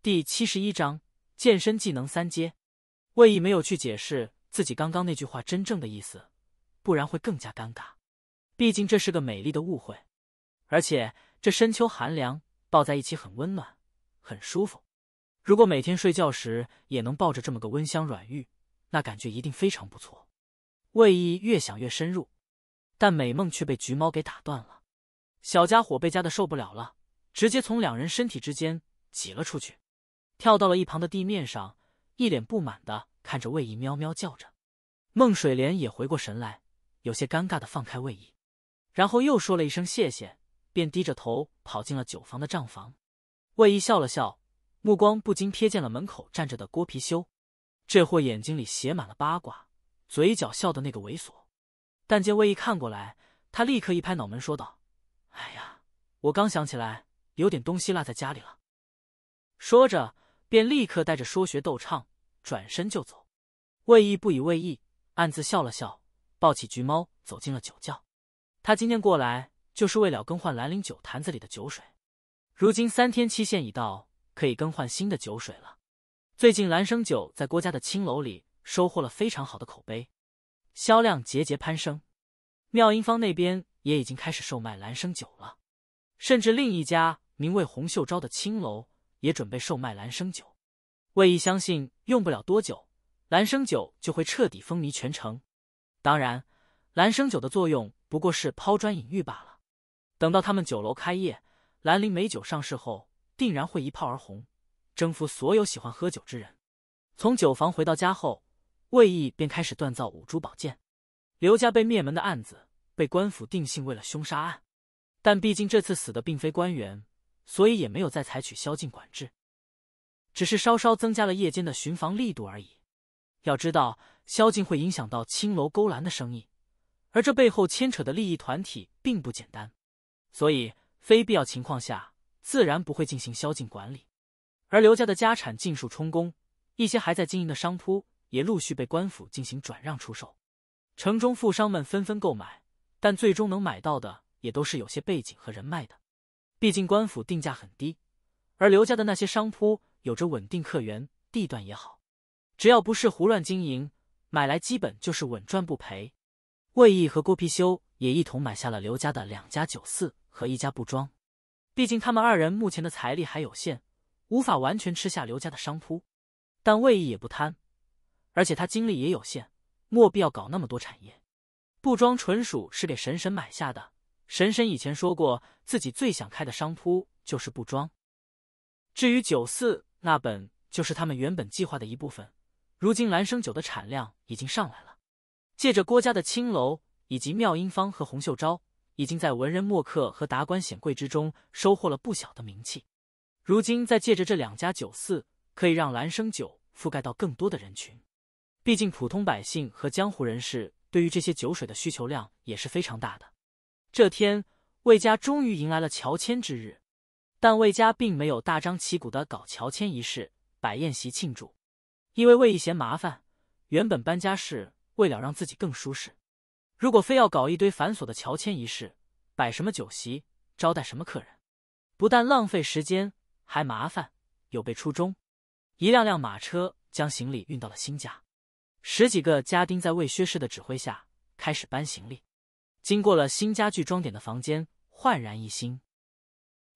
第七十一章健身技能三阶，魏毅没有去解释自己刚刚那句话真正的意思，不然会更加尴尬。毕竟这是个美丽的误会，而且这深秋寒凉，抱在一起很温暖，很舒服。如果每天睡觉时也能抱着这么个温香软玉，那感觉一定非常不错。魏毅越想越深入，但美梦却被橘猫给打断了。小家伙被夹的受不了了，直接从两人身体之间挤了出去。跳到了一旁的地面上，一脸不满的看着魏毅，喵喵叫着。孟水莲也回过神来，有些尴尬的放开魏毅，然后又说了一声谢谢，便低着头跑进了酒房的账房。魏毅笑了笑，目光不禁瞥见了门口站着的郭貔貅，这货眼睛里写满了八卦，嘴角笑的那个猥琐。但见魏毅看过来，他立刻一拍脑门，说道：“哎呀，我刚想起来，有点东西落在家里了。”说着。便立刻带着说学逗唱转身就走，魏毅不以为意，暗自笑了笑，抱起橘猫走进了酒窖。他今天过来就是为了更换兰陵酒坛子里的酒水，如今三天期限已到，可以更换新的酒水了。最近兰生酒在郭家的青楼里收获了非常好的口碑，销量节节攀升。妙音坊那边也已经开始售卖兰生酒了，甚至另一家名为洪秀昭的青楼。也准备售卖兰生酒，魏毅相信用不了多久，兰生酒就会彻底风靡全城。当然，兰生酒的作用不过是抛砖引玉罢了。等到他们酒楼开业，兰陵美酒上市后，定然会一炮而红，征服所有喜欢喝酒之人。从酒房回到家后，魏毅便开始锻造五珠宝剑。刘家被灭门的案子被官府定性为了凶杀案，但毕竟这次死的并非官员。所以也没有再采取宵禁管制，只是稍稍增加了夜间的巡防力度而已。要知道，宵禁会影响到青楼勾栏的生意，而这背后牵扯的利益团体并不简单，所以非必要情况下，自然不会进行宵禁管理。而刘家的家产尽数充公，一些还在经营的商铺也陆续被官府进行转让出售，城中富商们纷纷购买，但最终能买到的也都是有些背景和人脉的。毕竟官府定价很低，而刘家的那些商铺有着稳定客源，地段也好，只要不是胡乱经营，买来基本就是稳赚不赔。魏毅和郭貔貅也一同买下了刘家的两家酒肆和一家布庄。毕竟他们二人目前的财力还有限，无法完全吃下刘家的商铺。但魏毅也不贪，而且他精力也有限，莫必要搞那么多产业。布庄纯属是给神神买下的。神神以前说过，自己最想开的商铺就是布庄。至于酒肆，那本就是他们原本计划的一部分。如今兰生酒的产量已经上来了，借着郭家的青楼以及妙音坊和洪秀招，已经在文人墨客和达官显贵之中收获了不小的名气。如今再借着这两家酒肆，可以让兰生酒覆盖到更多的人群。毕竟普通百姓和江湖人士对于这些酒水的需求量也是非常大的。这天，魏家终于迎来了乔迁之日，但魏家并没有大张旗鼓的搞乔迁仪式，摆宴席庆祝，因为魏毅嫌麻烦。原本搬家是为了让自己更舒适，如果非要搞一堆繁琐的乔迁仪式，摆什么酒席，招待什么客人，不但浪费时间，还麻烦，有悖初衷。一辆辆马车将行李运到了新家，十几个家丁在魏薛氏的指挥下开始搬行李。经过了新家具装点的房间焕然一新，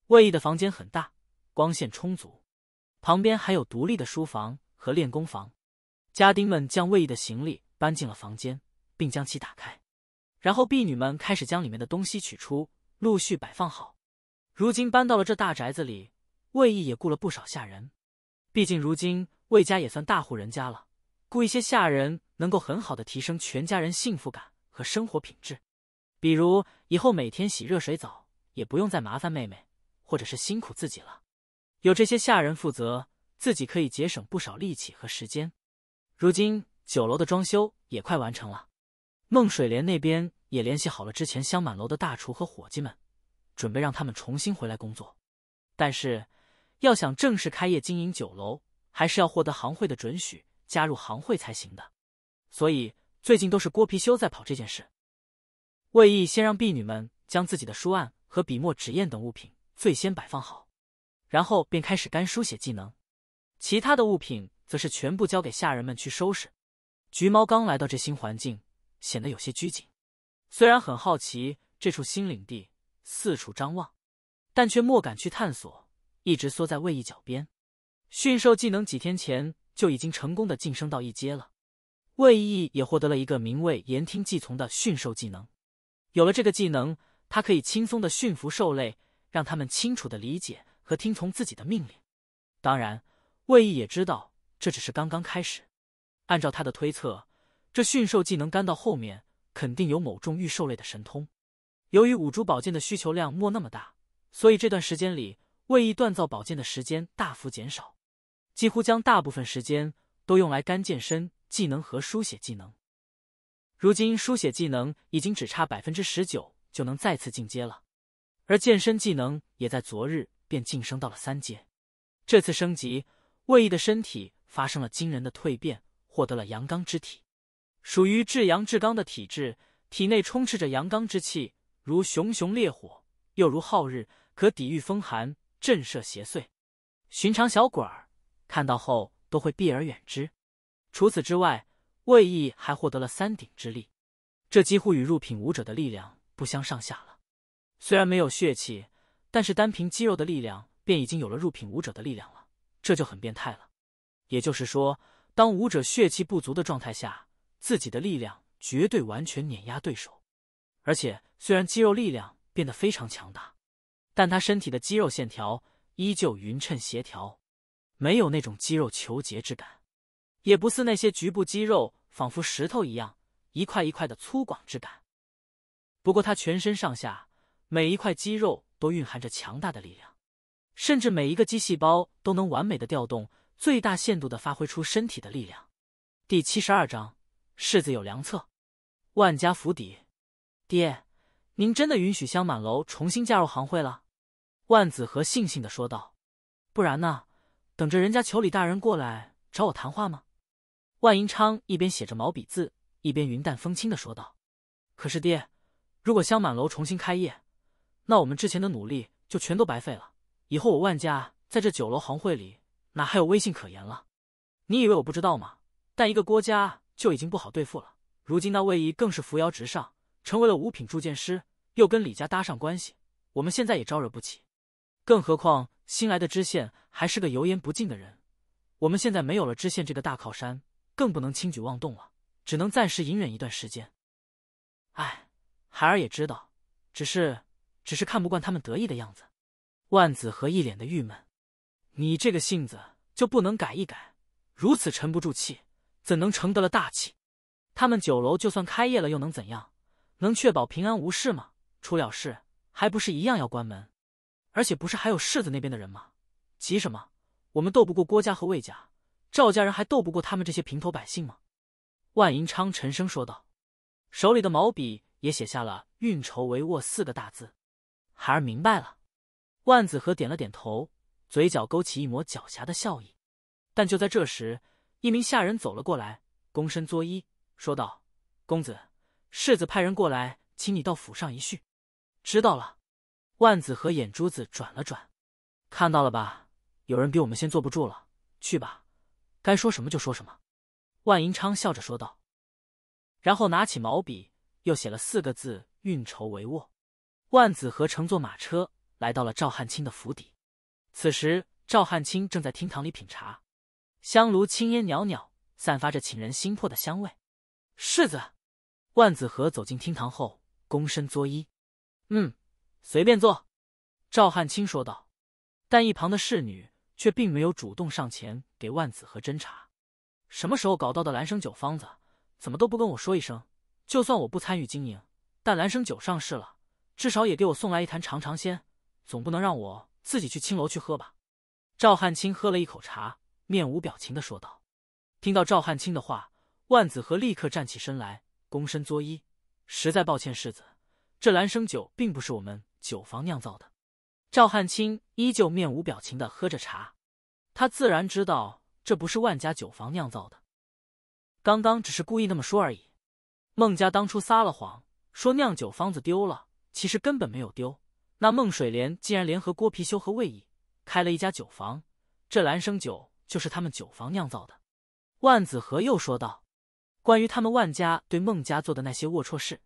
魏毅的房间很大，光线充足，旁边还有独立的书房和练功房。家丁们将魏毅的行李搬进了房间，并将其打开，然后婢女们开始将里面的东西取出，陆续摆放好。如今搬到了这大宅子里，魏毅也雇了不少下人，毕竟如今魏家也算大户人家了，雇一些下人能够很好的提升全家人幸福感和生活品质。比如以后每天洗热水澡也不用再麻烦妹妹，或者是辛苦自己了。有这些下人负责，自己可以节省不少力气和时间。如今酒楼的装修也快完成了，孟水莲那边也联系好了之前香满楼的大厨和伙计们，准备让他们重新回来工作。但是要想正式开业经营酒楼，还是要获得行会的准许，加入行会才行的。所以最近都是郭貔貅在跑这件事。魏毅先让婢女们将自己的书案和笔墨纸砚等物品最先摆放好，然后便开始干书写技能，其他的物品则是全部交给下人们去收拾。橘猫刚来到这新环境，显得有些拘谨，虽然很好奇这处新领地，四处张望，但却莫敢去探索，一直缩在魏毅脚边。驯兽技能几天前就已经成功的晋升到一阶了，魏毅也获得了一个名为“言听计从”的驯兽技能。有了这个技能，他可以轻松的驯服兽类，让他们清楚的理解和听从自己的命令。当然，魏毅也知道这只是刚刚开始。按照他的推测，这驯兽技能干到后面，肯定有某种御兽类的神通。由于五珠宝剑的需求量没那么大，所以这段时间里，魏毅锻造宝剑的时间大幅减少，几乎将大部分时间都用来干健身技能和书写技能。如今，书写技能已经只差百分之十九就能再次进阶了，而健身技能也在昨日便晋升到了三阶。这次升级，魏毅的身体发生了惊人的蜕变，获得了阳刚之体，属于至阳至刚的体质，体内充斥着阳刚之气，如熊熊烈火，又如皓日，可抵御风寒，震慑邪祟。寻常小鬼儿看到后都会避而远之。除此之外。魏毅还获得了三鼎之力，这几乎与入品武者的力量不相上下了。虽然没有血气，但是单凭肌肉的力量便已经有了入品武者的力量了，这就很变态了。也就是说，当武者血气不足的状态下，自己的力量绝对完全碾压对手。而且，虽然肌肉力量变得非常强大，但他身体的肌肉线条依旧匀称协调，没有那种肌肉虬结之感。也不似那些局部肌肉，仿佛石头一样，一块一块的粗犷之感。不过他全身上下每一块肌肉都蕴含着强大的力量，甚至每一个肌细胞都能完美的调动，最大限度的发挥出身体的力量。第七十二章：世子有良策。万家府邸，爹，您真的允许香满楼重新加入行会了？万子和悻悻的说道：“不然呢？等着人家裘里大人过来找我谈话吗？”万银昌一边写着毛笔字，一边云淡风轻的说道：“可是爹，如果香满楼重新开业，那我们之前的努力就全都白费了。以后我万家在这酒楼行会里哪还有威信可言了？你以为我不知道吗？但一个郭家就已经不好对付了，如今那魏毅更是扶摇直上，成为了五品铸剑师，又跟李家搭上关系。我们现在也招惹不起，更何况新来的知县还是个油盐不进的人。我们现在没有了知县这个大靠山。”更不能轻举妄动了，只能暂时隐忍一段时间。哎，孩儿也知道，只是，只是看不惯他们得意的样子。万子和一脸的郁闷，你这个性子就不能改一改？如此沉不住气，怎能成得了大气？他们酒楼就算开业了，又能怎样？能确保平安无事吗？出了事，还不是一样要关门？而且不是还有世子那边的人吗？急什么？我们斗不过郭家和魏家。赵家人还斗不过他们这些平头百姓吗？万银昌沉声说道，手里的毛笔也写下了“运筹帷幄”四个大字。孩儿明白了。万子和点了点头，嘴角勾起一抹狡黠的笑意。但就在这时，一名下人走了过来，躬身作揖，说道：“公子，世子派人过来，请你到府上一叙。”知道了。万子和眼珠子转了转，看到了吧？有人比我们先坐不住了。去吧。该说什么就说什么，万银昌笑着说道，然后拿起毛笔又写了四个字“运筹帷幄”。万子和乘坐马车来到了赵汉卿的府邸，此时赵汉卿正在厅堂里品茶，香炉青烟袅袅，散发着沁人心魄的香味。世子，万子和走进厅堂后躬身作揖，“嗯，随便坐。”赵汉卿说道，但一旁的侍女。却并没有主动上前给万子和斟茶。什么时候搞到的兰生酒方子，怎么都不跟我说一声？就算我不参与经营，但兰生酒上市了，至少也给我送来一坛尝尝鲜，总不能让我自己去青楼去喝吧？赵汉清喝了一口茶，面无表情的说道。听到赵汉清的话，万子和立刻站起身来，躬身作揖：“实在抱歉，世子，这兰生酒并不是我们酒坊酿造的。”赵汉清依旧面无表情的喝着茶，他自然知道这不是万家酒坊酿造的，刚刚只是故意那么说而已。孟家当初撒了谎，说酿酒方子丢了，其实根本没有丢。那孟水莲竟然联合郭貔修和魏毅开了一家酒坊，这兰生酒就是他们酒坊酿造的。万子和又说道：“关于他们万家对孟家做的那些龌龊事，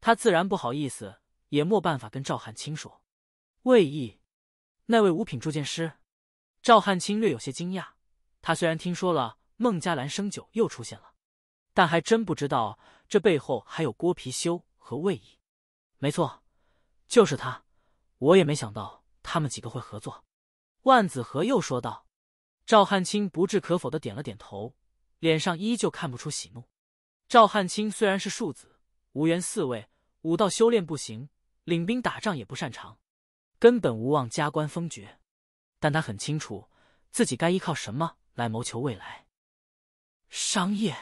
他自然不好意思，也没办法跟赵汉清说。”魏毅，那位五品铸剑师，赵汉清略有些惊讶。他虽然听说了孟家兰生酒又出现了，但还真不知道这背后还有郭貔修和魏毅。没错，就是他。我也没想到他们几个会合作。万子和又说道。赵汉清不置可否的点了点头，脸上依旧看不出喜怒。赵汉清虽然是庶子，无缘四位，武道修炼不行，领兵打仗也不擅长。根本无望加官封爵，但他很清楚自己该依靠什么来谋求未来。商业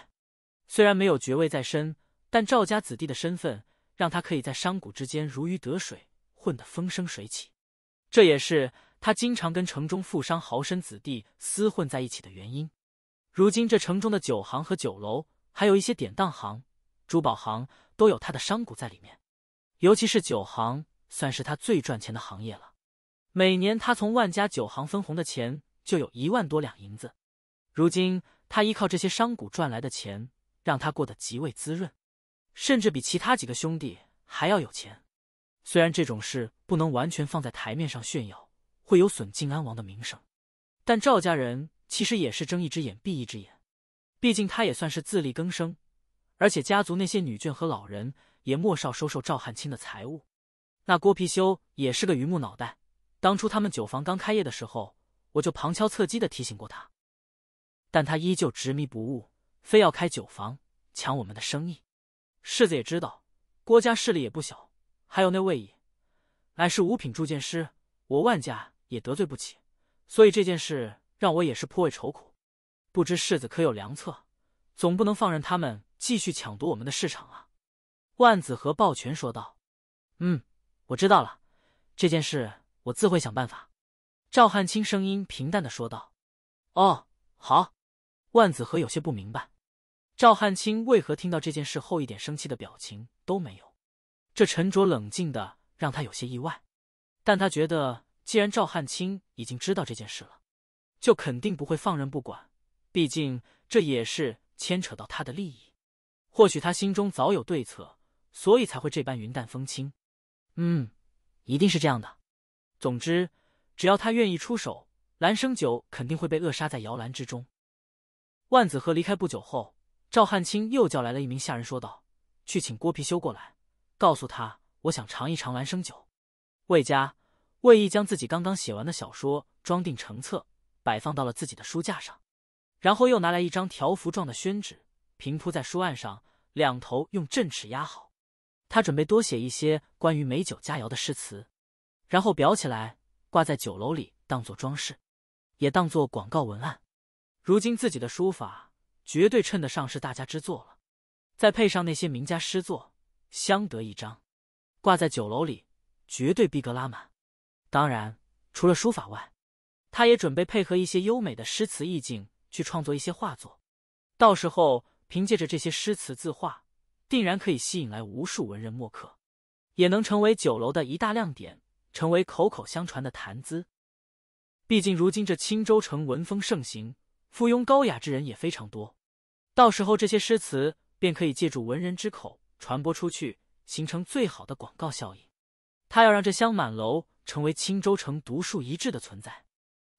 虽然没有爵位在身，但赵家子弟的身份让他可以在商贾之间如鱼得水，混得风生水起。这也是他经常跟城中富商豪绅子弟厮混在一起的原因。如今这城中的酒行和酒楼，还有一些典当行、珠宝行，都有他的商贾在里面，尤其是酒行。算是他最赚钱的行业了，每年他从万家酒行分红的钱就有一万多两银子。如今他依靠这些商股赚来的钱，让他过得极为滋润，甚至比其他几个兄弟还要有钱。虽然这种事不能完全放在台面上炫耀，会有损靖安王的名声，但赵家人其实也是睁一只眼闭一只眼。毕竟他也算是自力更生，而且家族那些女眷和老人也莫少收受赵汉卿的财物。那郭貔貅也是个榆木脑袋，当初他们酒坊刚开业的时候，我就旁敲侧击的提醒过他，但他依旧执迷不悟，非要开酒坊抢我们的生意。世子也知道，郭家势力也不小，还有那魏乙，乃是五品铸剑师，我万家也得罪不起，所以这件事让我也是颇为愁苦。不知世子可有良策？总不能放任他们继续抢夺我们的市场啊！万子和抱拳说道：“嗯。”我知道了，这件事我自会想办法。”赵汉清声音平淡的说道。“哦，好。”万子和有些不明白，赵汉清为何听到这件事后一点生气的表情都没有，这沉着冷静的让他有些意外。但他觉得，既然赵汉清已经知道这件事了，就肯定不会放任不管，毕竟这也是牵扯到他的利益。或许他心中早有对策，所以才会这般云淡风轻。嗯，一定是这样的。总之，只要他愿意出手，兰生酒肯定会被扼杀在摇篮之中。万子河离开不久后，赵汉清又叫来了一名下人，说道：“去请郭貔修过来，告诉他，我想尝一尝兰生酒。”魏家，魏毅将自己刚刚写完的小说装订成册，摆放到了自己的书架上，然后又拿来一张条幅状的宣纸，平铺在书案上，两头用镇尺压好。他准备多写一些关于美酒佳肴的诗词，然后裱起来挂在酒楼里当做装饰，也当做广告文案。如今自己的书法绝对称得上是大家之作了，再配上那些名家诗作，相得益彰，挂在酒楼里绝对逼格拉满。当然，除了书法外，他也准备配合一些优美的诗词意境去创作一些画作，到时候凭借着这些诗词字画。竟然可以吸引来无数文人墨客，也能成为酒楼的一大亮点，成为口口相传的谈资。毕竟如今这青州城文风盛行，附庸高雅之人也非常多。到时候这些诗词便可以借助文人之口传播出去，形成最好的广告效应。他要让这香满楼成为青州城独树一帜的存在，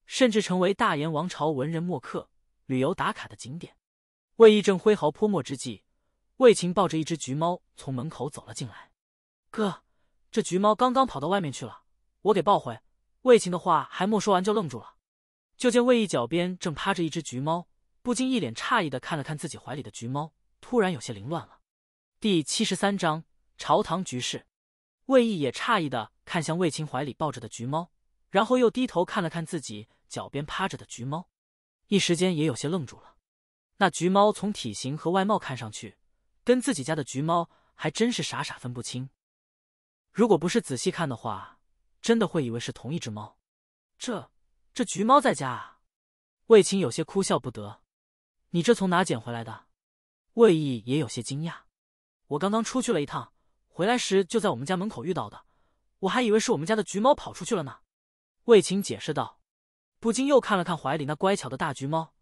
甚至成为大燕王朝文人墨客旅游打卡的景点。魏义正挥毫泼墨之际。魏晴抱着一只橘猫从门口走了进来，哥，这橘猫刚刚跑到外面去了，我给抱回。魏晴的话还没说完就愣住了，就见魏毅脚边正趴着一只橘猫，不禁一脸诧异的看了看自己怀里的橘猫，突然有些凌乱了。第七十三章朝堂局势，魏毅也诧异的看向魏晴怀里抱着的橘猫，然后又低头看了看自己脚边趴着的橘猫，一时间也有些愣住了。那橘猫从体型和外貌看上去。跟自己家的橘猫还真是傻傻分不清，如果不是仔细看的话，真的会以为是同一只猫。这这橘猫在家，啊？魏青有些哭笑不得。你这从哪捡回来的？魏毅也有些惊讶。我刚刚出去了一趟，回来时就在我们家门口遇到的。我还以为是我们家的橘猫跑出去了呢。魏青解释道，不禁又看了看怀里那乖巧的大橘猫。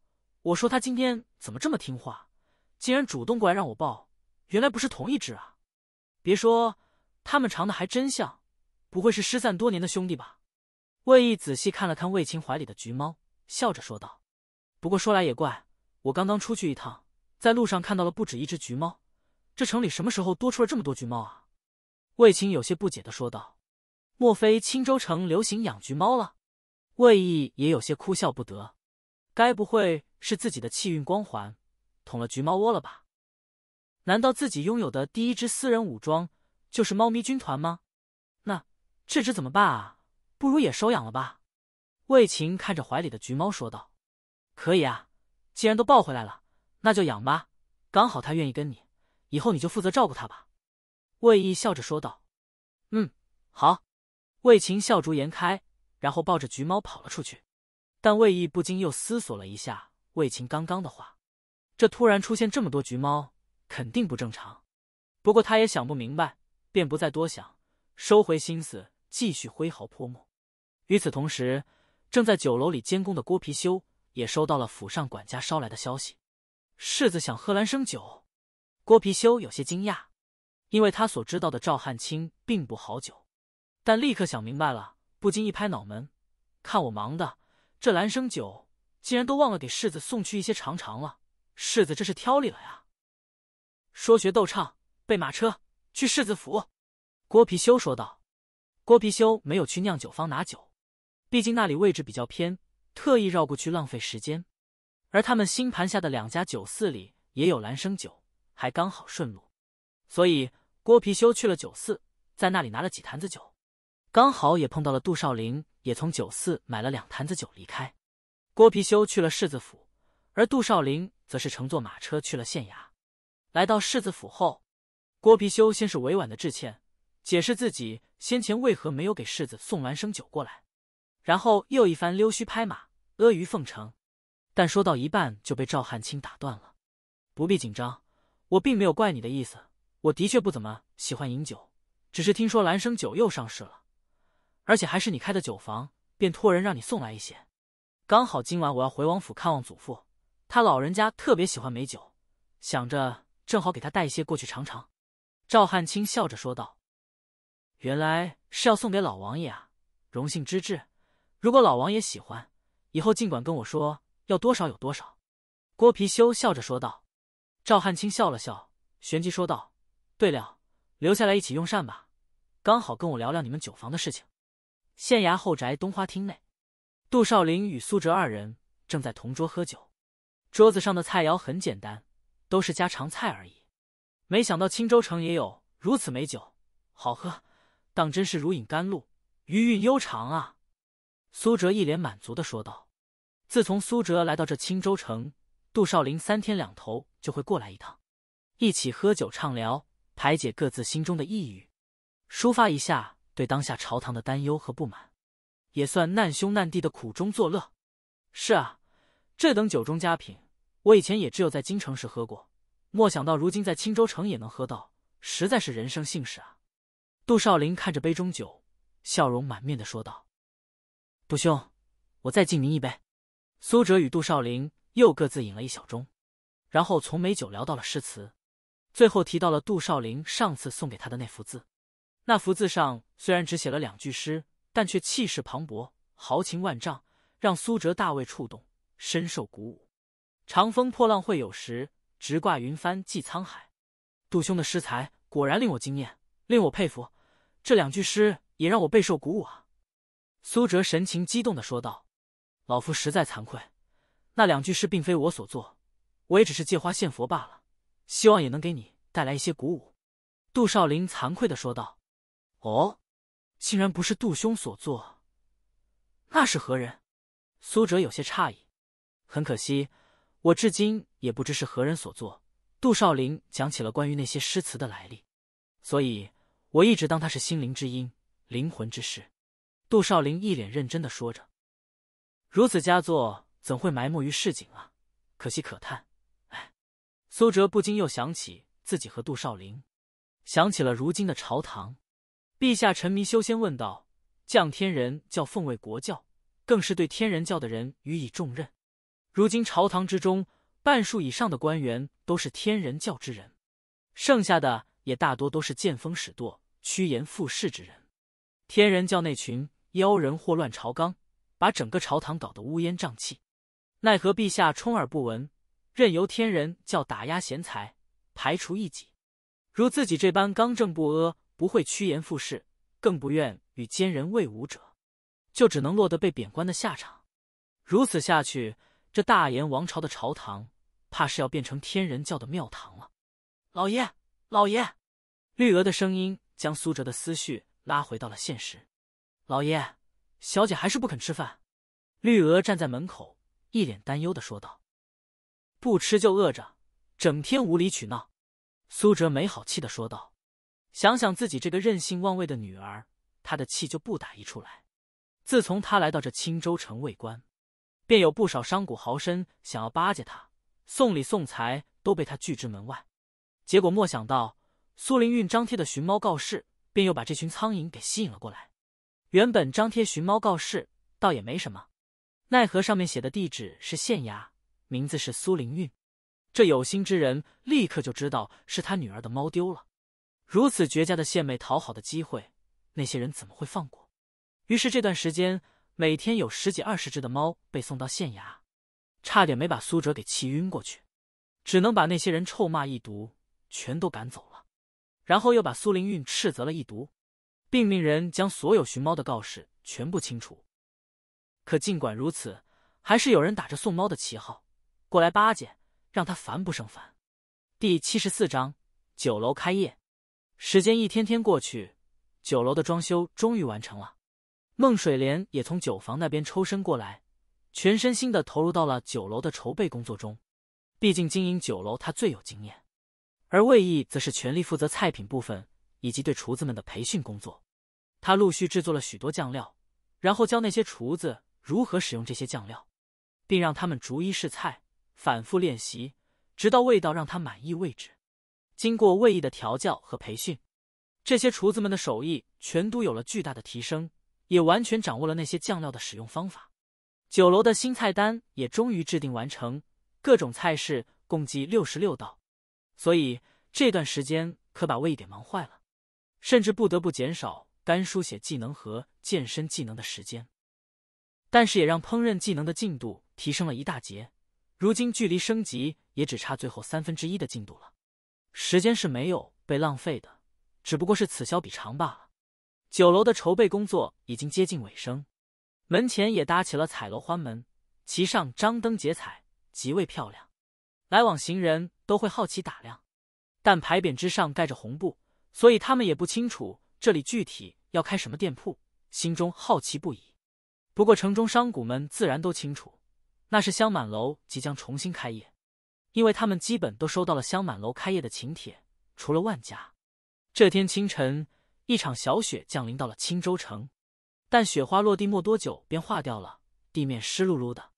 我说它今天怎么这么听话，竟然主动过来让我抱。原来不是同一只啊！别说，他们长得还真像，不会是失散多年的兄弟吧？魏毅仔细看了看魏晴怀里的橘猫，笑着说道：“不过说来也怪，我刚刚出去一趟，在路上看到了不止一只橘猫，这城里什么时候多出了这么多橘猫啊？”魏晴有些不解的说道：“莫非青州城流行养橘猫了？”魏毅也有些哭笑不得，该不会是自己的气运光环捅了橘猫窝了吧？难道自己拥有的第一支私人武装就是猫咪军团吗？那这只怎么办啊？不如也收养了吧。魏琴看着怀里的橘猫说道：“可以啊，既然都抱回来了，那就养吧。刚好他愿意跟你，以后你就负责照顾他吧。”魏毅笑着说道：“嗯，好。”魏琴笑逐颜开，然后抱着橘猫跑了出去。但魏毅不禁又思索了一下魏琴刚刚的话，这突然出现这么多橘猫。肯定不正常，不过他也想不明白，便不再多想，收回心思，继续挥毫泼墨。与此同时，正在酒楼里监工的郭貔貅也收到了府上管家捎来的消息：世子想喝兰生酒。郭貔貅有些惊讶，因为他所知道的赵汉卿并不好酒，但立刻想明白了，不禁一拍脑门：看我忙的，这兰生酒竟然都忘了给世子送去一些尝尝了。世子这是挑理了呀！说学逗唱，备马车去世子府。郭貔修说道。郭貔修没有去酿酒坊拿酒，毕竟那里位置比较偏，特意绕过去浪费时间。而他们新盘下的两家酒肆里也有兰生酒，还刚好顺路，所以郭貔修去了酒肆，在那里拿了几坛子酒。刚好也碰到了杜少陵，也从酒肆买了两坛子酒离开。郭貔修去了世子府，而杜少陵则是乘坐马车去了县衙。来到世子府后，郭貔修先是委婉的致歉，解释自己先前为何没有给世子送兰生酒过来，然后又一番溜须拍马、阿谀奉承，但说到一半就被赵汉卿打断了：“不必紧张，我并没有怪你的意思。我的确不怎么喜欢饮酒，只是听说兰生酒又上市了，而且还是你开的酒坊，便托人让你送来一些。刚好今晚我要回王府看望祖父，他老人家特别喜欢美酒，想着。”正好给他带一些过去尝尝，赵汉清笑着说道：“原来是要送给老王爷啊，荣幸之至。如果老王爷喜欢，以后尽管跟我说，要多少有多少。”郭貔貅笑着说道。赵汉清笑了笑，旋即说道：“对了，留下来一起用膳吧，刚好跟我聊聊你们酒坊的事情。”县衙后宅东花厅内，杜少陵与苏哲二人正在同桌喝酒，桌子上的菜肴很简单。都是家常菜而已，没想到青州城也有如此美酒，好喝，当真是如饮甘露，余韵悠长啊！苏哲一脸满足的说道。自从苏哲来到这青州城，杜少林三天两头就会过来一趟，一起喝酒畅聊，排解各自心中的抑郁，抒发一下对当下朝堂的担忧和不满，也算难兄难弟的苦中作乐。是啊，这等酒中佳品。我以前也只有在京城时喝过，莫想到如今在青州城也能喝到，实在是人生幸事啊！杜少林看着杯中酒，笑容满面的说道：“杜兄，我再敬您一杯。”苏辙与杜少林又各自饮了一小盅，然后从美酒聊到了诗词，最后提到了杜少林上次送给他的那幅字。那幅字上虽然只写了两句诗，但却气势磅礴，豪情万丈，让苏辙大为触动，深受鼓舞。长风破浪会有时，直挂云帆济沧海。杜兄的诗才果然令我惊艳，令我佩服。这两句诗也让我备受鼓舞啊！苏哲神情激动的说道：“老夫实在惭愧，那两句诗并非我所作，我也只是借花献佛罢了。希望也能给你带来一些鼓舞。”杜少林惭愧的说道：“哦，竟然不是杜兄所作，那是何人？”苏哲有些诧异。很可惜。我至今也不知是何人所作。杜少林讲起了关于那些诗词的来历，所以我一直当他是心灵之音，灵魂之诗。杜少林一脸认真的说着：“如此佳作怎会埋没于市井啊？可惜可叹。”哎，苏哲不禁又想起自己和杜少林，想起了如今的朝堂。陛下沉迷修仙，问道：“降天人教奉为国教，更是对天人教的人予以重任。”如今朝堂之中，半数以上的官员都是天人教之人，剩下的也大多都是见风使舵、趋炎附势之人。天人教那群妖人祸乱朝纲，把整个朝堂搞得乌烟瘴气。奈何陛下充耳不闻，任由天人教打压贤才、排除异己。如自己这般刚正不阿、不会趋炎附势，更不愿与奸人为伍者，就只能落得被贬官的下场。如此下去。这大炎王朝的朝堂，怕是要变成天人教的庙堂了。老爷，老爷，绿娥的声音将苏哲的思绪拉回到了现实。老爷，小姐还是不肯吃饭。绿娥站在门口，一脸担忧的说道：“不吃就饿着，整天无理取闹。”苏哲没好气的说道：“想想自己这个任性妄为的女儿，他的气就不打一处来。自从他来到这青州城为官。”便有不少商贾豪绅想要巴结他，送礼送财都被他拒之门外。结果莫想到，苏灵运张贴的寻猫告示，便又把这群苍蝇给吸引了过来。原本张贴寻猫告示倒也没什么，奈何上面写的地址是县衙，名字是苏灵运，这有心之人立刻就知道是他女儿的猫丢了。如此绝佳的献媚讨好的机会，那些人怎么会放过？于是这段时间。每天有十几二十只的猫被送到县衙，差点没把苏哲给气晕过去，只能把那些人臭骂一毒，全都赶走了，然后又把苏灵运斥责了一毒，并命人将所有寻猫的告示全部清除。可尽管如此，还是有人打着送猫的旗号过来巴结，让他烦不胜烦。第七十四章：酒楼开业。时间一天天过去，酒楼的装修终于完成了。孟水莲也从酒房那边抽身过来，全身心地投入到了酒楼的筹备工作中。毕竟经营酒楼，他最有经验。而魏毅则是全力负责菜品部分以及对厨子们的培训工作。他陆续制作了许多酱料，然后教那些厨子如何使用这些酱料，并让他们逐一试菜，反复练习，直到味道让他满意为止。经过魏毅的调教和培训，这些厨子们的手艺全都有了巨大的提升。也完全掌握了那些酱料的使用方法，酒楼的新菜单也终于制定完成，各种菜式共计六十六道，所以这段时间可把胃点忙坏了，甚至不得不减少干书写技能和健身技能的时间，但是也让烹饪技能的进度提升了一大截，如今距离升级也只差最后三分之一的进度了，时间是没有被浪费的，只不过是此消彼长罢了。酒楼的筹备工作已经接近尾声，门前也搭起了彩楼欢门，其上张灯结彩，极为漂亮。来往行人都会好奇打量，但牌匾之上盖着红布，所以他们也不清楚这里具体要开什么店铺，心中好奇不已。不过城中商贾们自然都清楚，那是香满楼即将重新开业，因为他们基本都收到了香满楼开业的请帖，除了万家。这天清晨。一场小雪降临到了青州城，但雪花落地没多久便化掉了，地面湿漉漉的。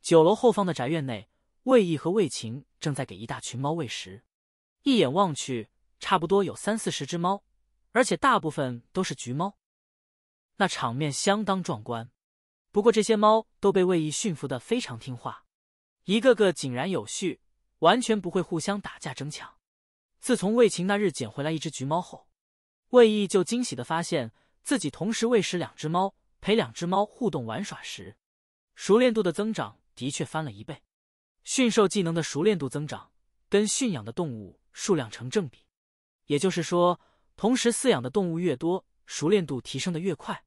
酒楼后方的宅院内，魏毅和魏晴正在给一大群猫喂食，一眼望去，差不多有三四十只猫，而且大部分都是橘猫，那场面相当壮观。不过这些猫都被魏毅驯服的非常听话，一个个井然有序，完全不会互相打架争抢。自从魏晴那日捡回来一只橘猫后，魏毅就惊喜地发现自己同时喂食两只猫，陪两只猫互动玩耍时，熟练度的增长的确翻了一倍。驯兽技能的熟练度增长跟驯养的动物数量成正比，也就是说，同时饲养的动物越多，熟练度提升得越快。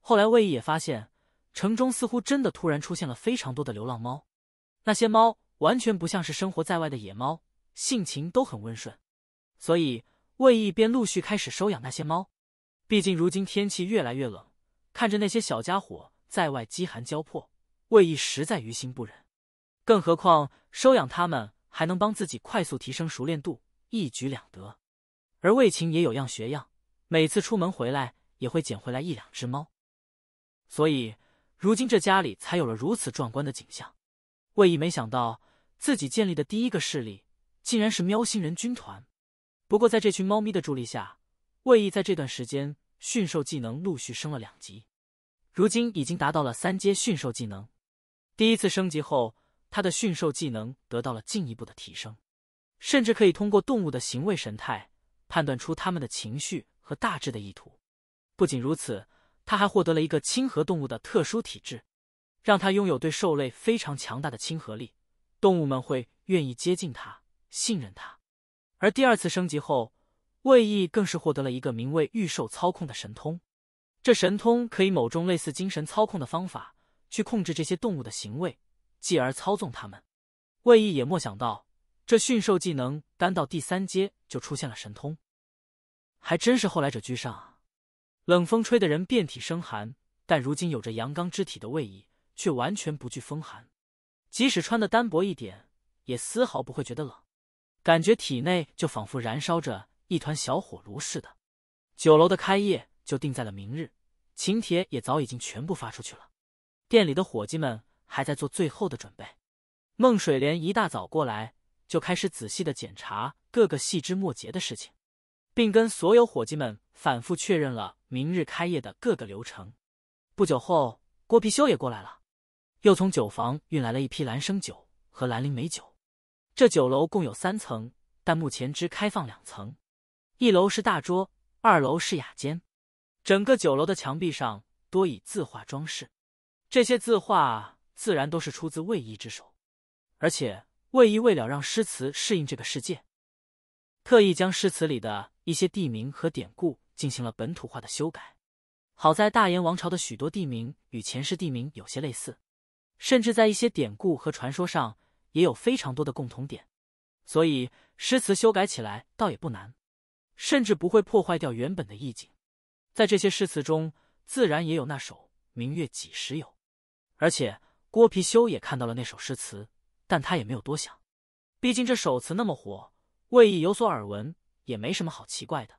后来魏毅也发现，城中似乎真的突然出现了非常多的流浪猫，那些猫完全不像是生活在外的野猫，性情都很温顺，所以。魏毅便陆续开始收养那些猫，毕竟如今天气越来越冷，看着那些小家伙在外饥寒交迫，魏毅实在于心不忍。更何况收养他们还能帮自己快速提升熟练度，一举两得。而魏晴也有样学样，每次出门回来也会捡回来一两只猫，所以如今这家里才有了如此壮观的景象。魏毅没想到自己建立的第一个势力，竟然是喵星人军团。不过，在这群猫咪的助力下，魏毅在这段时间驯兽技能陆续升了两级，如今已经达到了三阶驯兽技能。第一次升级后，他的驯兽技能得到了进一步的提升，甚至可以通过动物的行为神态判断出它们的情绪和大致的意图。不仅如此，他还获得了一个亲和动物的特殊体质，让他拥有对兽类非常强大的亲和力，动物们会愿意接近他，信任他。而第二次升级后，魏毅更是获得了一个名为“御兽操控”的神通，这神通可以某种类似精神操控的方法去控制这些动物的行为，继而操纵它们。魏毅也莫想到，这驯兽技能单到第三阶就出现了神通，还真是后来者居上啊！冷风吹的人遍体生寒，但如今有着阳刚之体的魏毅却完全不惧风寒，即使穿的单薄一点，也丝毫不会觉得冷。感觉体内就仿佛燃烧着一团小火炉似的。酒楼的开业就定在了明日，请帖也早已经全部发出去了。店里的伙计们还在做最后的准备。孟水莲一大早过来，就开始仔细的检查各个细枝末节的事情，并跟所有伙计们反复确认了明日开业的各个流程。不久后，郭貔修也过来了，又从酒坊运来了一批兰生酒和兰陵美酒。这酒楼共有三层，但目前只开放两层。一楼是大桌，二楼是雅间。整个酒楼的墙壁上多以字画装饰，这些字画自然都是出自魏一之手。而且魏一为了让诗词适应这个世界，特意将诗词里的一些地名和典故进行了本土化的修改。好在大燕王朝的许多地名与前世地名有些类似，甚至在一些典故和传说上。也有非常多的共同点，所以诗词修改起来倒也不难，甚至不会破坏掉原本的意境。在这些诗词中，自然也有那首“明月几时有”，而且郭皮修也看到了那首诗词，但他也没有多想，毕竟这首词那么火，魏毅有所耳闻，也没什么好奇怪的。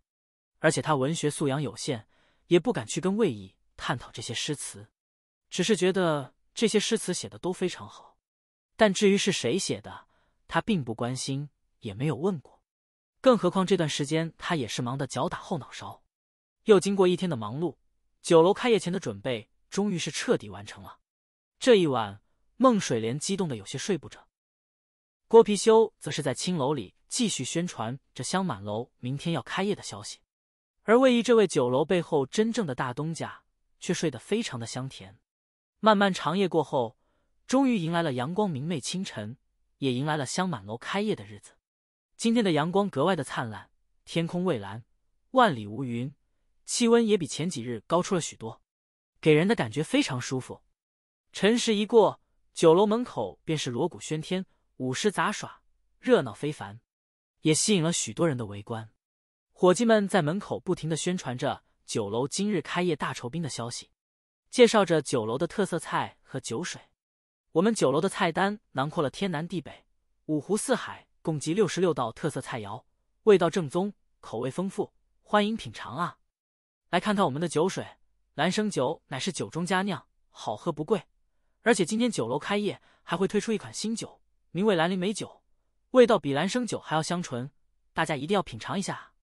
而且他文学素养有限，也不敢去跟魏毅探讨这些诗词，只是觉得这些诗词写的都非常好。但至于是谁写的，他并不关心，也没有问过。更何况这段时间他也是忙得脚打后脑勺。又经过一天的忙碌，酒楼开业前的准备终于是彻底完成了。这一晚，孟水莲激动的有些睡不着。郭貔修则是在青楼里继续宣传这香满楼明天要开业的消息。而魏毅这位酒楼背后真正的大东家却睡得非常的香甜。漫漫长夜过后。终于迎来了阳光明媚清晨，也迎来了香满楼开业的日子。今天的阳光格外的灿烂，天空蔚蓝，万里无云，气温也比前几日高出了许多，给人的感觉非常舒服。辰时一过，酒楼门口便是锣鼓喧天，舞狮杂耍，热闹非凡，也吸引了许多人的围观。伙计们在门口不停的宣传着酒楼今日开业大酬宾的消息，介绍着酒楼的特色菜和酒水。我们酒楼的菜单囊括了天南地北、五湖四海，共计六十六道特色菜肴，味道正宗，口味丰富，欢迎品尝啊！来看看我们的酒水，兰生酒乃是酒中佳酿，好喝不贵。而且今天酒楼开业，还会推出一款新酒，名为兰陵美酒，味道比兰生酒还要香醇，大家一定要品尝一下。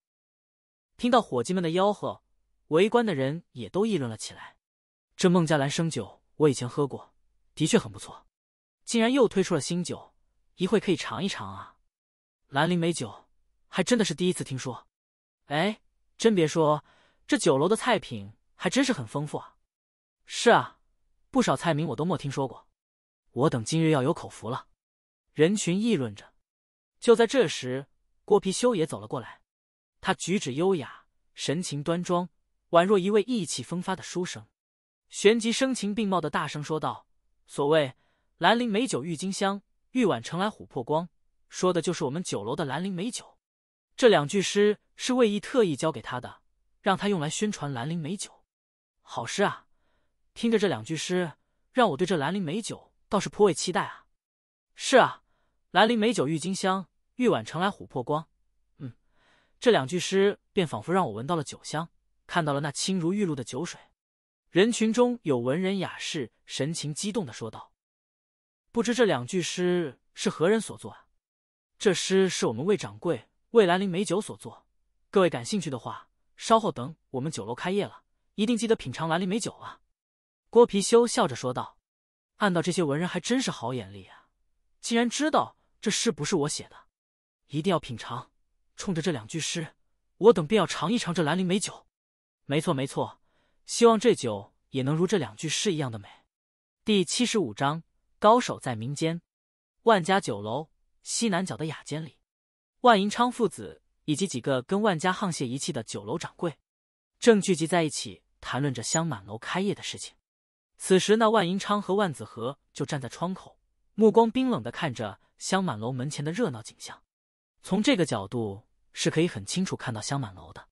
听到伙计们的吆喝，围观的人也都议论了起来。这孟家兰生酒，我以前喝过。的确很不错，竟然又推出了新酒，一会可以尝一尝啊！兰陵美酒，还真的是第一次听说。哎，真别说，这酒楼的菜品还真是很丰富啊！是啊，不少菜名我都没听说过，我等今日要有口福了。人群议论着，就在这时，郭皮修也走了过来，他举止优雅，神情端庄，宛若一位意气风发的书生。旋即，声情并茂的大声说道。所谓“兰陵美酒郁金香，玉碗盛来琥珀光”，说的就是我们酒楼的兰陵美酒。这两句诗是魏毅特意教给他的，让他用来宣传兰陵美酒。好诗啊！听着这两句诗，让我对这兰陵美酒倒是颇为期待啊。是啊，“兰陵美酒郁金香，玉碗盛来琥珀光”。嗯，这两句诗便仿佛让我闻到了酒香，看到了那清如玉露的酒水。人群中有文人雅士，神情激动的说道：“不知这两句诗是何人所作？啊？这诗是我们魏掌柜为兰陵美酒所作。各位感兴趣的话，稍后等我们酒楼开业了，一定记得品尝兰陵美酒啊。”郭貔貅笑着说道：“按道这些文人还真是好眼力啊，竟然知道这诗不是我写的。一定要品尝，冲着这两句诗，我等便要尝一尝这兰陵美酒。没错，没错。”希望这酒也能如这两句诗一样的美。第七十五章高手在民间。万家酒楼西南角的雅间里，万银昌父子以及几个跟万家沆瀣一气的酒楼掌柜，正聚集在一起谈论着香满楼开业的事情。此时，那万银昌和万子和就站在窗口，目光冰冷的看着香满楼门前的热闹景象。从这个角度是可以很清楚看到香满楼的，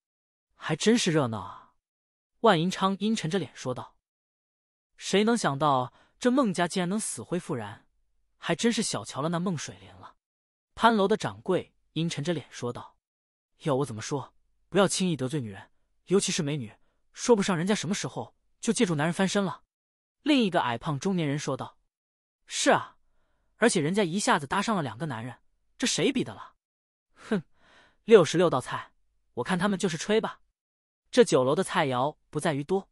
还真是热闹啊。万银昌阴沉着脸说道：“谁能想到这孟家竟然能死灰复燃？还真是小瞧了那孟水莲了。”潘楼的掌柜阴沉着脸说道：“要我怎么说？不要轻易得罪女人，尤其是美女。说不上人家什么时候就借助男人翻身了。”另一个矮胖中年人说道：“是啊，而且人家一下子搭上了两个男人，这谁比得了？”“哼，六十六道菜，我看他们就是吹吧。”这酒楼的菜肴。不在于多，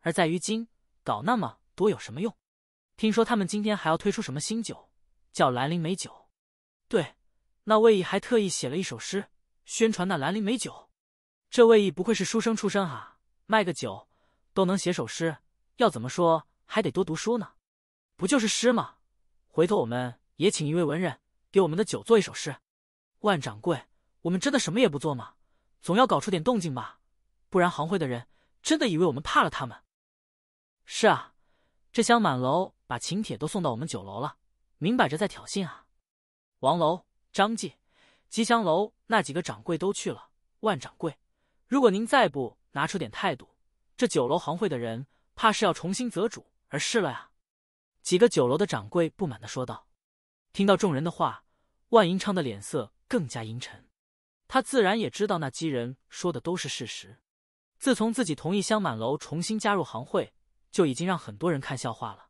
而在于精。搞那么多有什么用？听说他们今天还要推出什么新酒，叫兰陵美酒。对，那魏毅还特意写了一首诗宣传那兰陵美酒。这魏毅不愧是书生出身哈，卖个酒都能写首诗。要怎么说还得多读书呢？不就是诗吗？回头我们也请一位文人给我们的酒做一首诗。万掌柜，我们真的什么也不做吗？总要搞出点动静吧，不然行会的人。真的以为我们怕了他们？是啊，这厢满楼把请帖都送到我们酒楼了，明摆着在挑衅啊！王楼、张记、吉祥楼那几个掌柜都去了。万掌柜，如果您再不拿出点态度，这酒楼行会的人怕是要重新择主而事了呀！几个酒楼的掌柜不满的说道。听到众人的话，万银昌的脸色更加阴沉。他自然也知道那几人说的都是事实。自从自己同意香满楼重新加入行会，就已经让很多人看笑话了。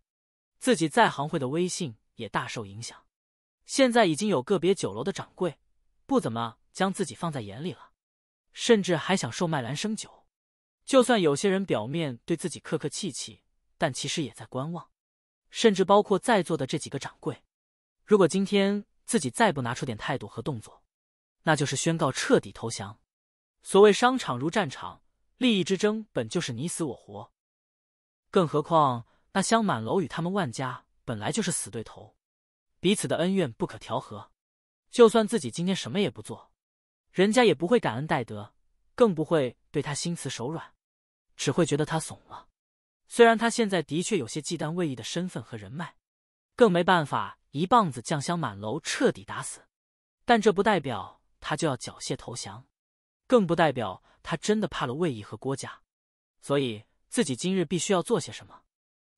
自己在行会的威信也大受影响。现在已经有个别酒楼的掌柜不怎么将自己放在眼里了，甚至还想售卖兰生酒。就算有些人表面对自己客客气气，但其实也在观望，甚至包括在座的这几个掌柜。如果今天自己再不拿出点态度和动作，那就是宣告彻底投降。所谓商场如战场。利益之争本就是你死我活，更何况那香满楼与他们万家本来就是死对头，彼此的恩怨不可调和。就算自己今天什么也不做，人家也不会感恩戴德，更不会对他心慈手软，只会觉得他怂了。虽然他现在的确有些忌惮魏毅的身份和人脉，更没办法一棒子将香满楼彻底打死，但这不代表他就要缴械投降，更不代表。他真的怕了魏毅和郭家，所以自己今日必须要做些什么，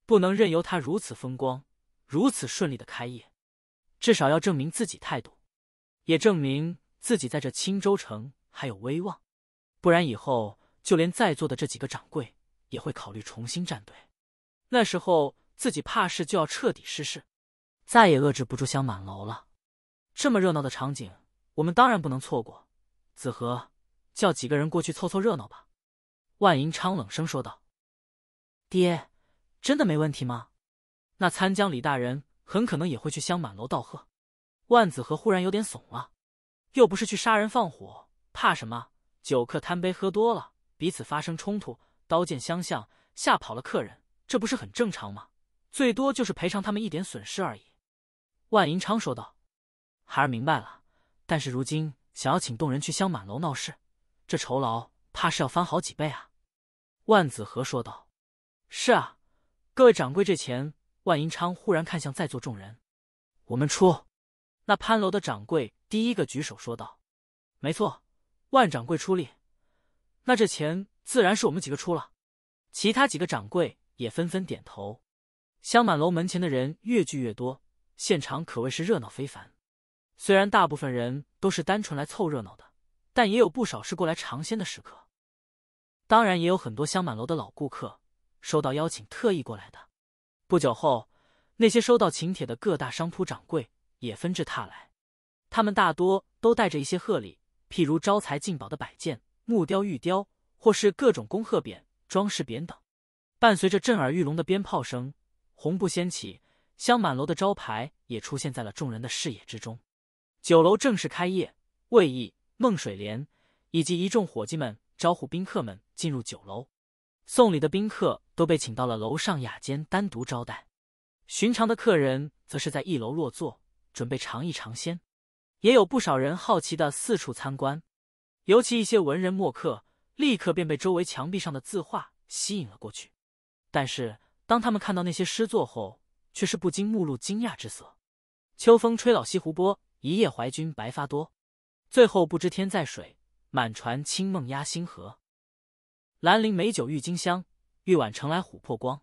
不能任由他如此风光、如此顺利的开业，至少要证明自己态度，也证明自己在这青州城还有威望，不然以后就连在座的这几个掌柜也会考虑重新站队，那时候自己怕是就要彻底失势，再也遏制不住香满楼了。这么热闹的场景，我们当然不能错过，子和。叫几个人过去凑凑热闹吧，万银昌冷声说道：“爹，真的没问题吗？那参将李大人很可能也会去香满楼道贺。”万子和忽然有点怂了，又不是去杀人放火，怕什么？酒客贪杯喝多了，彼此发生冲突，刀剑相向，吓跑了客人，这不是很正常吗？最多就是赔偿他们一点损失而已。”万银昌说道：“孩儿明白了，但是如今想要请动人去香满楼闹事。”这酬劳怕是要翻好几倍啊！”万子和说道。“是啊，各位掌柜，这钱……”万银昌忽然看向在座众人，“我们出。”那潘楼的掌柜第一个举手说道：“没错，万掌柜出力，那这钱自然是我们几个出了。”其他几个掌柜也纷纷点头。香满楼门前的人越聚越多，现场可谓是热闹非凡。虽然大部分人都是单纯来凑热闹的。但也有不少是过来尝鲜的食客，当然也有很多香满楼的老顾客收到邀请特意过来的。不久后，那些收到请帖的各大商铺掌柜也纷至沓来，他们大多都带着一些贺礼，譬如招财进宝的摆件、木雕、玉雕，或是各种恭贺匾、装饰匾等。伴随着震耳欲聋的鞭炮声，红布掀起，香满楼的招牌也出现在了众人的视野之中。酒楼正式开业，魏毅。孟水莲以及一众伙计们招呼宾客们进入酒楼，送礼的宾客都被请到了楼上雅间单独招待，寻常的客人则是在一楼落座，准备尝一尝鲜。也有不少人好奇的四处参观，尤其一些文人墨客，立刻便被周围墙壁上的字画吸引了过去。但是当他们看到那些诗作后，却是不禁目露惊讶之色：“秋风吹老西湖波，一夜怀君白发多。”最后不知天在水，满船清梦压星河。兰陵美酒郁金香，玉碗盛来琥珀光。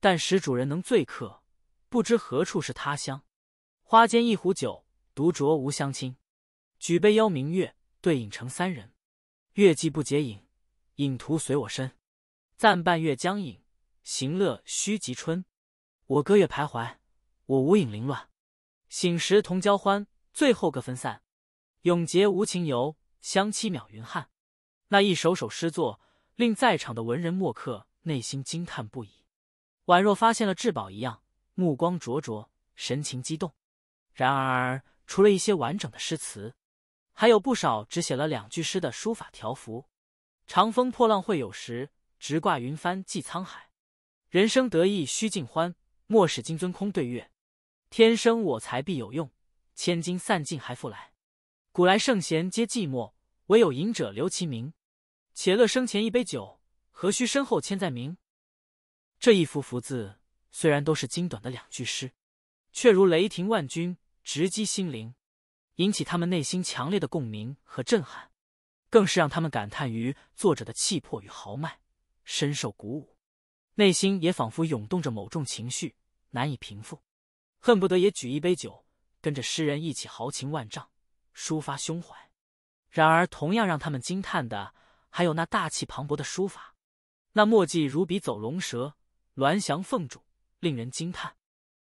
但使主人能醉客，不知何处是他乡。花间一壶酒，独酌无相亲。举杯邀明月，对影成三人。月既不解饮，影徒随我身。暂伴月将影，行乐须及春。我歌月徘徊，我舞影零乱。醒时同交欢，醉后各分散。永结无情游，相期邈云汉。那一首首诗作，令在场的文人墨客内心惊叹不已，宛若发现了至宝一样，目光灼灼，神情激动。然而，除了一些完整的诗词，还有不少只写了两句诗的书法条幅：“长风破浪会有时，直挂云帆济沧海。人生得意须尽欢，莫使金樽空对月。天生我材必有用，千金散尽还复来。”古来圣贤皆寂寞，唯有饮者留其名。且乐生前一杯酒，何须身后千载名？这一幅幅字，虽然都是精短的两句诗，却如雷霆万钧，直击心灵，引起他们内心强烈的共鸣和震撼，更是让他们感叹于作者的气魄与豪迈，深受鼓舞，内心也仿佛涌动着某种情绪，难以平复，恨不得也举一杯酒，跟着诗人一起豪情万丈。抒发胸怀，然而同样让他们惊叹的还有那大气磅礴的书法，那墨迹如笔走龙蛇，鸾翔凤主，令人惊叹。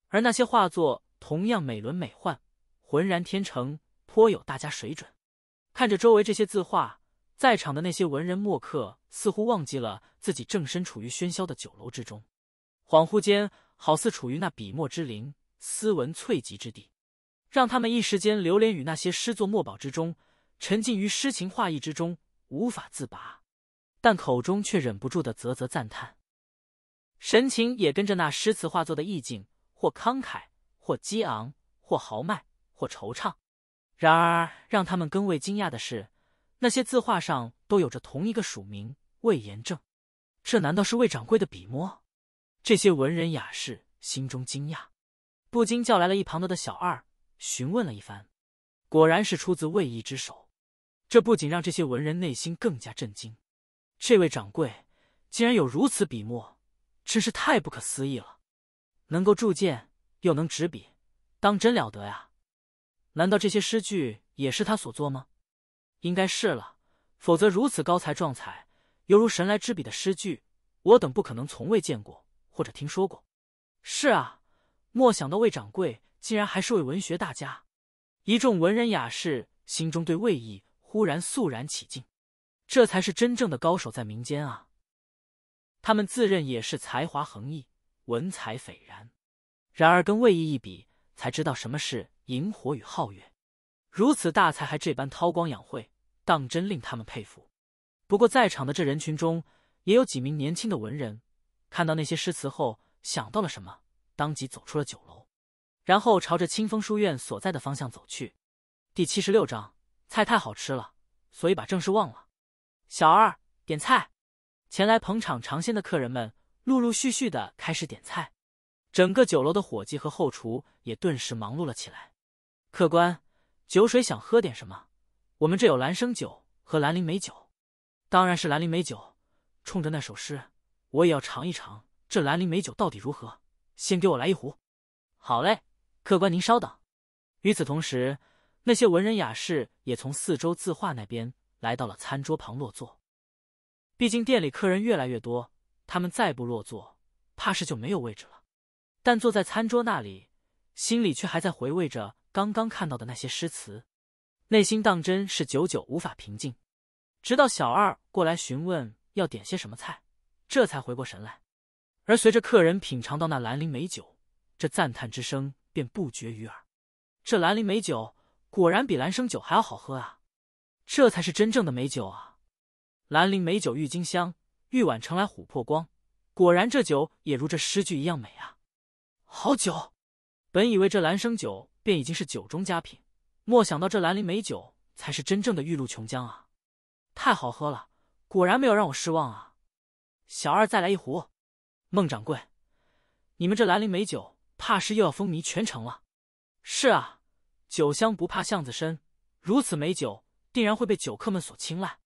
而那些画作同样美轮美奂，浑然天成，颇有大家水准。看着周围这些字画，在场的那些文人墨客似乎忘记了自己正身处于喧嚣的酒楼之中，恍惚间好似处于那笔墨之灵、斯文萃集之地。让他们一时间流连于那些诗作墨宝之中，沉浸于诗情画意之中，无法自拔，但口中却忍不住的啧啧赞叹，神情也跟着那诗词画作的意境，或慷慨，或激昂，或豪迈，或惆怅。然而，让他们更为惊讶的是，那些字画上都有着同一个署名——魏延正。这难道是魏掌柜的笔墨？这些文人雅士心中惊讶，不禁叫来了一旁的的小二。询问了一番，果然是出自魏毅之手。这不仅让这些文人内心更加震惊，这位掌柜竟然有如此笔墨，真是太不可思议了！能够铸剑又能执笔，当真了得呀！难道这些诗句也是他所作吗？应该是了，否则如此高才壮才，犹如神来之笔的诗句，我等不可能从未见过或者听说过。是啊，莫想到魏掌柜。竟然还是位文学大家，一众文人雅士心中对魏毅忽然肃然起敬。这才是真正的高手在民间啊！他们自认也是才华横溢、文采斐然，然而跟魏毅一比，才知道什么是萤火与皓月。如此大才还这般韬光养晦，当真令他们佩服。不过，在场的这人群中，也有几名年轻的文人，看到那些诗词后，想到了什么，当即走出了酒楼。然后朝着清风书院所在的方向走去。第七十六章，菜太好吃了，所以把正事忘了。小二，点菜。前来捧场尝鲜的客人们陆陆续续的开始点菜，整个酒楼的伙计和后厨也顿时忙碌了起来。客官，酒水想喝点什么？我们这有兰生酒和兰陵美酒，当然是兰陵美酒。冲着那首诗，我也要尝一尝这兰陵美酒到底如何。先给我来一壶。好嘞。客官，您稍等。与此同时，那些文人雅士也从四周字画那边来到了餐桌旁落座。毕竟店里客人越来越多，他们再不落座，怕是就没有位置了。但坐在餐桌那里，心里却还在回味着刚刚看到的那些诗词，内心当真是久久无法平静。直到小二过来询问要点些什么菜，这才回过神来。而随着客人品尝到那兰陵美酒，这赞叹之声。便不绝于耳，这兰陵美酒果然比兰生酒还要好喝啊！这才是真正的美酒啊！兰陵美酒郁金香，玉碗盛来琥珀光，果然这酒也如这诗句一样美啊！好酒，本以为这兰生酒便已经是酒中佳品，没想到这兰陵美酒才是真正的玉露琼浆啊！太好喝了，果然没有让我失望啊！小二，再来一壶。孟掌柜，你们这兰陵美酒。怕是又要风靡全城了。是啊，酒香不怕巷子深，如此美酒定然会被酒客们所青睐。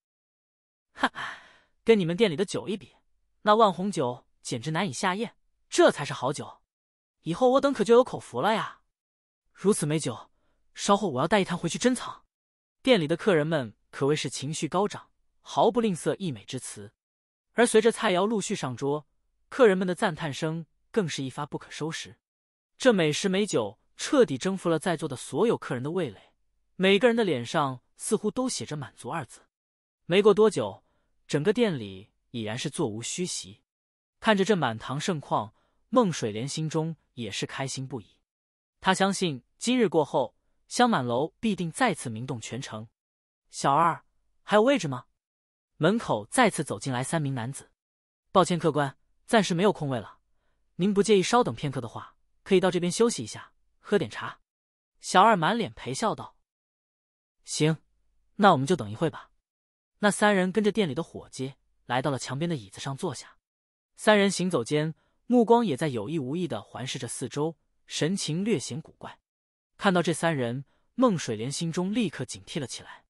哈哈，跟你们店里的酒一比，那万红酒简直难以下咽。这才是好酒，以后我等可就有口福了呀！如此美酒，稍后我要带一坛回去珍藏。店里的客人们可谓是情绪高涨，毫不吝啬溢美之词。而随着菜肴陆续上桌，客人们的赞叹声更是一发不可收拾。这美食美酒彻底征服了在座的所有客人的味蕾，每个人的脸上似乎都写着满足二字。没过多久，整个店里已然是座无虚席。看着这满堂盛况，孟水莲心中也是开心不已。他相信今日过后，香满楼必定再次名动全城。小二，还有位置吗？门口再次走进来三名男子。抱歉，客官，暂时没有空位了。您不介意稍等片刻的话？可以到这边休息一下，喝点茶。小二满脸陪笑道：“行，那我们就等一会吧。”那三人跟着店里的伙计来到了墙边的椅子上坐下。三人行走间，目光也在有意无意的环视着四周，神情略显古怪。看到这三人，孟水莲心中立刻警惕了起来。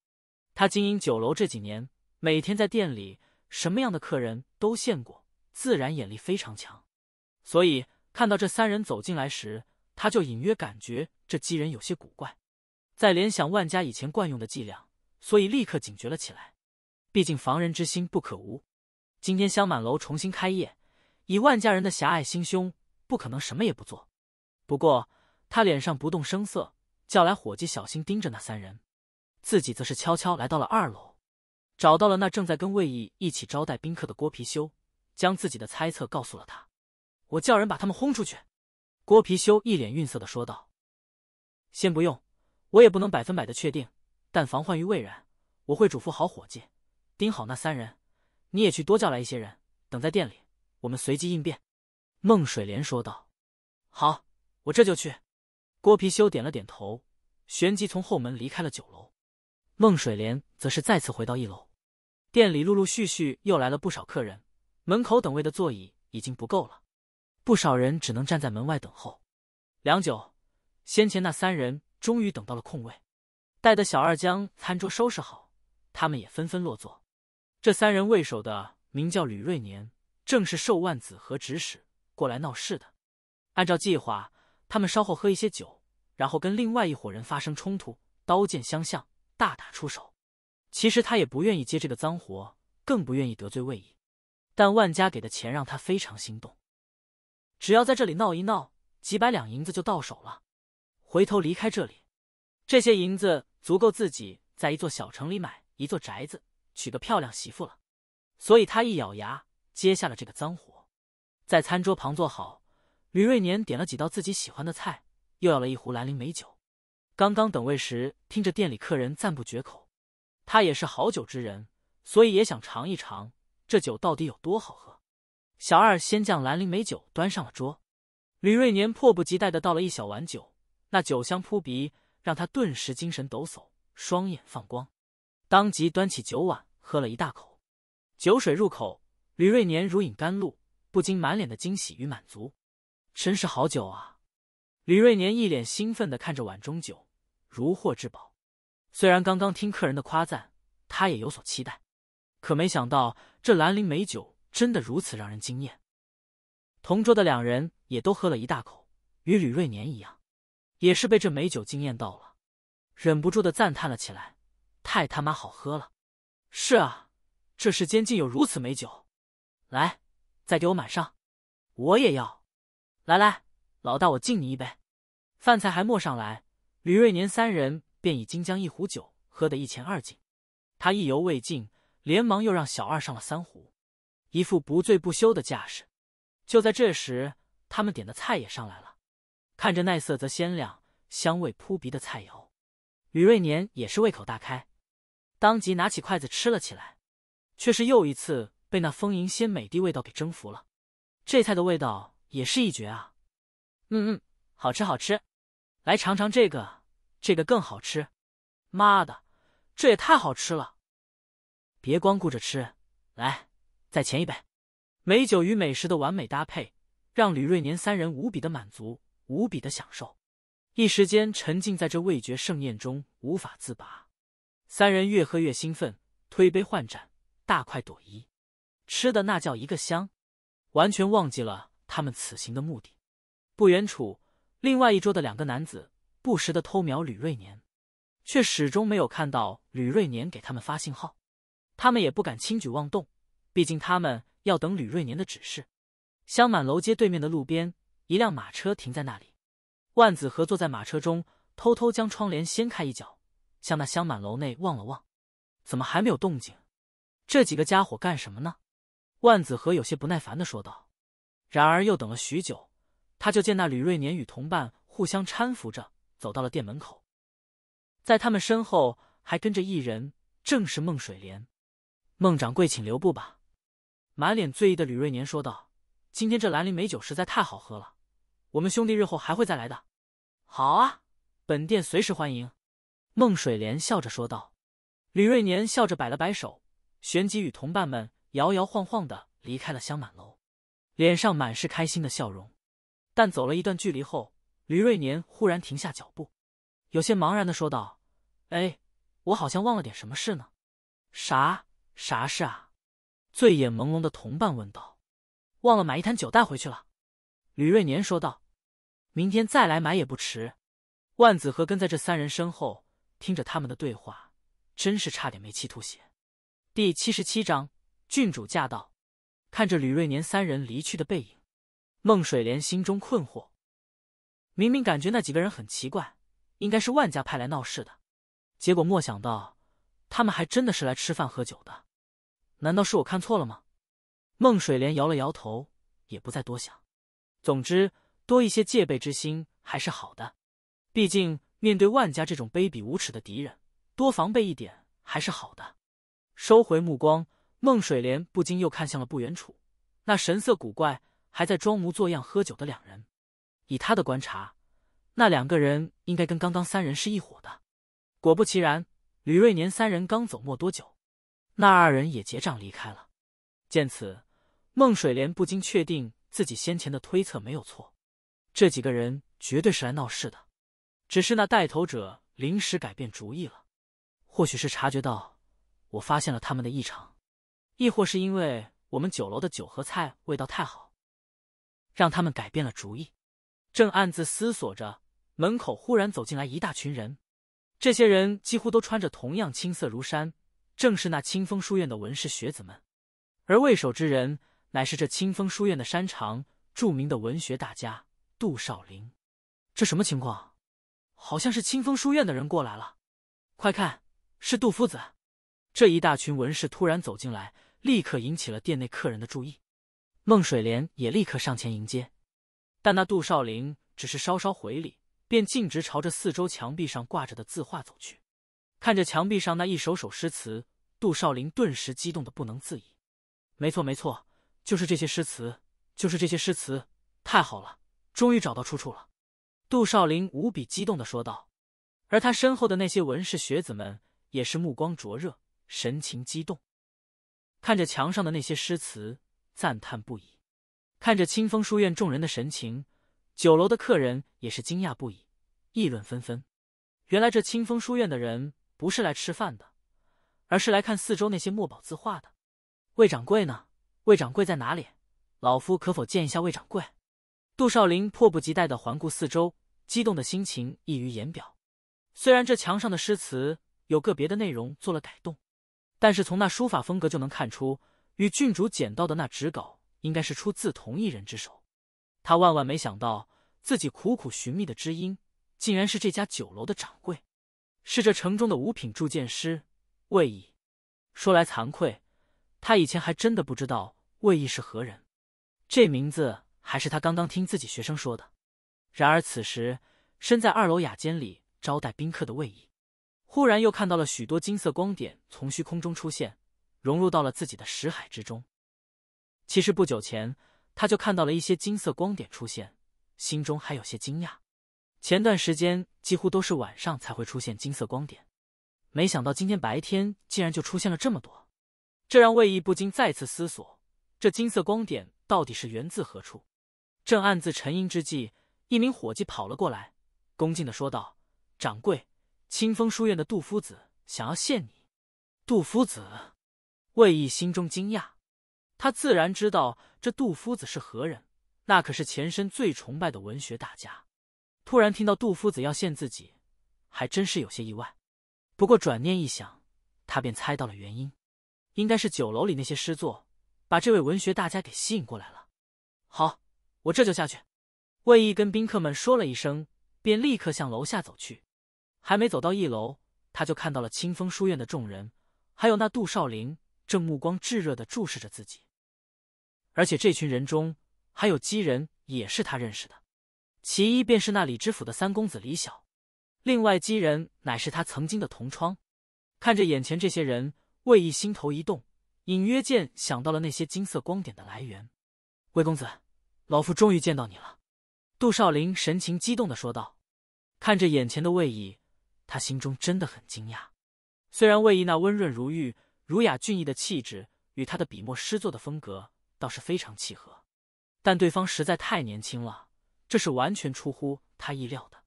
她经营酒楼这几年，每天在店里什么样的客人都见过，自然眼力非常强，所以。看到这三人走进来时，他就隐约感觉这几人有些古怪，在联想万家以前惯用的伎俩，所以立刻警觉了起来。毕竟防人之心不可无。今天香满楼重新开业，以万家人的狭隘心胸，不可能什么也不做。不过他脸上不动声色，叫来伙计小心盯着那三人，自己则是悄悄来到了二楼，找到了那正在跟魏毅一起招待宾客的郭貔貅，将自己的猜测告诉了他。我叫人把他们轰出去。”郭貔修一脸愠色的说道。“先不用，我也不能百分百的确定，但防患于未然，我会嘱咐好伙计，盯好那三人。你也去多叫来一些人，等在店里，我们随机应变。”孟水莲说道。“好，我这就去。”郭貔修点了点头，旋即从后门离开了酒楼。孟水莲则是再次回到一楼，店里陆陆续续又来了不少客人，门口等位的座椅已经不够了。不少人只能站在门外等候。良久，先前那三人终于等到了空位，待得小二将餐桌收拾好，他们也纷纷落座。这三人为首的名叫吕瑞年，正是受万子和指使过来闹事的。按照计划，他们稍后喝一些酒，然后跟另外一伙人发生冲突，刀剑相向，大打出手。其实他也不愿意接这个脏活，更不愿意得罪魏毅，但万家给的钱让他非常心动。只要在这里闹一闹，几百两银子就到手了。回头离开这里，这些银子足够自己在一座小城里买一座宅子，娶个漂亮媳妇了。所以他一咬牙接下了这个脏活，在餐桌旁坐好，吕瑞年点了几道自己喜欢的菜，又要了一壶兰陵美酒。刚刚等位时听着店里客人赞不绝口，他也是好酒之人，所以也想尝一尝这酒到底有多好喝。小二先将兰陵美酒端上了桌，吕瑞年迫不及待的倒了一小碗酒，那酒香扑鼻，让他顿时精神抖擞，双眼放光，当即端起酒碗喝了一大口。酒水入口，吕瑞年如饮甘露，不禁满脸的惊喜与满足，真是好酒啊！吕瑞年一脸兴奋的看着碗中酒，如获至宝。虽然刚刚听客人的夸赞，他也有所期待，可没想到这兰陵美酒。真的如此让人惊艳，同桌的两人也都喝了一大口，与吕瑞年一样，也是被这美酒惊艳到了，忍不住的赞叹了起来：“太他妈好喝了！”“是啊，这世间竟有如此美酒！”“来，再给我满上！”“我也要！”“来来，老大，我敬你一杯！”饭菜还没上来，吕瑞年三人便已经将一壶酒喝得一干二净，他意犹未尽，连忙又让小二上了三壶。一副不醉不休的架势。就在这时，他们点的菜也上来了。看着那色泽鲜亮、香味扑鼻的菜肴，吕瑞年也是胃口大开，当即拿起筷子吃了起来，却是又一次被那丰盈鲜美的味道给征服了。这菜的味道也是一绝啊！嗯嗯，好吃好吃。来尝尝这个，这个更好吃。妈的，这也太好吃了！别光顾着吃，来。再前一杯，美酒与美食的完美搭配，让吕瑞年三人无比的满足，无比的享受，一时间沉浸在这味觉盛宴中无法自拔。三人越喝越兴奋，推杯换盏，大快朵颐，吃的那叫一个香，完全忘记了他们此行的目的。不远处，另外一桌的两个男子不时的偷瞄吕瑞年，却始终没有看到吕瑞年给他们发信号，他们也不敢轻举妄动。毕竟他们要等吕瑞年的指示。香满楼街对面的路边，一辆马车停在那里。万子和坐在马车中，偷偷将窗帘掀开一角，向那香满楼内望了望。怎么还没有动静？这几个家伙干什么呢？万子和有些不耐烦的说道。然而又等了许久，他就见那吕瑞年与同伴互相搀扶着走到了店门口，在他们身后还跟着一人，正是孟水莲。孟掌柜，请留步吧。满脸醉意的吕瑞年说道：“今天这兰陵美酒实在太好喝了，我们兄弟日后还会再来的。”“好啊，本店随时欢迎。”孟水莲笑着说道。吕瑞年笑着摆了摆手，旋即与同伴们摇摇晃晃的离开了香满楼，脸上满是开心的笑容。但走了一段距离后，吕瑞年忽然停下脚步，有些茫然的说道：“哎，我好像忘了点什么事呢。”“啥啥事啊？”醉眼朦胧的同伴问道：“忘了买一坛酒带回去了。”吕瑞年说道：“明天再来买也不迟。”万子和跟在这三人身后，听着他们的对话，真是差点没气吐血。第七十七章，郡主驾到。看着吕瑞年三人离去的背影，孟水莲心中困惑：明明感觉那几个人很奇怪，应该是万家派来闹事的，结果莫想到他们还真的是来吃饭喝酒的。难道是我看错了吗？孟水莲摇了摇头，也不再多想。总之，多一些戒备之心还是好的。毕竟，面对万家这种卑鄙无耻的敌人，多防备一点还是好的。收回目光，孟水莲不禁又看向了不远处那神色古怪、还在装模作样喝酒的两人。以他的观察，那两个人应该跟刚刚三人是一伙的。果不其然，吕瑞年三人刚走没多久。那二人也结账离开了，见此，孟水莲不禁确定自己先前的推测没有错，这几个人绝对是来闹事的，只是那带头者临时改变主意了，或许是察觉到我发现了他们的异常，亦或是因为我们酒楼的酒和菜味道太好，让他们改变了主意。正暗自思索着，门口忽然走进来一大群人，这些人几乎都穿着同样青色如山、正是那清风书院的文士学子们，而为首之人乃是这清风书院的山长，著名的文学大家杜少陵。这什么情况？好像是清风书院的人过来了。快看，是杜夫子！这一大群文士突然走进来，立刻引起了店内客人的注意。孟水莲也立刻上前迎接，但那杜少陵只是稍稍回礼，便径直朝着四周墙壁上挂着的字画走去。看着墙壁上那一首首诗词，杜少林顿时激动的不能自已。没错，没错，就是这些诗词，就是这些诗词，太好了，终于找到出处了！杜少林无比激动的说道。而他身后的那些文士学子们也是目光灼热，神情激动，看着墙上的那些诗词，赞叹不已。看着清风书院众人的神情，酒楼的客人也是惊讶不已，议论纷纷。原来这清风书院的人。不是来吃饭的，而是来看四周那些墨宝字画的。魏掌柜呢？魏掌柜在哪里？老夫可否见一下魏掌柜？杜少林迫不及待的环顾四周，激动的心情溢于言表。虽然这墙上的诗词有个别的内容做了改动，但是从那书法风格就能看出，与郡主捡到的那纸稿应该是出自同一人之手。他万万没想到，自己苦苦寻觅的知音，竟然是这家酒楼的掌柜。是这城中的五品铸剑师魏毅。说来惭愧，他以前还真的不知道魏毅是何人，这名字还是他刚刚听自己学生说的。然而此时，身在二楼雅间里招待宾客的魏毅，忽然又看到了许多金色光点从虚空中出现，融入到了自己的识海之中。其实不久前，他就看到了一些金色光点出现，心中还有些惊讶。前段时间几乎都是晚上才会出现金色光点，没想到今天白天竟然就出现了这么多，这让魏毅不禁再次思索：这金色光点到底是源自何处？正暗自沉吟之际，一名伙计跑了过来，恭敬的说道：“掌柜，清风书院的杜夫子想要见你。”杜夫子，魏毅心中惊讶，他自然知道这杜夫子是何人，那可是前身最崇拜的文学大家。突然听到杜夫子要献自己，还真是有些意外。不过转念一想，他便猜到了原因，应该是酒楼里那些诗作把这位文学大家给吸引过来了。好，我这就下去。魏毅跟宾客们说了一声，便立刻向楼下走去。还没走到一楼，他就看到了清风书院的众人，还有那杜少林，正目光炙热的注视着自己。而且这群人中还有姬人，也是他认识的。其一便是那李知府的三公子李晓，另外几人乃是他曾经的同窗。看着眼前这些人，魏毅心头一动，隐约间想到了那些金色光点的来源。魏公子，老夫终于见到你了！”杜少林神情激动的说道。看着眼前的魏毅，他心中真的很惊讶。虽然魏毅那温润如玉、儒雅俊逸的气质与他的笔墨诗作的风格倒是非常契合，但对方实在太年轻了。这是完全出乎他意料的，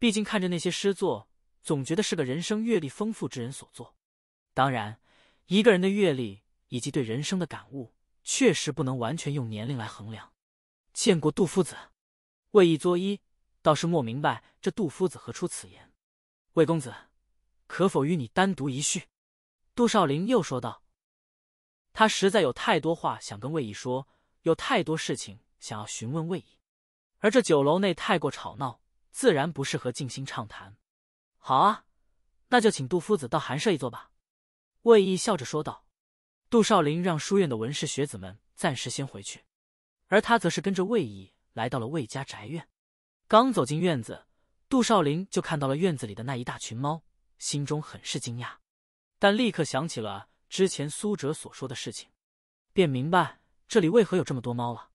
毕竟看着那些诗作，总觉得是个人生阅历丰富之人所作。当然，一个人的阅历以及对人生的感悟，确实不能完全用年龄来衡量。见过杜夫子，魏义作揖，倒是莫明白这杜夫子何出此言。魏公子，可否与你单独一叙？杜少陵又说道，他实在有太多话想跟魏毅说，有太多事情想要询问魏毅。而这酒楼内太过吵闹，自然不适合静心畅谈。好啊，那就请杜夫子到寒舍一坐吧。”魏毅笑着说道。杜少林让书院的文士学子们暂时先回去，而他则是跟着魏毅来到了魏家宅院。刚走进院子，杜少林就看到了院子里的那一大群猫，心中很是惊讶，但立刻想起了之前苏哲所说的事情，便明白这里为何有这么多猫了。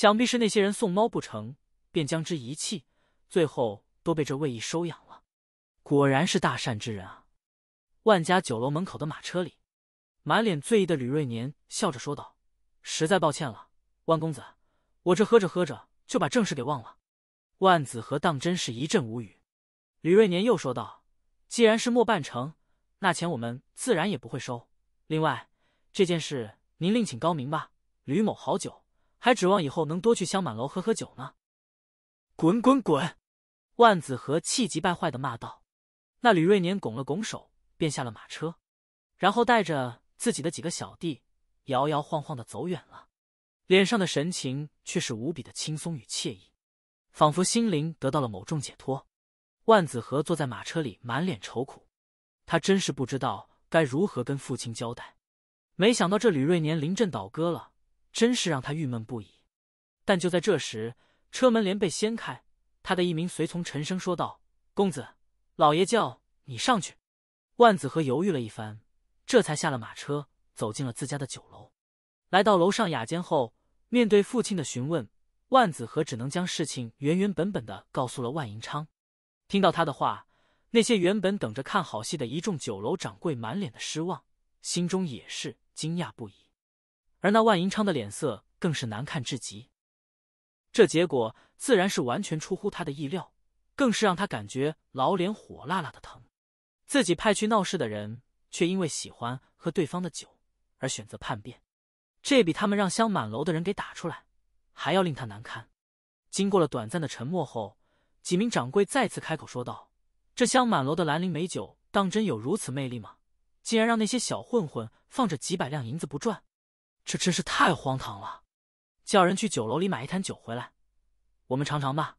想必是那些人送猫不成，便将之遗弃，最后都被这卫毅收养了。果然是大善之人啊！万家酒楼门口的马车里，满脸醉意的吕瑞年笑着说道：“实在抱歉了，万公子，我这喝着喝着就把正事给忘了。”万子和当真是一阵无语。吕瑞年又说道：“既然是莫办成，那钱我们自然也不会收。另外，这件事您另请高明吧。吕某好酒。”还指望以后能多去香满楼喝喝酒呢！滚滚滚！万子和气急败坏的骂道。那吕瑞年拱了拱手，便下了马车，然后带着自己的几个小弟摇摇晃晃的走远了，脸上的神情却是无比的轻松与惬意，仿佛心灵得到了某种解脱。万子和坐在马车里满脸愁苦，他真是不知道该如何跟父亲交代。没想到这吕瑞年临阵倒戈了。真是让他郁闷不已，但就在这时，车门帘被掀开，他的一名随从沉声说道：“公子，老爷叫你上去。”万子和犹豫了一番，这才下了马车，走进了自家的酒楼。来到楼上雅间后，面对父亲的询问，万子和只能将事情原原本本的告诉了万银昌。听到他的话，那些原本等着看好戏的一众酒楼掌柜满脸的失望，心中也是惊讶不已。而那万银昌的脸色更是难看至极，这结果自然是完全出乎他的意料，更是让他感觉老脸火辣辣的疼。自己派去闹事的人，却因为喜欢喝对方的酒而选择叛变，这比他们让香满楼的人给打出来还要令他难堪。经过了短暂的沉默后，几名掌柜再次开口说道：“这香满楼的兰陵美酒，当真有如此魅力吗？竟然让那些小混混放着几百两银子不赚？”这真是太荒唐了！叫人去酒楼里买一坛酒回来，我们尝尝吧。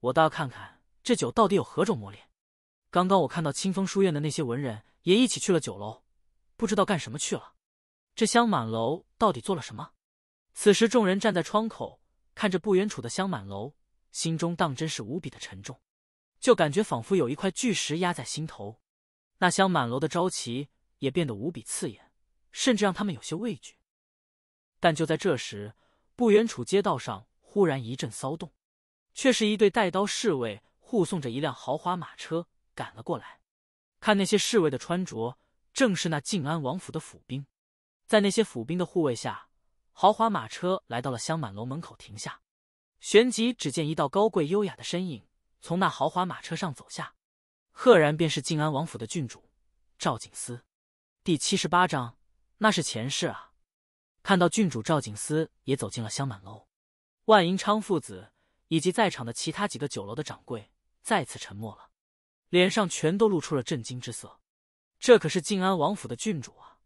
我倒要看看这酒到底有何种魔力。刚刚我看到清风书院的那些文人也一起去了酒楼，不知道干什么去了。这香满楼到底做了什么？此时，众人站在窗口，看着不远处的香满楼，心中当真是无比的沉重，就感觉仿佛有一块巨石压在心头。那香满楼的朝旗也变得无比刺眼，甚至让他们有些畏惧。但就在这时，不远处街道上忽然一阵骚动，却是一队带刀侍卫护送着一辆豪华马车赶了过来。看那些侍卫的穿着，正是那静安王府的府兵。在那些府兵的护卫下，豪华马车来到了香满楼门口停下。旋即，只见一道高贵优雅的身影从那豪华马车上走下，赫然便是静安王府的郡主赵景思。第七十八章，那是前世啊。看到郡主赵景思也走进了香满楼，万银昌父子以及在场的其他几个酒楼的掌柜再次沉默了，脸上全都露出了震惊之色。这可是靖安王府的郡主啊！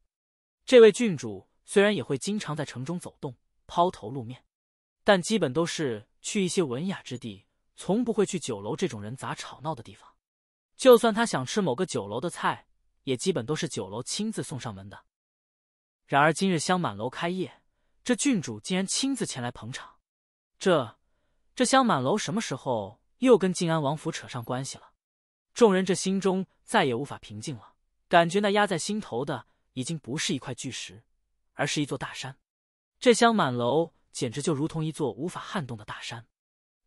这位郡主虽然也会经常在城中走动、抛头露面，但基本都是去一些文雅之地，从不会去酒楼这种人杂吵闹的地方。就算他想吃某个酒楼的菜，也基本都是酒楼亲自送上门的。然而今日香满楼开业，这郡主竟然亲自前来捧场，这这香满楼什么时候又跟静安王府扯上关系了？众人这心中再也无法平静了，感觉那压在心头的已经不是一块巨石，而是一座大山。这香满楼简直就如同一座无法撼动的大山。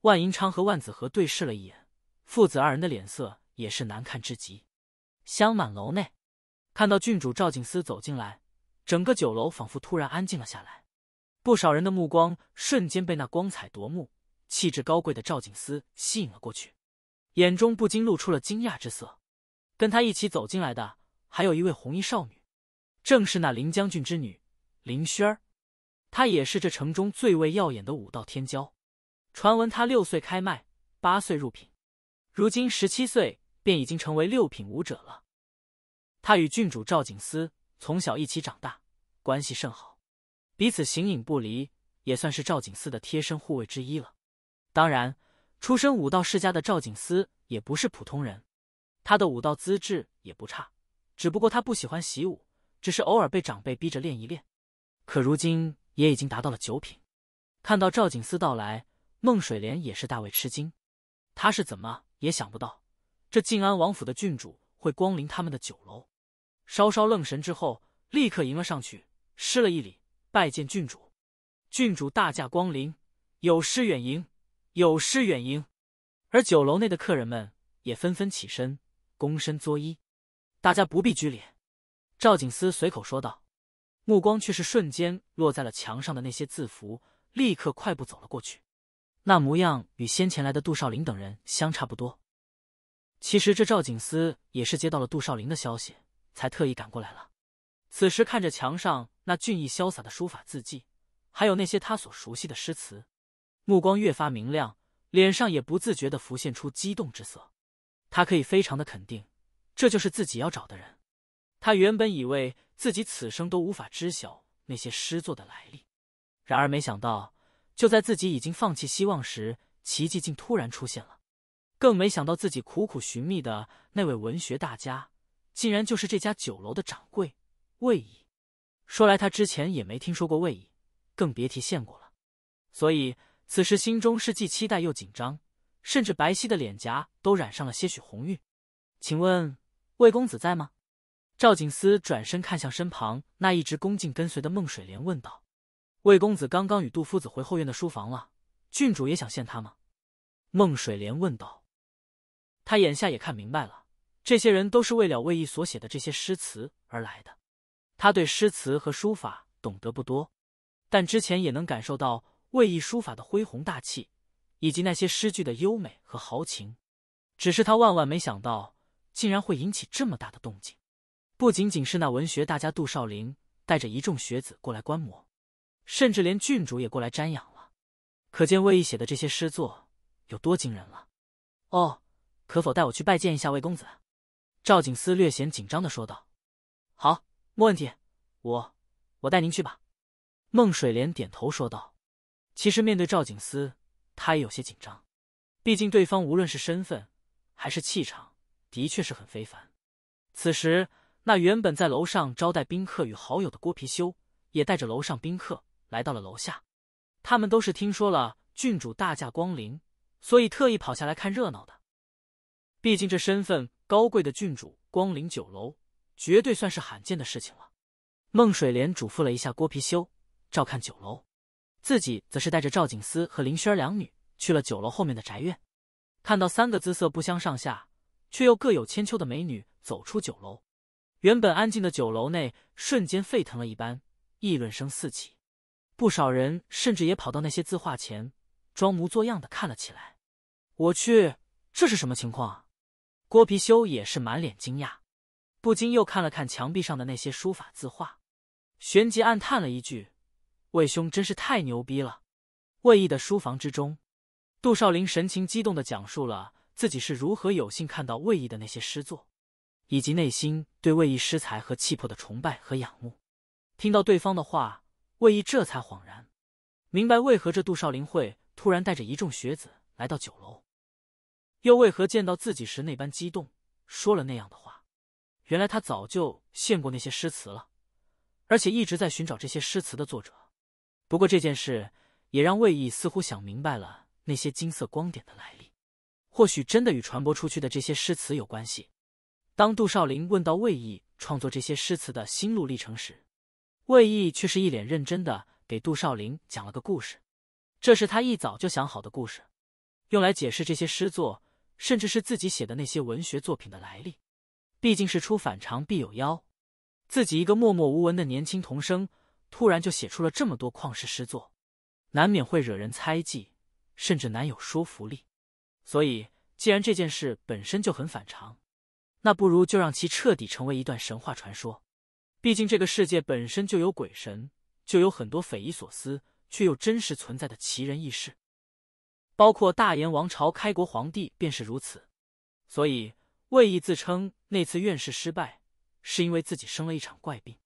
万银昌和万子和对视了一眼，父子二人的脸色也是难看至极。香满楼内，看到郡主赵景思走进来。整个酒楼仿佛突然安静了下来，不少人的目光瞬间被那光彩夺目、气质高贵的赵景思吸引了过去，眼中不禁露出了惊讶之色。跟他一起走进来的还有一位红衣少女，正是那林将军之女林萱儿。她也是这城中最为耀眼的武道天骄，传闻她六岁开卖八岁入品，如今十七岁便已经成为六品武者了。她与郡主赵景思从小一起长大，关系甚好，彼此形影不离，也算是赵景思的贴身护卫之一了。当然，出身武道世家的赵景思也不是普通人，他的武道资质也不差，只不过他不喜欢习武，只是偶尔被长辈逼着练一练。可如今也已经达到了九品。看到赵景思到来，孟水莲也是大为吃惊，他是怎么也想不到，这靖安王府的郡主会光临他们的酒楼。稍稍愣神之后，立刻迎了上去，施了一礼，拜见郡主。郡主大驾光临，有失远迎，有失远迎。而酒楼内的客人们也纷纷起身，躬身作揖。大家不必拘礼。”赵景思随口说道，目光却是瞬间落在了墙上的那些字符，立刻快步走了过去。那模样与先前来的杜少林等人相差不多。其实，这赵景思也是接到了杜少林的消息。才特意赶过来了。此时看着墙上那俊逸潇洒的书法字迹，还有那些他所熟悉的诗词，目光越发明亮，脸上也不自觉的浮现出激动之色。他可以非常的肯定，这就是自己要找的人。他原本以为自己此生都无法知晓那些诗作的来历，然而没想到，就在自己已经放弃希望时，奇迹竟突然出现了。更没想到，自己苦苦寻觅的那位文学大家。竟然就是这家酒楼的掌柜魏毅。说来他之前也没听说过魏毅，更别提见过了。所以此时心中是既期待又紧张，甚至白皙的脸颊都染上了些许红晕。请问魏公子在吗？赵景思转身看向身旁那一直恭敬跟随的孟水莲问道：“魏公子刚刚与杜夫子回后院的书房了，郡主也想见他吗？”孟水莲问道。他眼下也看明白了。这些人都是为了魏毅所写的这些诗词而来的。他对诗词和书法懂得不多，但之前也能感受到魏毅书法的恢弘大气，以及那些诗句的优美和豪情。只是他万万没想到，竟然会引起这么大的动静。不仅仅是那文学大家杜少陵带着一众学子过来观摩，甚至连郡主也过来瞻仰了。可见魏毅写的这些诗作有多惊人了。哦，可否带我去拜见一下魏公子？赵景思略显紧张的说道：“好，没问题，我我带您去吧。”孟水莲点头说道：“其实面对赵景思，他也有些紧张，毕竟对方无论是身份还是气场，的确是很非凡。”此时，那原本在楼上招待宾客与好友的郭貔貅，也带着楼上宾客来到了楼下。他们都是听说了郡主大驾光临，所以特意跑下来看热闹的。毕竟这身份。高贵的郡主光临酒楼，绝对算是罕见的事情了。孟水莲嘱咐了一下郭貔貅，照看酒楼，自己则是带着赵景思和林萱儿两女去了酒楼后面的宅院。看到三个姿色不相上下，却又各有千秋的美女走出酒楼，原本安静的酒楼内瞬间沸腾了一般，议论声四起。不少人甚至也跑到那些字画前，装模作样的看了起来。我去，这是什么情况啊？郭貔修也是满脸惊讶，不禁又看了看墙壁上的那些书法字画，旋即暗叹了一句：“魏兄真是太牛逼了。”魏毅的书房之中，杜少林神情激动的讲述了自己是如何有幸看到魏毅的那些诗作，以及内心对魏毅诗才和气魄的崇拜和仰慕。听到对方的话，魏毅这才恍然，明白为何这杜少林会突然带着一众学子来到酒楼。又为何见到自己时那般激动，说了那样的话？原来他早就见过那些诗词了，而且一直在寻找这些诗词的作者。不过这件事也让魏毅似乎想明白了那些金色光点的来历，或许真的与传播出去的这些诗词有关系。当杜少林问到魏毅创作这些诗词的心路历程时，魏毅却是一脸认真的给杜少林讲了个故事，这是他一早就想好的故事，用来解释这些诗作。甚至是自己写的那些文学作品的来历，毕竟是出反常必有妖。自己一个默默无闻的年轻童生，突然就写出了这么多旷世诗作，难免会惹人猜忌，甚至难有说服力。所以，既然这件事本身就很反常，那不如就让其彻底成为一段神话传说。毕竟这个世界本身就有鬼神，就有很多匪夷所思却又真实存在的奇人异事。包括大燕王朝开国皇帝便是如此，所以魏翊自称那次院士失败是因为自己生了一场怪病，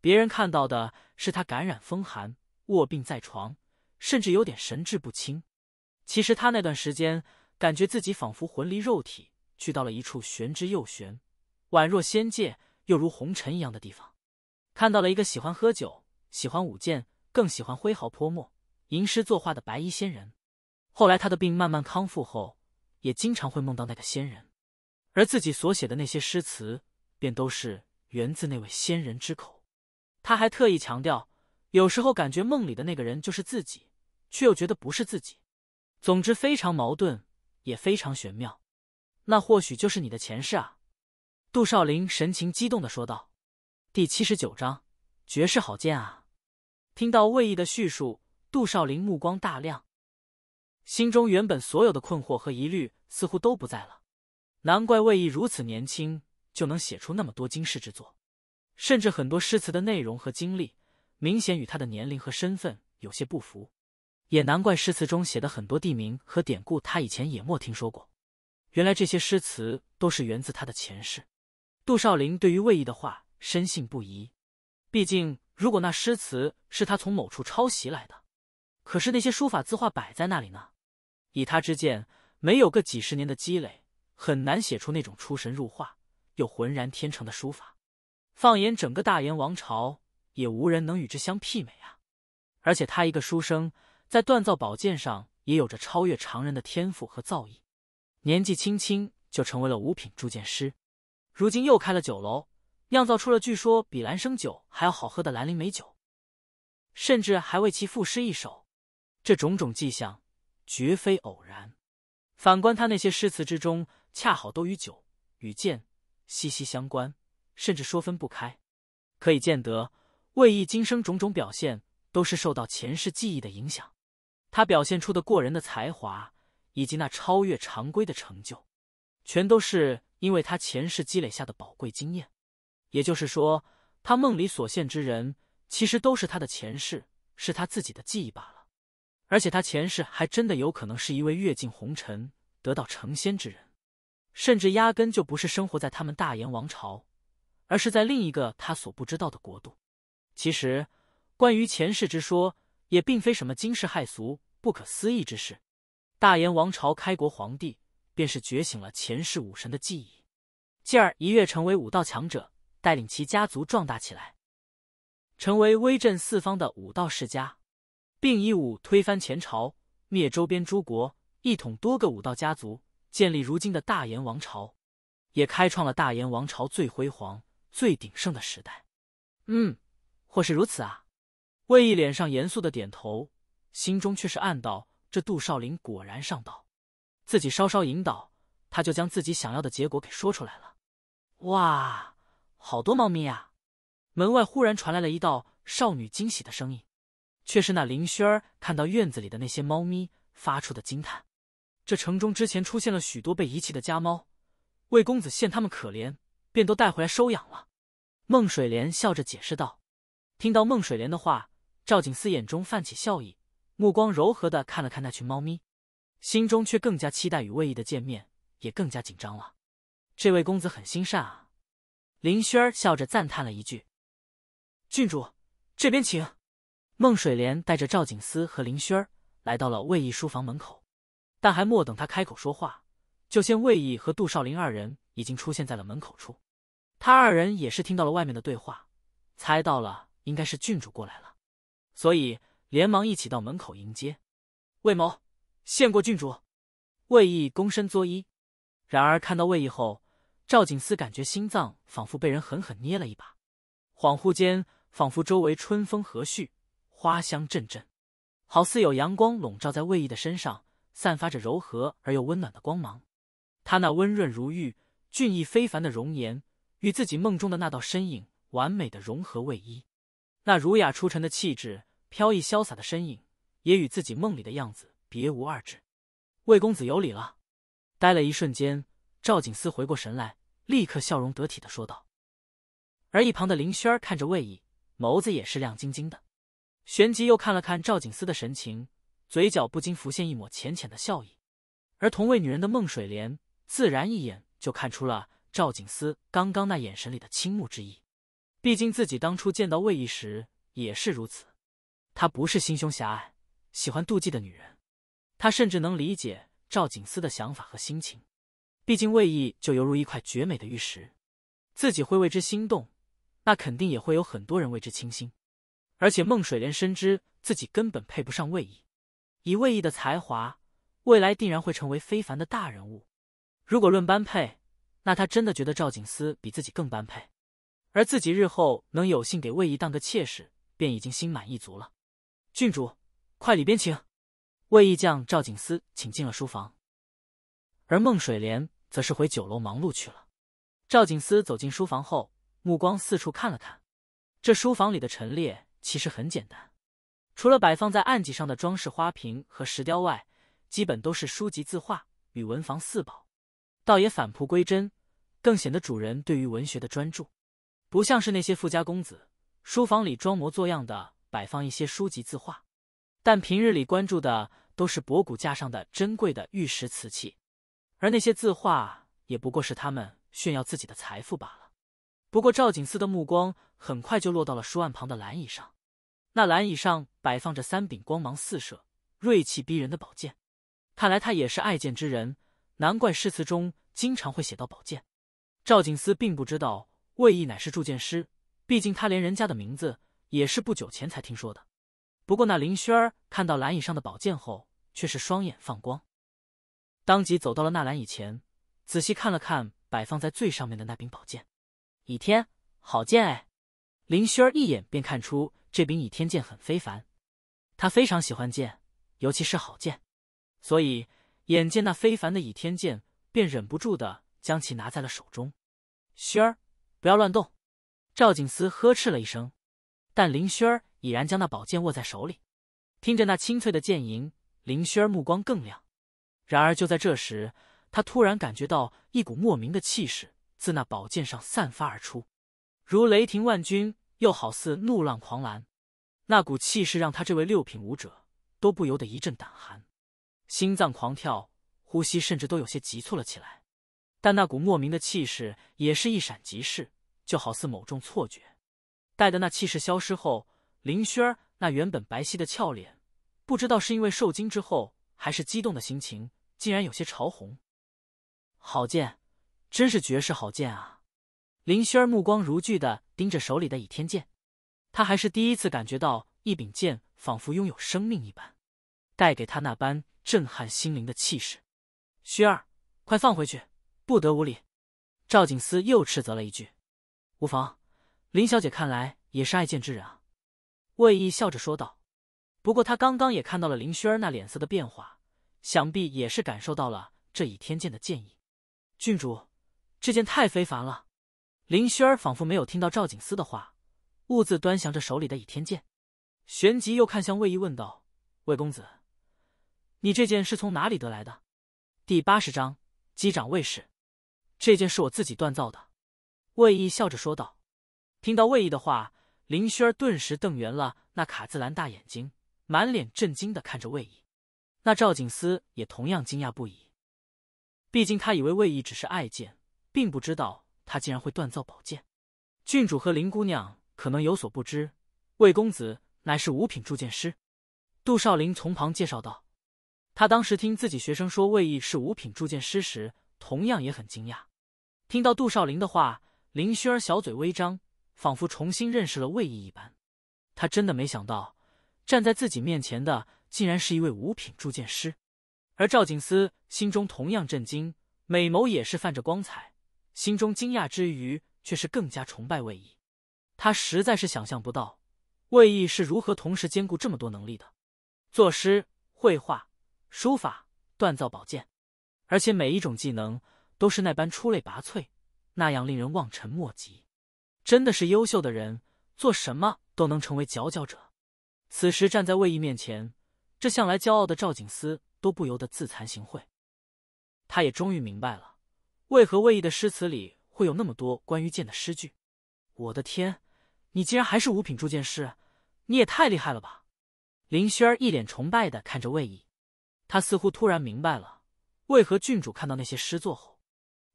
别人看到的是他感染风寒卧病在床，甚至有点神志不清。其实他那段时间感觉自己仿佛魂离肉体，去到了一处玄之又玄，宛若仙界又如红尘一样的地方，看到了一个喜欢喝酒、喜欢舞剑、更喜欢挥毫泼墨、吟诗作画的白衣仙人。后来他的病慢慢康复后，也经常会梦到那个仙人，而自己所写的那些诗词便都是源自那位仙人之口。他还特意强调，有时候感觉梦里的那个人就是自己，却又觉得不是自己，总之非常矛盾，也非常玄妙。那或许就是你的前世啊！”杜少林神情激动的说道。第七十九章，绝世好剑啊！听到魏毅的叙述，杜少林目光大亮。心中原本所有的困惑和疑虑似乎都不在了，难怪魏毅如此年轻就能写出那么多惊世之作，甚至很多诗词的内容和经历明显与他的年龄和身份有些不符，也难怪诗词中写的很多地名和典故他以前也没听说过。原来这些诗词都是源自他的前世。杜少陵对于魏毅的话深信不疑，毕竟如果那诗词是他从某处抄袭来的，可是那些书法字画摆在那里呢？以他之见，没有个几十年的积累，很难写出那种出神入化又浑然天成的书法。放眼整个大元王朝，也无人能与之相媲美啊！而且他一个书生，在锻造宝剑上也有着超越常人的天赋和造诣，年纪轻轻就成为了五品铸剑师。如今又开了酒楼，酿造出了据说比兰生酒还要好喝的兰陵美酒，甚至还为其赋诗一首。这种种迹象。绝非偶然。反观他那些诗词之中，恰好都与酒与剑息息相关，甚至说分不开。可以见得，魏毅今生种种表现都是受到前世记忆的影响。他表现出的过人的才华以及那超越常规的成就，全都是因为他前世积累下的宝贵经验。也就是说，他梦里所现之人，其实都是他的前世，是他自己的记忆罢了。而且他前世还真的有可能是一位阅尽红尘、得到成仙之人，甚至压根就不是生活在他们大炎王朝，而是在另一个他所不知道的国度。其实，关于前世之说，也并非什么惊世骇俗、不可思议之事。大炎王朝开国皇帝便是觉醒了前世武神的记忆，继而一跃成为武道强者，带领其家族壮大起来，成为威震四方的武道世家。并以武推翻前朝，灭周边诸国，一统多个武道家族，建立如今的大炎王朝，也开创了大炎王朝最辉煌、最鼎盛的时代。嗯，或是如此啊。魏毅脸上严肃的点头，心中却是暗道：这杜少林果然上道，自己稍稍引导，他就将自己想要的结果给说出来了。哇，好多猫咪啊！门外忽然传来了一道少女惊喜的声音。却是那林轩儿看到院子里的那些猫咪发出的惊叹。这城中之前出现了许多被遗弃的家猫，魏公子见他们可怜，便都带回来收养了。孟水莲笑着解释道。听到孟水莲的话，赵景思眼中泛起笑意，目光柔和的看了看那群猫咪，心中却更加期待与魏毅的见面，也更加紧张了。这位公子很心善啊，林轩儿笑着赞叹了一句。郡主，这边请。孟水莲带着赵景思和林轩儿来到了魏毅书房门口，但还莫等他开口说话，就见魏毅和杜少林二人已经出现在了门口处。他二人也是听到了外面的对话，猜到了应该是郡主过来了，所以连忙一起到门口迎接。魏某见过郡主，魏毅躬身作揖。然而看到魏毅后，赵景思感觉心脏仿佛被人狠狠捏了一把，恍惚间仿佛周围春风和煦。花香阵阵，好似有阳光笼罩在魏毅的身上，散发着柔和而又温暖的光芒。他那温润如玉、俊逸非凡的容颜，与自己梦中的那道身影完美的融合。为一。那儒雅出尘的气质、飘逸潇洒的身影，也与自己梦里的样子别无二致。魏公子有礼了。待了一瞬间，赵景思回过神来，立刻笑容得体的说道。而一旁的林轩看着魏毅，眸子也是亮晶晶的。旋即又看了看赵景思的神情，嘴角不禁浮现一抹浅浅的笑意。而同为女人的孟水莲，自然一眼就看出了赵景思刚刚那眼神里的倾慕之意。毕竟自己当初见到魏毅时也是如此。她不是心胸狭隘、喜欢妒忌的女人，她甚至能理解赵景思的想法和心情。毕竟魏毅就犹如一块绝美的玉石，自己会为之心动，那肯定也会有很多人为之倾心。而且孟水莲深知自己根本配不上魏毅，以魏毅的才华，未来定然会成为非凡的大人物。如果论般配，那他真的觉得赵景思比自己更般配。而自己日后能有幸给魏毅当个妾室，便已经心满意足了。郡主，快里边请。魏毅将赵景思请进了书房，而孟水莲则是回酒楼忙碌去了。赵景思走进书房后，目光四处看了看，这书房里的陈列。其实很简单，除了摆放在案几上的装饰花瓶和石雕外，基本都是书籍、字画与文房四宝，倒也返璞归真，更显得主人对于文学的专注，不像是那些富家公子书房里装模作样的摆放一些书籍、字画，但平日里关注的都是博古架上的珍贵的玉石、瓷器，而那些字画也不过是他们炫耀自己的财富罢了。不过赵景思的目光很快就落到了书案旁的蓝椅上。那蓝椅上摆放着三柄光芒四射、锐气逼人的宝剑，看来他也是爱剑之人，难怪诗词中经常会写到宝剑。赵景思并不知道魏毅乃是铸剑师，毕竟他连人家的名字也是不久前才听说的。不过那林轩儿看到蓝椅上的宝剑后，却是双眼放光，当即走到了那蓝椅前，仔细看了看摆放在最上面的那柄宝剑，倚天，好剑哎！林轩儿一眼便看出。这柄倚天剑很非凡，他非常喜欢剑，尤其是好剑，所以眼见那非凡的倚天剑，便忍不住的将其拿在了手中。轩儿，不要乱动！赵景思呵斥了一声，但林轩儿已然将那宝剑握在手里，听着那清脆的剑吟，林轩儿目光更亮。然而就在这时，他突然感觉到一股莫名的气势自那宝剑上散发而出，如雷霆万钧。又好似怒浪狂澜，那股气势让他这位六品武者都不由得一阵胆寒，心脏狂跳，呼吸甚至都有些急促了起来。但那股莫名的气势也是一闪即逝，就好似某种错觉。待得那气势消失后，林轩那原本白皙的俏脸，不知道是因为受惊之后，还是激动的心情，竟然有些潮红。好剑，真是绝世好剑啊！林轩儿目光如炬的盯着手里的倚天剑，他还是第一次感觉到一柄剑仿佛拥有生命一般，带给他那般震撼心灵的气势。轩儿，快放回去，不得无礼！赵景思又斥责了一句。无妨，林小姐看来也是爱剑之人啊。”魏毅笑着说道。不过他刚刚也看到了林轩儿那脸色的变化，想必也是感受到了这倚天剑的剑意。郡主，这剑太非凡了。林轩儿仿佛没有听到赵景思的话，兀自端详着手里的倚天剑，旋即又看向魏一问道：“魏公子，你这件是从哪里得来的？”第八十章机长卫士。这件是我自己锻造的。”魏毅笑着说道。听到魏毅的话，林轩儿顿时瞪圆了那卡姿兰大眼睛，满脸震惊的看着魏毅。那赵景思也同样惊讶不已，毕竟他以为魏毅只是爱剑，并不知道。他竟然会锻造宝剑，郡主和林姑娘可能有所不知，魏公子乃是五品铸剑师。杜少林从旁介绍道。他当时听自己学生说魏毅是五品铸剑师时，同样也很惊讶。听到杜少林的话，林轩儿小嘴微张，仿佛重新认识了魏毅一般。他真的没想到，站在自己面前的竟然是一位五品铸剑师。而赵景思心中同样震惊，美眸也是泛着光彩。心中惊讶之余，却是更加崇拜魏毅。他实在是想象不到魏毅是如何同时兼顾这么多能力的：作诗、绘画、书法、锻造宝剑，而且每一种技能都是那般出类拔萃，那样令人望尘莫及。真的是优秀的人，做什么都能成为佼佼者。此时站在魏毅面前，这向来骄傲的赵景思都不由得自惭形秽。他也终于明白了。为何魏毅的诗词里会有那么多关于剑的诗句？我的天，你竟然还是五品铸剑师，你也太厉害了吧！林轩儿一脸崇拜的看着魏毅，他似乎突然明白了，为何郡主看到那些诗作后，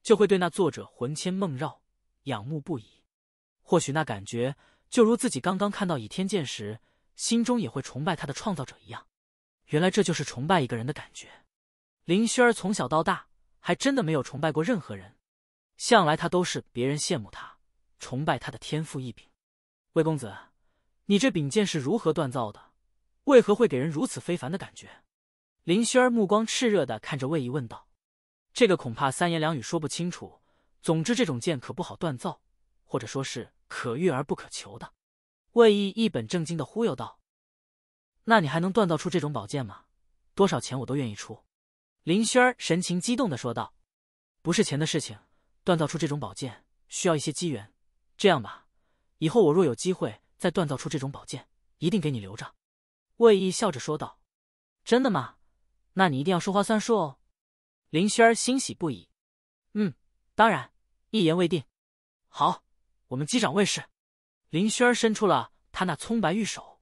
就会对那作者魂牵梦绕，仰慕不已。或许那感觉就如自己刚刚看到倚天剑时，心中也会崇拜他的创造者一样。原来这就是崇拜一个人的感觉。林轩儿从小到大。还真的没有崇拜过任何人，向来他都是别人羡慕他、崇拜他的天赋异禀。魏公子，你这柄剑是如何锻造的？为何会给人如此非凡的感觉？林轩目光炽热的看着魏毅问道：“这个恐怕三言两语说不清楚。总之，这种剑可不好锻造，或者说是可遇而不可求的。”魏毅一本正经的忽悠道：“那你还能锻造出这种宝剑吗？多少钱我都愿意出。”林轩儿神情激动的说道：“不是钱的事情，锻造出这种宝剑需要一些机缘。这样吧，以后我若有机会再锻造出这种宝剑，一定给你留着。”魏毅笑着说道：“真的吗？那你一定要说话算数哦。”林轩儿欣喜不已：“嗯，当然，一言未定。好，我们击掌为誓。”林轩儿伸出了他那葱白玉手，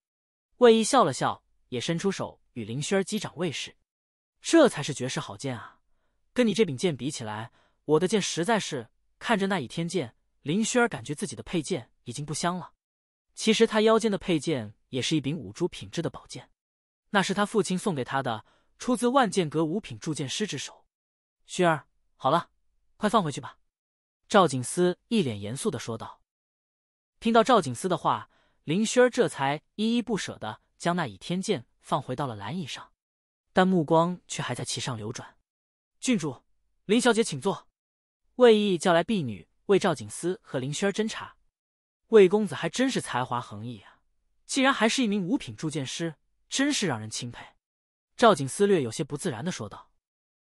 魏毅笑了笑，也伸出手与林轩击掌卫士。这才是绝世好剑啊！跟你这柄剑比起来，我的剑实在是……看着那倚天剑，林轩儿感觉自己的佩剑已经不香了。其实他腰间的佩剑也是一柄五珠品质的宝剑，那是他父亲送给他的，出自万剑阁五品铸剑师之手。轩儿，好了，快放回去吧。”赵景思一脸严肃的说道。听到赵景思的话，林轩儿这才依依不舍的将那倚天剑放回到了蓝椅上。但目光却还在其上流转。郡主，林小姐，请坐。魏毅叫来婢女为赵景思和林轩斟茶。魏公子还真是才华横溢啊，竟然还是一名五品铸剑师，真是让人钦佩。赵景思略有些不自然的说道：“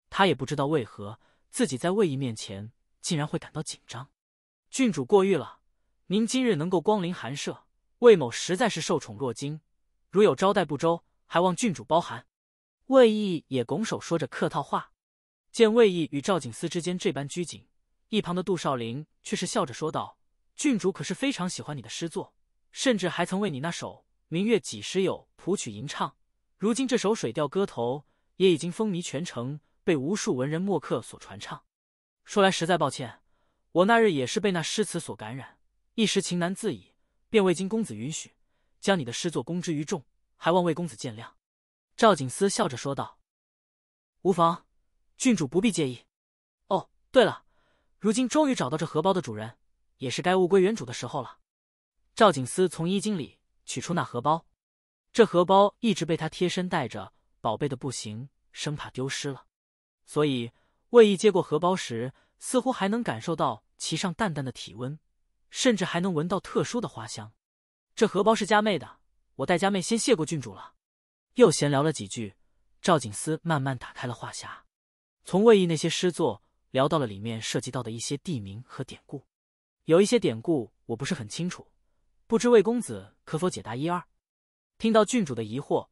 他也不知道为何自己在魏毅面前竟然会感到紧张。”郡主过誉了，您今日能够光临寒舍，魏某实在是受宠若惊。如有招待不周，还望郡主包涵。魏毅也拱手说着客套话，见魏毅与赵景思之间这般拘谨，一旁的杜少陵却是笑着说道：“郡主可是非常喜欢你的诗作，甚至还曾为你那首《明月几时有》谱曲吟唱。如今这首《水调歌头》也已经风靡全城，被无数文人墨客所传唱。说来实在抱歉，我那日也是被那诗词所感染，一时情难自已，便未经公子允许，将你的诗作公之于众，还望魏公子见谅。”赵景思笑着说道：“无妨，郡主不必介意。哦，对了，如今终于找到这荷包的主人，也是该物归原主的时候了。”赵景思从衣襟里取出那荷包，这荷包一直被他贴身带着，宝贝的不行，生怕丢失了。所以魏毅接过荷包时，似乎还能感受到其上淡淡的体温，甚至还能闻到特殊的花香。这荷包是家妹的，我代家妹先谢过郡主了。又闲聊了几句，赵景思慢慢打开了话匣，从魏毅那些诗作聊到了里面涉及到的一些地名和典故。有一些典故我不是很清楚，不知魏公子可否解答一二？听到郡主的疑惑，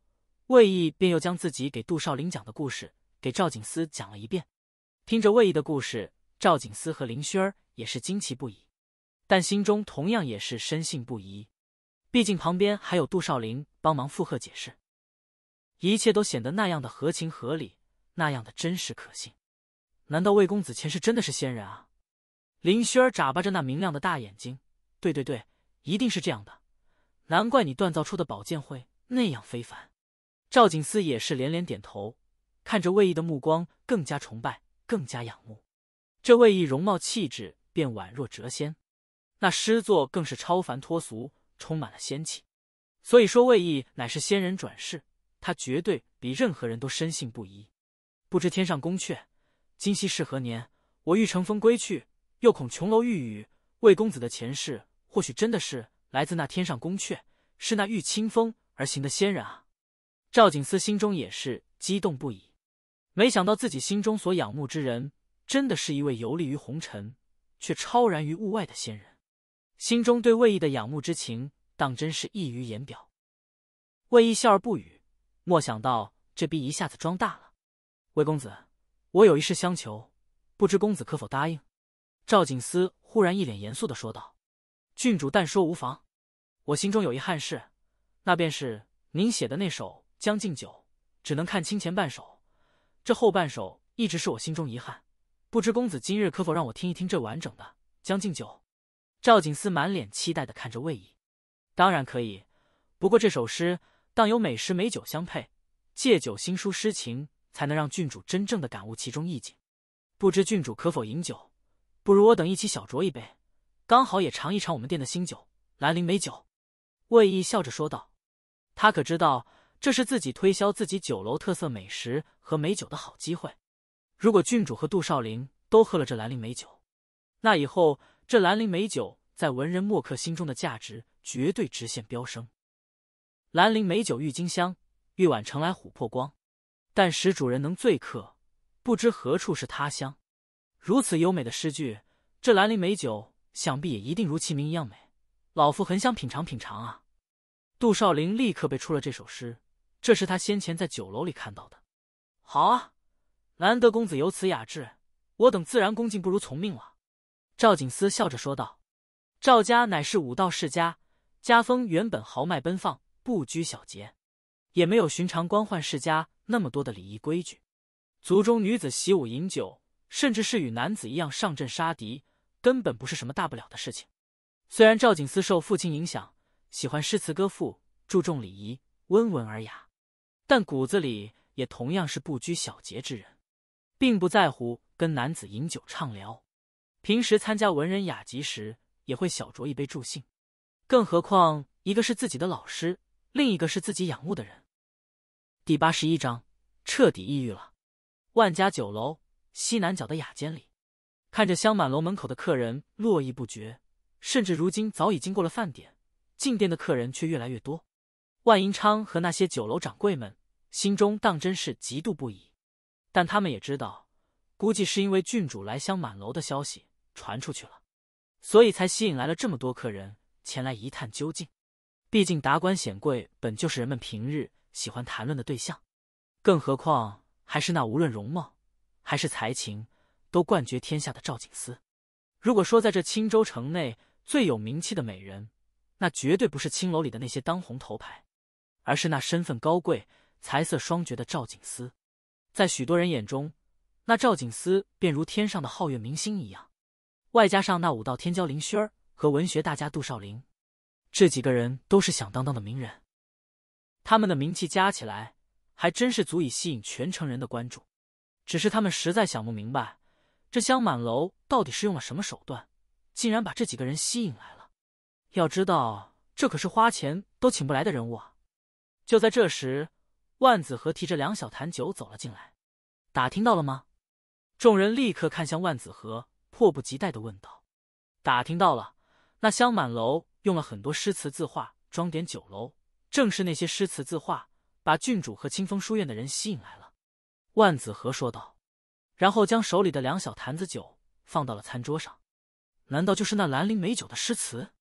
魏毅便又将自己给杜少林讲的故事给赵景思讲了一遍。听着魏毅的故事，赵景思和林轩也是惊奇不已，但心中同样也是深信不疑。毕竟旁边还有杜少林帮忙附和解释。一切都显得那样的合情合理，那样的真实可信。难道魏公子前世真的是仙人啊？林轩眨巴着那明亮的大眼睛，对对对，一定是这样的。难怪你锻造出的宝剑会那样非凡。赵景思也是连连点头，看着魏毅的目光更加崇拜，更加仰慕。这魏毅容貌气质便宛若谪仙，那诗作更是超凡脱俗，充满了仙气。所以说，魏毅乃是仙人转世。他绝对比任何人都深信不疑。不知天上宫阙，今夕是何年？我欲乘风归去，又恐琼楼玉宇。魏公子的前世或许真的是来自那天上宫阙，是那御清风而行的仙人啊！赵景思心中也是激动不已，没想到自己心中所仰慕之人，真的是一位游历于红尘却超然于物外的仙人，心中对魏毅的仰慕之情，当真是溢于言表。魏毅笑而不语。莫想到这逼一下子装大了，魏公子，我有一事相求，不知公子可否答应？赵景思忽然一脸严肃的说道：“郡主但说无妨，我心中有一憾事，那便是您写的那首《将进酒》，只能看清前半首，这后半首一直是我心中遗憾，不知公子今日可否让我听一听这完整的《将进酒》？”赵景思满脸期待的看着魏毅，当然可以，不过这首诗。当有美食美酒相配，借酒兴抒诗情，才能让郡主真正的感悟其中意境。不知郡主可否饮酒？不如我等一起小酌一杯，刚好也尝一尝我们店的新酒——兰陵美酒。魏毅笑着说道：“他可知道这是自己推销自己酒楼特色美食和美酒的好机会。如果郡主和杜少陵都喝了这兰陵美酒，那以后这兰陵美酒在文人墨客心中的价值绝对直线飙升。”兰陵美酒郁金香，玉碗盛来琥珀光。但使主人能醉客，不知何处是他乡。如此优美的诗句，这兰陵美酒想必也一定如其名一样美。老夫很想品尝品尝啊！杜少陵立刻背出了这首诗，这是他先前在酒楼里看到的。好啊，难得公子有此雅致，我等自然恭敬不如从命了。赵景思笑着说道：“赵家乃是武道世家，家风原本豪迈奔放。”不拘小节，也没有寻常官宦世家那么多的礼仪规矩。族中女子习武、饮酒，甚至是与男子一样上阵杀敌，根本不是什么大不了的事情。虽然赵景思受父亲影响，喜欢诗词歌赋，注重礼仪，温文尔雅，但骨子里也同样是不拘小节之人，并不在乎跟男子饮酒畅聊。平时参加文人雅集时，也会小酌一杯助兴。更何况，一个是自己的老师。另一个是自己仰慕的人。第八十一章彻底抑郁了。万家酒楼西南角的雅间里，看着香满楼门口的客人络绎不绝，甚至如今早已经过了饭点，进店的客人却越来越多。万银昌和那些酒楼掌柜们心中当真是嫉妒不已，但他们也知道，估计是因为郡主来香满楼的消息传出去了，所以才吸引来了这么多客人前来一探究竟。毕竟达官显贵本就是人们平日喜欢谈论的对象，更何况还是那无论容貌，还是才情都冠绝天下的赵景思。如果说在这青州城内最有名气的美人，那绝对不是青楼里的那些当红头牌，而是那身份高贵、才色双绝的赵景思。在许多人眼中，那赵景思便如天上的皓月明星一样。外加上那武道天骄林轩儿和文学大家杜少陵。这几个人都是响当当的名人，他们的名气加起来还真是足以吸引全城人的关注。只是他们实在想不明白，这香满楼到底是用了什么手段，竟然把这几个人吸引来了。要知道，这可是花钱都请不来的人物啊！就在这时，万子和提着两小坛酒走了进来，打听到了吗？众人立刻看向万子和，迫不及待的问道：“打听到了？那香满楼……”用了很多诗词字画装点酒楼，正是那些诗词字画把郡主和清风书院的人吸引来了。万子和说道，然后将手里的两小坛子酒放到了餐桌上。难道就是那兰陵美酒的诗词？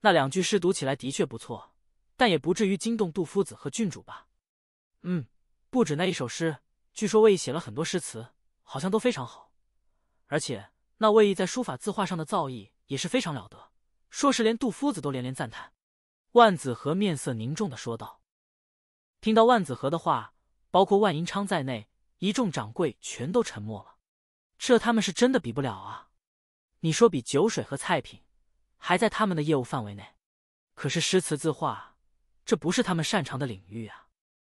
那两句诗读起来的确不错，但也不至于惊动杜夫子和郡主吧？嗯，不止那一首诗，据说魏毅写了很多诗词，好像都非常好。而且那魏毅在书法字画上的造诣也是非常了得。说是连杜夫子都连连赞叹，万子和面色凝重的说道。听到万子和的话，包括万银昌在内，一众掌柜全都沉默了。这他们是真的比不了啊！你说比酒水和菜品，还在他们的业务范围内，可是诗词字画，这不是他们擅长的领域啊！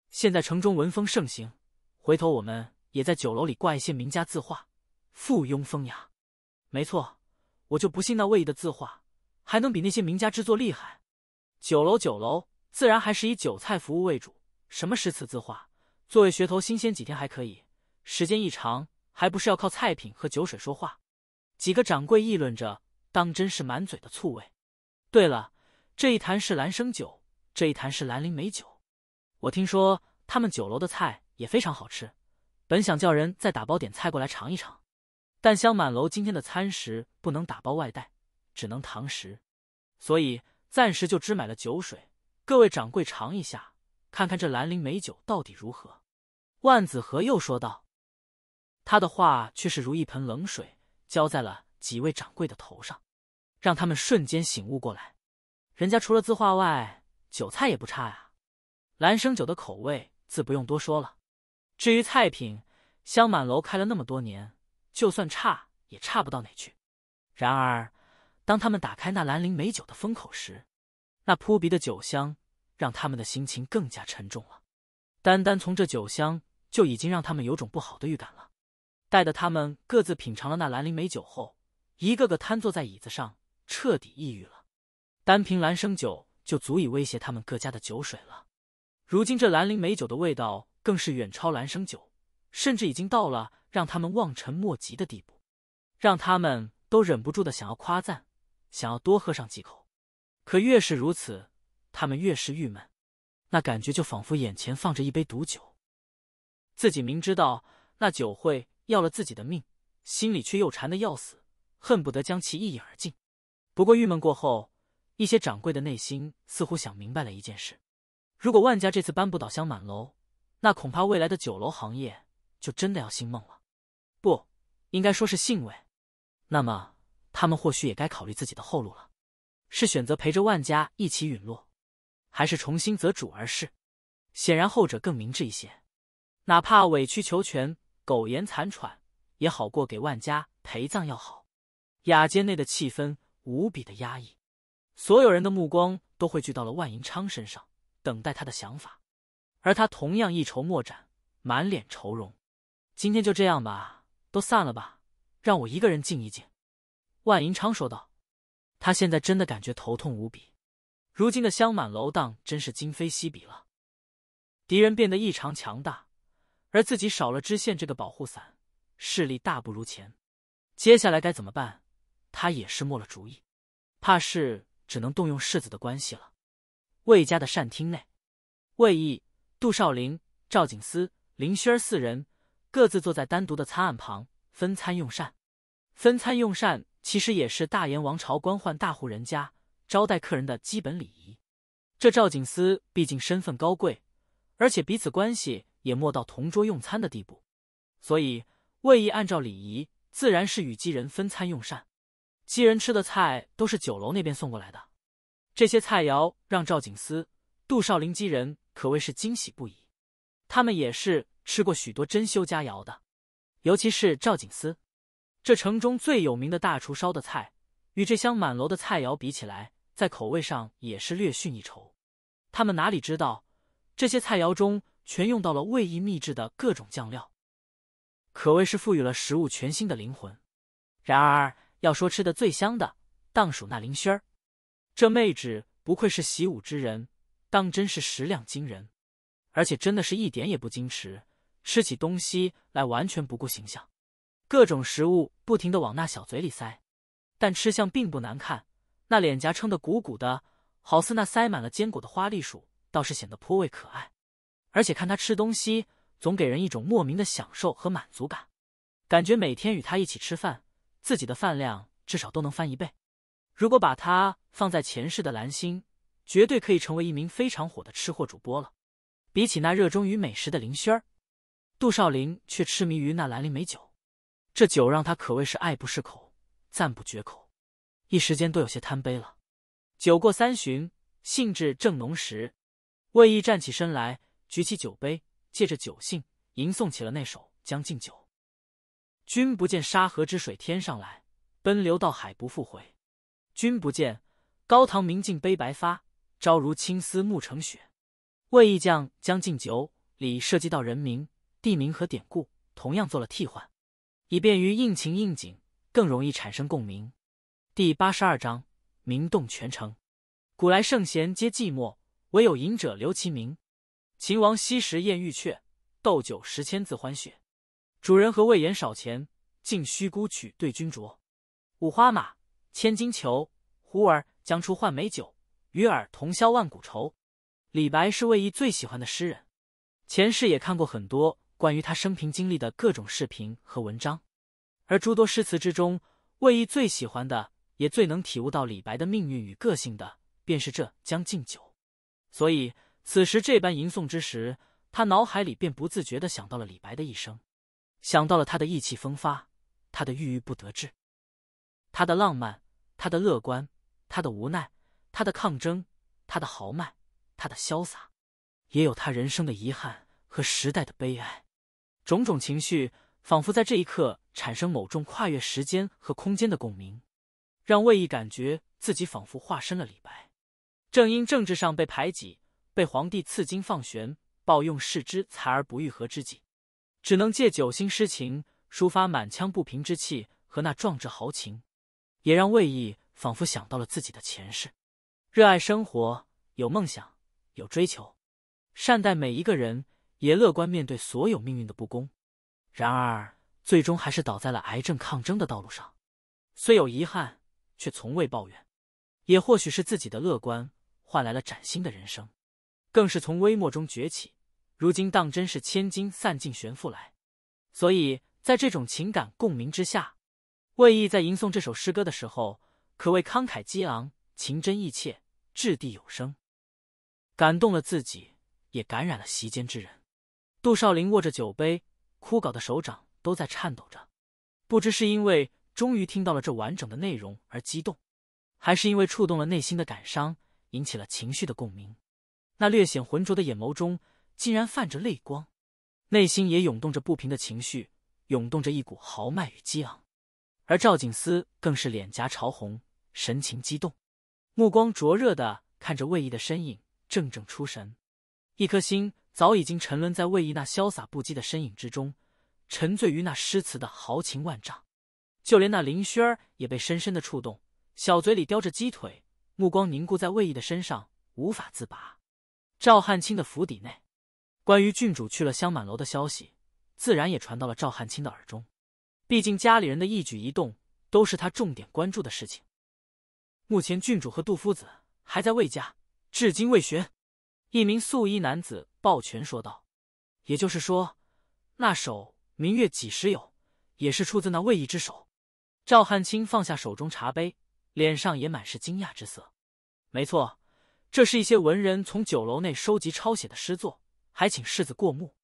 现在城中文风盛行，回头我们也在酒楼里挂一些名家字画，附庸风雅。没错，我就不信那位毅的字画。还能比那些名家之作厉害？酒楼酒楼自然还是以酒菜服务为主，什么诗词字画作为噱头，新鲜几天还可以，时间一长还不是要靠菜品和酒水说话？几个掌柜议论着，当真是满嘴的醋味。对了，这一坛是兰生酒，这一坛是兰陵美酒。我听说他们酒楼的菜也非常好吃，本想叫人再打包点菜过来尝一尝，但香满楼今天的餐食不能打包外带。只能堂食，所以暂时就只买了酒水。各位掌柜尝一下，看看这兰陵美酒到底如何。万子和又说道，他的话却是如一盆冷水浇在了几位掌柜的头上，让他们瞬间醒悟过来。人家除了字画外，酒菜也不差呀。兰生酒的口味自不用多说了，至于菜品，香满楼开了那么多年，就算差也差不到哪去。然而。当他们打开那兰陵美酒的封口时，那扑鼻的酒香让他们的心情更加沉重了。单单从这酒香就已经让他们有种不好的预感了。待得他们各自品尝了那兰陵美酒后，一个个瘫坐在椅子上，彻底抑郁了。单凭兰生酒就足以威胁他们各家的酒水了。如今这兰陵美酒的味道更是远超兰生酒，甚至已经到了让他们望尘莫及的地步，让他们都忍不住的想要夸赞。想要多喝上几口，可越是如此，他们越是郁闷。那感觉就仿佛眼前放着一杯毒酒，自己明知道那酒会要了自己的命，心里却又馋得要死，恨不得将其一饮而尽。不过郁闷过后，一些掌柜的内心似乎想明白了一件事：如果万家这次搬不倒香满楼，那恐怕未来的酒楼行业就真的要兴梦了，不应该说是兴味。那么。他们或许也该考虑自己的后路了，是选择陪着万家一起陨落，还是重新择主而事？显然后者更明智一些，哪怕委曲求全、苟延残喘，也好过给万家陪葬要好。雅间内的气氛无比的压抑，所有人的目光都汇聚到了万银昌身上，等待他的想法。而他同样一筹莫展，满脸愁容。今天就这样吧，都散了吧，让我一个人静一静。万银昌说道：“他现在真的感觉头痛无比。如今的香满楼当真是今非昔比了，敌人变得异常强大，而自己少了知县这个保护伞，势力大不如前。接下来该怎么办？他也是没了主意，怕是只能动用世子的关系了。”魏家的膳厅内，魏毅、杜少林、赵景思、林轩四人各自坐在单独的餐案旁分餐用膳，分餐用膳。其实也是大燕王朝官宦大户人家招待客人的基本礼仪。这赵景思毕竟身份高贵，而且彼此关系也莫到同桌用餐的地步，所以魏毅按照礼仪，自然是与鸡人分餐用膳。鸡人吃的菜都是酒楼那边送过来的，这些菜肴让赵景思、杜少林鸡人可谓是惊喜不已。他们也是吃过许多珍馐佳肴的，尤其是赵景思。这城中最有名的大厨烧的菜，与这香满楼的菜肴比起来，在口味上也是略逊一筹。他们哪里知道，这些菜肴中全用到了味意秘制的各种酱料，可谓是赋予了食物全新的灵魂。然而，要说吃的最香的，当属那林轩儿。这妹纸不愧是习武之人，当真是食量惊人，而且真的是一点也不矜持，吃起东西来完全不顾形象。各种食物不停的往那小嘴里塞，但吃相并不难看，那脸颊撑得鼓鼓的，好似那塞满了坚果的花栗鼠，倒是显得颇为可爱。而且看他吃东西，总给人一种莫名的享受和满足感，感觉每天与他一起吃饭，自己的饭量至少都能翻一倍。如果把他放在前世的蓝星，绝对可以成为一名非常火的吃货主播了。比起那热衷于美食的林轩儿，杜少林却痴迷于那兰陵美酒。这酒让他可谓是爱不释口，赞不绝口，一时间都有些贪杯了。酒过三巡，兴致正浓时，魏毅站起身来，举起酒杯，借着酒兴吟诵起了那首《将进酒》：“君不见沙河之水天上来，奔流到海不复回；君不见高堂明镜悲白发，朝如青丝暮成雪。”魏毅将《将进酒》里涉及到人名、地名和典故，同样做了替换。以便于应情应景，更容易产生共鸣。第八十二章，名动全城。古来圣贤皆寂寞，唯有饮者留其名。秦王昔时宴玉阙，斗酒十千恣欢谑。主人和魏延少钱，径须沽取对君酌。五花马，千金裘，呼儿将出换美酒，与尔同销万古愁。李白是魏夷最喜欢的诗人，前世也看过很多。关于他生平经历的各种视频和文章，而诸多诗词之中，魏毅最喜欢的也最能体悟到李白的命运与个性的，便是这《将进酒》。所以此时这般吟诵之时，他脑海里便不自觉的想到了李白的一生，想到了他的意气风发，他的郁郁不得志，他的浪漫，他的乐观，他的无奈，他的抗争，他的豪迈，他的潇洒，也有他人生的遗憾和时代的悲哀。种种情绪仿佛在这一刻产生某种跨越时间和空间的共鸣，让魏毅感觉自己仿佛化身了李白。正因政治上被排挤，被皇帝赐金放悬，抱用世之才而不欲和之己，只能借酒兴诗情，抒发满腔不平之气和那壮志豪情。也让魏毅仿佛想到了自己的前世，热爱生活，有梦想，有追求，善待每一个人。也乐观面对所有命运的不公，然而最终还是倒在了癌症抗争的道路上。虽有遗憾，却从未抱怨。也或许是自己的乐观换来了崭新的人生，更是从微末中崛起。如今当真是千金散尽悬复来。所以在这种情感共鸣之下，魏毅在吟诵这首诗歌的时候，可谓慷慨激昂，情真意切，掷地有声，感动了自己，也感染了席间之人。杜少林握着酒杯，枯槁的手掌都在颤抖着，不知是因为终于听到了这完整的内容而激动，还是因为触动了内心的感伤，引起了情绪的共鸣。那略显浑浊的眼眸中竟然泛着泪光，内心也涌动着不平的情绪，涌动着一股豪迈与激昂。而赵景思更是脸颊潮红，神情激动，目光灼热的看着魏毅的身影，怔怔出神。一颗心早已经沉沦在魏毅那潇洒不羁的身影之中，沉醉于那诗词的豪情万丈，就连那林轩儿也被深深的触动，小嘴里叼着鸡腿，目光凝固在魏毅的身上，无法自拔。赵汉卿的府邸内，关于郡主去了香满楼的消息，自然也传到了赵汉卿的耳中，毕竟家里人的一举一动都是他重点关注的事情。目前郡主和杜夫子还在魏家，至今未寻。一名素衣男子抱拳说道：“也就是说，那首‘明月几时有’也是出自那魏毅之手。”赵汉清放下手中茶杯，脸上也满是惊讶之色。没错，这是一些文人从酒楼内收集抄写的诗作，还请世子过目。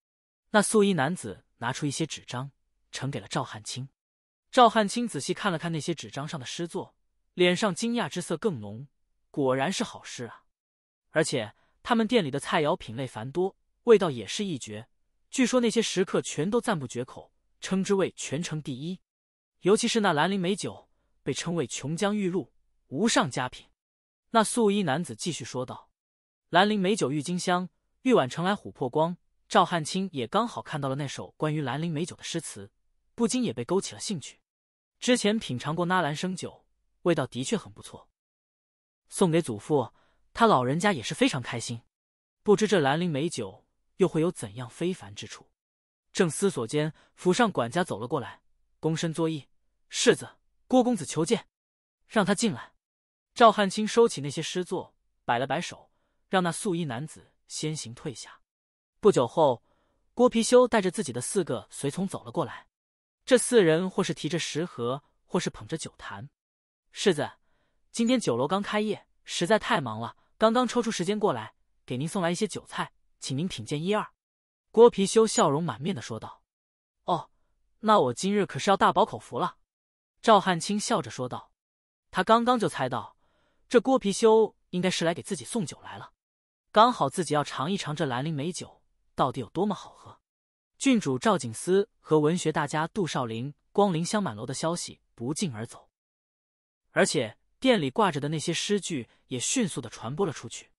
那素衣男子拿出一些纸张，呈给了赵汉清。赵汉清仔细看了看那些纸张上的诗作，脸上惊讶之色更浓。果然是好诗啊！而且。他们店里的菜肴品类繁多，味道也是一绝。据说那些食客全都赞不绝口，称之为全城第一。尤其是那兰陵美酒，被称为琼浆玉露，无上佳品。那素衣男子继续说道：“兰陵美酒郁金香，玉碗盛来琥珀光。”赵汉卿也刚好看到了那首关于兰陵美酒的诗词，不禁也被勾起了兴趣。之前品尝过那兰生酒，味道的确很不错，送给祖父。他老人家也是非常开心，不知这兰陵美酒又会有怎样非凡之处。正思索间，府上管家走了过来，躬身作揖：“世子，郭公子求见，让他进来。”赵汉卿收起那些诗作，摆了摆手，让那素衣男子先行退下。不久后，郭貔貅带着自己的四个随从走了过来，这四人或是提着食盒，或是捧着酒坛。世子，今天酒楼刚开业，实在太忙了。刚刚抽出时间过来，给您送来一些酒菜，请您品鉴一二。郭貔修笑容满面的说道：“哦，那我今日可是要大饱口福了。”赵汉卿笑着说道。他刚刚就猜到，这郭貔修应该是来给自己送酒来了，刚好自己要尝一尝这兰陵美酒到底有多么好喝。郡主赵景思和文学大家杜少陵光临香满楼的消息不胫而走，而且。店里挂着的那些诗句也迅速的传播了出去，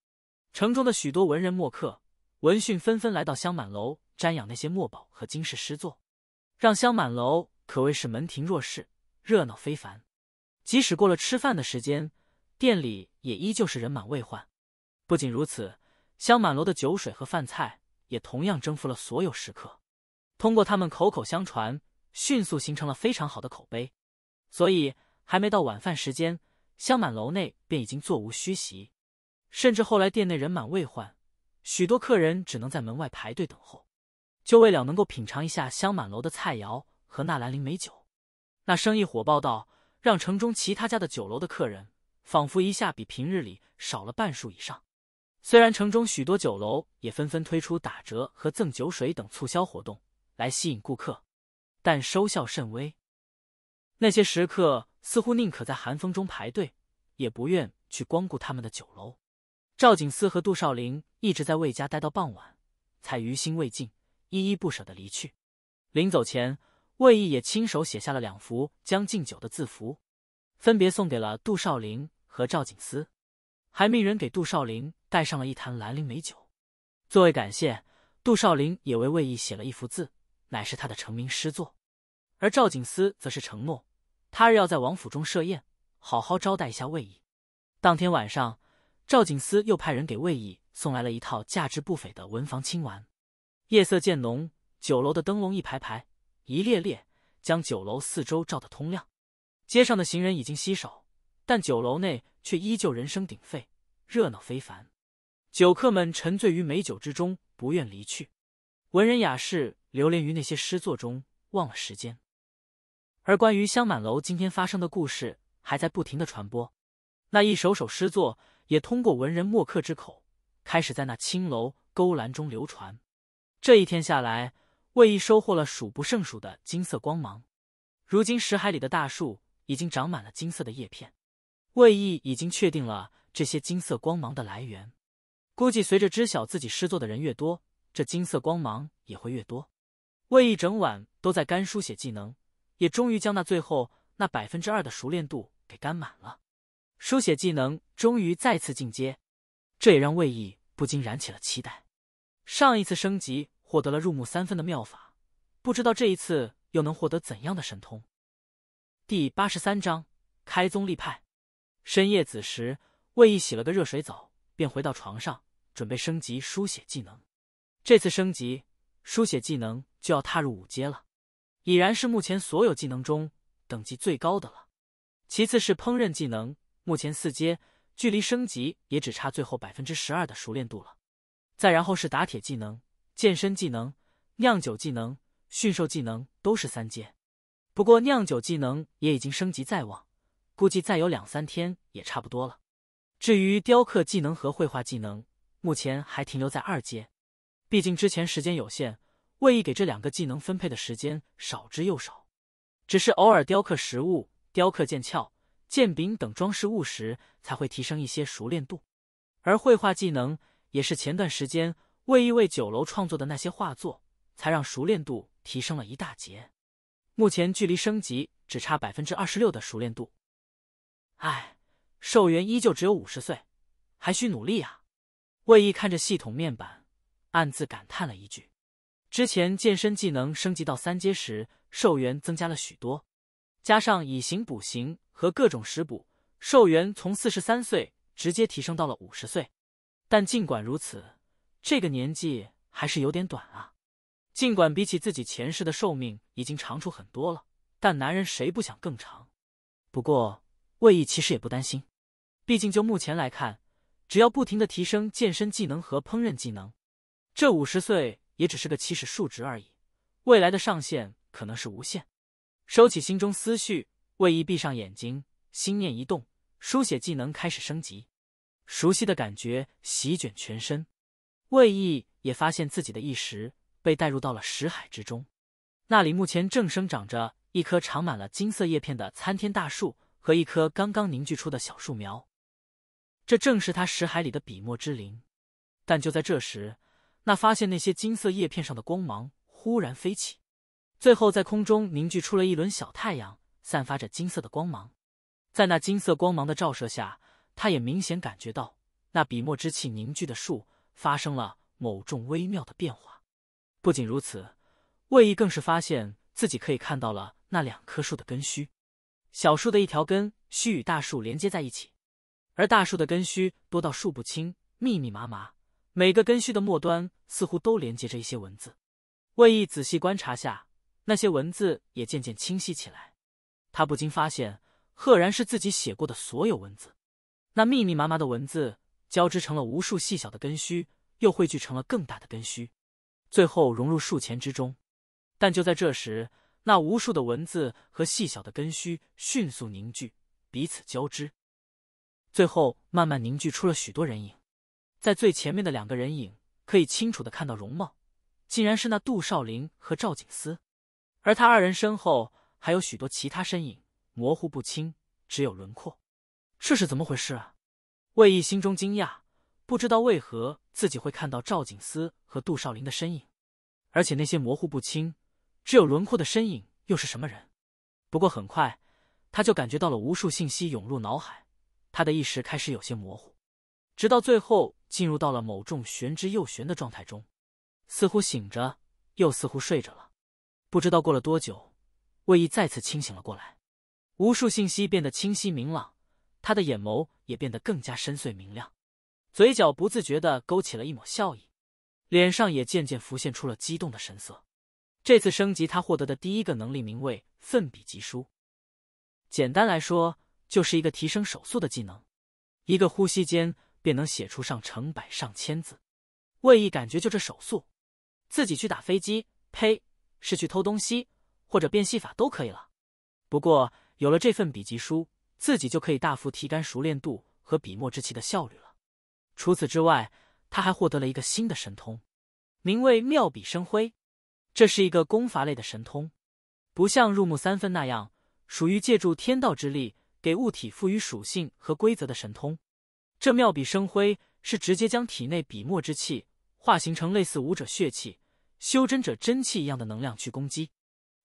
城中的许多文人墨客闻讯纷纷来到香满楼瞻仰那些墨宝和惊世诗作，让香满楼可谓是门庭若市，热闹非凡。即使过了吃饭的时间，店里也依旧是人满为患。不仅如此，香满楼的酒水和饭菜也同样征服了所有食客，通过他们口口相传，迅速形成了非常好的口碑，所以还没到晚饭时间。香满楼内便已经座无虚席，甚至后来店内人满为患，许多客人只能在门外排队等候，就为了能够品尝一下香满楼的菜肴和纳兰陵美酒。那生意火爆到让城中其他家的酒楼的客人仿佛一下比平日里少了半数以上。虽然城中许多酒楼也纷纷推出打折和赠酒水等促销活动来吸引顾客，但收效甚微。那些食客似乎宁可在寒风中排队，也不愿去光顾他们的酒楼。赵景思和杜少林一直在魏家待到傍晚，才于心未尽，依依不舍地离去。临走前，魏毅也亲手写下了两幅《将进酒》的字符，分别送给了杜少林和赵景思，还命人给杜少林带上了一坛兰陵美酒，作为感谢。杜少林也为魏毅写了一幅字，乃是他的成名诗作，而赵景思则是承诺。他日要在王府中设宴，好好招待一下魏毅。当天晚上，赵景思又派人给魏毅送来了一套价值不菲的文房清玩。夜色渐浓，酒楼的灯笼一排排、一列列，将酒楼四周照得通亮。街上的行人已经稀少，但酒楼内却依旧人声鼎沸，热闹非凡。酒客们沉醉于美酒之中，不愿离去；文人雅士流连于那些诗作中，忘了时间。而关于香满楼今天发生的故事，还在不停的传播，那一首首诗作也通过文人墨客之口，开始在那青楼勾栏中流传。这一天下来，魏毅收获了数不胜数的金色光芒。如今石海里的大树已经长满了金色的叶片，魏毅已经确定了这些金色光芒的来源。估计随着知晓自己诗作的人越多，这金色光芒也会越多。魏毅整晚都在干书写技能。也终于将那最后那百分之二的熟练度给干满了，书写技能终于再次进阶，这也让魏毅不禁燃起了期待。上一次升级获得了入木三分的妙法，不知道这一次又能获得怎样的神通。第八十三章开宗立派。深夜子时，魏毅洗了个热水澡，便回到床上准备升级书写技能。这次升级书写技能就要踏入五阶了。已然是目前所有技能中等级最高的了，其次是烹饪技能，目前四阶，距离升级也只差最后百分之十二的熟练度了。再然后是打铁技能、健身技能、酿酒技能、驯兽技能都是三阶，不过酿酒技能也已经升级在望，估计再有两三天也差不多了。至于雕刻技能和绘画技能，目前还停留在二阶，毕竟之前时间有限。魏毅给这两个技能分配的时间少之又少，只是偶尔雕刻食物、雕刻剑鞘、剑柄等装饰物时才会提升一些熟练度，而绘画技能也是前段时间魏毅为酒楼创作的那些画作才让熟练度提升了一大截。目前距离升级只差百分之二十六的熟练度，唉，寿元依旧只有五十岁，还需努力啊！魏毅看着系统面板，暗自感叹了一句。之前健身技能升级到三阶时，寿元增加了许多，加上以形补形和各种食补，寿元从四十三岁直接提升到了五十岁。但尽管如此，这个年纪还是有点短啊。尽管比起自己前世的寿命已经长出很多了，但男人谁不想更长？不过魏毅其实也不担心，毕竟就目前来看，只要不停的提升健身技能和烹饪技能，这五十岁。也只是个起始数值而已，未来的上限可能是无限。收起心中思绪，魏一闭上眼睛，心念一动，书写技能开始升级。熟悉的感觉席卷全身，魏毅也发现自己的意识被带入到了识海之中。那里目前正生长着一棵长满了金色叶片的参天大树和一棵刚刚凝聚出的小树苗，这正是他识海里的笔墨之灵。但就在这时，那发现那些金色叶片上的光芒忽然飞起，最后在空中凝聚出了一轮小太阳，散发着金色的光芒。在那金色光芒的照射下，他也明显感觉到那笔墨之气凝聚的树发生了某种微妙的变化。不仅如此，魏毅更是发现自己可以看到了那两棵树的根须。小树的一条根须与大树连接在一起，而大树的根须多到数不清，密密麻麻。每个根须的末端似乎都连接着一些文字。魏毅仔细观察下，那些文字也渐渐清晰起来。他不禁发现，赫然是自己写过的所有文字。那密密麻麻的文字交织成了无数细小的根须，又汇聚成了更大的根须，最后融入树前之中。但就在这时，那无数的文字和细小的根须迅速凝聚，彼此交织，最后慢慢凝聚出了许多人影。在最前面的两个人影，可以清楚的看到容貌，竟然是那杜少林和赵景思，而他二人身后还有许多其他身影，模糊不清，只有轮廓。这是怎么回事？啊？魏毅心中惊讶，不知道为何自己会看到赵景思和杜少林的身影，而且那些模糊不清、只有轮廓的身影又是什么人？不过很快，他就感觉到了无数信息涌入脑海，他的意识开始有些模糊。直到最后进入到了某种玄之又玄的状态中，似乎醒着又似乎睡着了。不知道过了多久，魏毅再次清醒了过来，无数信息变得清晰明朗，他的眼眸也变得更加深邃明亮，嘴角不自觉的勾起了一抹笑意，脸上也渐渐浮现出了激动的神色。这次升级，他获得的第一个能力名为“奋笔疾书”，简单来说就是一个提升手速的技能，一个呼吸间。便能写出上成百上千字。魏毅感觉就这手速，自己去打飞机，呸，是去偷东西或者变戏法都可以了。不过有了这份笔记书，自己就可以大幅提干熟练度和笔墨之气的效率了。除此之外，他还获得了一个新的神通，名为“妙笔生辉”。这是一个功法类的神通，不像入木三分那样，属于借助天道之力给物体赋予属性和规则的神通。这妙笔生辉是直接将体内笔墨之气化形成类似武者血气、修真者真气一样的能量去攻击。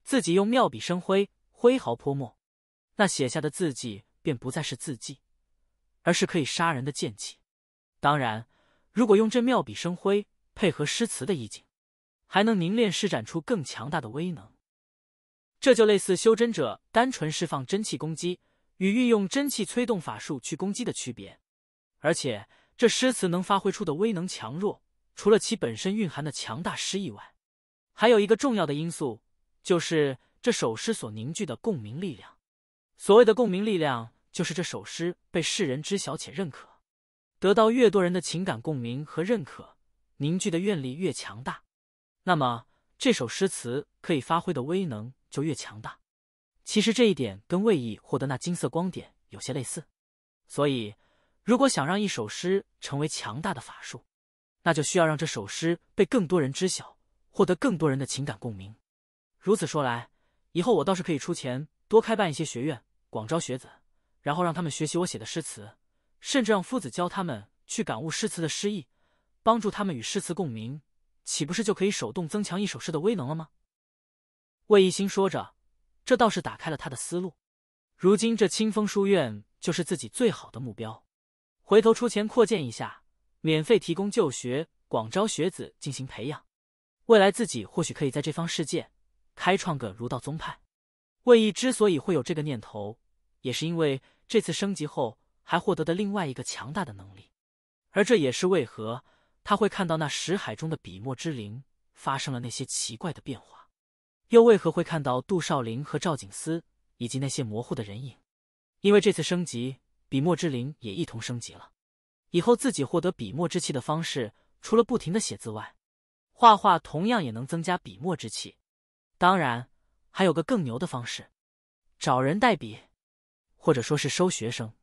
自己用妙笔生辉挥毫泼墨，那写下的字迹便不再是字迹，而是可以杀人的剑气。当然，如果用这妙笔生辉配合诗词的意境，还能凝练施展出更强大的威能。这就类似修真者单纯释放真气攻击与运用真气催动法术去攻击的区别。而且，这诗词能发挥出的威能强弱，除了其本身蕴含的强大诗意外，还有一个重要的因素，就是这首诗所凝聚的共鸣力量。所谓的共鸣力量，就是这首诗被世人知晓且认可，得到越多人的情感共鸣和认可，凝聚的愿力越强大，那么这首诗词可以发挥的威能就越强大。其实这一点跟魏毅获得那金色光点有些类似，所以。如果想让一首诗成为强大的法术，那就需要让这首诗被更多人知晓，获得更多人的情感共鸣。如此说来，以后我倒是可以出钱多开办一些学院，广招学子，然后让他们学习我写的诗词，甚至让夫子教他们去感悟诗词的诗意，帮助他们与诗词共鸣，岂不是就可以手动增强一首诗的威能了吗？魏一心说着，这倒是打开了他的思路。如今这清风书院就是自己最好的目标。回头出钱扩建一下，免费提供就学，广招学子进行培养。未来自己或许可以在这方世界开创个儒道宗派。魏毅之所以会有这个念头，也是因为这次升级后还获得的另外一个强大的能力。而这也是为何他会看到那识海中的笔墨之灵发生了那些奇怪的变化，又为何会看到杜少林和赵景思以及那些模糊的人影？因为这次升级。笔墨之灵也一同升级了，以后自己获得笔墨之气的方式，除了不停的写字外，画画同样也能增加笔墨之气。当然，还有个更牛的方式，找人代笔，或者说是收学生。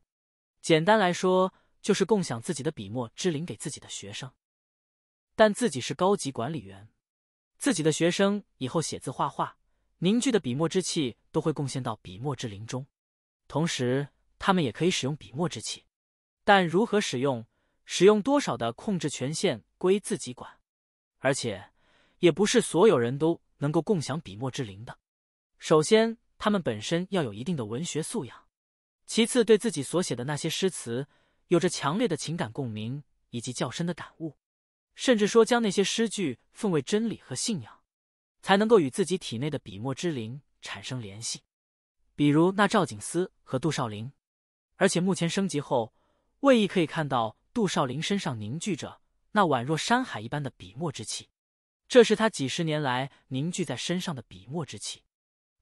简单来说，就是共享自己的笔墨之灵给自己的学生。但自己是高级管理员，自己的学生以后写字画画凝聚的笔墨之气都会贡献到笔墨之灵中，同时。他们也可以使用笔墨之气，但如何使用、使用多少的控制权限归自己管，而且也不是所有人都能够共享笔墨之灵的。首先，他们本身要有一定的文学素养；其次，对自己所写的那些诗词有着强烈的情感共鸣以及较深的感悟，甚至说将那些诗句奉为真理和信仰，才能够与自己体内的笔墨之灵产生联系。比如那赵景思和杜少陵。而且目前升级后，魏毅可以看到杜少林身上凝聚着那宛若山海一般的笔墨之气，这是他几十年来凝聚在身上的笔墨之气。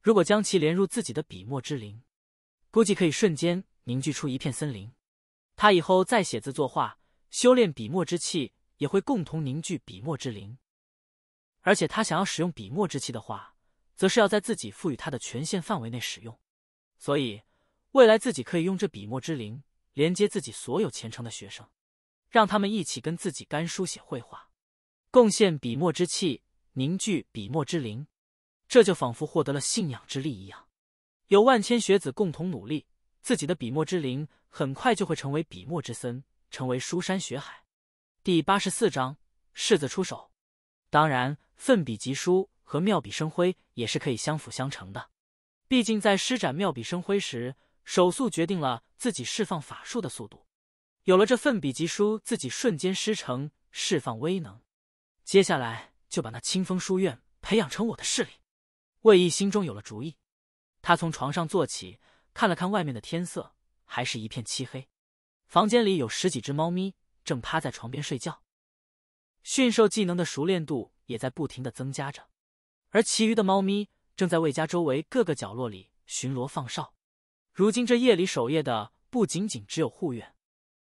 如果将其连入自己的笔墨之灵，估计可以瞬间凝聚出一片森林。他以后再写字作画、修炼笔墨之气，也会共同凝聚笔墨之灵。而且他想要使用笔墨之气的话，则是要在自己赋予他的权限范围内使用。所以。未来自己可以用这笔墨之灵连接自己所有虔诚的学生，让他们一起跟自己干书写绘画，贡献笔墨之气，凝聚笔墨之灵，这就仿佛获得了信仰之力一样。有万千学子共同努力，自己的笔墨之灵很快就会成为笔墨之森，成为书山学海。第八十四章，世子出手。当然，奋笔疾书和妙笔生辉也是可以相辅相成的，毕竟在施展妙笔生辉时。手速决定了自己释放法术的速度，有了这奋笔疾书，自己瞬间师成释放威能。接下来就把那清风书院培养成我的势力。魏毅心中有了主意，他从床上坐起，看了看外面的天色，还是一片漆黑。房间里有十几只猫咪正趴在床边睡觉，驯兽技能的熟练度也在不停的增加着，而其余的猫咪正在魏家周围各个角落里巡逻放哨。如今这夜里守夜的不仅仅只有护院，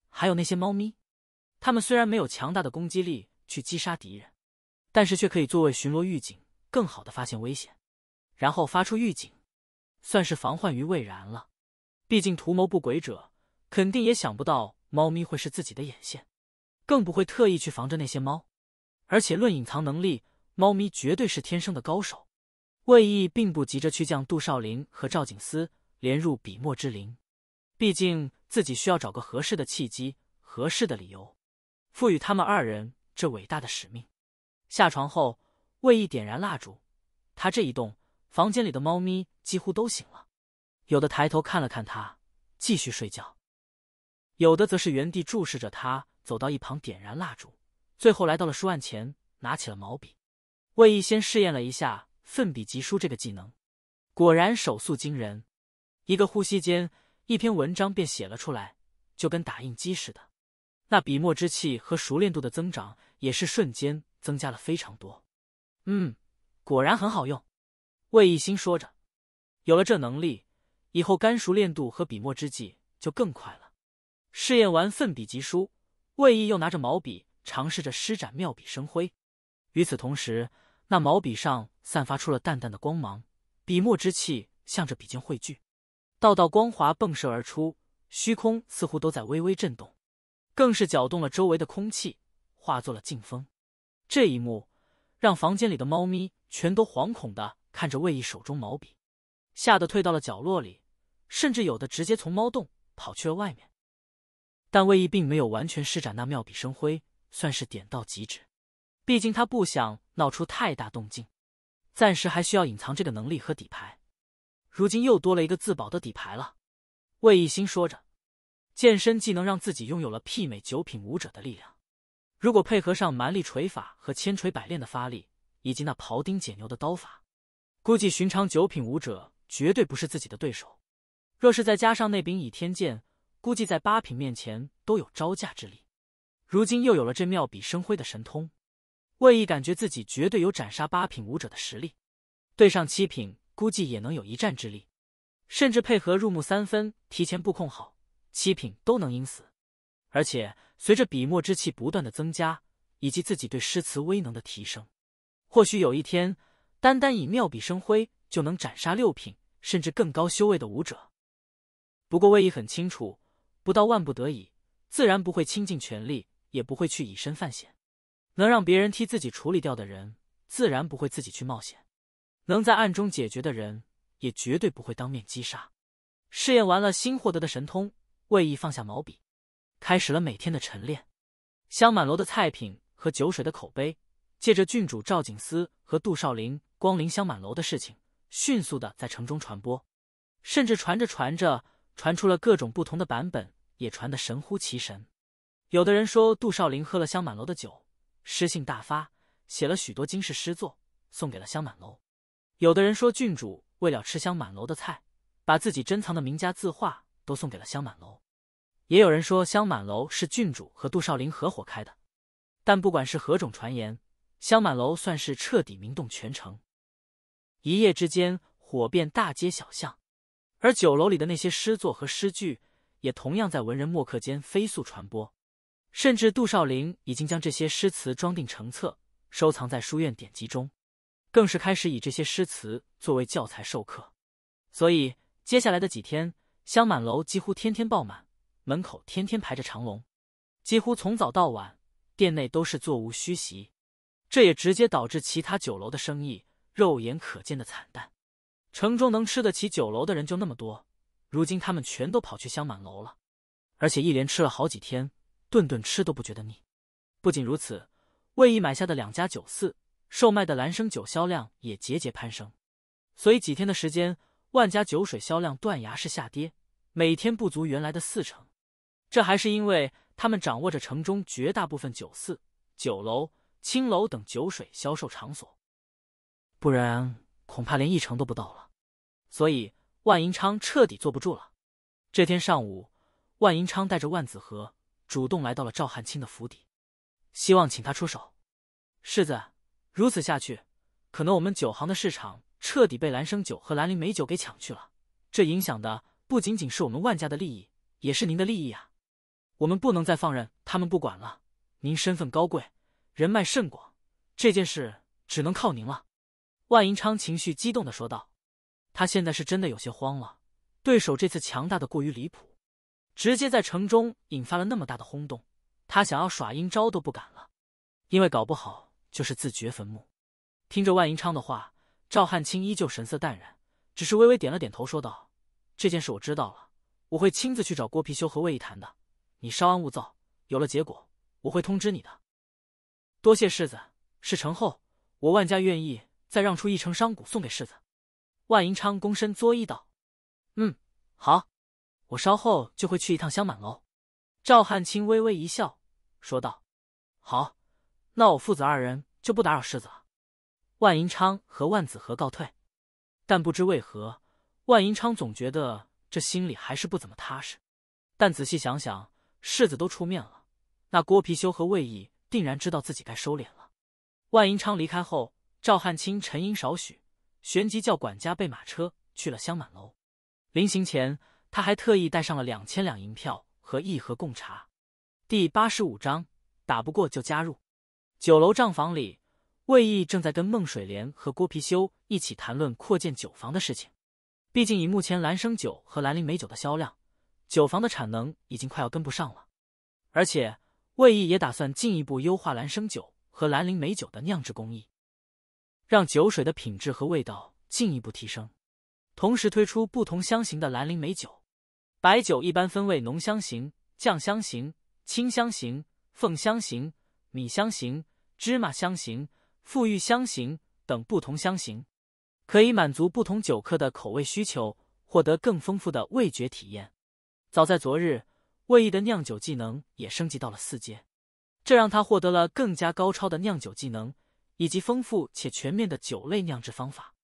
还有那些猫咪。它们虽然没有强大的攻击力去击杀敌人，但是却可以作为巡逻预警，更好的发现危险，然后发出预警，算是防患于未然了。毕竟图谋不轨者肯定也想不到猫咪会是自己的眼线，更不会特意去防着那些猫。而且论隐藏能力，猫咪绝对是天生的高手。魏毅并不急着去将杜少陵和赵景思连入笔墨之灵，毕竟自己需要找个合适的契机、合适的理由，赋予他们二人这伟大的使命。下床后，魏毅点燃蜡烛。他这一动，房间里的猫咪几乎都醒了，有的抬头看了看他，继续睡觉；有的则是原地注视着他。走到一旁点燃蜡烛，最后来到了书案前，拿起了毛笔。魏毅先试验了一下“奋笔疾书”这个技能，果然手速惊人。一个呼吸间，一篇文章便写了出来，就跟打印机似的。那笔墨之气和熟练度的增长也是瞬间增加了非常多。嗯，果然很好用。魏一心说着，有了这能力以后，干熟练度和笔墨之际就更快了。试验完，奋笔疾书。魏毅又拿着毛笔尝试着施展妙笔生辉。与此同时，那毛笔上散发出了淡淡的光芒，笔墨之气向着笔尖汇聚。道道光华迸射而出，虚空似乎都在微微震动，更是搅动了周围的空气，化作了劲风。这一幕让房间里的猫咪全都惶恐的看着魏毅手中毛笔，吓得退到了角落里，甚至有的直接从猫洞跑去了外面。但魏毅并没有完全施展那妙笔生辉，算是点到即止，毕竟他不想闹出太大动静，暂时还需要隐藏这个能力和底牌。如今又多了一个自保的底牌了，魏义心说着，健身技能让自己拥有了媲美九品武者的力量。如果配合上蛮力锤法和千锤百炼的发力，以及那庖丁解牛的刀法，估计寻常九品武者绝对不是自己的对手。若是再加上那柄倚天剑，估计在八品面前都有招架之力。如今又有了这妙笔生辉的神通，魏毅感觉自己绝对有斩杀八品武者的实力。对上七品。估计也能有一战之力，甚至配合入木三分提前布控好，七品都能阴死。而且随着笔墨之气不断的增加，以及自己对诗词威能的提升，或许有一天，单单以妙笔生辉就能斩杀六品，甚至更高修为的武者。不过魏毅很清楚，不到万不得已，自然不会倾尽全力，也不会去以身犯险。能让别人替自己处理掉的人，自然不会自己去冒险。能在暗中解决的人，也绝对不会当面击杀。试验完了新获得的神通，魏毅放下毛笔，开始了每天的晨练。香满楼的菜品和酒水的口碑，借着郡主赵景思和杜少陵光临香满楼的事情，迅速的在城中传播，甚至传着传着，传出了各种不同的版本，也传得神乎其神。有的人说，杜少陵喝了香满楼的酒，诗兴大发，写了许多惊世诗作，送给了香满楼。有的人说，郡主为了吃香满楼的菜，把自己珍藏的名家字画都送给了香满楼；也有人说，香满楼是郡主和杜少陵合伙开的。但不管是何种传言，香满楼算是彻底名动全城，一夜之间火遍大街小巷。而酒楼里的那些诗作和诗句，也同样在文人墨客间飞速传播，甚至杜少陵已经将这些诗词装订成册，收藏在书院典籍中。更是开始以这些诗词作为教材授课，所以接下来的几天，香满楼几乎天天爆满，门口天天排着长龙，几乎从早到晚，店内都是座无虚席。这也直接导致其他酒楼的生意肉眼可见的惨淡。城中能吃得起酒楼的人就那么多，如今他们全都跑去香满楼了，而且一连吃了好几天，顿顿吃都不觉得腻。不仅如此，魏毅买下的两家酒肆。售卖的兰生酒销量也节节攀升，所以几天的时间，万家酒水销量断崖式下跌，每天不足原来的四成。这还是因为他们掌握着城中绝大部分酒肆、酒楼、青楼等酒水销售场所，不然恐怕连一成都不到了。所以万银昌彻底坐不住了。这天上午，万银昌带着万子和主动来到了赵汉卿的府邸，希望请他出手，世子。如此下去，可能我们酒行的市场彻底被兰生酒和兰陵美酒给抢去了。这影响的不仅仅是我们万家的利益，也是您的利益啊！我们不能再放任他们不管了。您身份高贵，人脉甚广，这件事只能靠您了。”万银昌情绪激动的说道。他现在是真的有些慌了，对手这次强大的过于离谱，直接在城中引发了那么大的轰动，他想要耍阴招都不敢了，因为搞不好……就是自掘坟墓。听着万银昌的话，赵汉清依旧神色淡然，只是微微点了点头，说道：“这件事我知道了，我会亲自去找郭貔貅和魏一谈的。你稍安勿躁，有了结果，我会通知你的。”多谢世子，事成后，我万家愿意再让出一城商贾送给世子。万银昌躬身作揖道：“嗯，好，我稍后就会去一趟香满楼。”赵汉清微微一笑，说道：“好。”那我父子二人就不打扰世子了。万银昌和万子和告退。但不知为何，万银昌总觉得这心里还是不怎么踏实。但仔细想想，世子都出面了，那郭貔貅和魏毅定然知道自己该收敛了。万银昌离开后，赵汉卿沉吟少许，旋即叫管家备马车去了香满楼。临行前，他还特意带上了两千两银票和一盒贡茶。第八十五章：打不过就加入。酒楼账房里，魏毅正在跟孟水莲和郭貔修一起谈论扩建酒房的事情。毕竟以目前兰生酒和兰陵美酒的销量，酒房的产能已经快要跟不上了。而且魏毅也打算进一步优化兰生酒和兰陵美酒的酿制工艺，让酒水的品质和味道进一步提升。同时推出不同香型的兰陵美酒。白酒一般分为浓香型、酱香型、清香型、凤香型、米香型。芝麻香型、馥郁香型等不同香型，可以满足不同酒客的口味需求，获得更丰富的味觉体验。早在昨日，魏毅的酿酒技能也升级到了四阶，这让他获得了更加高超的酿酒技能，以及丰富且全面的酒类酿制方法。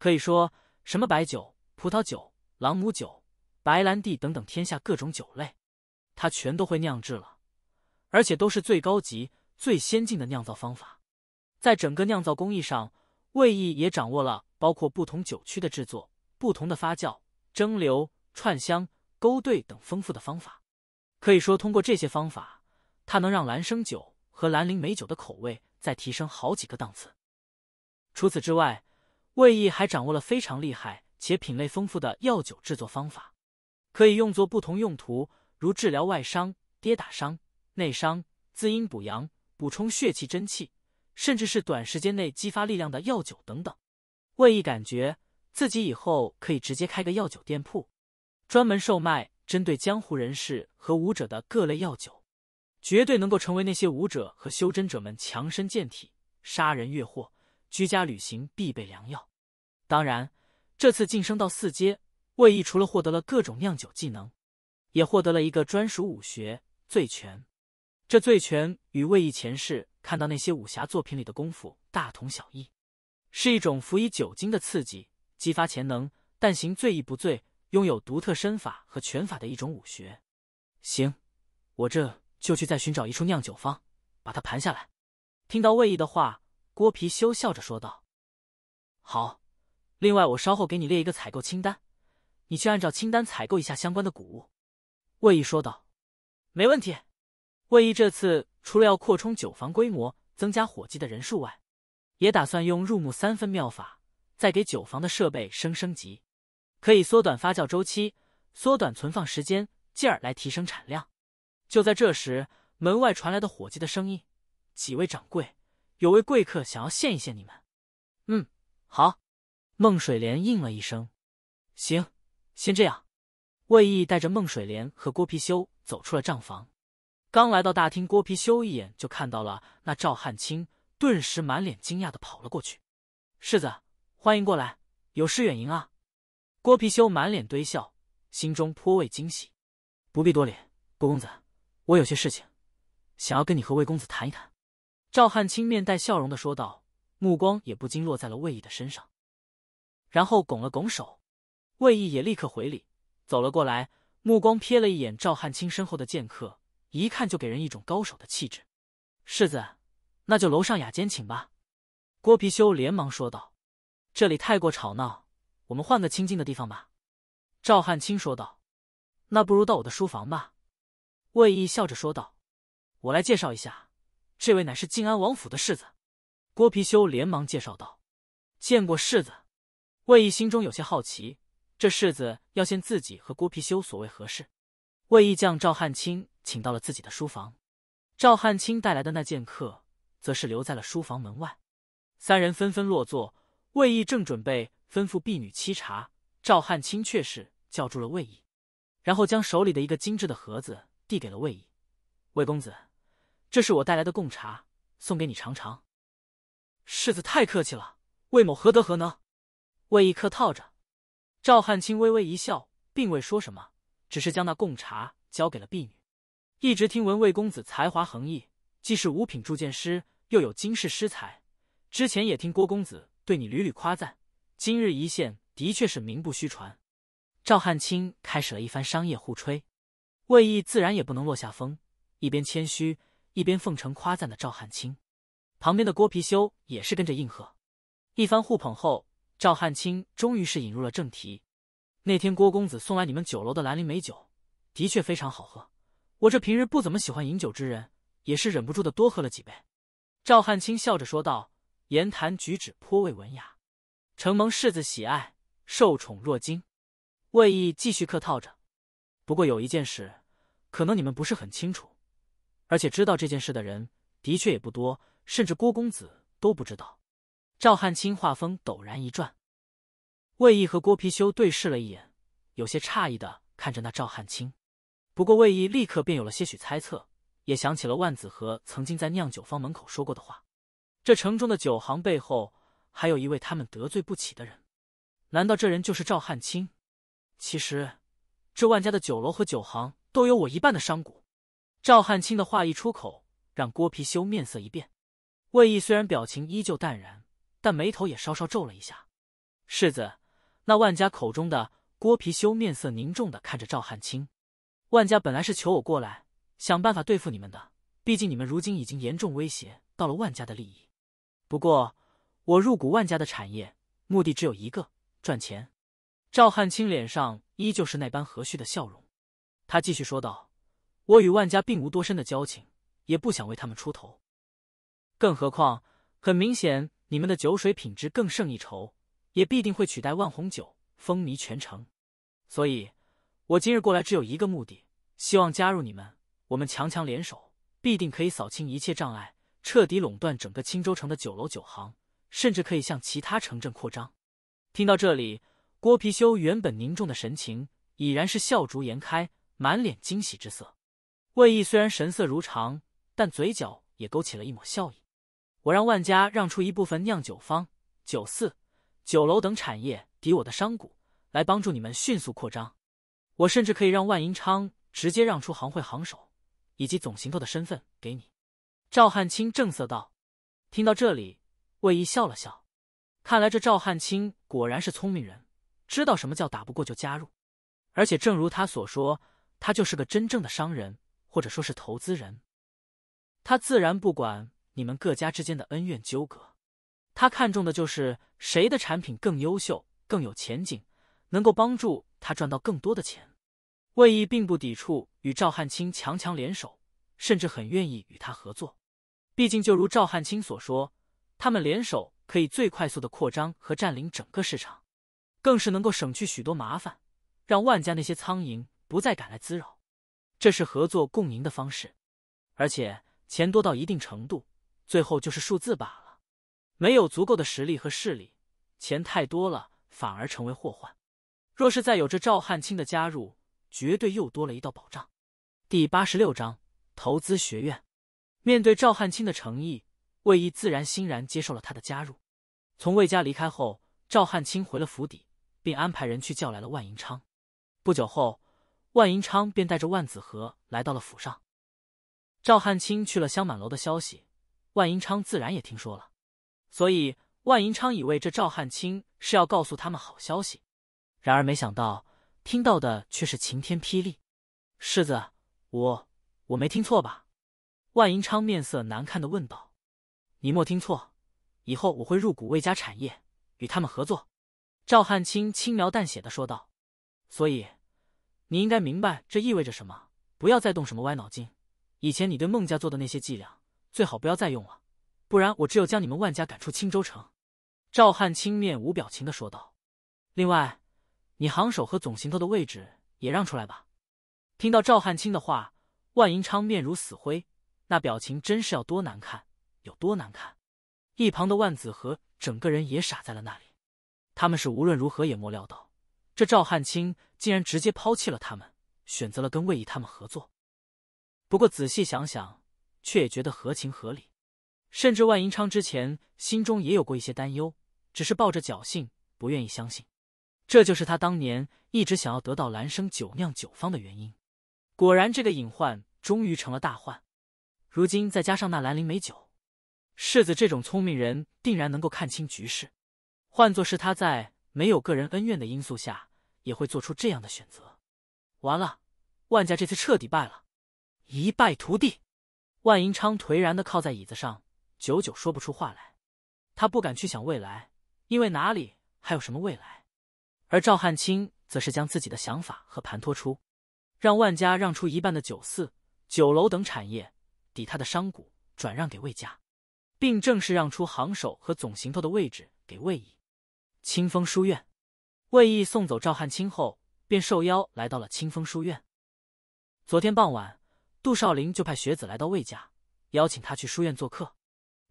可以说，什么白酒、葡萄酒、朗姆酒、白兰地等等天下各种酒类，他全都会酿制了，而且都是最高级。最先进的酿造方法，在整个酿造工艺上，魏艺也掌握了包括不同酒曲的制作、不同的发酵、蒸馏、串香、勾兑等丰富的方法。可以说，通过这些方法，它能让兰生酒和兰陵美酒的口味再提升好几个档次。除此之外，魏毅还掌握了非常厉害且品类丰富的药酒制作方法，可以用作不同用途，如治疗外伤、跌打伤、内伤、滋阴补阳。补充血气、真气，甚至是短时间内激发力量的药酒等等。魏毅感觉自己以后可以直接开个药酒店铺，专门售卖针对江湖人士和武者的各类药酒，绝对能够成为那些武者和修真者们强身健体、杀人越货、居家旅行必备良药。当然，这次晋升到四阶，魏毅除了获得了各种酿酒技能，也获得了一个专属武学——醉拳。这醉拳与魏毅前世看到那些武侠作品里的功夫大同小异，是一种辅以酒精的刺激，激发潜能，但行醉意不醉，拥有独特身法和拳法的一种武学。行，我这就去再寻找一处酿酒坊，把它盘下来。听到魏毅的话，郭皮修笑着说道：“好。”另外，我稍后给你列一个采购清单，你去按照清单采购一下相关的谷物。”魏毅说道：“没问题。”魏毅这次除了要扩充酒房规模，增加伙计的人数外，也打算用入木三分妙法，再给酒房的设备升升级，可以缩短发酵周期，缩短存放时间，进而来提升产量。就在这时，门外传来的伙计的声音：“几位掌柜，有位贵客想要献一献你们。”“嗯，好。”孟水莲应了一声。“行，先这样。”魏毅带着孟水莲和郭貔貅走出了账房。刚来到大厅，郭皮修一眼就看到了那赵汉卿，顿时满脸惊讶的跑了过去：“世子，欢迎过来，有失远迎啊！”郭皮修满脸堆笑，心中颇为惊喜。“不必多礼，郭公子，我有些事情想要跟你和魏公子谈一谈。”赵汉卿面带笑容的说道，目光也不禁落在了魏毅的身上，然后拱了拱手。魏毅也立刻回礼，走了过来，目光瞥了一眼赵汉卿身后的剑客，一看就给人一种高手的气质，世子，那就楼上雅间请吧。”郭貔修连忙说道，“这里太过吵闹，我们换个清静的地方吧。”赵汉清说道，“那不如到我的书房吧。”魏毅笑着说道，“我来介绍一下，这位乃是靖安王府的世子。”郭貔修连忙介绍道，“见过世子。”魏毅心中有些好奇，这世子要先自己和郭貔修，所谓何事？魏毅将赵汉清。请到了自己的书房，赵汉清带来的那剑客则是留在了书房门外。三人纷纷落座，魏毅正准备吩咐婢女沏茶，赵汉清却是叫住了魏毅，然后将手里的一个精致的盒子递给了魏毅：“魏公子，这是我带来的贡茶，送给你尝尝。”世子太客气了，魏某何德何能？魏毅客套着。赵汉清微微一笑，并未说什么，只是将那贡茶交给了婢女。一直听闻魏公子才华横溢，既是五品铸剑师，又有惊世诗才。之前也听郭公子对你屡屡夸赞，今日一现，的确是名不虚传。赵汉卿开始了一番商业互吹，魏毅自然也不能落下风，一边谦虚，一边奉承夸赞的赵汉卿。旁边的郭貔貅也是跟着应和。一番互捧后，赵汉卿终于是引入了正题：那天郭公子送来你们酒楼的兰陵美酒，的确非常好喝。我这平日不怎么喜欢饮酒之人，也是忍不住的多喝了几杯。赵汉清笑着说道，言谈举止颇为文雅。承蒙世子喜爱，受宠若惊。魏毅继续客套着。不过有一件事，可能你们不是很清楚，而且知道这件事的人的确也不多，甚至郭公子都不知道。赵汉清画风陡然一转，魏毅和郭貔貅对视了一眼，有些诧异的看着那赵汉清。不过，魏毅立刻便有了些许猜测，也想起了万子和曾经在酿酒坊门口说过的话。这城中的酒行背后，还有一位他们得罪不起的人。难道这人就是赵汉卿？其实，这万家的酒楼和酒行都有我一半的商股。赵汉卿的话一出口，让郭貔貅面色一变。魏毅虽然表情依旧淡然，但眉头也稍稍皱了一下。世子，那万家口中的郭貔貅面色凝重的看着赵汉卿。万家本来是求我过来想办法对付你们的，毕竟你们如今已经严重威胁到了万家的利益。不过我入股万家的产业，目的只有一个，赚钱。赵汉清脸上依旧是那般和煦的笑容，他继续说道：“我与万家并无多深的交情，也不想为他们出头。更何况，很明显你们的酒水品质更胜一筹，也必定会取代万红酒，风靡全城。所以。”我今日过来只有一个目的，希望加入你们。我们强强联手，必定可以扫清一切障碍，彻底垄断整个青州城的酒楼酒行，甚至可以向其他城镇扩张。听到这里，郭貔貅原本凝重的神情已然是笑逐颜开，满脸惊喜之色。魏毅虽然神色如常，但嘴角也勾起了一抹笑意。我让万家让出一部分酿酒坊、酒肆、酒楼等产业抵我的商股，来帮助你们迅速扩张。我甚至可以让万银昌直接让出行会行首以及总行头的身份给你。”赵汉清正色道。听到这里，魏毅笑了笑，看来这赵汉清果然是聪明人，知道什么叫打不过就加入。而且正如他所说，他就是个真正的商人，或者说是投资人。他自然不管你们各家之间的恩怨纠葛，他看重的就是谁的产品更优秀、更有前景。能够帮助他赚到更多的钱，魏毅并不抵触与赵汉卿强强联手，甚至很愿意与他合作。毕竟，就如赵汉卿所说，他们联手可以最快速的扩张和占领整个市场，更是能够省去许多麻烦，让万家那些苍蝇不再赶来滋扰。这是合作共赢的方式，而且钱多到一定程度，最后就是数字罢了。没有足够的实力和势力，钱太多了反而成为祸患。若是再有这赵汉卿的加入，绝对又多了一道保障。第八十六章投资学院。面对赵汉卿的诚意，魏毅自然欣然接受了他的加入。从魏家离开后，赵汉卿回了府邸，并安排人去叫来了万银昌。不久后，万银昌便带着万子和来到了府上。赵汉卿去了香满楼的消息，万银昌自然也听说了，所以万银昌以为这赵汉卿是要告诉他们好消息。然而没想到，听到的却是晴天霹雳。世子，我我没听错吧？万银昌面色难看的问道：“你莫听错，以后我会入股魏家产业，与他们合作。”赵汉清轻描淡写的说道：“所以，你应该明白这意味着什么。不要再动什么歪脑筋，以前你对孟家做的那些伎俩，最好不要再用了，不然我只有将你们万家赶出青州城。”赵汉清面无表情的说道：“另外。”你行首和总行头的位置也让出来吧。听到赵汉卿的话，万银昌面如死灰，那表情真是要多难看有多难看。一旁的万子和整个人也傻在了那里。他们是无论如何也没料到，这赵汉卿竟然直接抛弃了他们，选择了跟魏毅他们合作。不过仔细想想，却也觉得合情合理。甚至万银昌之前心中也有过一些担忧，只是抱着侥幸，不愿意相信。这就是他当年一直想要得到兰生酒酿酒方的原因。果然，这个隐患终于成了大患。如今再加上那兰陵美酒，世子这种聪明人定然能够看清局势。换作是他在没有个人恩怨的因素下，也会做出这样的选择。完了，万家这次彻底败了，一败涂地。万银昌颓然的靠在椅子上，久久说不出话来。他不敢去想未来，因为哪里还有什么未来？而赵汉清则是将自己的想法和盘托出，让万家让出一半的酒肆、酒楼等产业抵他的商股，转让给魏家，并正式让出行首和总行头的位置给魏毅。清风书院，魏毅送走赵汉清后，便受邀来到了清风书院。昨天傍晚，杜少林就派学子来到魏家，邀请他去书院做客。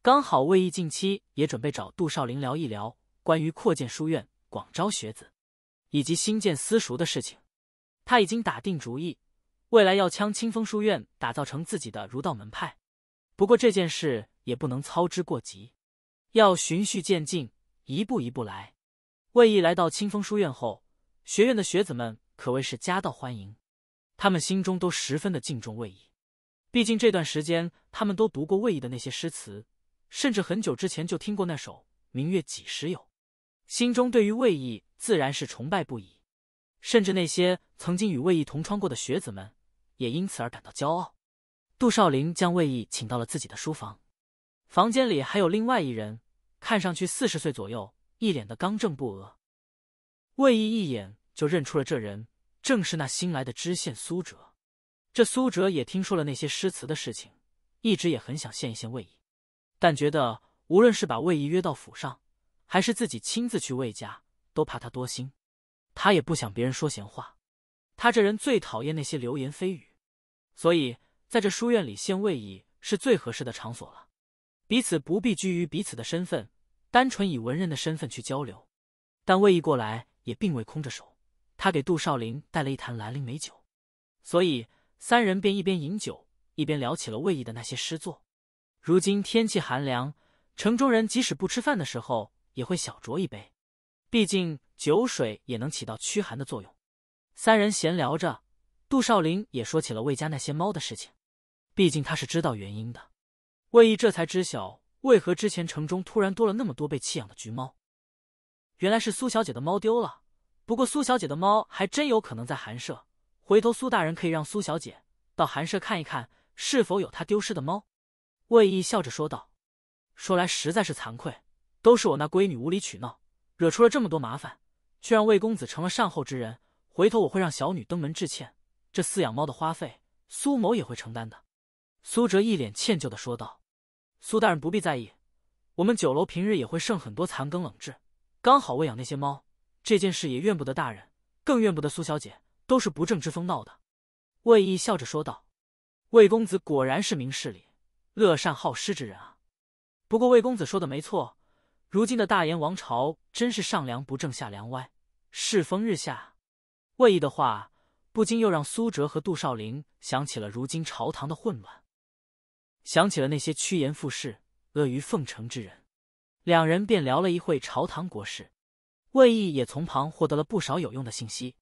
刚好魏毅近期也准备找杜少林聊一聊关于扩建书院、广招学子。以及新建私塾的事情，他已经打定主意，未来要将清风书院打造成自己的儒道门派。不过这件事也不能操之过急，要循序渐进，一步一步来。魏毅来到清风书院后，学院的学子们可谓是夹道欢迎，他们心中都十分的敬重魏毅，毕竟这段时间他们都读过魏毅的那些诗词，甚至很久之前就听过那首“明月几时有”，心中对于魏毅。自然是崇拜不已，甚至那些曾经与魏毅同窗过的学子们，也因此而感到骄傲。杜少林将魏毅请到了自己的书房，房间里还有另外一人，看上去四十岁左右，一脸的刚正不阿。魏毅一眼就认出了这人，正是那新来的知县苏辙。这苏辙也听说了那些诗词的事情，一直也很想献一献魏毅，但觉得无论是把魏毅约到府上，还是自己亲自去魏家。都怕他多心，他也不想别人说闲话，他这人最讨厌那些流言蜚语，所以在这书院里献魏逸是最合适的场所了，彼此不必拘于彼此的身份，单纯以文人的身份去交流。但魏毅过来也并未空着手，他给杜少林带了一坛兰陵美酒，所以三人便一边饮酒一边聊起了魏毅的那些诗作。如今天气寒凉，城中人即使不吃饭的时候，也会小酌一杯。毕竟酒水也能起到驱寒的作用。三人闲聊着，杜少陵也说起了魏家那些猫的事情。毕竟他是知道原因的。魏毅这才知晓为何之前城中突然多了那么多被弃养的橘猫。原来是苏小姐的猫丢了。不过苏小姐的猫还真有可能在寒舍。回头苏大人可以让苏小姐到寒舍看一看，是否有她丢失的猫。魏毅笑着说道：“说来实在是惭愧，都是我那闺女无理取闹。”惹出了这么多麻烦，却让魏公子成了善后之人。回头我会让小女登门致歉，这饲养猫的花费，苏某也会承担的。苏哲一脸歉疚的说道：“苏大人不必在意，我们酒楼平日也会剩很多残羹冷炙，刚好喂养那些猫。这件事也怨不得大人，更怨不得苏小姐，都是不正之风闹的。”魏毅笑着说道：“魏公子果然是明事理、乐善好施之人啊。不过魏公子说的没错。”如今的大燕王朝真是上梁不正下梁歪，世风日下。魏毅的话不禁又让苏哲和杜少陵想起了如今朝堂的混乱，想起了那些趋炎附势、阿谀奉承之人。两人便聊了一会朝堂国事，魏毅也从旁获得了不少有用的信息，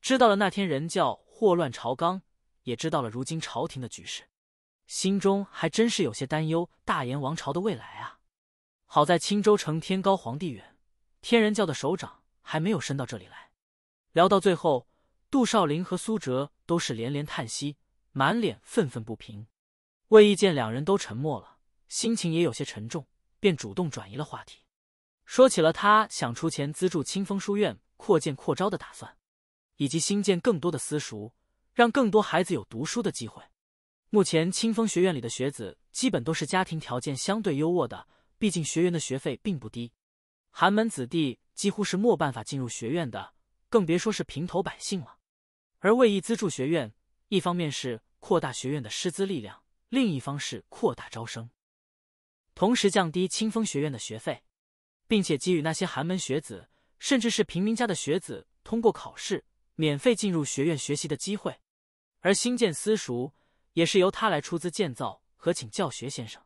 知道了那天人叫祸乱朝纲，也知道了如今朝廷的局势，心中还真是有些担忧大燕王朝的未来啊。好在青州城天高皇帝远，天人教的手掌还没有伸到这里来。聊到最后，杜少林和苏辙都是连连叹息，满脸愤愤不平。魏义见两人都沉默了，心情也有些沉重，便主动转移了话题，说起了他想出钱资助清风书院扩建扩招的打算，以及新建更多的私塾，让更多孩子有读书的机会。目前，清风学院里的学子基本都是家庭条件相对优渥的。毕竟学员的学费并不低，寒门子弟几乎是没办法进入学院的，更别说是平头百姓了。而为义资助学院，一方面是扩大学院的师资力量，另一方是扩大招生，同时降低清风学院的学费，并且给予那些寒门学子，甚至是平民家的学子，通过考试免费进入学院学习的机会。而新建私塾也是由他来出资建造和请教学先生，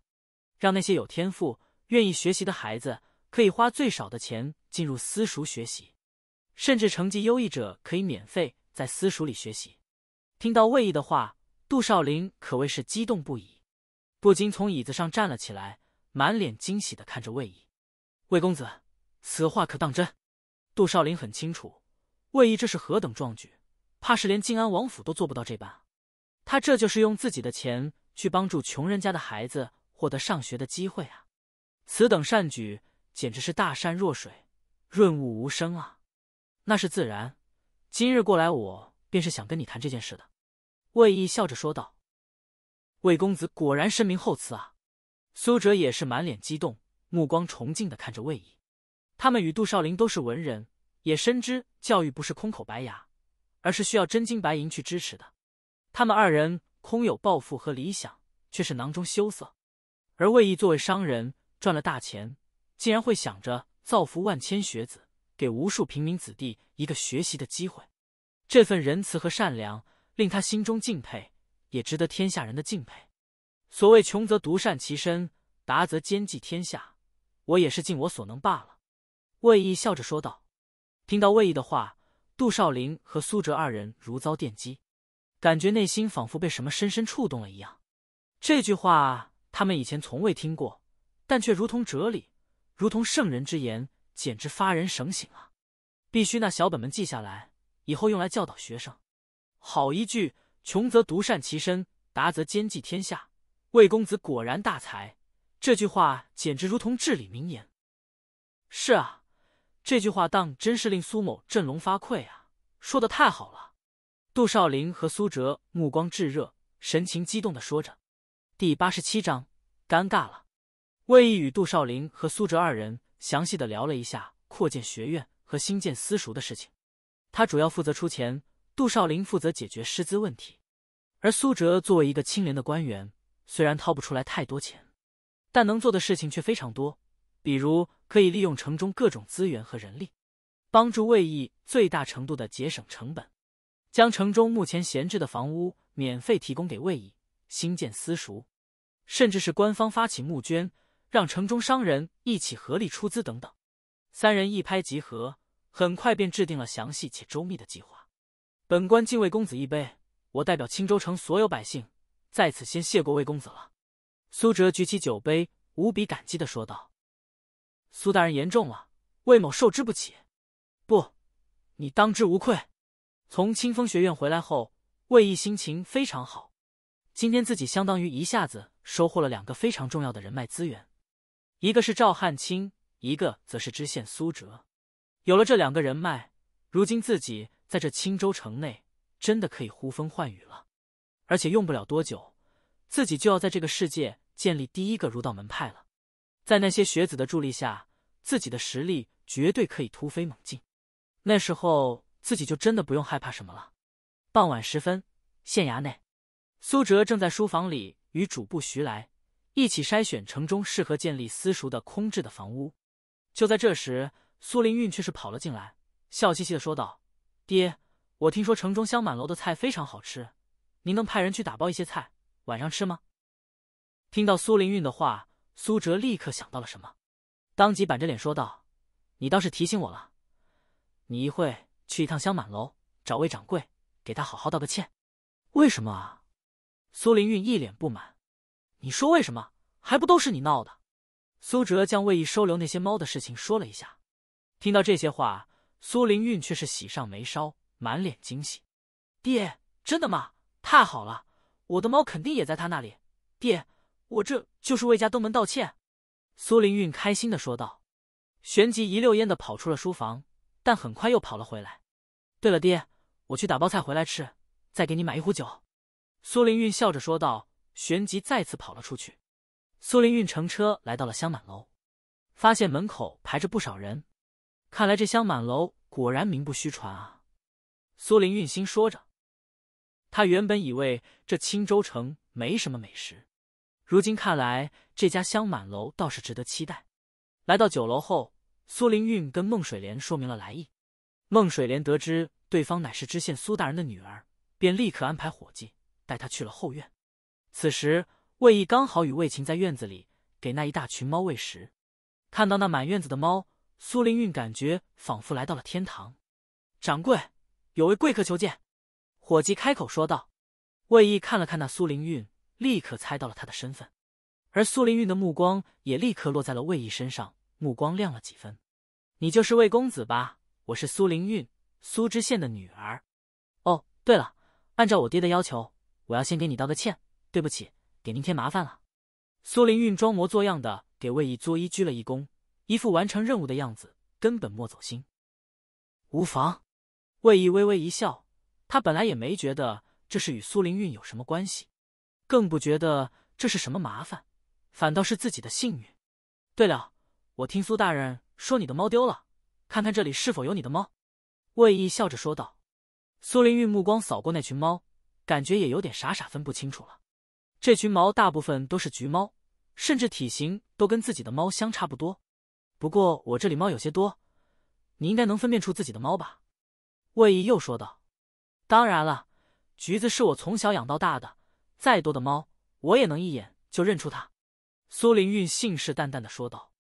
让那些有天赋。愿意学习的孩子可以花最少的钱进入私塾学习，甚至成绩优异者可以免费在私塾里学习。听到魏毅的话，杜少林可谓是激动不已，不禁从椅子上站了起来，满脸惊喜的看着魏毅：“魏公子，此话可当真？”杜少林很清楚，魏毅这是何等壮举，怕是连靖安王府都做不到这般。他这就是用自己的钱去帮助穷人家的孩子获得上学的机会啊！此等善举，简直是大善若水，润物无声啊！那是自然，今日过来我便是想跟你谈这件事的。”魏毅笑着说道。“魏公子果然深明厚慈啊！”苏哲也是满脸激动，目光崇敬的看着魏毅。他们与杜少林都是文人，也深知教育不是空口白牙，而是需要真金白银去支持的。他们二人空有抱负和理想，却是囊中羞涩，而魏毅作为商人。赚了大钱，竟然会想着造福万千学子，给无数平民子弟一个学习的机会。这份仁慈和善良，令他心中敬佩，也值得天下人的敬佩。所谓穷则独善其身，达则兼济天下，我也是尽我所能罢了。”魏毅笑着说道。听到魏毅的话，杜少林和苏哲二人如遭电击，感觉内心仿佛被什么深深触动了一样。这句话他们以前从未听过。但却如同哲理，如同圣人之言，简直发人省醒啊！必须那小本本记下来，以后用来教导学生。好一句“穷则独善其身，达则兼济天下”，魏公子果然大才。这句话简直如同至理名言。是啊，这句话当真是令苏某振聋发聩啊！说的太好了！杜少陵和苏辙目光炙热，神情激动的说着。第八十七章，尴尬了。魏毅与杜少林和苏哲二人详细的聊了一下扩建学院和新建私塾的事情。他主要负责出钱，杜少林负责解决师资问题，而苏哲作为一个清廉的官员，虽然掏不出来太多钱，但能做的事情却非常多。比如可以利用城中各种资源和人力，帮助魏毅最大程度的节省成本，将城中目前闲置的房屋免费提供给魏毅新建私塾，甚至是官方发起募捐。让城中商人一起合力出资等等，三人一拍即合，很快便制定了详细且周密的计划。本官敬魏公子一杯，我代表青州城所有百姓，在此先谢过魏公子了。苏哲举起酒杯，无比感激的说道：“苏大人言重了，魏某受之不起。不，你当之无愧。”从清风学院回来后，魏毅心情非常好，今天自己相当于一下子收获了两个非常重要的人脉资源。一个是赵汉卿，一个则是知县苏辙。有了这两个人脉，如今自己在这青州城内真的可以呼风唤雨了。而且用不了多久，自己就要在这个世界建立第一个儒道门派了。在那些学子的助力下，自己的实力绝对可以突飞猛进。那时候，自己就真的不用害怕什么了。傍晚时分，县衙内，苏辙正在书房里与主簿徐来。一起筛选城中适合建立私塾的空置的房屋。就在这时，苏林韵却是跑了进来，笑嘻嘻的说道：“爹，我听说城中香满楼的菜非常好吃，您能派人去打包一些菜，晚上吃吗？”听到苏林韵的话，苏哲立刻想到了什么，当即板着脸说道：“你倒是提醒我了，你一会去一趟香满楼，找位掌柜，给他好好道个歉。”“为什么啊？”苏林韵一脸不满。你说为什么还不都是你闹的？苏哲将魏毅收留那些猫的事情说了一下。听到这些话，苏灵韵却是喜上眉梢，满脸惊喜。爹，真的吗？太好了，我的猫肯定也在他那里。爹，我这就是魏家登门道歉。苏灵韵开心的说道，旋即一溜烟的跑出了书房，但很快又跑了回来。对了，爹，我去打包菜回来吃，再给你买一壶酒。苏灵韵笑着说道。旋即再次跑了出去。苏林运乘车来到了香满楼，发现门口排着不少人，看来这香满楼果然名不虚传啊。苏林运心说着，他原本以为这青州城没什么美食，如今看来这家香满楼倒是值得期待。来到酒楼后，苏林运跟孟水莲说明了来意。孟水莲得知对方乃是知县苏大人的女儿，便立刻安排伙计带她去了后院。此时，魏毅刚好与魏晴在院子里给那一大群猫喂食。看到那满院子的猫，苏灵韵感觉仿佛来到了天堂。掌柜，有位贵客求见。伙计开口说道。魏毅看了看那苏灵韵，立刻猜到了他的身份。而苏灵韵的目光也立刻落在了魏毅身上，目光亮了几分。你就是魏公子吧？我是苏灵韵，苏知县的女儿。哦，对了，按照我爹的要求，我要先给你道个歉。对不起，给您添麻烦了。苏林运装模作样的给魏毅作揖鞠了一躬，一副完成任务的样子，根本莫走心。无妨，魏毅微微一笑。他本来也没觉得这是与苏林运有什么关系，更不觉得这是什么麻烦，反倒是自己的幸运。对了，我听苏大人说你的猫丢了，看看这里是否有你的猫。魏毅笑着说道。苏林运目光扫过那群猫，感觉也有点傻傻分不清楚了。这群猫大部分都是橘猫，甚至体型都跟自己的猫相差不多。不过我这里猫有些多，你应该能分辨出自己的猫吧？魏毅又说道。当然了，橘子是我从小养到大的，再多的猫我也能一眼就认出它。苏灵韵信誓旦旦的说道，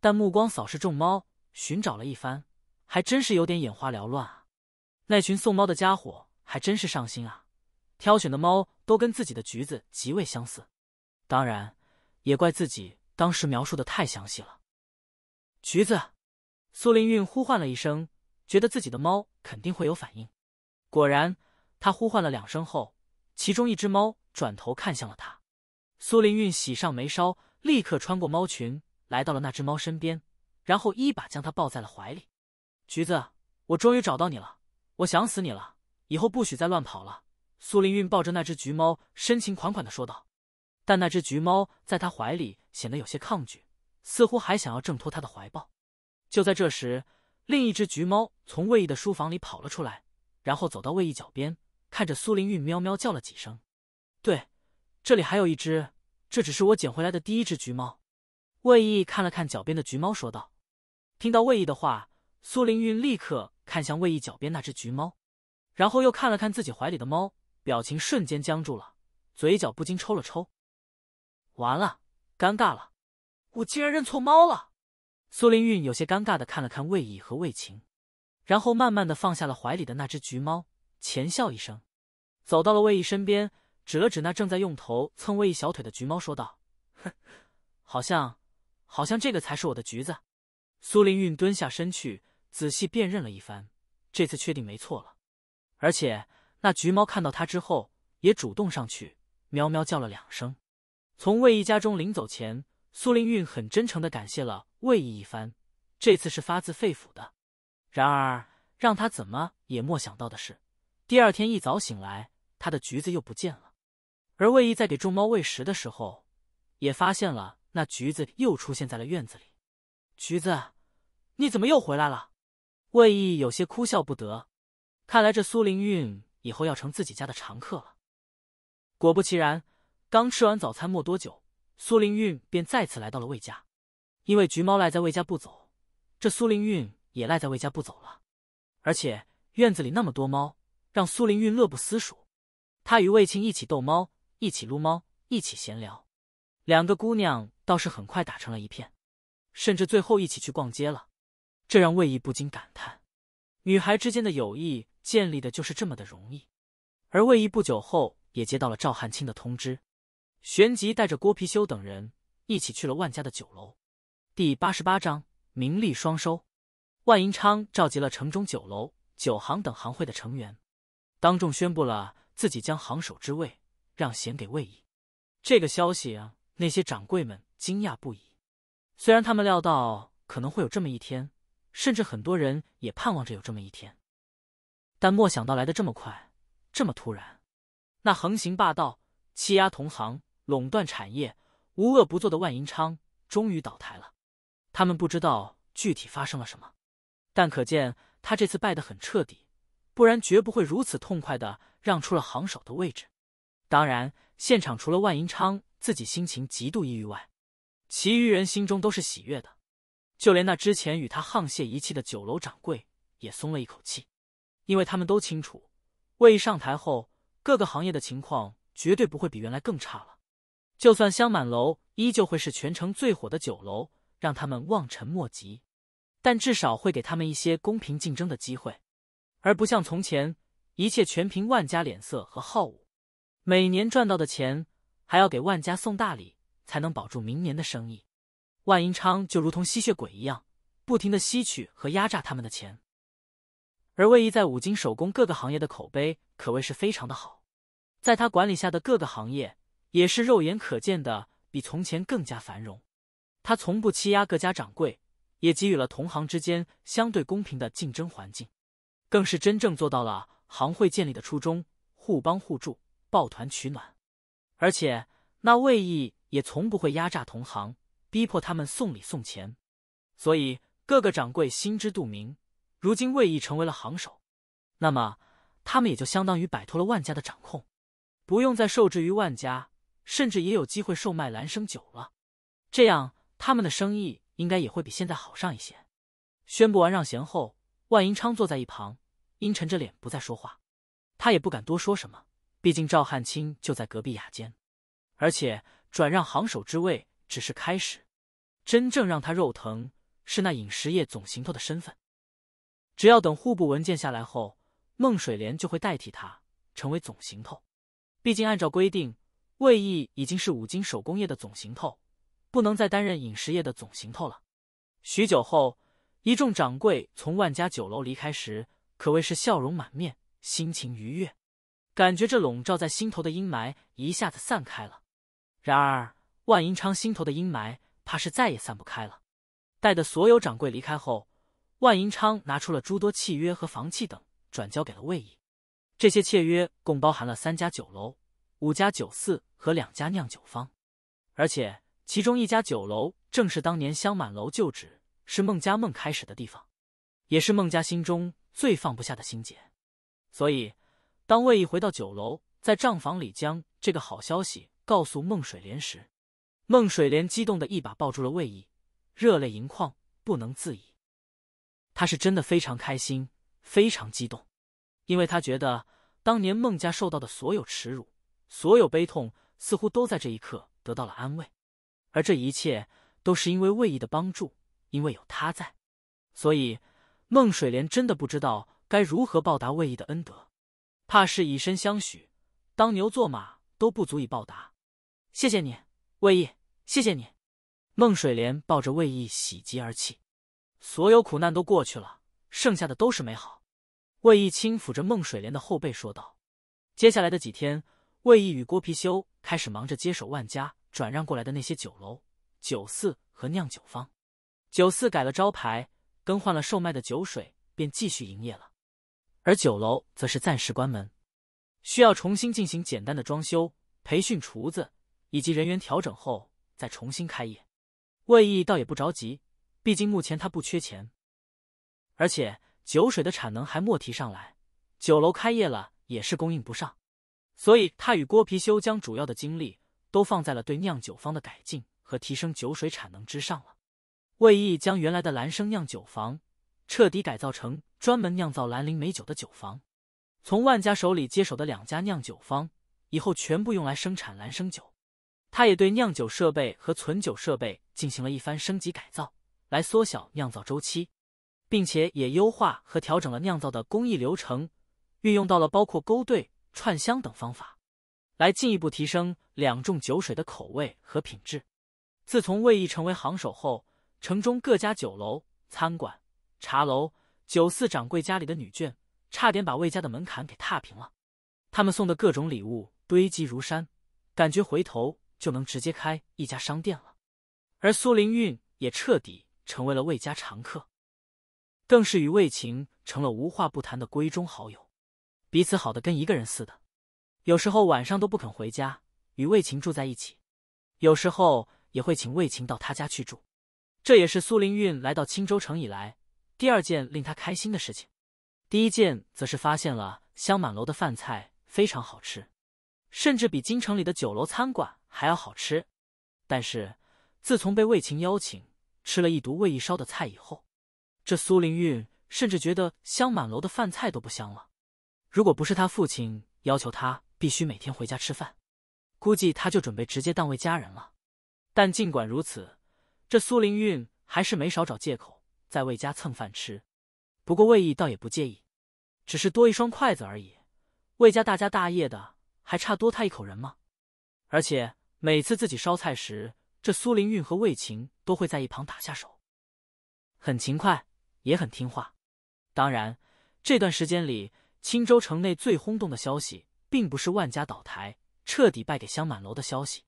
但目光扫视众猫，寻找了一番，还真是有点眼花缭乱啊。那群送猫的家伙还真是上心啊。挑选的猫都跟自己的橘子极为相似，当然也怪自己当时描述的太详细了。橘子，苏灵韵呼唤了一声，觉得自己的猫肯定会有反应。果然，她呼唤了两声后，其中一只猫转头看向了她。苏灵韵喜上眉梢，立刻穿过猫群来到了那只猫身边，然后一把将它抱在了怀里。橘子，我终于找到你了，我想死你了！以后不许再乱跑了。苏灵韵抱着那只橘猫，深情款款的说道：“，但那只橘猫在她怀里显得有些抗拒，似乎还想要挣脱她的怀抱。”就在这时，另一只橘猫从魏毅的书房里跑了出来，然后走到魏毅脚边，看着苏灵韵喵喵叫了几声。对，这里还有一只，这只是我捡回来的第一只橘猫。”魏毅看了看脚边的橘猫，说道。听到魏毅的话，苏灵韵立刻看向魏毅脚边那只橘猫，然后又看了看自己怀里的猫。表情瞬间僵住了，嘴角不禁抽了抽。完了，尴尬了，我竟然认错猫了。苏林韵有些尴尬的看了看魏毅和魏晴，然后慢慢的放下了怀里的那只橘猫，浅笑一声，走到了魏毅身边，指了指那正在用头蹭魏毅小腿的橘猫，说道：“哼，好像，好像这个才是我的橘子。”苏林韵蹲下身去，仔细辨认了一番，这次确定没错了，而且。那橘猫看到他之后，也主动上去喵喵叫了两声。从魏毅家中临走前，苏灵韵很真诚的感谢了魏毅一番，这次是发自肺腑的。然而，让他怎么也莫想到的是，第二天一早醒来，他的橘子又不见了。而魏毅在给众猫喂食的时候，也发现了那橘子又出现在了院子里。橘子，你怎么又回来了？魏毅有些哭笑不得，看来这苏灵韵。以后要成自己家的常客了。果不其然，刚吃完早餐没多久，苏灵韵便再次来到了魏家。因为橘猫赖在魏家不走，这苏灵韵也赖在魏家不走了。而且院子里那么多猫，让苏灵韵乐不思蜀。她与魏青一起逗猫，一起撸猫，一起闲聊，两个姑娘倒是很快打成了一片，甚至最后一起去逛街了。这让魏毅不禁感叹：女孩之间的友谊。建立的就是这么的容易，而魏毅不久后也接到了赵汉卿的通知，旋即带着郭貔修等人一起去了万家的酒楼。第八十八章名利双收。万银昌召集了城中酒楼、酒行等行会的成员，当众宣布了自己将行首之位让贤给魏毅。这个消息，那些掌柜们惊讶不已。虽然他们料到可能会有这么一天，甚至很多人也盼望着有这么一天。但莫想到来的这么快，这么突然。那横行霸道、欺压同行、垄断产业、无恶不作的万银昌终于倒台了。他们不知道具体发生了什么，但可见他这次败得很彻底，不然绝不会如此痛快的让出了行首的位置。当然，现场除了万银昌自己心情极度抑郁外，其余人心中都是喜悦的。就连那之前与他沆瀣一气的酒楼掌柜也松了一口气。因为他们都清楚，魏毅上台后，各个行业的情况绝对不会比原来更差了。就算香满楼依旧会是全城最火的酒楼，让他们望尘莫及，但至少会给他们一些公平竞争的机会，而不像从前，一切全凭万家脸色和好恶。每年赚到的钱，还要给万家送大礼，才能保住明年的生意。万银昌就如同吸血鬼一样，不停的吸取和压榨他们的钱。而魏毅在五金手工各个行业的口碑可谓是非常的好，在他管理下的各个行业也是肉眼可见的比从前更加繁荣。他从不欺压各家掌柜，也给予了同行之间相对公平的竞争环境，更是真正做到了行会建立的初衷——互帮互助，抱团取暖。而且那魏毅也从不会压榨同行，逼迫他们送礼送钱，所以各个掌柜心知肚明。如今魏毅成为了行首，那么他们也就相当于摆脱了万家的掌控，不用再受制于万家，甚至也有机会售卖兰生酒了。这样他们的生意应该也会比现在好上一些。宣布完让贤后，万银昌坐在一旁，阴沉着脸不再说话。他也不敢多说什么，毕竟赵汉卿就在隔壁雅间，而且转让行首之位只是开始，真正让他肉疼是那饮食业总行头的身份。只要等户部文件下来后，孟水莲就会代替他成为总行头。毕竟按照规定，魏毅已经是五金手工业的总行头，不能再担任饮食业的总行头了。许久后，一众掌柜从万家酒楼离开时，可谓是笑容满面，心情愉悦，感觉这笼罩在心头的阴霾一下子散开了。然而，万银昌心头的阴霾怕是再也散不开了。待的所有掌柜离开后。万银昌拿出了诸多契约和房契等，转交给了魏毅。这些契约共包含了三家酒楼、五家酒肆和两家酿酒坊，而且其中一家酒楼正是当年香满楼旧址，是孟家梦开始的地方，也是孟家心中最放不下的心结。所以，当魏毅回到酒楼，在账房里将这个好消息告诉孟水莲时，孟水莲激动的一把抱住了魏毅，热泪盈眶，不能自已。他是真的非常开心，非常激动，因为他觉得当年孟家受到的所有耻辱、所有悲痛，似乎都在这一刻得到了安慰，而这一切都是因为魏毅的帮助，因为有他在，所以孟水莲真的不知道该如何报答魏毅的恩德，怕是以身相许、当牛做马都不足以报答。谢谢你，魏毅，谢谢你！孟水莲抱着魏毅喜极而泣。所有苦难都过去了，剩下的都是美好。魏毅轻抚着孟水莲的后背，说道：“接下来的几天，魏毅与郭貔貅开始忙着接手万家转让过来的那些酒楼、酒肆和酿酒坊。酒肆改了招牌，更换了售卖的酒水，便继续营业了。而酒楼则是暂时关门，需要重新进行简单的装修、培训厨子以及人员调整后再重新开业。魏毅倒也不着急。”毕竟目前他不缺钱，而且酒水的产能还没提上来，酒楼开业了也是供应不上，所以他与郭貔貅将主要的精力都放在了对酿酒方的改进和提升酒水产能之上了。魏毅将原来的兰生酿酒坊彻底改造成专门酿造兰陵美酒的酒坊，从万家手里接手的两家酿酒方以后全部用来生产兰生酒，他也对酿酒设备和存酒设备进行了一番升级改造。来缩小酿造周期，并且也优化和调整了酿造的工艺流程，运用到了包括勾兑、串香等方法，来进一步提升两重酒水的口味和品质。自从魏毅成为行首后，城中各家酒楼、餐馆、茶楼、酒肆掌柜家里的女眷，差点把魏家的门槛给踏平了。他们送的各种礼物堆积如山，感觉回头就能直接开一家商店了。而苏灵韵也彻底。成为了魏家常客，更是与魏晴成了无话不谈的闺中好友，彼此好的跟一个人似的。有时候晚上都不肯回家，与魏晴住在一起；有时候也会请魏晴到他家去住。这也是苏灵韵来到青州城以来第二件令他开心的事情。第一件则是发现了香满楼的饭菜非常好吃，甚至比京城里的酒楼餐馆还要好吃。但是自从被魏晴邀请，吃了一毒魏义烧的菜以后，这苏灵运甚至觉得香满楼的饭菜都不香了。如果不是他父亲要求他必须每天回家吃饭，估计他就准备直接当魏家人了。但尽管如此，这苏灵运还是没少找借口在魏家蹭饭吃。不过魏毅倒也不介意，只是多一双筷子而已。魏家大家大业的，还差多他一口人吗？而且每次自己烧菜时。这苏灵韵和魏晴都会在一旁打下手，很勤快，也很听话。当然，这段时间里，青州城内最轰动的消息，并不是万家倒台、彻底败给香满楼的消息，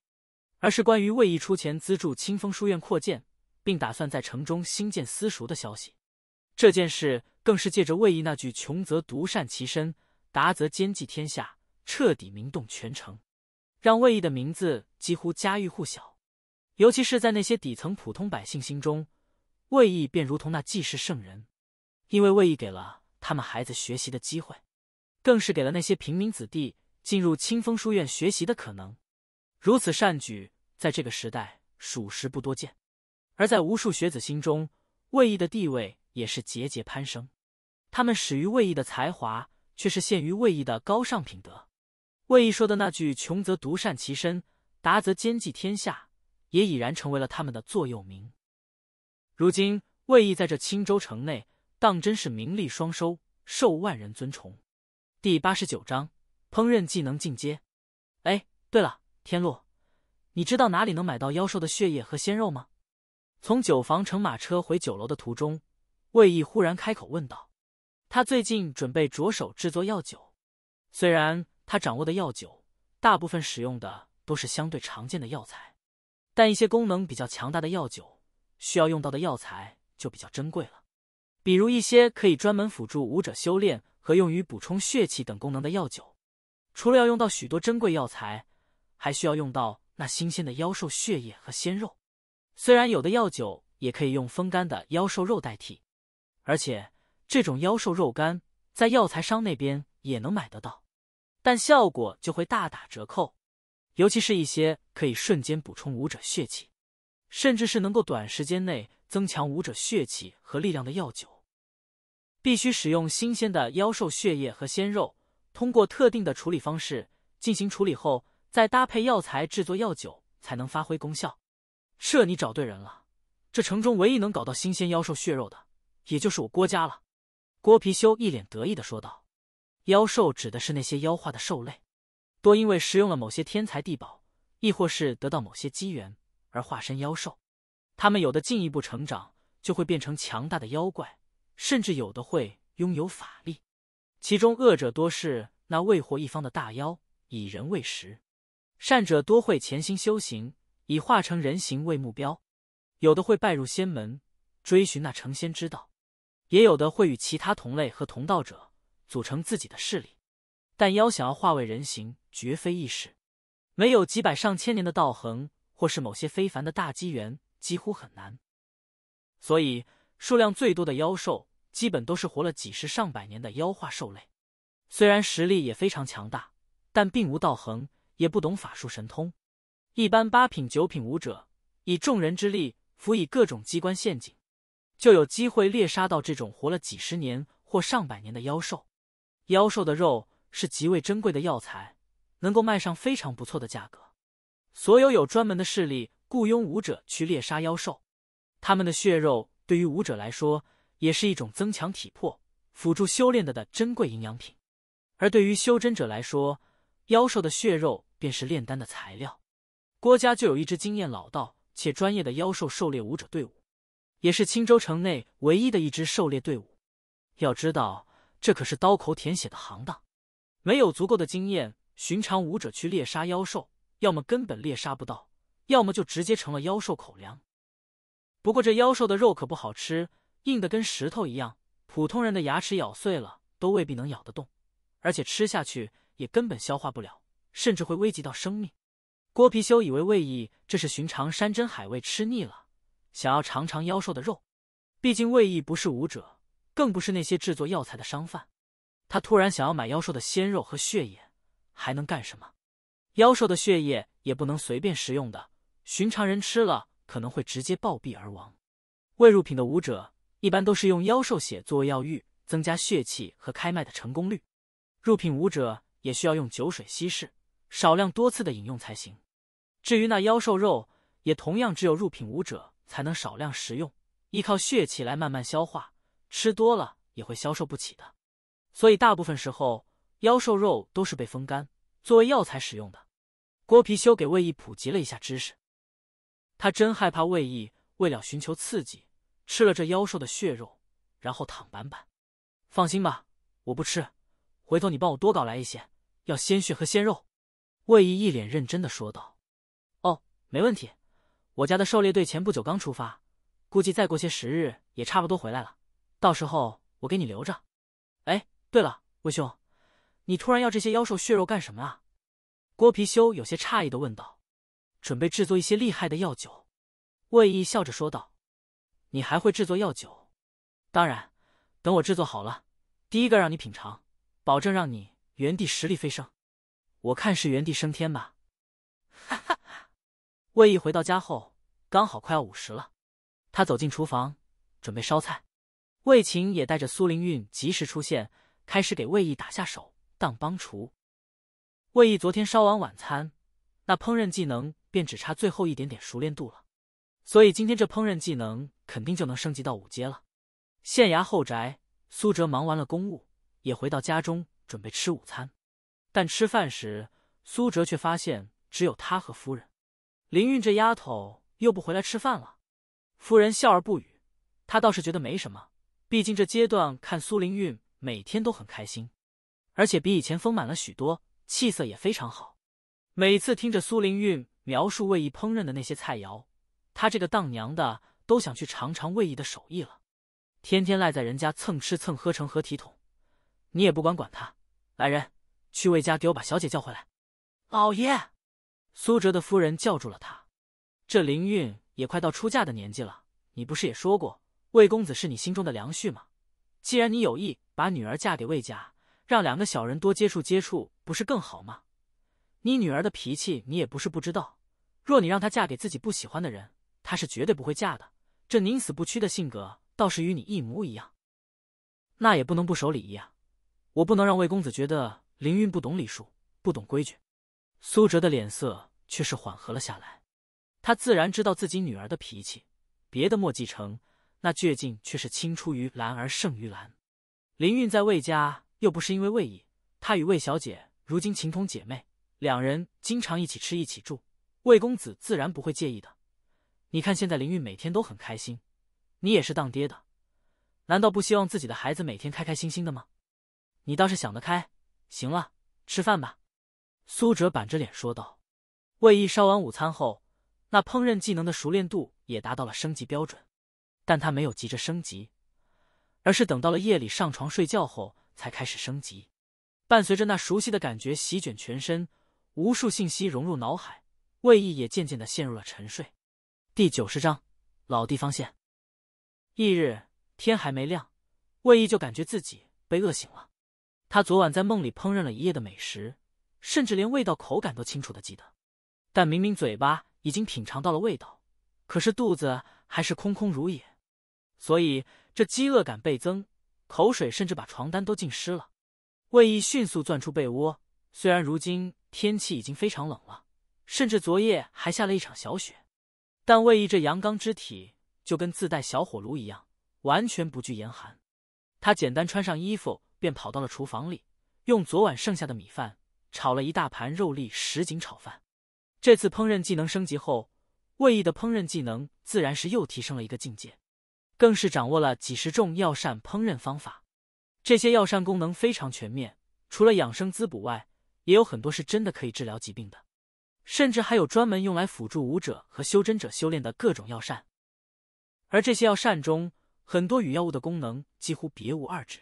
而是关于魏毅出钱资助清风书院扩建，并打算在城中兴建私塾的消息。这件事更是借着魏毅那句“穷则独善其身，达则兼济天下”，彻底名动全城，让魏毅的名字几乎家喻户晓。尤其是在那些底层普通百姓心中，魏毅便如同那济世圣人，因为魏毅给了他们孩子学习的机会，更是给了那些平民子弟进入清风书院学习的可能。如此善举，在这个时代属实不多见。而在无数学子心中，魏毅的地位也是节节攀升。他们始于魏毅的才华，却是限于魏毅的高尚品德。魏毅说的那句“穷则独善其身，达则兼济天下”。也已然成为了他们的座右铭。如今，魏毅在这青州城内，当真是名利双收，受万人尊崇。第八十九章：烹饪技能进阶。哎，对了，天禄，你知道哪里能买到妖兽的血液和鲜肉吗？从酒房乘马车回酒楼的途中，魏毅忽然开口问道。他最近准备着手制作药酒，虽然他掌握的药酒，大部分使用的都是相对常见的药材。但一些功能比较强大的药酒，需要用到的药材就比较珍贵了。比如一些可以专门辅助武者修炼和用于补充血气等功能的药酒，除了要用到许多珍贵药材，还需要用到那新鲜的妖兽血液和鲜肉。虽然有的药酒也可以用风干的妖兽肉代替，而且这种妖兽肉干在药材商那边也能买得到，但效果就会大打折扣。尤其是一些可以瞬间补充武者血气，甚至是能够短时间内增强武者血气和力量的药酒，必须使用新鲜的妖兽血液和鲜肉，通过特定的处理方式进行处理后，再搭配药材制作药酒才能发挥功效。这你找对人了，这城中唯一能搞到新鲜妖兽血肉的，也就是我郭家了。郭貔貅一脸得意的说道：“妖兽指的是那些妖化的兽类。”多因为食用了某些天才地宝，亦或是得到某些机缘而化身妖兽。他们有的进一步成长，就会变成强大的妖怪，甚至有的会拥有法力。其中恶者多是那未获一方的大妖，以人喂食；善者多会潜心修行，以化成人形为目标。有的会拜入仙门，追寻那成仙之道；也有的会与其他同类和同道者组成自己的势力。但妖想要化为人形，绝非易事，没有几百上千年的道行，或是某些非凡的大机缘，几乎很难。所以，数量最多的妖兽，基本都是活了几十上百年的妖化兽类。虽然实力也非常强大，但并无道行，也不懂法术神通。一般八品九品武者，以众人之力辅以各种机关陷阱，就有机会猎杀到这种活了几十年或上百年的妖兽。妖兽的肉是极为珍贵的药材。能够卖上非常不错的价格。所有有专门的势力雇佣武者去猎杀妖兽，他们的血肉对于武者来说也是一种增强体魄、辅助修炼的的珍贵营养品。而对于修真者来说，妖兽的血肉便是炼丹的材料。郭家就有一支经验老道且专业的妖兽狩猎武者队伍，也是青州城内唯一的一支狩猎队伍。要知道，这可是刀口舔血的行当，没有足够的经验。寻常武者去猎杀妖兽，要么根本猎杀不到，要么就直接成了妖兽口粮。不过这妖兽的肉可不好吃，硬的跟石头一样，普通人的牙齿咬碎了都未必能咬得动，而且吃下去也根本消化不了，甚至会危及到生命。郭貔貅以为魏毅这是寻常山珍海味吃腻了，想要尝尝妖兽的肉。毕竟魏毅不是武者，更不是那些制作药材的商贩，他突然想要买妖兽的鲜肉和血液。还能干什么？妖兽的血液也不能随便食用的，寻常人吃了可能会直接暴毙而亡。未入品的武者一般都是用妖兽血作为药浴，增加血气和开脉的成功率。入品武者也需要用酒水稀释，少量多次的饮用才行。至于那妖兽肉，也同样只有入品武者才能少量食用，依靠血气来慢慢消化，吃多了也会消受不起的。所以大部分时候。妖兽肉都是被风干，作为药材使用的。郭皮修给魏毅普及了一下知识，他真害怕魏毅为了寻求刺激吃了这妖兽的血肉，然后躺板板。放心吧，我不吃。回头你帮我多搞来一些，要鲜血和鲜肉。魏毅一脸认真的说道：“哦，没问题。我家的狩猎队前不久刚出发，估计再过些时日也差不多回来了。到时候我给你留着。哎，对了，魏兄。”你突然要这些妖兽血肉干什么啊？郭貔修有些诧异的问道。准备制作一些厉害的药酒，魏毅笑着说道。你还会制作药酒？当然，等我制作好了，第一个让你品尝，保证让你原地实力飞升。我看是原地升天吧。哈 哈。魏毅回到家后，刚好快要午时了，他走进厨房准备烧菜。魏晴也带着苏灵韵及时出现，开始给魏毅打下手。当帮厨，魏毅昨天烧完晚餐，那烹饪技能便只差最后一点点熟练度了，所以今天这烹饪技能肯定就能升级到五阶了。县衙后宅，苏哲忙完了公务，也回到家中准备吃午餐，但吃饭时苏哲却发现只有他和夫人林韵，这丫头又不回来吃饭了。夫人笑而不语，她倒是觉得没什么，毕竟这阶段看苏林韵每天都很开心。而且比以前丰满了许多，气色也非常好。每次听着苏灵韵描述魏毅烹饪的那些菜肴，他这个当娘的都想去尝尝魏毅的手艺了。天天赖在人家蹭吃蹭喝，成何体统？你也不管管他！来人，去魏家给我把小姐叫回来。老爷，苏哲的夫人叫住了他。这灵韵也快到出嫁的年纪了，你不是也说过魏公子是你心中的良婿吗？既然你有意把女儿嫁给魏家。让两个小人多接触接触，不是更好吗？你女儿的脾气你也不是不知道。若你让她嫁给自己不喜欢的人，她是绝对不会嫁的。这宁死不屈的性格倒是与你一模一样。那也不能不守礼仪啊，我不能让魏公子觉得林韵不懂礼数、不懂规矩。苏哲的脸色却是缓和了下来，他自然知道自己女儿的脾气，别的莫继承，那倔劲却是青出于蓝而胜于蓝。林韵在魏家。又不是因为魏毅，他与魏小姐如今情同姐妹，两人经常一起吃一起住，魏公子自然不会介意的。你看现在林玉每天都很开心，你也是当爹的，难道不希望自己的孩子每天开开心心的吗？你倒是想得开。行了，吃饭吧。苏哲板着脸说道。魏毅烧完午餐后，那烹饪技能的熟练度也达到了升级标准，但他没有急着升级，而是等到了夜里上床睡觉后。才开始升级，伴随着那熟悉的感觉席卷全身，无数信息融入脑海，魏毅也渐渐的陷入了沉睡。第九十章老地方现。翌日天还没亮，魏毅就感觉自己被饿醒了。他昨晚在梦里烹饪了一夜的美食，甚至连味道口感都清楚的记得，但明明嘴巴已经品尝到了味道，可是肚子还是空空如也，所以这饥饿感倍增。口水甚至把床单都浸湿了，魏毅迅速钻出被窝。虽然如今天气已经非常冷了，甚至昨夜还下了一场小雪，但魏毅这阳刚之体就跟自带小火炉一样，完全不惧严寒。他简单穿上衣服，便跑到了厨房里，用昨晚剩下的米饭炒了一大盘肉粒什锦炒饭。这次烹饪技能升级后，魏毅的烹饪技能自然是又提升了一个境界。更是掌握了几十种药膳烹饪方法，这些药膳功能非常全面，除了养生滋补外，也有很多是真的可以治疗疾病的，甚至还有专门用来辅助武者和修真者修炼的各种药膳。而这些药膳中，很多与药物的功能几乎别无二致，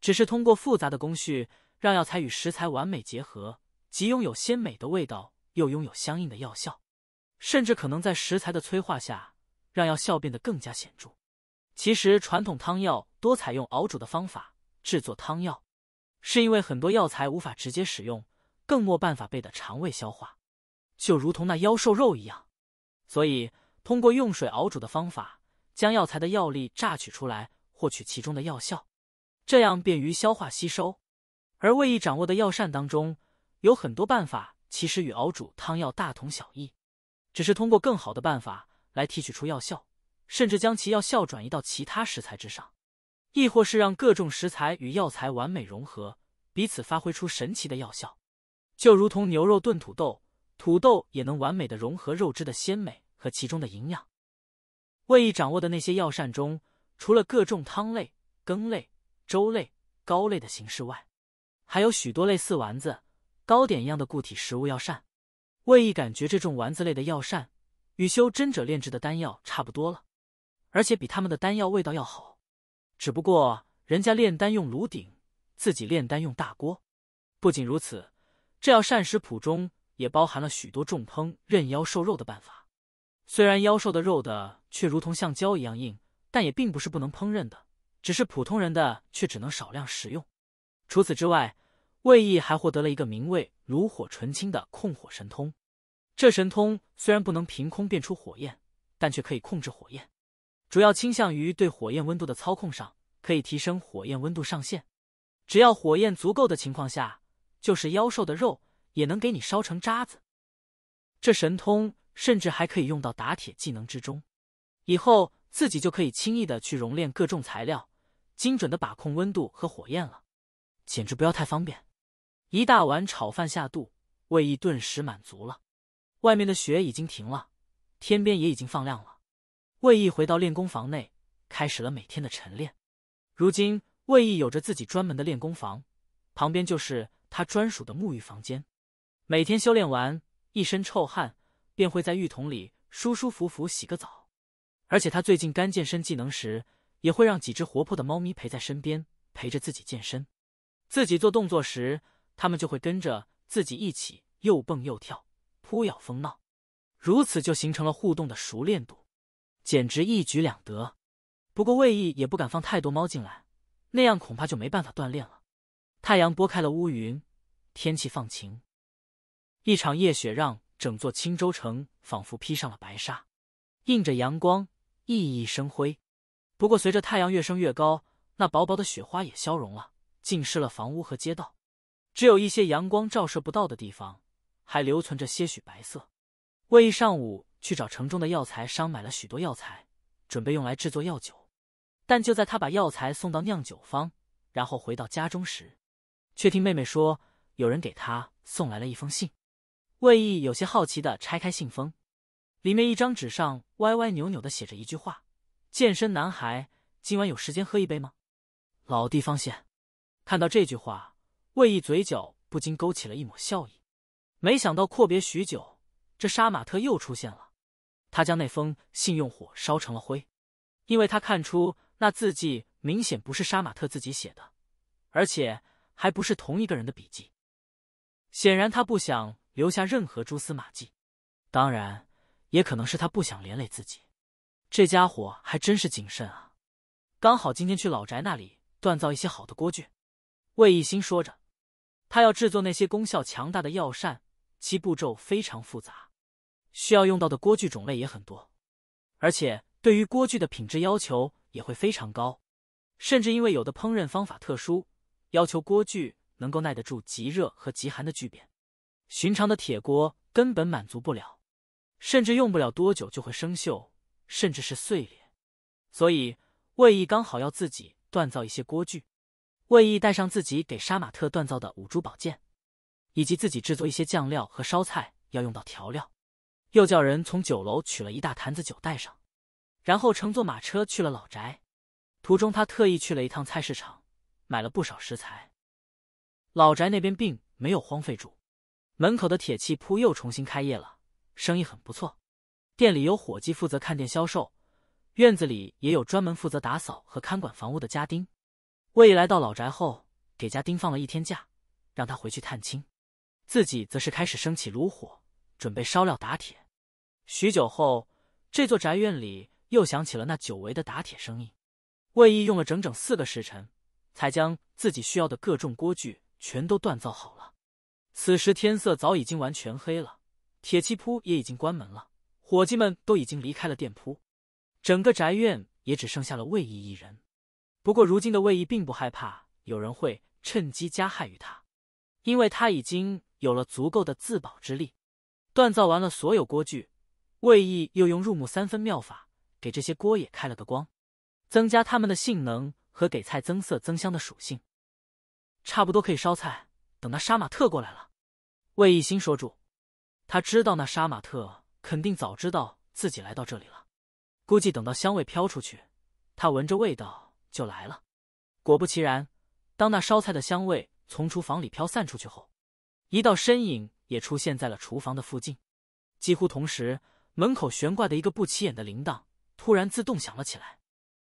只是通过复杂的工序让药材与食材完美结合，既拥有鲜美的味道，又拥有相应的药效，甚至可能在食材的催化下，让药效变得更加显著。其实，传统汤药多采用熬煮的方法制作汤药，是因为很多药材无法直接使用，更莫办法备的肠胃消化，就如同那妖兽肉一样。所以，通过用水熬煮的方法，将药材的药力榨取出来，获取其中的药效，这样便于消化吸收。而魏毅掌握的药膳当中，有很多办法其实与熬煮汤药大同小异，只是通过更好的办法来提取出药效。甚至将其药效转移到其他食材之上，亦或是让各种食材与药材完美融合，彼此发挥出神奇的药效。就如同牛肉炖土豆，土豆也能完美的融合肉汁的鲜美和其中的营养。魏毅掌握的那些药膳中，除了各种汤类、羹类、粥类、糕类的形式外，还有许多类似丸子、糕点一样的固体食物药膳。魏毅感觉这种丸子类的药膳与修真者炼制的丹药差不多了。而且比他们的丹药味道要好，只不过人家炼丹用炉鼎，自己炼丹用大锅。不仅如此，这药膳食谱中也包含了许多重烹饪妖兽肉的办法。虽然妖兽的肉的却如同橡胶一样硬，但也并不是不能烹饪的，只是普通人的却只能少量食用。除此之外，魏毅还获得了一个名为炉火纯青的控火神通。这神通虽然不能凭空变出火焰，但却可以控制火焰。主要倾向于对火焰温度的操控上，可以提升火焰温度上限。只要火焰足够的情况下，就是妖兽的肉也能给你烧成渣子。这神通甚至还可以用到打铁技能之中，以后自己就可以轻易的去熔炼各种材料，精准的把控温度和火焰了，简直不要太方便。一大碗炒饭下肚，胃意顿时满足了。外面的雪已经停了，天边也已经放亮了。魏毅回到练功房内，开始了每天的晨练。如今，魏毅有着自己专门的练功房，旁边就是他专属的沐浴房间。每天修炼完，一身臭汗，便会在浴桶里舒舒服服洗个澡。而且，他最近干健身技能时，也会让几只活泼的猫咪陪在身边，陪着自己健身。自己做动作时，它们就会跟着自己一起又蹦又跳，扑咬疯闹，如此就形成了互动的熟练度。简直一举两得，不过魏毅也不敢放太多猫进来，那样恐怕就没办法锻炼了。太阳拨开了乌云，天气放晴，一场夜雪让整座青州城仿佛披上了白纱，映着阳光熠熠生辉。不过随着太阳越升越高，那薄薄的雪花也消融了，浸湿了房屋和街道，只有一些阳光照射不到的地方还留存着些许白色。魏毅上午。去找城中的药材商买了许多药材，准备用来制作药酒。但就在他把药材送到酿酒坊，然后回到家中时，却听妹妹说有人给他送来了一封信。魏毅有些好奇的拆开信封，里面一张纸上歪歪扭扭的写着一句话：“健身男孩，今晚有时间喝一杯吗？”老地方见。看到这句话，魏毅嘴角不禁勾起了一抹笑意。没想到阔别许久，这杀马特又出现了。他将那封信用火烧成了灰，因为他看出那字迹明显不是杀马特自己写的，而且还不是同一个人的笔迹。显然，他不想留下任何蛛丝马迹。当然，也可能是他不想连累自己。这家伙还真是谨慎啊！刚好今天去老宅那里锻造一些好的锅具。魏一心说着，他要制作那些功效强大的药膳，其步骤非常复杂。需要用到的锅具种类也很多，而且对于锅具的品质要求也会非常高，甚至因为有的烹饪方法特殊，要求锅具能够耐得住极热和极寒的巨变，寻常的铁锅根本满足不了，甚至用不了多久就会生锈，甚至是碎裂。所以魏毅刚好要自己锻造一些锅具。魏毅带上自己给杀马特锻造的五珠宝剑，以及自己制作一些酱料和烧菜要用到调料。又叫人从酒楼取了一大坛子酒带上，然后乘坐马车去了老宅。途中他特意去了一趟菜市场，买了不少食材。老宅那边并没有荒废住，门口的铁器铺又重新开业了，生意很不错。店里有伙计负责看店销售，院子里也有专门负责打扫和看管房屋的家丁。魏来到老宅后，给家丁放了一天假，让他回去探亲，自己则是开始升起炉火，准备烧料打铁。许久后，这座宅院里又响起了那久违的打铁声音。魏毅用了整整四个时辰，才将自己需要的各种锅具全都锻造好了。此时天色早已经完全黑了，铁器铺也已经关门了，伙计们都已经离开了店铺，整个宅院也只剩下了魏毅一人。不过如今的魏毅并不害怕有人会趁机加害于他，因为他已经有了足够的自保之力。锻造完了所有锅具。魏毅又用入木三分妙法给这些锅也开了个光，增加他们的性能和给菜增色增香的属性，差不多可以烧菜。等那杀马特过来了，魏一心说住，他知道那杀马特肯定早知道自己来到这里了，估计等到香味飘出去，他闻着味道就来了。果不其然，当那烧菜的香味从厨房里飘散出去后，一道身影也出现在了厨房的附近，几乎同时。门口悬挂的一个不起眼的铃铛突然自动响了起来，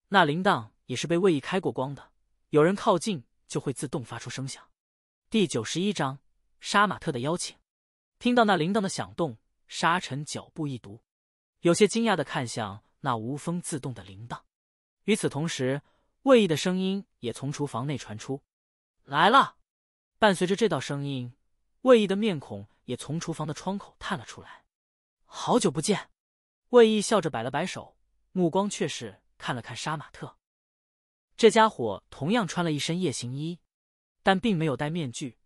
那铃铛也是被魏毅开过光的，有人靠近就会自动发出声响。第九十一章杀马特的邀请。听到那铃铛的响动，沙尘脚步一堵，有些惊讶的看向那无风自动的铃铛。与此同时，魏毅的声音也从厨房内传出：“来了。”伴随着这道声音，魏毅的面孔也从厨房的窗口探了出来。好久不见，魏毅笑着摆了摆手，目光却是看了看杀马特。这家伙同样穿了一身夜行衣，但并没有戴面具，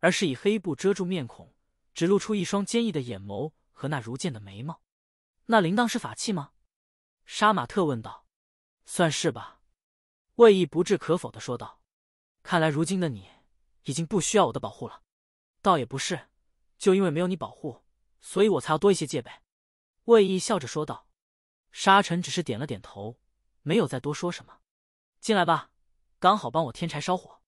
而是以黑布遮住面孔，只露出一双坚毅的眼眸和那如剑的眉毛。那铃铛是法器吗？杀马特问道。算是吧，魏毅不置可否的说道。看来如今的你已经不需要我的保护了。倒也不是，就因为没有你保护。所以我才要多一些戒备。”魏毅笑着说道。沙尘只是点了点头，没有再多说什么。“进来吧，刚好帮我添柴烧火。”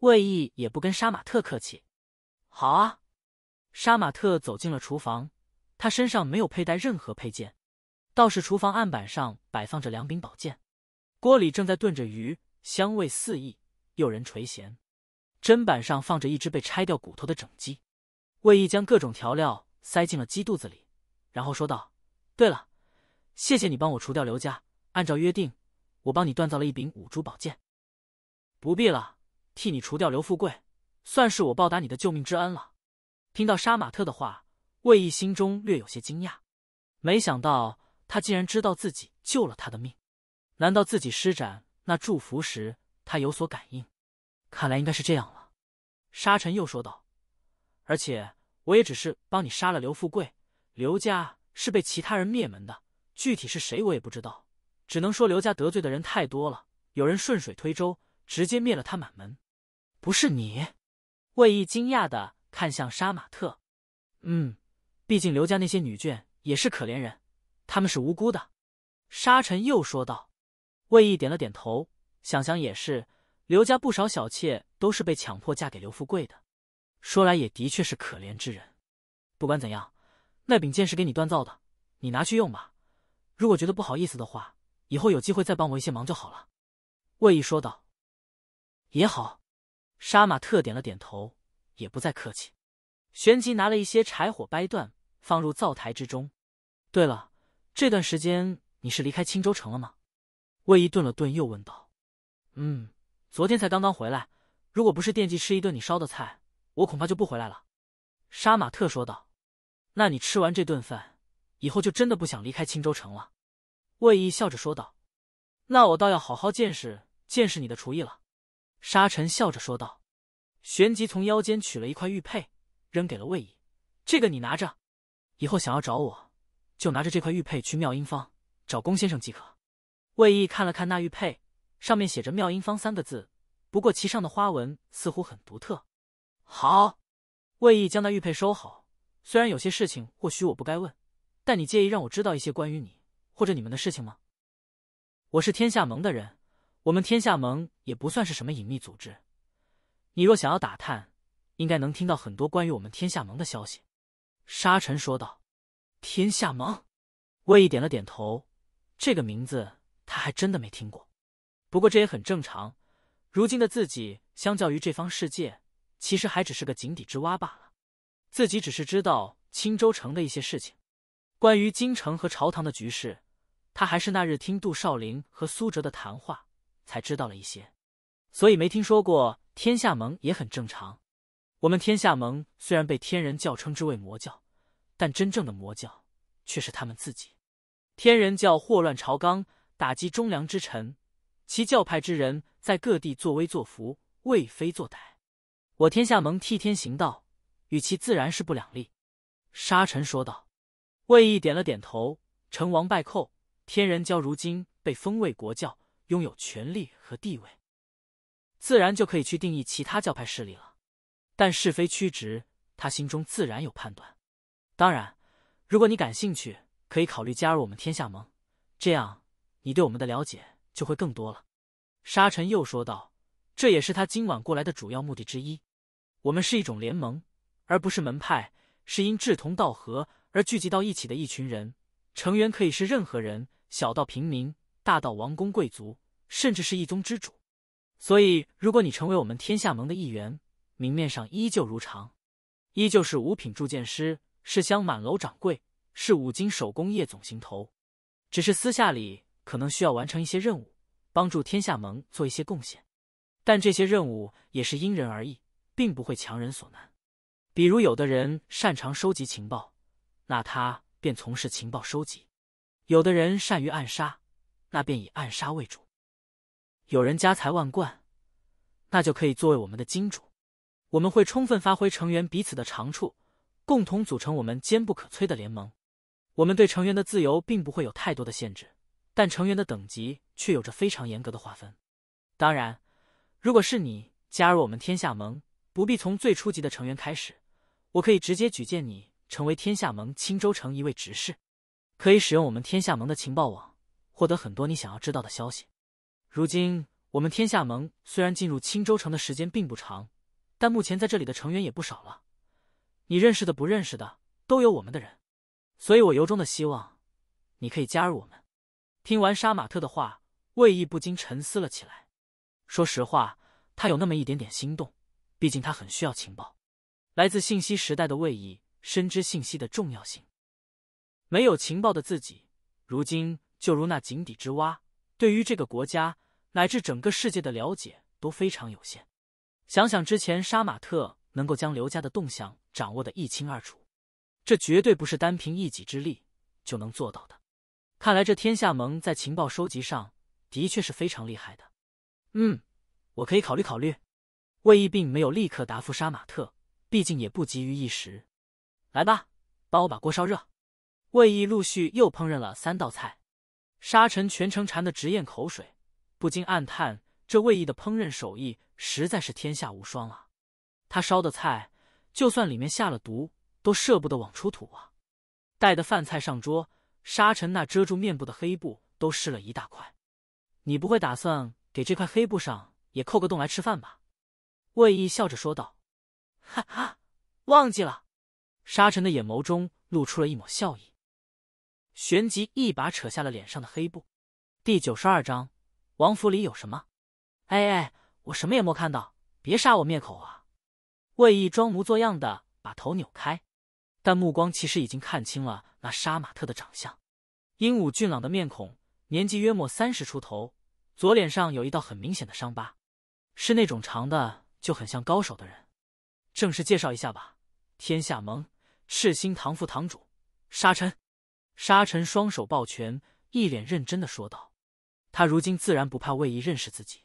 魏毅也不跟杀马特客气。“好啊。”杀马特走进了厨房，他身上没有佩戴任何配件，倒是厨房案板上摆放着两柄宝剑，锅里正在炖着鱼，香味四溢，诱人垂涎。砧板上放着一只被拆掉骨头的整鸡。魏毅将各种调料。塞进了鸡肚子里，然后说道：“对了，谢谢你帮我除掉刘家。按照约定，我帮你锻造了一柄五珠宝剑。不必了，替你除掉刘富贵，算是我报答你的救命之恩了。”听到杀马特的话，魏毅心中略有些惊讶，没想到他竟然知道自己救了他的命。难道自己施展那祝福时，他有所感应？看来应该是这样了。沙尘又说道：“而且……”我也只是帮你杀了刘富贵，刘家是被其他人灭门的，具体是谁我也不知道，只能说刘家得罪的人太多了，有人顺水推舟，直接灭了他满门。不是你？魏毅惊讶的看向杀马特。嗯，毕竟刘家那些女眷也是可怜人，他们是无辜的。沙尘又说道。魏毅点了点头，想想也是，刘家不少小妾都是被强迫嫁给刘富贵的。说来也的确是可怜之人。不管怎样，那柄剑是给你锻造的，你拿去用吧。如果觉得不好意思的话，以后有机会再帮我一些忙就好了。”魏毅说道。“也好。”沙马特点了点头，也不再客气，旋即拿了一些柴火掰断，放入灶台之中。对了，这段时间你是离开青州城了吗？”魏毅顿了顿，又问道。“嗯，昨天才刚刚回来。如果不是惦记吃一顿你烧的菜，”我恐怕就不回来了。”杀马特说道。“那你吃完这顿饭以后，就真的不想离开青州城了？”魏毅笑着说道。“那我倒要好好见识见识你的厨艺了。”沙尘笑着说道，旋即从腰间取了一块玉佩，扔给了魏毅：“这个你拿着，以后想要找我，就拿着这块玉佩去妙音坊找龚先生即可。”魏毅看了看那玉佩，上面写着“妙音坊”三个字，不过其上的花纹似乎很独特。好，魏毅将那玉佩收好。虽然有些事情或许我不该问，但你介意让我知道一些关于你或者你们的事情吗？我是天下盟的人，我们天下盟也不算是什么隐秘组织。你若想要打探，应该能听到很多关于我们天下盟的消息。”沙尘说道。天下盟，魏毅点了点头。这个名字他还真的没听过，不过这也很正常。如今的自己，相较于这方世界。其实还只是个井底之蛙罢了，自己只是知道青州城的一些事情，关于京城和朝堂的局势，他还是那日听杜少陵和苏辙的谈话才知道了一些，所以没听说过天下盟也很正常。我们天下盟虽然被天人教称之为魔教，但真正的魔教却是他们自己。天人教祸乱朝纲，打击忠良之臣，其教派之人在各地作威作福，为非作歹。我天下盟替天行道，与其自然是不两立。”沙尘说道。魏毅点了点头。成王败寇，天人教如今被封为国教，拥有权力和地位，自然就可以去定义其他教派势力了。但是非曲直，他心中自然有判断。当然，如果你感兴趣，可以考虑加入我们天下盟，这样你对我们的了解就会更多了。”沙尘又说道。这也是他今晚过来的主要目的之一。我们是一种联盟，而不是门派，是因志同道合而聚集到一起的一群人。成员可以是任何人，小到平民，大到王公贵族，甚至是一宗之主。所以，如果你成为我们天下盟的一员，明面上依旧如常，依旧是五品铸剑师，是香满楼掌柜，是五金手工业总行头。只是私下里可能需要完成一些任务，帮助天下盟做一些贡献。但这些任务也是因人而异。并不会强人所难，比如有的人擅长收集情报，那他便从事情报收集；有的人善于暗杀，那便以暗杀为主；有人家财万贯，那就可以作为我们的金主。我们会充分发挥成员彼此的长处，共同组成我们坚不可摧的联盟。我们对成员的自由并不会有太多的限制，但成员的等级却有着非常严格的划分。当然，如果是你加入我们天下盟，不必从最初级的成员开始，我可以直接举荐你成为天下盟青州城一位执事，可以使用我们天下盟的情报网，获得很多你想要知道的消息。如今我们天下盟虽然进入青州城的时间并不长，但目前在这里的成员也不少了，你认识的、不认识的都有我们的人，所以我由衷的希望你可以加入我们。听完杀马特的话，魏毅不禁沉思了起来。说实话，他有那么一点点心动。毕竟他很需要情报，来自信息时代的魏毅深知信息的重要性。没有情报的自己，如今就如那井底之蛙，对于这个国家乃至整个世界的了解都非常有限。想想之前杀马特能够将刘家的动向掌握的一清二楚，这绝对不是单凭一己之力就能做到的。看来这天下盟在情报收集上的确是非常厉害的。嗯，我可以考虑考虑。魏毅并没有立刻答复杀马特，毕竟也不急于一时。来吧，帮我把锅烧热。魏毅陆续又烹饪了三道菜，沙尘全程馋得直咽口水，不禁暗叹：这魏毅的烹饪手艺实在是天下无双啊！他烧的菜，就算里面下了毒，都舍不得往出吐啊。带的饭菜上桌，沙尘那遮住面部的黑布都湿了一大块。你不会打算给这块黑布上也扣个洞来吃饭吧？魏毅笑着说道：“哈哈，忘记了。”沙尘的眼眸中露出了一抹笑意，旋即一把扯下了脸上的黑布。第九十二章，王府里有什么？哎哎，我什么也没看到，别杀我灭口啊！魏毅装模作样的把头扭开，但目光其实已经看清了那杀马特的长相，英武俊朗的面孔，年纪约莫三十出头，左脸上有一道很明显的伤疤，是那种长的。就很像高手的人，正式介绍一下吧。天下盟赤心堂副堂主沙尘，沙尘双手抱拳，一脸认真的说道：“他如今自然不怕魏毅认识自己，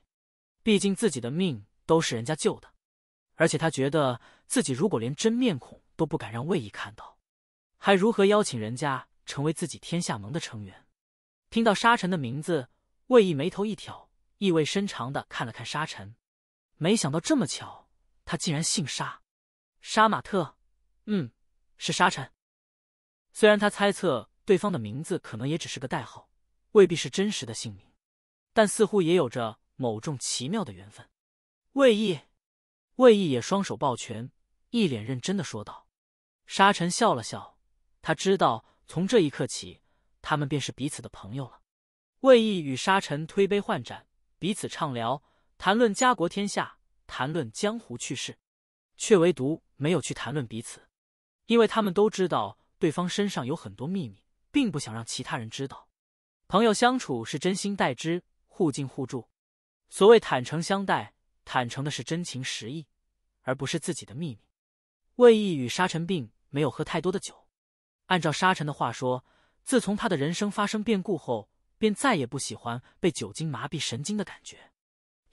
毕竟自己的命都是人家救的。而且他觉得自己如果连真面孔都不敢让魏毅看到，还如何邀请人家成为自己天下盟的成员？”听到沙尘的名字，魏毅眉头一挑，意味深长的看了看沙尘。没想到这么巧，他竟然姓沙，沙马特，嗯，是沙尘。虽然他猜测对方的名字可能也只是个代号，未必是真实的姓名，但似乎也有着某种奇妙的缘分。魏毅，魏毅也双手抱拳，一脸认真的说道。沙尘笑了笑，他知道从这一刻起，他们便是彼此的朋友了。魏毅与沙尘推杯换盏，彼此畅聊。谈论家国天下，谈论江湖趣事，却唯独没有去谈论彼此，因为他们都知道对方身上有很多秘密，并不想让其他人知道。朋友相处是真心待之，互敬互助。所谓坦诚相待，坦诚的是真情实意，而不是自己的秘密。魏毅与沙尘并没有喝太多的酒。按照沙尘的话说，自从他的人生发生变故后，便再也不喜欢被酒精麻痹神经的感觉。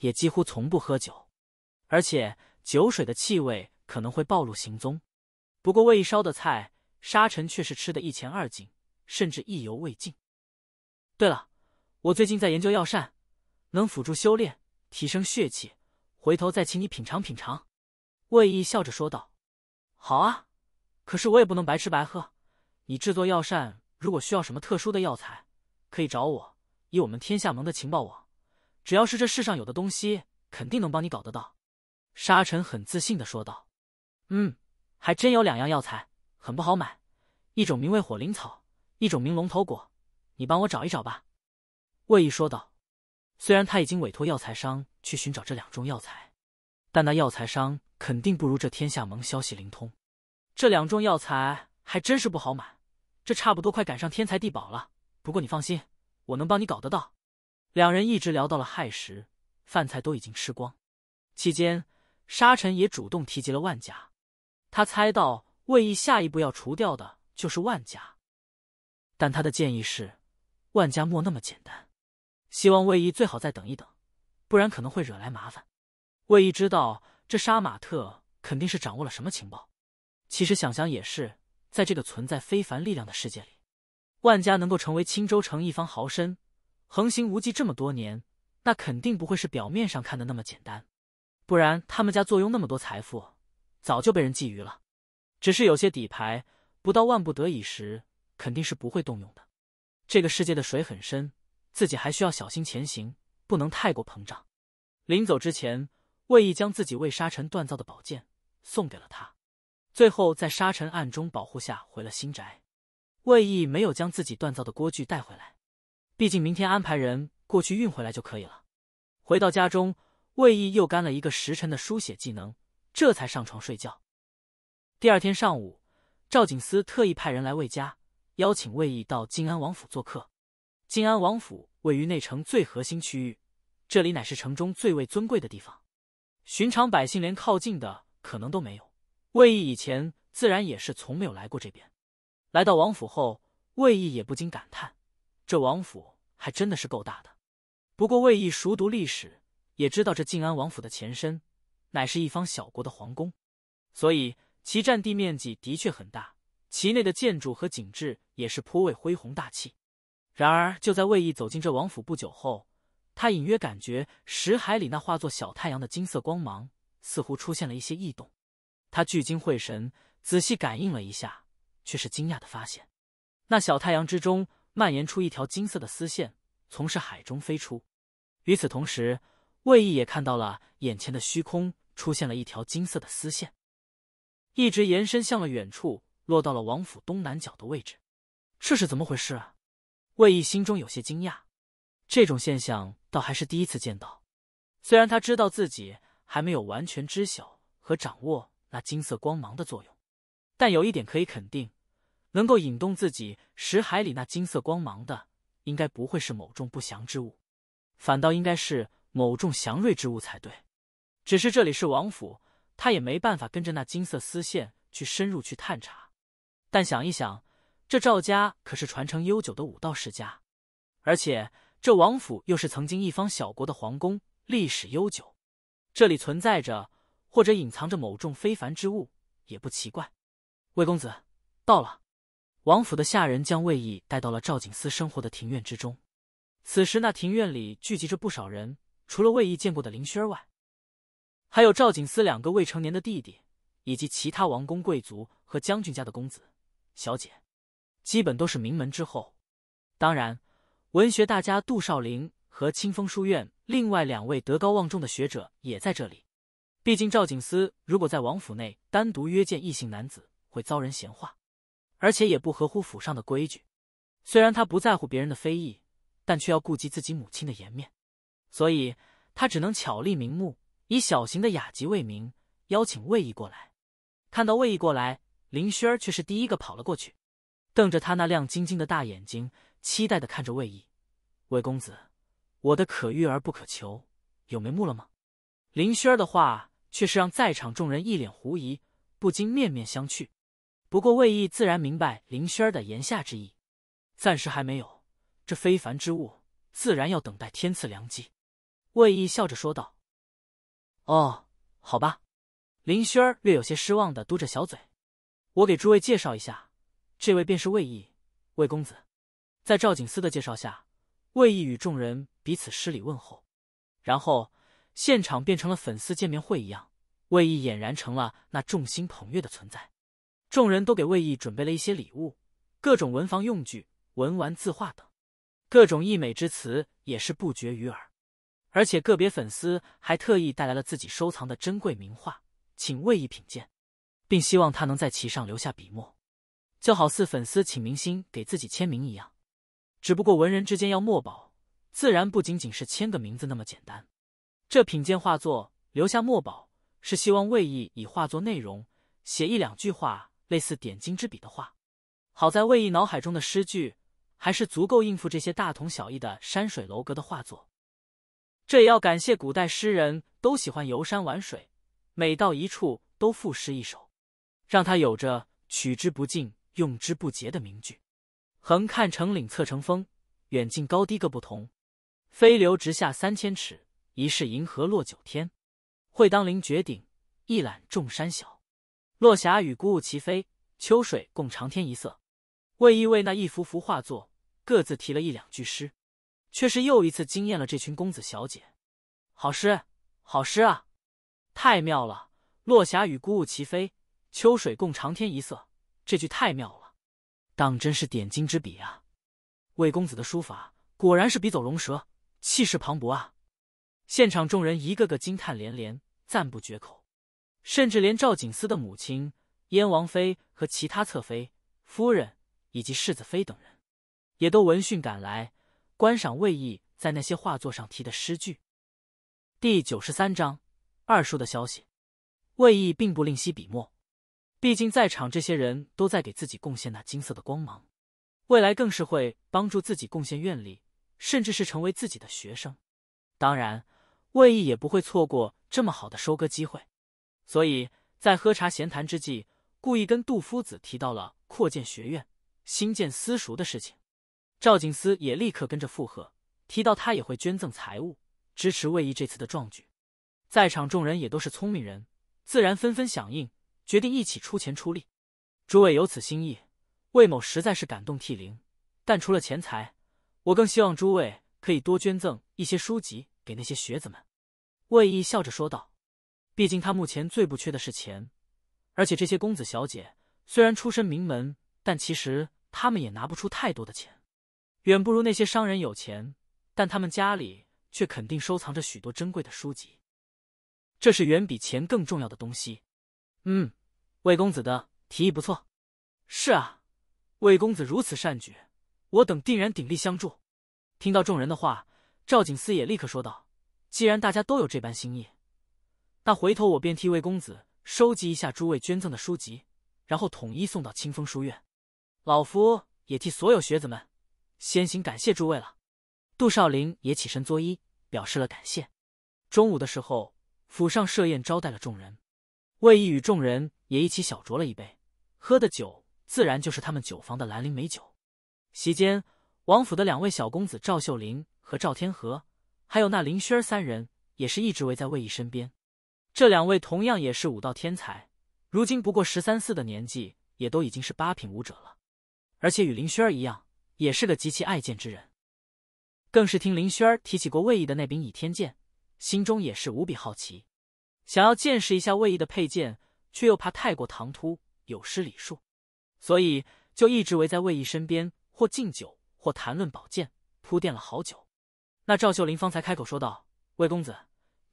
也几乎从不喝酒，而且酒水的气味可能会暴露行踪。不过魏毅烧的菜，沙尘却是吃得一钱二净，甚至意犹未尽。对了，我最近在研究药膳，能辅助修炼，提升血气，回头再请你品尝品尝。魏毅笑着说道：“好啊，可是我也不能白吃白喝。你制作药膳如果需要什么特殊的药材，可以找我，以我们天下盟的情报网。”只要是这世上有的东西，肯定能帮你搞得到。”沙尘很自信的说道。“嗯，还真有两样药材，很不好买。一种名为火灵草，一种名龙头果，你帮我找一找吧。”魏毅说道。虽然他已经委托药材商去寻找这两种药材，但那药材商肯定不如这天下盟消息灵通。这两种药材还真是不好买，这差不多快赶上天材地宝了。不过你放心，我能帮你搞得到。”两人一直聊到了亥时，饭菜都已经吃光。期间，沙尘也主动提及了万家。他猜到魏毅下一步要除掉的就是万家，但他的建议是，万家莫那么简单。希望魏毅最好再等一等，不然可能会惹来麻烦。魏毅知道这杀马特肯定是掌握了什么情报。其实想想也是，在这个存在非凡力量的世界里，万家能够成为青州城一方豪绅。横行无忌这么多年，那肯定不会是表面上看的那么简单，不然他们家坐拥那么多财富，早就被人觊觎了。只是有些底牌，不到万不得已时，肯定是不会动用的。这个世界的水很深，自己还需要小心前行，不能太过膨胀。临走之前，魏毅将自己为沙尘锻造的宝剑送给了他。最后，在沙尘暗中保护下回了新宅。魏毅没有将自己锻造的锅具带回来。毕竟明天安排人过去运回来就可以了。回到家中，魏毅又干了一个时辰的书写技能，这才上床睡觉。第二天上午，赵景思特意派人来魏家，邀请魏毅到靖安王府做客。靖安王府位于内城最核心区域，这里乃是城中最为尊贵的地方，寻常百姓连靠近的可能都没有。魏毅以前自然也是从没有来过这边。来到王府后，魏毅也不禁感叹：这王府。还真的是够大的，不过魏毅熟读历史，也知道这晋安王府的前身乃是一方小国的皇宫，所以其占地面积的确很大，其内的建筑和景致也是颇为恢宏大气。然而就在魏毅走进这王府不久后，他隐约感觉石海里那化作小太阳的金色光芒似乎出现了一些异动，他聚精会神仔细感应了一下，却是惊讶的发现，那小太阳之中。蔓延出一条金色的丝线，从是海中飞出。与此同时，魏毅也看到了眼前的虚空出现了一条金色的丝线，一直延伸向了远处，落到了王府东南角的位置。这是怎么回事？啊？魏毅心中有些惊讶，这种现象倒还是第一次见到。虽然他知道自己还没有完全知晓和掌握那金色光芒的作用，但有一点可以肯定。能够引动自己识海里那金色光芒的，应该不会是某种不祥之物，反倒应该是某种祥瑞之物才对。只是这里是王府，他也没办法跟着那金色丝线去深入去探查。但想一想，这赵家可是传承悠久的武道世家，而且这王府又是曾经一方小国的皇宫，历史悠久，这里存在着或者隐藏着某种非凡之物，也不奇怪。魏公子到了。王府的下人将魏毅带到了赵景思生活的庭院之中。此时，那庭院里聚集着不少人，除了魏毅见过的林轩外，还有赵景思两个未成年的弟弟，以及其他王公贵族和将军家的公子小姐，基本都是名门之后。当然，文学大家杜少陵和清风书院另外两位德高望重的学者也在这里。毕竟，赵景思如果在王府内单独约见异性男子，会遭人闲话。而且也不合乎府上的规矩，虽然他不在乎别人的非议，但却要顾及自己母亲的颜面，所以他只能巧立名目，以小型的雅集为名，邀请魏毅过来。看到魏毅过来，林轩儿却是第一个跑了过去，瞪着他那亮晶晶的大眼睛，期待的看着魏毅：“魏公子，我的可遇而不可求，有眉目了吗？”林轩儿的话却是让在场众人一脸狐疑，不禁面面相觑。不过，魏毅自然明白林轩儿的言下之意。暂时还没有，这非凡之物自然要等待天赐良机。魏毅笑着说道：“哦，好吧。”林轩儿略有些失望的嘟着小嘴。我给诸位介绍一下，这位便是魏毅，魏公子。在赵景思的介绍下，魏毅与众人彼此施礼问候，然后现场变成了粉丝见面会一样，魏毅俨然成了那众星捧月的存在。众人都给魏毅准备了一些礼物，各种文房用具、文玩、字画等，各种溢美之词也是不绝于耳。而且个别粉丝还特意带来了自己收藏的珍贵名画，请魏毅品鉴，并希望他能在其上留下笔墨，就好似粉丝请明星给自己签名一样。只不过文人之间要墨宝，自然不仅仅是签个名字那么简单。这品鉴画作、留下墨宝，是希望魏毅以画作内容写一两句话。类似点睛之笔的话，好在魏毅脑海中的诗句还是足够应付这些大同小异的山水楼阁的画作。这也要感谢古代诗人，都喜欢游山玩水，每到一处都赋诗一首，让他有着取之不尽、用之不竭的名句：“横看成岭侧成峰，远近高低各不同；飞流直下三千尺，疑是银河落九天；会当凌绝顶，一览众山小。”落霞与孤鹜齐飞，秋水共长天一色。魏一为那一幅幅画作各自提了一两句诗，却是又一次惊艳了这群公子小姐。好诗，好诗啊！太妙了！落霞与孤鹜齐飞，秋水共长天一色，这句太妙了，当真是点睛之笔啊！魏公子的书法果然是笔走龙蛇，气势磅礴啊！现场众人一个个惊叹连连，赞不绝口。甚至连赵景思的母亲燕王妃和其他侧妃、夫人以及世子妃等人，也都闻讯赶来观赏魏毅在那些画作上题的诗句。第九十三章二叔的消息，魏毅并不吝惜笔墨，毕竟在场这些人都在给自己贡献那金色的光芒，未来更是会帮助自己贡献愿力，甚至是成为自己的学生。当然，魏毅也不会错过这么好的收割机会。所以在喝茶闲谈之际，故意跟杜夫子提到了扩建学院、新建私塾的事情。赵景思也立刻跟着附和，提到他也会捐赠财物支持魏毅这次的壮举。在场众人也都是聪明人，自然纷纷响应，决定一起出钱出力。诸位有此心意，魏某实在是感动涕零。但除了钱财，我更希望诸位可以多捐赠一些书籍给那些学子们。魏毅笑着说道。毕竟他目前最不缺的是钱，而且这些公子小姐虽然出身名门，但其实他们也拿不出太多的钱，远不如那些商人有钱。但他们家里却肯定收藏着许多珍贵的书籍，这是远比钱更重要的东西。嗯，魏公子的提议不错。是啊，魏公子如此善举，我等定然鼎力相助。听到众人的话，赵景思也立刻说道：“既然大家都有这般心意。”那回头我便替魏公子收集一下诸位捐赠的书籍，然后统一送到清风书院。老夫也替所有学子们先行感谢诸位了。杜少陵也起身作揖，表示了感谢。中午的时候，府上设宴招待了众人，魏毅与众人也一起小酌了一杯，喝的酒自然就是他们酒坊的兰陵美酒。席间，王府的两位小公子赵秀玲和赵天和，还有那林轩三人也是一直围在魏毅身边。这两位同样也是武道天才，如今不过十三四的年纪，也都已经是八品武者了。而且与林轩儿一样，也是个极其爱剑之人，更是听林轩儿提起过魏毅的那柄倚天剑，心中也是无比好奇，想要见识一下魏毅的佩剑，却又怕太过唐突，有失礼数，所以就一直围在魏毅身边，或敬酒，或谈论宝剑，铺垫了好久。那赵秀玲方才开口说道：“魏公子。”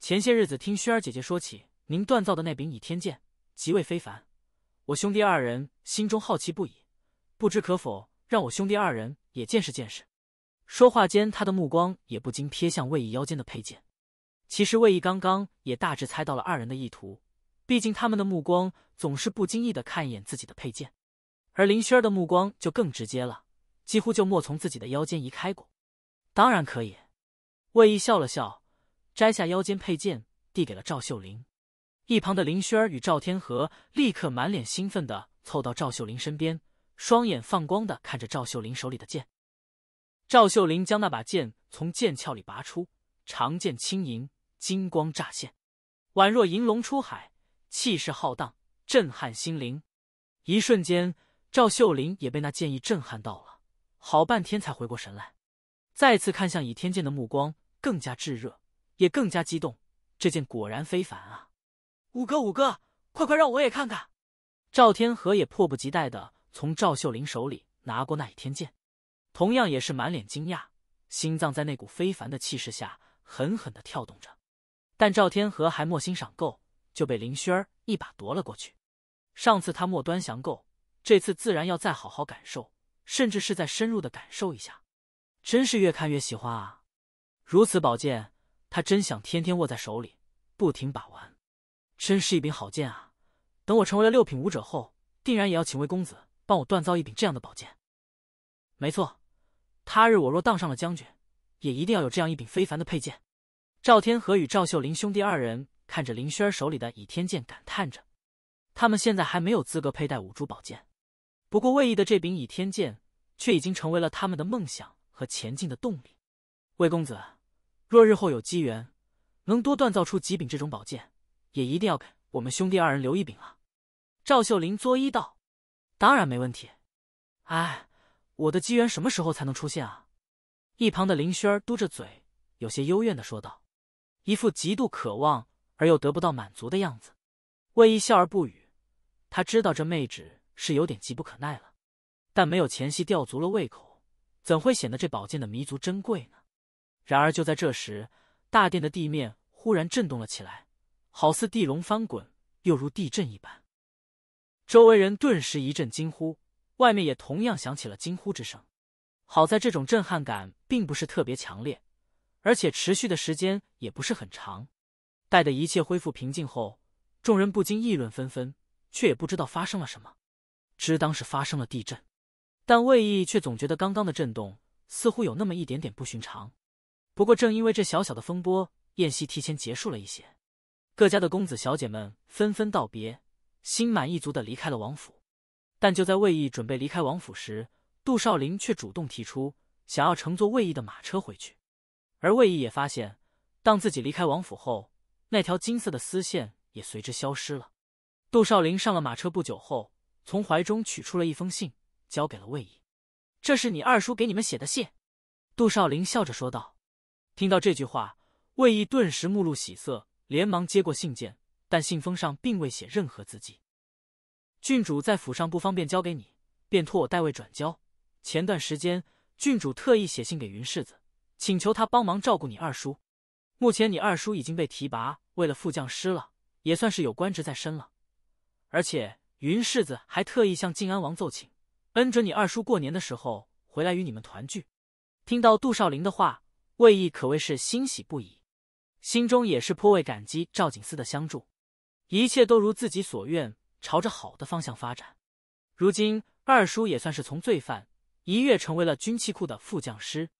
前些日子听萱儿姐姐说起您锻造的那柄倚天剑，极为非凡。我兄弟二人心中好奇不已，不知可否让我兄弟二人也见识见识。说话间，他的目光也不禁瞥向魏毅腰间的佩剑。其实魏毅刚刚也大致猜到了二人的意图，毕竟他们的目光总是不经意的看一眼自己的佩剑，而林萱儿的目光就更直接了，几乎就没从自己的腰间移开过。当然可以，魏毅笑了笑。摘下腰间佩剑，递给了赵秀玲。一旁的林轩儿与赵天河立刻满脸兴奋的凑到赵秀玲身边，双眼放光的看着赵秀玲手里的剑。赵秀玲将那把剑从剑鞘里拔出，长剑轻盈，金光乍现，宛若银龙出海，气势浩荡，震撼心灵。一瞬间，赵秀玲也被那剑意震撼到了，好半天才回过神来，再次看向倚天剑的目光更加炙热。也更加激动，这件果然非凡啊！五哥，五哥，快快让我也看看！赵天河也迫不及待的从赵秀玲手里拿过那一天剑，同样也是满脸惊讶，心脏在那股非凡的气势下狠狠的跳动着。但赵天河还没欣赏够，就被林轩儿一把夺了过去。上次他没端详够，这次自然要再好好感受，甚至是再深入的感受一下。真是越看越喜欢啊！如此宝剑。他真想天天握在手里，不停把玩，真是一柄好剑啊！等我成为了六品武者后，定然也要请魏公子帮我锻造一柄这样的宝剑。没错，他日我若当上了将军，也一定要有这样一柄非凡的佩剑。赵天河与赵秀林兄弟二人看着林轩儿手里的倚天剑，感叹着。他们现在还没有资格佩戴五珠宝剑，不过魏毅的这柄倚天剑却已经成为了他们的梦想和前进的动力。魏公子。若日后有机缘，能多锻造出几柄这种宝剑，也一定要给我们兄弟二人留一柄啊！赵秀玲作揖道：“当然没问题。”哎，我的机缘什么时候才能出现啊？一旁的林轩儿嘟着嘴，有些幽怨的说道，一副极度渴望而又得不到满足的样子。魏一笑而不语，他知道这妹纸是有点急不可耐了，但没有前戏吊足了胃口，怎会显得这宝剑的弥足珍贵呢？然而，就在这时，大殿的地面忽然震动了起来，好似地龙翻滚，又如地震一般。周围人顿时一阵惊呼，外面也同样响起了惊呼之声。好在这种震撼感并不是特别强烈，而且持续的时间也不是很长。待的一切恢复平静后，众人不禁议论纷纷，却也不知道发生了什么。只当是发生了地震，但魏毅却总觉得刚刚的震动似乎有那么一点点不寻常。不过，正因为这小小的风波，宴席提前结束了一些，各家的公子小姐们纷纷道别，心满意足的离开了王府。但就在魏毅准备离开王府时，杜少陵却主动提出想要乘坐魏毅的马车回去。而魏毅也发现，当自己离开王府后，那条金色的丝线也随之消失了。杜少陵上了马车不久后，从怀中取出了一封信，交给了魏毅：“这是你二叔给你们写的信。”杜少陵笑着说道。听到这句话，魏毅顿时目露喜色，连忙接过信件，但信封上并未写任何字迹。郡主在府上不方便交给你，便托我代为转交。前段时间，郡主特意写信给云世子，请求他帮忙照顾你二叔。目前你二叔已经被提拔为了副将师了，也算是有官职在身了。而且云世子还特意向晋安王奏请，恩准你二叔过年的时候回来与你们团聚。听到杜少林的话。魏毅可谓是欣喜不已，心中也是颇为感激赵景思的相助。一切都如自己所愿，朝着好的方向发展。如今二叔也算是从罪犯一跃成为了军器库的副将师，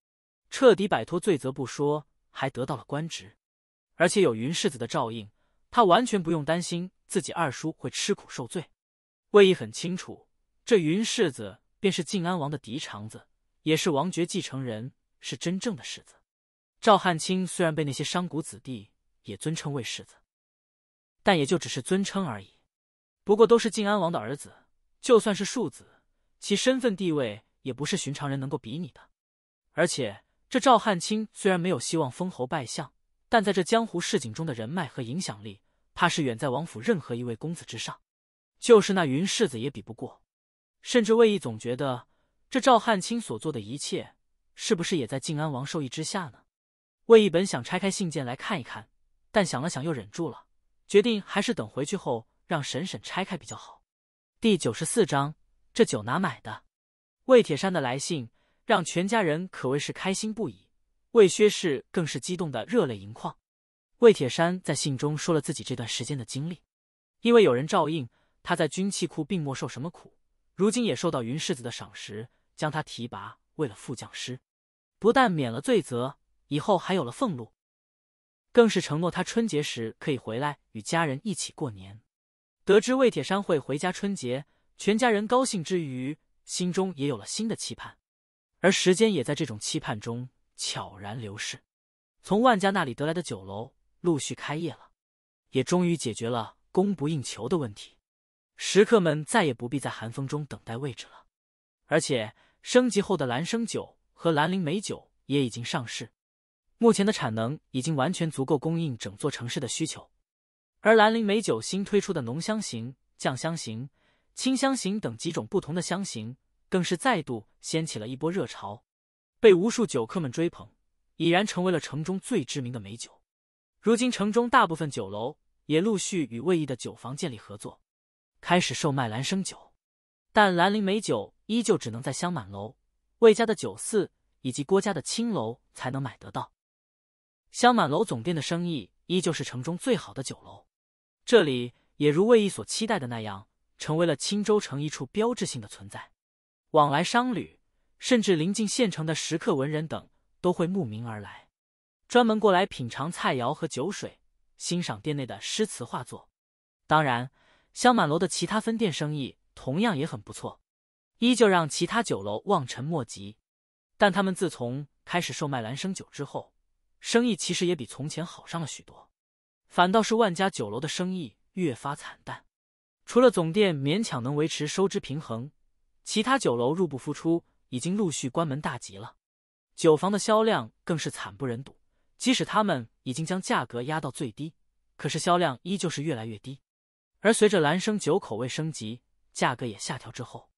彻底摆脱罪责不说，还得到了官职。而且有云世子的照应，他完全不用担心自己二叔会吃苦受罪。魏毅很清楚，这云世子便是晋安王的嫡长子，也是王爵继承人，是真正的世子。赵汉卿虽然被那些商贾子弟也尊称为世子，但也就只是尊称而已。不过都是晋安王的儿子，就算是庶子，其身份地位也不是寻常人能够比拟的。而且这赵汉卿虽然没有希望封侯拜相，但在这江湖市井中的人脉和影响力，怕是远在王府任何一位公子之上，就是那云世子也比不过。甚至魏毅总觉得，这赵汉卿所做的一切，是不是也在晋安王授意之下呢？魏毅本想拆开信件来看一看，但想了想又忍住了，决定还是等回去后让婶婶拆开比较好。第九十四章，这酒哪买的？魏铁山的来信让全家人可谓是开心不已，魏薛氏更是激动的热泪盈眶。魏铁山在信中说了自己这段时间的经历，因为有人照应，他在军器库并没受什么苦，如今也受到云世子的赏识，将他提拔为了副将师，不但免了罪责。以后还有了俸禄，更是承诺他春节时可以回来与家人一起过年。得知魏铁山会回家春节，全家人高兴之余，心中也有了新的期盼。而时间也在这种期盼中悄然流逝。从万家那里得来的酒楼陆续开业了，也终于解决了供不应求的问题。食客们再也不必在寒风中等待位置了，而且升级后的兰生酒和兰陵美酒也已经上市。目前的产能已经完全足够供应整座城市的需求，而兰陵美酒新推出的浓香型、酱香型、清香型等几种不同的香型，更是再度掀起了一波热潮，被无数酒客们追捧，已然成为了城中最知名的美酒。如今，城中大部分酒楼也陆续与魏毅的酒坊建立合作，开始售卖兰生酒，但兰陵美酒依旧只能在香满楼、魏家的酒肆以及郭家的青楼才能买得到。香满楼总店的生意依旧是城中最好的酒楼，这里也如魏毅所期待的那样，成为了青州城一处标志性的存在。往来商旅，甚至临近县城的食客、文人等，都会慕名而来，专门过来品尝菜肴和酒水，欣赏店内的诗词画作。当然，香满楼的其他分店生意同样也很不错，依旧让其他酒楼望尘莫及。但他们自从开始售卖兰生酒之后，生意其实也比从前好上了许多，反倒是万家酒楼的生意越发惨淡。除了总店勉强能维持收支平衡，其他酒楼入不敷出，已经陆续关门大吉了。酒房的销量更是惨不忍睹，即使他们已经将价格压到最低，可是销量依旧是越来越低。而随着兰生酒口味升级，价格也下调之后，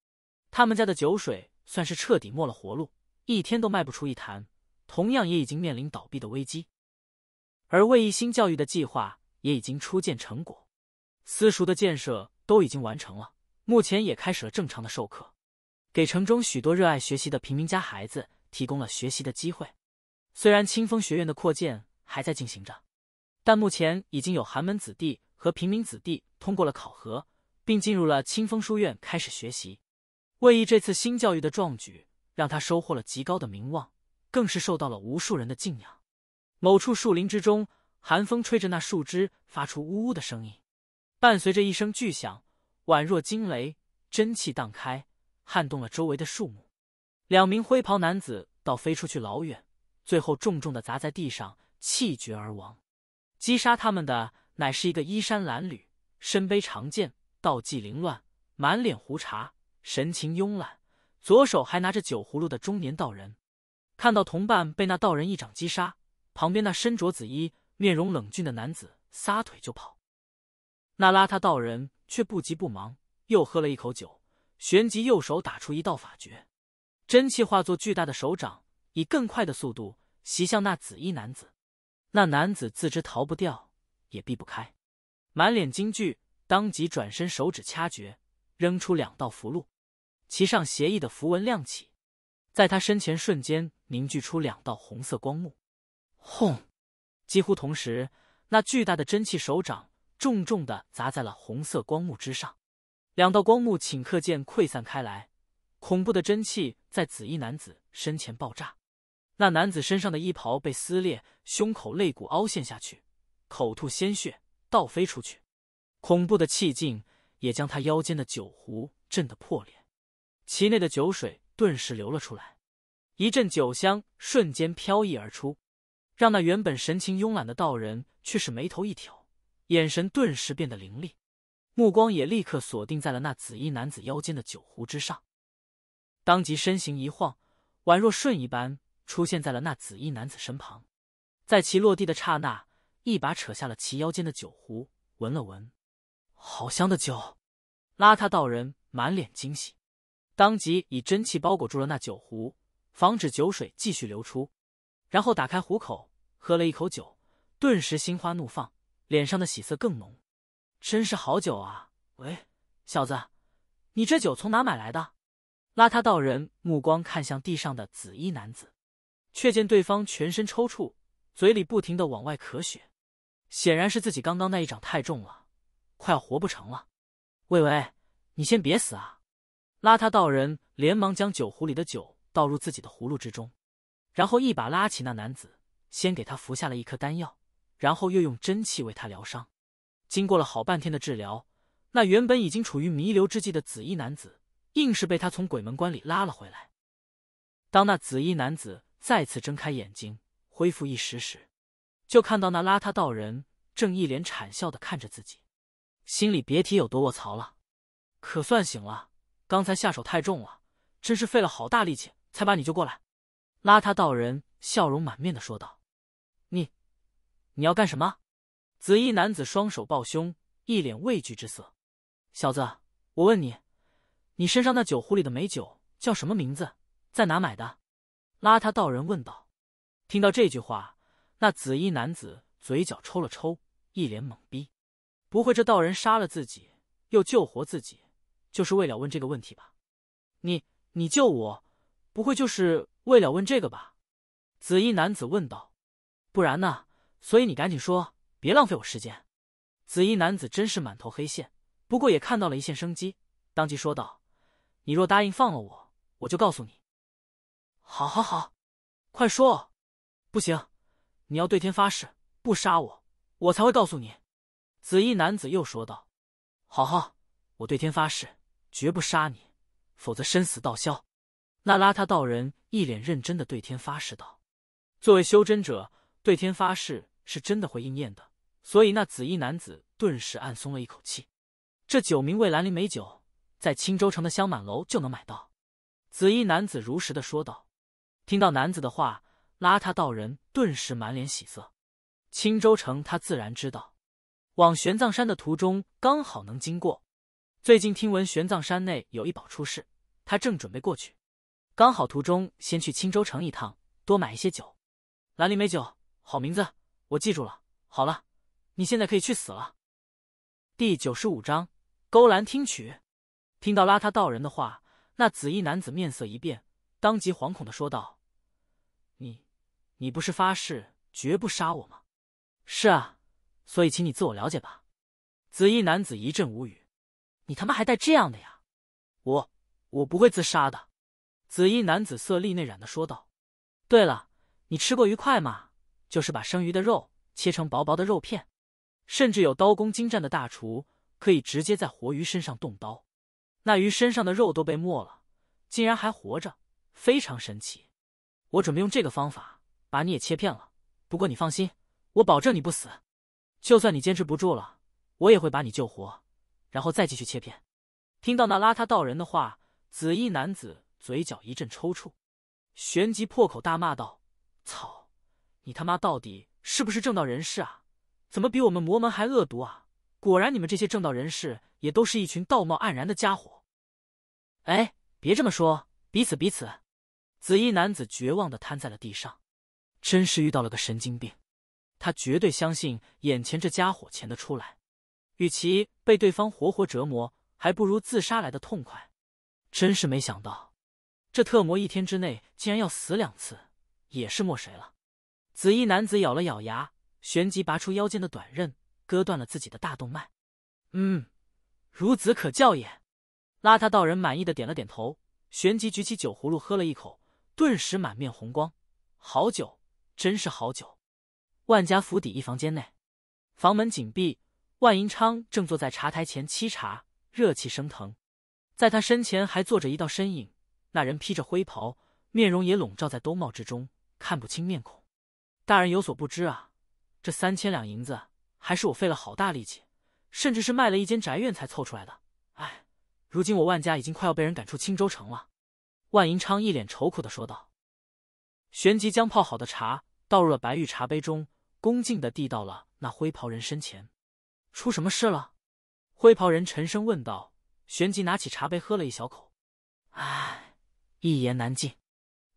他们家的酒水算是彻底没了活路，一天都卖不出一坛。同样也已经面临倒闭的危机，而魏义新教育的计划也已经初见成果，私塾的建设都已经完成了，目前也开始了正常的授课，给城中许多热爱学习的平民家孩子提供了学习的机会。虽然清风学院的扩建还在进行着，但目前已经有寒门子弟和平民子弟通过了考核，并进入了清风书院开始学习。魏义这次新教育的壮举，让他收获了极高的名望。更是受到了无数人的敬仰。某处树林之中，寒风吹着那树枝，发出呜呜的声音。伴随着一声巨响，宛若惊雷，真气荡开，撼动了周围的树木。两名灰袍男子倒飞出去老远，最后重重的砸在地上，气绝而亡。击杀他们的，乃是一个衣衫褴褛、身背长剑、道髻凌乱、满脸胡茬、神情慵懒、左手还拿着酒葫芦的中年道人。看到同伴被那道人一掌击杀，旁边那身着紫衣、面容冷峻的男子撒腿就跑。那邋遢道人却不急不忙，又喝了一口酒，旋即右手打出一道法诀，真气化作巨大的手掌，以更快的速度袭向那紫衣男子。那男子自知逃不掉，也避不开，满脸惊惧，当即转身，手指掐诀，扔出两道符箓，其上邪异的符文亮起，在他身前瞬间。凝聚出两道红色光幕，轰！几乎同时，那巨大的真气手掌重重的砸在了红色光幕之上，两道光幕顷刻间溃散开来，恐怖的真气在紫衣男子身前爆炸，那男子身上的衣袍被撕裂，胸口肋骨凹陷下去，口吐鲜血倒飞出去，恐怖的气劲也将他腰间的酒壶震得破裂，其内的酒水顿时流了出来。一阵酒香瞬间飘逸而出，让那原本神情慵懒的道人却是眉头一挑，眼神顿时变得凌厉，目光也立刻锁定在了那紫衣男子腰间的酒壶之上。当即身形一晃，宛若瞬一般出现在了那紫衣男子身旁，在其落地的刹那，一把扯下了其腰间的酒壶，闻了闻，好香的酒！邋遢道人满脸惊喜，当即以真气包裹住了那酒壶。防止酒水继续流出，然后打开壶口喝了一口酒，顿时心花怒放，脸上的喜色更浓。真是好酒啊！喂，小子，你这酒从哪买来的？邋遢道人目光看向地上的紫衣男子，却见对方全身抽搐，嘴里不停的往外咳血，显然是自己刚刚那一掌太重了，快要活不成了。喂喂，你先别死啊！邋遢道人连忙将酒壶里的酒。倒入自己的葫芦之中，然后一把拉起那男子，先给他服下了一颗丹药，然后又用真气为他疗伤。经过了好半天的治疗，那原本已经处于弥留之际的紫衣男子，硬是被他从鬼门关里拉了回来。当那紫衣男子再次睁开眼睛，恢复一时时，就看到那邋遢道人正一脸惨笑的看着自己，心里别提有多卧槽了。可算醒了，刚才下手太重了，真是费了好大力气。才把你救过来，邋遢道人笑容满面的说道：“你，你要干什么？”紫衣男子双手抱胸，一脸畏惧之色。“小子，我问你，你身上那酒壶里的美酒叫什么名字？在哪买的？”邋遢道人问道。听到这句话，那紫衣男子嘴角抽了抽，一脸懵逼。不会，这道人杀了自己又救活自己，就是为了问这个问题吧？你，你救我？不会就是为了问这个吧？紫衣男子问道。不然呢？所以你赶紧说，别浪费我时间。紫衣男子真是满头黑线，不过也看到了一线生机，当即说道：“你若答应放了我，我就告诉你。”“好，好，好，快说！”“不行，你要对天发誓不杀我，我才会告诉你。”紫衣男子又说道：“好，好，我对天发誓，绝不杀你，否则生死道消。”那邋遢道人一脸认真的对天发誓道：“作为修真者，对天发誓是真的会应验的。”所以那紫衣男子顿时暗松了一口气。这九名为兰陵美酒，在青州城的香满楼就能买到。紫衣男子如实的说道。听到男子的话，邋遢道人顿时满脸喜色。青州城他自然知道，往玄奘山的途中刚好能经过。最近听闻玄奘山内有一宝出世，他正准备过去。刚好途中先去青州城一趟，多买一些酒。兰陵美酒，好名字，我记住了。好了，你现在可以去死了。第九十五章勾栏听曲。听到邋遢道人的话，那紫衣男子面色一变，当即惶恐的说道：“你，你不是发誓绝不杀我吗？”“是啊，所以请你自我了解吧。”紫衣男子一阵无语：“你他妈还带这样的呀？我，我不会自杀的。”紫衣男子色厉内荏的说道：“对了，你吃过鱼块吗？就是把生鱼的肉切成薄薄的肉片，甚至有刀工精湛的大厨可以直接在活鱼身上动刀，那鱼身上的肉都被没了，竟然还活着，非常神奇。我准备用这个方法把你也切片了，不过你放心，我保证你不死，就算你坚持不住了，我也会把你救活，然后再继续切片。”听到那邋遢道人的话，紫衣男子。嘴角一阵抽搐，旋即破口大骂道：“操！你他妈到底是不是正道人士啊？怎么比我们魔门还恶毒啊？果然你们这些正道人士也都是一群道貌岸然的家伙！”哎，别这么说，彼此彼此。紫衣男子绝望的瘫在了地上，真是遇到了个神经病。他绝对相信眼前这家伙钱得出来，与其被对方活活折磨，还不如自杀来的痛快。真是没想到。这特魔一天之内竟然要死两次，也是没谁了。紫衣男子咬了咬牙，旋即拔出腰间的短刃，割断了自己的大动脉。嗯，孺子可教也。邋遢道人满意的点了点头，旋即举起酒葫芦喝了一口，顿时满面红光。好酒，真是好酒。万家府邸一房间内，房门紧闭，万银昌正坐在茶台前沏茶，热气升腾。在他身前还坐着一道身影。那人披着灰袍，面容也笼罩在兜帽之中，看不清面孔。大人有所不知啊，这三千两银子还是我费了好大力气，甚至是卖了一间宅院才凑出来的。哎，如今我万家已经快要被人赶出青州城了。万银昌一脸愁苦的说道，旋即将泡好的茶倒入了白玉茶杯中，恭敬的递到了那灰袍人身前。出什么事了？灰袍人沉声问道，旋即拿起茶杯喝了一小口。哎。一言难尽，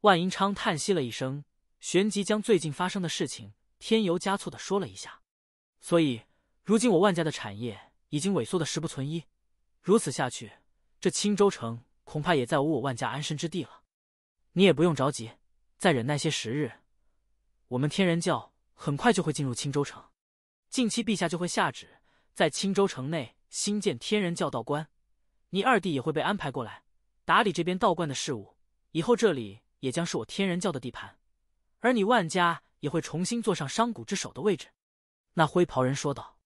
万银昌叹息了一声，旋即将最近发生的事情添油加醋的说了一下。所以，如今我万家的产业已经萎缩的十不存一，如此下去，这青州城恐怕也再无我万家安身之地了。你也不用着急，再忍耐些时日，我们天人教很快就会进入青州城。近期陛下就会下旨，在青州城内新建天人教道观，你二弟也会被安排过来打理这边道观的事务。以后这里也将是我天人教的地盘，而你万家也会重新坐上商贾之首的位置。”那灰袍人说道。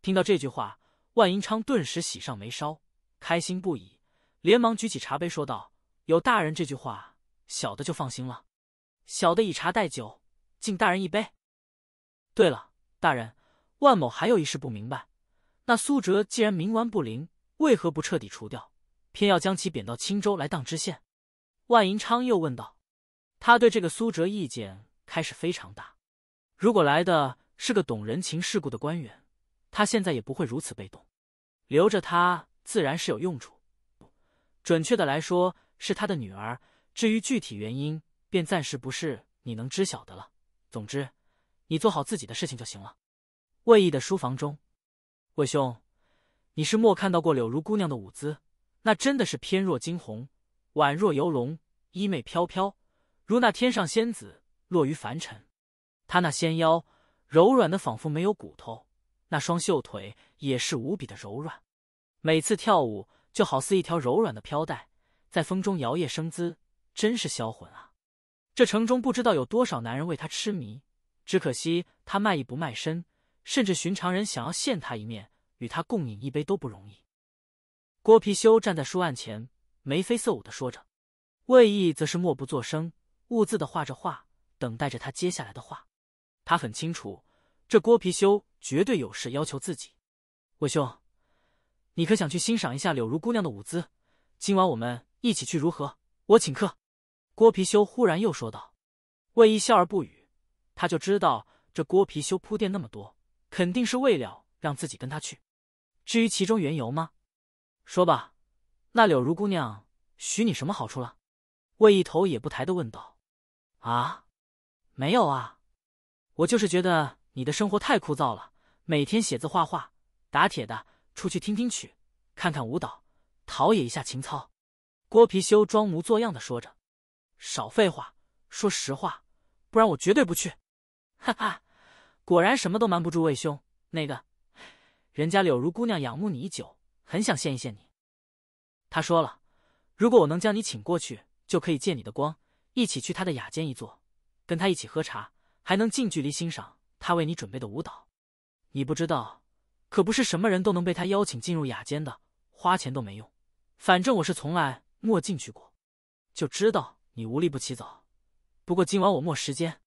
听到这句话，万银昌顿时喜上眉梢，开心不已，连忙举起茶杯说道：“有大人这句话，小的就放心了。小的以茶代酒，敬大人一杯。对了，大人，万某还有一事不明白：那苏哲既然冥顽不灵，为何不彻底除掉，偏要将其贬到青州来当知县？”万银昌又问道：“他对这个苏哲意见开始非常大。如果来的是个懂人情世故的官员，他现在也不会如此被动。留着他自然是有用处，准确的来说是他的女儿。至于具体原因，便暂时不是你能知晓的了。总之，你做好自己的事情就行了。”魏毅的书房中，魏兄，你是莫看到过柳如姑娘的舞姿？那真的是翩若惊鸿。宛若游龙，衣袂飘飘，如那天上仙子落于凡尘。她那纤腰柔软的仿佛没有骨头，那双秀腿也是无比的柔软。每次跳舞就好似一条柔软的飘带在风中摇曳生姿，真是销魂啊！这城中不知道有多少男人为她痴迷，只可惜她卖艺不卖身，甚至寻常人想要见她一面，与她共饮一杯都不容易。郭貔貅站在书案前。眉飞色舞的说着，魏毅则是默不作声，兀自的画着画，等待着他接下来的话。他很清楚，这郭貔修绝对有事要求自己。魏兄，你可想去欣赏一下柳如姑娘的舞姿？今晚我们一起去如何？我请客。郭貔修忽然又说道。魏毅笑而不语，他就知道这郭貔修铺垫那么多，肯定是为了让自己跟他去。至于其中缘由吗？说吧。那柳如姑娘许你什么好处了？魏一头也不抬的问道。啊，没有啊，我就是觉得你的生活太枯燥了，每天写字、画画、打铁的，出去听听曲，看看舞蹈，陶冶一下情操。郭貔貅装模作样的说着。少废话，说实话，不然我绝对不去。哈哈，果然什么都瞒不住魏兄。那个，人家柳如姑娘仰慕你已久，很想献一献你。他说了，如果我能将你请过去，就可以借你的光，一起去他的雅间一坐，跟他一起喝茶，还能近距离欣赏他为你准备的舞蹈。你不知道，可不是什么人都能被他邀请进入雅间的，花钱都没用。反正我是从来没进去过，就知道你无利不起早。不过今晚我没时间。”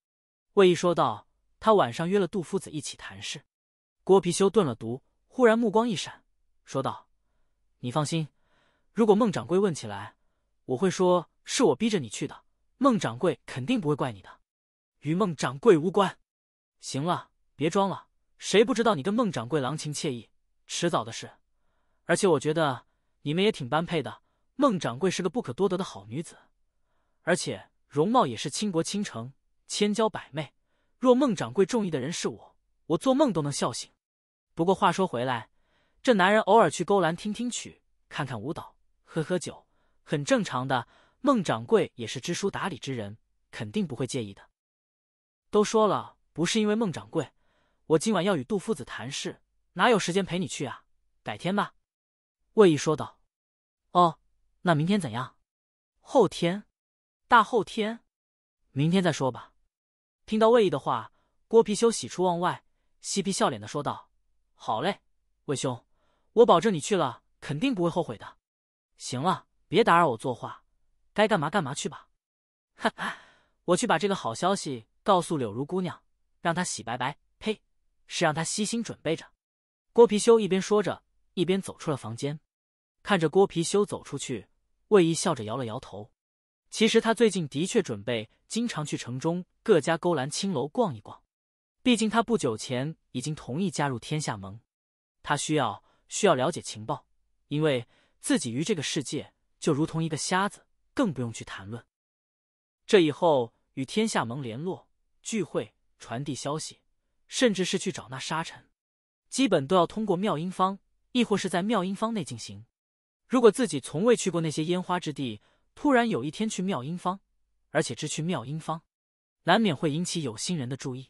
魏毅说道，他晚上约了杜夫子一起谈事。郭貔貅顿了毒，忽然目光一闪，说道：“你放心。”如果孟掌柜问起来，我会说是我逼着你去的。孟掌柜肯定不会怪你的，与孟掌柜无关。行了，别装了，谁不知道你跟孟掌柜郎情妾意，迟早的事。而且我觉得你们也挺般配的。孟掌柜是个不可多得的好女子，而且容貌也是倾国倾城，千娇百媚。若孟掌柜中意的人是我，我做梦都能笑醒。不过话说回来，这男人偶尔去勾栏听听曲，看看舞蹈。喝喝酒很正常的，孟掌柜也是知书达理之人，肯定不会介意的。都说了不是因为孟掌柜，我今晚要与杜夫子谈事，哪有时间陪你去啊？改天吧。”魏毅说道。“哦，那明天怎样？后天？大后天？明天再说吧。”听到魏毅的话，郭皮修喜出望外，嬉皮笑脸的说道：“好嘞，魏兄，我保证你去了，肯定不会后悔的。”行了，别打扰我作画，该干嘛干嘛去吧。哈哈，我去把这个好消息告诉柳如姑娘，让她洗白白。呸，是让她悉心准备着。郭貔貅一边说着，一边走出了房间。看着郭貔貅走出去，魏毅笑着摇了摇头。其实他最近的确准备经常去城中各家勾栏青楼逛一逛，毕竟他不久前已经同意加入天下盟，他需要需要了解情报，因为。自己于这个世界就如同一个瞎子，更不用去谈论。这以后与天下盟联络、聚会、传递消息，甚至是去找那沙尘，基本都要通过妙音坊，亦或是在妙音坊内进行。如果自己从未去过那些烟花之地，突然有一天去妙音坊，而且只去妙音坊，难免会引起有心人的注意。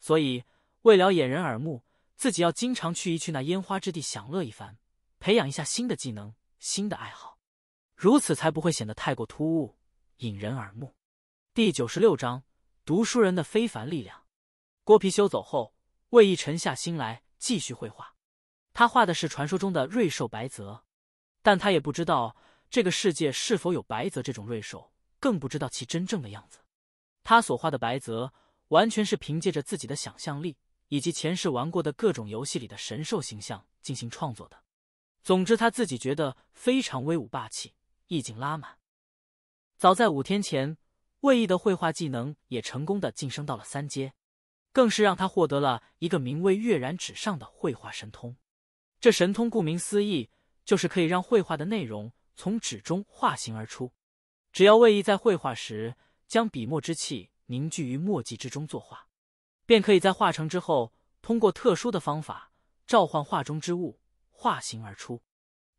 所以，为了掩人耳目，自己要经常去一去那烟花之地享乐一番，培养一下新的技能。新的爱好，如此才不会显得太过突兀，引人耳目。第九十六章：读书人的非凡力量。郭皮修走后，魏毅沉下心来继续绘画。他画的是传说中的瑞兽白泽，但他也不知道这个世界是否有白泽这种瑞兽，更不知道其真正的样子。他所画的白泽，完全是凭借着自己的想象力以及前世玩过的各种游戏里的神兽形象进行创作的。总之，他自己觉得非常威武霸气，意境拉满。早在五天前，魏毅的绘画技能也成功的晋升到了三阶，更是让他获得了一个名为“跃然纸上的绘画神通”。这神通顾名思义，就是可以让绘画的内容从纸中化形而出。只要魏毅在绘画时将笔墨之气凝聚于墨迹之中作画，便可以在画成之后，通过特殊的方法召唤画中之物。化形而出，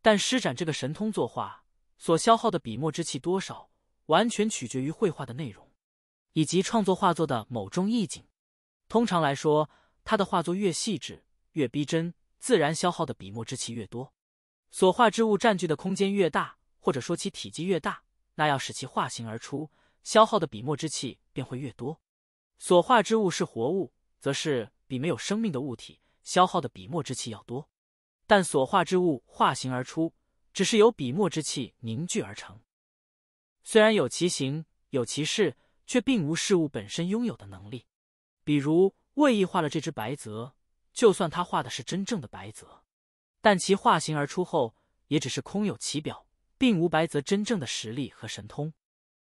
但施展这个神通作画所消耗的笔墨之气多少，完全取决于绘画的内容，以及创作画作的某种意境。通常来说，他的画作越细致、越逼真，自然消耗的笔墨之气越多。所画之物占据的空间越大，或者说其体积越大，那要使其化形而出，消耗的笔墨之气便会越多。所画之物是活物，则是比没有生命的物体消耗的笔墨之气要多。但所化之物化形而出，只是由笔墨之气凝聚而成。虽然有其形有其势，却并无事物本身拥有的能力。比如魏易画了这只白泽，就算他画的是真正的白泽，但其化形而出后，也只是空有其表，并无白泽真正的实力和神通，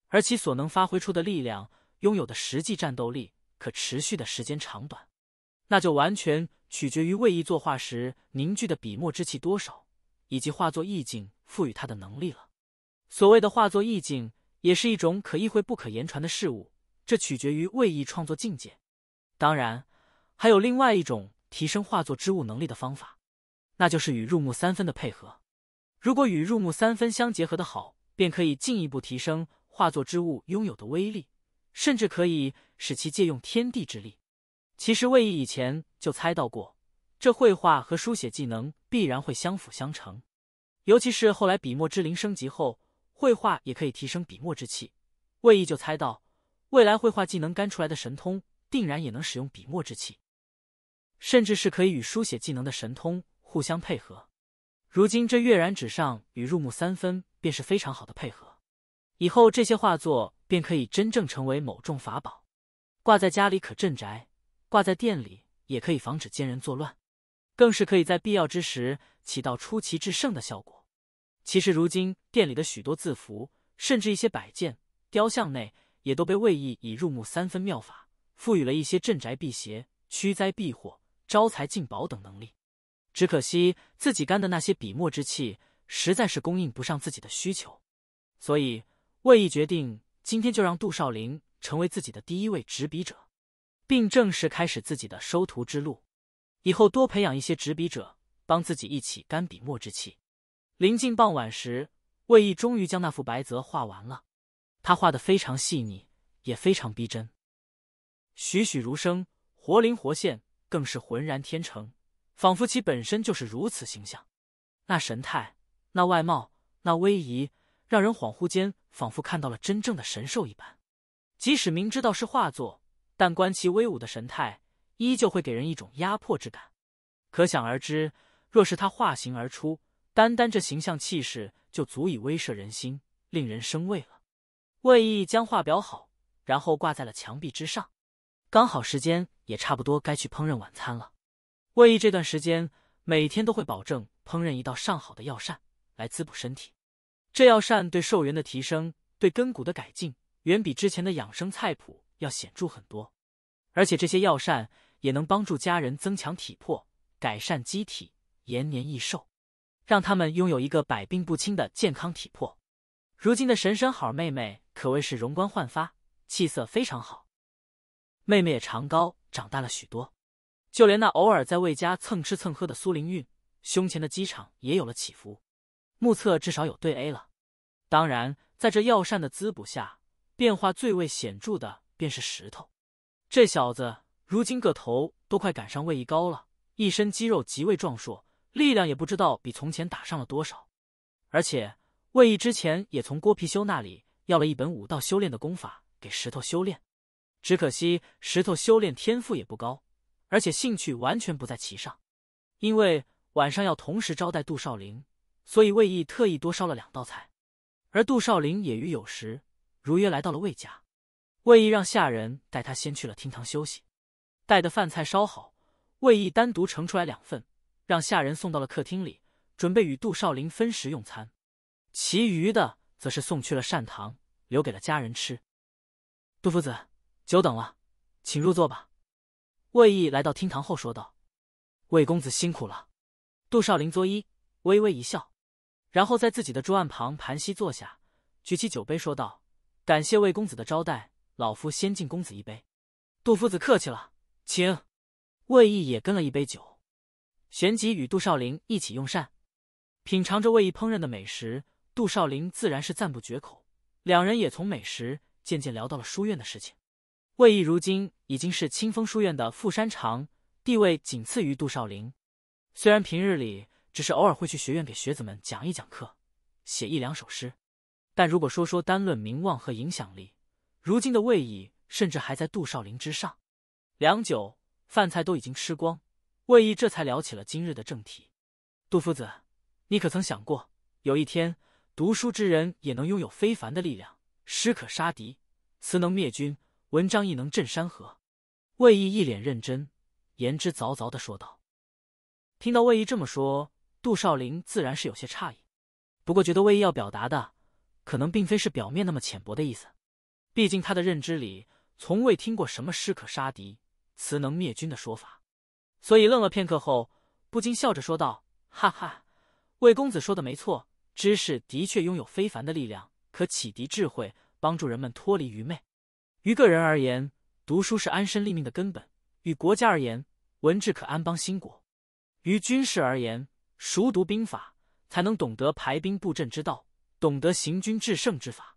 而其所能发挥出的力量、拥有的实际战斗力、可持续的时间长短。那就完全取决于魏易作画时凝聚的笔墨之气多少，以及画作意境赋予他的能力了。所谓的画作意境，也是一种可意会不可言传的事物，这取决于魏易创作境界。当然，还有另外一种提升画作之物能力的方法，那就是与入木三分的配合。如果与入木三分相结合的好，便可以进一步提升画作之物拥有的威力，甚至可以使其借用天地之力。其实魏毅以前就猜到过，这绘画和书写技能必然会相辅相成，尤其是后来笔墨之灵升级后，绘画也可以提升笔墨之气。魏毅就猜到，未来绘画技能干出来的神通，定然也能使用笔墨之气，甚至是可以与书写技能的神通互相配合。如今这跃然纸上与入木三分，便是非常好的配合。以后这些画作便可以真正成为某种法宝，挂在家里可镇宅。挂在店里也可以防止奸人作乱，更是可以在必要之时起到出奇制胜的效果。其实如今店里的许多字符，甚至一些摆件、雕像内，也都被魏毅以入木三分妙法赋予了一些镇宅辟邪、驱灾避祸、招财进宝等能力。只可惜自己干的那些笔墨之气，实在是供应不上自己的需求，所以魏毅决定今天就让杜少陵成为自己的第一位执笔者。并正式开始自己的收徒之路，以后多培养一些执笔者，帮自己一起干笔墨之气。临近傍晚时，魏毅终于将那幅白泽画完了。他画的非常细腻，也非常逼真，栩栩如生，活灵活现，更是浑然天成，仿佛其本身就是如此形象。那神态，那外貌，那威仪，让人恍惚间仿佛看到了真正的神兽一般。即使明知道是画作。但观其威武的神态，依旧会给人一种压迫之感。可想而知，若是他化形而出，单单这形象气势就足以威慑人心，令人生畏了。魏毅将画裱好，然后挂在了墙壁之上。刚好时间也差不多，该去烹饪晚餐了。魏毅这段时间每天都会保证烹饪一道上好的药膳来滋补身体。这药膳对寿元的提升，对根骨的改进，远比之前的养生菜谱。要显著很多，而且这些药膳也能帮助家人增强体魄、改善机体、延年益寿，让他们拥有一个百病不侵的健康体魄。如今的神神好妹妹可谓是容光焕发，气色非常好，妹妹也长高长大了许多，就连那偶尔在魏家蹭吃蹭喝的苏灵韵，胸前的机场也有了起伏，目测至少有对 A 了。当然，在这药膳的滋补下，变化最为显著的。便是石头，这小子如今个头都快赶上魏毅高了，一身肌肉极为壮硕，力量也不知道比从前打上了多少。而且魏毅之前也从郭貔貅那里要了一本武道修炼的功法给石头修炼，只可惜石头修炼天赋也不高，而且兴趣完全不在其上。因为晚上要同时招待杜少陵，所以魏毅特意多烧了两道菜，而杜少陵也于有时如约来到了魏家。魏毅让下人带他先去了厅堂休息，带的饭菜烧好，魏毅单独盛出来两份，让下人送到了客厅里，准备与杜少林分食用餐，其余的则是送去了膳堂，留给了家人吃。杜夫子久等了，请入座吧。魏毅来到厅堂后说道：“魏公子辛苦了。”杜少林作揖，微微一笑，然后在自己的桌案旁盘膝坐下，举起酒杯说道：“感谢魏公子的招待。”老夫先敬公子一杯，杜夫子客气了，请。魏毅也跟了一杯酒，旋即与杜少林一起用膳，品尝着魏毅烹饪的美食，杜少林自然是赞不绝口。两人也从美食渐渐聊到了书院的事情。魏毅如今已经是清风书院的副山长，地位仅次于杜少林。虽然平日里只是偶尔会去学院给学子们讲一讲课，写一两首诗，但如果说说单论名望和影响力，如今的魏毅甚至还在杜少陵之上。良久，饭菜都已经吃光，魏毅这才聊起了今日的正题。杜夫子，你可曾想过，有一天读书之人也能拥有非凡的力量，诗可杀敌，词能灭君，文章亦能震山河？魏毅一脸认真，言之凿凿的说道。听到魏毅这么说，杜少陵自然是有些诧异，不过觉得魏毅要表达的，可能并非是表面那么浅薄的意思。毕竟他的认知里从未听过什么“师可杀敌，词能灭军”的说法，所以愣了片刻后，不禁笑着说道：“哈哈，魏公子说的没错，知识的确拥有非凡的力量，可启迪智慧，帮助人们脱离愚昧。于个人而言，读书是安身立命的根本；与国家而言，文治可安邦兴国；于军事而言，熟读兵法才能懂得排兵布阵之道，懂得行军制胜之法。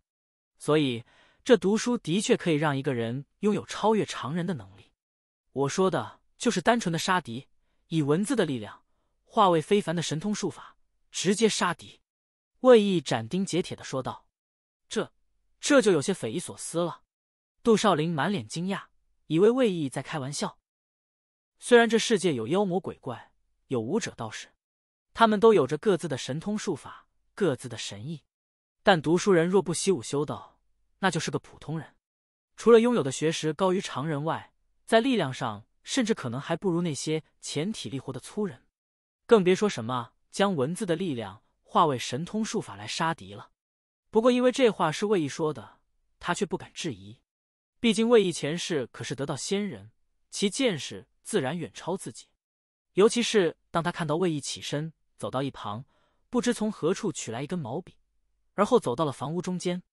所以。”这读书的确可以让一个人拥有超越常人的能力。我说的，就是单纯的杀敌，以文字的力量，化为非凡的神通术法，直接杀敌。魏毅斩钉截铁的说道：“这，这就有些匪夷所思了。”杜少林满脸惊讶，以为魏毅在开玩笑。虽然这世界有妖魔鬼怪，有武者道士，他们都有着各自的神通术法，各自的神意，但读书人若不习武修道，那就是个普通人，除了拥有的学识高于常人外，在力量上甚至可能还不如那些前体力活的粗人，更别说什么将文字的力量化为神通术法来杀敌了。不过，因为这话是魏毅说的，他却不敢质疑，毕竟魏毅前世可是得到仙人，其见识自然远超自己。尤其是当他看到魏毅起身走到一旁，不知从何处取来一根毛笔，而后走到了房屋中间。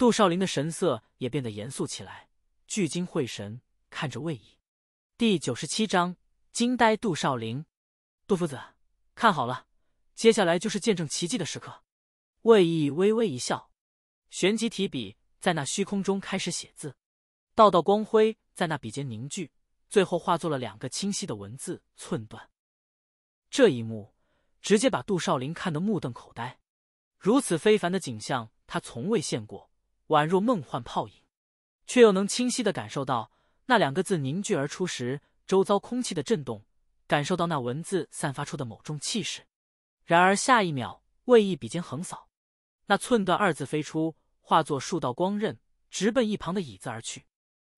杜少林的神色也变得严肃起来，聚精会神看着魏毅。第九十七章惊呆杜少林，杜夫子，看好了，接下来就是见证奇迹的时刻。魏毅微微一笑，旋即提笔，在那虚空中开始写字，道道光辉在那笔尖凝聚，最后化作了两个清晰的文字。寸断，这一幕直接把杜少林看得目瞪口呆，如此非凡的景象，他从未见过。宛若梦幻泡影，却又能清晰的感受到那两个字凝聚而出时，周遭空气的震动，感受到那文字散发出的某种气势。然而下一秒，魏毅笔尖横扫，那“寸断”二字飞出，化作数道光刃，直奔一旁的椅子而去。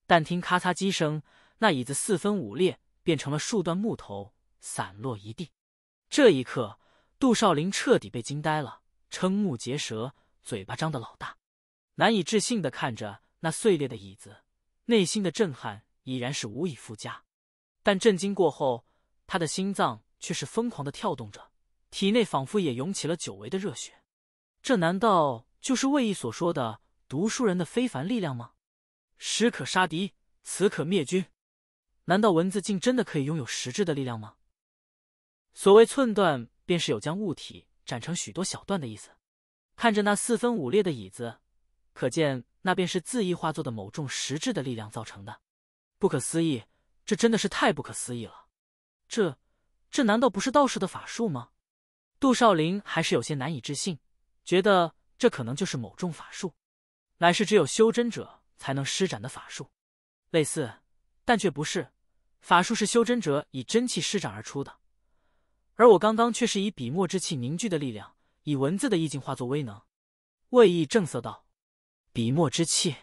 但听咔嚓击声，那椅子四分五裂，变成了数段木头，散落一地。这一刻，杜少林彻底被惊呆了，瞠目结舌，嘴巴张得老大。难以置信的看着那碎裂的椅子，内心的震撼已然是无以复加。但震惊过后，他的心脏却是疯狂的跳动着，体内仿佛也涌起了久违的热血。这难道就是魏毅所说的读书人的非凡力量吗？时可杀敌，此可灭军。难道文字竟真的可以拥有实质的力量吗？所谓寸断，便是有将物体斩成许多小段的意思。看着那四分五裂的椅子。可见，那便是自意化作的某种实质的力量造成的。不可思议，这真的是太不可思议了！这，这难道不是道士的法术吗？杜少林还是有些难以置信，觉得这可能就是某种法术，乃是只有修真者才能施展的法术，类似，但却不是。法术是修真者以真气施展而出的，而我刚刚却是以笔墨之气凝聚的力量，以文字的意境化作威能。魏毅正色道。笔墨之气，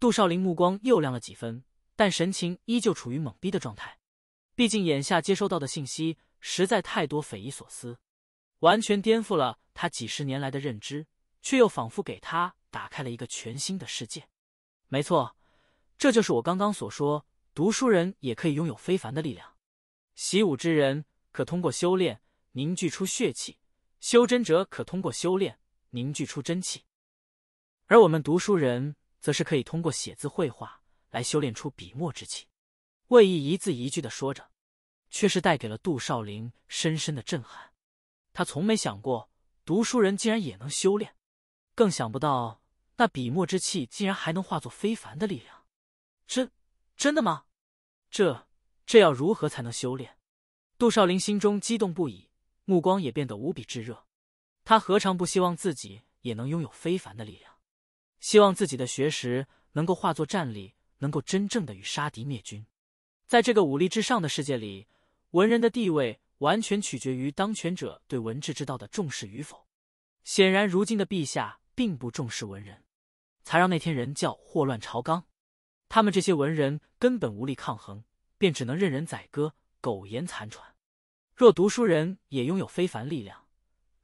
杜少林目光又亮了几分，但神情依旧处于懵逼的状态。毕竟眼下接收到的信息实在太多，匪夷所思，完全颠覆了他几十年来的认知，却又仿佛给他打开了一个全新的世界。没错，这就是我刚刚所说，读书人也可以拥有非凡的力量，习武之人可通过修炼凝聚出血气，修真者可通过修炼凝聚出真气。而我们读书人，则是可以通过写字绘画来修炼出笔墨之气。魏毅一字一句的说着，却是带给了杜少陵深深的震撼。他从没想过，读书人竟然也能修炼，更想不到那笔墨之气竟然还能化作非凡的力量。真，真的吗？这，这要如何才能修炼？杜少陵心中激动不已，目光也变得无比炙热。他何尝不希望自己也能拥有非凡的力量？希望自己的学识能够化作战力，能够真正的与杀敌灭军。在这个武力至上的世界里，文人的地位完全取决于当权者对文治之道的重视与否。显然，如今的陛下并不重视文人，才让那天人教祸乱朝纲。他们这些文人根本无力抗衡，便只能任人宰割，苟延残喘。若读书人也拥有非凡力量，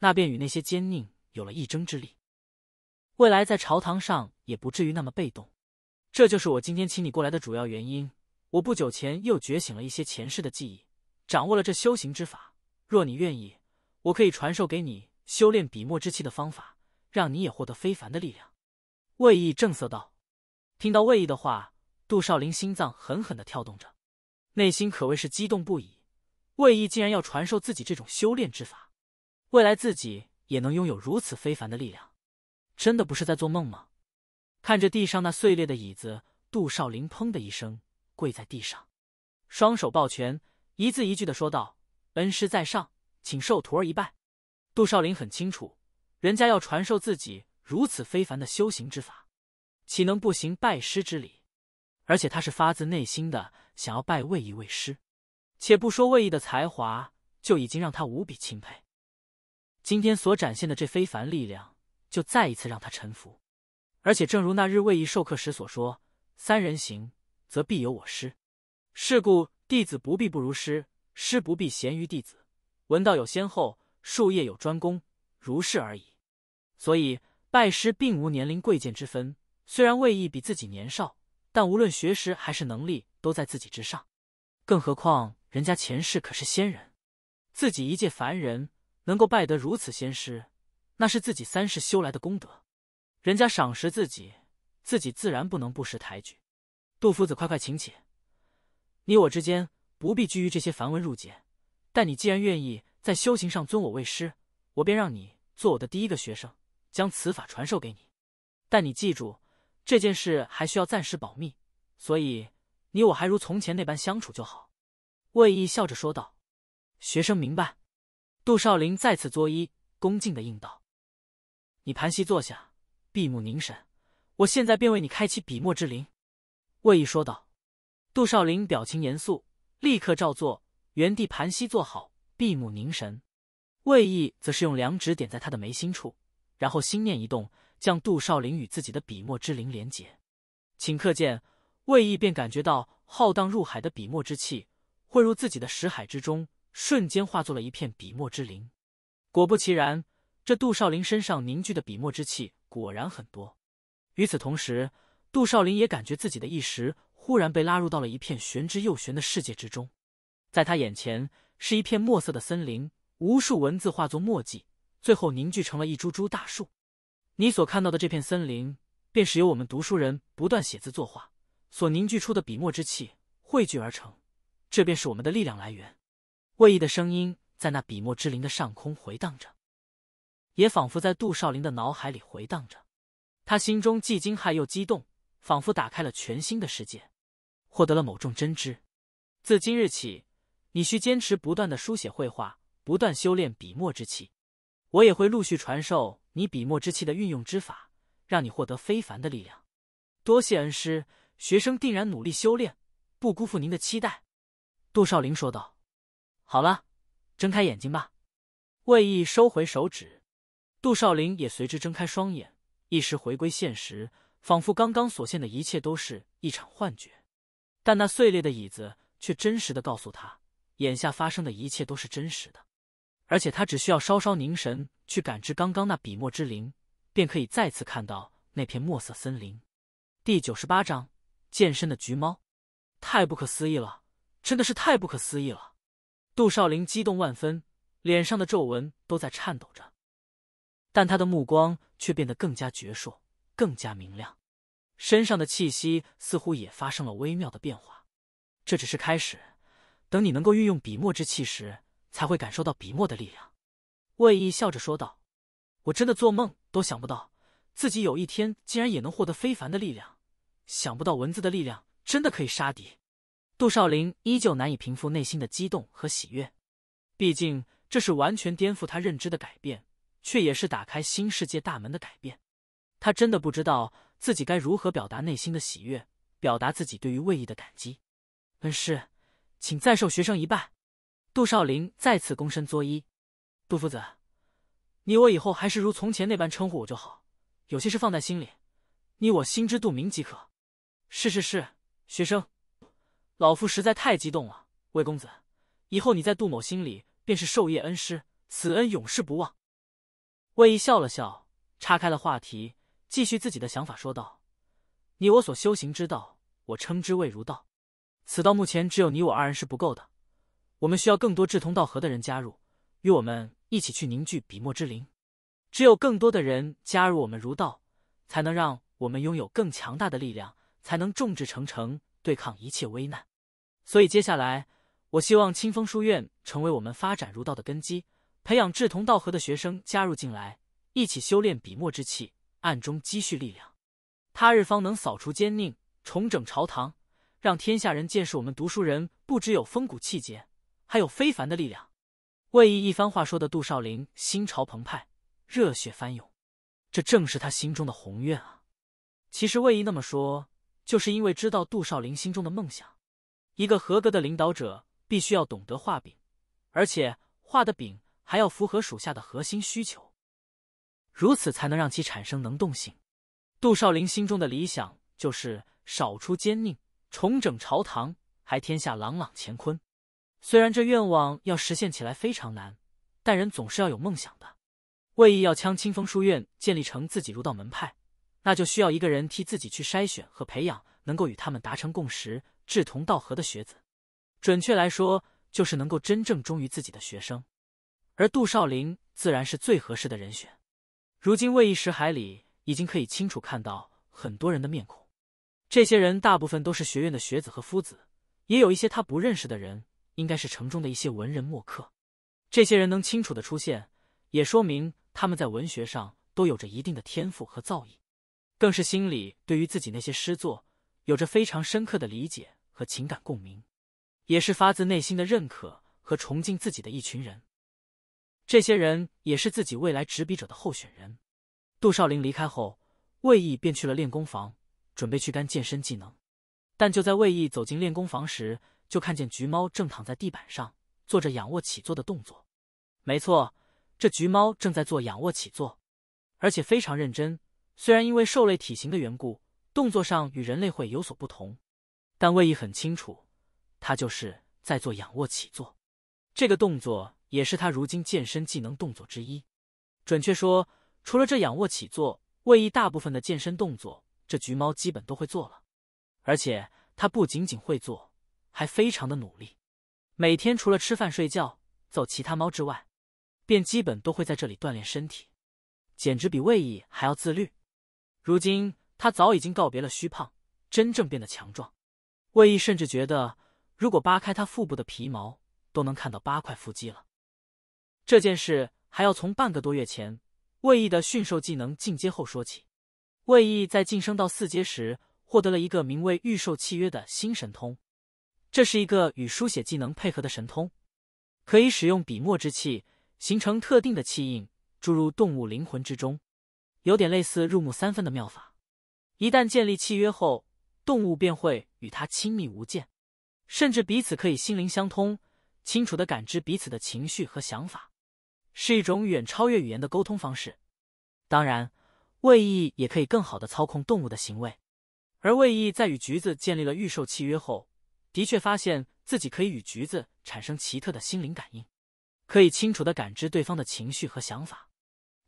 那便与那些奸佞有了一争之力。未来在朝堂上也不至于那么被动，这就是我今天请你过来的主要原因。我不久前又觉醒了一些前世的记忆，掌握了这修行之法。若你愿意，我可以传授给你修炼笔墨之气的方法，让你也获得非凡的力量。”魏毅正色道。听到魏毅的话，杜少林心脏狠狠的跳动着，内心可谓是激动不已。魏毅竟然要传授自己这种修炼之法，未来自己也能拥有如此非凡的力量。真的不是在做梦吗？看着地上那碎裂的椅子，杜少林砰的一声跪在地上，双手抱拳，一字一句的说道：“恩师在上，请受徒儿一拜。”杜少林很清楚，人家要传授自己如此非凡的修行之法，岂能不行拜师之礼？而且他是发自内心的想要拜魏毅为师。且不说魏毅的才华，就已经让他无比钦佩。今天所展现的这非凡力量。就再一次让他臣服，而且正如那日魏义授课时所说：“三人行，则必有我师。是故，弟子不必不如师，师不必贤于弟子。闻道有先后，术业有专攻，如是而已。”所以，拜师并无年龄贵贱之分。虽然魏义比自己年少，但无论学识还是能力，都在自己之上。更何况，人家前世可是仙人，自己一介凡人，能够拜得如此仙师。那是自己三世修来的功德，人家赏识自己，自己自然不能不识抬举。杜夫子，快快请起。你我之间不必拘于这些繁文缛节，但你既然愿意在修行上尊我为师，我便让你做我的第一个学生，将此法传授给你。但你记住，这件事还需要暂时保密，所以你我还如从前那般相处就好。”魏毅笑着说道。“学生明白。”杜少林再次作揖，恭敬的应道。你盘膝坐下，闭目凝神。我现在便为你开启笔墨之灵。”魏毅说道。杜少林表情严肃，立刻照做，原地盘膝坐好，闭目凝神。魏毅则是用两指点在他的眉心处，然后心念一动，将杜少林与自己的笔墨之灵连结。顷刻间，魏毅便感觉到浩荡入海的笔墨之气汇入自己的识海之中，瞬间化作了一片笔墨之灵。果不其然。这杜少林身上凝聚的笔墨之气果然很多。与此同时，杜少林也感觉自己的意识忽然被拉入到了一片玄之又玄的世界之中。在他眼前是一片墨色的森林，无数文字化作墨迹，最后凝聚成了一株株大树。你所看到的这片森林，便是由我们读书人不断写字作画所凝聚出的笔墨之气汇聚而成。这便是我们的力量来源。魏毅的声音在那笔墨之林的上空回荡着。也仿佛在杜少林的脑海里回荡着，他心中既惊骇又激动，仿佛打开了全新的世界，获得了某种真知。自今日起，你需坚持不断的书写绘画，不断修炼笔墨之气。我也会陆续传授你笔墨之气的运用之法，让你获得非凡的力量。多谢恩师，学生定然努力修炼，不辜负您的期待。”杜少林说道。“好了，睁开眼睛吧。”魏毅收回手指。杜少林也随之睁开双眼，一时回归现实，仿佛刚刚所见的一切都是一场幻觉。但那碎裂的椅子却真实的告诉他，眼下发生的一切都是真实的。而且他只需要稍稍凝神去感知刚刚那笔墨之灵，便可以再次看到那片墨色森林。第九十八章：健身的橘猫，太不可思议了！真的是太不可思议了！杜少林激动万分，脸上的皱纹都在颤抖着。但他的目光却变得更加矍铄，更加明亮，身上的气息似乎也发生了微妙的变化。这只是开始，等你能够运用笔墨之气时，才会感受到笔墨的力量。”魏毅笑着说道。“我真的做梦都想不到，自己有一天竟然也能获得非凡的力量，想不到文字的力量真的可以杀敌。”杜少林依旧难以平复内心的激动和喜悦，毕竟这是完全颠覆他认知的改变。却也是打开新世界大门的改变，他真的不知道自己该如何表达内心的喜悦，表达自己对于魏毅的感激。恩师，请再受学生一拜。杜少林再次躬身作揖。杜夫子，你我以后还是如从前那般称呼我就好。有些事放在心里，你我心知肚明即可。是是是，学生。老夫实在太激动了，魏公子，以后你在杜某心里便是授业恩师，此恩永世不忘。魏毅笑了笑，岔开了话题，继续自己的想法说道：“你我所修行之道，我称之为儒道。此道目前只有你我二人是不够的，我们需要更多志同道合的人加入，与我们一起去凝聚笔墨之灵。只有更多的人加入我们儒道，才能让我们拥有更强大的力量，才能众志成城，对抗一切危难。所以，接下来我希望清风书院成为我们发展儒道的根基。”培养志同道合的学生加入进来，一起修炼笔墨之气，暗中积蓄力量，他日方能扫除奸佞，重整朝堂，让天下人见识我们读书人不只有风骨气节，还有非凡的力量。魏毅一番话说的杜少陵心潮澎湃，热血翻涌，这正是他心中的宏愿啊！其实魏毅那么说，就是因为知道杜少陵心中的梦想。一个合格的领导者必须要懂得画饼，而且画的饼。还要符合属下的核心需求，如此才能让其产生能动性。杜少林心中的理想就是少出奸佞，重整朝堂，还天下朗朗乾坤。虽然这愿望要实现起来非常难，但人总是要有梦想的。魏毅要将清风书院建立成自己儒道门派，那就需要一个人替自己去筛选和培养能够与他们达成共识、志同道合的学子。准确来说，就是能够真正忠于自己的学生。而杜少林自然是最合适的人选。如今魏一石海里已经可以清楚看到很多人的面孔，这些人大部分都是学院的学子和夫子，也有一些他不认识的人，应该是城中的一些文人墨客。这些人能清楚的出现，也说明他们在文学上都有着一定的天赋和造诣，更是心里对于自己那些诗作有着非常深刻的理解和情感共鸣，也是发自内心的认可和崇敬自己的一群人。这些人也是自己未来执笔者的候选人。杜少林离开后，魏毅便去了练功房，准备去干健身技能。但就在魏毅走进练功房时，就看见橘猫正躺在地板上做着仰卧起坐的动作。没错，这橘猫正在做仰卧起坐，而且非常认真。虽然因为兽类体型的缘故，动作上与人类会有所不同，但魏毅很清楚，他就是在做仰卧起坐这个动作。也是他如今健身技能动作之一。准确说，除了这仰卧起坐，魏毅大部分的健身动作，这橘猫基本都会做了。而且它不仅仅会做，还非常的努力。每天除了吃饭睡觉揍其他猫之外，便基本都会在这里锻炼身体，简直比魏毅还要自律。如今他早已经告别了虚胖，真正变得强壮。魏毅甚至觉得，如果扒开他腹部的皮毛，都能看到八块腹肌了。这件事还要从半个多月前魏毅的驯兽技能进阶后说起。魏毅在晋升到四阶时，获得了一个名为“预售契约”的新神通。这是一个与书写技能配合的神通，可以使用笔墨之气形成特定的气印，注入动物灵魂之中，有点类似入木三分的妙法。一旦建立契约后，动物便会与它亲密无间，甚至彼此可以心灵相通，清楚的感知彼此的情绪和想法。是一种远超越语言的沟通方式。当然，卫意也可以更好的操控动物的行为。而卫意在与橘子建立了预售契约后，的确发现自己可以与橘子产生奇特的心灵感应，可以清楚的感知对方的情绪和想法，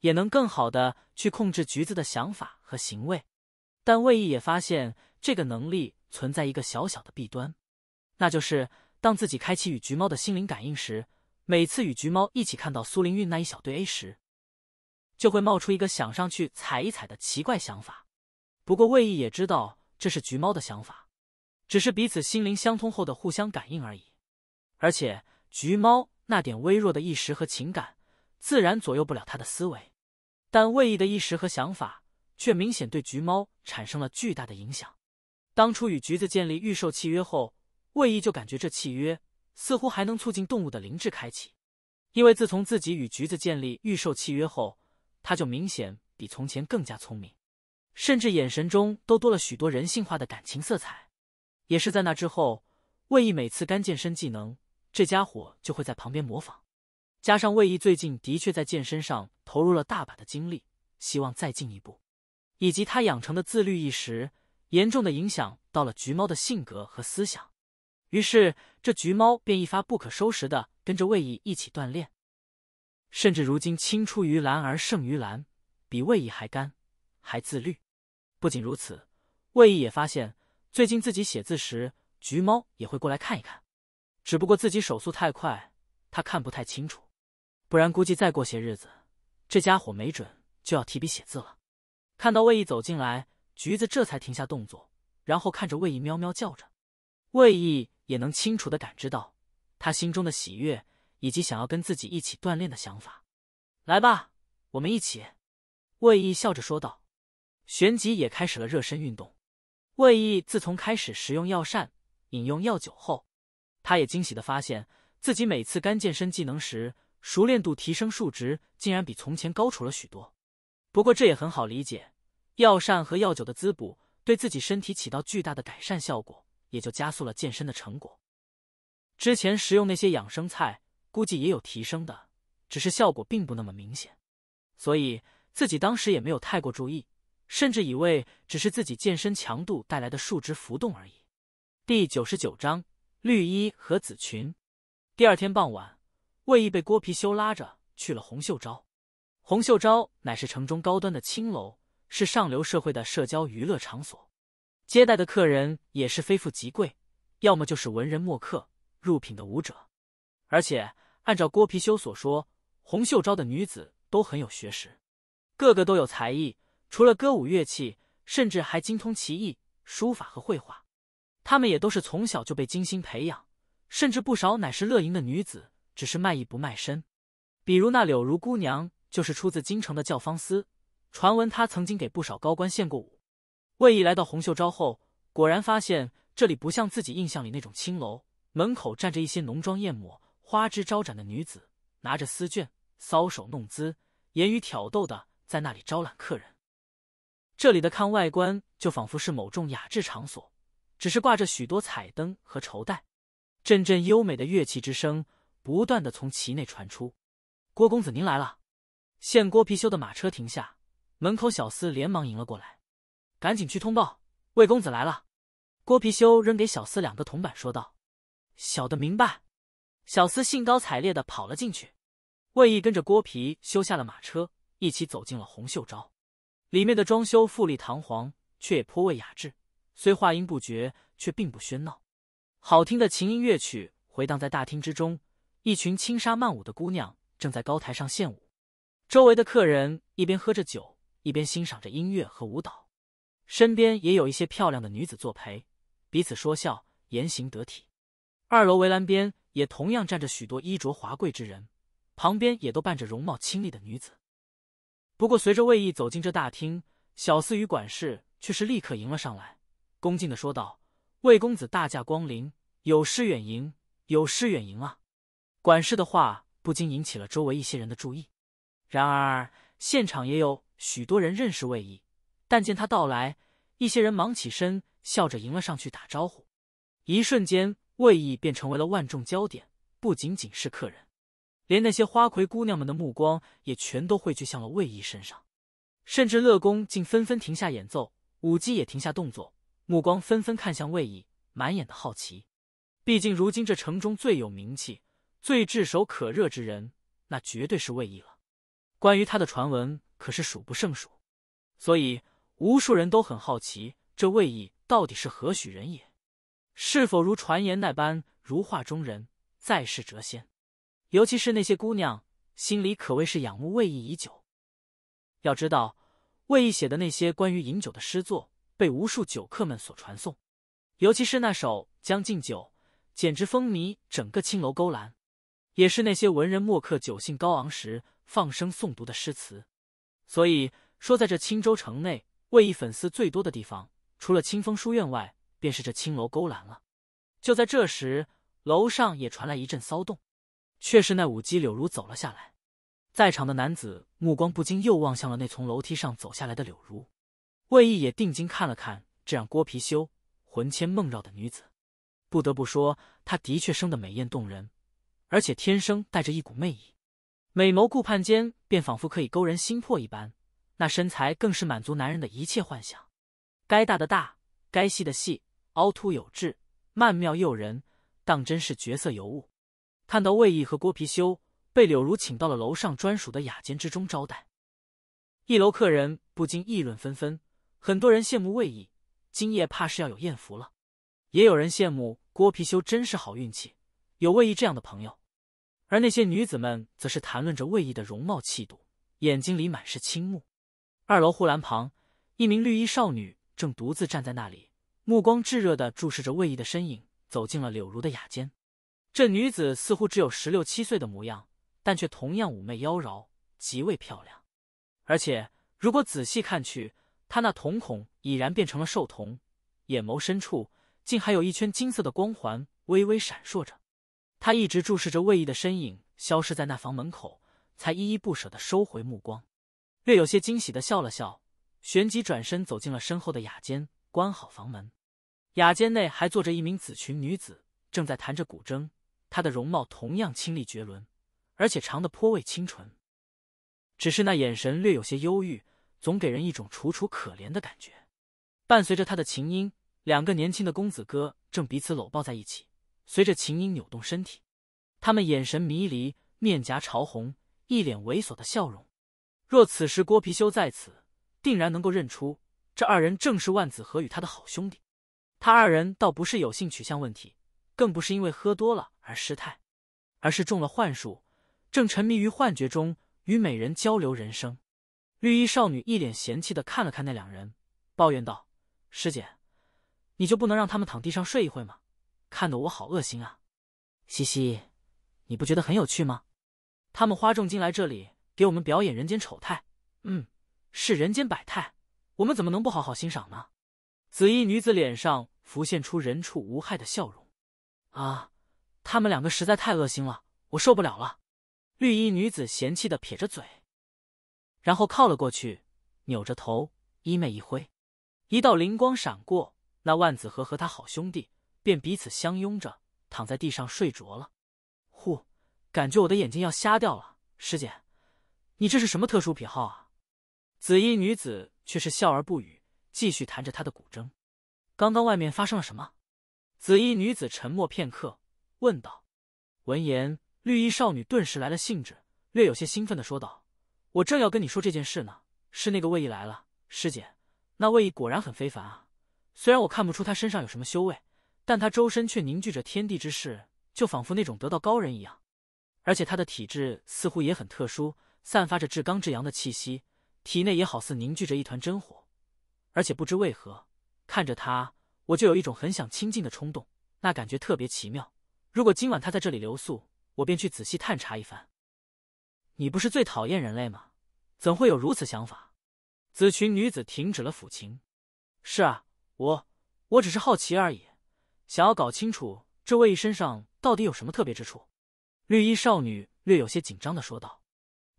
也能更好的去控制橘子的想法和行为。但卫意也发现，这个能力存在一个小小的弊端，那就是当自己开启与橘猫的心灵感应时。每次与橘猫一起看到苏林韵那一小堆 A 时，就会冒出一个想上去踩一踩的奇怪想法。不过魏毅也知道这是橘猫的想法，只是彼此心灵相通后的互相感应而已。而且橘猫那点微弱的意识和情感，自然左右不了他的思维。但魏毅的意识和想法，却明显对橘猫产生了巨大的影响。当初与橘子建立预售契约后，魏毅就感觉这契约。似乎还能促进动物的灵智开启，因为自从自己与橘子建立预售契约后，它就明显比从前更加聪明，甚至眼神中都多了许多人性化的感情色彩。也是在那之后，魏毅每次干健身技能，这家伙就会在旁边模仿。加上魏毅最近的确在健身上投入了大把的精力，希望再进一步，以及他养成的自律意识，严重的影响到了橘猫的性格和思想。于是，这橘猫便一发不可收拾的跟着魏毅一起锻炼，甚至如今青出于蓝而胜于蓝，比魏毅还干，还自律。不仅如此，魏毅也发现，最近自己写字时，橘猫也会过来看一看，只不过自己手速太快，他看不太清楚。不然，估计再过些日子，这家伙没准就要提笔写字了。看到魏毅走进来，橘子这才停下动作，然后看着魏毅，喵喵叫着。魏毅。也能清楚的感知到，他心中的喜悦以及想要跟自己一起锻炼的想法。来吧，我们一起。”魏毅笑着说道，旋即也开始了热身运动。魏毅自从开始食用药膳、饮用药酒后，他也惊喜的发现自己每次干健身技能时，熟练度提升数值竟然比从前高出了许多。不过这也很好理解，药膳和药酒的滋补对自己身体起到巨大的改善效果。也就加速了健身的成果，之前食用那些养生菜，估计也有提升的，只是效果并不那么明显，所以自己当时也没有太过注意，甚至以为只是自己健身强度带来的数值浮动而已。第九十九章绿衣和紫裙。第二天傍晚，魏毅被郭皮修拉着去了红秀招。红秀招乃是城中高端的青楼，是上流社会的社交娱乐场所。接待的客人也是非富即贵，要么就是文人墨客、入品的武者。而且按照郭貔貅所说，红袖招的女子都很有学识，个个都有才艺，除了歌舞乐器，甚至还精通棋艺、书法和绘画。她们也都是从小就被精心培养，甚至不少乃是乐营的女子，只是卖艺不卖身。比如那柳如姑娘，就是出自京城的教坊司，传闻她曾经给不少高官献过舞。魏毅来到红袖昭后，果然发现这里不像自己印象里那种青楼。门口站着一些浓妆艳抹、花枝招展的女子，拿着丝绢、搔首弄姿、言语挑逗的在那里招揽客人。这里的看外观就仿佛是某种雅致场所，只是挂着许多彩灯和绸带，阵阵优美的乐器之声不断的从其内传出。郭公子，您来了！现郭貔貅的马车停下，门口小厮连忙迎了过来。赶紧去通报，魏公子来了。郭貔修扔给小厮两个铜板，说道：“小的明白。”小厮兴高采烈的跑了进去。魏毅跟着郭皮修下了马车，一起走进了红袖招。里面的装修富丽堂皇，却也颇为雅致。虽话音不绝，却并不喧闹。好听的琴音乐曲回荡在大厅之中，一群轻纱曼舞的姑娘正在高台上献舞。周围的客人一边喝着酒，一边欣赏着音乐和舞蹈。身边也有一些漂亮的女子作陪，彼此说笑，言行得体。二楼围栏边也同样站着许多衣着华贵之人，旁边也都伴着容貌清丽的女子。不过，随着魏毅走进这大厅，小厮与管事却是立刻迎了上来，恭敬的说道：“魏公子大驾光临，有失远迎，有失远迎啊！”管事的话不禁引起了周围一些人的注意。然而，现场也有许多人认识魏毅。但见他到来，一些人忙起身，笑着迎了上去打招呼。一瞬间，魏毅便成为了万众焦点。不仅仅是客人，连那些花魁姑娘们的目光也全都汇聚向了魏毅身上。甚至乐工竟纷纷停下演奏，舞姬也停下动作，目光纷纷看向魏毅，满眼的好奇。毕竟，如今这城中最有名气、最炙手可热之人，那绝对是魏毅了。关于他的传闻可是数不胜数，所以。无数人都很好奇，这魏毅到底是何许人也？是否如传言那般如画中人，在世谪仙？尤其是那些姑娘，心里可谓是仰慕魏毅已久。要知道，魏毅写的那些关于饮酒的诗作，被无数酒客们所传颂，尤其是那首《将进酒》，简直风靡整个青楼勾栏，也是那些文人墨客酒兴高昂时放声诵读的诗词。所以说，在这青州城内。魏毅粉丝最多的地方，除了清风书院外，便是这青楼勾栏了。就在这时，楼上也传来一阵骚动，却是那舞姬柳如走了下来。在场的男子目光不禁又望向了那从楼梯上走下来的柳如。魏毅也定睛看了看，这让郭皮修魂牵梦绕的女子，不得不说，她的确生得美艳动人，而且天生带着一股魅意，美眸顾盼间，便仿佛可以勾人心魄一般。那身材更是满足男人的一切幻想，该大的大，该细的细，凹凸有致，曼妙诱人，当真是绝色尤物。看到魏毅和郭貔貅被柳如请到了楼上专属的雅间之中招待，一楼客人不禁议论纷纷。很多人羡慕魏毅，今夜怕是要有艳福了；也有人羡慕郭貔貅，真是好运气，有魏毅这样的朋友。而那些女子们则是谈论着魏毅的容貌气度，眼睛里满是倾慕。二楼护栏旁，一名绿衣少女正独自站在那里，目光炙热的注视着魏毅的身影走进了柳如的雅间。这女子似乎只有十六七岁的模样，但却同样妩媚妖娆，极为漂亮。而且，如果仔细看去，她那瞳孔已然变成了兽瞳，眼眸深处竟还有一圈金色的光环微微闪烁着。她一直注视着魏毅的身影消失在那房门口，才依依不舍的收回目光。略有些惊喜的笑了笑，旋即转身走进了身后的雅间，关好房门。雅间内还坐着一名紫裙女子，正在弹着古筝。她的容貌同样清丽绝伦，而且长得颇为清纯，只是那眼神略有些忧郁，总给人一种楚楚可怜的感觉。伴随着她的琴音，两个年轻的公子哥正彼此搂抱在一起，随着琴音扭动身体，他们眼神迷离，面颊潮红，一脸猥琐的笑容。若此时郭貔修在此，定然能够认出这二人正是万子和与他的好兄弟。他二人倒不是有性取向问题，更不是因为喝多了而失态，而是中了幻术，正沉迷于幻觉中与美人交流人生。绿衣少女一脸嫌弃的看了看那两人，抱怨道：“师姐，你就不能让他们躺地上睡一会吗？看得我好恶心啊！”“嘻嘻，你不觉得很有趣吗？”他们花重金来这里。给我们表演人间丑态，嗯，是人间百态，我们怎么能不好好欣赏呢？紫衣女子脸上浮现出人畜无害的笑容。啊，他们两个实在太恶心了，我受不了了。绿衣女子嫌弃的撇着嘴，然后靠了过去，扭着头，衣袂一挥，一道灵光闪过，那万子和和他好兄弟便彼此相拥着躺在地上睡着了。呼，感觉我的眼睛要瞎掉了，师姐。你这是什么特殊癖好啊？紫衣女子却是笑而不语，继续弹着她的古筝。刚刚外面发生了什么？紫衣女子沉默片刻，问道。闻言，绿衣少女顿时来了兴致，略有些兴奋地说道：“我正要跟你说这件事呢，是那个魏毅来了，师姐。那魏毅果然很非凡啊！虽然我看不出他身上有什么修为，但他周身却凝聚着天地之势，就仿佛那种得道高人一样。而且他的体质似乎也很特殊。”散发着至刚至阳的气息，体内也好似凝聚着一团真火，而且不知为何，看着他，我就有一种很想亲近的冲动，那感觉特别奇妙。如果今晚他在这里留宿，我便去仔细探查一番。你不是最讨厌人类吗？怎会有如此想法？紫裙女子停止了抚琴。是啊，我我只是好奇而已，想要搞清楚这位衣身上到底有什么特别之处。绿衣少女略有些紧张的说道。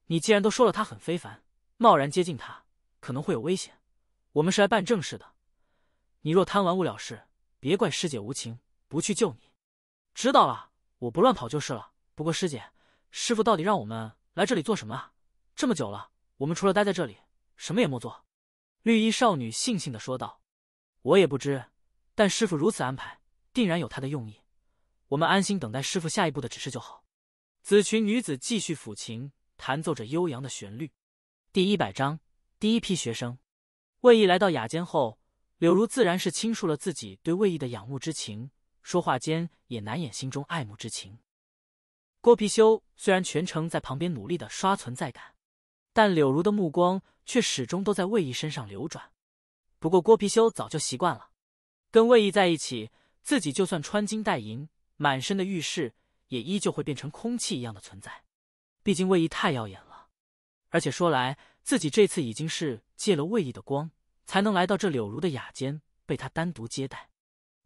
你既然都说了他很非凡，贸然接近他可能会有危险。我们是来办正事的，你若贪玩误了事，别怪师姐无情，不去救你。知道了，我不乱跑就是了。不过师姐，师傅到底让我们来这里做什么？这么久了，我们除了待在这里，什么也没做。绿衣少女悻悻的说道：“我也不知，但师傅如此安排，定然有他的用意。我们安心等待师傅下一步的指示就好。”紫裙女子继续抚琴。弹奏着悠扬的旋律。第一百章第一批学生。魏毅来到雅间后，柳如自然是倾诉了自己对魏毅的仰慕之情，说话间也难掩心中爱慕之情。郭貔貅虽然全程在旁边努力的刷存在感，但柳如的目光却始终都在魏毅身上流转。不过郭貔貅早就习惯了，跟魏毅在一起，自己就算穿金戴银、满身的玉饰，也依旧会变成空气一样的存在。毕竟魏毅太耀眼了，而且说来，自己这次已经是借了魏毅的光，才能来到这柳如的雅间，被他单独接待，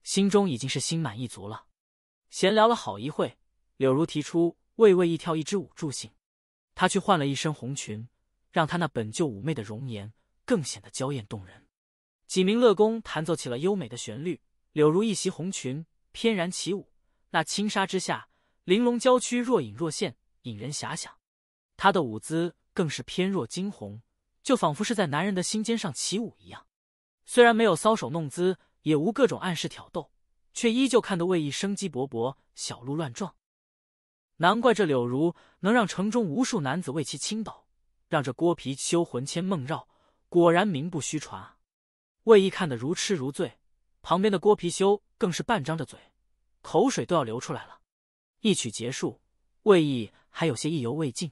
心中已经是心满意足了。闲聊了好一会，柳如提出为魏毅跳一支舞助兴，她去换了一身红裙，让她那本就妩媚的容颜更显得娇艳动人。几名乐工弹奏起了优美的旋律，柳如一袭红裙，翩然起舞，那轻纱之下，玲珑娇躯若隐若现。引人遐想，他的舞姿更是翩若惊鸿，就仿佛是在男人的心尖上起舞一样。虽然没有搔首弄姿，也无各种暗示挑逗，却依旧看得魏毅生机勃勃，小鹿乱撞。难怪这柳如能让城中无数男子为其倾倒，让这郭皮修魂牵梦绕，果然名不虚传啊！魏毅看得如痴如醉，旁边的郭皮修更是半张着嘴，口水都要流出来了。一曲结束，魏毅。还有些意犹未尽，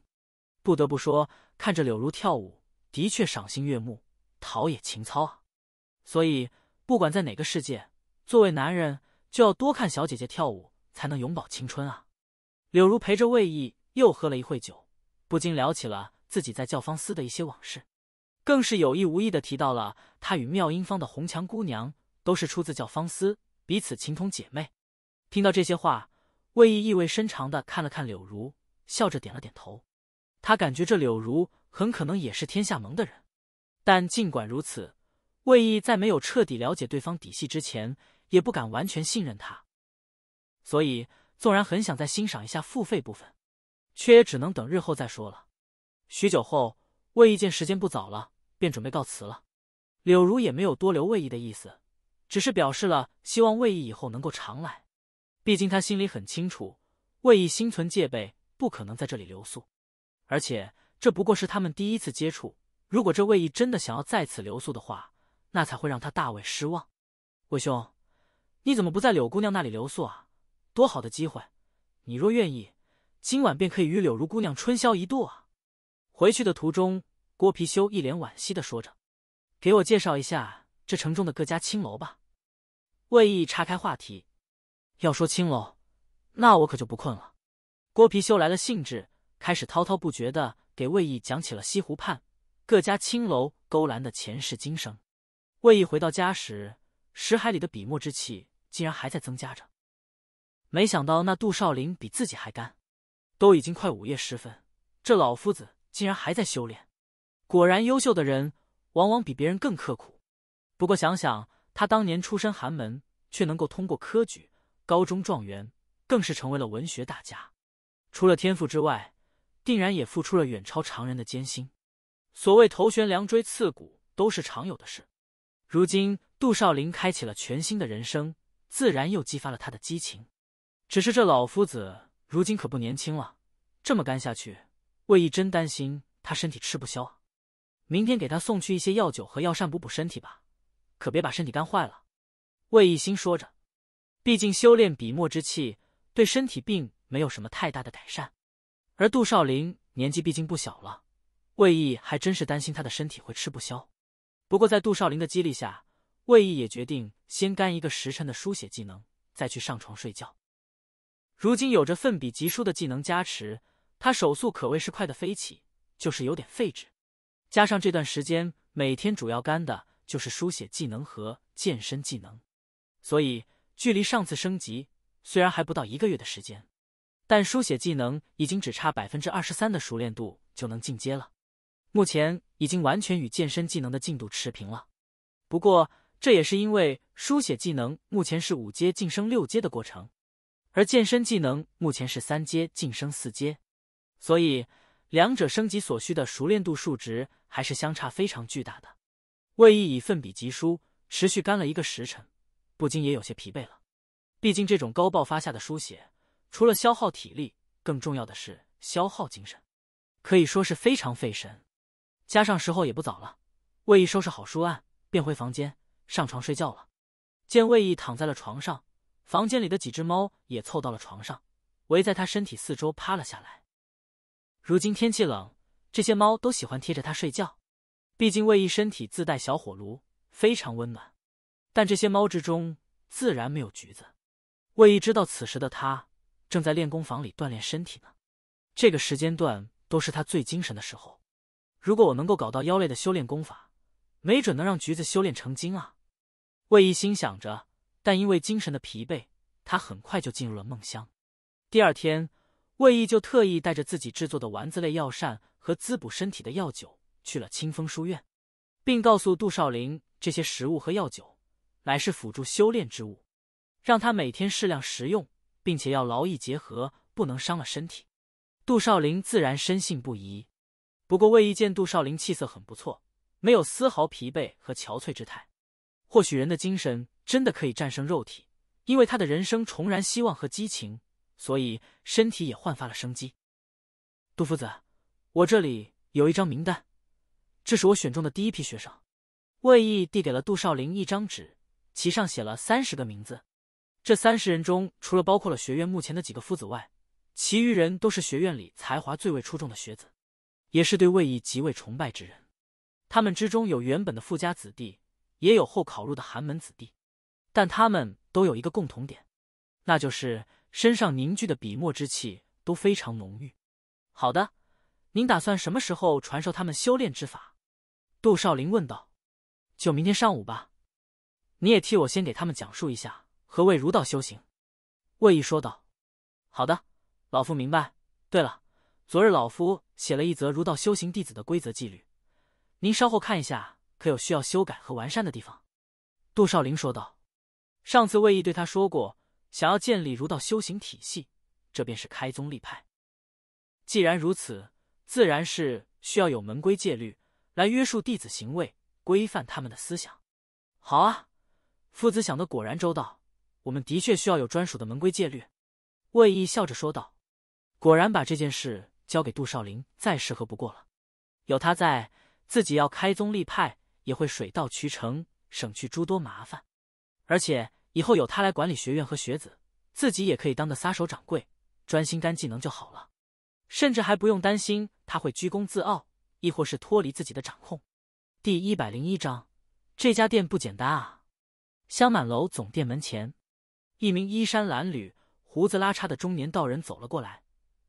不得不说，看着柳如跳舞，的确赏心悦目，陶冶情操啊。所以，不管在哪个世界，作为男人就要多看小姐姐跳舞，才能永葆青春啊。柳如陪着魏毅又喝了一会酒，不禁聊起了自己在教坊司的一些往事，更是有意无意的提到了他与妙音坊的红墙姑娘都是出自教坊司，彼此情同姐妹。听到这些话，魏毅意味深长的看了看柳如。笑着点了点头，他感觉这柳如很可能也是天下盟的人，但尽管如此，魏毅在没有彻底了解对方底细之前，也不敢完全信任他，所以纵然很想再欣赏一下付费部分，却也只能等日后再说了。许久后，魏毅见时间不早了，便准备告辞了。柳如也没有多留魏毅的意思，只是表示了希望魏毅以后能够常来，毕竟他心里很清楚，魏毅心存戒备。不可能在这里留宿，而且这不过是他们第一次接触。如果这魏义真的想要再次留宿的话，那才会让他大为失望。魏兄，你怎么不在柳姑娘那里留宿啊？多好的机会，你若愿意，今晚便可以与柳如姑娘春宵一度啊！回去的途中，郭貔貅一脸惋惜的说着：“给我介绍一下这城中的各家青楼吧。”魏义岔开话题：“要说青楼，那我可就不困了。”郭皮修来了兴致，开始滔滔不绝的给魏毅讲起了西湖畔各家青楼勾栏的前世今生。魏毅回到家时，石海里的笔墨之气竟然还在增加着。没想到那杜少林比自己还干，都已经快午夜时分，这老夫子竟然还在修炼。果然，优秀的人往往比别人更刻苦。不过想想他当年出身寒门，却能够通过科举，高中状元，更是成为了文学大家。除了天赋之外，定然也付出了远超常人的艰辛。所谓头悬梁锥刺骨都是常有的事。如今杜少林开启了全新的人生，自然又激发了他的激情。只是这老夫子如今可不年轻了，这么干下去，魏毅真担心他身体吃不消。明天给他送去一些药酒和药膳，补补身体吧，可别把身体干坏了。魏一心说着，毕竟修炼笔墨之气对身体病。没有什么太大的改善，而杜少林年纪毕竟不小了，魏毅还真是担心他的身体会吃不消。不过在杜少林的激励下，魏毅也决定先干一个时辰的书写技能，再去上床睡觉。如今有着奋笔疾书的技能加持，他手速可谓是快的飞起，就是有点费纸。加上这段时间每天主要干的就是书写技能和健身技能，所以距离上次升级虽然还不到一个月的时间。但书写技能已经只差百分之二十三的熟练度就能进阶了，目前已经完全与健身技能的进度持平了。不过这也是因为书写技能目前是五阶晋升六阶的过程，而健身技能目前是三阶晋升四阶，所以两者升级所需的熟练度数值还是相差非常巨大的。魏毅已奋笔疾书，持续干了一个时辰，不禁也有些疲惫了。毕竟这种高爆发下的书写。除了消耗体力，更重要的是消耗精神，可以说是非常费神。加上时候也不早了，魏毅收拾好书案，便回房间上床睡觉了。见魏毅躺在了床上，房间里的几只猫也凑到了床上，围在他身体四周趴了下来。如今天气冷，这些猫都喜欢贴着他睡觉，毕竟魏毅身体自带小火炉，非常温暖。但这些猫之中，自然没有橘子。魏毅知道，此时的他。正在练功房里锻炼身体呢，这个时间段都是他最精神的时候。如果我能够搞到妖类的修炼功法，没准能让橘子修炼成精啊！魏毅心想着，但因为精神的疲惫，他很快就进入了梦乡。第二天，魏毅就特意带着自己制作的丸子类药膳和滋补身体的药酒去了清风书院，并告诉杜少林，这些食物和药酒乃是辅助修炼之物，让他每天适量食用。并且要劳逸结合，不能伤了身体。杜少陵自然深信不疑。不过魏毅见杜少陵气色很不错，没有丝毫疲惫和憔悴之态，或许人的精神真的可以战胜肉体，因为他的人生重燃希望和激情，所以身体也焕发了生机。杜夫子，我这里有一张名单，这是我选中的第一批学生。魏毅递给了杜少陵一张纸，其上写了三十个名字。这三十人中，除了包括了学院目前的几个夫子外，其余人都是学院里才华最为出众的学子，也是对魏毅极为崇拜之人。他们之中有原本的富家子弟，也有后考入的寒门子弟，但他们都有一个共同点，那就是身上凝聚的笔墨之气都非常浓郁。好的，您打算什么时候传授他们修炼之法？杜少林问道。就明天上午吧，你也替我先给他们讲述一下。何谓儒道修行？魏毅说道：“好的，老夫明白。对了，昨日老夫写了一则儒道修行弟子的规则纪律，您稍后看一下，可有需要修改和完善的地方？”杜少林说道：“上次魏毅对他说过，想要建立儒道修行体系，这便是开宗立派。既然如此，自然是需要有门规戒律来约束弟子行为，规范他们的思想。好啊，夫子想的果然周到。”我们的确需要有专属的门规戒律。”魏毅笑着说道，“果然把这件事交给杜少林再适合不过了。有他在，自己要开宗立派也会水到渠成，省去诸多麻烦。而且以后有他来管理学院和学子，自己也可以当个撒手掌柜，专心干技能就好了。甚至还不用担心他会居功自傲，亦或是脱离自己的掌控。”第一百零一章，这家店不简单啊！香满楼总店门前。一名衣衫褴褛、胡子拉碴的中年道人走了过来，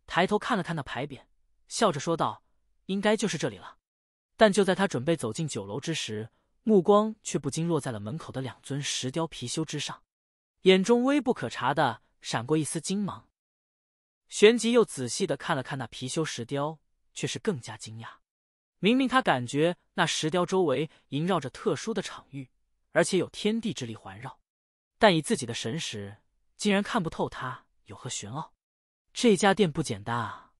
抬头看了看那牌匾，笑着说道：“应该就是这里了。”但就在他准备走进酒楼之时，目光却不禁落在了门口的两尊石雕貔貅之上，眼中微不可察的闪过一丝金芒，旋即又仔细的看了看那貔貅石雕，却是更加惊讶。明明他感觉那石雕周围萦绕着特殊的场域，而且有天地之力环绕。但以自己的神识，竟然看不透他有何玄奥。这家店不简单啊！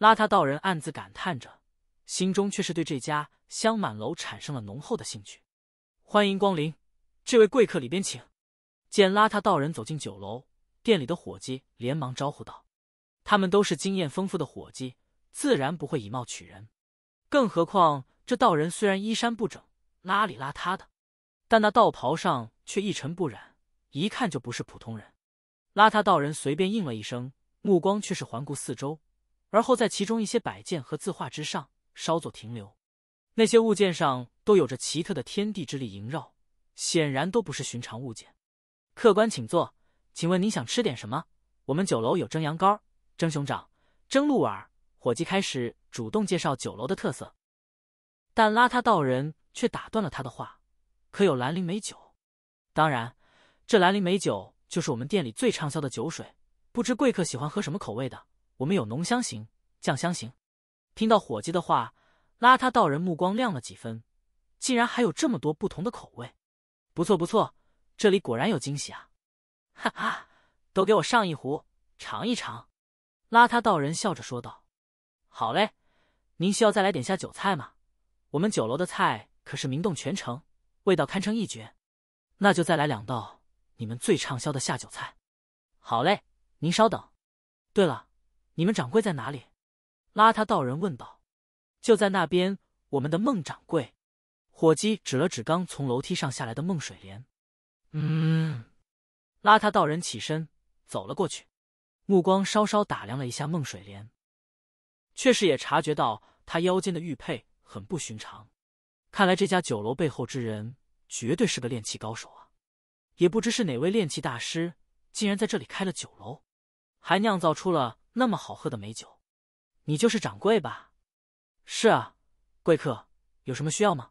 邋遢道人暗自感叹着，心中却是对这家香满楼产生了浓厚的兴趣。欢迎光临，这位贵客里边请。见邋遢道人走进酒楼，店里的伙计连忙招呼道。他们都是经验丰富的伙计，自然不会以貌取人。更何况这道人虽然衣衫不整、邋里邋遢的，但那道袍上却一尘不染。一看就不是普通人，邋遢道人随便应了一声，目光却是环顾四周，而后在其中一些摆件和字画之上稍作停留。那些物件上都有着奇特的天地之力萦绕，显然都不是寻常物件。客官请坐，请问您想吃点什么？我们酒楼有蒸羊羔、蒸熊掌、蒸鹿耳。伙计开始主动介绍酒楼的特色，但邋遢道人却打断了他的话：“可有兰陵美酒？”“当然。”这兰陵美酒就是我们店里最畅销的酒水，不知贵客喜欢喝什么口味的？我们有浓香型、酱香型。听到伙计的话，邋遢道人目光亮了几分，竟然还有这么多不同的口味，不错不错，这里果然有惊喜啊！哈哈，都给我上一壶，尝一尝。邋遢道人笑着说道：“好嘞，您需要再来点下酒菜吗？我们酒楼的菜可是名动全城，味道堪称一绝。那就再来两道。”你们最畅销的下酒菜，好嘞，您稍等。对了，你们掌柜在哪里？邋遢道人问道。就在那边，我们的孟掌柜。伙计指了指刚从楼梯上下来的孟水莲。嗯，邋遢道人起身走了过去，目光稍稍打量了一下孟水莲，却是也察觉到他腰间的玉佩很不寻常。看来这家酒楼背后之人绝对是个练气高手。也不知是哪位炼气大师，竟然在这里开了酒楼，还酿造出了那么好喝的美酒。你就是掌柜吧？是啊，贵客有什么需要吗？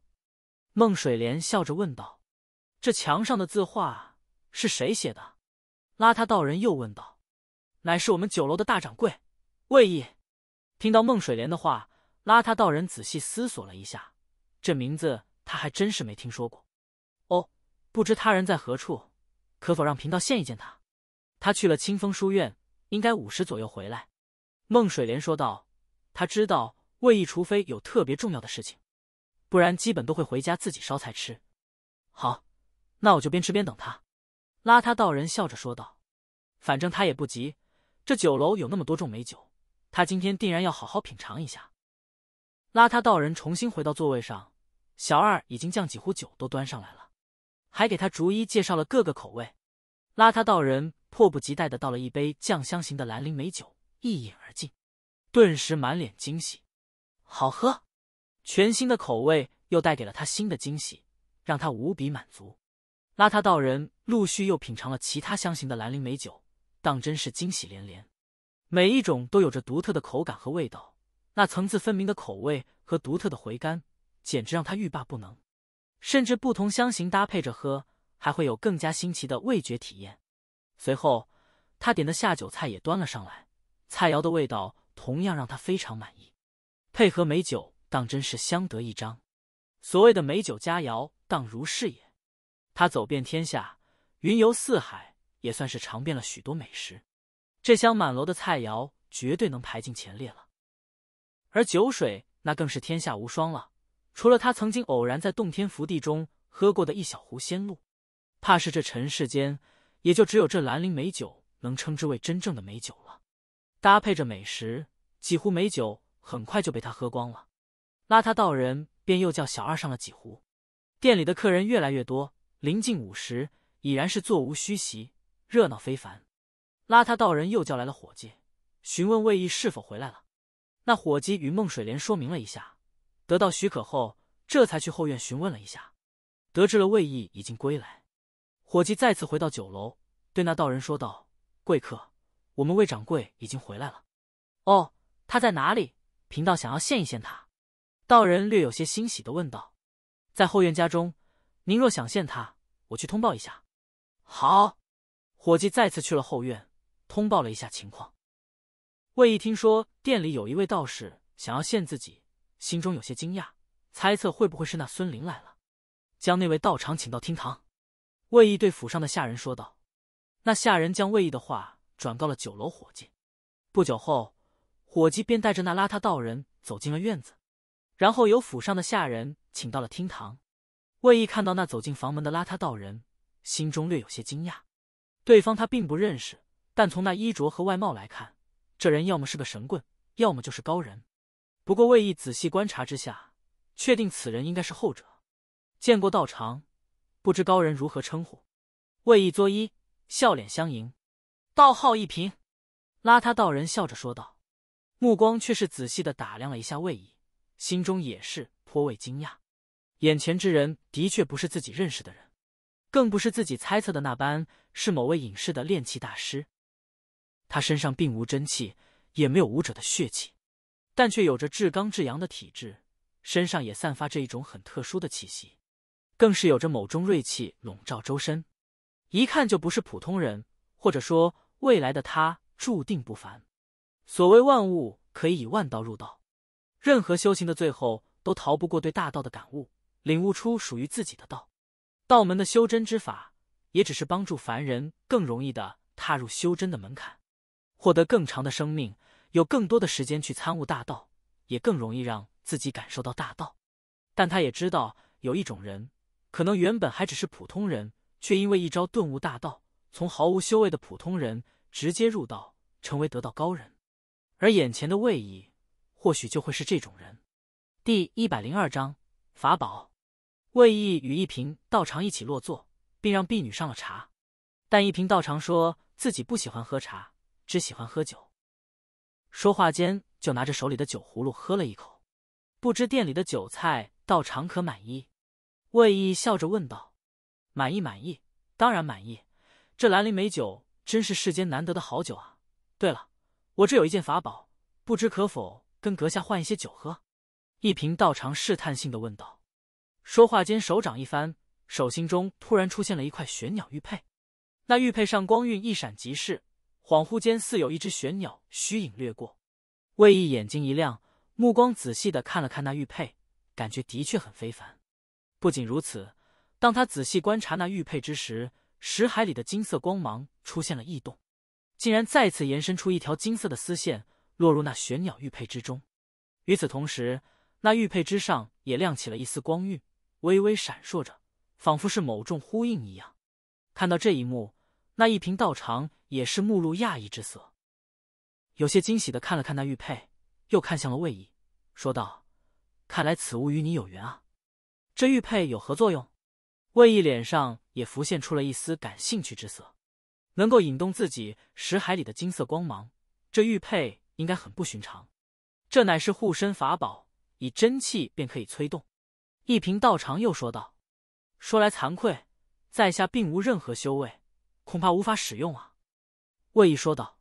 孟水莲笑着问道。这墙上的字画是谁写的？邋遢道人又问道。乃是我们酒楼的大掌柜魏毅。听到孟水莲的话，邋遢道人仔细思索了一下，这名字他还真是没听说过。不知他人在何处，可否让贫道见一见他？他去了清风书院，应该午时左右回来。孟水莲说道：“他知道魏毅，除非有特别重要的事情，不然基本都会回家自己烧菜吃。”好，那我就边吃边等他。邋遢道人笑着说道：“反正他也不急，这酒楼有那么多种美酒，他今天定然要好好品尝一下。”邋遢道人重新回到座位上，小二已经将几壶酒都端上来了。还给他逐一介绍了各个口味，邋遢道人迫不及待的倒了一杯酱香型的兰陵美酒，一饮而尽，顿时满脸惊喜，好喝，全新的口味又带给了他新的惊喜，让他无比满足。邋遢道人陆续又品尝了其他香型的兰陵美酒，当真是惊喜连连，每一种都有着独特的口感和味道，那层次分明的口味和独特的回甘，简直让他欲罢不能。甚至不同香型搭配着喝，还会有更加新奇的味觉体验。随后，他点的下酒菜也端了上来，菜肴的味道同样让他非常满意，配合美酒，当真是相得益彰。所谓的美酒佳肴，当如是也。他走遍天下，云游四海，也算是尝遍了许多美食。这厢满楼的菜肴绝对能排进前列了，而酒水那更是天下无双了。除了他曾经偶然在洞天福地中喝过的一小壶仙露，怕是这尘世间也就只有这兰陵美酒能称之为真正的美酒了。搭配着美食，几壶美酒很快就被他喝光了。邋遢道人便又叫小二上了几壶。店里的客人越来越多，临近午时已然是座无虚席，热闹非凡。邋遢道人又叫来了伙计，询问魏毅是否回来了。那伙计与孟水莲说明了一下。得到许可后，这才去后院询问了一下，得知了魏毅已经归来。伙计再次回到酒楼，对那道人说道：“贵客，我们魏掌柜已经回来了。哦，他在哪里？贫道想要见一见他。”道人略有些欣喜的问道：“在后院家中。您若想见他，我去通报一下。”好。伙计再次去了后院，通报了一下情况。魏毅听说店里有一位道士想要见自己。心中有些惊讶，猜测会不会是那孙林来了，将那位道长请到厅堂。魏毅对府上的下人说道。那下人将魏毅的话转告了酒楼伙计。不久后，伙计便带着那邋遢道人走进了院子，然后由府上的下人请到了厅堂。魏毅看到那走进房门的邋遢道人，心中略有些惊讶，对方他并不认识，但从那衣着和外貌来看，这人要么是个神棍，要么就是高人。不过魏毅仔细观察之下，确定此人应该是后者。见过道长，不知高人如何称呼？魏毅作揖，笑脸相迎。道号一平，邋遢道人笑着说道，目光却是仔细的打量了一下魏毅，心中也是颇为惊讶。眼前之人的确不是自己认识的人，更不是自己猜测的那般，是某位隐士的炼气大师。他身上并无真气，也没有武者的血气。但却有着至刚至阳的体质，身上也散发着一种很特殊的气息，更是有着某种锐气笼罩周身，一看就不是普通人，或者说未来的他注定不凡。所谓万物可以以万道入道，任何修行的最后都逃不过对大道的感悟，领悟出属于自己的道。道门的修真之法也只是帮助凡人更容易的踏入修真的门槛，获得更长的生命。有更多的时间去参悟大道，也更容易让自己感受到大道。但他也知道，有一种人可能原本还只是普通人，却因为一招顿悟大道，从毫无修为的普通人直接入道，成为得道高人。而眼前的魏毅，或许就会是这种人。第一百零二章法宝。魏毅与一平道长一起落座，并让婢女上了茶，但一平道长说自己不喜欢喝茶，只喜欢喝酒。说话间，就拿着手里的酒葫芦喝了一口，不知店里的酒菜道长可满意？魏毅笑着问道。满意，满意，当然满意。这兰陵美酒真是世间难得的好酒啊！对了，我这有一件法宝，不知可否跟阁下换一些酒喝？一瓶道长试探性的问道。说话间，手掌一翻，手心中突然出现了一块玄鸟玉佩，那玉佩上光晕一闪即逝。恍惚间，似有一只玄鸟虚影掠过，魏毅眼睛一亮，目光仔细的看了看那玉佩，感觉的确很非凡。不仅如此，当他仔细观察那玉佩之时，石海里的金色光芒出现了异动，竟然再次延伸出一条金色的丝线，落入那玄鸟玉佩之中。与此同时，那玉佩之上也亮起了一丝光晕，微微闪烁着，仿佛是某种呼应一样。看到这一幕，那一瓶道长。也是目露讶异之色，有些惊喜的看了看那玉佩，又看向了魏毅，说道：“看来此物与你有缘啊，这玉佩有何作用？”魏毅脸上也浮现出了一丝感兴趣之色，能够引动自己识海里的金色光芒，这玉佩应该很不寻常。这乃是护身法宝，以真气便可以催动。一平道长又说道：“说来惭愧，在下并无任何修为，恐怕无法使用啊。”魏毅说道：“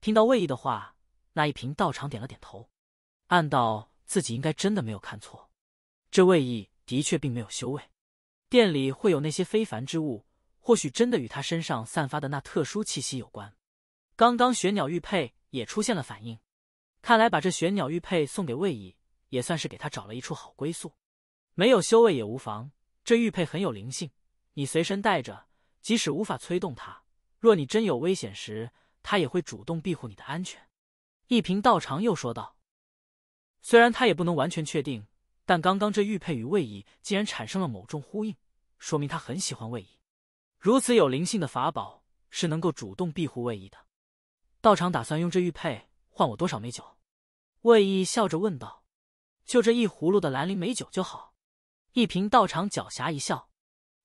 听到魏毅的话，那一瓶道长点了点头，暗道自己应该真的没有看错，这魏毅的确并没有修为。店里会有那些非凡之物，或许真的与他身上散发的那特殊气息有关。刚刚玄鸟玉佩也出现了反应，看来把这玄鸟玉佩送给魏毅，也算是给他找了一处好归宿。没有修为也无妨，这玉佩很有灵性，你随身带着，即使无法催动它。”若你真有危险时，他也会主动庇护你的安全。一平道长又说道：“虽然他也不能完全确定，但刚刚这玉佩与魏毅竟然产生了某种呼应，说明他很喜欢魏毅。如此有灵性的法宝，是能够主动庇护魏毅的。”道长打算用这玉佩换我多少美酒？魏毅笑着问道：“就这一葫芦的兰陵美酒就好。”一瓶道长狡黠一笑：“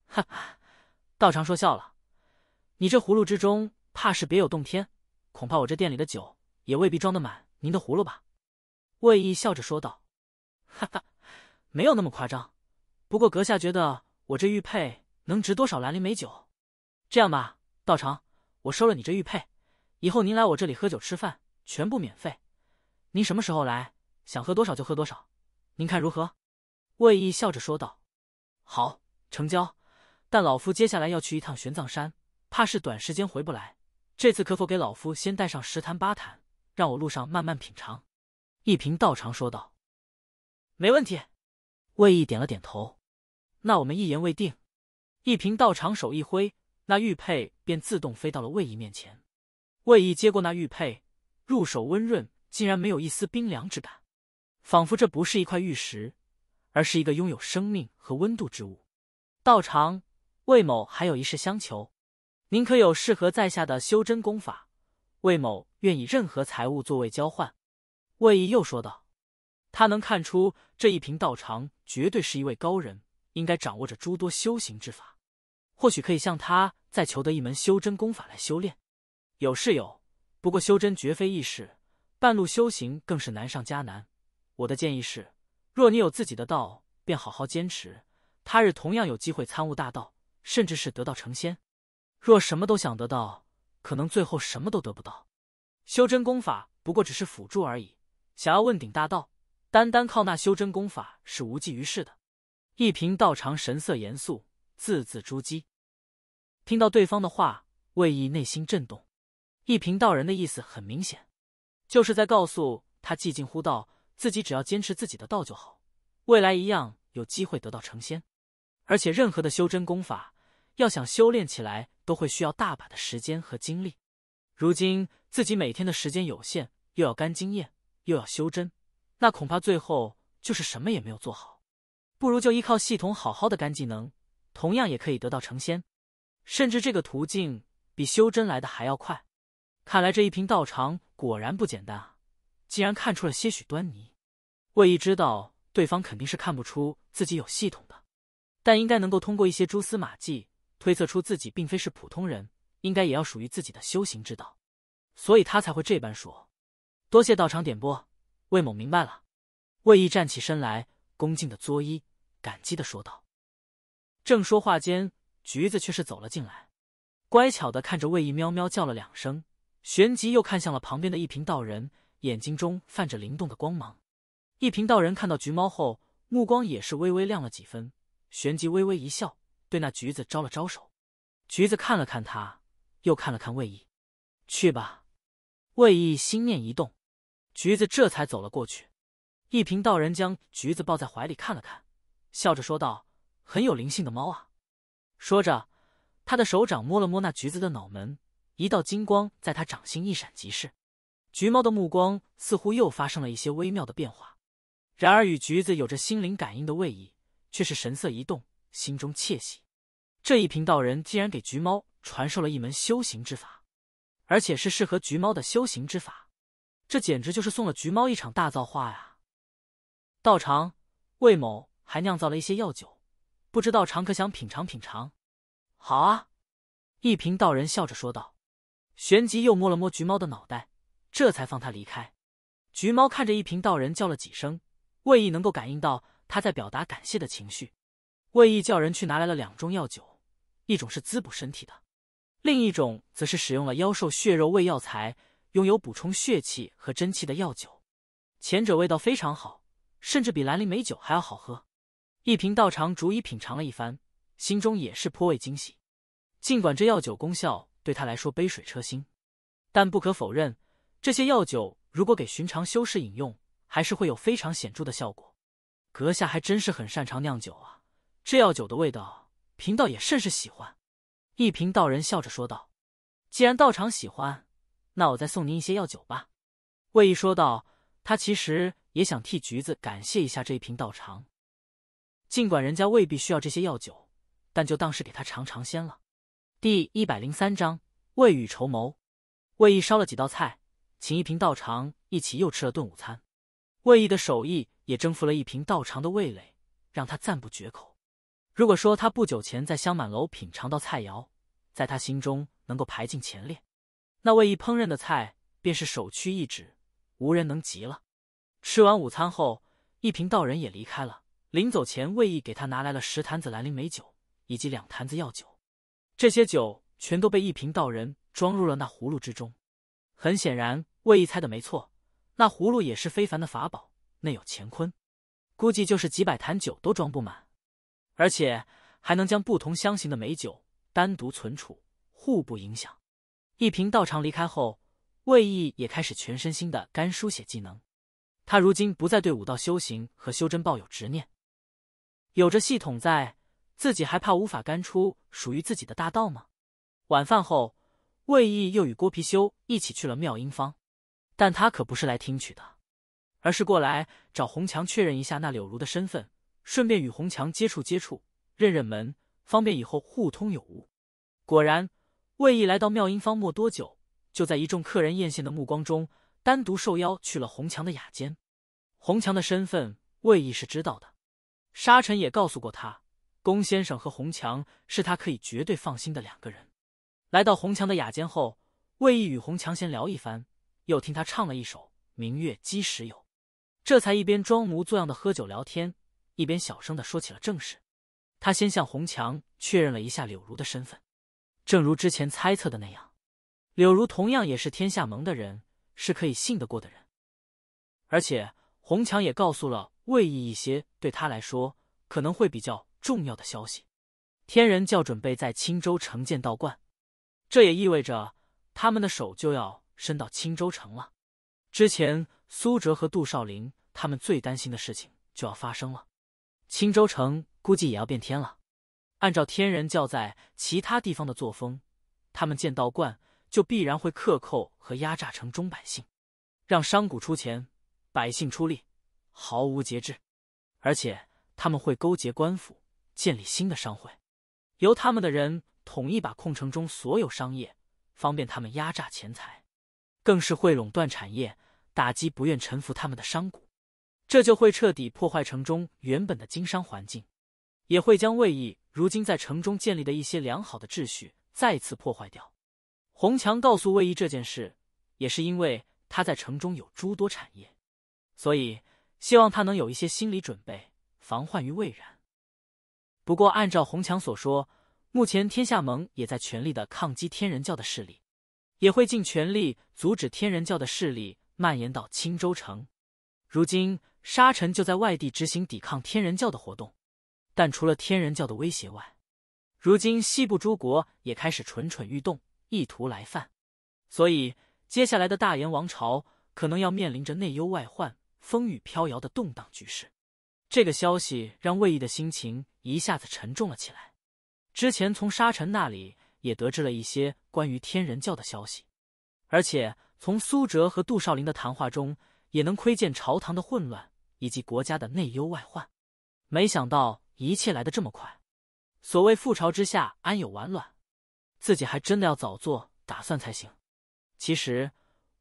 哈哈，道长说笑了。”你这葫芦之中怕是别有洞天，恐怕我这店里的酒也未必装得满您的葫芦吧？”魏毅笑着说道，“哈哈，没有那么夸张。不过阁下觉得我这玉佩能值多少兰陵美酒？这样吧，道长，我收了你这玉佩，以后您来我这里喝酒吃饭全部免费。您什么时候来，想喝多少就喝多少，您看如何？”魏毅笑着说道，“好，成交。但老夫接下来要去一趟玄奘山。”怕是短时间回不来，这次可否给老夫先带上十坛八坛，让我路上慢慢品尝？”一平道长说道。“没问题。”魏毅点了点头。“那我们一言为定。”一平道长手一挥，那玉佩便自动飞到了魏毅面前。魏毅接过那玉佩，入手温润，竟然没有一丝冰凉之感，仿佛这不是一块玉石，而是一个拥有生命和温度之物。道长，魏某还有一事相求。您可有适合在下的修真功法？魏某愿以任何财物作为交换。魏毅又说道：“他能看出这一瓶道长绝对是一位高人，应该掌握着诸多修行之法，或许可以向他再求得一门修真功法来修炼。”有是有，不过修真绝非易事，半路修行更是难上加难。我的建议是，若你有自己的道，便好好坚持，他日同样有机会参悟大道，甚至是得道成仙。若什么都想得到，可能最后什么都得不到。修真功法不过只是辅助而已，想要问鼎大道，单单靠那修真功法是无济于事的。一贫道长神色严肃，字字珠玑。听到对方的话，魏毅内心震动。一贫道人的意思很明显，就是在告诉他：寂静乎道，自己只要坚持自己的道就好，未来一样有机会得到成仙。而且，任何的修真功法要想修炼起来。都会需要大把的时间和精力，如今自己每天的时间有限，又要干经验，又要修真，那恐怕最后就是什么也没有做好。不如就依靠系统好好的干技能，同样也可以得到成仙，甚至这个途径比修真来的还要快。看来这一瓶道长果然不简单啊，竟然看出了些许端倪。魏毅知道对方肯定是看不出自己有系统的，但应该能够通过一些蛛丝马迹。推测出自己并非是普通人，应该也要属于自己的修行之道，所以他才会这般说。多谢道长点拨，魏某明白了。魏毅站起身来，恭敬的作揖，感激的说道。正说话间，橘子却是走了进来，乖巧的看着魏毅，喵喵叫了两声，旋即又看向了旁边的一平道人，眼睛中泛着灵动的光芒。一平道人看到橘猫后，目光也是微微亮了几分，旋即微微一笑。对那橘子招了招手，橘子看了看他，又看了看魏毅，去吧。魏毅心念一动，橘子这才走了过去。一平道人将橘子抱在怀里看了看，笑着说道：“很有灵性的猫啊。”说着，他的手掌摸了摸那橘子的脑门，一道金光在他掌心一闪即逝。橘猫的目光似乎又发生了一些微妙的变化。然而，与橘子有着心灵感应的魏毅却是神色一动。心中窃喜，这一瓶道人竟然给橘猫传授了一门修行之法，而且是适合橘猫的修行之法，这简直就是送了橘猫一场大造化呀！道长，魏某还酿造了一些药酒，不知道常可想品尝品尝？好啊！一平道人笑着说道，旋即又摸了摸橘猫的脑袋，这才放他离开。橘猫看着一平道人叫了几声，魏毅能够感应到他在表达感谢的情绪。魏毅叫人去拿来了两种药酒，一种是滋补身体的，另一种则是使用了妖兽血肉味药材，拥有补充血气和真气的药酒。前者味道非常好，甚至比兰陵美酒还要好喝。一瓶道长逐一品尝了一番，心中也是颇为惊喜。尽管这药酒功效对他来说杯水车薪，但不可否认，这些药酒如果给寻常修士饮用，还是会有非常显著的效果。阁下还真是很擅长酿酒啊！这药酒的味道，贫道也甚是喜欢。”一瓶道人笑着说道，“既然道长喜欢，那我再送您一些药酒吧。”魏毅说道。他其实也想替橘子感谢一下这一瓶道长，尽管人家未必需要这些药酒，但就当是给他尝尝鲜了。第一百零三章未雨绸缪。魏毅烧了几道菜，请一瓶道长一起又吃了顿午餐。魏毅的手艺也征服了一瓶道长的味蕾，让他赞不绝口。如果说他不久前在香满楼品尝到菜肴，在他心中能够排进前列，那魏一烹饪的菜便是首屈一指，无人能及了。吃完午餐后，一平道人也离开了。临走前，魏毅给他拿来了十坛子兰陵美酒以及两坛子药酒，这些酒全都被一平道人装入了那葫芦之中。很显然，魏毅猜的没错，那葫芦也是非凡的法宝，内有乾坤，估计就是几百坛酒都装不满。而且还能将不同香型的美酒单独存储，互不影响。一瓶道长离开后，魏毅也开始全身心的干书写技能。他如今不再对武道修行和修真抱有执念，有着系统在，自己还怕无法干出属于自己的大道吗？晚饭后，魏毅又与郭貔貅一起去了妙音坊，但他可不是来听取的，而是过来找红墙确认一下那柳如的身份。顺便与红墙接触接触，认认门，方便以后互通有无。果然，魏毅来到妙音坊没多久，就在一众客人艳羡的目光中，单独受邀去了红墙的雅间。红墙的身份，魏毅是知道的，沙尘也告诉过他，龚先生和红墙是他可以绝对放心的两个人。来到红墙的雅间后，魏毅与红墙闲聊一番，又听他唱了一首《明月几时有》，这才一边装模作样的喝酒聊天。一边小声的说起了正事，他先向红强确认了一下柳如的身份，正如之前猜测的那样，柳如同样也是天下盟的人，是可以信得过的人。而且红强也告诉了魏毅一些对他来说可能会比较重要的消息：，天人教准备在青州城建道观，这也意味着他们的手就要伸到青州城了。之前苏哲和杜少林他们最担心的事情就要发生了。青州城估计也要变天了。按照天人教在其他地方的作风，他们建道观就必然会克扣和压榨城中百姓，让商贾出钱，百姓出力，毫无节制。而且他们会勾结官府，建立新的商会，由他们的人统一把控城中所有商业，方便他们压榨钱财，更是会垄断产业，打击不愿臣服他们的商贾。这就会彻底破坏城中原本的经商环境，也会将魏毅如今在城中建立的一些良好的秩序再次破坏掉。洪强告诉魏毅这件事，也是因为他在城中有诸多产业，所以希望他能有一些心理准备，防患于未然。不过，按照洪强所说，目前天下盟也在全力的抗击天人教的势力，也会尽全力阻止天人教的势力蔓延到青州城。如今。沙尘就在外地执行抵抗天人教的活动，但除了天人教的威胁外，如今西部诸国也开始蠢蠢欲动，意图来犯，所以接下来的大燕王朝可能要面临着内忧外患、风雨飘摇的动荡局势。这个消息让魏毅的心情一下子沉重了起来。之前从沙尘那里也得知了一些关于天人教的消息，而且从苏哲和杜少林的谈话中也能窥见朝堂的混乱。以及国家的内忧外患，没想到一切来得这么快。所谓覆巢之下，安有完卵，自己还真的要早做打算才行。其实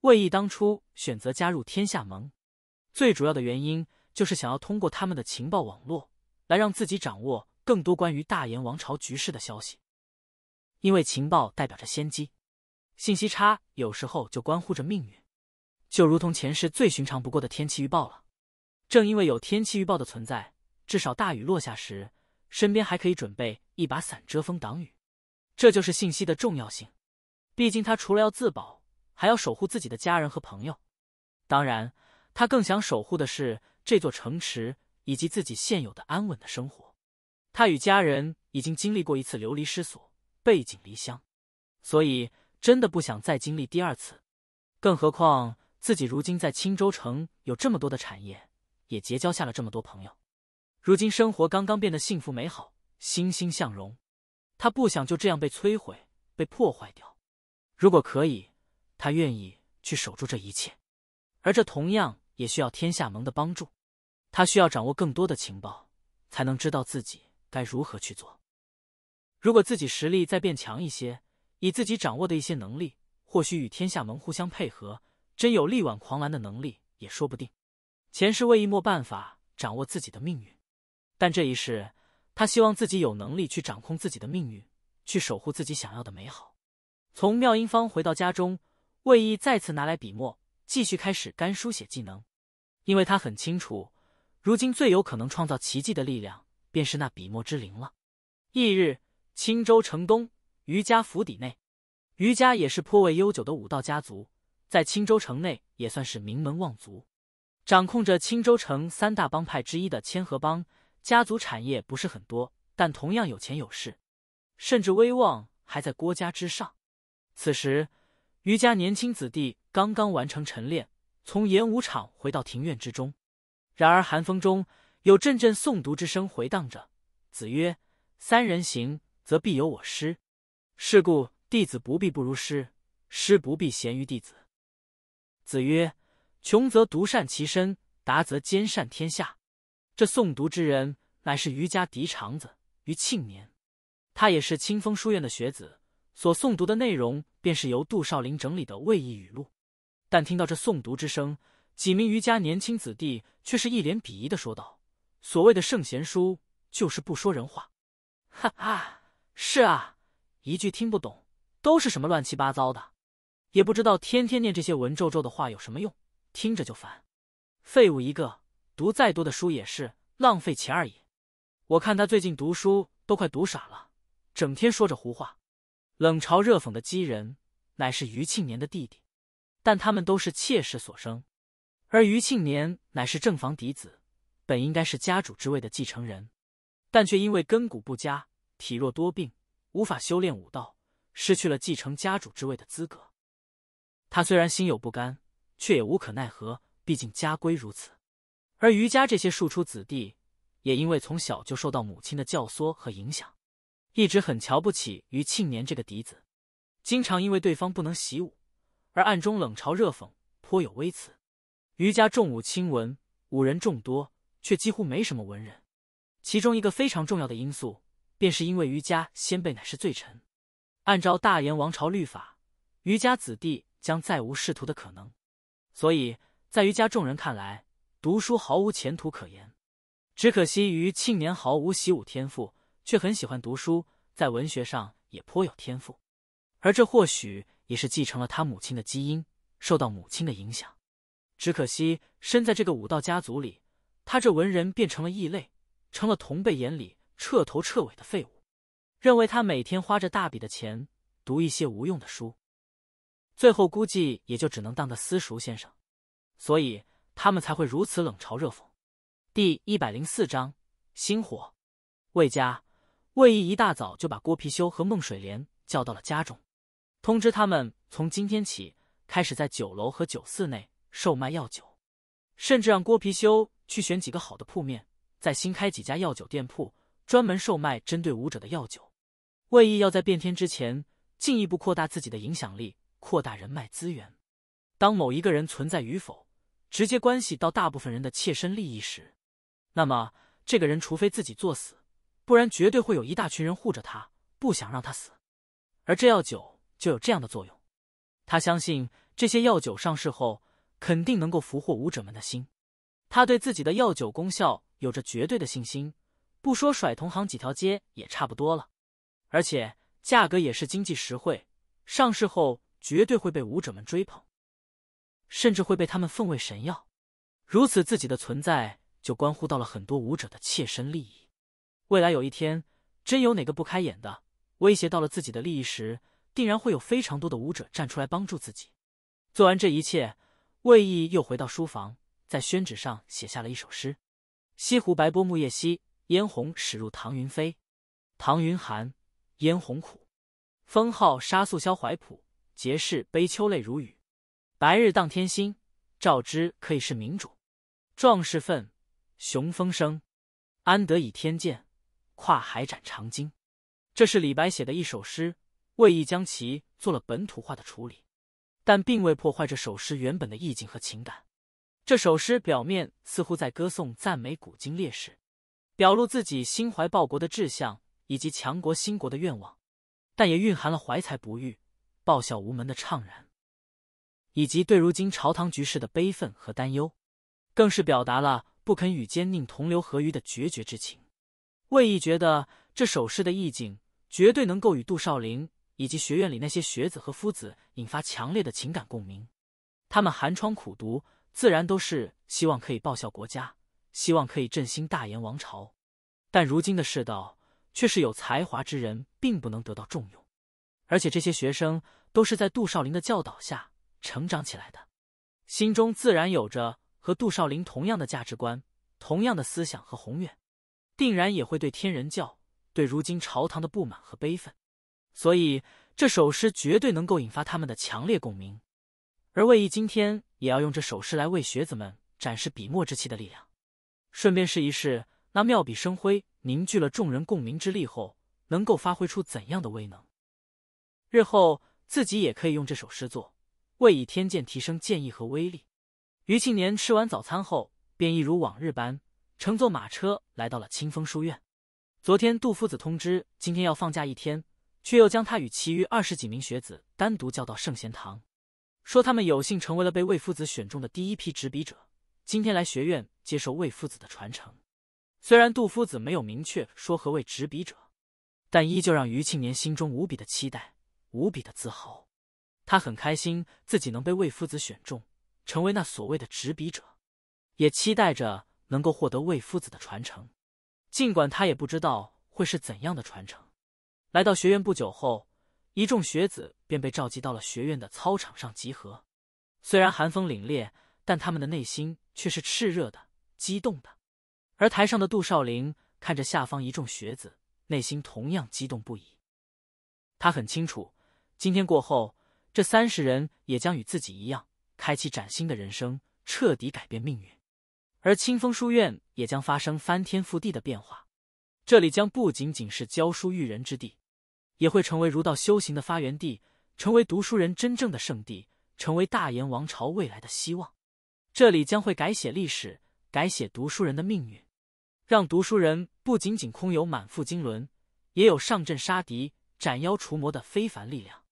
魏毅当初选择加入天下盟，最主要的原因就是想要通过他们的情报网络，来让自己掌握更多关于大燕王朝局势的消息。因为情报代表着先机，信息差有时候就关乎着命运，就如同前世最寻常不过的天气预报了。正因为有天气预报的存在，至少大雨落下时，身边还可以准备一把伞遮风挡雨。这就是信息的重要性。毕竟他除了要自保，还要守护自己的家人和朋友。当然，他更想守护的是这座城池以及自己现有的安稳的生活。他与家人已经经历过一次流离失所、背井离乡，所以真的不想再经历第二次。更何况自己如今在青州城有这么多的产业。也结交下了这么多朋友，如今生活刚刚变得幸福美好、欣欣向荣，他不想就这样被摧毁、被破坏掉。如果可以，他愿意去守住这一切，而这同样也需要天下盟的帮助。他需要掌握更多的情报，才能知道自己该如何去做。如果自己实力再变强一些，以自己掌握的一些能力，或许与天下盟互相配合，真有力挽狂澜的能力也说不定。前世魏一没办法掌握自己的命运，但这一世他希望自己有能力去掌控自己的命运，去守护自己想要的美好。从妙音坊回到家中，魏一再次拿来笔墨，继续开始干书写技能，因为他很清楚，如今最有可能创造奇迹的力量便是那笔墨之灵了。翌日，青州城东余家府邸内，余家也是颇为悠久的武道家族，在青州城内也算是名门望族。掌控着青州城三大帮派之一的千和帮，家族产业不是很多，但同样有钱有势，甚至威望还在郭家之上。此时，余家年轻子弟刚刚完成晨练，从演武场回到庭院之中。然而寒风中有阵阵诵读之声回荡着：“子曰，三人行，则必有我师。是故，弟子不必不如师，师不必贤于弟子。”子曰。穷则独善其身，达则兼善天下。这诵读之人乃是余家嫡长子于庆年，他也是清风书院的学子。所诵读的内容便是由杜少林整理的魏译语录。但听到这诵读之声，几名余家年轻子弟却是一脸鄙夷的说道：“所谓的圣贤书，就是不说人话。”“哈哈，是啊，一句听不懂，都是什么乱七八糟的，也不知道天天念这些文绉绉的话有什么用。”听着就烦，废物一个，读再多的书也是浪费钱而已。我看他最近读书都快读傻了，整天说着胡话，冷嘲热讽的讥人，乃是余庆年的弟弟。但他们都是妾室所生，而余庆年乃是正房嫡子，本应该是家主之位的继承人，但却因为根骨不佳，体弱多病，无法修炼武道，失去了继承家主之位的资格。他虽然心有不甘。却也无可奈何，毕竟家规如此。而余家这些庶出子弟，也因为从小就受到母亲的教唆和影响，一直很瞧不起于庆年这个嫡子，经常因为对方不能习武而暗中冷嘲热讽，颇有微词。余家重武轻文，武人众多，却几乎没什么文人。其中一个非常重要的因素，便是因为余家先辈乃是罪臣，按照大燕王朝律法，余家子弟将再无仕途的可能。所以在于家众人看来，读书毫无前途可言。只可惜于庆年毫无习武天赋，却很喜欢读书，在文学上也颇有天赋。而这或许也是继承了他母亲的基因，受到母亲的影响。只可惜身在这个武道家族里，他这文人变成了异类，成了同辈眼里彻头彻尾的废物。认为他每天花着大笔的钱读一些无用的书。最后估计也就只能当个私塾先生，所以他们才会如此冷嘲热讽。第一百零四章星火。魏家魏毅一大早就把郭貔修和孟水莲叫到了家中，通知他们从今天起开始在酒楼和酒肆内售卖药酒，甚至让郭貔修去选几个好的铺面，再新开几家药酒店铺，专门售卖针对武者的药酒。魏毅要在变天之前进一步扩大自己的影响力。扩大人脉资源。当某一个人存在与否，直接关系到大部分人的切身利益时，那么这个人除非自己作死，不然绝对会有一大群人护着他，不想让他死。而这药酒就有这样的作用。他相信这些药酒上市后，肯定能够俘获武者们的心。他对自己的药酒功效有着绝对的信心，不说甩同行几条街也差不多了，而且价格也是经济实惠。上市后。绝对会被武者们追捧，甚至会被他们奉为神药。如此，自己的存在就关乎到了很多武者的切身利益。未来有一天，真有哪个不开眼的威胁到了自己的利益时，定然会有非常多的武者站出来帮助自己。做完这一切，魏毅又回到书房，在宣纸上写下了一首诗：“西湖白波暮夜稀，嫣红驶入唐云飞，唐云寒，嫣红苦，封号沙素萧怀朴。”节事悲秋泪如雨，白日当天星，照之可以是明主。壮士奋，雄风生，安得以天剑，跨海斩长鲸。这是李白写的一首诗，魏意将其做了本土化的处理，但并未破坏这首诗原本的意境和情感。这首诗表面似乎在歌颂、赞美古今烈士，表露自己心怀报国的志向以及强国兴国的愿望，但也蕴含了怀才不遇。报效无门的怅然，以及对如今朝堂局势的悲愤和担忧，更是表达了不肯与奸佞同流合污的决绝之情。魏毅觉得这首诗的意境绝对能够与杜少陵以及学院里那些学子和夫子引发强烈的情感共鸣。他们寒窗苦读，自然都是希望可以报效国家，希望可以振兴大燕王朝。但如今的世道却是有才华之人并不能得到重用。而且这些学生都是在杜少林的教导下成长起来的，心中自然有着和杜少林同样的价值观、同样的思想和宏愿，定然也会对天人教、对如今朝堂的不满和悲愤，所以这首诗绝对能够引发他们的强烈共鸣。而魏毅今天也要用这首诗来为学子们展示笔墨之气的力量，顺便试一试那妙笔生辉凝聚了众人共鸣之力后，能够发挥出怎样的威能。日后自己也可以用这首诗作，为以天剑提升剑意和威力。余庆年吃完早餐后，便一如往日般乘坐马车来到了清风书院。昨天杜夫子通知今天要放假一天，却又将他与其余二十几名学子单独叫到圣贤堂，说他们有幸成为了被魏夫子选中的第一批执笔者，今天来学院接受魏夫子的传承。虽然杜夫子没有明确说何为执笔者，但依旧让余庆年心中无比的期待。无比的自豪，他很开心自己能被魏夫子选中，成为那所谓的执笔者，也期待着能够获得魏夫子的传承，尽管他也不知道会是怎样的传承。来到学院不久后，一众学子便被召集到了学院的操场上集合。虽然寒风凛冽，但他们的内心却是炽热的、激动的。而台上的杜少陵看着下方一众学子，内心同样激动不已。他很清楚。今天过后，这三十人也将与自己一样，开启崭新的人生，彻底改变命运。而清风书院也将发生翻天覆地的变化，这里将不仅仅是教书育人之地，也会成为儒道修行的发源地，成为读书人真正的圣地，成为大炎王朝未来的希望。这里将会改写历史，改写读书人的命运，让读书人不仅仅空有满腹经纶，也有上阵杀敌、斩妖除魔的非凡力量。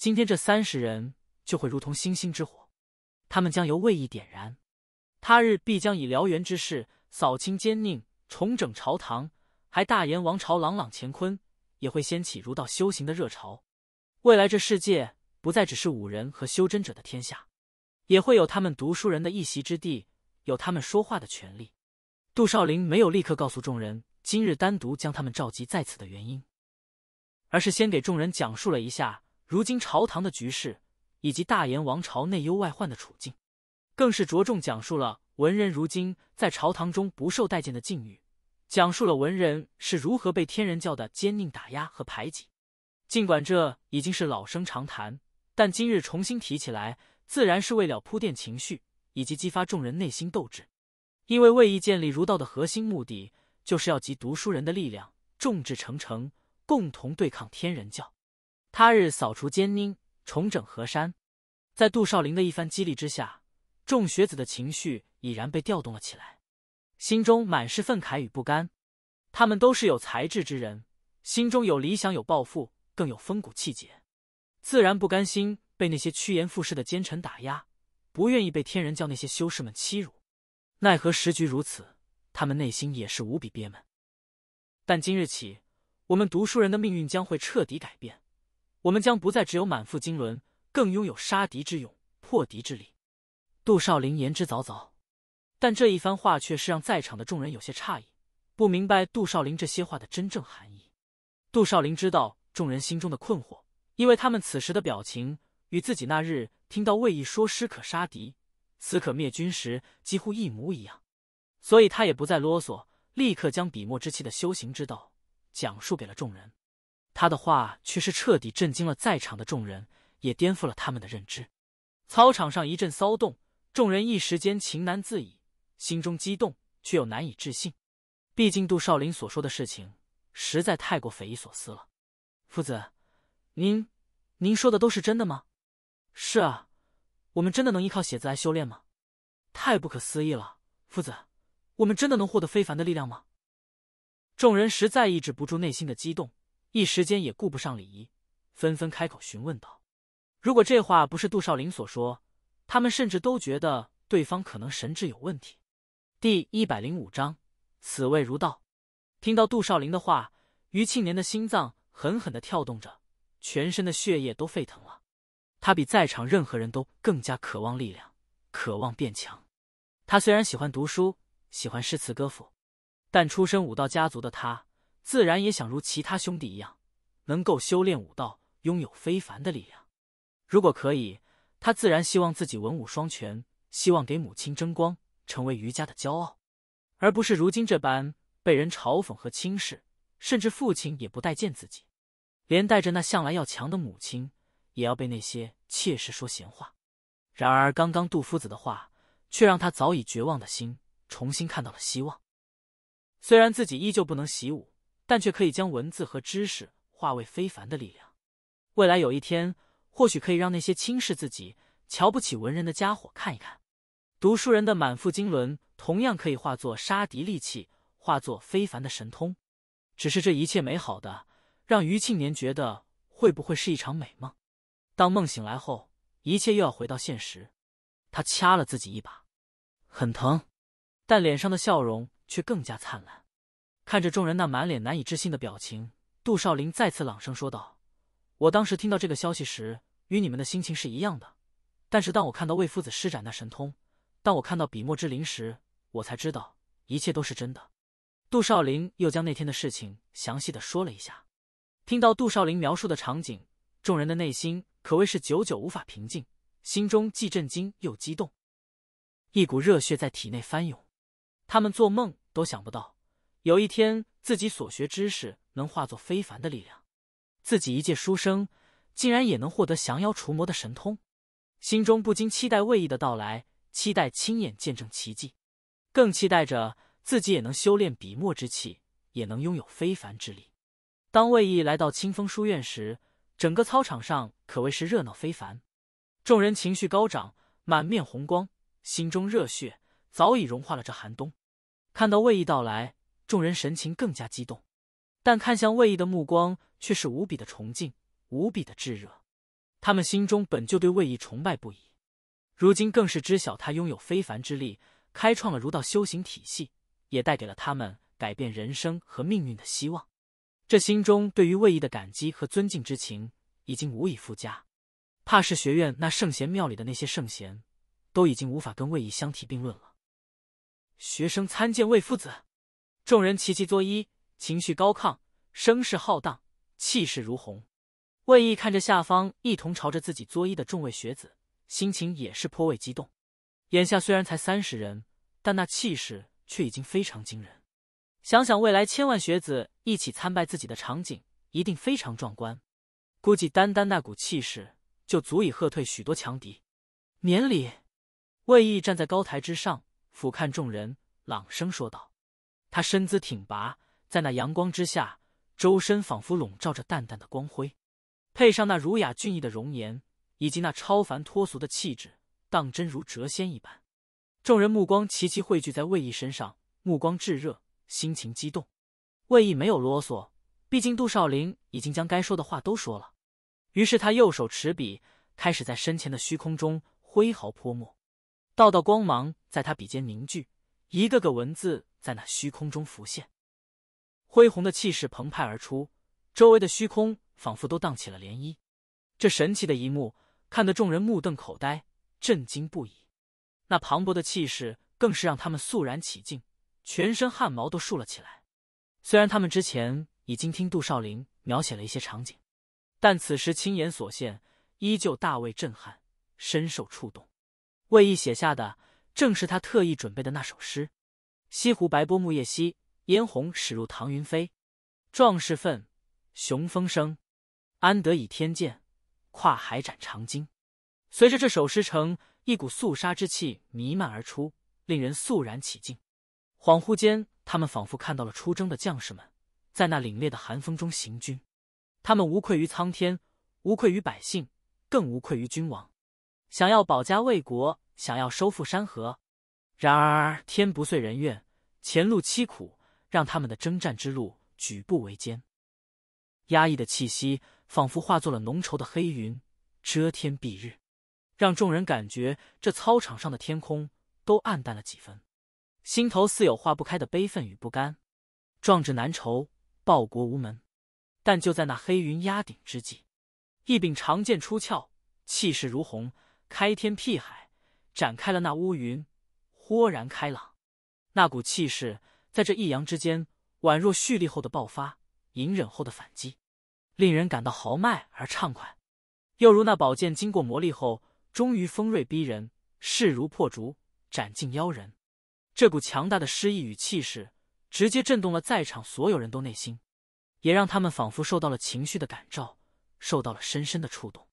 今天这三十人就会如同星星之火，他们将由魏意点燃，他日必将以燎原之势扫清奸佞，重整朝堂，还大言王朝朗朗乾坤。也会掀起儒道修行的热潮。未来这世界不再只是武人和修真者的天下，也会有他们读书人的一席之地，有他们说话的权利。杜少林没有立刻告诉众人今日单独将他们召集在此的原因，而是先给众人讲述了一下。如今朝堂的局势，以及大燕王朝内忧外患的处境，更是着重讲述了文人如今在朝堂中不受待见的境遇，讲述了文人是如何被天人教的奸佞打压和排挤。尽管这已经是老生常谈，但今日重新提起来，自然是为了铺垫情绪以及激发众人内心斗志。因为魏义建立儒道的核心目的，就是要集读书人的力量，众志成城，共同对抗天人教。他日扫除奸佞，重整河山。在杜少陵的一番激励之下，众学子的情绪已然被调动了起来，心中满是愤慨与不甘。他们都是有才智之人，心中有理想，有抱负，更有风骨气节，自然不甘心被那些趋炎附势的奸臣打压，不愿意被天人教那些修士们欺辱。奈何时局如此，他们内心也是无比憋闷。但今日起，我们读书人的命运将会彻底改变。我们将不再只有满腹经纶，更拥有杀敌之勇、破敌之力。杜少林言之凿凿，但这一番话却是让在场的众人有些诧异，不明白杜少林这些话的真正含义。杜少林知道众人心中的困惑，因为他们此时的表情与自己那日听到魏毅说“师可杀敌，此可灭军”时几乎一模一样，所以他也不再啰嗦，立刻将笔墨之气的修行之道讲述给了众人。他的话却是彻底震惊了在场的众人，也颠覆了他们的认知。操场上一阵骚动，众人一时间情难自已，心中激动却又难以置信。毕竟杜少林所说的事情实在太过匪夷所思了。夫子，您，您说的都是真的吗？是啊，我们真的能依靠写字来修炼吗？太不可思议了，夫子，我们真的能获得非凡的力量吗？众人实在抑制不住内心的激动。一时间也顾不上礼仪，纷纷开口询问道：“如果这话不是杜少林所说，他们甚至都觉得对方可能神智有问题。”第一百零五章，此谓儒道。听到杜少林的话，于庆年的心脏狠狠的跳动着，全身的血液都沸腾了。他比在场任何人都更加渴望力量，渴望变强。他虽然喜欢读书，喜欢诗词歌赋，但出身武道家族的他。自然也想如其他兄弟一样，能够修炼武道，拥有非凡的力量。如果可以，他自然希望自己文武双全，希望给母亲争光，成为余家的骄傲，而不是如今这般被人嘲讽和轻视，甚至父亲也不待见自己，连带着那向来要强的母亲也要被那些妾室说闲话。然而，刚刚杜夫子的话却让他早已绝望的心重新看到了希望。虽然自己依旧不能习武，但却可以将文字和知识化为非凡的力量。未来有一天，或许可以让那些轻视自己、瞧不起文人的家伙看一看，读书人的满腹经纶同样可以化作杀敌利器，化作非凡的神通。只是这一切美好的，让于庆年觉得会不会是一场美梦？当梦醒来后，一切又要回到现实。他掐了自己一把，很疼，但脸上的笑容却更加灿烂。看着众人那满脸难以置信的表情，杜少林再次朗声说道：“我当时听到这个消息时，与你们的心情是一样的。但是当我看到魏夫子施展那神通，当我看到笔墨之灵时，我才知道一切都是真的。”杜少林又将那天的事情详细的说了一下。听到杜少林描述的场景，众人的内心可谓是久久无法平静，心中既震惊又激动，一股热血在体内翻涌。他们做梦都想不到。有一天，自己所学知识能化作非凡的力量，自己一介书生竟然也能获得降妖除魔的神通，心中不禁期待魏毅的到来，期待亲眼见证奇迹，更期待着自己也能修炼笔墨之气，也能拥有非凡之力。当魏毅来到清风书院时，整个操场上可谓是热闹非凡，众人情绪高涨，满面红光，心中热血早已融化了这寒冬。看到魏毅到来，众人神情更加激动，但看向魏毅的目光却是无比的崇敬，无比的炙热。他们心中本就对魏毅崇拜不已，如今更是知晓他拥有非凡之力，开创了儒道修行体系，也带给了他们改变人生和命运的希望。这心中对于魏毅的感激和尊敬之情已经无以复加，怕是学院那圣贤庙里的那些圣贤都已经无法跟魏毅相提并论了。学生参见魏夫子。众人齐齐作揖，情绪高亢，声势浩荡，气势如虹。魏毅看着下方一同朝着自己作揖的众位学子，心情也是颇为激动。眼下虽然才三十人，但那气势却已经非常惊人。想想未来千万学子一起参拜自己的场景，一定非常壮观。估计单单那股气势，就足以吓退许多强敌。免礼！魏毅站在高台之上，俯瞰众人，朗声说道。他身姿挺拔，在那阳光之下，周身仿佛笼罩着淡淡的光辉，配上那儒雅俊逸的容颜以及那超凡脱俗的气质，当真如谪仙一般。众人目光齐齐汇聚在魏毅身上，目光炙热，心情激动。魏毅没有啰嗦，毕竟杜少陵已经将该说的话都说了。于是他右手持笔，开始在身前的虚空中挥毫泼墨，道道光芒在他笔尖凝聚，一个个文字。在那虚空中浮现，恢宏的气势澎湃而出，周围的虚空仿佛都荡起了涟漪。这神奇的一幕看得众人目瞪口呆，震惊不已。那磅礴的气势更是让他们肃然起敬，全身汗毛都竖了起来。虽然他们之前已经听杜少林描写了一些场景，但此时亲眼所见，依旧大为震撼，深受触动。魏毅写下的正是他特意准备的那首诗。西湖白波暮夜稀，烟红驶入唐云飞。壮士奋，雄风生，安得以天剑，跨海斩长鲸。随着这首诗成，一股肃杀之气弥漫而出，令人肃然起敬。恍惚间，他们仿佛看到了出征的将士们，在那凛冽的寒风中行军。他们无愧于苍天，无愧于百姓，更无愧于君王。想要保家卫国，想要收复山河。然而天不遂人愿，前路凄苦，让他们的征战之路举步维艰。压抑的气息仿佛化作了浓稠的黑云，遮天蔽日，让众人感觉这操场上的天空都暗淡了几分，心头似有化不开的悲愤与不甘，壮志难酬，报国无门。但就在那黑云压顶之际，一柄长剑出鞘，气势如虹，开天辟海，展开了那乌云。豁然开朗，那股气势在这一阳之间，宛若蓄力后的爆发，隐忍后的反击，令人感到豪迈而畅快。又如那宝剑经过磨砺后，终于锋锐逼人，势如破竹，斩尽妖人。这股强大的诗意与气势，直接震动了在场所有人都内心，也让他们仿佛受到了情绪的感召，受到了深深的触动，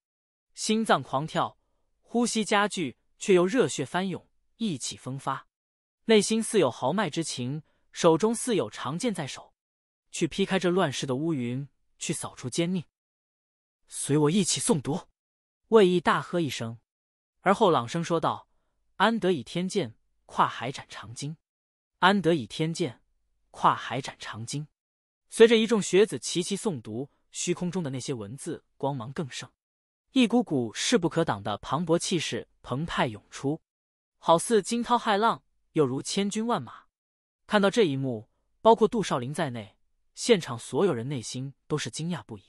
心脏狂跳，呼吸加剧，却又热血翻涌。意气风发，内心似有豪迈之情，手中似有长剑在手，去劈开这乱世的乌云，去扫除奸佞。随我一起诵读！魏毅大喝一声，而后朗声说道：“安得以天剑跨海斩长鲸，安得以天剑跨海斩长鲸。”随着一众学子齐齐诵读，虚空中的那些文字光芒更盛，一股股势不可挡的磅礴气势澎湃涌出。好似惊涛骇浪，又如千军万马。看到这一幕，包括杜少林在内，现场所有人内心都是惊讶不已。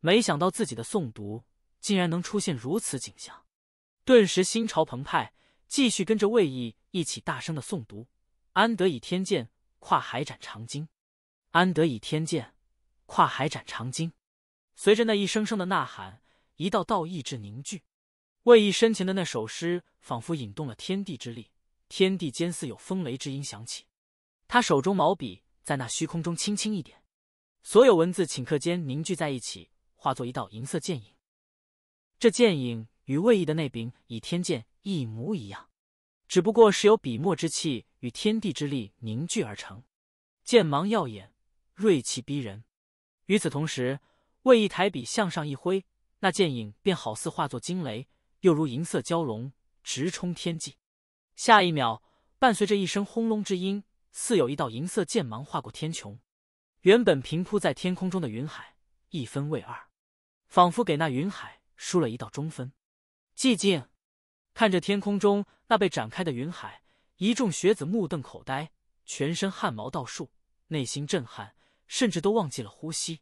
没想到自己的诵读竟然能出现如此景象，顿时心潮澎湃，继续跟着魏毅一起大声的诵读：“安得以天剑跨海斩长鲸，安得以天剑跨海斩长鲸。”随着那一声声的呐喊，一道道意志凝聚。魏毅身前的那首诗，仿佛引动了天地之力，天地间似有风雷之音响起。他手中毛笔在那虚空中轻轻一点，所有文字顷刻间凝聚在一起，化作一道银色剑影。这剑影与魏毅的那柄倚天剑一模一样，只不过是由笔墨之气与天地之力凝聚而成，剑芒耀眼，锐气逼人。与此同时，魏毅抬笔向上一挥，那剑影便好似化作惊雷。又如银色蛟龙直冲天际，下一秒，伴随着一声轰隆之音，似有一道银色剑芒划过天穹。原本平铺在天空中的云海一分为二，仿佛给那云海输了一道中分。寂静，看着天空中那被展开的云海，一众学子目瞪口呆，全身汗毛倒竖，内心震撼，甚至都忘记了呼吸。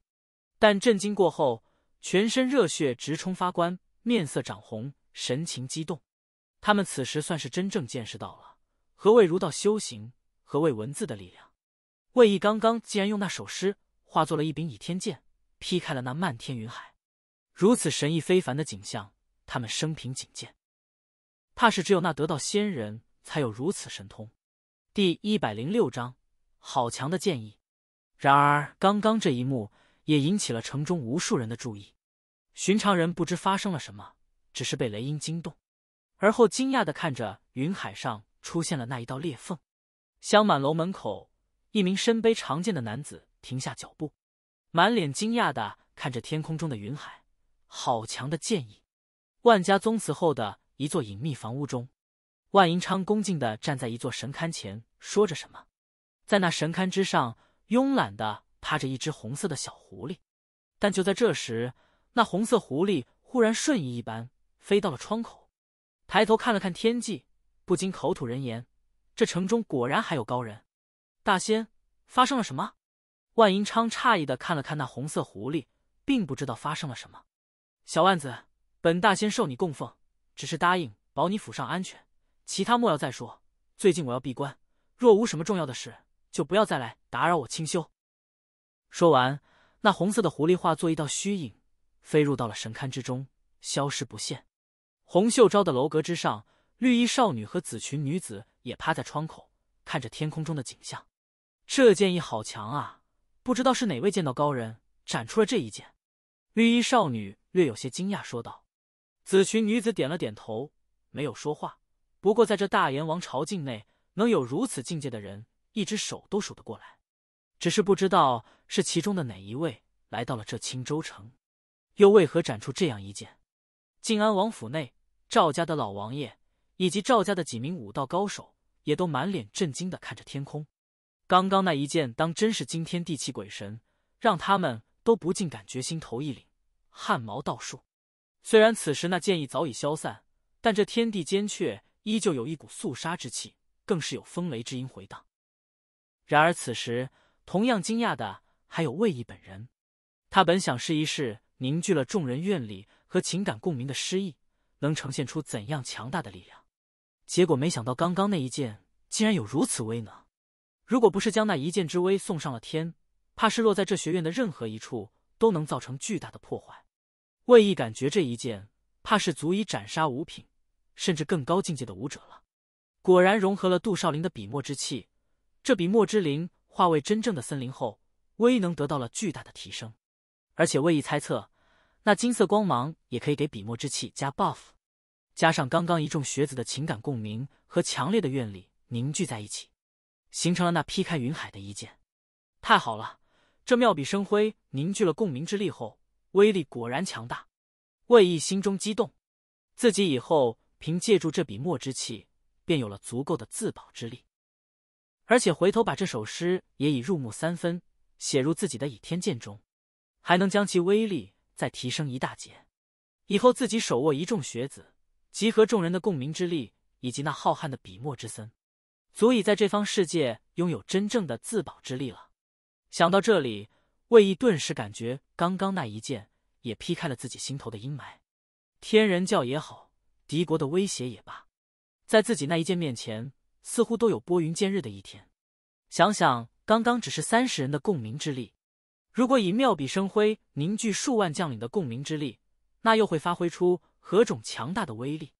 但震惊过后，全身热血直冲发冠，面色涨红。神情激动，他们此时算是真正见识到了何谓儒道修行，何谓文字的力量。魏毅刚刚竟然用那首诗化作了一柄倚天剑，劈开了那漫天云海，如此神异非凡的景象，他们生平仅见，怕是只有那得道仙人才有如此神通。第一百零六章，好强的剑意！然而，刚刚这一幕也引起了城中无数人的注意，寻常人不知发生了什么。只是被雷音惊动，而后惊讶的看着云海上出现了那一道裂缝。香满楼门口，一名身背长剑的男子停下脚步，满脸惊讶的看着天空中的云海。好强的剑意！万家宗祠后的一座隐秘房屋中，万银昌恭敬的站在一座神龛前，说着什么。在那神龛之上，慵懒的趴着一只红色的小狐狸。但就在这时，那红色狐狸忽然瞬移一般。飞到了窗口，抬头看了看天际，不禁口吐人言：“这城中果然还有高人，大仙，发生了什么？”万银昌诧异的看了看那红色狐狸，并不知道发生了什么。小万子，本大仙受你供奉，只是答应保你府上安全，其他莫要再说。最近我要闭关，若无什么重要的事，就不要再来打扰我清修。说完，那红色的狐狸化作一道虚影，飞入到了神龛之中，消失不见。红袖招的楼阁之上，绿衣少女和紫裙女子也趴在窗口，看着天空中的景象。这剑意好强啊！不知道是哪位剑道高人展出了这一剑。绿衣少女略有些惊讶说道：“紫裙女子点了点头，没有说话。不过在这大燕王朝境内，能有如此境界的人，一只手都数得过来。只是不知道是其中的哪一位来到了这青州城，又为何展出这样一剑？”晋安王府内。赵家的老王爷以及赵家的几名武道高手也都满脸震惊的看着天空，刚刚那一剑当真是惊天地泣鬼神，让他们都不禁感觉心头一凛，汗毛倒竖。虽然此时那剑意早已消散，但这天地间却依旧有一股肃杀之气，更是有风雷之音回荡。然而此时同样惊讶的还有魏毅本人，他本想试一试凝聚了众人愿力和情感共鸣的诗意。能呈现出怎样强大的力量？结果没想到，刚刚那一剑竟然有如此威能。如果不是将那一剑之威送上了天，怕是落在这学院的任何一处，都能造成巨大的破坏。魏毅感觉这一剑，怕是足以斩杀五品，甚至更高境界的武者了。果然，融合了杜少林的笔墨之气，这笔墨之灵化为真正的森林后，威能得到了巨大的提升。而且，魏毅猜测。那金色光芒也可以给笔墨之气加 buff，加上刚刚一众学子的情感共鸣和强烈的愿力凝聚在一起，形成了那劈开云海的一剑。太好了，这妙笔生辉凝聚了共鸣之力后，威力果然强大。魏毅心中激动，自己以后凭借助这笔墨之气，便有了足够的自保之力，而且回头把这首诗也以入木三分写入自己的倚天剑中，还能将其威力。再提升一大截，以后自己手握一众学子，集合众人的共鸣之力，以及那浩瀚的笔墨之森，足以在这方世界拥有真正的自保之力了。想到这里，魏毅顿时感觉刚刚那一剑也劈开了自己心头的阴霾。天人教也好，敌国的威胁也罢，在自己那一剑面前，似乎都有拨云见日的一天。想想刚刚只是三十人的共鸣之力。如果以妙笔生辉凝聚数万将领的共鸣之力，那又会发挥出何种强大的威力？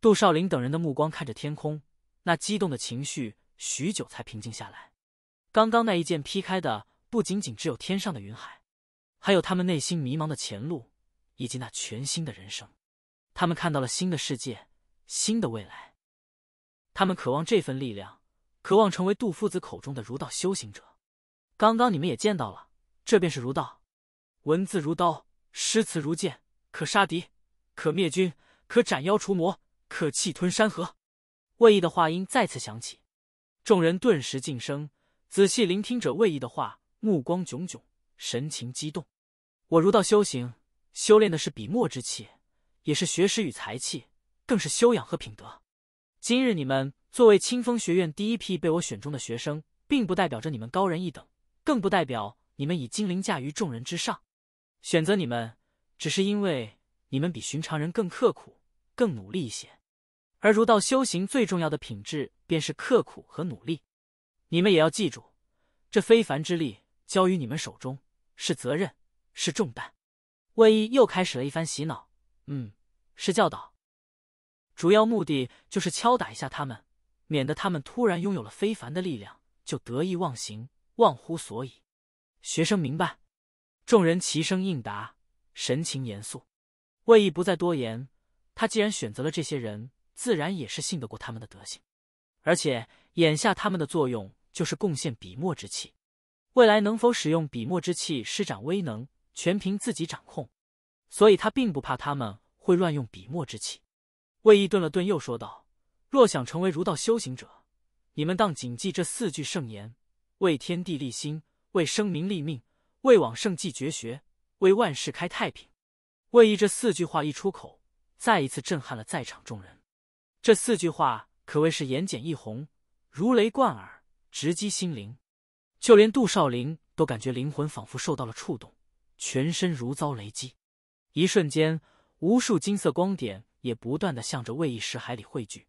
杜少林等人的目光看着天空，那激动的情绪许久才平静下来。刚刚那一剑劈开的，不仅仅只有天上的云海，还有他们内心迷茫的前路，以及那全新的人生。他们看到了新的世界，新的未来。他们渴望这份力量，渴望成为杜夫子口中的儒道修行者。刚刚你们也见到了。这便是儒道，文字如刀，诗词如剑，可杀敌，可灭军，可斩妖除魔，可气吞山河。魏毅的话音再次响起，众人顿时噤声，仔细聆听者魏毅的话，目光炯炯，神情激动。我儒道修行，修炼的是笔墨之气，也是学识与才气，更是修养和品德。今日你们作为清风学院第一批被我选中的学生，并不代表着你们高人一等，更不代表。你们以精灵驾于众人之上，选择你们只是因为你们比寻常人更刻苦、更努力一些。而儒道修行最重要的品质便是刻苦和努力。你们也要记住，这非凡之力交于你们手中是责任，是重担。魏一又开始了一番洗脑，嗯，是教导，主要目的就是敲打一下他们，免得他们突然拥有了非凡的力量就得意忘形、忘乎所以。学生明白，众人齐声应答，神情严肃。魏毅不再多言，他既然选择了这些人，自然也是信得过他们的德行。而且眼下他们的作用就是贡献笔墨之气，未来能否使用笔墨之气施展威能，全凭自己掌控，所以他并不怕他们会乱用笔墨之气。魏毅顿了顿，又说道：“若想成为儒道修行者，你们当谨记这四句圣言：为天地立心。”为生民立命，为往圣继绝学，为万世开太平。魏毅这四句话一出口，再一次震撼了在场众人。这四句话可谓是言简意宏，如雷贯耳，直击心灵。就连杜少林都感觉灵魂仿佛受到了触动，全身如遭雷击。一瞬间，无数金色光点也不断的向着魏毅石海里汇聚，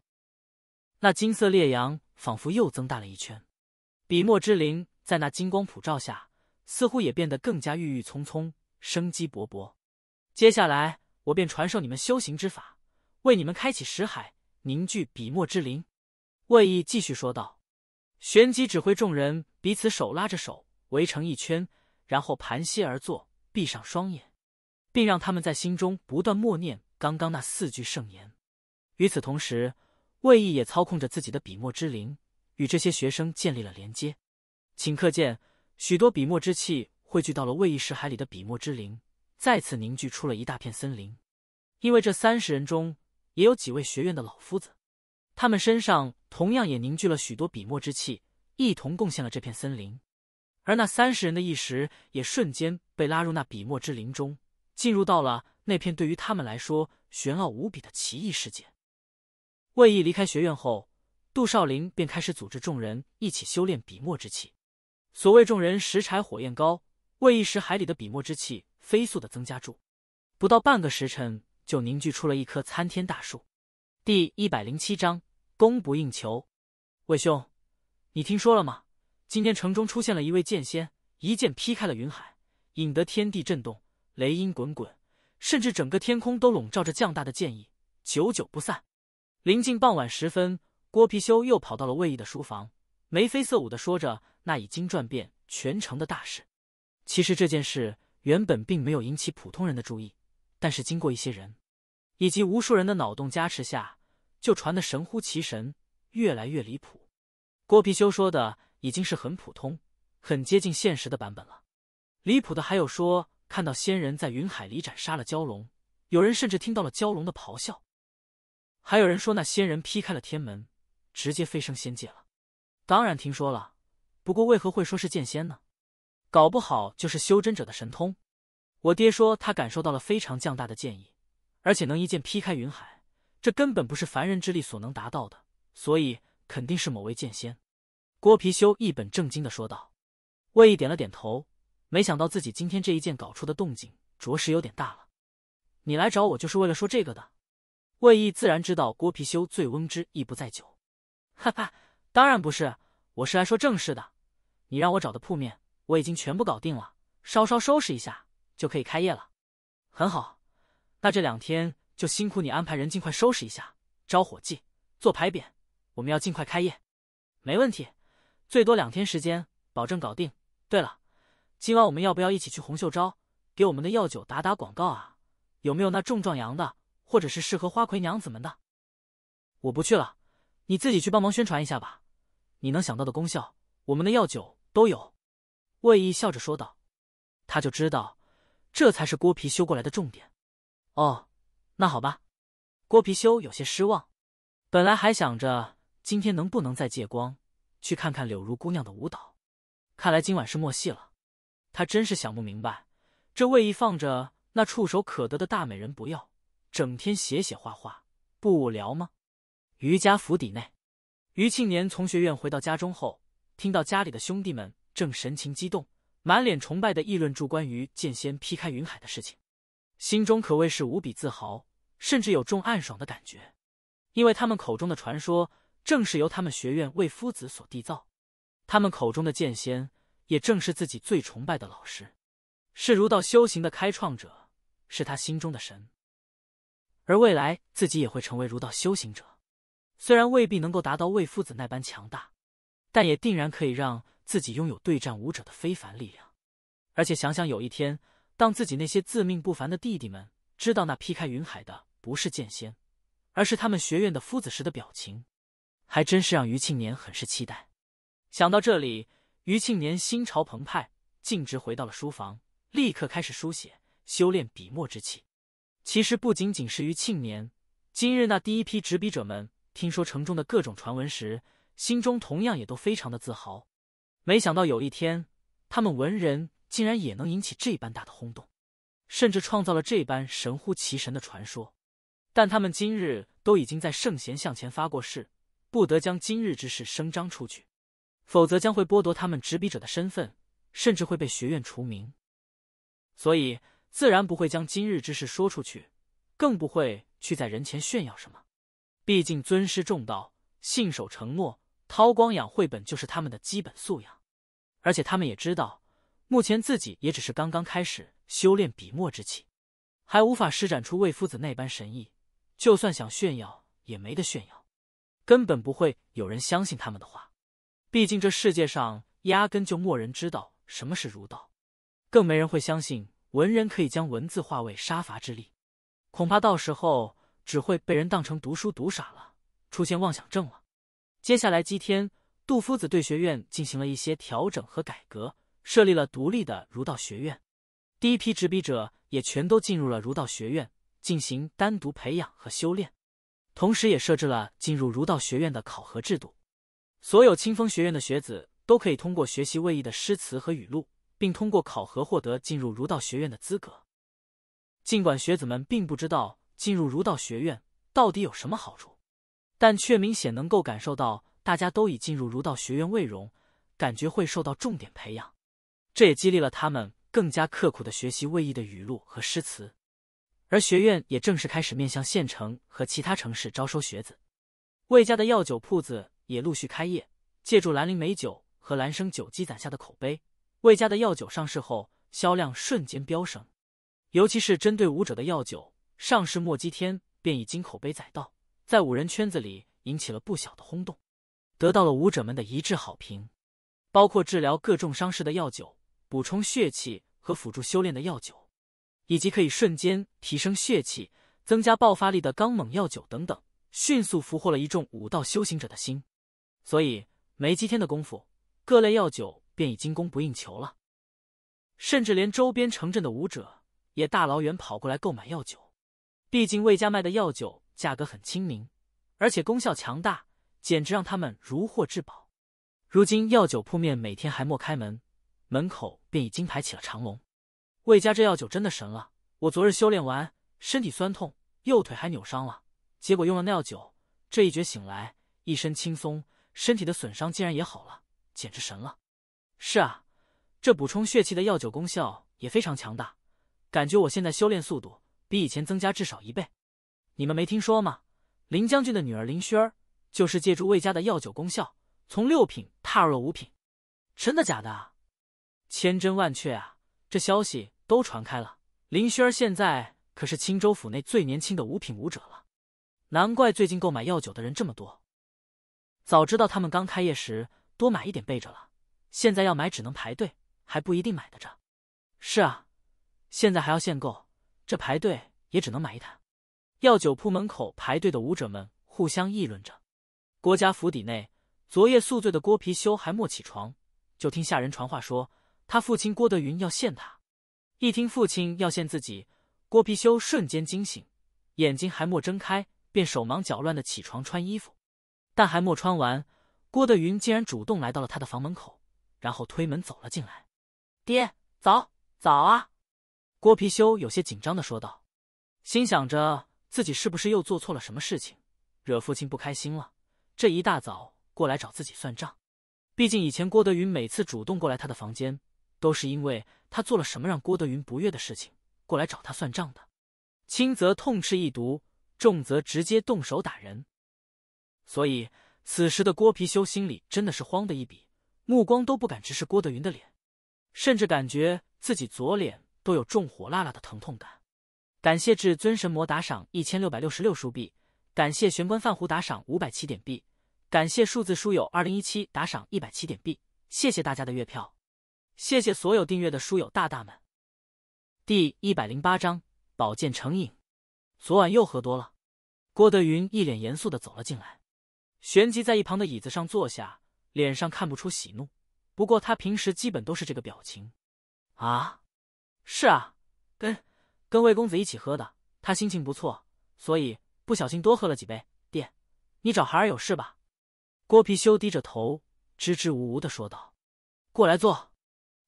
那金色烈阳仿佛又增大了一圈。笔墨之灵。在那金光普照下，似乎也变得更加郁郁葱葱、生机勃勃。接下来，我便传授你们修行之法，为你们开启识海，凝聚笔墨之灵。”魏毅继续说道。旋即，指挥众人彼此手拉着手围成一圈，然后盘膝而坐，闭上双眼，并让他们在心中不断默念刚刚那四句圣言。与此同时，魏毅也操控着自己的笔墨之灵，与这些学生建立了连接。顷刻间，许多笔墨之气汇聚到了魏义石海里的笔墨之灵，再次凝聚出了一大片森林。因为这三十人中也有几位学院的老夫子，他们身上同样也凝聚了许多笔墨之气，一同贡献了这片森林。而那三十人的意识也瞬间被拉入那笔墨之林中，进入到了那片对于他们来说玄奥无比的奇异世界。魏毅离开学院后，杜少林便开始组织众人一起修炼笔墨之气。所谓众人拾柴火焰高，魏一时海里的笔墨之气飞速的增加住，不到半个时辰就凝聚出了一棵参天大树。第一百零七章，供不应求。魏兄，你听说了吗？今天城中出现了一位剑仙，一剑劈开了云海，引得天地震动，雷音滚滚，甚至整个天空都笼罩着降大的剑意，久久不散。临近傍晚时分，郭貔貅又跑到了魏毅的书房，眉飞色舞的说着。那已经转变全城的大事，其实这件事原本并没有引起普通人的注意，但是经过一些人，以及无数人的脑洞加持下，就传得神乎其神，越来越离谱。郭貔修说的已经是很普通、很接近现实的版本了。离谱的还有说看到仙人在云海里斩杀了蛟龙，有人甚至听到了蛟龙的咆哮，还有人说那仙人劈开了天门，直接飞升仙界了。当然听说了。不过，为何会说是剑仙呢？搞不好就是修真者的神通。我爹说他感受到了非常强大的剑意，而且能一剑劈开云海，这根本不是凡人之力所能达到的，所以肯定是某位剑仙。郭貔修一本正经的说道。魏毅点了点头，没想到自己今天这一剑搞出的动静着实有点大了。你来找我就是为了说这个的？魏毅自然知道郭貔修醉翁之意不在酒，哈哈，当然不是。我是来说正事的，你让我找的铺面我已经全部搞定了，稍稍收拾一下就可以开业了。很好，那这两天就辛苦你安排人尽快收拾一下，招伙计、做牌匾，我们要尽快开业。没问题，最多两天时间保证搞定。对了，今晚我们要不要一起去红袖招，给我们的药酒打打广告啊？有没有那壮壮阳的，或者是适合花魁娘子们的？我不去了，你自己去帮忙宣传一下吧。你能想到的功效，我们的药酒都有。”魏毅笑着说道。他就知道，这才是郭皮修过来的重点。哦，那好吧。”郭皮修有些失望，本来还想着今天能不能再借光去看看柳如姑娘的舞蹈，看来今晚是没戏了。他真是想不明白，这魏毅放着那触手可得的大美人不要，整天写写画画，不无聊吗？瑜家府邸内。于庆年从学院回到家中后，听到家里的兄弟们正神情激动、满脸崇拜的议论住关于剑仙劈开云海的事情，心中可谓是无比自豪，甚至有种暗爽的感觉。因为他们口中的传说，正是由他们学院为夫子所缔造；他们口中的剑仙，也正是自己最崇拜的老师，是儒道修行的开创者，是他心中的神。而未来，自己也会成为儒道修行者。虽然未必能够达到魏夫子那般强大，但也定然可以让自己拥有对战武者的非凡力量。而且想想有一天，当自己那些自命不凡的弟弟们知道那劈开云海的不是剑仙，而是他们学院的夫子时的表情，还真是让于庆年很是期待。想到这里，于庆年心潮澎湃，径直回到了书房，立刻开始书写，修炼笔墨之气。其实不仅仅是于庆年，今日那第一批执笔者们。听说城中的各种传闻时，心中同样也都非常的自豪。没想到有一天，他们文人竟然也能引起这般大的轰动，甚至创造了这般神乎其神的传说。但他们今日都已经在圣贤像前发过誓，不得将今日之事声张出去，否则将会剥夺他们执笔者的身份，甚至会被学院除名。所以，自然不会将今日之事说出去，更不会去在人前炫耀什么。毕竟尊师重道、信守承诺、韬光养晦，本就是他们的基本素养。而且他们也知道，目前自己也只是刚刚开始修炼笔墨之气，还无法施展出魏夫子那般神意，就算想炫耀，也没得炫耀，根本不会有人相信他们的话。毕竟这世界上压根就没人知道什么是儒道，更没人会相信文人可以将文字化为杀伐之力。恐怕到时候。只会被人当成读书读傻了，出现妄想症了。接下来几天，杜夫子对学院进行了一些调整和改革，设立了独立的儒道学院。第一批执笔者也全都进入了儒道学院进行单独培养和修炼，同时也设置了进入儒道学院的考核制度。所有清风学院的学子都可以通过学习魏译的诗词和语录，并通过考核获得进入儒道学院的资格。尽管学子们并不知道。进入儒道学院到底有什么好处？但却明显能够感受到，大家都已进入儒道学院，为荣感觉会受到重点培养，这也激励了他们更加刻苦的学习魏译的语录和诗词。而学院也正式开始面向县城和其他城市招收学子。魏家的药酒铺子也陆续开业，借助兰陵美酒和兰生酒积攒下的口碑，魏家的药酒上市后销量瞬间飙升，尤其是针对武者的药酒。上世莫基天便已经口碑载道，在五人圈子里引起了不小的轰动，得到了武者们的一致好评。包括治疗各重伤势的药酒、补充血气和辅助修炼的药酒，以及可以瞬间提升血气、增加爆发力的刚猛药酒等等，迅速俘获了一众武道修行者的心。所以，没几天的功夫，各类药酒便已经供不应求了，甚至连周边城镇的武者也大老远跑过来购买药酒。毕竟魏家卖的药酒价格很亲民，而且功效强大，简直让他们如获至宝。如今药酒铺面每天还没开门，门口便已经排起了长龙。魏家这药酒真的神了！我昨日修炼完，身体酸痛，右腿还扭伤了，结果用了药酒，这一觉醒来，一身轻松，身体的损伤竟然也好了，简直神了！是啊，这补充血气的药酒功效也非常强大，感觉我现在修炼速度。比以前增加至少一倍，你们没听说吗？林将军的女儿林萱儿就是借助魏家的药酒功效，从六品踏入了五品。真的假的？千真万确啊！这消息都传开了。林萱儿现在可是青州府内最年轻的五品武者了，难怪最近购买药酒的人这么多。早知道他们刚开业时多买一点备着了，现在要买只能排队，还不一定买得着。是啊，现在还要限购。这排队也只能买一坛。药酒铺门口排队的舞者们互相议论着。郭家府邸内，昨夜宿醉的郭貔貅还没起床，就听下人传话说他父亲郭德云要见他。一听父亲要见自己，郭貔貅瞬间惊醒，眼睛还没睁开，便手忙脚乱的起床穿衣服。但还没穿完，郭德云竟然主动来到了他的房门口，然后推门走了进来。爹，早早啊！郭貔修有些紧张的说道，心想着自己是不是又做错了什么事情，惹父亲不开心了？这一大早过来找自己算账？毕竟以前郭德云每次主动过来他的房间，都是因为他做了什么让郭德云不悦的事情，过来找他算账的，轻则痛斥一毒，重则直接动手打人。所以此时的郭貔修心里真的是慌的一笔，目光都不敢直视郭德云的脸，甚至感觉自己左脸。都有重火辣辣的疼痛感。感谢至尊神魔打赏一千六百六十六书币，感谢玄关饭壶打赏五百起点币，感谢数字书友二零一七打赏一百起点币。谢谢大家的月票，谢谢所有订阅的书友大大们。第一百零八章宝剑成影。昨晚又喝多了。郭德云一脸严肃的走了进来，旋即在一旁的椅子上坐下，脸上看不出喜怒。不过他平时基本都是这个表情。啊？是啊，跟跟魏公子一起喝的，他心情不错，所以不小心多喝了几杯。爹，你找孩儿有事吧？郭貔貅低着头，支支吾吾的说道。过来坐，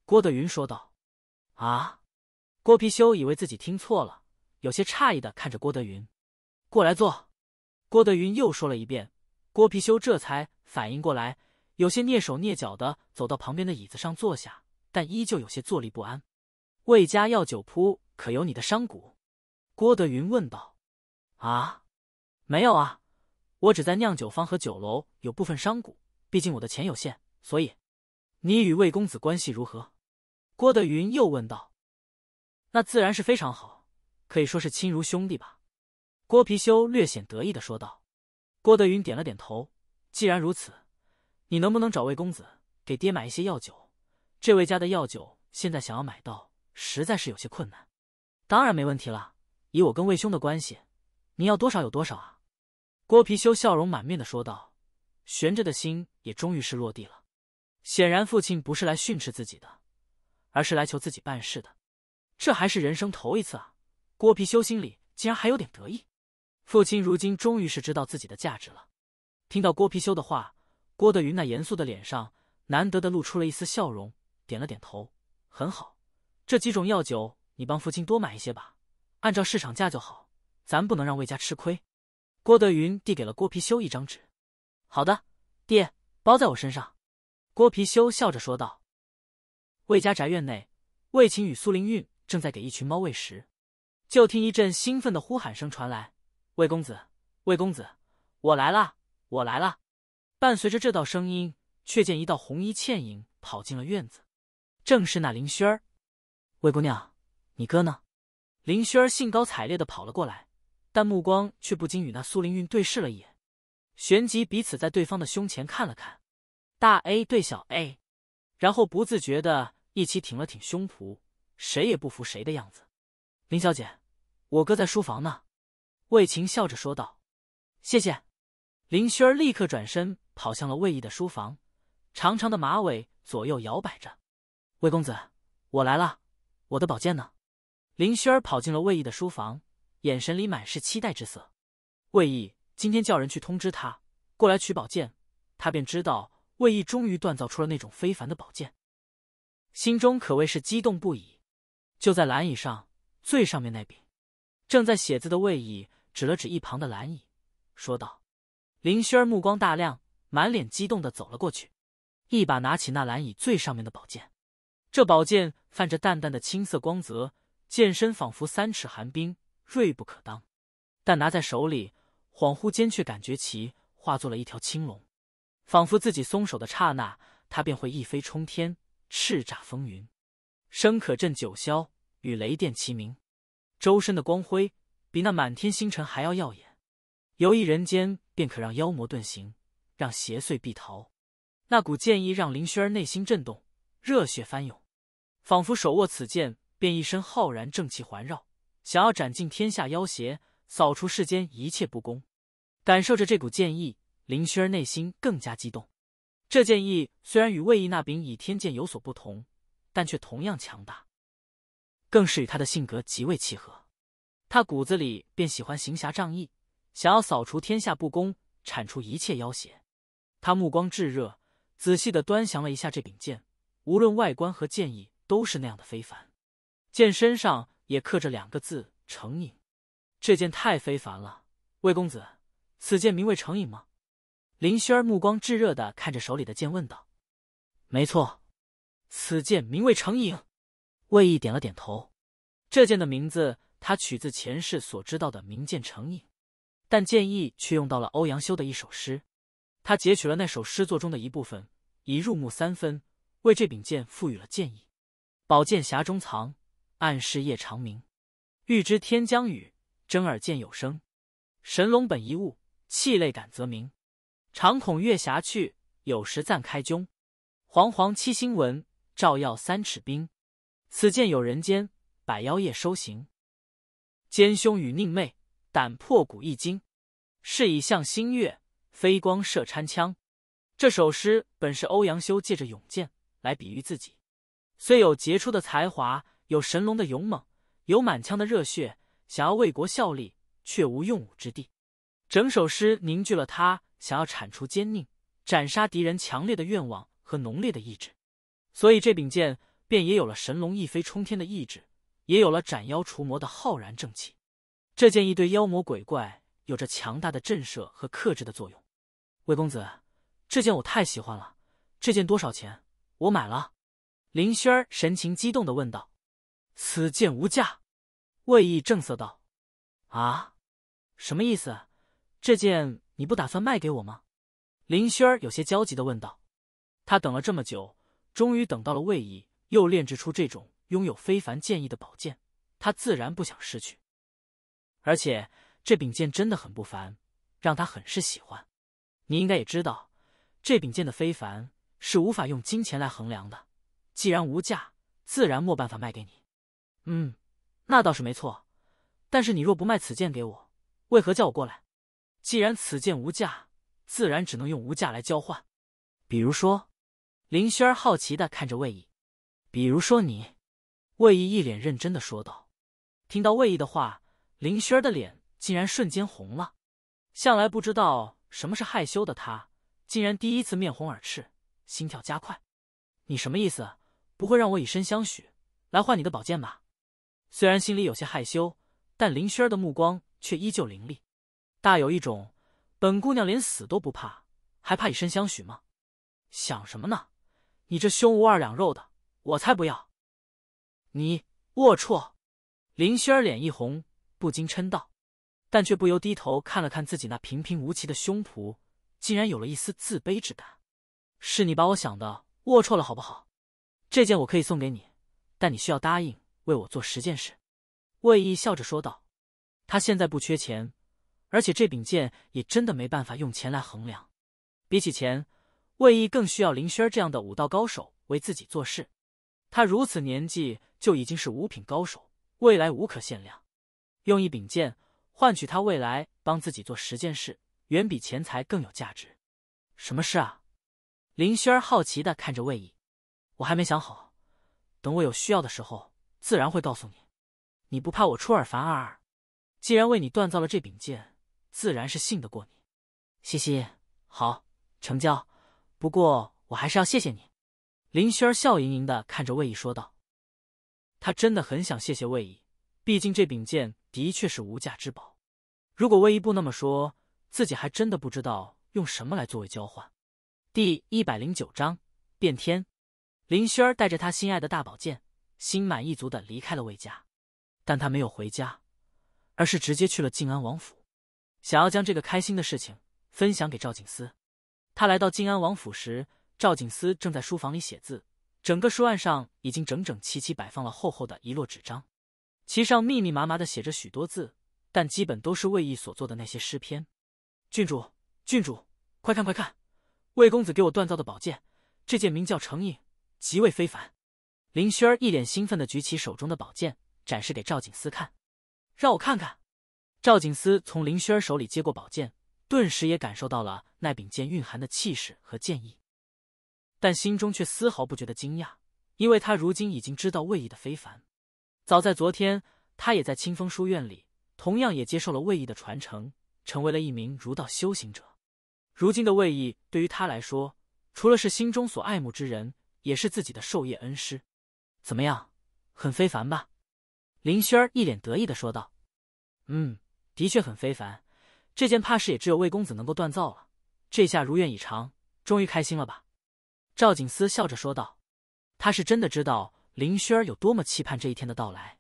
郭德云说道。啊？郭貔貅以为自己听错了，有些诧异的看着郭德云。过来坐，郭德云又说了一遍。郭貔貅这才反应过来，有些蹑手蹑脚的走到旁边的椅子上坐下，但依旧有些坐立不安。魏家药酒铺可有你的商贾？郭德云问道。啊，没有啊，我只在酿酒坊和酒楼有部分商贾，毕竟我的钱有限，所以。你与魏公子关系如何？郭德云又问道。那自然是非常好，可以说是亲如兄弟吧。郭貔貅略显得意的说道。郭德云点了点头。既然如此，你能不能找魏公子给爹买一些药酒？这魏家的药酒现在想要买到。实在是有些困难，当然没问题了。以我跟魏兄的关系，你要多少有多少啊！”郭貔修笑容满面的说道，悬着的心也终于是落地了。显然，父亲不是来训斥自己的，而是来求自己办事的。这还是人生头一次啊！郭貔修心里竟然还有点得意。父亲如今终于是知道自己的价值了。听到郭貔修的话，郭德云那严肃的脸上难得的露出了一丝笑容，点了点头：“很好。”这几种药酒，你帮父亲多买一些吧，按照市场价就好，咱不能让魏家吃亏。郭德云递给了郭貔修一张纸。好的，爹，包在我身上。郭貔修笑着说道。魏家宅院内，魏晴与苏灵韵正在给一群猫喂食，就听一阵兴奋的呼喊声传来：“魏公子，魏公子，我来啦，我来啦！”伴随着这道声音，却见一道红衣倩影跑进了院子，正是那林轩儿。魏姑娘，你哥呢？林轩儿兴高采烈的跑了过来，但目光却不禁与那苏灵韵对视了一眼，旋即彼此在对方的胸前看了看，大 A 对小 A，然后不自觉的一起挺了挺胸脯，谁也不服谁的样子。林小姐，我哥在书房呢。魏晴笑着说道。谢谢。林轩儿立刻转身跑向了魏毅的书房，长长的马尾左右摇摆着。魏公子，我来了。我的宝剑呢？林轩儿跑进了魏毅的书房，眼神里满是期待之色。魏毅今天叫人去通知他过来取宝剑，他便知道魏毅终于锻造出了那种非凡的宝剑，心中可谓是激动不已。就在蓝椅上最上面那柄，正在写字的魏毅指了指一旁的蓝椅，说道：“林轩，儿目光大亮，满脸激动的走了过去，一把拿起那蓝椅最上面的宝剑。”这宝剑泛着淡淡的青色光泽，剑身仿佛三尺寒冰，锐不可当。但拿在手里，恍惚间却感觉其化作了一条青龙，仿佛自己松手的刹那，它便会一飞冲天，叱咤风云，声可震九霄，与雷电齐鸣。周身的光辉比那满天星辰还要耀眼，游弋人间便可让妖魔遁形，让邪祟避逃。那股剑意让林轩儿内心震动，热血翻涌。仿佛手握此剑，便一身浩然正气环绕，想要斩尽天下妖邪，扫除世间一切不公。感受着这股剑意，林轩内心更加激动。这剑意虽然与魏毅那柄倚天剑有所不同，但却同样强大，更是与他的性格极为契合。他骨子里便喜欢行侠仗义，想要扫除天下不公，铲除一切妖邪。他目光炙热，仔细的端详了一下这柄剑，无论外观和剑意。都是那样的非凡，剑身上也刻着两个字“成影”。这剑太非凡了，魏公子，此剑名为“成影”吗？林轩目光炙热的看着手里的剑问道：“没错，此剑名为‘成影’。”魏毅点了点头。这剑的名字他取自前世所知道的名剑“成影”，但剑意却用到了欧阳修的一首诗，他截取了那首诗作中的一部分，以入木三分为这柄剑赋予了剑意。宝剑匣中藏，暗室夜长明。欲知天将雨，争耳见有声。神龙本一物，气类感则明。常恐月霞去，有时暂开胸。煌煌七星文，照耀三尺冰。此剑有人间，百妖夜收行。奸凶与佞妹，胆破骨一惊。是以向星月，飞光射参枪。这首诗本是欧阳修借着咏剑来比喻自己。虽有杰出的才华，有神龙的勇猛，有满腔的热血，想要为国效力，却无用武之地。整首诗凝聚了他想要铲除奸佞、斩杀敌人强烈的愿望和浓烈的意志，所以这柄剑便也有了神龙一飞冲天的意志，也有了斩妖除魔的浩然正气。这剑一对妖魔鬼怪有着强大的震慑和克制的作用。魏公子，这件我太喜欢了，这件多少钱？我买了。林轩儿神情激动的问道：“此剑无价。”魏毅正色道：“啊，什么意思？这剑你不打算卖给我吗？”林轩儿有些焦急的问道。他等了这么久，终于等到了魏毅又炼制出这种拥有非凡剑意的宝剑，他自然不想失去。而且这柄剑真的很不凡，让他很是喜欢。你应该也知道，这柄剑的非凡是无法用金钱来衡量的。既然无价，自然莫办法卖给你。嗯，那倒是没错。但是你若不卖此剑给我，为何叫我过来？既然此剑无价，自然只能用无价来交换。比如说，林轩儿好奇的看着魏毅。比如说你，魏毅一脸认真的说道。听到魏毅的话，林轩儿的脸竟然瞬间红了。向来不知道什么是害羞的他，竟然第一次面红耳赤，心跳加快。你什么意思？不会让我以身相许来换你的宝剑吧？虽然心里有些害羞，但林轩儿的目光却依旧凌厉，大有一种本姑娘连死都不怕，还怕以身相许吗？想什么呢？你这胸无二两肉的，我才不要你龌龊！林轩儿脸一红，不禁嗔道，但却不由低头看了看自己那平平无奇的胸脯，竟然有了一丝自卑之感。是你把我想的龌龊了，好不好？这件我可以送给你，但你需要答应为我做十件事。”魏毅笑着说道。他现在不缺钱，而且这柄剑也真的没办法用钱来衡量。比起钱，魏毅更需要林轩这样的武道高手为自己做事。他如此年纪就已经是五品高手，未来无可限量。用一柄剑换取他未来帮自己做十件事，远比钱财更有价值。什么事啊？林轩好奇的看着魏毅。我还没想好，等我有需要的时候，自然会告诉你。你不怕我出尔反尔？既然为你锻造了这柄剑，自然是信得过你。西西，好，成交。不过我还是要谢谢你。林轩儿笑盈盈的看着魏毅说道：“他真的很想谢谢魏毅，毕竟这柄剑的确是无价之宝。如果魏毅不那么说，自己还真的不知道用什么来作为交换。”第一百零九章变天。林轩儿带着他心爱的大宝剑，心满意足的离开了魏家，但他没有回家，而是直接去了静安王府，想要将这个开心的事情分享给赵景思。他来到静安王府时，赵景思正在书房里写字，整个书案上已经整整齐齐摆放了厚厚的一摞纸张，其上密密麻麻的写着许多字，但基本都是魏毅所做的那些诗篇。郡主，郡主，快看快看，魏公子给我锻造的宝剑，这件名叫“成影”。极为非凡，林轩儿一脸兴奋的举起手中的宝剑，展示给赵景思看，让我看看。赵景思从林轩儿手里接过宝剑，顿时也感受到了那柄剑蕴含的气势和剑意，但心中却丝毫不觉得惊讶，因为他如今已经知道魏毅的非凡。早在昨天，他也在清风书院里，同样也接受了魏毅的传承，成为了一名儒道修行者。如今的魏毅对于他来说，除了是心中所爱慕之人。也是自己的授业恩师，怎么样，很非凡吧？林轩儿一脸得意的说道：“嗯，的确很非凡。这件怕是也只有魏公子能够锻造了。这下如愿以偿，终于开心了吧？”赵景思笑着说道：“他是真的知道林轩儿有多么期盼这一天的到来。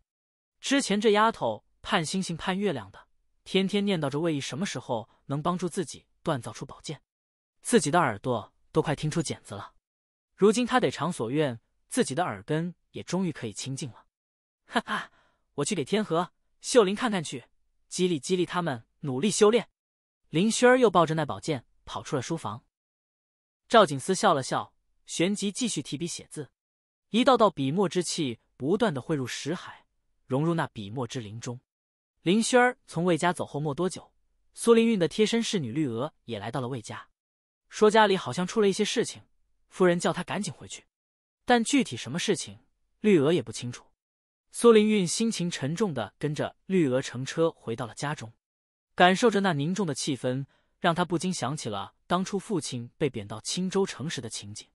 之前这丫头盼星星盼月亮的，天天念叨着魏毅什么时候能帮助自己锻造出宝剑，自己的耳朵都快听出茧子了。”如今他得偿所愿，自己的耳根也终于可以清净了。哈哈，我去给天河、秀玲看看去，激励激励他们努力修炼。林轩儿又抱着那宝剑跑出了书房。赵景思笑了笑，旋即继续提笔写字。一道道笔墨之气不断的汇入石海，融入那笔墨之灵中。林轩儿从魏家走后没多久，苏灵韵的贴身侍女绿娥也来到了魏家，说家里好像出了一些事情。夫人叫他赶紧回去，但具体什么事情，绿娥也不清楚。苏灵运心情沉重的跟着绿娥乘车回到了家中，感受着那凝重的气氛，让他不禁想起了当初父亲被贬到青州城时的情景。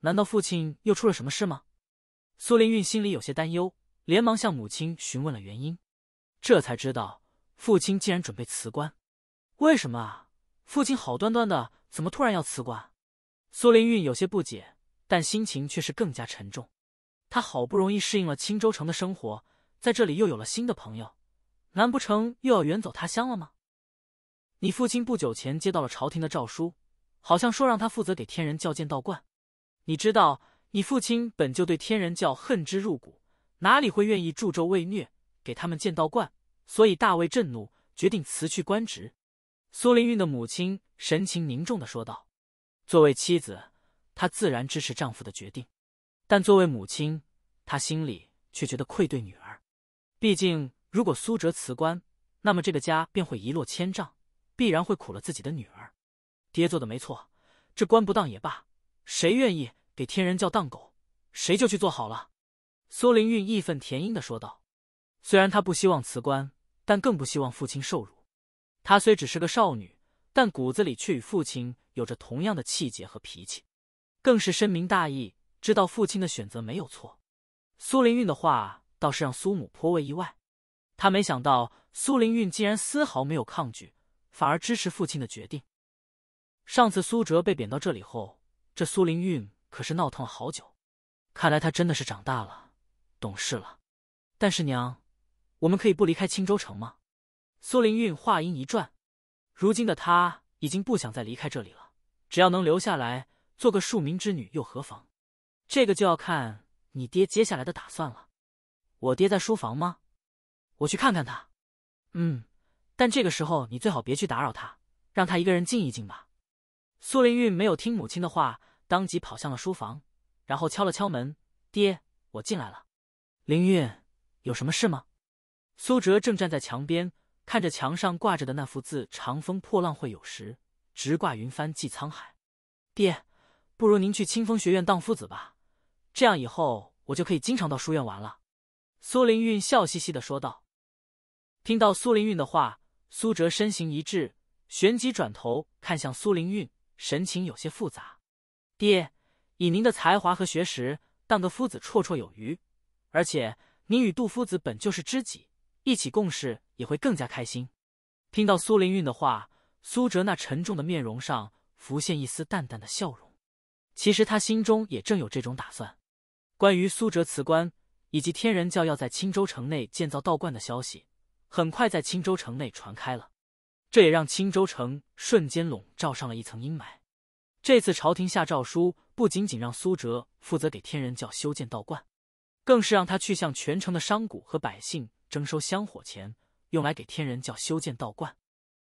难道父亲又出了什么事吗？苏灵运心里有些担忧，连忙向母亲询问了原因。这才知道，父亲竟然准备辞官。为什么啊？父亲好端端的，怎么突然要辞官？苏林韵有些不解，但心情却是更加沉重。他好不容易适应了青州城的生活，在这里又有了新的朋友，难不成又要远走他乡了吗？你父亲不久前接到了朝廷的诏书，好像说让他负责给天人教建道观。你知道，你父亲本就对天人教恨之入骨，哪里会愿意助纣为虐，给他们建道观？所以大为震怒，决定辞去官职。苏林韵的母亲神情凝重的说道。作为妻子，她自然支持丈夫的决定，但作为母亲，她心里却觉得愧对女儿。毕竟，如果苏哲辞官，那么这个家便会一落千丈，必然会苦了自己的女儿。爹做的没错，这官不当也罢，谁愿意给天人教当狗，谁就去做好了。苏灵韵义愤填膺的说道：“虽然她不希望辞官，但更不希望父亲受辱。她虽只是个少女，但骨子里却与父亲。”有着同样的气节和脾气，更是深明大义，知道父亲的选择没有错。苏林运的话倒是让苏母颇为意外，他没想到苏林运竟然丝毫没有抗拒，反而支持父亲的决定。上次苏哲被贬到这里后，这苏林运可是闹腾了好久，看来他真的是长大了，懂事了。但是娘，我们可以不离开青州城吗？苏林运话音一转，如今的他已经不想再离开这里了。只要能留下来做个庶民之女又何妨？这个就要看你爹接下来的打算了。我爹在书房吗？我去看看他。嗯，但这个时候你最好别去打扰他，让他一个人静一静吧。苏林玉没有听母亲的话，当即跑向了书房，然后敲了敲门：“爹，我进来了。”林韵，有什么事吗？苏哲正站在墙边，看着墙上挂着的那幅字：“长风破浪会有时。”直挂云帆济沧海，爹，不如您去清风学院当夫子吧，这样以后我就可以经常到书院玩了。”苏灵韵笑嘻嘻的说道。听到苏灵韵的话，苏哲身形一滞，旋即转头看向苏灵韵，神情有些复杂。“爹，以您的才华和学识，当个夫子绰绰有余，而且您与杜夫子本就是知己，一起共事也会更加开心。”听到苏灵韵的话。苏哲那沉重的面容上浮现一丝淡淡的笑容。其实他心中也正有这种打算。关于苏哲辞官以及天人教要在青州城内建造道观的消息，很快在青州城内传开了。这也让青州城瞬间笼罩上了一层阴霾。这次朝廷下诏书，不仅仅让苏哲负责给天人教修建道观，更是让他去向全城的商贾和百姓征收香火钱，用来给天人教修建道观。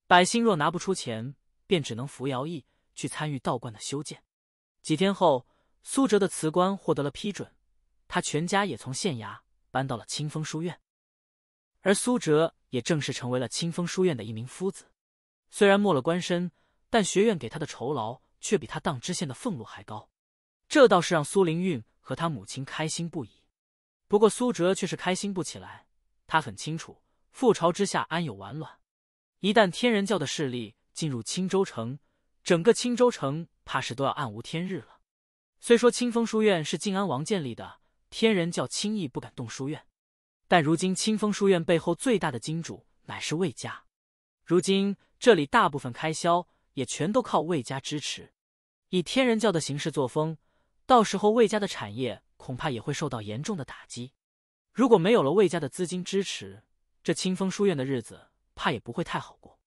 百姓若拿不出钱，便只能服徭役去参与道观的修建。几天后，苏哲的辞官获得了批准，他全家也从县衙搬到了清风书院，而苏哲也正式成为了清风书院的一名夫子。虽然没了官身，但学院给他的酬劳却比他当知县的俸禄还高，这倒是让苏林运和他母亲开心不已。不过苏哲却是开心不起来，他很清楚，覆巢之下安有完卵。一旦天人教的势力进入青州城，整个青州城怕是都要暗无天日了。虽说清风书院是靖安王建立的，天人教轻易不敢动书院，但如今清风书院背后最大的金主乃是魏家，如今这里大部分开销也全都靠魏家支持。以天人教的行事作风，到时候魏家的产业恐怕也会受到严重的打击。如果没有了魏家的资金支持，这清风书院的日子……怕也不会太好过。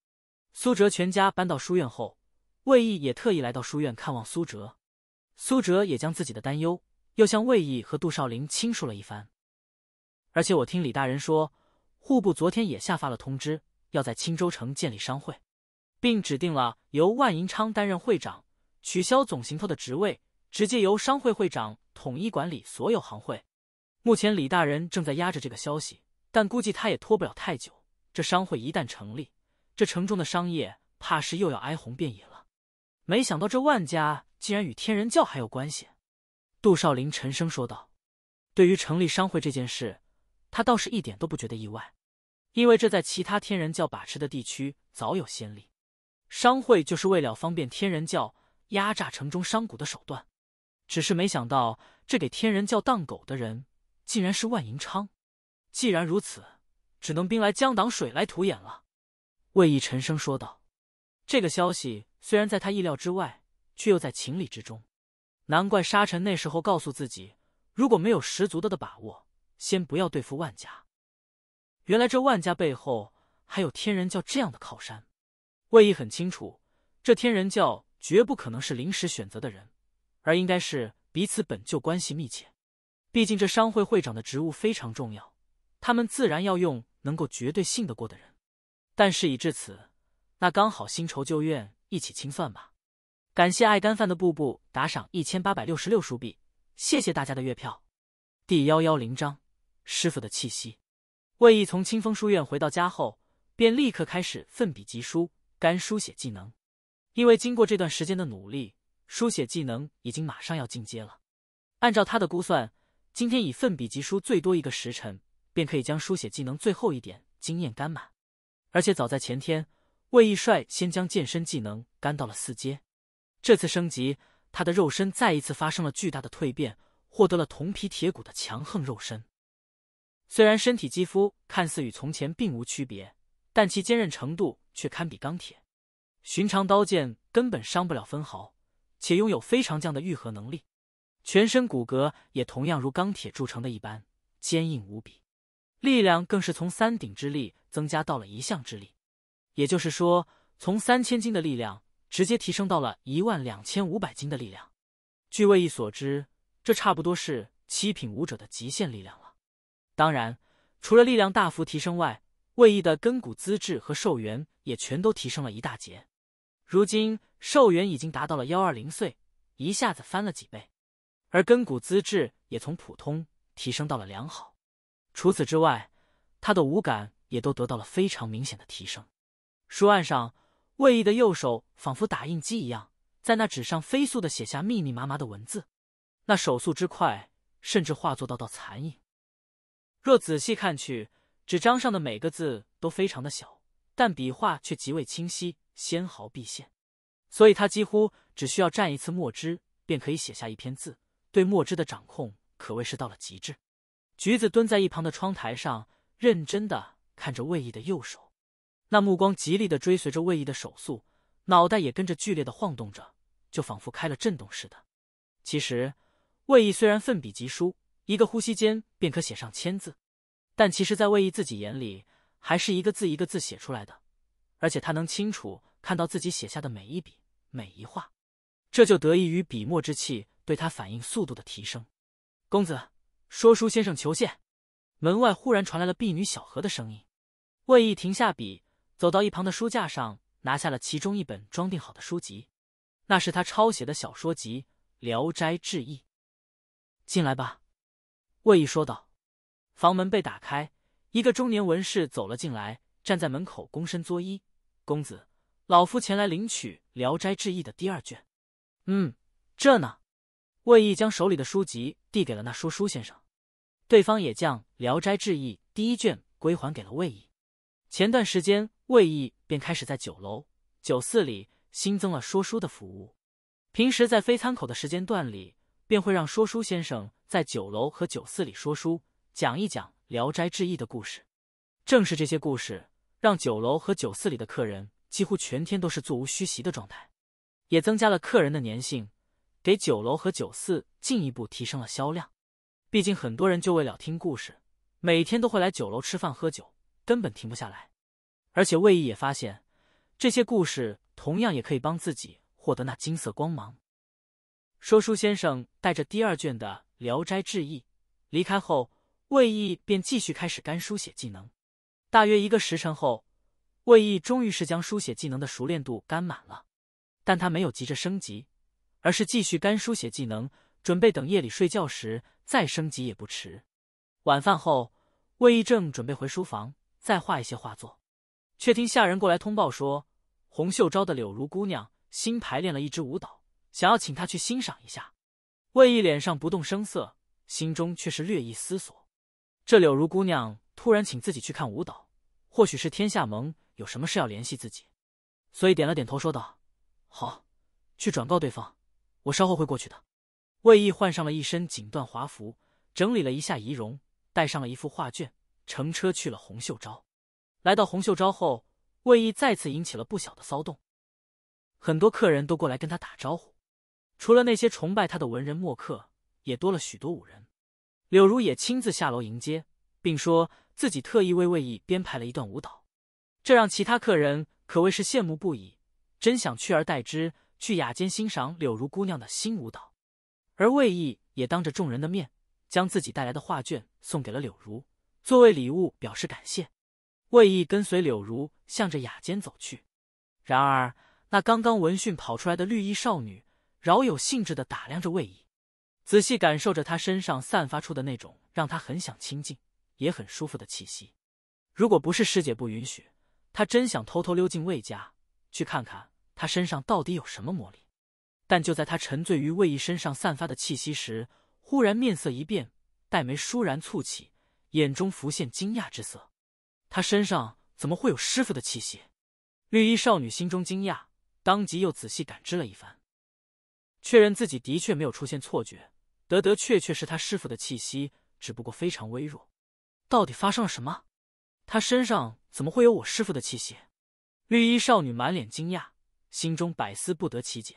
苏哲全家搬到书院后，魏毅也特意来到书院看望苏哲。苏哲也将自己的担忧又向魏毅和杜少林倾诉了一番。而且我听李大人说，户部昨天也下发了通知，要在青州城建立商会，并指定了由万银昌担任会长，取消总行头的职位，直接由商会会长统一管理所有行会。目前李大人正在压着这个消息，但估计他也拖不了太久。这商会一旦成立，这城中的商业怕是又要哀鸿遍野了。没想到这万家竟然与天人教还有关系。”杜少林沉声说道。对于成立商会这件事，他倒是一点都不觉得意外，因为这在其他天人教把持的地区早有先例。商会就是为了方便天人教压榨城中商贾的手段。只是没想到，这给天人教当狗的人竟然是万银昌。既然如此，只能兵来将挡，水来土掩了。魏毅沉声说道：“这个消息虽然在他意料之外，却又在情理之中。难怪沙尘那时候告诉自己，如果没有十足的的把握，先不要对付万家。原来这万家背后还有天人教这样的靠山。魏毅很清楚，这天人教绝不可能是临时选择的人，而应该是彼此本就关系密切。毕竟这商会会长的职务非常重要。”他们自然要用能够绝对信得过的人，但事已至此，那刚好新仇旧怨一起清算吧。感谢爱干饭的步步打赏一千八百六十六书币，谢谢大家的月票。第幺幺零章师傅的气息。魏毅从清风书院回到家后，便立刻开始奋笔疾书，干书写技能。因为经过这段时间的努力，书写技能已经马上要进阶了。按照他的估算，今天以奋笔疾书最多一个时辰。便可以将书写技能最后一点经验干满，而且早在前天，魏毅率先将健身技能干到了四阶。这次升级，他的肉身再一次发生了巨大的蜕变，获得了铜皮铁骨的强横肉身。虽然身体肌肤看似与从前并无区别，但其坚韧程度却堪比钢铁，寻常刀剑根本伤不了分毫，且拥有非常强的愈合能力。全身骨骼也同样如钢铁铸成的一般，坚硬无比。力量更是从三鼎之力增加到了一项之力，也就是说，从三千斤的力量直接提升到了一万两千五百斤的力量。据魏毅所知，这差不多是七品武者的极限力量了。当然，除了力量大幅提升外，魏毅的根骨资质和寿元也全都提升了一大截。如今寿元已经达到了幺二零岁，一下子翻了几倍，而根骨资质也从普通提升到了良好。除此之外，他的五感也都得到了非常明显的提升。书案上，魏毅的右手仿佛打印机一样，在那纸上飞速的写下密密麻麻的文字。那手速之快，甚至化作道道残影。若仔细看去，纸张上的每个字都非常的小，但笔画却极为清晰，纤毫毕现。所以，他几乎只需要蘸一次墨汁，便可以写下一篇字。对墨汁的掌控可谓是到了极致。橘子蹲在一旁的窗台上，认真的看着魏毅的右手，那目光极力的追随着魏毅的手速，脑袋也跟着剧烈的晃动着，就仿佛开了震动似的。其实，魏毅虽然奋笔疾书，一个呼吸间便可写上千字，但其实，在魏毅自己眼里，还是一个字一个字写出来的，而且他能清楚看到自己写下的每一笔每一画，这就得益于笔墨之气对他反应速度的提升。公子。说书先生求见，门外忽然传来了婢女小何的声音。魏毅停下笔，走到一旁的书架上，拿下了其中一本装订好的书籍，那是他抄写的小说集《聊斋志异》。进来吧，魏毅说道。房门被打开，一个中年文士走了进来，站在门口躬身作揖：“公子，老夫前来领取《聊斋志异》的第二卷。”“嗯，这呢。”魏毅将手里的书籍递给了那说书先生，对方也将《聊斋志异》第一卷归还给了魏毅。前段时间，魏毅便开始在酒楼、酒肆里新增了说书的服务。平时在非餐口的时间段里，便会让说书先生在酒楼和酒肆里说书，讲一讲《聊斋志异》的故事。正是这些故事，让酒楼和酒肆里的客人几乎全天都是座无虚席的状态，也增加了客人的粘性。给酒楼和酒肆进一步提升了销量，毕竟很多人就为了听故事，每天都会来酒楼吃饭喝酒，根本停不下来。而且魏毅也发现，这些故事同样也可以帮自己获得那金色光芒。说书先生带着第二卷的《聊斋志异》离开后，魏毅便继续开始干书写技能。大约一个时辰后，魏毅终于是将书写技能的熟练度干满了，但他没有急着升级。而是继续干书写技能，准备等夜里睡觉时再升级也不迟。晚饭后，魏毅正准备回书房再画一些画作，却听下人过来通报说，洪秀昭的柳如姑娘新排练了一支舞蹈，想要请他去欣赏一下。魏毅脸上不动声色，心中却是略一思索：这柳如姑娘突然请自己去看舞蹈，或许是天下盟有什么事要联系自己，所以点了点头说道：“好，去转告对方。”我稍后会过去的。魏毅换上了一身锦缎华服，整理了一下仪容，带上了一幅画卷，乘车去了红秀昭。来到红秀昭后，魏毅再次引起了不小的骚动，很多客人都过来跟他打招呼。除了那些崇拜他的文人墨客，也多了许多武人。柳如也亲自下楼迎接，并说自己特意为魏毅编排了一段舞蹈，这让其他客人可谓是羡慕不已，真想取而代之。去雅间欣赏柳如姑娘的新舞蹈，而魏毅也当着众人的面将自己带来的画卷送给了柳如，作为礼物表示感谢。魏毅跟随柳如向着雅间走去，然而那刚刚闻讯跑出来的绿衣少女饶有兴致的打量着魏毅，仔细感受着他身上散发出的那种让他很想亲近也很舒服的气息。如果不是师姐不允许，他真想偷偷溜进魏家去看看。他身上到底有什么魔力？但就在他沉醉于魏毅身上散发的气息时，忽然面色一变，黛眉倏然蹙起，眼中浮现惊讶之色。他身上怎么会有师傅的气息？绿衣少女心中惊讶，当即又仔细感知了一番，确认自己的确没有出现错觉，得得确确是他师傅的气息，只不过非常微弱。到底发生了什么？他身上怎么会有我师傅的气息？绿衣少女满脸惊讶。心中百思不得其解，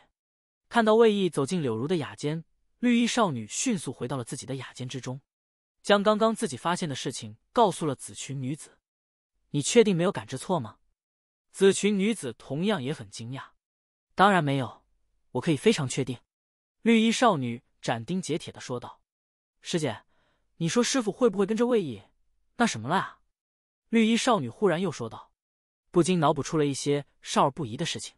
看到魏毅走进柳如的雅间，绿衣少女迅速回到了自己的雅间之中，将刚刚自己发现的事情告诉了紫裙女子：“你确定没有感知错吗？”紫裙女子同样也很惊讶：“当然没有，我可以非常确定。”绿衣少女斩钉截铁的说道：“师姐，你说师傅会不会跟着魏毅那什么了啊？”绿衣少女忽然又说道，不禁脑补出了一些少儿不宜的事情。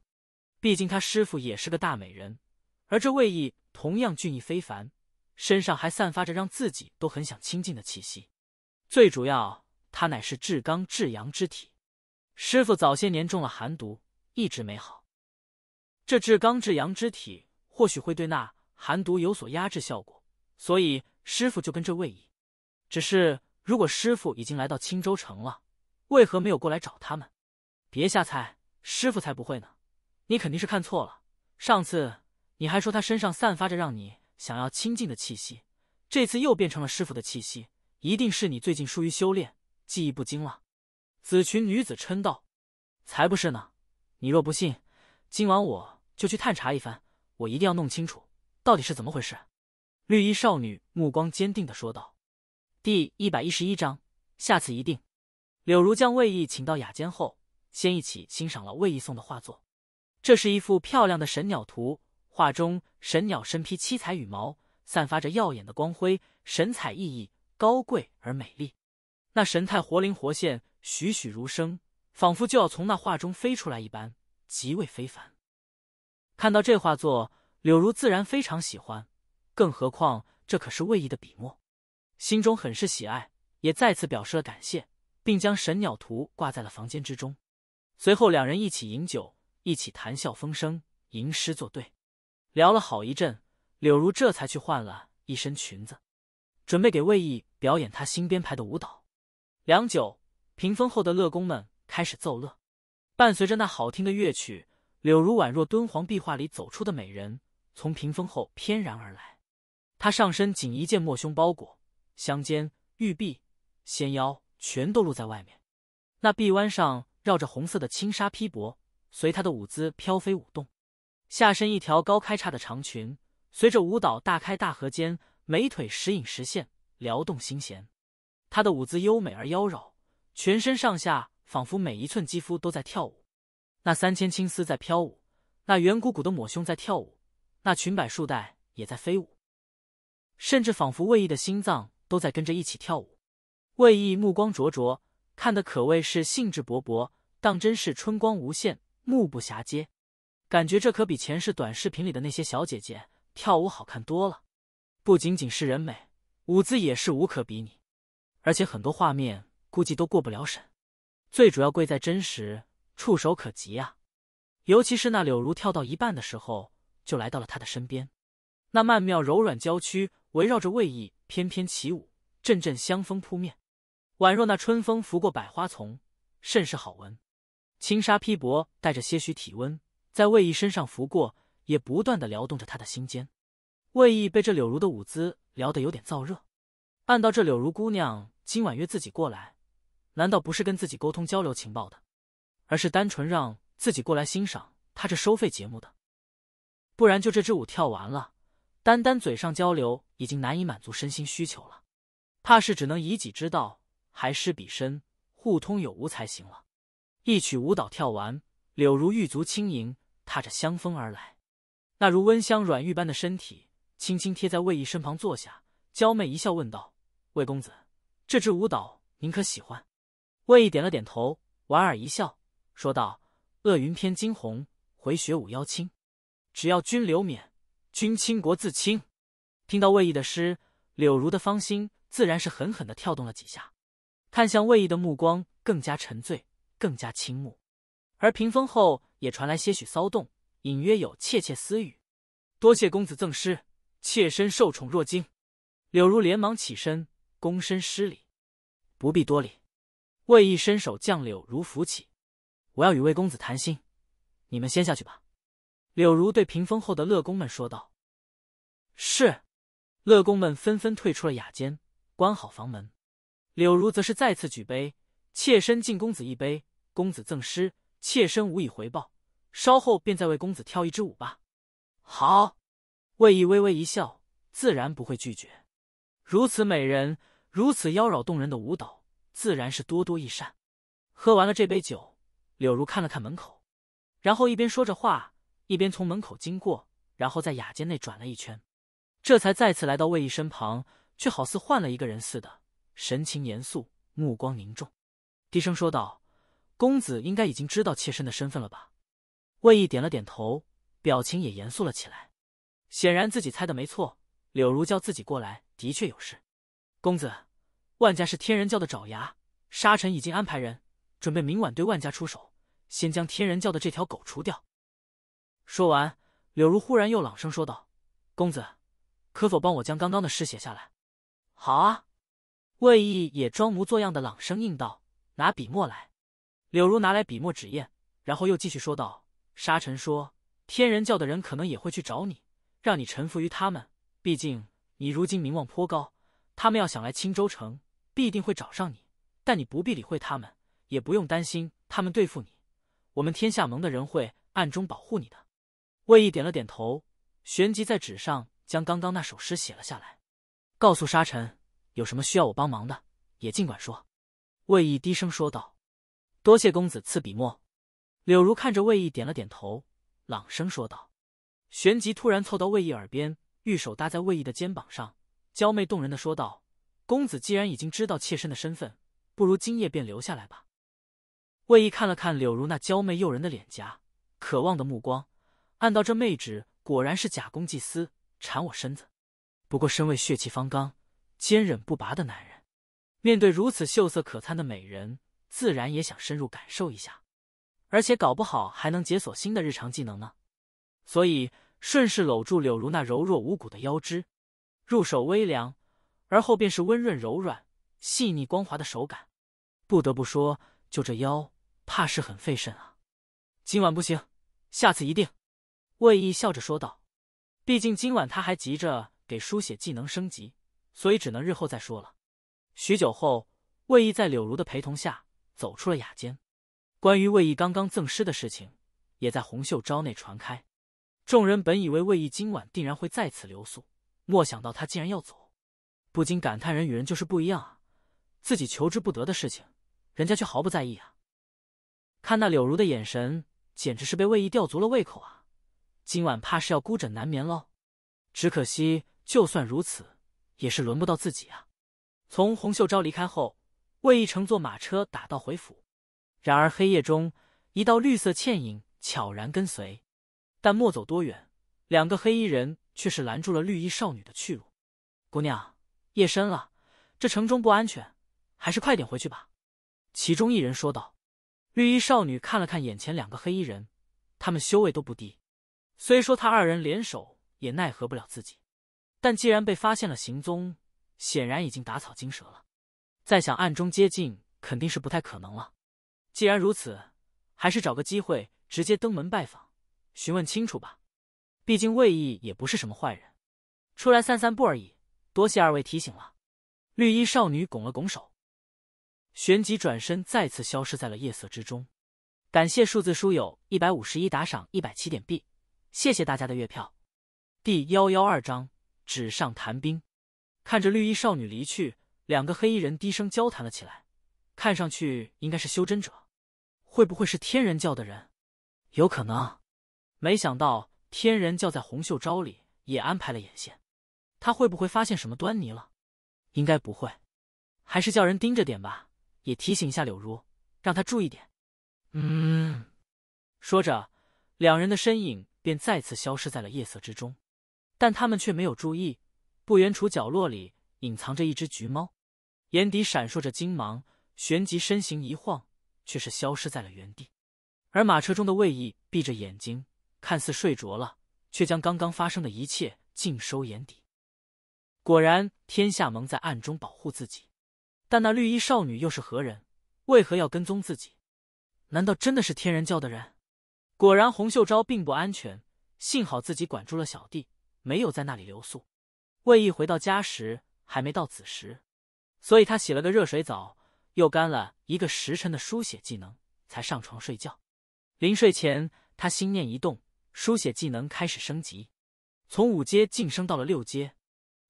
毕竟他师傅也是个大美人，而这魏毅同样俊逸非凡，身上还散发着让自己都很想亲近的气息。最主要，他乃是至刚至阳之体。师傅早些年中了寒毒，一直没好。这至刚至阳之体或许会对那寒毒有所压制效果，所以师傅就跟这魏毅。只是，如果师傅已经来到青州城了，为何没有过来找他们？别瞎猜，师傅才不会呢。你肯定是看错了。上次你还说他身上散发着让你想要亲近的气息，这次又变成了师傅的气息，一定是你最近疏于修炼，技艺不精了。”紫裙女子嗔道，“才不是呢！你若不信，今晚我就去探查一番，我一定要弄清楚到底是怎么回事。”绿衣少女目光坚定的说道。第一百一十一章，下次一定。柳如将魏毅请到雅间后，先一起欣赏了魏毅送的画作。这是一幅漂亮的神鸟图，画中神鸟身披七彩羽毛，散发着耀眼的光辉，神采奕奕，高贵而美丽。那神态活灵活现，栩栩如生，仿佛就要从那画中飞出来一般，极为非凡。看到这画作，柳如自然非常喜欢，更何况这可是魏毅的笔墨，心中很是喜爱，也再次表示了感谢，并将神鸟图挂在了房间之中。随后，两人一起饮酒。一起谈笑风生，吟诗作对，聊了好一阵，柳如这才去换了一身裙子，准备给魏毅表演他新编排的舞蹈。良久，屏风后的乐工们开始奏乐，伴随着那好听的乐曲，柳如宛若敦煌壁画里走出的美人，从屏风后翩然而来。她上身仅一件抹胸包裹，香肩、玉臂、纤腰全都露在外面，那臂弯上绕着红色的轻纱披帛。随她的舞姿飘飞舞动，下身一条高开叉的长裙随着舞蹈大开大合间，美腿时隐时现，撩动心弦。她的舞姿优美而妖娆，全身上下仿佛每一寸肌肤都在跳舞。那三千青丝在飘舞，那圆鼓鼓的抹胸在跳舞，那裙摆束带也在飞舞，甚至仿佛魏毅的心脏都在跟着一起跳舞。魏毅目光灼灼，看得可谓是兴致勃勃，当真是春光无限。目不暇接，感觉这可比前世短视频里的那些小姐姐跳舞好看多了。不仅仅是人美，舞姿也是无可比拟。而且很多画面估计都过不了审。最主要贵在真实，触手可及啊！尤其是那柳如跳到一半的时候，就来到了他的身边。那曼妙柔软娇躯围绕着魏毅翩翩起舞，阵阵香风扑面，宛若那春风拂过百花丛，甚是好闻。轻纱披帛，带着些许体温，在魏毅身上拂过，也不断的撩动着他的心间。魏毅被这柳如的舞姿撩得有点燥热。按道这柳如姑娘今晚约自己过来，难道不是跟自己沟通交流情报的，而是单纯让自己过来欣赏她这收费节目的？不然就这支舞跳完了，单单嘴上交流已经难以满足身心需求了，怕是只能以己之道还施彼身，互通有无才行了。一曲舞蹈跳完，柳如玉足轻盈，踏着香风而来。那如温香软玉般的身体，轻轻贴在魏毅身旁坐下，娇媚一笑，问道：“魏公子，这支舞蹈您可喜欢？”魏毅点了点头，莞尔一笑，说道：“厄云偏惊鸿，回雪舞妖轻。只要君留冕，君倾国自清。”听到魏毅的诗，柳如的芳心自然是狠狠的跳动了几下，看向魏毅的目光更加沉醉。更加倾慕，而屏风后也传来些许骚动，隐约有窃窃私语。多谢公子赠诗，妾身受宠若惊。柳如连忙起身，躬身施礼。不必多礼。魏毅伸手将柳如扶起。我要与魏公子谈心，你们先下去吧。柳如对屏风后的乐工们说道：“是。”乐工们纷纷退出了雅间，关好房门。柳如则是再次举杯。妾身敬公子一杯，公子赠诗，妾身无以回报。稍后便再为公子跳一支舞吧。好，魏毅微微一笑，自然不会拒绝。如此美人，如此妖娆动人的舞蹈，自然是多多益善。喝完了这杯酒，柳如看了看门口，然后一边说着话，一边从门口经过，然后在雅间内转了一圈，这才再次来到魏毅身旁，却好似换了一个人似的，神情严肃，目光凝重。低声说道：“公子应该已经知道妾身的身份了吧？”魏毅点了点头，表情也严肃了起来。显然自己猜的没错，柳如叫自己过来的确有事。公子，万家是天人教的爪牙，沙尘已经安排人准备明晚对万家出手，先将天人教的这条狗除掉。说完，柳如忽然又朗声说道：“公子，可否帮我将刚刚的诗写下来？”“好啊。”魏毅也装模作样的朗声应道。拿笔墨来，柳如拿来笔墨纸砚，然后又继续说道：“沙尘说，天人教的人可能也会去找你，让你臣服于他们。毕竟你如今名望颇高，他们要想来青州城，必定会找上你。但你不必理会他们，也不用担心他们对付你。我们天下盟的人会暗中保护你的。”魏毅点了点头，旋即在纸上将刚刚那首诗写了下来。告诉沙尘，有什么需要我帮忙的，也尽管说。魏毅低声说道：“多谢公子赐笔墨。”柳如看着魏毅，点了点头，朗声说道。旋即突然凑到魏毅耳边，玉手搭在魏毅的肩膀上，娇媚动人的说道：“公子既然已经知道妾身的身份，不如今夜便留下来吧。”魏毅看了看柳如那娇媚诱人的脸颊，渴望的目光，暗道这妹纸果然是假公济私，缠我身子。不过身为血气方刚、坚忍不拔的男人。面对如此秀色可餐的美人，自然也想深入感受一下，而且搞不好还能解锁新的日常技能呢。所以顺势搂住柳如那柔弱无骨的腰肢，入手微凉，而后便是温润柔软、细腻光滑的手感。不得不说，就这腰，怕是很费神啊。今晚不行，下次一定。魏毅笑着说道。毕竟今晚他还急着给书写技能升级，所以只能日后再说了。许久后，魏毅在柳如的陪同下走出了雅间。关于魏毅刚刚赠诗的事情，也在红袖招内传开。众人本以为魏毅今晚定然会再次留宿，莫想到他竟然要走，不禁感叹：人与人就是不一样啊！自己求之不得的事情，人家却毫不在意啊！看那柳如的眼神，简直是被魏毅吊足了胃口啊！今晚怕是要孤枕难眠喽。只可惜，就算如此，也是轮不到自己啊！从洪秀昭离开后，魏毅乘坐马车打道回府。然而黑夜中，一道绿色倩影悄然跟随。但莫走多远，两个黑衣人却是拦住了绿衣少女的去路。“姑娘，夜深了，这城中不安全，还是快点回去吧。”其中一人说道。绿衣少女看了看眼前两个黑衣人，他们修为都不低，虽说他二人联手也奈何不了自己，但既然被发现了行踪。显然已经打草惊蛇了，再想暗中接近肯定是不太可能了。既然如此，还是找个机会直接登门拜访，询问清楚吧。毕竟魏毅也不是什么坏人，出来散散步而已。多谢二位提醒了。绿衣少女拱了拱手，旋即转身再次消失在了夜色之中。感谢数字书友一百五十一打赏一百七点币，谢谢大家的月票。第幺幺二章：纸上谈兵。看着绿衣少女离去，两个黑衣人低声交谈了起来，看上去应该是修真者，会不会是天人教的人？有可能。没想到天人教在红袖招里也安排了眼线，他会不会发现什么端倪了？应该不会，还是叫人盯着点吧，也提醒一下柳如，让他注意点。嗯。说着，两人的身影便再次消失在了夜色之中，但他们却没有注意。不远处角落里隐藏着一只橘猫，眼底闪烁着金芒，旋即身形一晃，却是消失在了原地。而马车中的魏毅闭着眼睛，看似睡着了，却将刚刚发生的一切尽收眼底。果然，天下盟在暗中保护自己，但那绿衣少女又是何人？为何要跟踪自己？难道真的是天人教的人？果然，洪秀昭并不安全，幸好自己管住了小弟，没有在那里留宿。魏毅回到家时还没到子时，所以他洗了个热水澡，又干了一个时辰的书写技能，才上床睡觉。临睡前，他心念一动，书写技能开始升级，从五阶晋升到了六阶。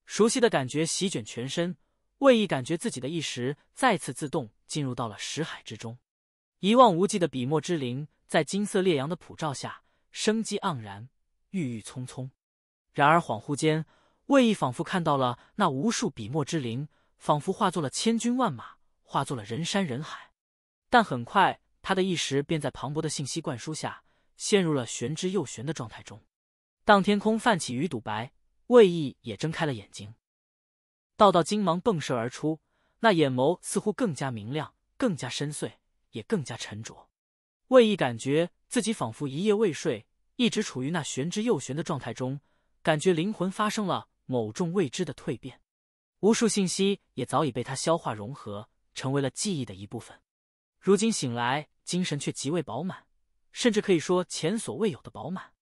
熟悉的感觉席卷全身，魏毅感觉自己的意识再次自动进入到了识海之中。一望无际的笔墨之林在金色烈阳的普照下生机盎然，郁郁葱葱。然而恍惚间。魏毅仿佛看到了那无数笔墨之灵，仿佛化作了千军万马，化作了人山人海。但很快，他的意识便在磅礴的信息灌输下陷入了玄之又玄的状态中。当天空泛起鱼肚白，魏毅也睁开了眼睛，道道金芒迸射而出，那眼眸似乎更加明亮、更加深邃，也更加沉着。魏毅感觉自己仿佛一夜未睡，一直处于那玄之又玄的状态中，感觉灵魂发生了。某种未知的蜕变，无数信息也早已被他消化融合，成为了记忆的一部分。如今醒来，精神却极为饱满，甚至可以说前所未有的饱满。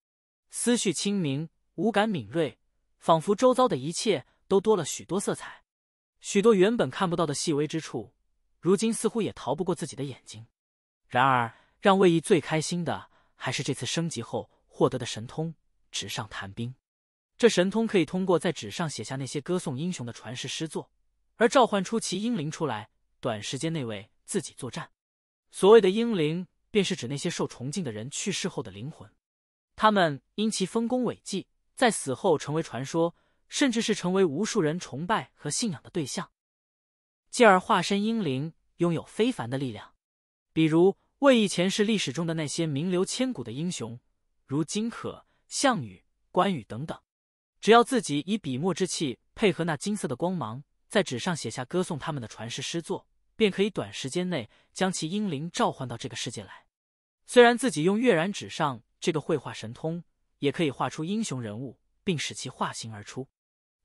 思绪清明，五感敏锐，仿佛周遭的一切都多了许多色彩，许多原本看不到的细微之处，如今似乎也逃不过自己的眼睛。然而，让魏毅最开心的还是这次升级后获得的神通——纸上谈兵。这神通可以通过在纸上写下那些歌颂英雄的传世诗作，而召唤出其英灵出来。短时间内为自己作战。所谓的英灵，便是指那些受崇敬的人去世后的灵魂。他们因其丰功伟绩，在死后成为传说，甚至是成为无数人崇拜和信仰的对象，继而化身英灵，拥有非凡的力量。比如魏以前世历史中的那些名留千古的英雄，如荆轲、项羽、关羽等等。只要自己以笔墨之气配合那金色的光芒，在纸上写下歌颂他们的传世诗作，便可以短时间内将其英灵召唤到这个世界来。虽然自己用跃然纸上这个绘画神通也可以画出英雄人物，并使其化形而出，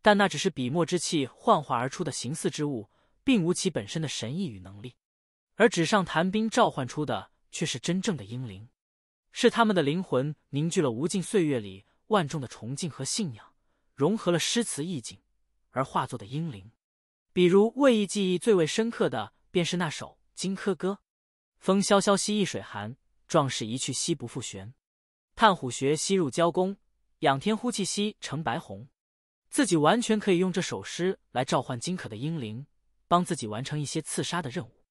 但那只是笔墨之气幻化而出的形似之物，并无其本身的神意与能力。而纸上谈兵召唤出的却是真正的英灵，是他们的灵魂凝聚了无尽岁月里万众的崇敬和信仰。融合了诗词意境而化作的英灵，比如魏毅记忆最为深刻的便是那首《荆轲歌》：“风萧萧兮易水寒，壮士一去兮不复还。探虎穴兮入蛟宫，仰天呼气兮成白虹。”自己完全可以用这首诗来召唤荆轲的英灵，帮自己完成一些刺杀的任务。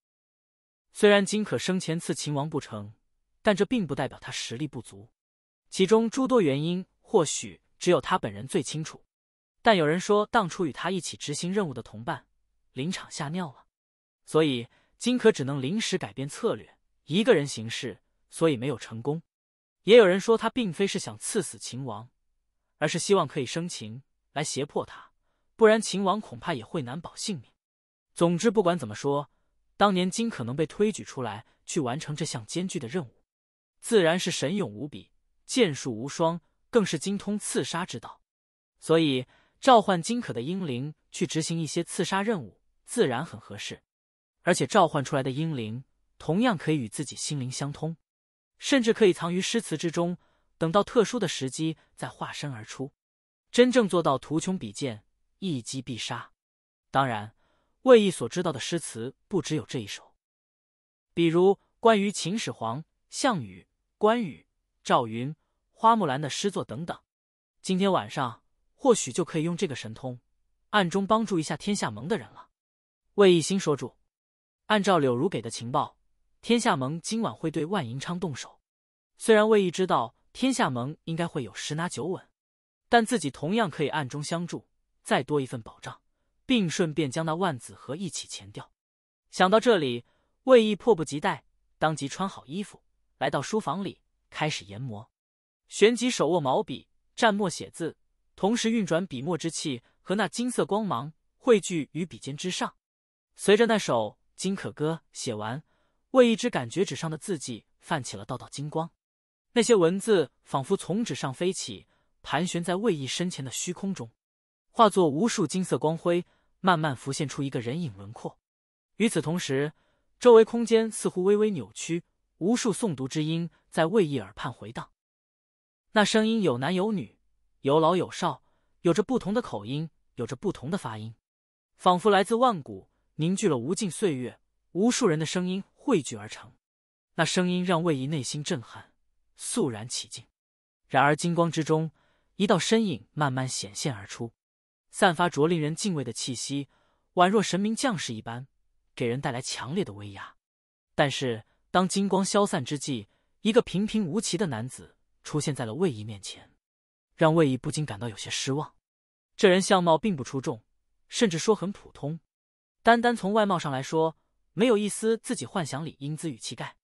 虽然荆轲生前刺秦王不成，但这并不代表他实力不足，其中诸多原因或许。只有他本人最清楚，但有人说，当初与他一起执行任务的同伴，临场吓尿了，所以金可只能临时改变策略，一个人行事，所以没有成功。也有人说，他并非是想刺死秦王，而是希望可以生擒来胁迫他，不然秦王恐怕也会难保性命。总之，不管怎么说，当年金可能被推举出来去完成这项艰巨的任务，自然是神勇无比，剑术无双。更是精通刺杀之道，所以召唤金可的英灵去执行一些刺杀任务，自然很合适。而且召唤出来的英灵同样可以与自己心灵相通，甚至可以藏于诗词之中，等到特殊的时机再化身而出，真正做到图穷匕见，一击必杀。当然，魏毅所知道的诗词不只有这一首，比如关于秦始皇、项羽、关羽、赵云。花木兰的诗作等等，今天晚上或许就可以用这个神通，暗中帮助一下天下盟的人了。魏一心说：“住，按照柳如给的情报，天下盟今晚会对万银昌动手。虽然魏毅知道天下盟应该会有十拿九稳，但自己同样可以暗中相助，再多一份保障，并顺便将那万子和一起前掉。”想到这里，魏毅迫不及待，当即穿好衣服，来到书房里开始研磨。旋即手握毛笔蘸墨写字，同时运转笔墨之气和那金色光芒汇聚于笔尖之上。随着那首《金可歌》写完，魏一之感觉纸上的字迹泛起了道道金光，那些文字仿佛从纸上飞起，盘旋在魏逸身前的虚空中，化作无数金色光辉，慢慢浮现出一个人影轮廓。与此同时，周围空间似乎微微扭曲，无数诵读之音在魏逸耳畔回荡。那声音有男有女，有老有少，有着不同的口音，有着不同的发音，仿佛来自万古，凝聚了无尽岁月、无数人的声音汇聚而成。那声音让魏仪内心震撼，肃然起敬。然而金光之中，一道身影慢慢显现而出，散发着令人敬畏的气息，宛若神明将士一般，给人带来强烈的威压。但是当金光消散之际，一个平平无奇的男子。出现在了魏毅面前，让魏毅不禁感到有些失望。这人相貌并不出众，甚至说很普通。单单从外貌上来说，没有一丝自己幻想里英姿与气概。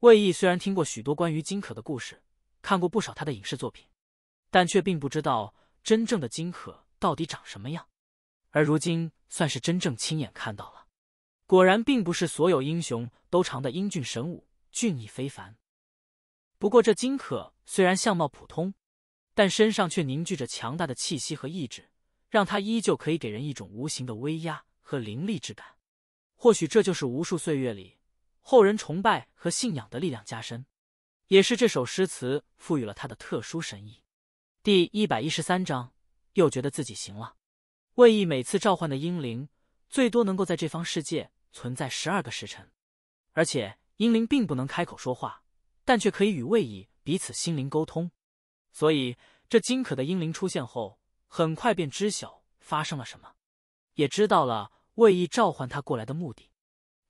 魏毅虽然听过许多关于金可的故事，看过不少他的影视作品，但却并不知道真正的金可到底长什么样。而如今算是真正亲眼看到了，果然并不是所有英雄都长得英俊神武、俊逸非凡。不过，这金可虽然相貌普通，但身上却凝聚着强大的气息和意志，让他依旧可以给人一种无形的威压和凌厉之感。或许这就是无数岁月里后人崇拜和信仰的力量加深，也是这首诗词赋予了他的特殊神意。第一百一十三章，又觉得自己行了。魏毅每次召唤的英灵，最多能够在这方世界存在十二个时辰，而且英灵并不能开口说话。但却可以与魏移，彼此心灵沟通，所以这金可的英灵出现后，很快便知晓发生了什么，也知道了魏毅召唤他过来的目的。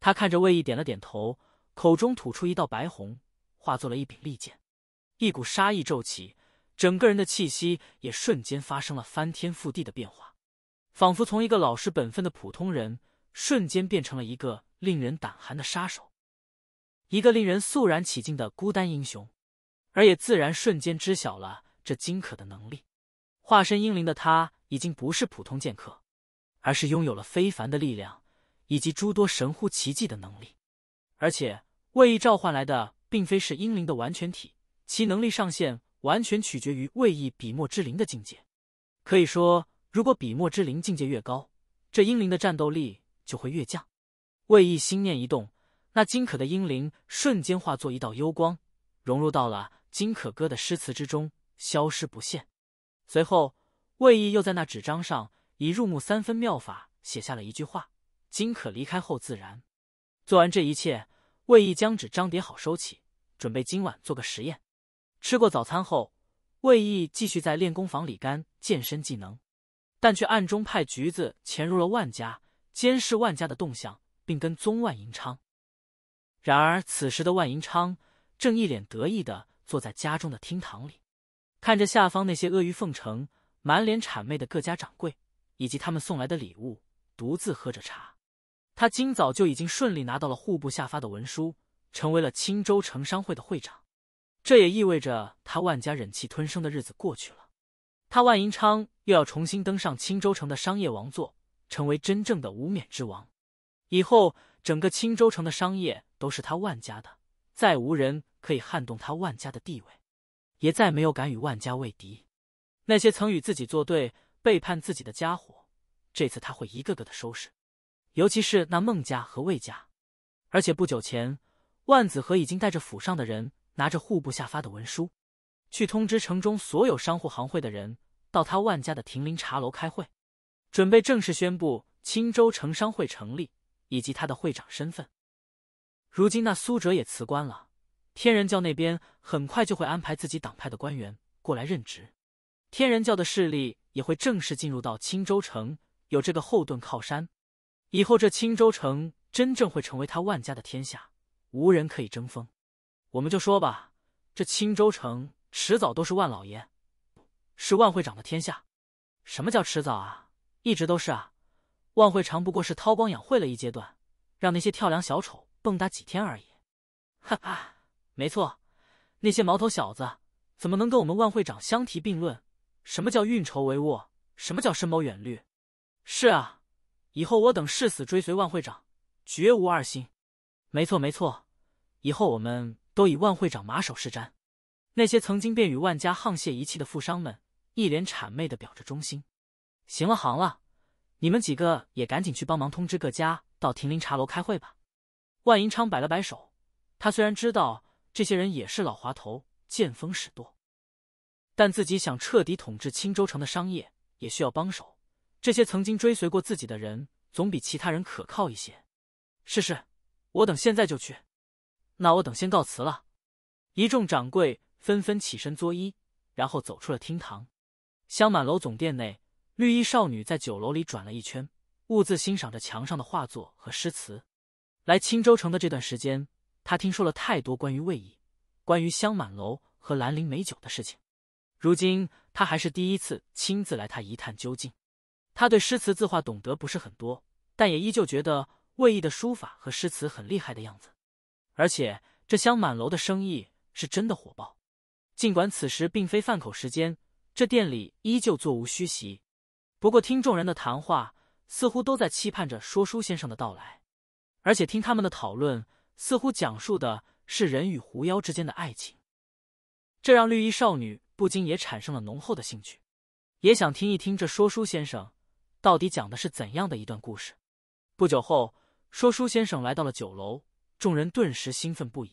他看着魏毅点了点头，口中吐出一道白虹，化作了一柄利剑，一股杀意骤起，整个人的气息也瞬间发生了翻天覆地的变化，仿佛从一个老实本分的普通人，瞬间变成了一个令人胆寒的杀手。一个令人肃然起敬的孤单英雄，而也自然瞬间知晓了这金可的能力。化身英灵的他，已经不是普通剑客，而是拥有了非凡的力量以及诸多神乎奇迹的能力。而且魏毅召唤来的并非是英灵的完全体，其能力上限完全取决于魏毅笔墨之灵的境界。可以说，如果笔墨之灵境界越高，这英灵的战斗力就会越降。魏毅心念一动。那金可的英灵瞬间化作一道幽光，融入到了金可歌的诗词之中，消失不见。随后，魏毅又在那纸张上以入木三分妙法写下了一句话：“金可离开后自然。”做完这一切，魏毅将纸张叠好收起，准备今晚做个实验。吃过早餐后，魏毅继续在练功房里干健身技能，但却暗中派橘子潜入了万家，监视万家的动向，并跟踪万银昌。然而，此时的万银昌正一脸得意的坐在家中的厅堂里，看着下方那些阿谀奉承、满脸谄媚的各家掌柜以及他们送来的礼物，独自喝着茶。他今早就已经顺利拿到了户部下发的文书，成为了青州城商会的会长。这也意味着他万家忍气吞声的日子过去了，他万银昌又要重新登上青州城的商业王座，成为真正的无冕之王。以后，整个青州城的商业。都是他万家的，再无人可以撼动他万家的地位，也再没有敢与万家为敌。那些曾与自己作对、背叛自己的家伙，这次他会一个个的收拾。尤其是那孟家和魏家。而且不久前，万子和已经带着府上的人，拿着户部下发的文书，去通知城中所有商户行会的人，到他万家的亭林茶楼开会，准备正式宣布青州城商会成立以及他的会长身份。如今那苏哲也辞官了，天人教那边很快就会安排自己党派的官员过来任职，天人教的势力也会正式进入到青州城。有这个后盾靠山，以后这青州城真正会成为他万家的天下，无人可以争锋。我们就说吧，这青州城迟早都是万老爷，是万会长的天下。什么叫迟早啊？一直都是啊。万会长不过是韬光养晦了一阶段，让那些跳梁小丑。蹦跶几天而已，哈哈，没错，那些毛头小子怎么能跟我们万会长相提并论？什么叫运筹帷幄？什么叫深谋远虑？是啊，以后我等誓死追随万会长，绝无二心。没错，没错，以后我们都以万会长马首是瞻。那些曾经便与万家沆瀣一气的富商们，一脸谄媚的表着忠心。行了，行了，你们几个也赶紧去帮忙通知各家到亭林茶楼开会吧。万银昌摆了摆手，他虽然知道这些人也是老滑头，见风使舵，但自己想彻底统治青州城的商业，也需要帮手。这些曾经追随过自己的人，总比其他人可靠一些。是是，我等现在就去。那我等先告辞了。一众掌柜纷纷起身作揖，然后走出了厅堂。香满楼总店内，绿衣少女在酒楼里转了一圈，兀自欣赏着墙上的画作和诗词。来青州城的这段时间，他听说了太多关于魏毅、关于香满楼和兰陵美酒的事情。如今，他还是第一次亲自来他一探究竟。他对诗词、字画懂得不是很多，但也依旧觉得魏毅的书法和诗词很厉害的样子。而且，这香满楼的生意是真的火爆。尽管此时并非饭口时间，这店里依旧座无虚席。不过，听众人的谈话似乎都在期盼着说书先生的到来。而且听他们的讨论，似乎讲述的是人与狐妖之间的爱情，这让绿衣少女不禁也产生了浓厚的兴趣，也想听一听这说书先生到底讲的是怎样的一段故事。不久后，说书先生来到了酒楼，众人顿时兴奋不已。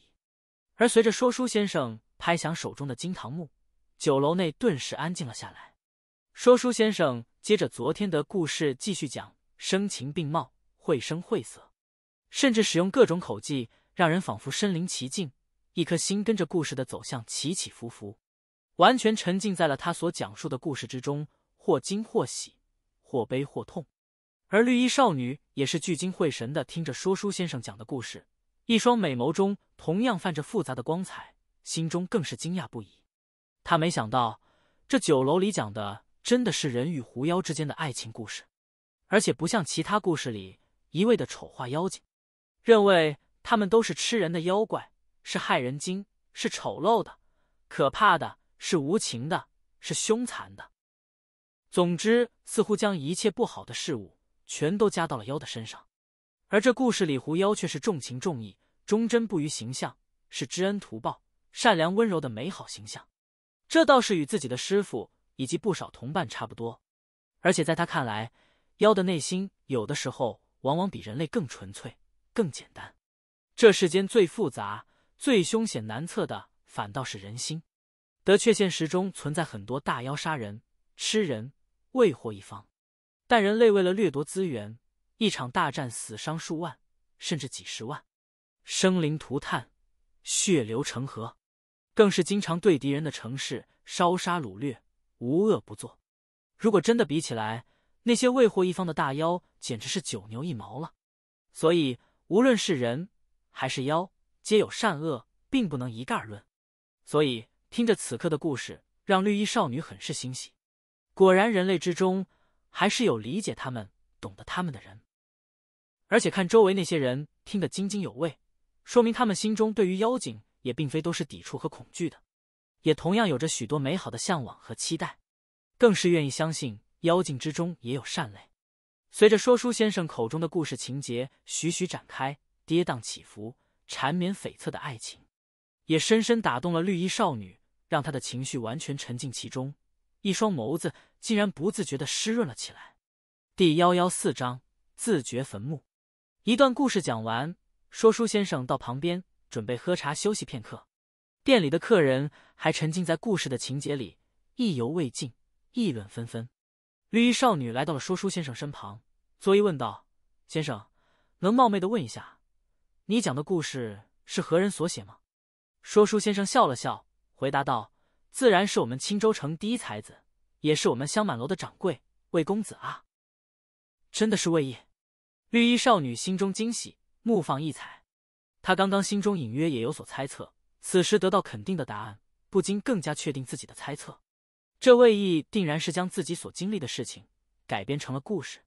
而随着说书先生拍响手中的金堂木，酒楼内顿时安静了下来。说书先生接着昨天的故事继续讲，声情并茂，绘声绘色。甚至使用各种口技，让人仿佛身临其境，一颗心跟着故事的走向起起伏伏，完全沉浸在了他所讲述的故事之中，或惊或喜，或悲或痛。而绿衣少女也是聚精会神的听着说书先生讲的故事，一双美眸中同样泛着复杂的光彩，心中更是惊讶不已。她没想到，这酒楼里讲的真的是人与狐妖之间的爱情故事，而且不像其他故事里一味的丑化妖精。认为他们都是吃人的妖怪，是害人精，是丑陋的、可怕的，是无情的，是凶残的。总之，似乎将一切不好的事物全都加到了妖的身上。而这故事里，狐妖却是重情重义、忠贞不渝形象，是知恩图报、善良温柔的美好形象。这倒是与自己的师傅以及不少同伴差不多。而且在他看来，妖的内心有的时候往往比人类更纯粹。更简单，这世间最复杂、最凶险难测的，反倒是人心。的确，现实中存在很多大妖杀人、吃人、为祸一方；但人类为了掠夺资源，一场大战死伤数万，甚至几十万，生灵涂炭，血流成河，更是经常对敌人的城市烧杀掳掠，无恶不作。如果真的比起来，那些为祸一方的大妖，简直是九牛一毛了。所以。无论是人还是妖，皆有善恶，并不能一概而论。所以听着此刻的故事，让绿衣少女很是欣喜。果然，人类之中还是有理解他们、懂得他们的人。而且看周围那些人听得津津有味，说明他们心中对于妖精也并非都是抵触和恐惧的，也同样有着许多美好的向往和期待，更是愿意相信妖精之中也有善类。随着说书先生口中的故事情节徐徐展开，跌宕起伏、缠绵悱恻的爱情，也深深打动了绿衣少女，让她的情绪完全沉浸其中，一双眸子竟然不自觉的湿润了起来。第幺幺四章自掘坟墓。一段故事讲完，说书先生到旁边准备喝茶休息片刻，店里的客人还沉浸在故事的情节里，意犹未尽，议论纷纷。绿衣少女来到了说书先生身旁，作揖问道：“先生，能冒昧的问一下，你讲的故事是何人所写吗？”说书先生笑了笑，回答道：“自然是我们青州城第一才子，也是我们香满楼的掌柜魏公子啊。”真的是魏夜！绿衣少女心中惊喜，目放异彩。她刚刚心中隐约也有所猜测，此时得到肯定的答案，不禁更加确定自己的猜测。这魏毅定然是将自己所经历的事情改编成了故事，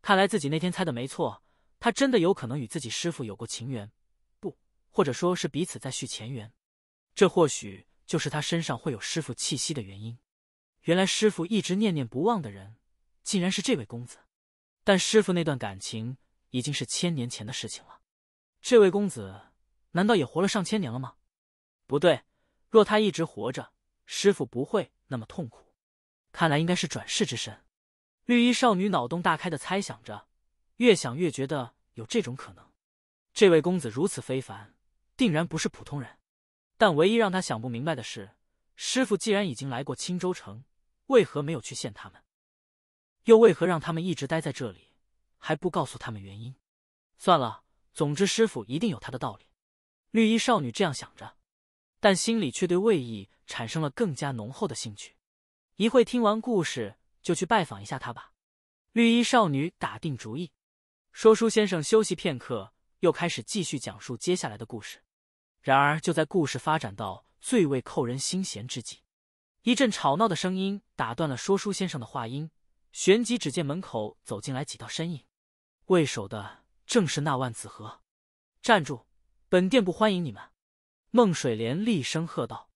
看来自己那天猜的没错，他真的有可能与自己师傅有过情缘，不，或者说是彼此在续前缘。这或许就是他身上会有师傅气息的原因。原来师傅一直念念不忘的人，竟然是这位公子。但师傅那段感情已经是千年前的事情了。这位公子难道也活了上千年了吗？不对，若他一直活着，师傅不会。那么痛苦，看来应该是转世之身。绿衣少女脑洞大开的猜想着，越想越觉得有这种可能。这位公子如此非凡，定然不是普通人。但唯一让她想不明白的是，师傅既然已经来过青州城，为何没有去见他们？又为何让他们一直待在这里，还不告诉他们原因？算了，总之师傅一定有他的道理。绿衣少女这样想着，但心里却对魏毅。产生了更加浓厚的兴趣，一会听完故事就去拜访一下他吧。绿衣少女打定主意。说书先生休息片刻，又开始继续讲述接下来的故事。然而，就在故事发展到最为扣人心弦之际，一阵吵闹的声音打断了说书先生的话音。旋即，只见门口走进来几道身影，为首的正是那万子和。站住！本店不欢迎你们！孟水莲厉声喝道。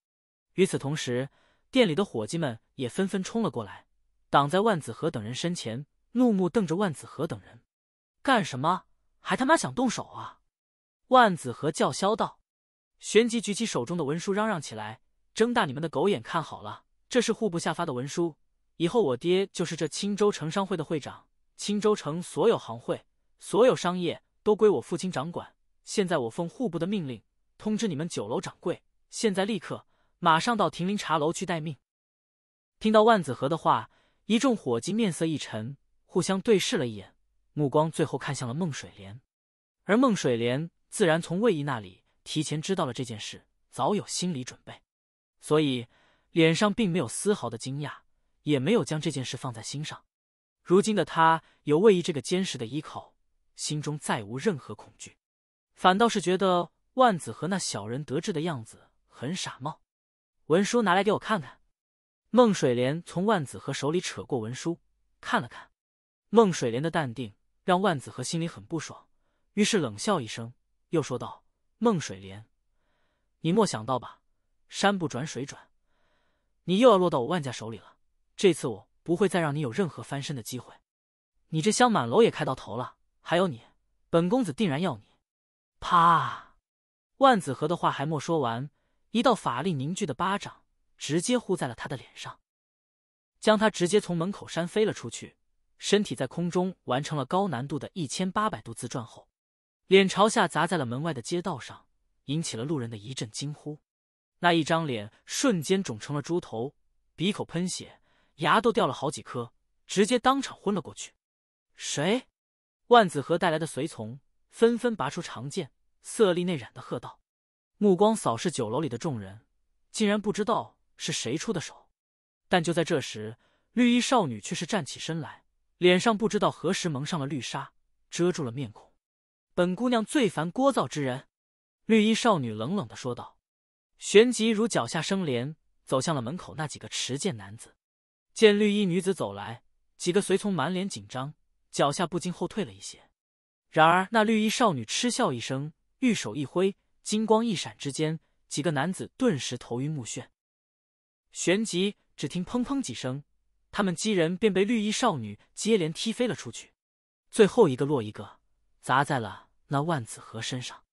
与此同时，店里的伙计们也纷纷冲了过来，挡在万子和等人身前，怒目瞪着万子和等人：“干什么？还他妈想动手啊？”万子和叫嚣道，旋即举起手中的文书，嚷嚷起来：“睁大你们的狗眼，看好了！这是户部下发的文书。以后我爹就是这青州城商会的会长，青州城所有行会、所有商业都归我父亲掌管。现在我奉户部的命令，通知你们酒楼掌柜，现在立刻。”马上到亭林茶楼去待命。听到万子和的话，一众伙计面色一沉，互相对视了一眼，目光最后看向了孟水莲。而孟水莲自然从魏毅那里提前知道了这件事，早有心理准备，所以脸上并没有丝毫的惊讶，也没有将这件事放在心上。如今的他有魏毅这个坚实的依靠，心中再无任何恐惧，反倒是觉得万子和那小人得志的样子很傻帽。文书拿来给我看看。孟水莲从万子和手里扯过文书，看了看。孟水莲的淡定让万子和心里很不爽，于是冷笑一声，又说道：“孟水莲，你莫想到吧，山不转水转，你又要落到我万家手里了。这次我不会再让你有任何翻身的机会。你这香满楼也开到头了。还有你，本公子定然要你。”啪！万子和的话还没说完。一道法力凝聚的巴掌直接呼在了他的脸上，将他直接从门口扇飞了出去，身体在空中完成了高难度的一千八百度自转后，脸朝下砸在了门外的街道上，引起了路人的一阵惊呼。那一张脸瞬间肿成了猪头，鼻口喷血，牙都掉了好几颗，直接当场昏了过去。谁？万子和带来的随从纷纷拔出长剑，色厉内荏的喝道。目光扫视酒楼里的众人，竟然不知道是谁出的手。但就在这时，绿衣少女却是站起身来，脸上不知道何时蒙上了绿纱，遮住了面孔。“本姑娘最烦聒噪之人。”绿衣少女冷冷的说道，旋即如脚下生莲，走向了门口那几个持剑男子。见绿衣女子走来，几个随从满脸紧张，脚下不禁后退了一些。然而那绿衣少女嗤笑一声，玉手一挥。金光一闪之间，几个男子顿时头晕目眩，旋即只听砰砰几声，他们几人便被绿衣少女接连踢飞了出去，最后一个落一个，砸在了那万子和身上，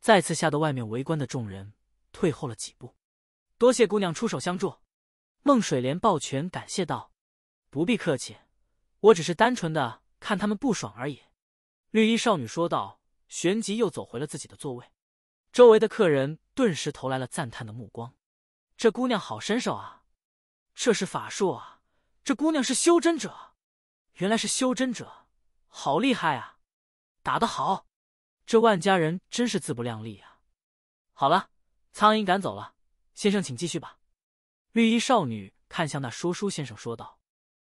再次吓得外面围观的众人退后了几步。多谢姑娘出手相助，孟水莲抱拳感谢道：“不必客气，我只是单纯的看他们不爽而已。”绿衣少女说道，旋即又走回了自己的座位。周围的客人顿时投来了赞叹的目光。这姑娘好身手啊！这是法术啊！这姑娘是修真者！原来是修真者，好厉害啊！打得好！这万家人真是自不量力啊！好了，苍蝇赶走了，先生请继续吧。绿衣少女看向那说书先生说道。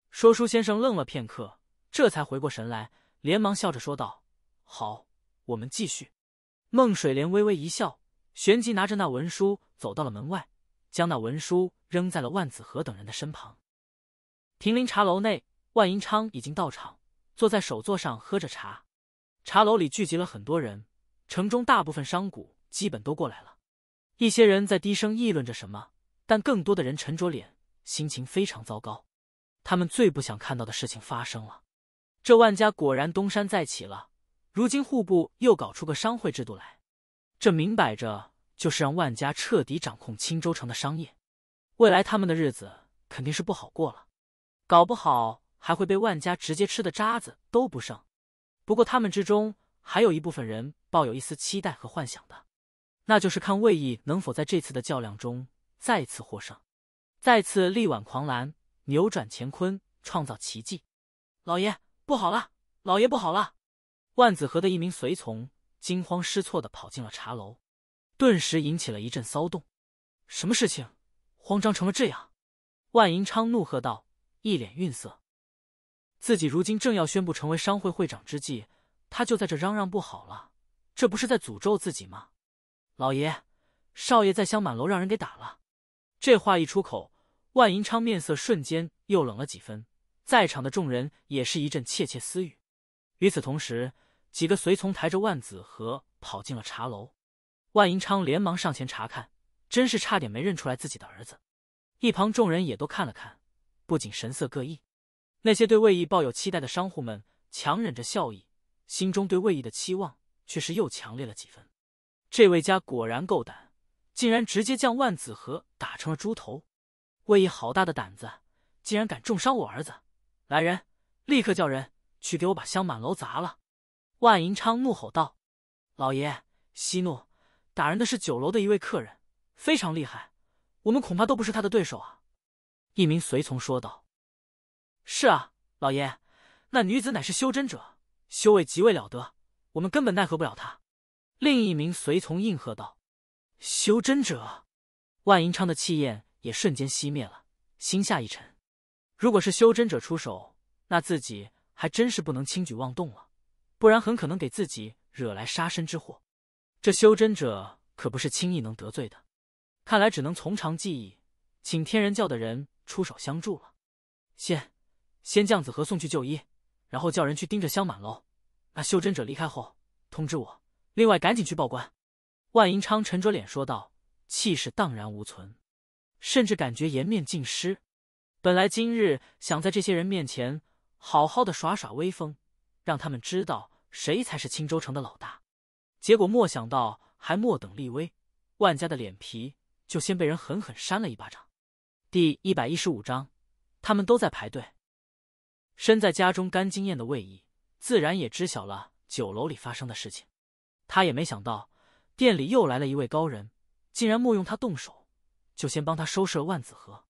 说书先生愣了片刻，这才回过神来，连忙笑着说道：“好，我们继续。”孟水莲微微一笑，旋即拿着那文书走到了门外，将那文书扔在了万子和等人的身旁。亭林茶楼内，万银昌已经到场，坐在首座上喝着茶。茶楼里聚集了很多人，城中大部分商贾基本都过来了。一些人在低声议论着什么，但更多的人沉着脸，心情非常糟糕。他们最不想看到的事情发生了，这万家果然东山再起了。如今户部又搞出个商会制度来，这明摆着就是让万家彻底掌控青州城的商业，未来他们的日子肯定是不好过了，搞不好还会被万家直接吃的渣子都不剩。不过他们之中还有一部分人抱有一丝期待和幻想的，那就是看魏毅能否在这次的较量中再次获胜，再次力挽狂澜，扭转乾坤，创造奇迹。老爷不好了，老爷不好了！万子和的一名随从惊慌失措的跑进了茶楼，顿时引起了一阵骚动。什么事情，慌张成了这样？万银昌怒喝道，一脸愠色。自己如今正要宣布成为商会会长之际，他就在这嚷嚷不好了，这不是在诅咒自己吗？老爷，少爷在香满楼让人给打了。这话一出口，万银昌面色瞬间又冷了几分，在场的众人也是一阵窃窃私语。与此同时。几个随从抬着万子和跑进了茶楼，万银昌连忙上前查看，真是差点没认出来自己的儿子。一旁众人也都看了看，不仅神色各异。那些对魏毅抱有期待的商户们强忍着笑意，心中对魏毅的期望却是又强烈了几分。这位家果然够胆，竟然直接将万子和打成了猪头。魏毅好大的胆子，竟然敢重伤我儿子！来人，立刻叫人去给我把香满楼砸了！万银昌怒吼道：“老爷，息怒！打人的是酒楼的一位客人，非常厉害，我们恐怕都不是他的对手啊！”一名随从说道：“是啊，老爷，那女子乃是修真者，修为极为了得，我们根本奈何不了她。”另一名随从应和道：“修真者！”万银昌的气焰也瞬间熄灭了，心下一沉，如果是修真者出手，那自己还真是不能轻举妄动了。不然很可能给自己惹来杀身之祸。这修真者可不是轻易能得罪的，看来只能从长计议，请天人教的人出手相助了。先先将子和送去就医，然后叫人去盯着香满楼。那修真者离开后，通知我。另外，赶紧去报官。万银昌沉着脸说道，气势荡然无存，甚至感觉颜面尽失。本来今日想在这些人面前好好的耍耍威风，让他们知道。谁才是青州城的老大？结果莫想到，还莫等立威，万家的脸皮就先被人狠狠扇了一巴掌。第一百一十五章，他们都在排队。身在家中干经验的魏毅，自然也知晓了酒楼里发生的事情。他也没想到，店里又来了一位高人，竟然莫用他动手，就先帮他收拾了万子和。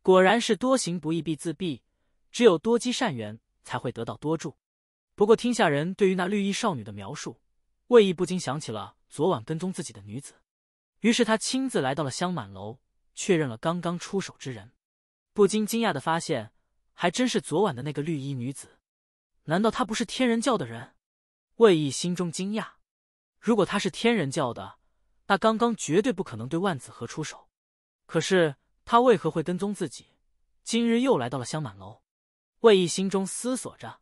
果然是多行不义必自毙，只有多积善缘，才会得到多助。不过，听下人对于那绿衣少女的描述，魏毅不禁想起了昨晚跟踪自己的女子。于是，他亲自来到了香满楼，确认了刚刚出手之人，不禁惊讶的发现，还真是昨晚的那个绿衣女子。难道她不是天人教的人？魏毅心中惊讶。如果她是天人教的，那刚刚绝对不可能对万子和出手。可是，她为何会跟踪自己？今日又来到了香满楼？魏毅心中思索着。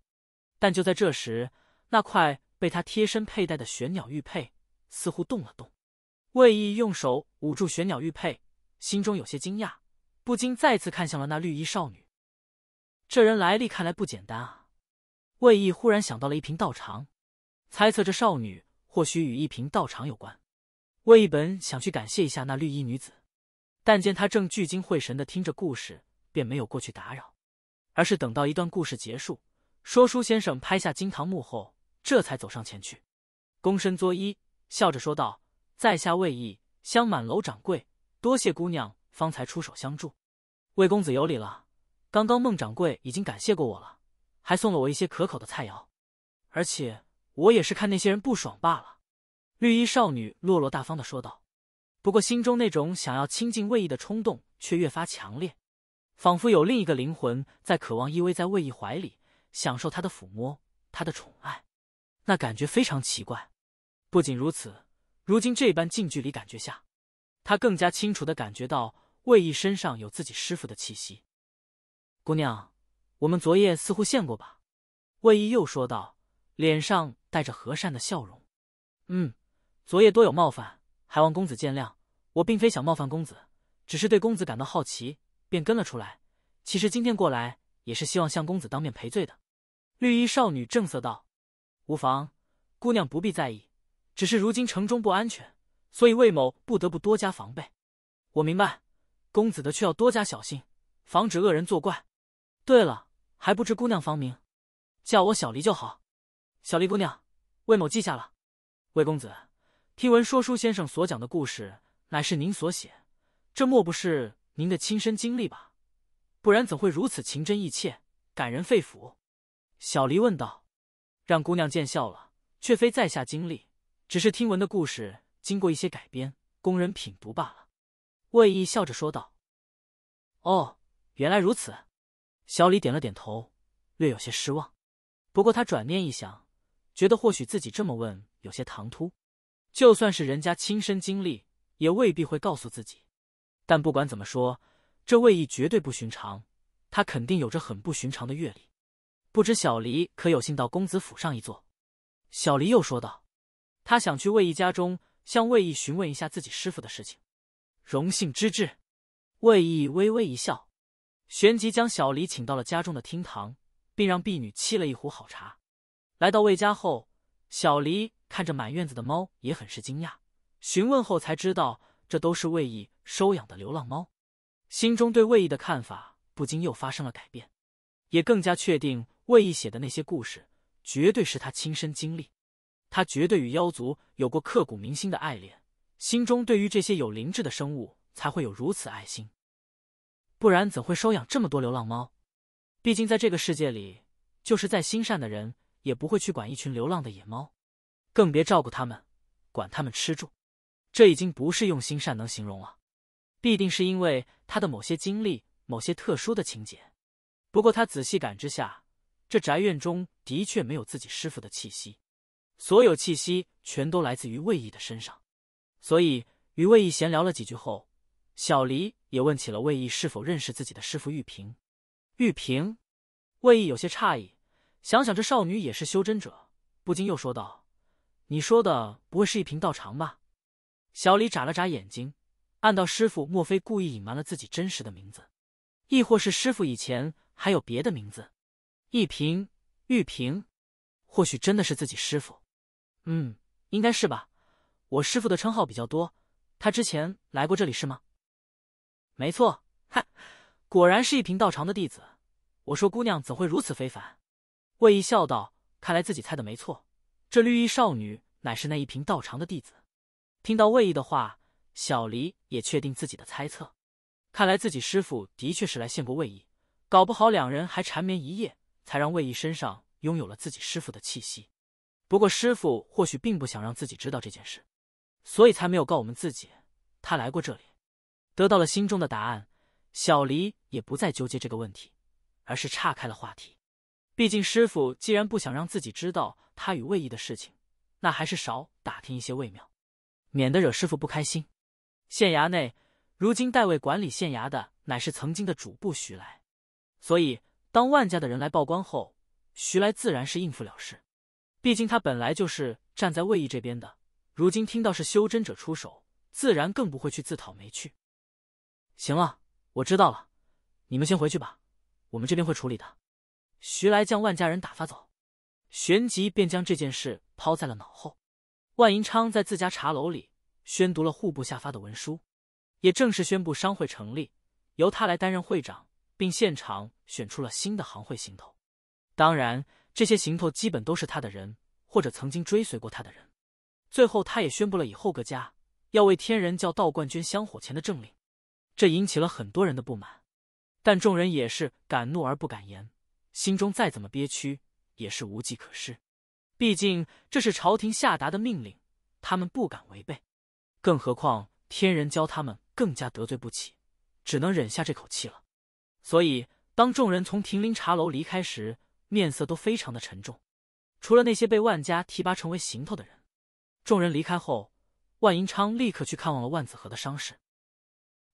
但就在这时，那块被他贴身佩戴的玄鸟玉佩似乎动了动。魏毅用手捂住玄鸟玉佩，心中有些惊讶，不禁再次看向了那绿衣少女。这人来历看来不简单啊！魏毅忽然想到了一瓶道长，猜测这少女或许与一瓶道长有关。魏毅本想去感谢一下那绿衣女子，但见她正聚精会神的听着故事，便没有过去打扰，而是等到一段故事结束。说书先生拍下金堂木后，这才走上前去，躬身作揖，笑着说道：“在下魏毅，香满楼掌柜，多谢姑娘方才出手相助。”魏公子有礼了。刚刚孟掌柜已经感谢过我了，还送了我一些可口的菜肴，而且我也是看那些人不爽罢了。”绿衣少女落落大方的说道，不过心中那种想要亲近魏毅的冲动却越发强烈，仿佛有另一个灵魂在渴望依偎在魏毅怀里。享受他的抚摸，他的宠爱，那感觉非常奇怪。不仅如此，如今这般近距离感觉下，他更加清楚的感觉到魏毅身上有自己师傅的气息。姑娘，我们昨夜似乎见过吧？魏毅又说道，脸上带着和善的笑容。嗯，昨夜多有冒犯，还望公子见谅。我并非想冒犯公子，只是对公子感到好奇，便跟了出来。其实今天过来也是希望向公子当面赔罪的。绿衣少女正色道：“无妨，姑娘不必在意。只是如今城中不安全，所以魏某不得不多加防备。我明白，公子的却要多加小心，防止恶人作怪。对了，还不知姑娘芳名，叫我小离就好。小离姑娘，魏某记下了。魏公子，听闻说书先生所讲的故事，乃是您所写，这莫不是您的亲身经历吧？不然怎会如此情真意切，感人肺腑？”小黎问道：“让姑娘见笑了，却非在下经历，只是听闻的故事，经过一些改编，供人品读罢了。”魏毅笑着说道：“哦，原来如此。”小李点了点头，略有些失望。不过他转念一想，觉得或许自己这么问有些唐突，就算是人家亲身经历，也未必会告诉自己。但不管怎么说，这魏毅绝对不寻常，他肯定有着很不寻常的阅历。不知小黎可有幸到公子府上一坐？小黎又说道：“他想去魏毅家中，向魏毅询问一下自己师傅的事情。”荣幸之至，魏毅微微一笑，旋即将小黎请到了家中的厅堂，并让婢女沏了一壶好茶。来到魏家后，小黎看着满院子的猫，也很是惊讶。询问后才知道，这都是魏毅收养的流浪猫，心中对魏毅的看法不禁又发生了改变，也更加确定。魏毅写的那些故事，绝对是他亲身经历。他绝对与妖族有过刻骨铭心的爱恋，心中对于这些有灵智的生物才会有如此爱心。不然怎会收养这么多流浪猫？毕竟在这个世界里，就是再心善的人也不会去管一群流浪的野猫，更别照顾他们，管他们吃住。这已经不是用心善能形容了，必定是因为他的某些经历、某些特殊的情节。不过他仔细感知下。这宅院中的确没有自己师傅的气息，所有气息全都来自于魏毅的身上。所以与魏毅闲聊了几句后，小黎也问起了魏毅是否认识自己的师傅玉萍。玉萍，魏毅有些诧异，想想这少女也是修真者，不禁又说道：“你说的不会是一瓶道长吧？”小李眨了眨眼睛，暗道：“师傅莫非故意隐瞒了自己真实的名字，亦或是师傅以前还有别的名字？”一平，玉平，或许真的是自己师傅，嗯，应该是吧。我师傅的称号比较多，他之前来过这里是吗？没错，哈，果然是一平道长的弟子。我说姑娘怎会如此非凡？魏毅笑道，看来自己猜的没错，这绿衣少女乃是那一平道长的弟子。听到魏毅的话，小黎也确定自己的猜测，看来自己师傅的确是来献过魏毅，搞不好两人还缠绵一夜。才让魏毅身上拥有了自己师傅的气息，不过师傅或许并不想让自己知道这件事，所以才没有告我们自己他来过这里。得到了心中的答案，小黎也不再纠结这个问题，而是岔开了话题。毕竟师傅既然不想让自己知道他与魏毅的事情，那还是少打听一些为妙，免得惹师傅不开心。县衙内，如今代为管理县衙的乃是曾经的主簿徐来，所以。当万家的人来报官后，徐来自然是应付了事，毕竟他本来就是站在魏毅这边的。如今听到是修真者出手，自然更不会去自讨没趣。行了，我知道了，你们先回去吧，我们这边会处理的。徐来将万家人打发走，旋即便将这件事抛在了脑后。万银昌在自家茶楼里宣读了户部下发的文书，也正式宣布商会成立，由他来担任会长，并现场。选出了新的行会行头，当然，这些行头基本都是他的人，或者曾经追随过他的人。最后，他也宣布了以后各家要为天人教道冠军香火钱的政令，这引起了很多人的不满。但众人也是敢怒而不敢言，心中再怎么憋屈也是无计可施。毕竟这是朝廷下达的命令，他们不敢违背，更何况天人教他们更加得罪不起，只能忍下这口气了。所以。当众人从亭林茶楼离开时，面色都非常的沉重。除了那些被万家提拔成为行头的人，众人离开后，万银昌立刻去看望了万子和的伤势。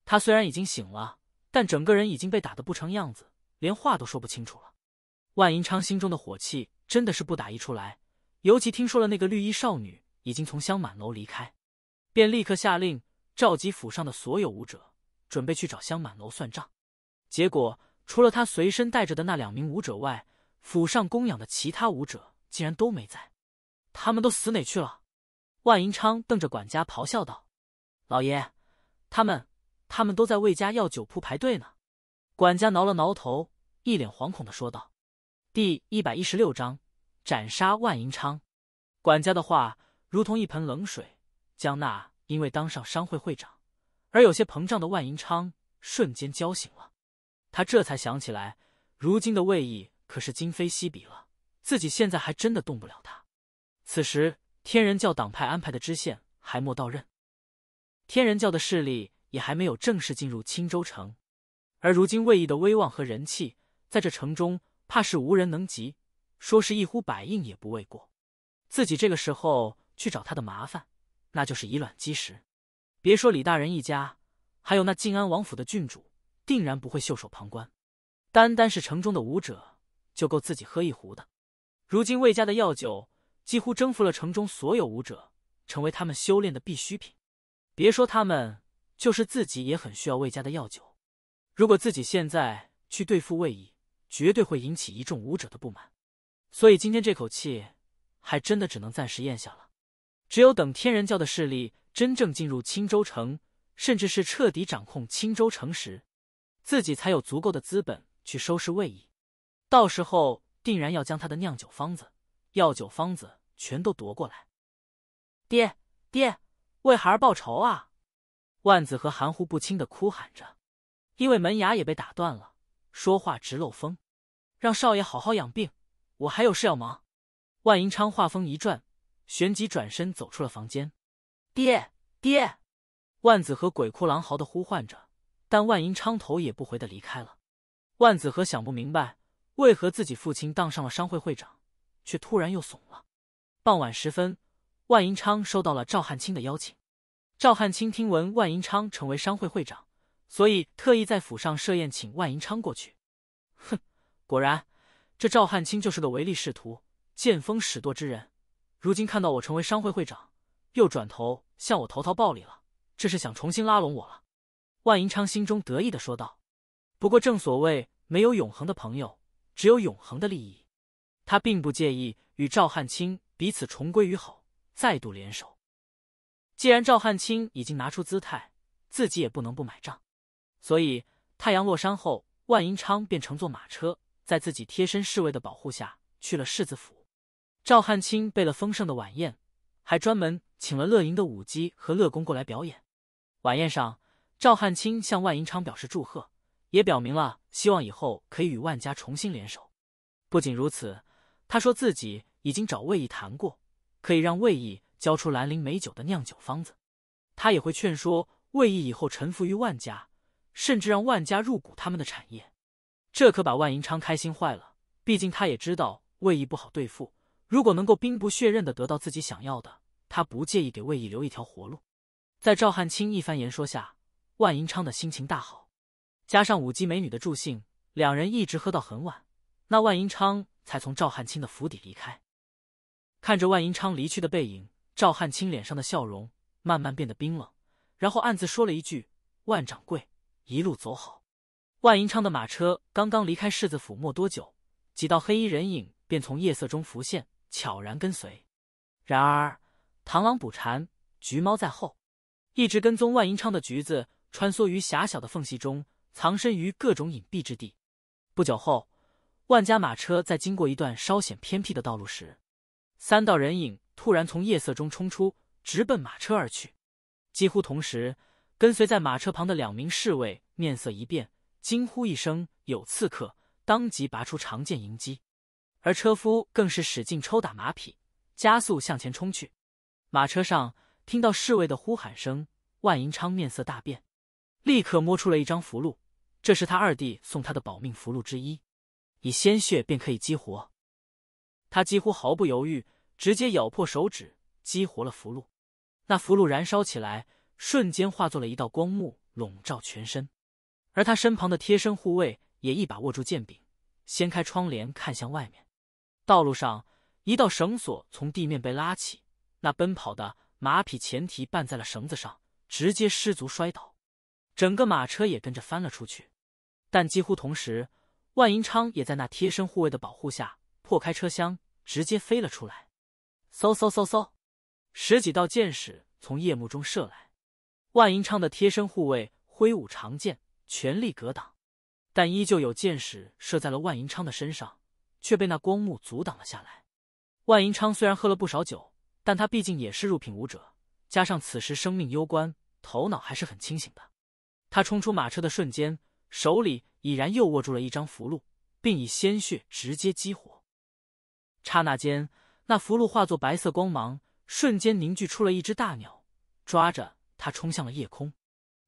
他虽然已经醒了，但整个人已经被打得不成样子，连话都说不清楚了。万银昌心中的火气真的是不打一处来，尤其听说了那个绿衣少女已经从香满楼离开，便立刻下令召集府上的所有武者，准备去找香满楼算账。结果。除了他随身带着的那两名武者外，府上供养的其他武者竟然都没在，他们都死哪去了？万银昌瞪着管家咆哮道：“老爷，他们，他们都在魏家药酒铺排队呢。”管家挠了挠头，一脸惶恐的说道：“第一百一十六章斩杀万银昌。”管家的话如同一盆冷水，将那因为当上商会会长而有些膨胀的万银昌瞬间浇醒了。他这才想起来，如今的魏毅可是今非昔比了，自己现在还真的动不了他。此时天人教党派安排的知县还莫到任，天人教的势力也还没有正式进入青州城，而如今魏毅的威望和人气在这城中怕是无人能及，说是一呼百应也不为过。自己这个时候去找他的麻烦，那就是以卵击石。别说李大人一家，还有那靖安王府的郡主。定然不会袖手旁观，单单是城中的武者就够自己喝一壶的。如今魏家的药酒几乎征服了城中所有武者，成为他们修炼的必需品。别说他们，就是自己也很需要魏家的药酒。如果自己现在去对付魏毅，绝对会引起一众武者的不满。所以今天这口气还真的只能暂时咽下了。只有等天人教的势力真正进入青州城，甚至是彻底掌控青州城时，自己才有足够的资本去收拾魏毅，到时候定然要将他的酿酒方子、药酒方子全都夺过来。爹爹，为孩儿报仇啊！万子和含糊不清的哭喊着，因为门牙也被打断了，说话直漏风。让少爷好好养病，我还有事要忙。万银昌话锋一转，旋即转身走出了房间。爹爹，万子和鬼哭狼嚎的呼唤着。但万银昌头也不回的离开了。万子和想不明白，为何自己父亲当上了商会会长，却突然又怂了。傍晚时分，万银昌收到了赵汉卿的邀请。赵汉卿听闻万银昌成为商会会长，所以特意在府上设宴请万银昌过去。哼，果然，这赵汉卿就是个唯利是图、见风使舵之人。如今看到我成为商会会长，又转头向我投桃报李了，这是想重新拉拢我了。万银昌心中得意的说道：“不过，正所谓没有永恒的朋友，只有永恒的利益。他并不介意与赵汉卿彼此重归于好，再度联手。既然赵汉卿已经拿出姿态，自己也不能不买账。所以，太阳落山后，万银昌便乘坐马车，在自己贴身侍卫的保护下去了世子府。赵汉卿备了丰盛的晚宴，还专门请了乐莹的舞姬和乐工过来表演。晚宴上。”赵汉清向万银昌表示祝贺，也表明了希望以后可以与万家重新联手。不仅如此，他说自己已经找魏毅谈过，可以让魏毅交出兰陵美酒的酿酒方子。他也会劝说魏毅以后臣服于万家，甚至让万家入股他们的产业。这可把万银昌开心坏了，毕竟他也知道魏毅不好对付，如果能够兵不血刃的得到自己想要的，他不介意给魏毅留一条活路。在赵汉清一番言说下，万银昌的心情大好，加上舞姬美女的助兴，两人一直喝到很晚。那万银昌才从赵汉卿的府邸离开。看着万银昌离去的背影，赵汉卿脸上的笑容慢慢变得冰冷，然后暗自说了一句：“万掌柜，一路走好。”万银昌的马车刚刚离开世子府没多久，几道黑衣人影便从夜色中浮现，悄然跟随。然而螳螂捕蝉，橘猫在后，一直跟踪万银昌的橘子。穿梭于狭小的缝隙中，藏身于各种隐蔽之地。不久后，万家马车在经过一段稍显偏僻的道路时，三道人影突然从夜色中冲出，直奔马车而去。几乎同时，跟随在马车旁的两名侍卫面色一变，惊呼一声：“有刺客！”当即拔出长剑迎击，而车夫更是使劲抽打马匹，加速向前冲去。马车上听到侍卫的呼喊声，万银昌面色大变。立刻摸出了一张符箓，这是他二弟送他的保命符箓之一，以鲜血便可以激活。他几乎毫不犹豫，直接咬破手指，激活了符箓。那符箓燃烧起来，瞬间化作了一道光幕，笼罩全身。而他身旁的贴身护卫也一把握住剑柄，掀开窗帘看向外面。道路上，一道绳索从地面被拉起，那奔跑的马匹前蹄绊在了绳子上，直接失足摔倒。整个马车也跟着翻了出去，但几乎同时，万银昌也在那贴身护卫的保护下破开车厢，直接飞了出来。嗖嗖嗖嗖，十几道箭矢从夜幕中射来，万银昌的贴身护卫挥舞长剑，全力格挡，但依旧有箭矢射在了万银昌的身上，却被那光幕阻挡了下来。万银昌虽然喝了不少酒，但他毕竟也是入品武者，加上此时生命攸关，头脑还是很清醒的。他冲出马车的瞬间，手里已然又握住了一张符箓，并以鲜血直接激活。刹那间，那符箓化作白色光芒，瞬间凝聚出了一只大鸟，抓着他冲向了夜空。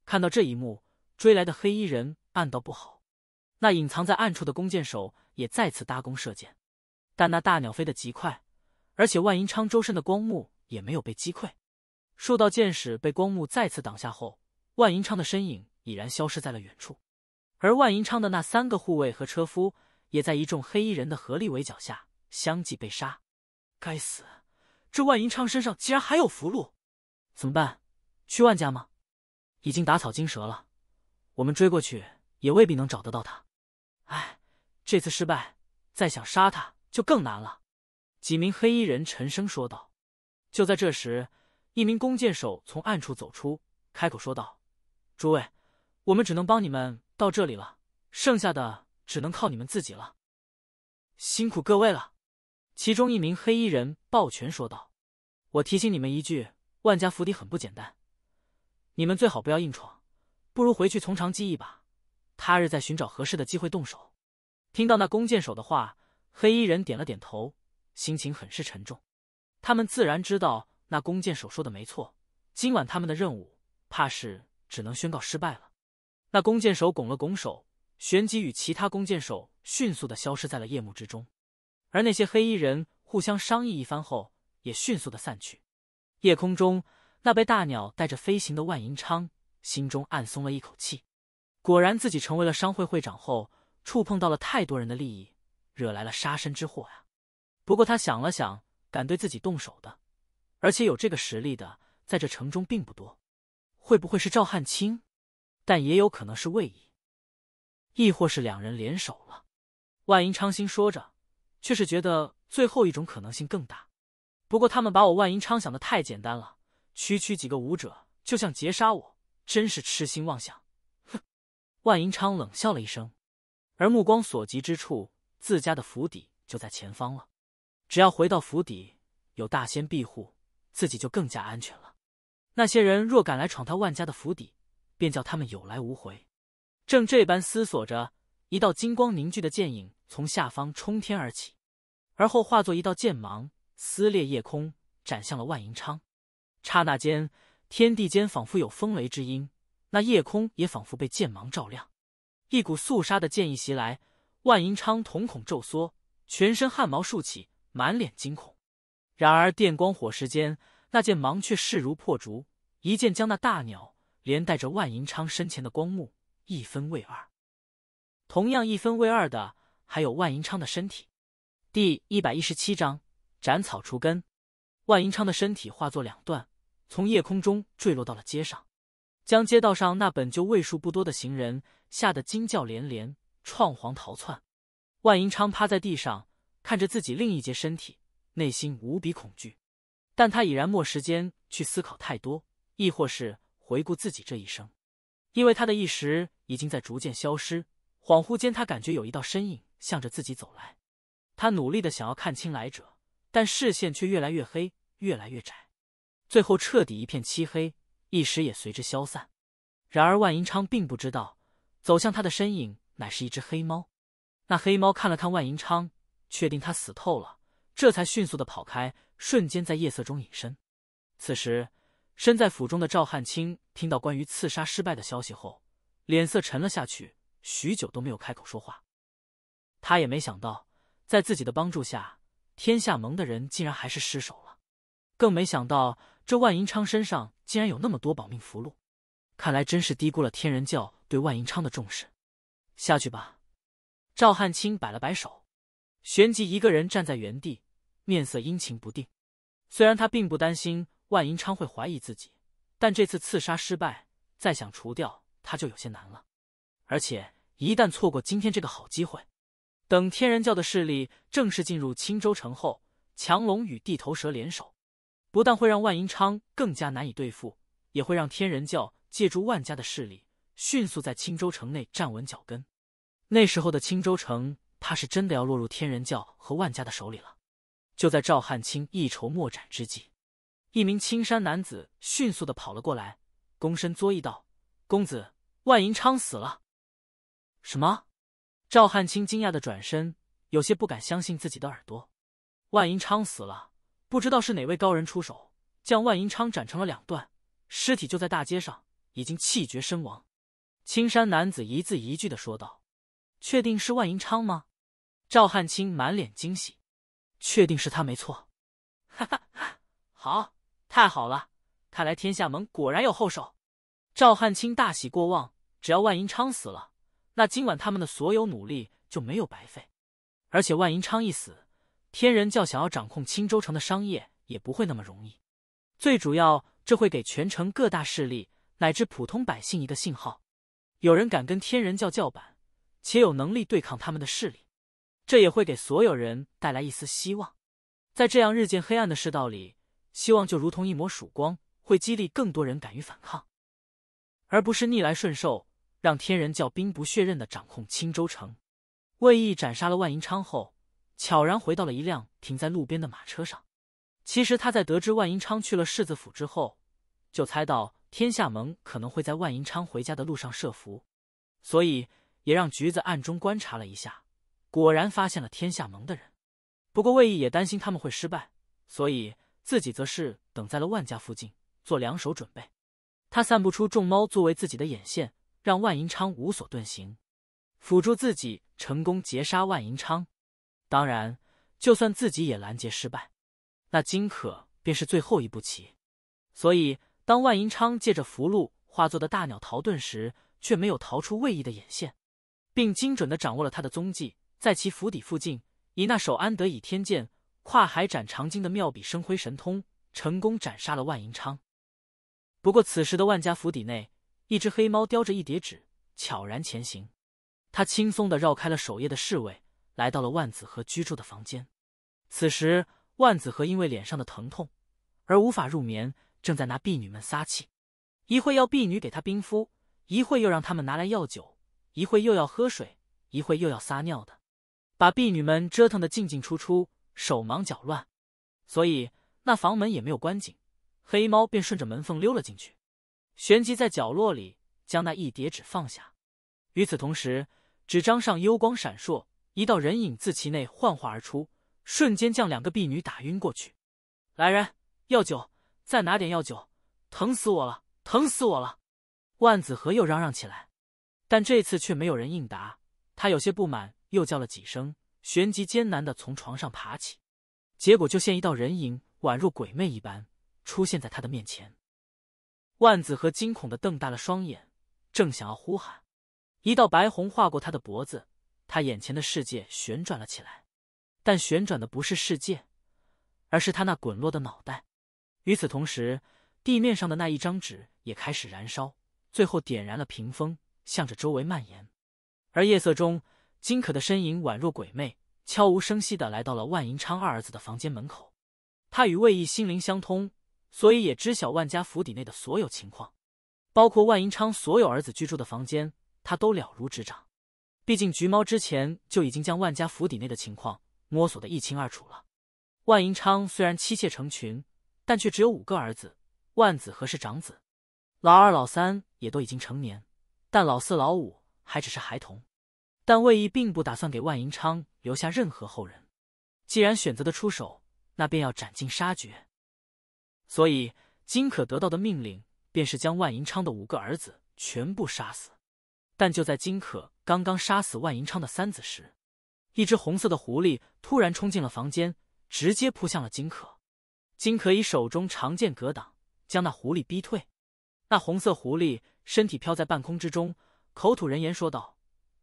看到这一幕，追来的黑衣人暗道不好。那隐藏在暗处的弓箭手也再次搭弓射箭，但那大鸟飞得极快，而且万银昌周身的光幕也没有被击溃。数道箭矢被光幕再次挡下后，万银昌的身影。已然消失在了远处，而万银昌的那三个护卫和车夫，也在一众黑衣人的合力围剿下，相继被杀。该死，这万银昌身上竟然还有符箓，怎么办？去万家吗？已经打草惊蛇了，我们追过去也未必能找得到他。唉，这次失败，再想杀他就更难了。几名黑衣人沉声说道。就在这时，一名弓箭手从暗处走出，开口说道：“诸位。”我们只能帮你们到这里了，剩下的只能靠你们自己了。辛苦各位了。其中一名黑衣人抱拳说道：“我提醒你们一句，万家府邸很不简单，你们最好不要硬闯，不如回去从长计议吧，他日再寻找合适的机会动手。”听到那弓箭手的话，黑衣人点了点头，心情很是沉重。他们自然知道那弓箭手说的没错，今晚他们的任务怕是只能宣告失败了。那弓箭手拱了拱手，旋即与其他弓箭手迅速的消失在了夜幕之中。而那些黑衣人互相商议一番后，也迅速的散去。夜空中，那被大鸟带着飞行的万银昌心中暗松了一口气。果然，自己成为了商会会长后，触碰到了太多人的利益，惹来了杀身之祸呀。不过他想了想，敢对自己动手的，而且有这个实力的，在这城中并不多。会不会是赵汉卿？但也有可能是魏移，亦或是两人联手了。万银昌心说着，却是觉得最后一种可能性更大。不过他们把我万银昌想的太简单了，区区几个武者就想截杀我，真是痴心妄想！哼！万银昌冷笑了一声，而目光所及之处，自家的府邸就在前方了。只要回到府邸，有大仙庇护，自己就更加安全了。那些人若敢来闯他万家的府邸，便叫他们有来无回。正这般思索着，一道金光凝聚的剑影从下方冲天而起，而后化作一道剑芒，撕裂夜空，斩向了万银昌。刹那间，天地间仿佛有风雷之音，那夜空也仿佛被剑芒照亮。一股肃杀的剑意袭来，万银昌瞳孔骤缩，全身汗毛竖起，满脸惊恐。然而电光火石间，那剑芒却势如破竹，一剑将那大鸟。连带着万银昌身前的光幕一分为二，同样一分为二的还有万银昌的身体。第一百一十七章斩草除根。万银昌的身体化作两段，从夜空中坠落到了街上，将街道上那本就为数不多的行人吓得惊叫连连，怆惶逃窜。万银昌趴在地上，看着自己另一截身体，内心无比恐惧，但他已然没时间去思考太多，亦或是。回顾自己这一生，因为他的意识已经在逐渐消失。恍惚间，他感觉有一道身影向着自己走来。他努力的想要看清来者，但视线却越来越黑，越来越窄，最后彻底一片漆黑，意识也随之消散。然而万银昌并不知道，走向他的身影乃是一只黑猫。那黑猫看了看万银昌，确定他死透了，这才迅速的跑开，瞬间在夜色中隐身。此时。身在府中的赵汉清听到关于刺杀失败的消息后，脸色沉了下去，许久都没有开口说话。他也没想到，在自己的帮助下，天下盟的人竟然还是失手了，更没想到这万银昌身上竟然有那么多保命符箓。看来真是低估了天人教对万银昌的重视。下去吧，赵汉清摆了摆手，旋即一个人站在原地，面色阴晴不定。虽然他并不担心。万银昌会怀疑自己，但这次刺杀失败，再想除掉他就有些难了。而且一旦错过今天这个好机会，等天人教的势力正式进入青州城后，强龙与地头蛇联手，不但会让万银昌更加难以对付，也会让天人教借助万家的势力，迅速在青州城内站稳脚跟。那时候的青州城，怕是真的要落入天人教和万家的手里了。就在赵汉卿一筹莫展之际。一名青山男子迅速的跑了过来，躬身作揖道：“公子，万银昌死了。”“什么？”赵汉清惊讶的转身，有些不敢相信自己的耳朵。“万银昌死了，不知道是哪位高人出手，将万银昌斩成了两段，尸体就在大街上，已经气绝身亡。”青山男子一字一句的说道。“确定是万银昌吗？”赵汉清满脸惊喜。“确定是他没错。”“哈哈哈，好。”太好了！看来天下盟果然有后手。赵汉清大喜过望，只要万银昌死了，那今晚他们的所有努力就没有白费。而且万银昌一死，天人教想要掌控青州城的商业也不会那么容易。最主要，这会给全城各大势力乃至普通百姓一个信号：有人敢跟天人教叫板，且有能力对抗他们的势力，这也会给所有人带来一丝希望。在这样日渐黑暗的世道里。希望就如同一抹曙光，会激励更多人敢于反抗，而不是逆来顺受，让天人教兵不血刃的掌控青州城。魏毅斩杀了万银昌后，悄然回到了一辆停在路边的马车上。其实他在得知万银昌去了世子府之后，就猜到天下盟可能会在万银昌回家的路上设伏，所以也让橘子暗中观察了一下，果然发现了天下盟的人。不过魏毅也担心他们会失败，所以。自己则是等在了万家附近，做两手准备。他散布出众猫作为自己的眼线，让万银昌无所遁形，辅助自己成功劫杀万银昌。当然，就算自己也拦截失败，那金可便是最后一步棋。所以，当万银昌借着符箓化作的大鸟逃遁时，却没有逃出魏毅的眼线，并精准的掌握了他的踪迹，在其府邸附近，以那手安得以天剑。跨海斩长鲸的妙笔生辉神通，成功斩杀了万银昌。不过，此时的万家府邸内，一只黑猫叼着一叠纸，悄然前行。它轻松的绕开了守夜的侍卫，来到了万子和居住的房间。此时，万子和因为脸上的疼痛而无法入眠，正在拿婢女们撒气。一会要婢女给他冰敷，一会又让他们拿来药酒，一会又要喝水，一会又要撒尿的，把婢女们折腾的进进出出。手忙脚乱，所以那房门也没有关紧，黑猫便顺着门缝溜了进去，旋即在角落里将那一叠纸放下。与此同时，纸张上幽光闪烁，一道人影自其内幻化而出，瞬间将两个婢女打晕过去。来人，药酒，再拿点药酒，疼死我了，疼死我了！万子和又嚷嚷起来，但这次却没有人应答。他有些不满，又叫了几声。旋即艰难的从床上爬起，结果就像一道人影宛若鬼魅一般出现在他的面前。万子和惊恐的瞪大了双眼，正想要呼喊，一道白虹划过他的脖子，他眼前的世界旋转了起来，但旋转的不是世界，而是他那滚落的脑袋。与此同时，地面上的那一张纸也开始燃烧，最后点燃了屏风，向着周围蔓延。而夜色中。金可的身影宛若鬼魅，悄无声息的来到了万银昌二儿子的房间门口。他与魏毅心灵相通，所以也知晓万家府邸内的所有情况，包括万银昌所有儿子居住的房间，他都了如指掌。毕竟橘猫之前就已经将万家府邸内的情况摸索的一清二楚了。万银昌虽然妻妾成群，但却只有五个儿子。万子和是长子，老二、老三也都已经成年，但老四、老五还只是孩童。但魏毅并不打算给万银昌留下任何后人，既然选择的出手，那便要斩尽杀绝。所以金可得到的命令便是将万银昌的五个儿子全部杀死。但就在金可刚刚杀死万银昌的三子时，一只红色的狐狸突然冲进了房间，直接扑向了金可。金可以手中长剑格挡，将那狐狸逼退。那红色狐狸身体飘在半空之中，口吐人言说道。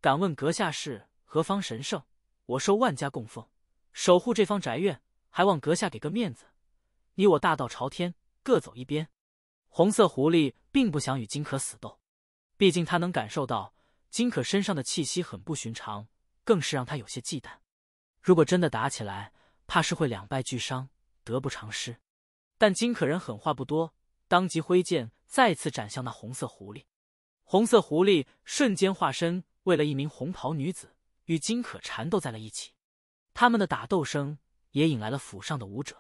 敢问阁下是何方神圣？我受万家供奉，守护这方宅院，还望阁下给个面子。你我大道朝天，各走一边。红色狐狸并不想与金可死斗，毕竟他能感受到金可身上的气息很不寻常，更是让他有些忌惮。如果真的打起来，怕是会两败俱伤，得不偿失。但金可人狠话不多，当即挥剑再次斩向那红色狐狸。红色狐狸瞬间化身。为了一名红袍女子，与金可缠斗在了一起，他们的打斗声也引来了府上的武者，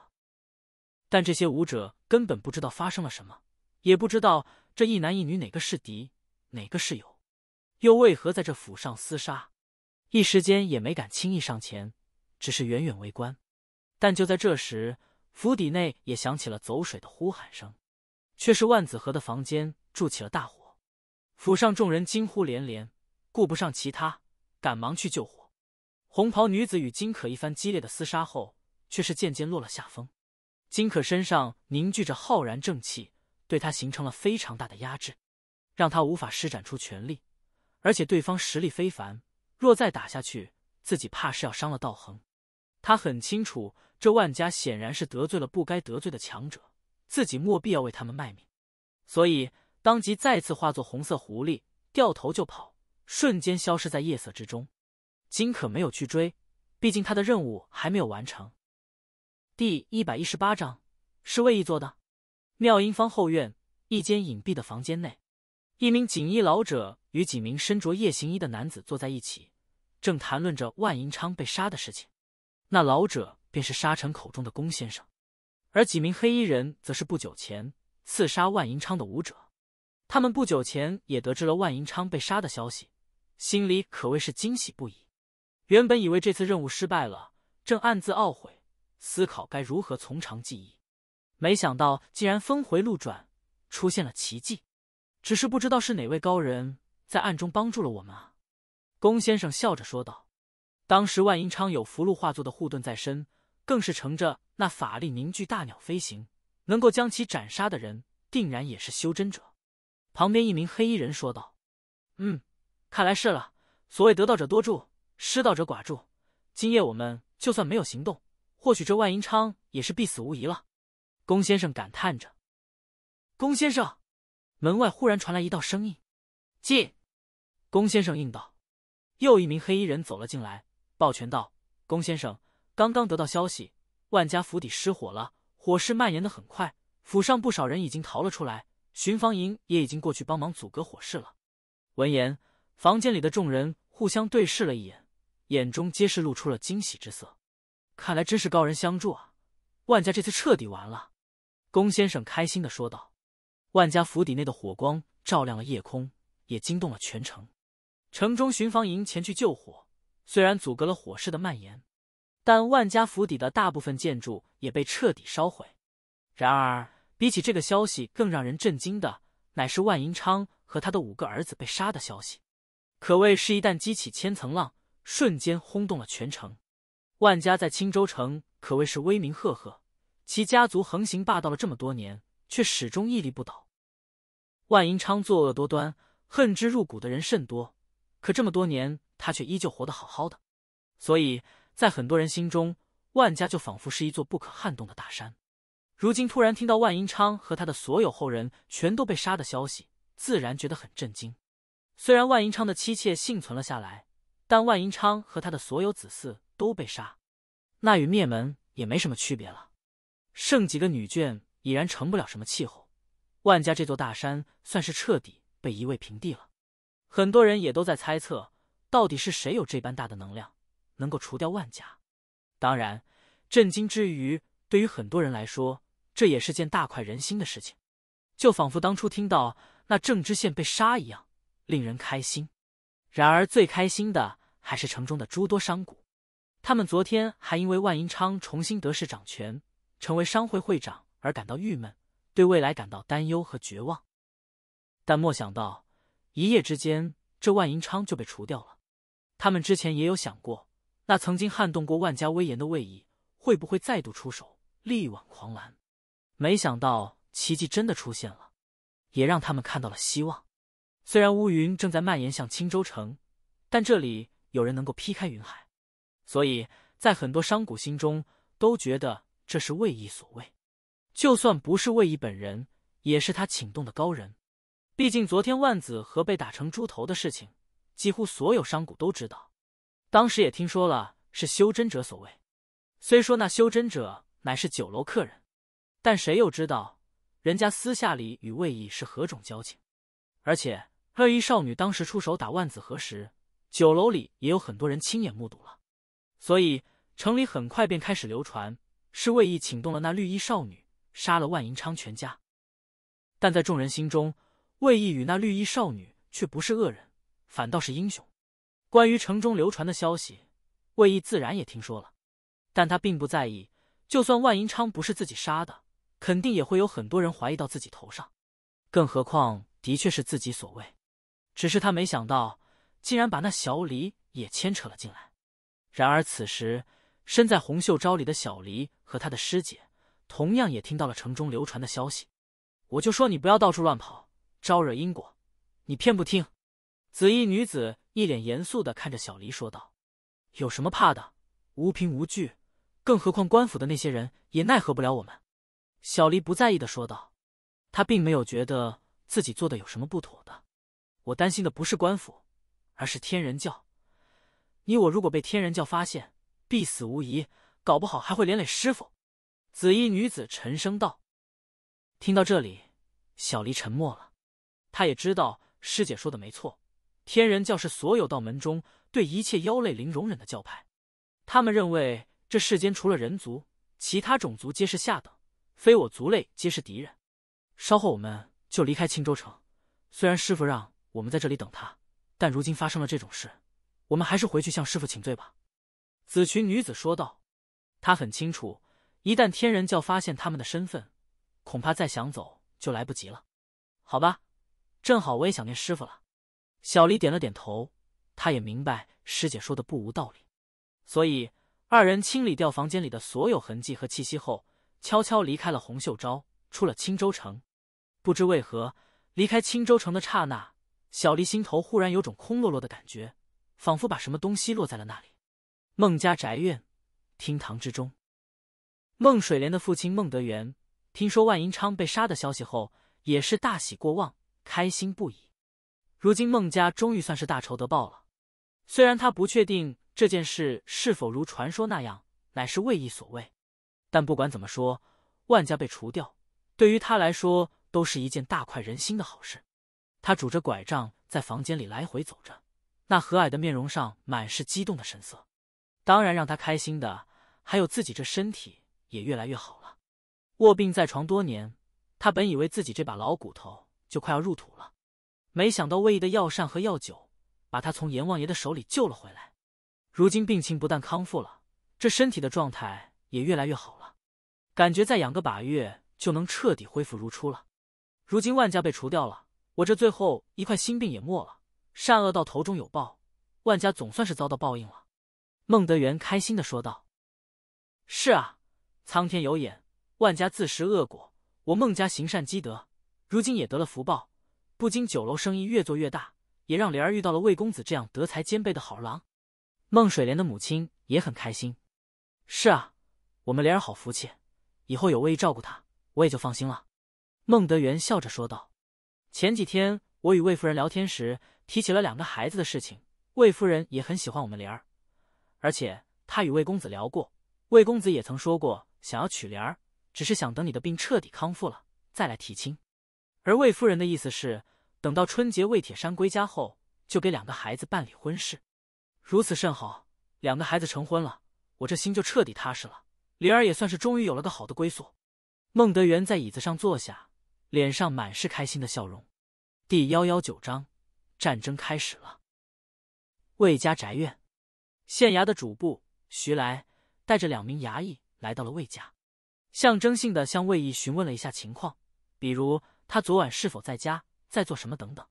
但这些武者根本不知道发生了什么，也不知道这一男一女哪个是敌，哪个是友，又为何在这府上厮杀，一时间也没敢轻易上前，只是远远围观。但就在这时，府邸内也响起了走水的呼喊声，却是万子和的房间筑起了大火，府上众人惊呼连连。顾不上其他，赶忙去救火。红袍女子与金可一番激烈的厮杀后，却是渐渐落了下风。金可身上凝聚着浩然正气，对他形成了非常大的压制，让他无法施展出全力。而且对方实力非凡，若再打下去，自己怕是要伤了道恒。他很清楚，这万家显然是得罪了不该得罪的强者，自己莫必要为他们卖命。所以，当即再次化作红色狐狸，掉头就跑。瞬间消失在夜色之中，金可没有去追，毕竟他的任务还没有完成。第一百一十八章是魏毅做的。妙音坊后院一间隐蔽的房间内，一名锦衣老者与几名身着夜行衣的男子坐在一起，正谈论着万银昌被杀的事情。那老者便是沙尘口中的龚先生，而几名黑衣人则是不久前刺杀万银昌的武者。他们不久前也得知了万银昌被杀的消息。心里可谓是惊喜不已，原本以为这次任务失败了，正暗自懊悔，思考该如何从长计议，没想到竟然峰回路转，出现了奇迹。只是不知道是哪位高人在暗中帮助了我们。啊！龚先生笑着说道：“当时万银昌有符箓化作的护盾在身，更是乘着那法力凝聚大鸟飞行，能够将其斩杀的人，定然也是修真者。”旁边一名黑衣人说道：“嗯。”看来是了，所谓得道者多助，失道者寡助。今夜我们就算没有行动，或许这万银昌也是必死无疑了。龚先生感叹着。龚先生，门外忽然传来一道声音：“进。”龚先生应道。又一名黑衣人走了进来，抱拳道：“龚先生，刚刚得到消息，万家府邸失火了，火势蔓延的很快，府上不少人已经逃了出来，巡防营也已经过去帮忙阻隔火势了。”闻言。房间里的众人互相对视了一眼，眼中皆是露出了惊喜之色。看来真是高人相助啊！万家这次彻底完了。龚先生开心的说道。万家府邸内的火光照亮了夜空，也惊动了全城。城中巡防营前去救火，虽然阻隔了火势的蔓延，但万家府邸的大部分建筑也被彻底烧毁。然而，比起这个消息更让人震惊的，乃是万银昌和他的五个儿子被杀的消息。可谓是一旦激起千层浪，瞬间轰动了全城。万家在青州城可谓是威名赫赫，其家族横行霸道了这么多年，却始终屹立不倒。万银昌作恶多端，恨之入骨的人甚多，可这么多年他却依旧活得好好的。所以在很多人心中，万家就仿佛是一座不可撼动的大山。如今突然听到万银昌和他的所有后人全都被杀的消息，自然觉得很震惊。虽然万银昌的妻妾幸存了下来，但万银昌和他的所有子嗣都被杀，那与灭门也没什么区别了。剩几个女眷已然成不了什么气候，万家这座大山算是彻底被夷为平地了。很多人也都在猜测，到底是谁有这般大的能量，能够除掉万家？当然，震惊之余，对于很多人来说，这也是件大快人心的事情，就仿佛当初听到那郑知县被杀一样。令人开心，然而最开心的还是城中的诸多商贾，他们昨天还因为万银昌重新得势掌权，成为商会会长而感到郁闷，对未来感到担忧和绝望。但莫想到，一夜之间，这万银昌就被除掉了。他们之前也有想过，那曾经撼动过万家威严的魏毅会不会再度出手力挽狂澜？没想到奇迹真的出现了，也让他们看到了希望。虽然乌云正在蔓延向青州城，但这里有人能够劈开云海，所以在很多商贾心中都觉得这是魏毅所为。就算不是魏毅本人，也是他请动的高人。毕竟昨天万子和被打成猪头的事情，几乎所有商贾都知道，当时也听说了是修真者所为。虽说那修真者乃是酒楼客人，但谁又知道人家私下里与魏毅是何种交情？而且。二一少女当时出手打万子和时，酒楼里也有很多人亲眼目睹了，所以城里很快便开始流传是魏毅请动了那绿衣少女杀了万银昌全家。但在众人心中，魏毅与那绿衣少女却不是恶人，反倒是英雄。关于城中流传的消息，魏毅自然也听说了，但他并不在意。就算万银昌不是自己杀的，肯定也会有很多人怀疑到自己头上，更何况的确是自己所为。只是他没想到，竟然把那小李也牵扯了进来。然而此时，身在红袖招里的小黎和他的师姐，同样也听到了城中流传的消息。我就说你不要到处乱跑，招惹因果，你偏不听。紫衣女子一脸严肃的看着小离说道：“有什么怕的？无凭无据，更何况官府的那些人也奈何不了我们。”小离不在意的说道，他并没有觉得自己做的有什么不妥的。我担心的不是官府，而是天人教。你我如果被天人教发现，必死无疑，搞不好还会连累师傅。”紫衣女子沉声道。听到这里，小离沉默了。他也知道师姐说的没错，天人教是所有道门中对一切妖类零容忍的教派。他们认为这世间除了人族，其他种族皆是下等，非我族类皆是敌人。稍后我们就离开青州城。虽然师傅让。我们在这里等他，但如今发生了这种事，我们还是回去向师父请罪吧。”紫裙女子说道。她很清楚，一旦天人教发现他们的身份，恐怕再想走就来不及了。好吧，正好我也想念师父了。”小离点了点头，他也明白师姐说的不无道理。所以，二人清理掉房间里的所有痕迹和气息后，悄悄离开了洪秀昭，出了青州城。不知为何，离开青州城的刹那。小丽心头忽然有种空落落的感觉，仿佛把什么东西落在了那里。孟家宅院，厅堂之中，孟水莲的父亲孟德元听说万银昌被杀的消息后，也是大喜过望，开心不已。如今孟家终于算是大仇得报了。虽然他不确定这件事是否如传说那样乃是魏义所为，但不管怎么说，万家被除掉，对于他来说都是一件大快人心的好事。他拄着拐杖在房间里来回走着，那和蔼的面容上满是激动的神色。当然，让他开心的还有自己这身体也越来越好了。卧病在床多年，他本以为自己这把老骨头就快要入土了，没想到魏毅的药膳和药酒把他从阎王爷的手里救了回来。如今病情不但康复了，这身体的状态也越来越好了，感觉再养个把月就能彻底恢复如初了。如今万家被除掉了。我这最后一块心病也没了，善恶到头终有报，万家总算是遭到报应了。孟德元开心的说道：“是啊，苍天有眼，万家自食恶果，我孟家行善积德，如今也得了福报。不仅酒楼生意越做越大，也让莲儿遇到了魏公子这样德才兼备的好郎。”孟水莲的母亲也很开心：“是啊，我们莲儿好福气，以后有魏照顾她，我也就放心了。”孟德元笑着说道。前几天我与魏夫人聊天时提起了两个孩子的事情，魏夫人也很喜欢我们莲儿，而且她与魏公子聊过，魏公子也曾说过想要娶莲儿，只是想等你的病彻底康复了再来提亲。而魏夫人的意思是，等到春节魏铁山归家后，就给两个孩子办理婚事。如此甚好，两个孩子成婚了，我这心就彻底踏实了，莲儿也算是终于有了个好的归宿。孟德元在椅子上坐下。脸上满是开心的笑容。第幺幺九章，战争开始了。魏家宅院，县衙的主簿徐来带着两名衙役来到了魏家，象征性的向魏毅询问了一下情况，比如他昨晚是否在家，在做什么等等。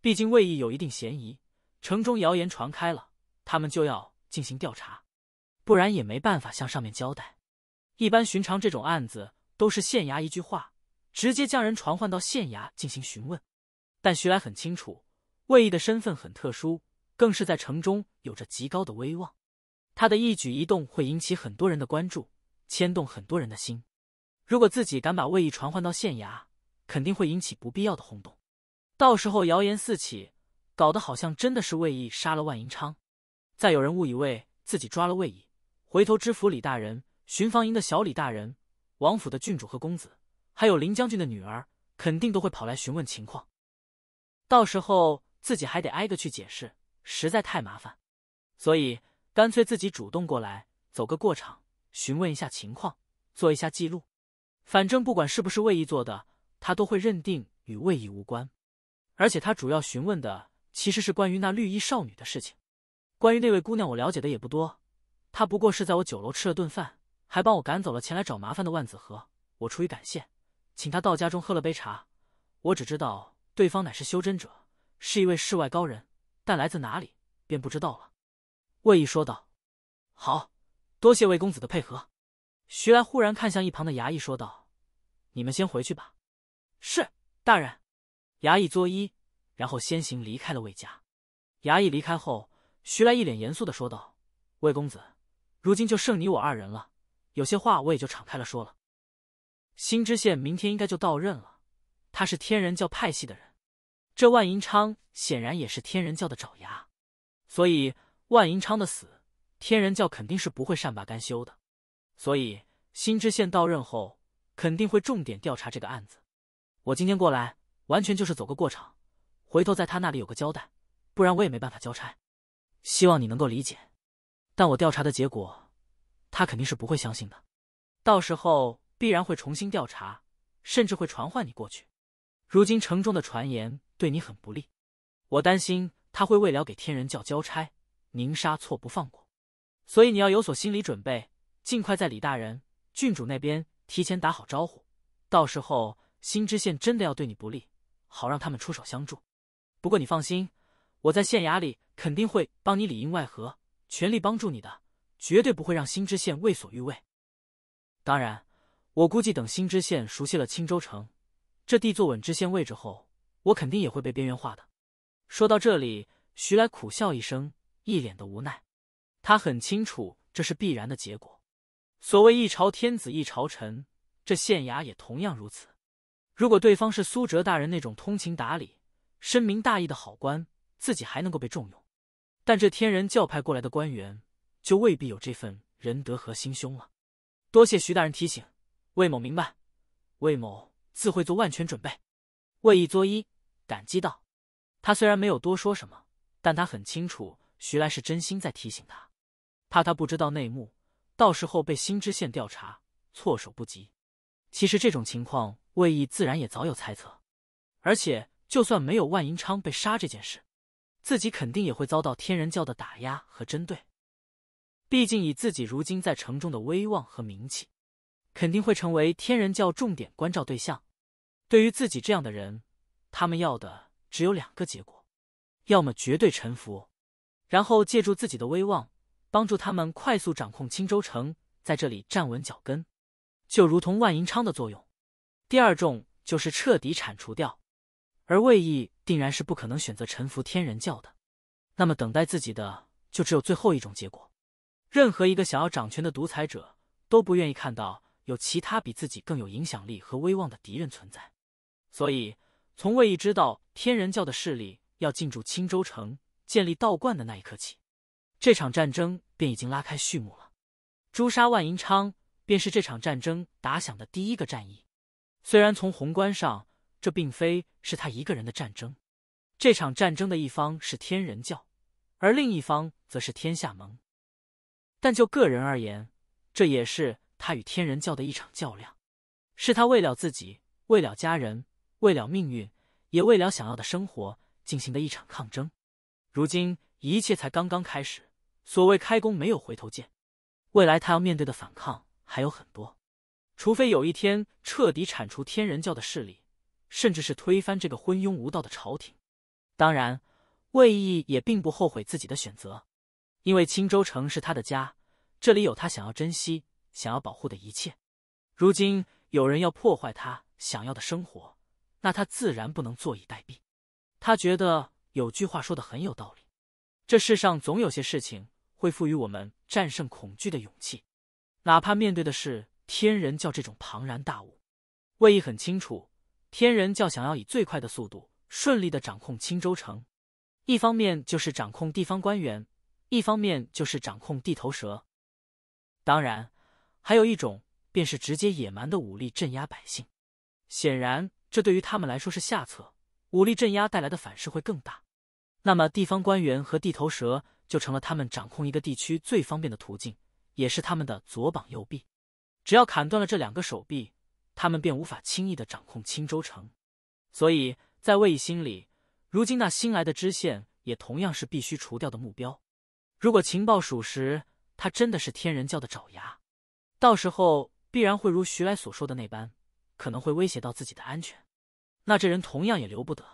毕竟魏毅有一定嫌疑，城中谣言传开了，他们就要进行调查，不然也没办法向上面交代。一般寻常这种案子，都是县衙一句话。直接将人传唤到县衙进行询问，但徐来很清楚，魏毅的身份很特殊，更是在城中有着极高的威望，他的一举一动会引起很多人的关注，牵动很多人的心。如果自己敢把魏毅传唤到县衙，肯定会引起不必要的轰动，到时候谣言四起，搞得好像真的是魏毅杀了万银昌，再有人误以为自己抓了魏毅，回头知府李大人、巡防营的小李大人、王府的郡主和公子。还有林将军的女儿，肯定都会跑来询问情况，到时候自己还得挨个去解释，实在太麻烦，所以干脆自己主动过来走个过场，询问一下情况，做一下记录。反正不管是不是魏毅做的，他都会认定与魏毅无关。而且他主要询问的其实是关于那绿衣少女的事情。关于那位姑娘，我了解的也不多，她不过是在我酒楼吃了顿饭，还帮我赶走了前来找麻烦的万子和。我出于感谢。请他到家中喝了杯茶，我只知道对方乃是修真者，是一位世外高人，但来自哪里便不知道了。魏毅说道：“好，多谢魏公子的配合。”徐来忽然看向一旁的衙役，说道：“你们先回去吧。”“是，大人。”衙役作揖，然后先行离开了魏家。衙役离开后，徐来一脸严肃的说道：“魏公子，如今就剩你我二人了，有些话我也就敞开了说了。”新知县明天应该就到任了，他是天人教派系的人，这万银昌显然也是天人教的爪牙，所以万银昌的死，天人教肯定是不会善罢甘休的，所以新知县到任后肯定会重点调查这个案子。我今天过来完全就是走个过场，回头在他那里有个交代，不然我也没办法交差。希望你能够理解，但我调查的结果，他肯定是不会相信的，到时候。必然会重新调查，甚至会传唤你过去。如今城中的传言对你很不利，我担心他会为了给天人教交差，宁杀错不放过。所以你要有所心理准备，尽快在李大人、郡主那边提前打好招呼。到时候新知县真的要对你不利，好让他们出手相助。不过你放心，我在县衙里肯定会帮你里应外合，全力帮助你的，绝对不会让新知县为所欲为。当然。我估计等新知县熟悉了青州城，这地坐稳知县位置后，我肯定也会被边缘化的。说到这里，徐来苦笑一声，一脸的无奈。他很清楚这是必然的结果。所谓一朝天子一朝臣，这县衙也同样如此。如果对方是苏哲大人那种通情达理、深明大义的好官，自己还能够被重用；但这天人教派过来的官员，就未必有这份仁德和心胸了。多谢徐大人提醒。魏某明白，魏某自会做万全准备。魏毅作揖，感激道：“他虽然没有多说什么，但他很清楚，徐来是真心在提醒他，怕他不知道内幕，到时候被新知县调查措手不及。其实这种情况，魏毅自然也早有猜测。而且，就算没有万银昌被杀这件事，自己肯定也会遭到天人教的打压和针对。毕竟以自己如今在城中的威望和名气。”肯定会成为天人教重点关照对象。对于自己这样的人，他们要的只有两个结果：要么绝对臣服，然后借助自己的威望，帮助他们快速掌控青州城，在这里站稳脚跟，就如同万银昌的作用；第二种就是彻底铲除掉。而魏毅定然是不可能选择臣服天人教的，那么等待自己的就只有最后一种结果。任何一个想要掌权的独裁者都不愿意看到。有其他比自己更有影响力和威望的敌人存在，所以从魏毅知道天人教的势力要进驻青州城、建立道观的那一刻起，这场战争便已经拉开序幕了。诛杀万银昌便是这场战争打响的第一个战役。虽然从宏观上这并非是他一个人的战争，这场战争的一方是天人教，而另一方则是天下盟，但就个人而言，这也是。他与天人教的一场较量，是他为了自己、为了家人、为了命运，也为了想要的生活进行的一场抗争。如今一切才刚刚开始，所谓开弓没有回头箭，未来他要面对的反抗还有很多。除非有一天彻底铲除天人教的势力，甚至是推翻这个昏庸无道的朝廷。当然，魏毅也并不后悔自己的选择，因为青州城是他的家，这里有他想要珍惜。想要保护的一切，如今有人要破坏他想要的生活，那他自然不能坐以待毙。他觉得有句话说的很有道理：，这世上总有些事情会赋予我们战胜恐惧的勇气，哪怕面对的是天人教这种庞然大物。魏毅很清楚，天人教想要以最快的速度顺利的掌控青州城，一方面就是掌控地方官员，一方面就是掌控地头蛇，当然。还有一种便是直接野蛮的武力镇压百姓，显然这对于他们来说是下策。武力镇压带来的反噬会更大，那么地方官员和地头蛇就成了他们掌控一个地区最方便的途径，也是他们的左膀右臂。只要砍断了这两个手臂，他们便无法轻易的掌控青州城。所以在魏毅心里，如今那新来的知县也同样是必须除掉的目标。如果情报属实，他真的是天人教的爪牙。到时候必然会如徐来所说的那般，可能会威胁到自己的安全，那这人同样也留不得。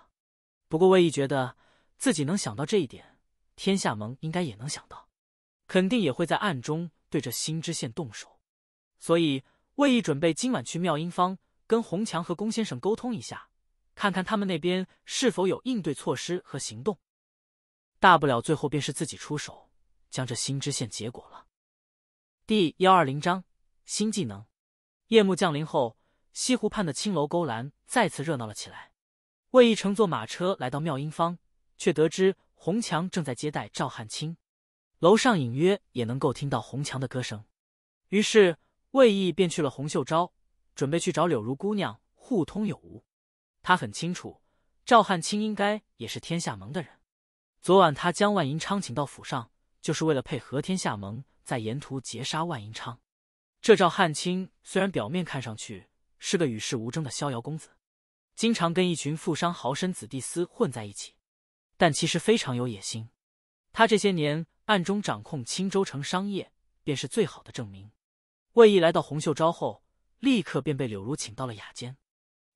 不过魏毅觉得自己能想到这一点，天下盟应该也能想到，肯定也会在暗中对着新知县动手。所以魏毅准备今晚去妙音坊，跟洪强和龚先生沟通一下，看看他们那边是否有应对措施和行动。大不了最后便是自己出手，将这新知县结果了。第幺二零章。新技能。夜幕降临后，西湖畔的青楼勾栏再次热闹了起来。魏毅乘坐马车来到妙音坊，却得知红墙正在接待赵汉卿，楼上隐约也能够听到红墙的歌声。于是魏毅便去了红秀招，准备去找柳如姑娘互通有无。他很清楚，赵汉卿应该也是天下盟的人。昨晚他将万银昌请到府上，就是为了配合天下盟在沿途劫杀万银昌。这赵汉卿虽然表面看上去是个与世无争的逍遥公子，经常跟一群富商豪绅子弟厮混在一起，但其实非常有野心。他这些年暗中掌控青州城商业，便是最好的证明。魏毅来到红袖招后，立刻便被柳如请到了雅间。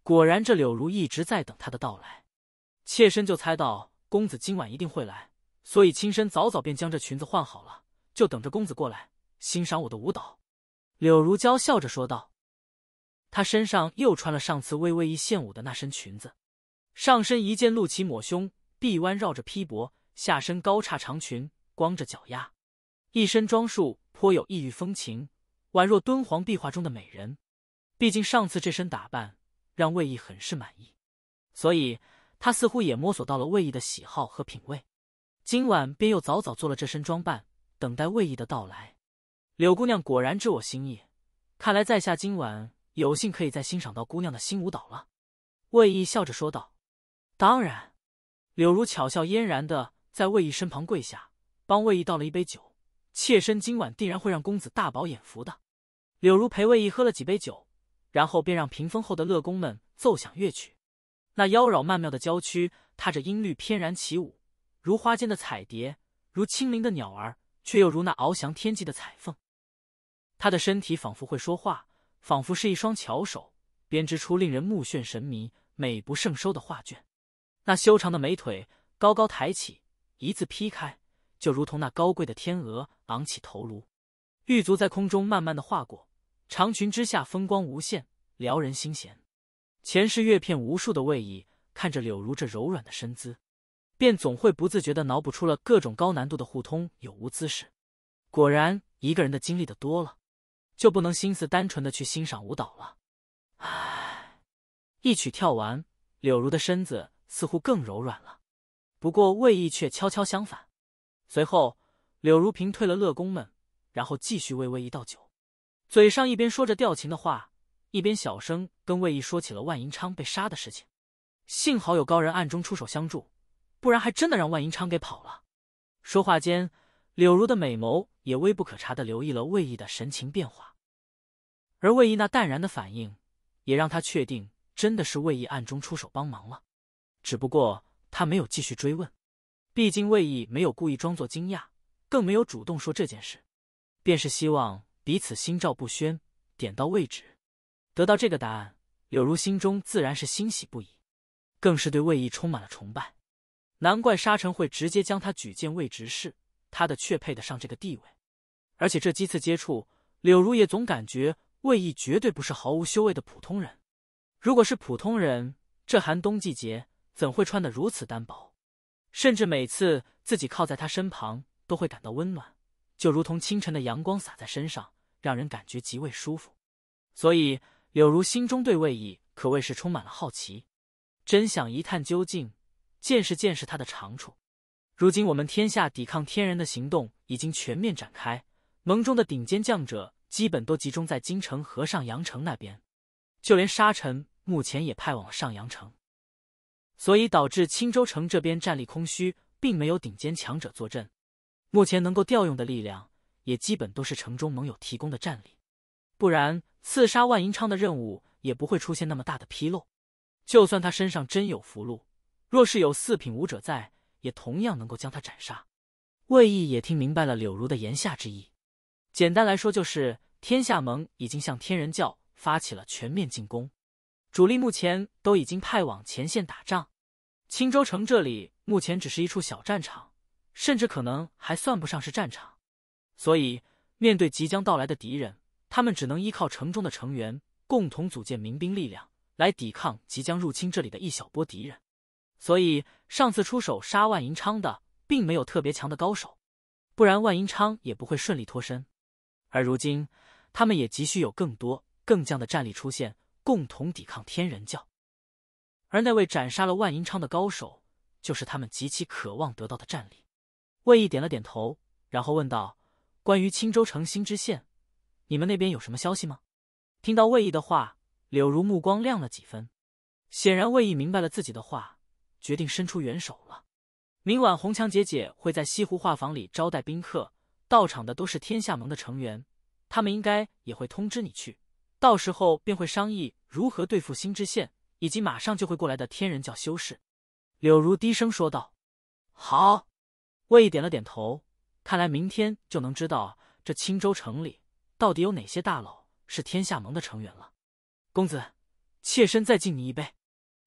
果然，这柳如一直在等他的到来。妾身就猜到公子今晚一定会来，所以亲身早早便将这裙子换好了，就等着公子过来欣赏我的舞蹈。柳如娇笑着说道：“她身上又穿了上次魏巍一献舞的那身裙子，上身一件露脐抹胸，臂弯绕着披帛，下身高叉长裙，光着脚丫，一身装束颇有异域风情，宛若敦煌壁画中的美人。毕竟上次这身打扮让魏毅很是满意，所以她似乎也摸索到了魏毅的喜好和品味，今晚便又早早做了这身装扮，等待魏毅的到来。”柳姑娘果然知我心意，看来在下今晚有幸可以再欣赏到姑娘的新舞蹈了。”魏毅笑着说道。“当然。”柳如巧笑嫣然的在魏毅身旁跪下，帮魏毅倒了一杯酒。“妾身今晚定然会让公子大饱眼福的。”柳如陪魏毅喝了几杯酒，然后便让屏风后的乐工们奏响乐曲。那妖娆曼妙的娇躯踏着音律翩然起舞，如花间的彩蝶，如轻灵的鸟儿，却又如那翱翔天际的彩凤。她的身体仿佛会说话，仿佛是一双巧手编织出令人目眩神迷、美不胜收的画卷。那修长的美腿高高抬起，一字劈开，就如同那高贵的天鹅昂起头颅。玉足在空中慢慢的划过，长裙之下风光无限，撩人心弦。前世阅片无数的魏移，看着柳如这柔软的身姿，便总会不自觉的脑补出了各种高难度的互通有无姿势。果然，一个人的经历的多了。就不能心思单纯的去欣赏舞蹈了，唉，一曲跳完，柳如的身子似乎更柔软了，不过魏毅却悄悄相反。随后，柳如平退了乐工们，然后继续为魏毅倒酒，嘴上一边说着调情的话，一边小声跟魏毅说起了万银昌被杀的事情。幸好有高人暗中出手相助，不然还真的让万银昌给跑了。说话间，柳如的美眸也微不可察的留意了魏毅的神情变化。而魏毅那淡然的反应，也让他确定真的是魏毅暗中出手帮忙了。只不过他没有继续追问，毕竟魏毅没有故意装作惊讶，更没有主动说这件事，便是希望彼此心照不宣，点到为止。得到这个答案，柳如心中自然是欣喜不已，更是对魏毅充满了崇拜。难怪沙尘会直接将他举荐为执事，他的确配得上这个地位。而且这几次接触，柳如也总感觉。魏毅绝对不是毫无修为的普通人，如果是普通人，这寒冬季节怎会穿得如此单薄？甚至每次自己靠在他身旁，都会感到温暖，就如同清晨的阳光洒在身上，让人感觉极为舒服。所以柳如心中对魏毅可谓是充满了好奇，真想一探究竟，见识见识他的长处。如今我们天下抵抗天人的行动已经全面展开，盟中的顶尖将者。基本都集中在京城和上阳城那边，就连沙尘目前也派往了上阳城，所以导致青州城这边战力空虚，并没有顶尖强者坐镇。目前能够调用的力量，也基本都是城中盟友提供的战力，不然刺杀万银昌的任务也不会出现那么大的纰漏。就算他身上真有符箓，若是有四品武者在，也同样能够将他斩杀。魏毅也听明白了柳如的言下之意。简单来说，就是天下盟已经向天人教发起了全面进攻，主力目前都已经派往前线打仗。青州城这里目前只是一处小战场，甚至可能还算不上是战场，所以面对即将到来的敌人，他们只能依靠城中的成员共同组建民兵力量来抵抗即将入侵这里的一小波敌人。所以上次出手杀万银昌的，并没有特别强的高手，不然万银昌也不会顺利脱身。而如今，他们也急需有更多更强的战力出现，共同抵抗天人教。而那位斩杀了万银昌的高手，就是他们极其渴望得到的战力。魏毅点了点头，然后问道：“关于青州城新知县，你们那边有什么消息吗？”听到魏毅的话，柳如目光亮了几分，显然魏毅明白了自己的话，决定伸出援手了。明晚，红墙姐姐会在西湖画舫里招待宾客。到场的都是天下盟的成员，他们应该也会通知你去。到时候便会商议如何对付新知县，以及马上就会过来的天人教修士。柳如低声说道：“好。”魏毅点了点头。看来明天就能知道这青州城里到底有哪些大佬是天下盟的成员了。公子，妾身再敬你一杯。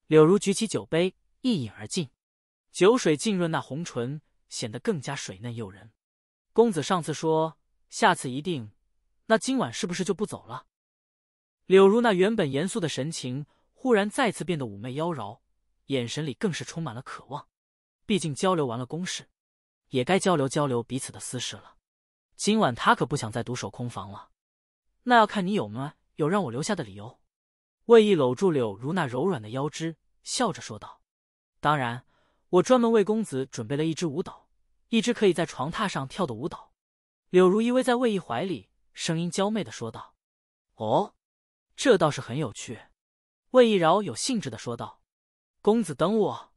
柳如举起酒杯，一饮而尽。酒水浸润那红唇，显得更加水嫩诱人。公子上次说下次一定，那今晚是不是就不走了？柳如那原本严肃的神情忽然再次变得妩媚妖娆，眼神里更是充满了渴望。毕竟交流完了公事，也该交流交流彼此的私事了。今晚他可不想再独守空房了。那要看你有没有让我留下的理由。魏毅搂住柳如那柔软的腰肢，笑着说道：“当然，我专门为公子准备了一支舞蹈。”一支可以在床榻上跳的舞蹈，柳如依偎在魏毅怀里，声音娇媚的说道：“哦，这倒是很有趣。”魏毅饶有兴致的说道：“公子等我。”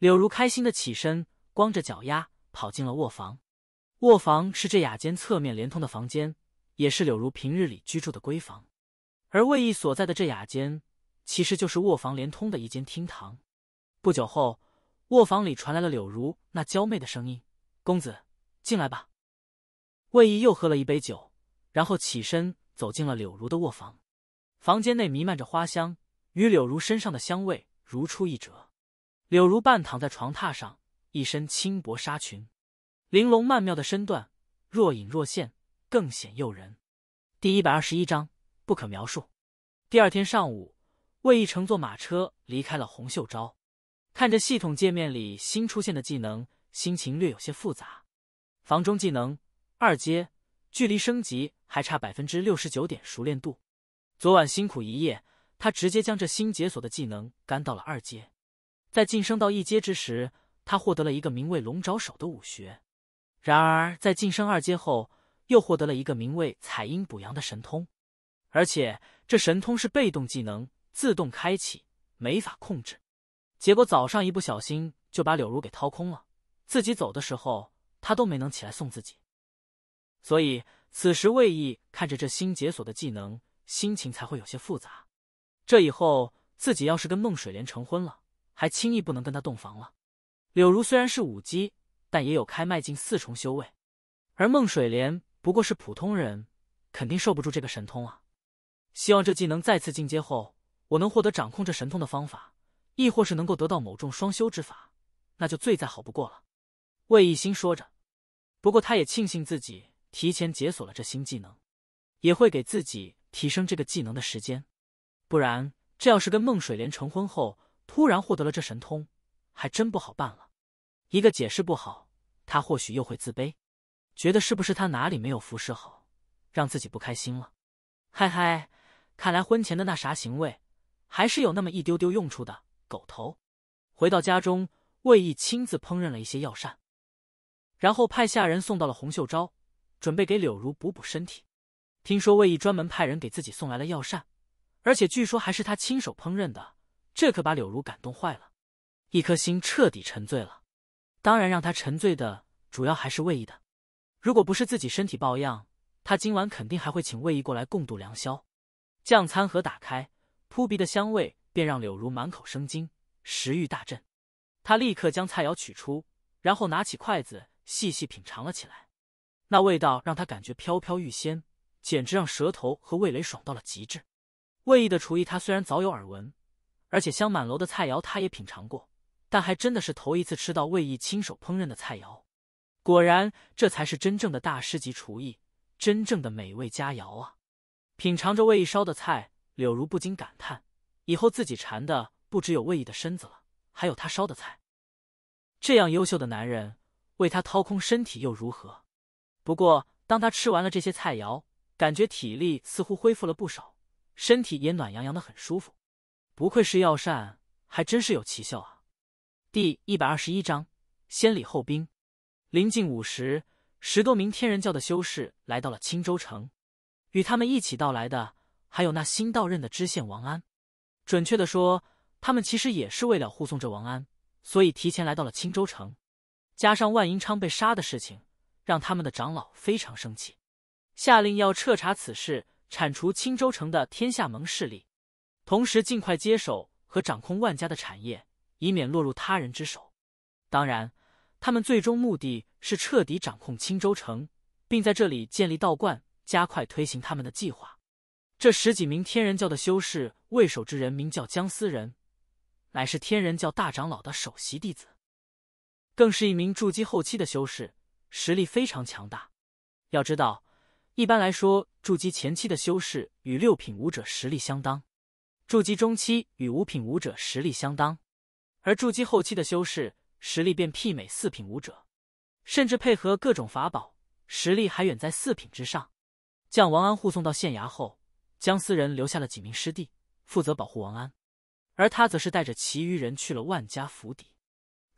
柳如开心的起身，光着脚丫跑进了卧房。卧房是这雅间侧面连通的房间，也是柳如平日里居住的闺房。而魏毅所在的这雅间，其实就是卧房连通的一间厅堂。不久后，卧房里传来了柳如那娇媚的声音。公子，进来吧。魏毅又喝了一杯酒，然后起身走进了柳如的卧房。房间内弥漫着花香，与柳如身上的香味如出一辙。柳如半躺在床榻上，一身轻薄纱裙，玲珑曼妙的身段若隐若现，更显诱人。第一百二十一章不可描述。第二天上午，魏毅乘坐马车离开了红秀昭，看着系统界面里新出现的技能。心情略有些复杂，房中技能二阶，距离升级还差百分之六十九点熟练度。昨晚辛苦一夜，他直接将这新解锁的技能干到了二阶。在晋升到一阶之时，他获得了一个名为“龙爪手”的武学。然而在晋升二阶后，又获得了一个名为“采阴补阳”的神通，而且这神通是被动技能，自动开启，没法控制。结果早上一不小心就把柳如给掏空了。自己走的时候，他都没能起来送自己，所以此时魏毅看着这新解锁的技能，心情才会有些复杂。这以后自己要是跟孟水莲成婚了，还轻易不能跟她洞房了。柳如虽然是舞姬，但也有开迈进四重修为，而孟水莲不过是普通人，肯定受不住这个神通啊。希望这技能再次进阶后，我能获得掌控这神通的方法，亦或是能够得到某种双修之法，那就最再好不过了。魏一心说着，不过他也庆幸自己提前解锁了这新技能，也会给自己提升这个技能的时间。不然，这要是跟孟水莲成婚后突然获得了这神通，还真不好办了。一个解释不好，他或许又会自卑，觉得是不是他哪里没有服侍好，让自己不开心了。嗨嗨，看来婚前的那啥行为，还是有那么一丢丢用处的。狗头，回到家中，魏毅亲自烹饪了一些药膳。然后派下人送到了洪秀昭，准备给柳如补补身体。听说魏毅专门派人给自己送来了药膳，而且据说还是他亲手烹饪的，这可把柳如感动坏了，一颗心彻底沉醉了。当然，让他沉醉的主要还是魏毅的。如果不是自己身体抱恙，他今晚肯定还会请魏毅过来共度良宵。酱餐盒打开，扑鼻的香味便让柳如满口生津，食欲大振。他立刻将菜肴取出，然后拿起筷子。细细品尝了起来，那味道让他感觉飘飘欲仙，简直让舌头和味蕾爽到了极致。魏毅的厨艺他虽然早有耳闻，而且香满楼的菜肴他也品尝过，但还真的是头一次吃到魏毅亲手烹饪的菜肴。果然，这才是真正的大师级厨艺，真正的美味佳肴啊！品尝着魏毅烧的菜，柳如不禁感叹：以后自己馋的不只有魏毅的身子了，还有他烧的菜。这样优秀的男人。为他掏空身体又如何？不过，当他吃完了这些菜肴，感觉体力似乎恢复了不少，身体也暖洋洋的，很舒服。不愧是药膳，还真是有奇效啊！第一百二十一章先礼后兵。临近午时，十多名天人教的修士来到了青州城，与他们一起到来的还有那新到任的知县王安。准确的说，他们其实也是为了护送着王安，所以提前来到了青州城。加上万银昌被杀的事情，让他们的长老非常生气，下令要彻查此事，铲除青州城的天下盟势力，同时尽快接手和掌控万家的产业，以免落入他人之手。当然，他们最终目的是彻底掌控青州城，并在这里建立道观，加快推行他们的计划。这十几名天人教的修士为首之人，名叫姜思仁，乃是天人教大长老的首席弟子。更是一名筑基后期的修士，实力非常强大。要知道，一般来说，筑基前期的修士与六品武者实力相当，筑基中期与五品武者实力相当，而筑基后期的修士实力便媲美四品武者，甚至配合各种法宝，实力还远在四品之上。将王安护送到县衙后，江思人留下了几名师弟负责保护王安，而他则是带着其余人去了万家府邸。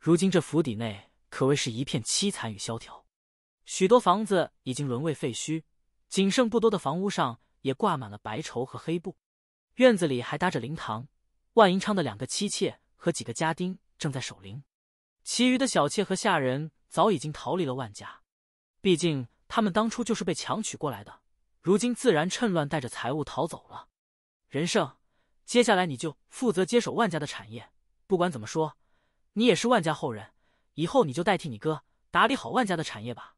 如今这府邸内可谓是一片凄惨与萧条，许多房子已经沦为废墟，仅剩不多的房屋上也挂满了白绸和黑布。院子里还搭着灵堂，万银昌的两个妻妾和几个家丁正在守灵，其余的小妾和下人早已经逃离了万家。毕竟他们当初就是被强娶过来的，如今自然趁乱带着财物逃走了。仁胜，接下来你就负责接手万家的产业，不管怎么说。你也是万家后人，以后你就代替你哥打理好万家的产业吧。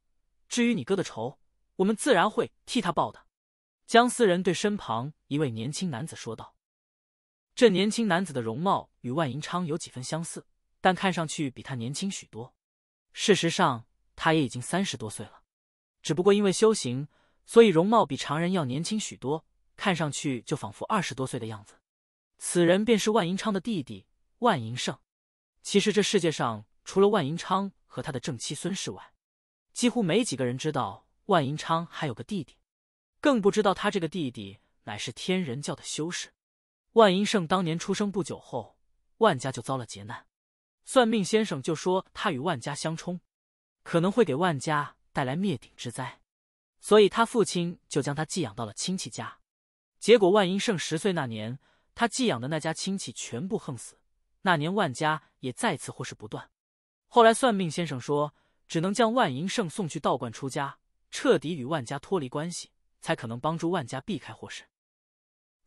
至于你哥的仇，我们自然会替他报的。”江思仁对身旁一位年轻男子说道。这年轻男子的容貌与万银昌有几分相似，但看上去比他年轻许多。事实上，他也已经三十多岁了，只不过因为修行，所以容貌比常人要年轻许多，看上去就仿佛二十多岁的样子。此人便是万银昌的弟弟万银胜。其实这世界上除了万银昌和他的正妻孙氏外，几乎没几个人知道万银昌还有个弟弟，更不知道他这个弟弟乃是天人教的修士。万银胜当年出生不久后，万家就遭了劫难，算命先生就说他与万家相冲，可能会给万家带来灭顶之灾，所以他父亲就将他寄养到了亲戚家。结果万银胜十岁那年，他寄养的那家亲戚全部横死，那年万家。也再次祸事不断。后来算命先生说，只能将万银圣送去道观出家，彻底与万家脱离关系，才可能帮助万家避开祸事。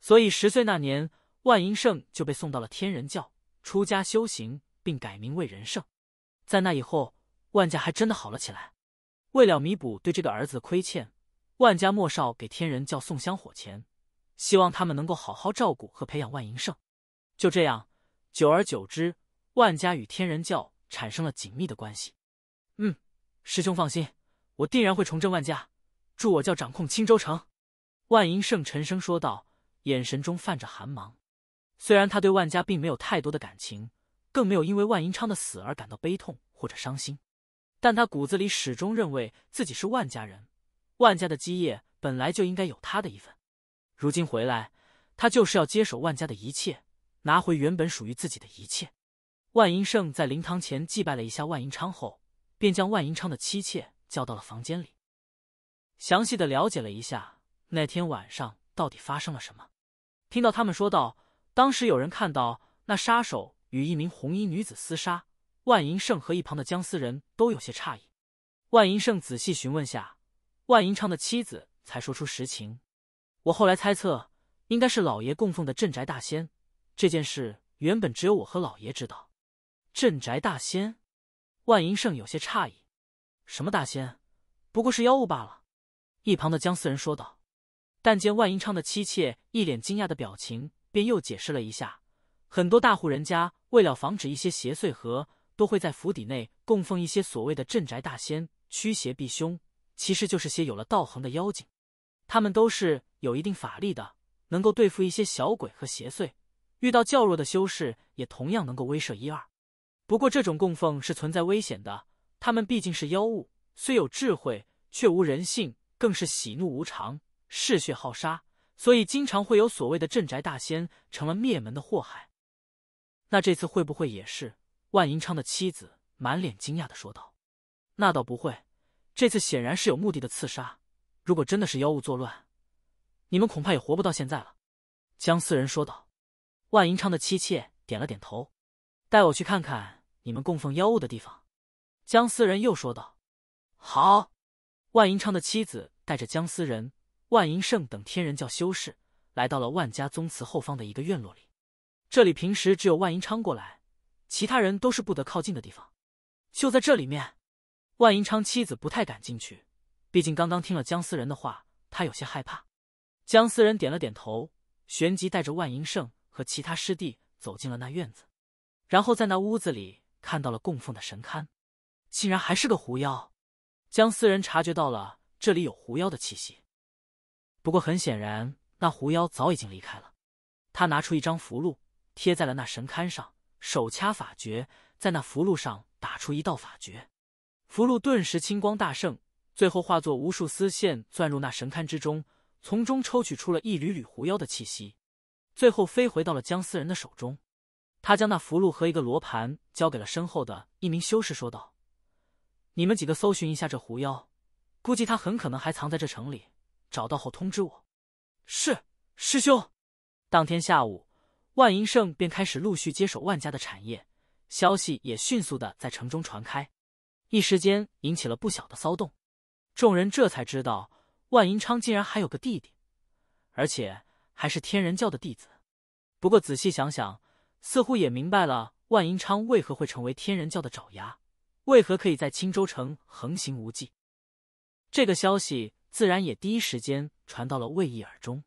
所以十岁那年，万银圣就被送到了天人教出家修行，并改名为仁圣。在那以后，万家还真的好了起来。为了弥补对这个儿子的亏欠，万家莫少给天人教送香火钱，希望他们能够好好照顾和培养万银圣。就这样，久而久之。万家与天人教产生了紧密的关系。嗯，师兄放心，我定然会重振万家，助我教掌控青州城。万银圣沉声说道，眼神中泛着寒芒。虽然他对万家并没有太多的感情，更没有因为万银昌的死而感到悲痛或者伤心，但他骨子里始终认为自己是万家人，万家的基业本来就应该有他的一份。如今回来，他就是要接手万家的一切，拿回原本属于自己的一切。万银盛在灵堂前祭拜了一下万银昌后，便将万银昌的妻妾叫到了房间里，详细的了解了一下那天晚上到底发生了什么。听到他们说道，当时有人看到那杀手与一名红衣女子厮杀，万银盛和一旁的姜思人都有些诧异。万银盛仔细询问下，万银昌的妻子才说出实情。我后来猜测，应该是老爷供奉的镇宅大仙。这件事原本只有我和老爷知道。镇宅大仙，万银胜有些诧异：“什么大仙？不过是妖物罢了。”一旁的姜四人说道。但见万银昌的妻妾一脸惊讶的表情，便又解释了一下：“很多大户人家为了防止一些邪祟和，都会在府邸内供奉一些所谓的镇宅大仙，驱邪避凶。其实就是些有了道行的妖精，他们都是有一定法力的，能够对付一些小鬼和邪祟。遇到较弱的修士，也同样能够威慑一二。”不过，这种供奉是存在危险的。他们毕竟是妖物，虽有智慧，却无人性，更是喜怒无常、嗜血好杀，所以经常会有所谓的镇宅大仙成了灭门的祸害。那这次会不会也是？万银昌的妻子满脸惊讶的说道：“那倒不会，这次显然是有目的的刺杀。如果真的是妖物作乱，你们恐怕也活不到现在了。”江四人说道。万银昌的妻妾点了点头：“带我去看看。”你们供奉妖物的地方，姜思人又说道：“好。”万银昌的妻子带着姜思人、万银胜等天人教修士来到了万家宗祠后方的一个院落里。这里平时只有万银昌过来，其他人都是不得靠近的地方。就在这里面，万银昌妻子不太敢进去，毕竟刚刚听了姜思人的话，他有些害怕。姜思人点了点头，旋即带着万银胜和其他师弟走进了那院子，然后在那屋子里。看到了供奉的神龛，竟然还是个狐妖。姜思人察觉到了这里有狐妖的气息，不过很显然，那狐妖早已经离开了。他拿出一张符箓，贴在了那神龛上，手掐法诀，在那符箓上打出一道法诀，符箓顿时青光大盛，最后化作无数丝线钻入那神龛之中，从中抽取出了一缕缕狐妖的气息，最后飞回到了姜思人的手中。他将那符箓和一个罗盘交给了身后的一名修士，说道：“你们几个搜寻一下这狐妖，估计他很可能还藏在这城里。找到后通知我。”“是，师兄。”当天下午，万银胜便开始陆续接手万家的产业，消息也迅速的在城中传开，一时间引起了不小的骚动。众人这才知道，万银昌竟然还有个弟弟，而且还是天人教的弟子。不过仔细想想。似乎也明白了万银昌为何会成为天人教的爪牙，为何可以在青州城横行无忌。这个消息自然也第一时间传到了魏毅耳中。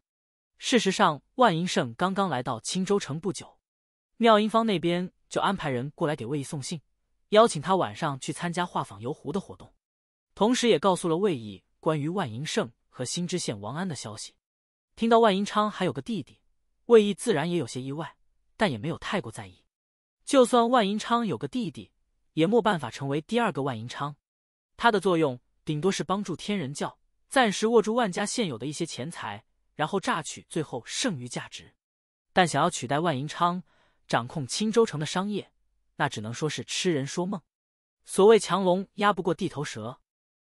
事实上，万银胜刚刚来到青州城不久，妙音坊那边就安排人过来给魏毅送信，邀请他晚上去参加画舫游湖的活动，同时也告诉了魏毅关于万银胜和新知县王安的消息。听到万银昌还有个弟弟，魏毅自然也有些意外。但也没有太过在意。就算万银昌有个弟弟，也没办法成为第二个万银昌。他的作用顶多是帮助天人教暂时握住万家现有的一些钱财，然后榨取最后剩余价值。但想要取代万银昌，掌控青州城的商业，那只能说是痴人说梦。所谓强龙压不过地头蛇，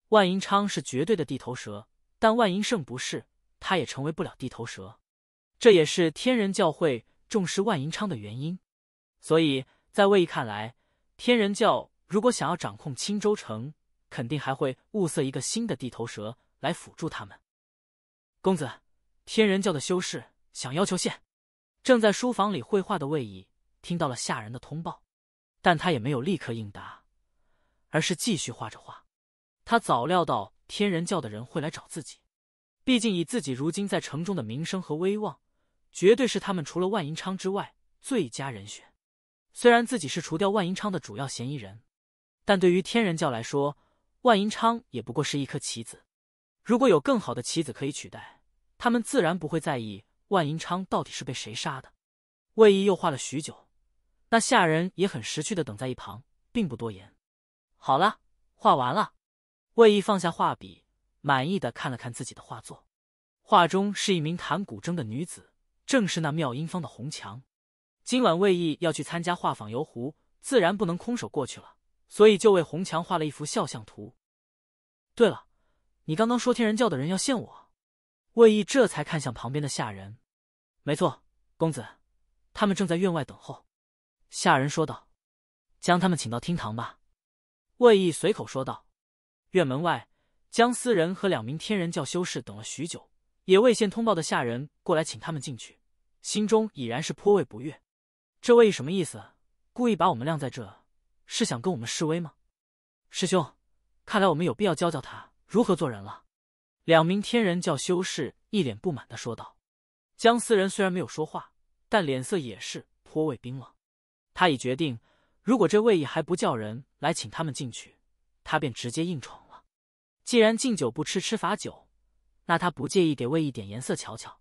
万银昌是绝对的地头蛇，但万银胜不是，他也成为不了地头蛇。这也是天人教会。重视万银昌的原因，所以在魏毅看来，天人教如果想要掌控青州城，肯定还会物色一个新的地头蛇来辅助他们。公子，天人教的修士想要求见。正在书房里绘画的魏毅听到了下人的通报，但他也没有立刻应答，而是继续画着画。他早料到天人教的人会来找自己，毕竟以自己如今在城中的名声和威望。绝对是他们除了万银昌之外最佳人选。虽然自己是除掉万银昌的主要嫌疑人，但对于天人教来说，万银昌也不过是一颗棋子。如果有更好的棋子可以取代，他们自然不会在意万银昌到底是被谁杀的。魏毅又画了许久，那下人也很识趣的等在一旁，并不多言。好了，画完了。魏毅放下画笔，满意的看了看自己的画作。画中是一名弹古筝的女子。正是那妙音坊的红墙。今晚魏毅要去参加画舫游湖，自然不能空手过去了，所以就为红墙画了一幅肖像图。对了，你刚刚说天人教的人要献我？魏毅这才看向旁边的下人。没错，公子，他们正在院外等候。下人说道：“将他们请到厅堂吧。”魏毅随口说道。院门外，姜思仁和两名天人教修士等了许久，也未见通报的下人过来请他们进去。心中已然是颇为不悦，这位什么意思？故意把我们晾在这，是想跟我们示威吗？师兄，看来我们有必要教教他如何做人了。两名天人教修士一脸不满的说道。姜思仁虽然没有说话，但脸色也是颇为冰冷。他已决定，如果这位义还不叫人来请他们进去，他便直接硬闯了。既然敬酒不吃吃罚酒，那他不介意给魏毅点颜色瞧瞧。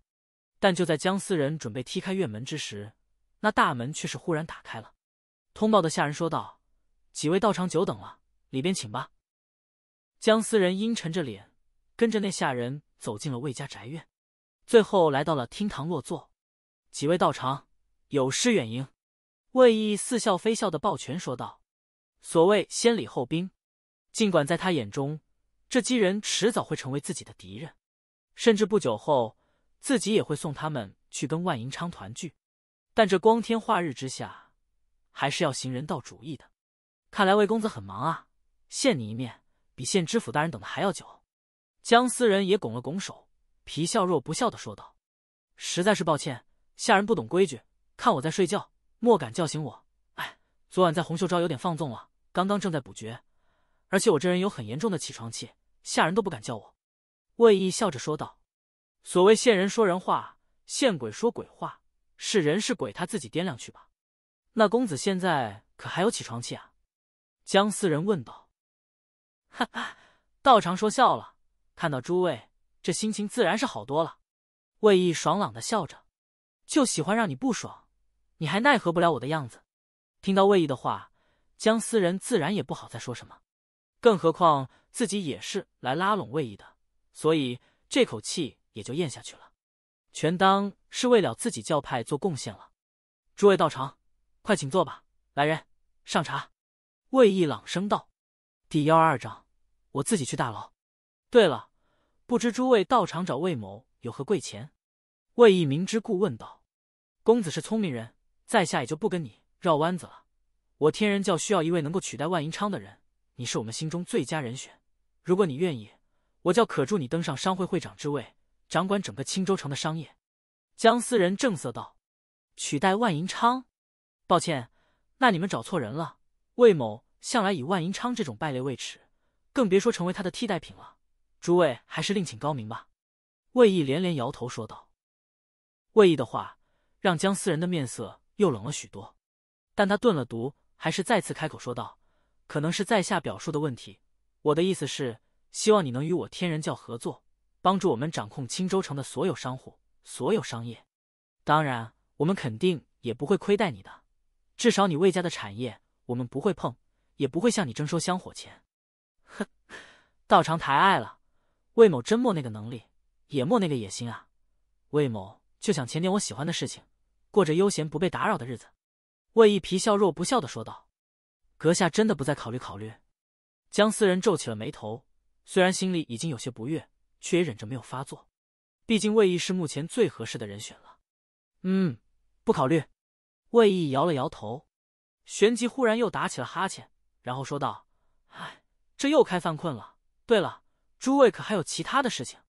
但就在姜思人准备踢开院门之时，那大门却是忽然打开了。通报的下人说道：“几位道长久等了，里边请吧。”姜思仁阴沉着脸，跟着那下人走进了魏家宅院，最后来到了厅堂落座。几位道长有失远迎，魏毅似笑非笑的抱拳说道：“所谓先礼后兵，尽管在他眼中，这几人迟早会成为自己的敌人，甚至不久后。”自己也会送他们去跟万银昌团聚，但这光天化日之下，还是要行人道主义的。看来魏公子很忙啊，见你一面比县知府大人等的还要久。江思仁也拱了拱手，皮笑肉不笑的说道：“实在是抱歉，下人不懂规矩，看我在睡觉，莫敢叫醒我。哎，昨晚在红秀招有点放纵了，刚刚正在补觉，而且我这人有很严重的起床气，下人都不敢叫我。”魏毅笑着说道。所谓现人说人话，现鬼说鬼话，是人是鬼他自己掂量去吧。那公子现在可还有起床气啊？姜思仁问道。哈哈，道长说笑了，看到诸位，这心情自然是好多了。魏毅爽朗的笑着，就喜欢让你不爽，你还奈何不了我的样子。听到魏毅的话，姜思仁自然也不好再说什么，更何况自己也是来拉拢魏毅的，所以这口气。也就咽下去了，全当是为了自己教派做贡献了。诸位道长，快请坐吧。来人，上茶。魏毅朗声道：“第幺二章，我自己去大牢。对了，不知诸位道长找魏某有何贵钱？”魏毅明知故问道：“公子是聪明人，在下也就不跟你绕弯子了。我天人教需要一位能够取代万银昌的人，你是我们心中最佳人选。如果你愿意，我叫可助你登上商会会长之位。”掌管整个青州城的商业，姜思仁正色道：“取代万银昌？抱歉，那你们找错人了。魏某向来以万银昌这种败类为耻，更别说成为他的替代品了。诸位还是另请高明吧。”魏毅连连摇头说道。魏毅的话让姜思仁的面色又冷了许多，但他顿了毒，还是再次开口说道：“可能是在下表述的问题，我的意思是希望你能与我天人教合作。”帮助我们掌控青州城的所有商户、所有商业，当然，我们肯定也不会亏待你的。至少你魏家的产业，我们不会碰，也不会向你征收香火钱。哼，道长抬爱了，魏某真没那个能力，也没那个野心啊。魏某就想前点我喜欢的事情，过着悠闲不被打扰的日子。”魏毅皮笑肉不笑的说道，“阁下真的不再考虑考虑？”姜思仁皱起了眉头，虽然心里已经有些不悦。却也忍着没有发作，毕竟魏毅是目前最合适的人选了。嗯，不考虑。魏毅摇了摇头，旋即忽然又打起了哈欠，然后说道：“哎，这又开犯困了。对了，诸位可还有其他的事情？”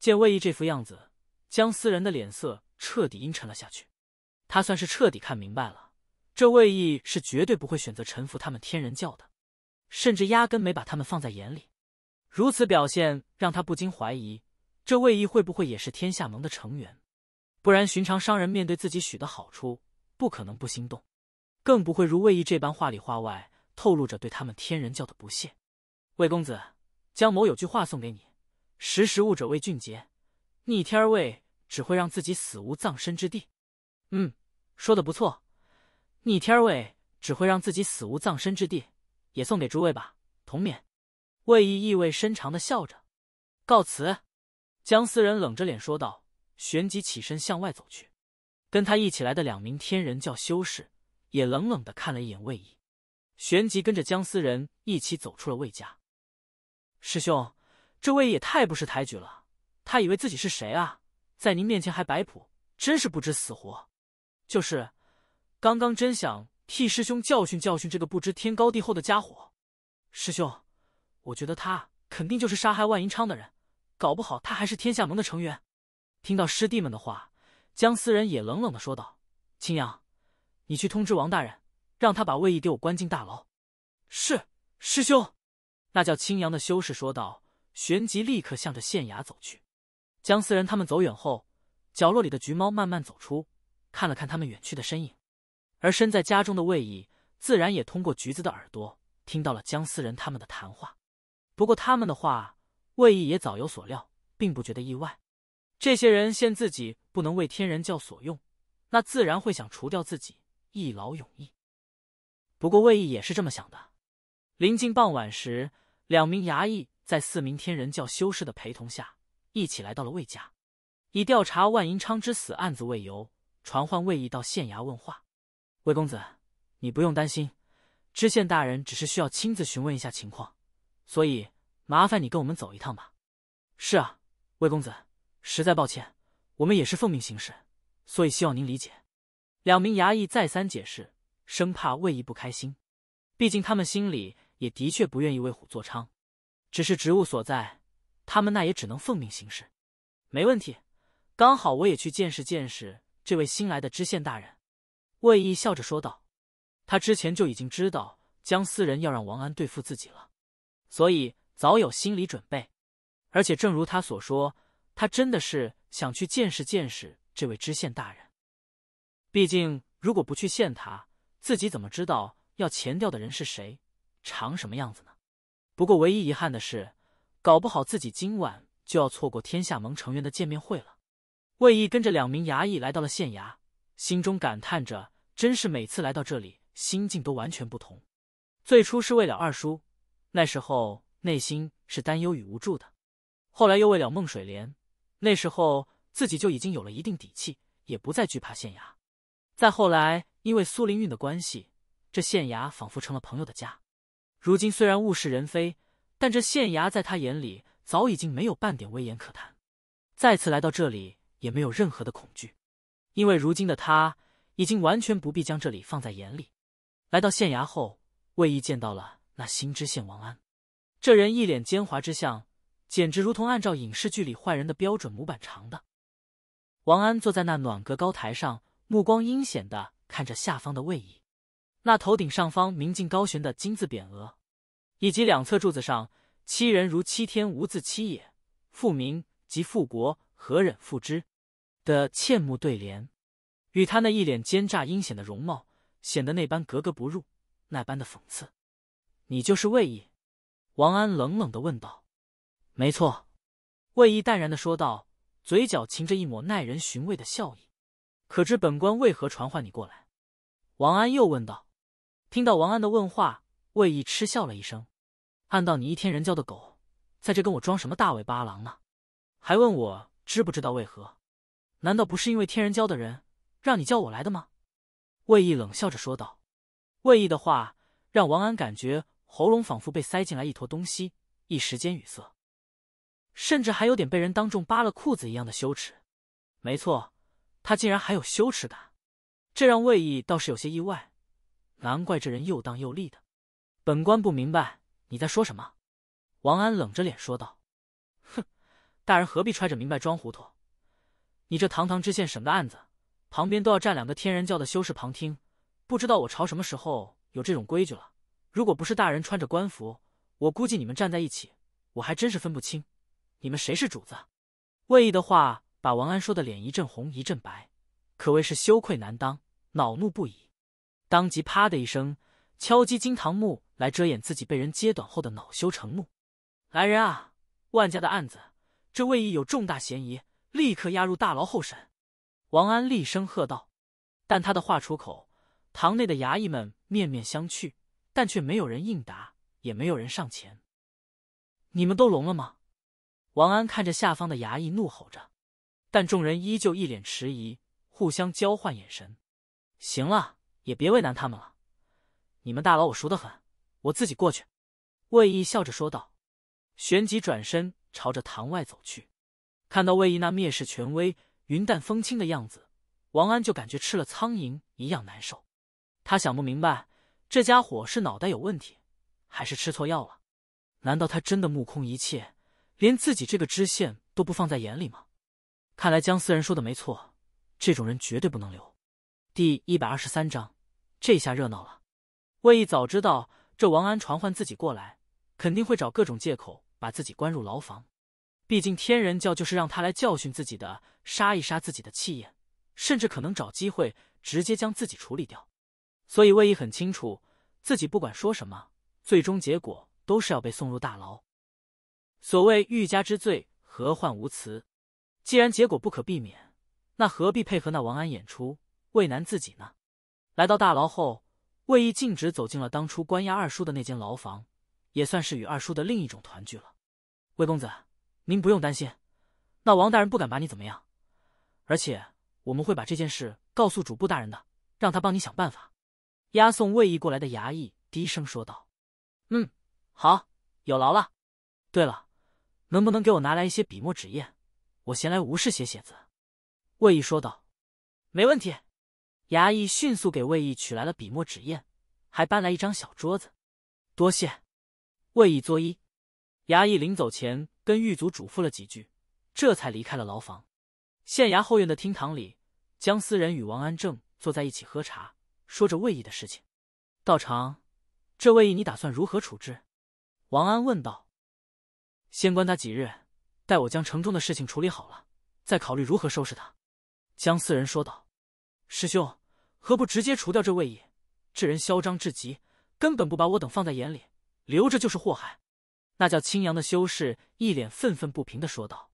见魏毅这副样子，姜思仁的脸色彻底阴沉了下去。他算是彻底看明白了，这魏毅是绝对不会选择臣服他们天人教的，甚至压根没把他们放在眼里。如此表现，让他不禁怀疑，这魏毅会不会也是天下盟的成员？不然，寻常商人面对自己许的好处，不可能不心动，更不会如魏毅这般话里话外透露着对他们天人教的不屑。魏公子，江某有句话送给你：识时务者为俊杰，逆天为只会让自己死无葬身之地。嗯，说的不错，逆天为只会让自己死无葬身之地，也送给诸位吧，同勉。魏毅意味深长的笑着，告辞。姜思仁冷着脸说道，旋即起身向外走去。跟他一起来的两名天人教修士也冷冷的看了一眼魏毅，旋即跟着姜思仁一起走出了魏家。师兄，这魏毅也太不识抬举了，他以为自己是谁啊？在您面前还摆谱，真是不知死活。就是，刚刚真想替师兄教训教训这个不知天高地厚的家伙。师兄。我觉得他肯定就是杀害万银昌的人，搞不好他还是天下盟的成员。听到师弟们的话，姜思仁也冷冷的说道：“青阳，你去通知王大人，让他把魏毅给我关进大牢。”“是，师兄。”那叫青阳的修士说道，旋即立刻向着县衙走去。姜思仁他们走远后，角落里的橘猫慢慢走出，看了看他们远去的身影。而身在家中的魏毅，自然也通过橘子的耳朵听到了姜思仁他们的谈话。不过他们的话，魏毅也早有所料，并不觉得意外。这些人见自己不能为天人教所用，那自然会想除掉自己，一劳永逸。不过魏毅也是这么想的。临近傍晚时，两名衙役在四名天人教修士的陪同下，一起来到了魏家，以调查万银昌之死案子为由，传唤魏毅到县衙问话。魏公子，你不用担心，知县大人只是需要亲自询问一下情况，所以。麻烦你跟我们走一趟吧。是啊，魏公子，实在抱歉，我们也是奉命行事，所以希望您理解。两名衙役再三解释，生怕魏毅不开心，毕竟他们心里也的确不愿意为虎作伥，只是职务所在，他们那也只能奉命行事。没问题，刚好我也去见识见识这位新来的知县大人。魏毅笑着说道，他之前就已经知道姜思仁要让王安对付自己了，所以。早有心理准备，而且正如他所说，他真的是想去见识见识这位知县大人。毕竟，如果不去县，他自己怎么知道要前调的人是谁、长什么样子呢？不过，唯一遗憾的是，搞不好自己今晚就要错过天下盟成员的见面会了。魏毅跟着两名衙役来到了县衙，心中感叹着：真是每次来到这里，心境都完全不同。最初是为了二叔，那时候。内心是担忧与无助的，后来又为了孟水莲，那时候自己就已经有了一定底气，也不再惧怕县衙。再后来，因为苏林韵的关系，这县衙仿佛成了朋友的家。如今虽然物是人非，但这县衙在他眼里早已经没有半点威严可谈。再次来到这里，也没有任何的恐惧，因为如今的他已经完全不必将这里放在眼里。来到县衙后，魏毅见到了那新知县王安。这人一脸奸猾之相，简直如同按照影视剧里坏人的标准模板长的。王安坐在那暖阁高台上，目光阴险的看着下方的魏毅。那头顶上方明镜高悬的金字匾额，以及两侧柱子上“七人如七天无字七也，复明即复国，何忍复之”的嵌目对联，与他那一脸奸诈阴险的容貌，显得那般格格不入，那般的讽刺。你就是魏毅。王安冷冷的问道：“没错。”魏毅淡然的说道，嘴角噙着一抹耐人寻味的笑意。“可知本官为何传唤你过来？”王安又问道。听到王安的问话，魏毅嗤笑了一声：“按道你一天人教的狗，在这跟我装什么大尾巴狼呢？还问我知不知道为何？难道不是因为天人教的人让你叫我来的吗？”魏毅冷笑着说道。魏毅的话让王安感觉。喉咙仿佛被塞进来一坨东西，一时间语塞，甚至还有点被人当众扒了裤子一样的羞耻。没错，他竟然还有羞耻感，这让魏毅倒是有些意外。难怪这人又当又立的。本官不明白你在说什么。”王安冷着脸说道，“哼，大人何必揣着明白装糊涂？你这堂堂知县审个案子，旁边都要站两个天人教的修士旁听，不知道我朝什么时候有这种规矩了。”如果不是大人穿着官服，我估计你们站在一起，我还真是分不清，你们谁是主子。魏义的话把王安说的脸一阵红一阵白，可谓是羞愧难当，恼怒不已。当即啪的一声敲击金堂木，来遮掩自己被人揭短后的恼羞成怒。来人啊，万家的案子，这魏义有重大嫌疑，立刻押入大牢候审。王安厉声喝道，但他的话出口，堂内的衙役们面面相觑。但却没有人应答，也没有人上前。你们都聋了吗？王安看着下方的衙役怒吼着，但众人依旧一脸迟疑，互相交换眼神。行了，也别为难他们了。你们大佬我熟得很，我自己过去。”魏毅笑着说道，旋即转身朝着堂外走去。看到魏毅那蔑视权威、云淡风轻的样子，王安就感觉吃了苍蝇一样难受。他想不明白。这家伙是脑袋有问题，还是吃错药了？难道他真的目空一切，连自己这个知县都不放在眼里吗？看来江思人说的没错，这种人绝对不能留。第一百二十三章，这下热闹了。魏毅早知道这王安传唤自己过来，肯定会找各种借口把自己关入牢房。毕竟天人教就是让他来教训自己的，杀一杀自己的气焰，甚至可能找机会直接将自己处理掉。所以魏毅很清楚，自己不管说什么，最终结果都是要被送入大牢。所谓欲加之罪，何患无辞？既然结果不可避免，那何必配合那王安演出为难自己呢？来到大牢后，魏毅径直走进了当初关押二叔的那间牢房，也算是与二叔的另一种团聚了。魏公子，您不用担心，那王大人不敢把你怎么样，而且我们会把这件事告诉主簿大人的，让他帮你想办法。押送魏毅过来的衙役低声说道：“嗯，好，有劳了。对了，能不能给我拿来一些笔墨纸砚？我闲来无事写写字。”魏毅说道：“没问题。”衙役迅速给魏毅取来了笔墨纸砚，还搬来一张小桌子。多谢。魏毅作揖。衙役临走前跟狱卒嘱咐了几句，这才离开了牢房。县衙后院的厅堂里，姜思仁与王安正坐在一起喝茶。说着魏义的事情，道长，这魏义你打算如何处置？王安问道。先关他几日，待我将城中的事情处理好了，再考虑如何收拾他。江四人说道。师兄，何不直接除掉这魏义？这人嚣张至极，根本不把我等放在眼里，留着就是祸害。那叫青阳的修士一脸愤愤不平的说道。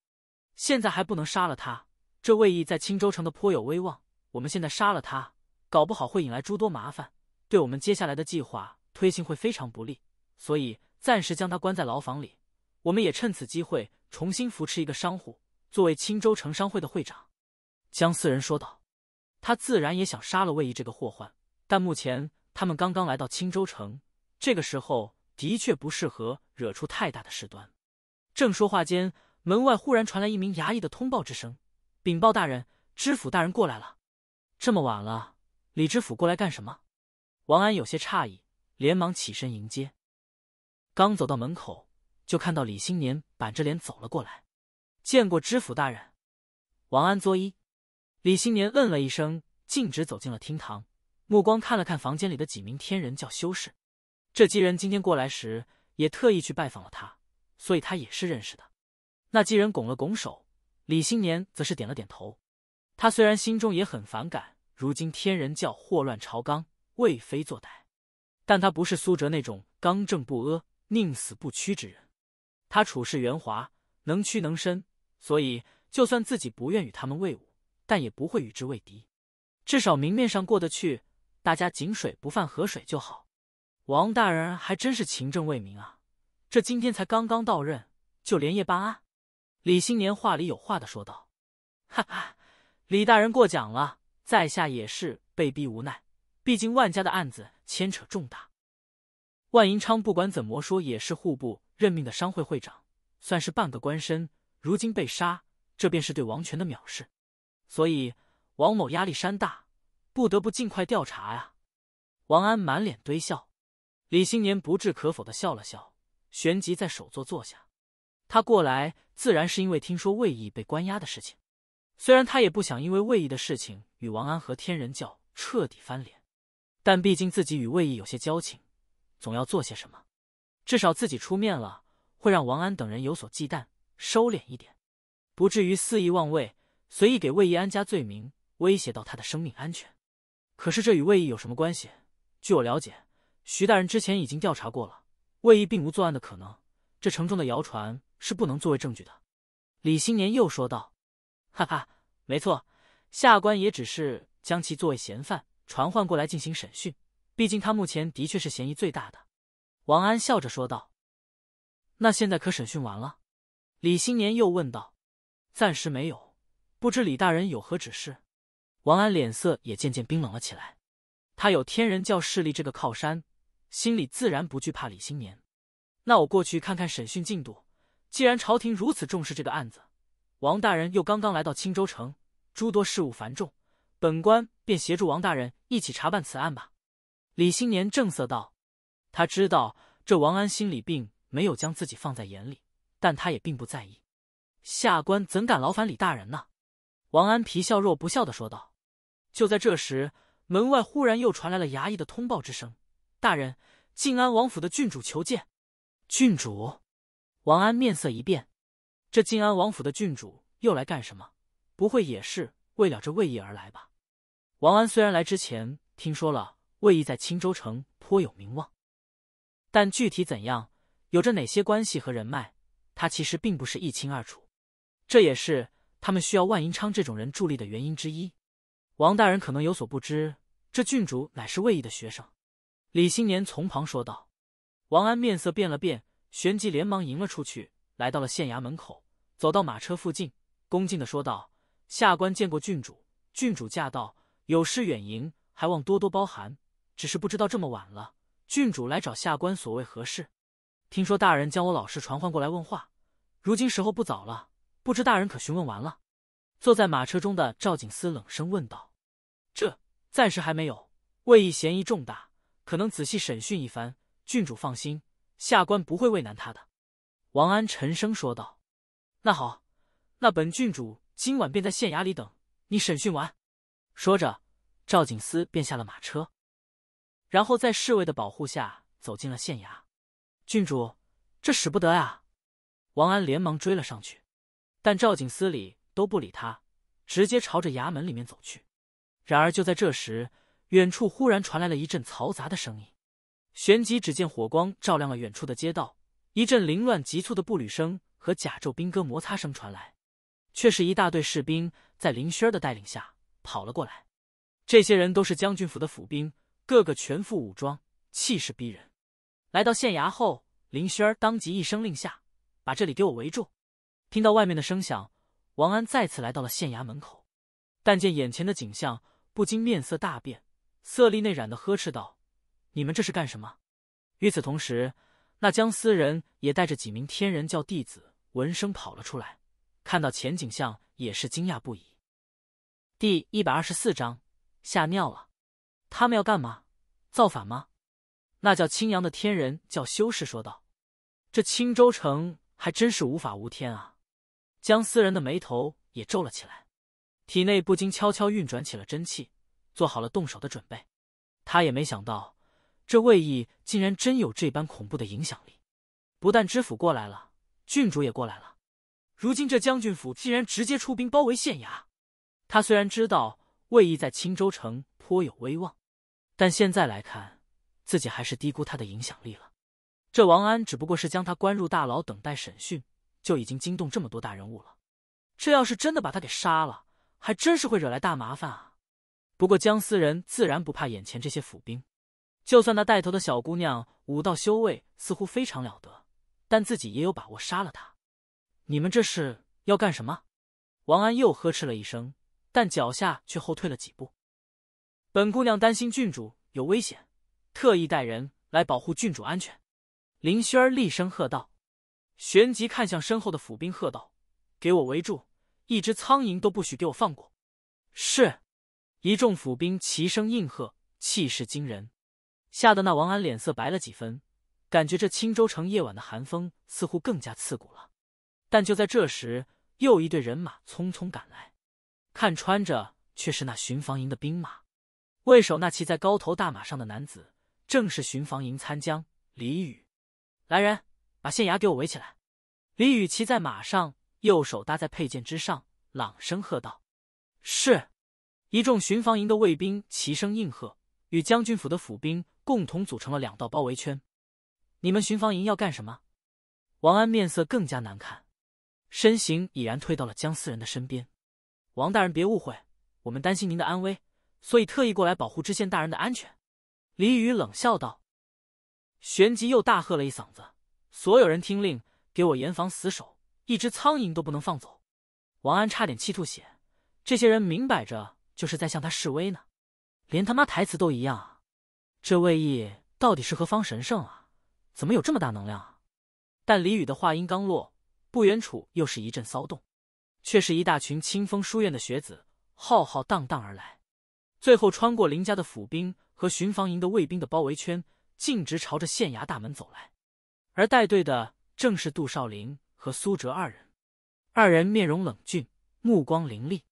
现在还不能杀了他，这魏义在青州城的颇有威望，我们现在杀了他。搞不好会引来诸多麻烦，对我们接下来的计划推行会非常不利，所以暂时将他关在牢房里。我们也趁此机会重新扶持一个商户作为青州城商会的会长。”江四人说道。他自然也想杀了魏毅这个祸患，但目前他们刚刚来到青州城，这个时候的确不适合惹出太大的事端。正说话间，门外忽然传来一名衙役的通报之声：“禀报大人，知府大人过来了。”这么晚了。李知府过来干什么？王安有些诧异，连忙起身迎接。刚走到门口，就看到李新年板着脸走了过来。见过知府大人，王安作揖。李新年嗯了一声，径直走进了厅堂，目光看了看房间里的几名天人教修士。这几人今天过来时，也特意去拜访了他，所以他也是认识的。那几人拱了拱手，李新年则是点了点头。他虽然心中也很反感。如今天人教祸乱朝纲，为非作歹，但他不是苏哲那种刚正不阿、宁死不屈之人，他处事圆滑，能屈能伸，所以就算自己不愿与他们为伍，但也不会与之为敌，至少明面上过得去，大家井水不犯河水就好。王大人还真是勤政为民啊，这今天才刚刚到任，就连夜办案。李新年话里有话的说道：“哈哈，李大人过奖了。”在下也是被逼无奈，毕竟万家的案子牵扯重大。万银昌不管怎么说也是户部任命的商会会长，算是半个官身。如今被杀，这便是对王权的藐视。所以王某压力山大，不得不尽快调查呀。王安满脸堆笑，李新年不置可否的笑了笑，旋即在首座坐下。他过来自然是因为听说魏毅被关押的事情。虽然他也不想因为魏毅的事情与王安和天人教彻底翻脸，但毕竟自己与魏毅有些交情，总要做些什么，至少自己出面了会让王安等人有所忌惮，收敛一点，不至于肆意妄为，随意给魏毅安家罪名，威胁到他的生命安全。可是这与魏毅有什么关系？据我了解，徐大人之前已经调查过了，魏毅并无作案的可能，这城中的谣传是不能作为证据的。”李新年又说道。哈哈，没错，下官也只是将其作为嫌犯传唤过来进行审讯，毕竟他目前的确是嫌疑最大的。王安笑着说道：“那现在可审讯完了？”李新年又问道：“暂时没有，不知李大人有何指示？”王安脸色也渐渐冰冷了起来。他有天人教势力这个靠山，心里自然不惧怕李新年。那我过去看看审讯进度。既然朝廷如此重视这个案子。王大人又刚刚来到青州城，诸多事务繁重，本官便协助王大人一起查办此案吧。”李新年正色道。他知道这王安心里并没有将自己放在眼里，但他也并不在意。“下官怎敢劳烦李大人呢？”王安皮笑肉不笑的说道。就在这时，门外忽然又传来了衙役的通报之声：“大人，靖安王府的郡主求见。”郡主？王安面色一变。这靖安王府的郡主又来干什么？不会也是为了这魏毅而来吧？王安虽然来之前听说了魏毅在青州城颇有名望，但具体怎样，有着哪些关系和人脉，他其实并不是一清二楚。这也是他们需要万银昌这种人助力的原因之一。王大人可能有所不知，这郡主乃是魏毅的学生。李新年从旁说道。王安面色变了变，旋即连忙迎了出去。来到了县衙门口，走到马车附近，恭敬的说道：“下官见过郡主，郡主驾到，有失远迎，还望多多包涵。只是不知道这么晚了，郡主来找下官所谓何事？听说大人将我老师传唤过来问话，如今时候不早了，不知大人可询问完了？”坐在马车中的赵景思冷声问道：“这暂时还没有，魏意嫌疑重大，可能仔细审讯一番。郡主放心，下官不会为难他的。”王安沉声说道：“那好，那本郡主今晚便在县衙里等你审讯完。”说着，赵景思便下了马车，然后在侍卫的保护下走进了县衙。郡主，这使不得呀！王安连忙追了上去，但赵景思里都不理他，直接朝着衙门里面走去。然而，就在这时，远处忽然传来了一阵嘈杂的声音，旋即只见火光照亮了远处的街道。一阵凌乱急促的步履声和甲胄兵戈摩擦声传来，却是一大队士兵在林轩的带领下跑了过来。这些人都是将军府的府兵，个个全副武装，气势逼人。来到县衙后，林轩当即一声令下，把这里给我围住。听到外面的声响，王安再次来到了县衙门口，但见眼前的景象，不禁面色大变，色厉内荏的呵斥道：“你们这是干什么？”与此同时。那姜思仁也带着几名天人教弟子闻声跑了出来，看到前景象也是惊讶不已。第一百二十四章吓尿了，他们要干嘛？造反吗？那叫青阳的天人教修士说道：“这青州城还真是无法无天啊！”姜思仁的眉头也皱了起来，体内不禁悄悄运转起了真气，做好了动手的准备。他也没想到。这魏义竟然真有这般恐怖的影响力，不但知府过来了，郡主也过来了。如今这将军府竟然直接出兵包围县衙。他虽然知道魏义在青州城颇有威望，但现在来看，自己还是低估他的影响力了。这王安只不过是将他关入大牢等待审讯，就已经惊动这么多大人物了。这要是真的把他给杀了，还真是会惹来大麻烦啊。不过姜思仁自然不怕眼前这些府兵。就算那带头的小姑娘武道修为似乎非常了得，但自己也有把握杀了她。你们这是要干什么？王安又呵斥了一声，但脚下却后退了几步。本姑娘担心郡主有危险，特意带人来保护郡主安全。林轩儿厉声喝道，旋即看向身后的府兵，喝道：“给我围住，一只苍蝇都不许给我放过！”是，一众府兵齐声应和，气势惊人。吓得那王安脸色白了几分，感觉这青州城夜晚的寒风似乎更加刺骨了。但就在这时，又一队人马匆匆赶来，看穿着却是那巡防营的兵马。为首那骑在高头大马上的男子，正是巡防营参将李雨。来人，把县衙给我围起来！李雨骑在马上，右手搭在佩剑之上，朗声喝道：“是！”一众巡防营的卫兵齐声应和，与将军府的府兵。共同组成了两道包围圈，你们巡防营要干什么？王安面色更加难看，身形已然退到了姜思仁的身边。王大人别误会，我们担心您的安危，所以特意过来保护知县大人的安全。李宇冷笑道，旋即又大喝了一嗓子：“所有人听令，给我严防死守，一只苍蝇都不能放走！”王安差点气吐血，这些人明摆着就是在向他示威呢，连他妈台词都一样啊！这魏毅到底是何方神圣啊？怎么有这么大能量啊？但李宇的话音刚落，不远处又是一阵骚动，却是一大群清风书院的学子浩浩荡荡而来，最后穿过林家的府兵和巡防营的卫兵的包围圈，径直朝着县衙大门走来。而带队的正是杜少林和苏哲二人，二人面容冷峻，目光凌厉，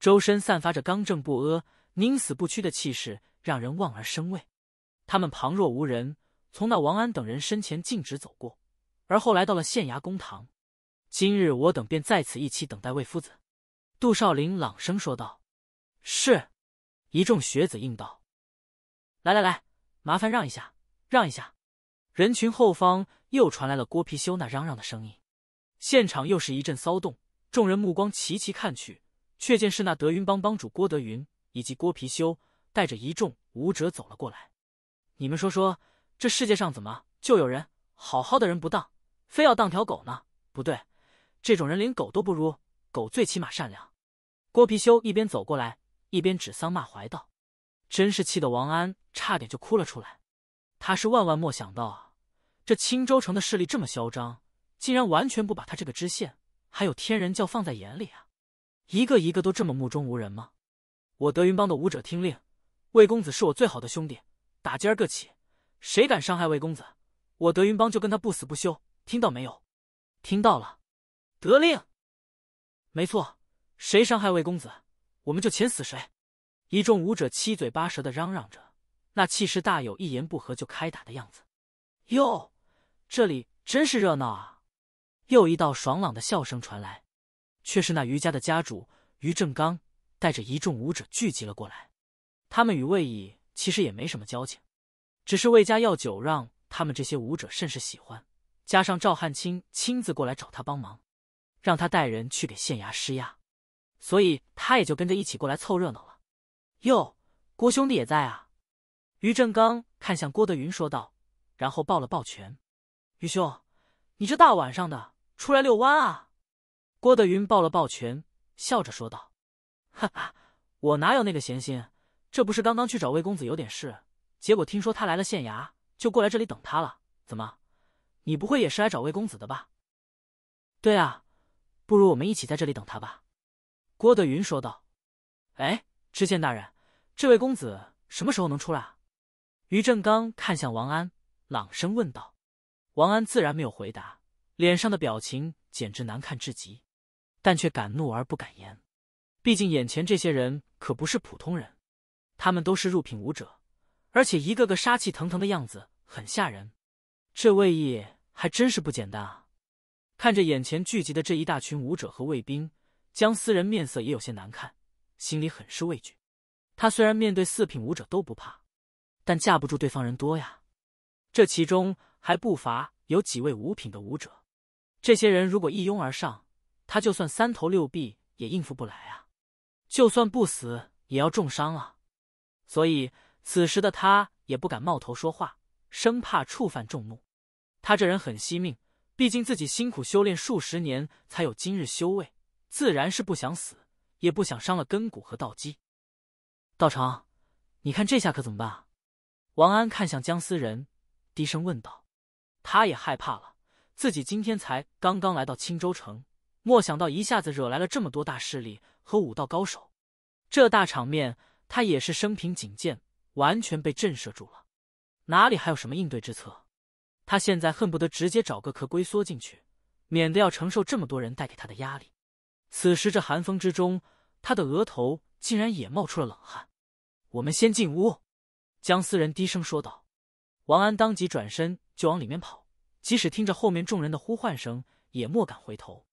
周身散发着刚正不阿、宁死不屈的气势，让人望而生畏。他们旁若无人，从那王安等人身前径直走过，而后来到了县衙公堂。今日我等便在此一起等待魏夫子。”杜少林朗声说道。“是。”一众学子应道。“来来来，麻烦让一下，让一下。”人群后方又传来了郭貔貅那嚷嚷的声音，现场又是一阵骚动。众人目光齐齐看去，却见是那德云帮帮主郭德云以及郭貔貅带着一众武者走了过来。你们说说，这世界上怎么就有人好好的人不当，非要当条狗呢？不对，这种人连狗都不如，狗最起码善良。郭皮修一边走过来一边指桑骂槐道：“真是气得王安差点就哭了出来。”他是万万莫想到啊，这青州城的势力这么嚣张，竟然完全不把他这个知县还有天人教放在眼里啊！一个一个都这么目中无人吗？我德云帮的武者听令，魏公子是我最好的兄弟。打今儿个起，谁敢伤害魏公子，我德云帮就跟他不死不休！听到没有？听到了，得令。没错，谁伤害魏公子，我们就钱死谁。一众武者七嘴八舌的嚷嚷着，那气势大有一言不合就开打的样子。哟，这里真是热闹啊！又一道爽朗的笑声传来，却是那余家的家主于正刚带着一众武者聚集了过来。他们与魏乙。其实也没什么交情，只是魏家要酒，让他们这些武者甚是喜欢。加上赵汉卿亲自过来找他帮忙，让他带人去给县衙施压，所以他也就跟着一起过来凑热闹了。哟，郭兄弟也在啊！于正刚看向郭德云说道，然后抱了抱拳：“于兄，你这大晚上的出来遛弯啊？”郭德云抱了抱拳，笑着说道：“哈哈，我哪有那个闲心。”这不是刚刚去找魏公子有点事，结果听说他来了县衙，就过来这里等他了。怎么，你不会也是来找魏公子的吧？对啊，不如我们一起在这里等他吧。”郭德云说道。“哎，知县大人，这位公子什么时候能出来？”于正刚看向王安，朗声问道。王安自然没有回答，脸上的表情简直难看至极，但却敢怒而不敢言，毕竟眼前这些人可不是普通人。他们都是入品武者，而且一个个杀气腾腾的样子，很吓人。这卫裔还真是不简单啊！看着眼前聚集的这一大群武者和卫兵，姜思仁面色也有些难看，心里很是畏惧。他虽然面对四品武者都不怕，但架不住对方人多呀。这其中还不乏有几位五品的武者。这些人如果一拥而上，他就算三头六臂也应付不来啊！就算不死，也要重伤啊！所以，此时的他也不敢冒头说话，生怕触犯众怒。他这人很惜命，毕竟自己辛苦修炼数十年才有今日修为，自然是不想死，也不想伤了根骨和道基。道长，你看这下可怎么办啊？王安看向姜思仁，低声问道。他也害怕了，自己今天才刚刚来到青州城，没想到一下子惹来了这么多大势力和武道高手，这大场面。他也是生平仅见，完全被震慑住了，哪里还有什么应对之策？他现在恨不得直接找个壳龟缩进去，免得要承受这么多人带给他的压力。此时这寒风之中，他的额头竟然也冒出了冷汗。我们先进屋。”姜思仁低声说道。王安当即转身就往里面跑，即使听着后面众人的呼唤声，也莫敢回头。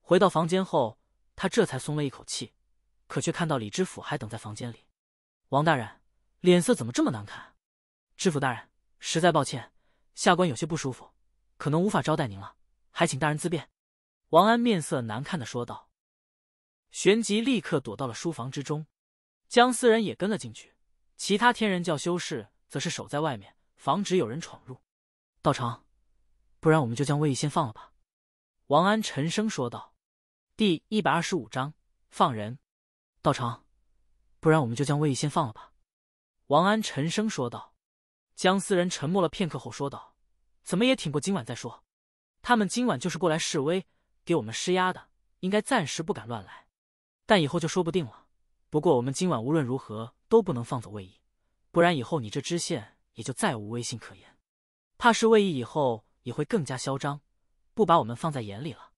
回到房间后，他这才松了一口气，可却看到李知府还等在房间里。王大人脸色怎么这么难看？知府大人，实在抱歉，下官有些不舒服，可能无法招待您了，还请大人自便。王安面色难看的说道，旋即立刻躲到了书房之中。江四人也跟了进去，其他天人教修士则是守在外面，防止有人闯入。道长，不然我们就将魏毅先放了吧。王安沉声说道。第一百二十五章放人。道长。不然我们就将魏毅先放了吧。”王安沉声说道。江四人沉默了片刻后说道：“怎么也挺过今晚再说。他们今晚就是过来示威，给我们施压的，应该暂时不敢乱来。但以后就说不定了。不过我们今晚无论如何都不能放走魏毅，不然以后你这知县也就再无威信可言。怕是魏毅以后也会更加嚣张，不把我们放在眼里了。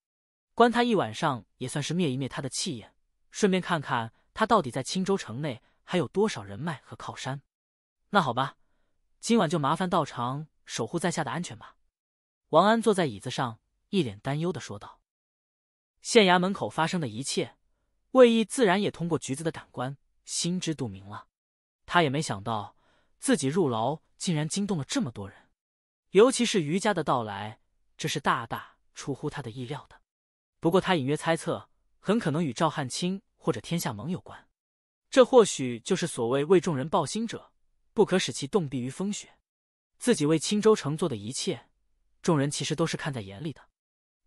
关他一晚上也算是灭一灭他的气焰，顺便看看。”他到底在青州城内还有多少人脉和靠山？那好吧，今晚就麻烦道长守护在下的安全吧。王安坐在椅子上，一脸担忧的说道。县衙门口发生的一切，魏毅自然也通过橘子的感官心知肚明了。他也没想到自己入牢竟然惊动了这么多人，尤其是余家的到来，这是大大出乎他的意料的。不过他隐约猜测，很可能与赵汉卿。或者天下盟有关，这或许就是所谓为众人抱薪者，不可使其冻毙于风雪。自己为青州城做的一切，众人其实都是看在眼里的。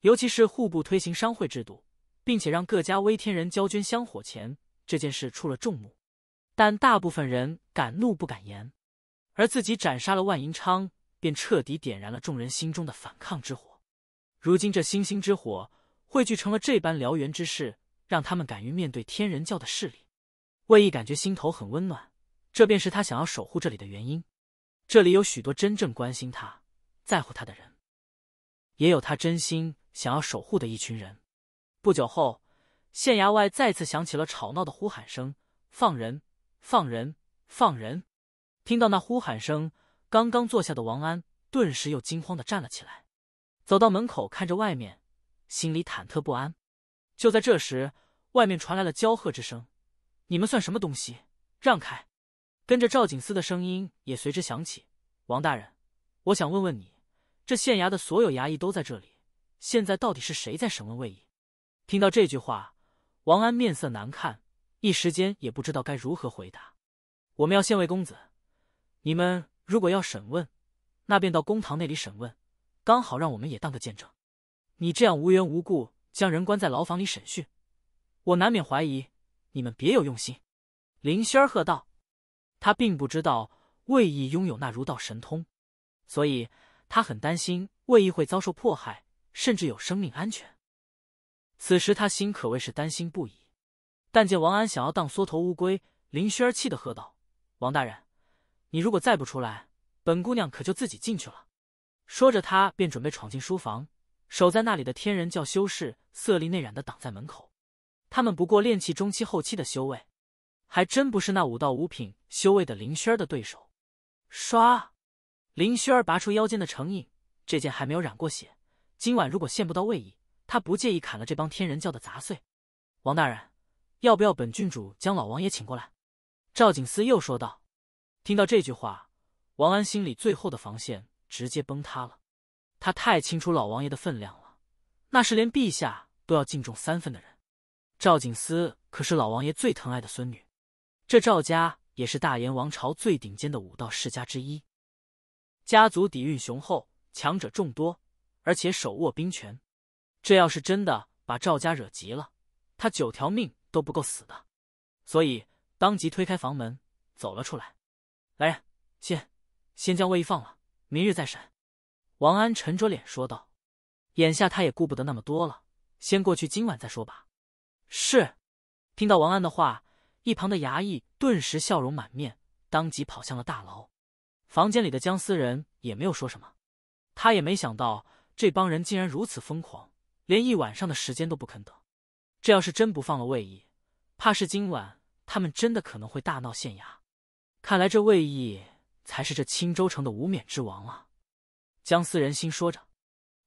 尤其是户部推行商会制度，并且让各家微天人交捐香火钱这件事，出了众目。但大部分人敢怒不敢言，而自己斩杀了万银昌，便彻底点燃了众人心中的反抗之火。如今这星星之火，汇聚成了这般燎原之势。让他们敢于面对天人教的势力。魏毅感觉心头很温暖，这便是他想要守护这里的原因。这里有许多真正关心他、在乎他的人，也有他真心想要守护的一群人。不久后，县衙外再次响起了吵闹的呼喊声：“放人！放人！放人！”听到那呼喊声，刚刚坐下的王安顿时又惊慌的站了起来，走到门口看着外面，心里忐忑不安。就在这时，外面传来了娇喝之声：“你们算什么东西？让开！”跟着赵景思的声音也随之响起：“王大人，我想问问你，这县衙的所有衙役都在这里，现在到底是谁在审问魏毅？”听到这句话，王安面色难看，一时间也不知道该如何回答。我们要县尉公子，你们如果要审问，那便到公堂那里审问，刚好让我们也当个见证。你这样无缘无故。将人关在牢房里审讯，我难免怀疑你们别有用心。”林轩喝道。他并不知道魏毅拥有那儒道神通，所以他很担心魏毅会遭受迫害，甚至有生命安全。此时他心可谓是担心不已。但见王安想要当缩头乌龟，林轩气得喝道：“王大人，你如果再不出来，本姑娘可就自己进去了。”说着，他便准备闯进书房。守在那里的天人教修士色厉内荏的挡在门口，他们不过炼气中期后期的修为，还真不是那五到五品修为的林轩儿的对手。唰，林轩儿拔出腰间的成影，这剑还没有染过血。今晚如果见不到位移，他不介意砍了这帮天人教的杂碎。王大人，要不要本郡主将老王爷请过来？赵景思又说道。听到这句话，王安心里最后的防线直接崩塌了。他太清楚老王爷的分量了，那是连陛下都要敬重三分的人。赵景思可是老王爷最疼爱的孙女，这赵家也是大燕王朝最顶尖的武道世家之一，家族底蕴雄厚，强者众多，而且手握兵权。这要是真的把赵家惹急了，他九条命都不够死的。所以，当即推开房门走了出来。来人，先先将魏义放了，明日再审。王安沉着脸说道：“眼下他也顾不得那么多了，先过去今晚再说吧。”是，听到王安的话，一旁的衙役顿时笑容满面，当即跑向了大牢。房间里的姜思仁也没有说什么，他也没想到这帮人竟然如此疯狂，连一晚上的时间都不肯等。这要是真不放了魏毅，怕是今晚他们真的可能会大闹县衙。看来这魏毅才是这青州城的无冕之王啊！江思人心说着：“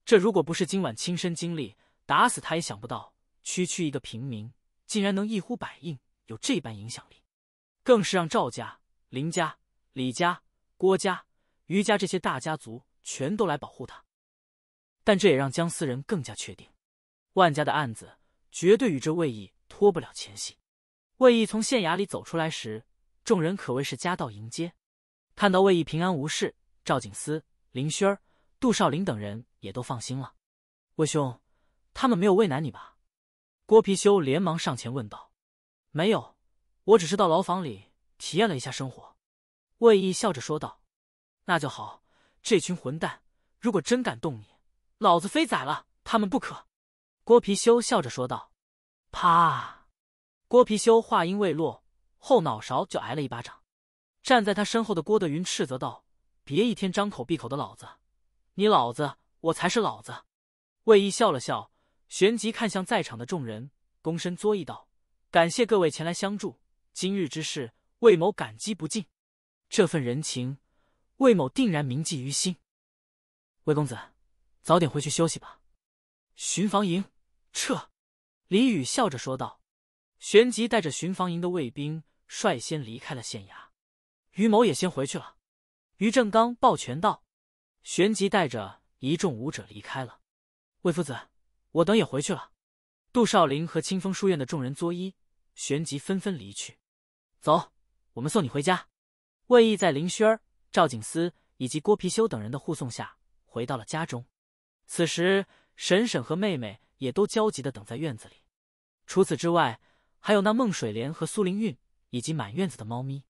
这如果不是今晚亲身经历，打死他也想不到，区区一个平民竟然能一呼百应，有这般影响力，更是让赵家、林家、李家、郭家、于家这些大家族全都来保护他。但这也让江思人更加确定，万家的案子绝对与这魏毅脱不了乾系。”魏毅从县衙里走出来时，众人可谓是夹道迎接。看到魏毅平安无事，赵景思、林轩儿。杜少林等人也都放心了。魏兄，他们没有为难你吧？郭貔修连忙上前问道。没有，我只是到牢房里体验了一下生活。魏毅笑着说道。那就好，这群混蛋如果真敢动你，老子非宰了他们不可。郭貔修笑着说道。啪！郭貔修话音未落，后脑勺就挨了一巴掌。站在他身后的郭德云斥责道：“别一天张口闭口的老子。”你老子，我才是老子。魏毅笑了笑，旋即看向在场的众人，躬身作揖道：“感谢各位前来相助，今日之事，魏某感激不尽。这份人情，魏某定然铭记于心。”魏公子，早点回去休息吧。巡防营撤。李宇笑着说道，旋即带着巡防营的卫兵率先离开了县衙。于某也先回去了。于正刚抱拳道。旋即带着一众武者离开了。魏夫子，我等也回去了。杜少林和清风书院的众人作揖，旋即纷纷离去。走，我们送你回家。魏毅在林轩、赵景思以及郭貔貅等人的护送下回到了家中。此时，婶婶和妹妹也都焦急的等在院子里。除此之外，还有那孟水莲和苏灵韵，以及满院子的猫咪。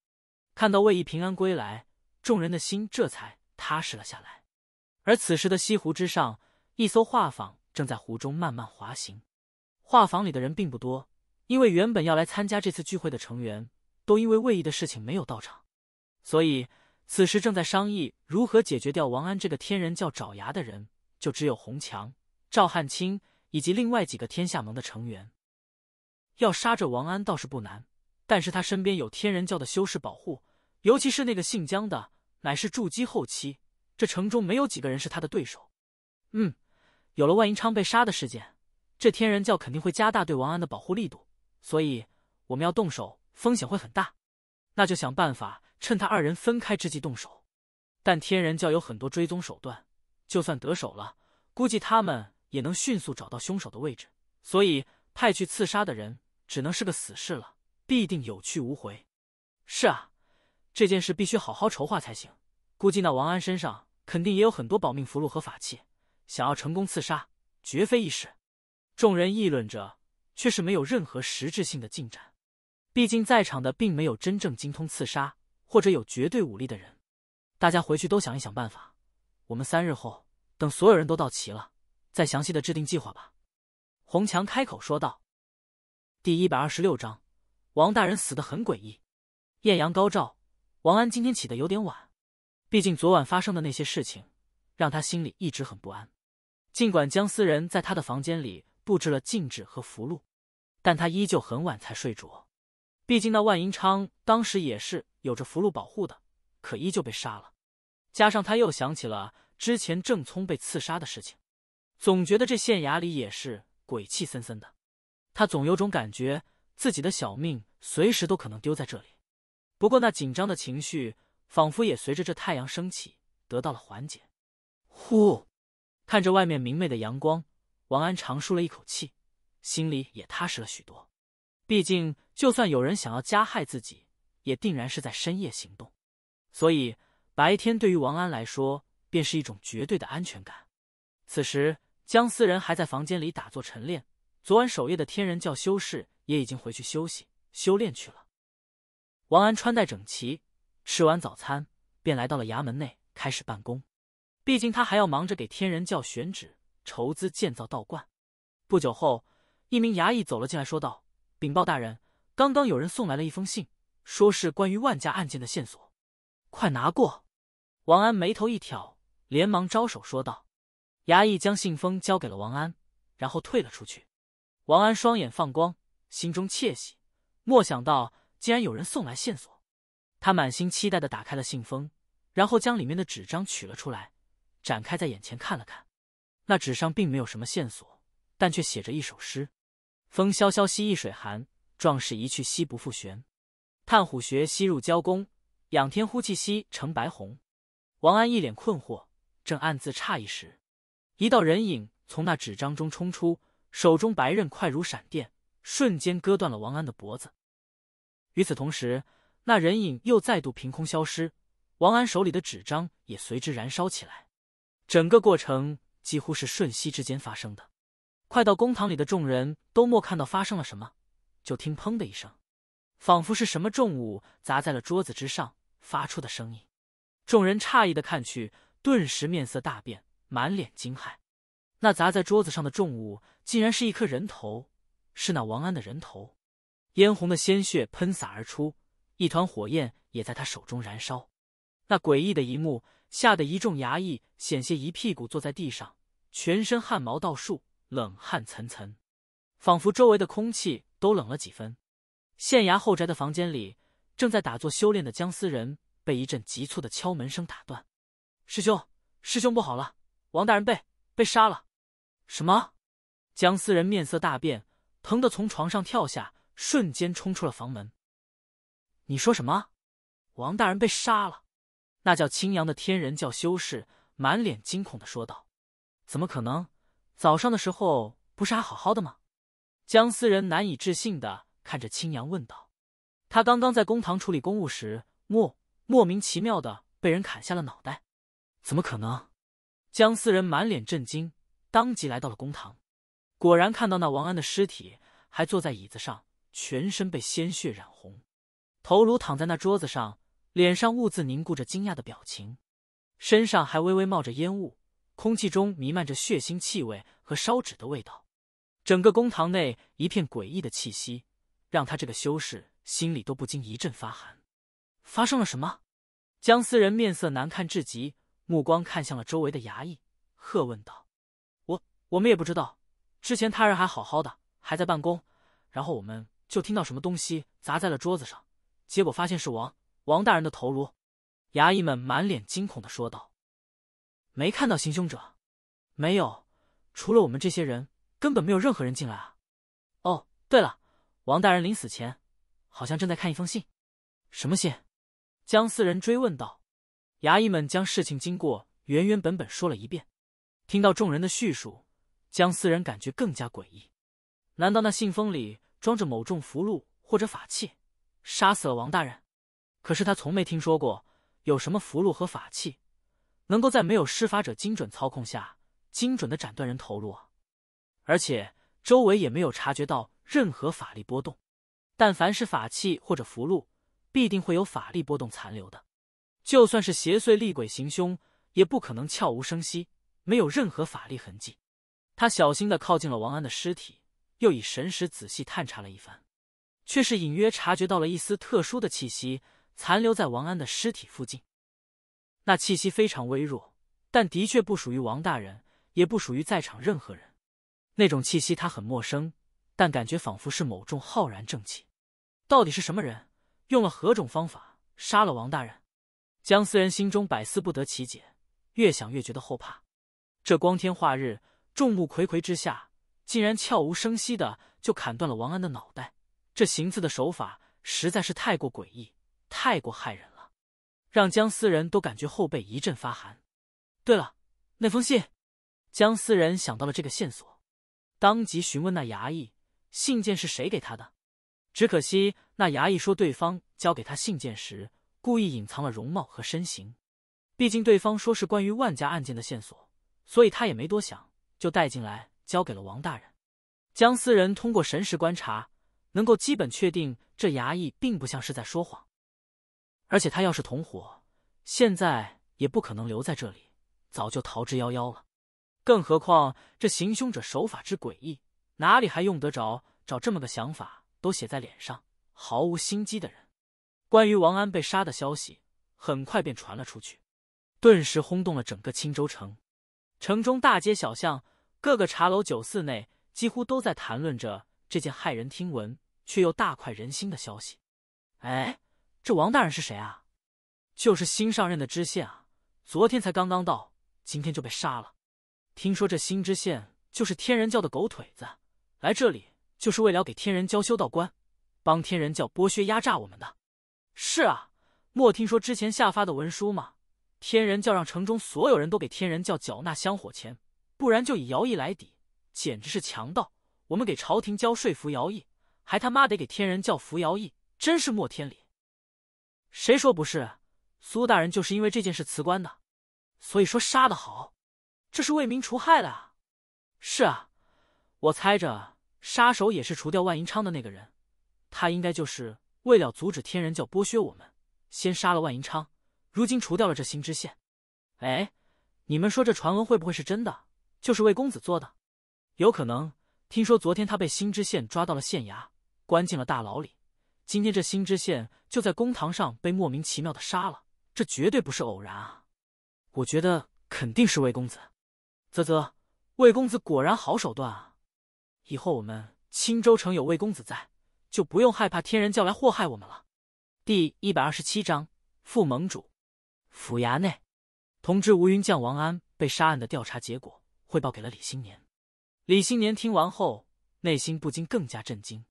看到魏毅平安归来，众人的心这才踏实了下来。而此时的西湖之上，一艘画舫正在湖中慢慢滑行。画舫里的人并不多，因为原本要来参加这次聚会的成员，都因为魏毅的事情没有到场。所以，此时正在商议如何解决掉王安这个天人教爪牙的人，就只有洪强、赵汉清以及另外几个天下盟的成员。要杀这王安倒是不难，但是他身边有天人教的修士保护，尤其是那个姓江的，乃是筑基后期。这城中没有几个人是他的对手。嗯，有了万银昌被杀的事件，这天人教肯定会加大对王安的保护力度，所以我们要动手，风险会很大。那就想办法趁他二人分开之际动手。但天人教有很多追踪手段，就算得手了，估计他们也能迅速找到凶手的位置。所以派去刺杀的人只能是个死士了，必定有去无回。是啊，这件事必须好好筹划才行。估计那王安身上。肯定也有很多保命符箓和法器，想要成功刺杀绝非易事。众人议论着，却是没有任何实质性的进展。毕竟在场的并没有真正精通刺杀或者有绝对武力的人。大家回去都想一想办法，我们三日后等所有人都到齐了，再详细的制定计划吧。洪强开口说道。第一百二十六章，王大人死得很诡异。艳阳高照，王安今天起得有点晚。毕竟昨晚发生的那些事情，让他心里一直很不安。尽管姜思仁在他的房间里布置了禁制和符箓，但他依旧很晚才睡着。毕竟那万银昌当时也是有着符箓保护的，可依旧被杀了。加上他又想起了之前郑聪被刺杀的事情，总觉得这县衙里也是鬼气森森的。他总有种感觉，自己的小命随时都可能丢在这里。不过那紧张的情绪。仿佛也随着这太阳升起得到了缓解。呼，看着外面明媚的阳光，王安长舒了一口气，心里也踏实了许多。毕竟，就算有人想要加害自己，也定然是在深夜行动，所以白天对于王安来说便是一种绝对的安全感。此时，姜思仁还在房间里打坐晨练，昨晚守夜的天人教修士也已经回去休息修炼去了。王安穿戴整齐。吃完早餐，便来到了衙门内开始办公。毕竟他还要忙着给天人教选址、筹资建造道观。不久后，一名衙役走了进来，说道：“禀报大人，刚刚有人送来了一封信，说是关于万家案件的线索，快拿过。”王安眉头一挑，连忙招手说道：“衙役将信封交给了王安，然后退了出去。”王安双眼放光，心中窃喜，莫想到竟然有人送来线索。他满心期待地打开了信封，然后将里面的纸张取了出来，展开在眼前看了看。那纸上并没有什么线索，但却写着一首诗：“风萧萧兮易水寒，壮士一去兮不复还。探虎穴兮入蛟宫，仰天呼气兮成白虹。”王安一脸困惑，正暗自诧异时，一道人影从那纸张中冲出，手中白刃快如闪电，瞬间割断了王安的脖子。与此同时，那人影又再度凭空消失，王安手里的纸张也随之燃烧起来。整个过程几乎是瞬息之间发生的。快到公堂里的众人，都没看到发生了什么，就听“砰”的一声，仿佛是什么重物砸在了桌子之上发出的声音。众人诧异的看去，顿时面色大变，满脸惊骇。那砸在桌子上的重物，竟然是一颗人头，是那王安的人头。嫣红的鲜血喷洒而出。一团火焰也在他手中燃烧，那诡异的一幕吓得一众衙役险些一屁股坐在地上，全身汗毛倒竖，冷汗涔涔，仿佛周围的空气都冷了几分。县衙后宅的房间里，正在打坐修炼的姜思仁被一阵急促的敲门声打断：“师兄，师兄不好了，王大人被被杀了！”什么？姜思仁面色大变，疼得从床上跳下，瞬间冲出了房门。你说什么？王大人被杀了？那叫青阳的天人教修士满脸惊恐的说道：“怎么可能？早上的时候不是还好好的吗？”江思仁难以置信的看着青阳问道：“他刚刚在公堂处理公务时，莫莫名其妙的被人砍下了脑袋？怎么可能？”江思仁满脸震惊，当即来到了公堂，果然看到那王安的尸体还坐在椅子上，全身被鲜血染红。头颅躺在那桌子上，脸上兀自凝固着惊讶的表情，身上还微微冒着烟雾，空气中弥漫着血腥气味和烧纸的味道，整个公堂内一片诡异的气息，让他这个修士心里都不禁一阵发寒。发生了什么？姜思仁面色难看至极，目光看向了周围的衙役，喝问道：“我我们也不知道，之前他人还好好的，还在办公，然后我们就听到什么东西砸在了桌子上。”结果发现是王王大人的头颅，衙役们满脸惊恐的说道：“没看到行凶者，没有，除了我们这些人，根本没有任何人进来啊。”“哦，对了，王大人临死前好像正在看一封信，什么信？”姜四人追问道。衙役们将事情经过原原本本说了一遍。听到众人的叙述，姜四人感觉更加诡异。难道那信封里装着某种符箓或者法器？杀死了王大人，可是他从没听说过有什么符箓和法器，能够在没有施法者精准操控下，精准的斩断人头颅啊！而且周围也没有察觉到任何法力波动。但凡是法器或者符箓，必定会有法力波动残留的。就算是邪祟厉鬼行凶，也不可能悄无声息，没有任何法力痕迹。他小心的靠近了王安的尸体，又以神识仔细探查了一番。却是隐约察觉到了一丝特殊的气息残留在王安的尸体附近，那气息非常微弱，但的确不属于王大人，也不属于在场任何人。那种气息他很陌生，但感觉仿佛是某种浩然正气。到底是什么人用了何种方法杀了王大人？江思人心中百思不得其解，越想越觉得后怕。这光天化日、众目睽睽之下，竟然悄无声息的就砍断了王安的脑袋。这行刺的手法实在是太过诡异，太过骇人了，让姜思人都感觉后背一阵发寒。对了，那封信，姜思仁想到了这个线索，当即询问那衙役：“信件是谁给他的？”只可惜那衙役说，对方交给他信件时故意隐藏了容貌和身形。毕竟对方说是关于万家案件的线索，所以他也没多想，就带进来交给了王大人。姜思仁通过神识观察。能够基本确定，这衙役并不像是在说谎，而且他要是同伙，现在也不可能留在这里，早就逃之夭夭了。更何况这行凶者手法之诡异，哪里还用得着找这么个想法都写在脸上、毫无心机的人？关于王安被杀的消息很快便传了出去，顿时轰动了整个青州城。城中大街小巷、各个茶楼酒肆内，几乎都在谈论着。这件骇人听闻却又大快人心的消息。哎，这王大人是谁啊？就是新上任的知县啊，昨天才刚刚到，今天就被杀了。听说这新知县就是天人教的狗腿子，来这里就是为了给天人教修道官，帮天人教剥削压榨我们的是啊。莫听说之前下发的文书吗？天人教让城中所有人都给天人教缴纳香火钱，不然就以徭役来抵，简直是强盗。我们给朝廷交税服徭役，还他妈得给天人教服徭役，真是没天理！谁说不是？苏大人就是因为这件事辞官的。所以说杀的好，这是为民除害的。啊！是啊，我猜着杀手也是除掉万银昌的那个人，他应该就是为了阻止天人教剥削我们，先杀了万银昌，如今除掉了这新知县。哎，你们说这传闻会不会是真的？就是魏公子做的？有可能。听说昨天他被新知县抓到了县衙，关进了大牢里。今天这新知县就在公堂上被莫名其妙的杀了，这绝对不是偶然啊！我觉得肯定是魏公子。啧啧，魏公子果然好手段啊！以后我们青州城有魏公子在，就不用害怕天人教来祸害我们了。第一百二十七章副盟主。府衙内，同知吴云将王安被杀案的调查结果汇报给了李新年。李新年听完后，内心不禁更加震惊。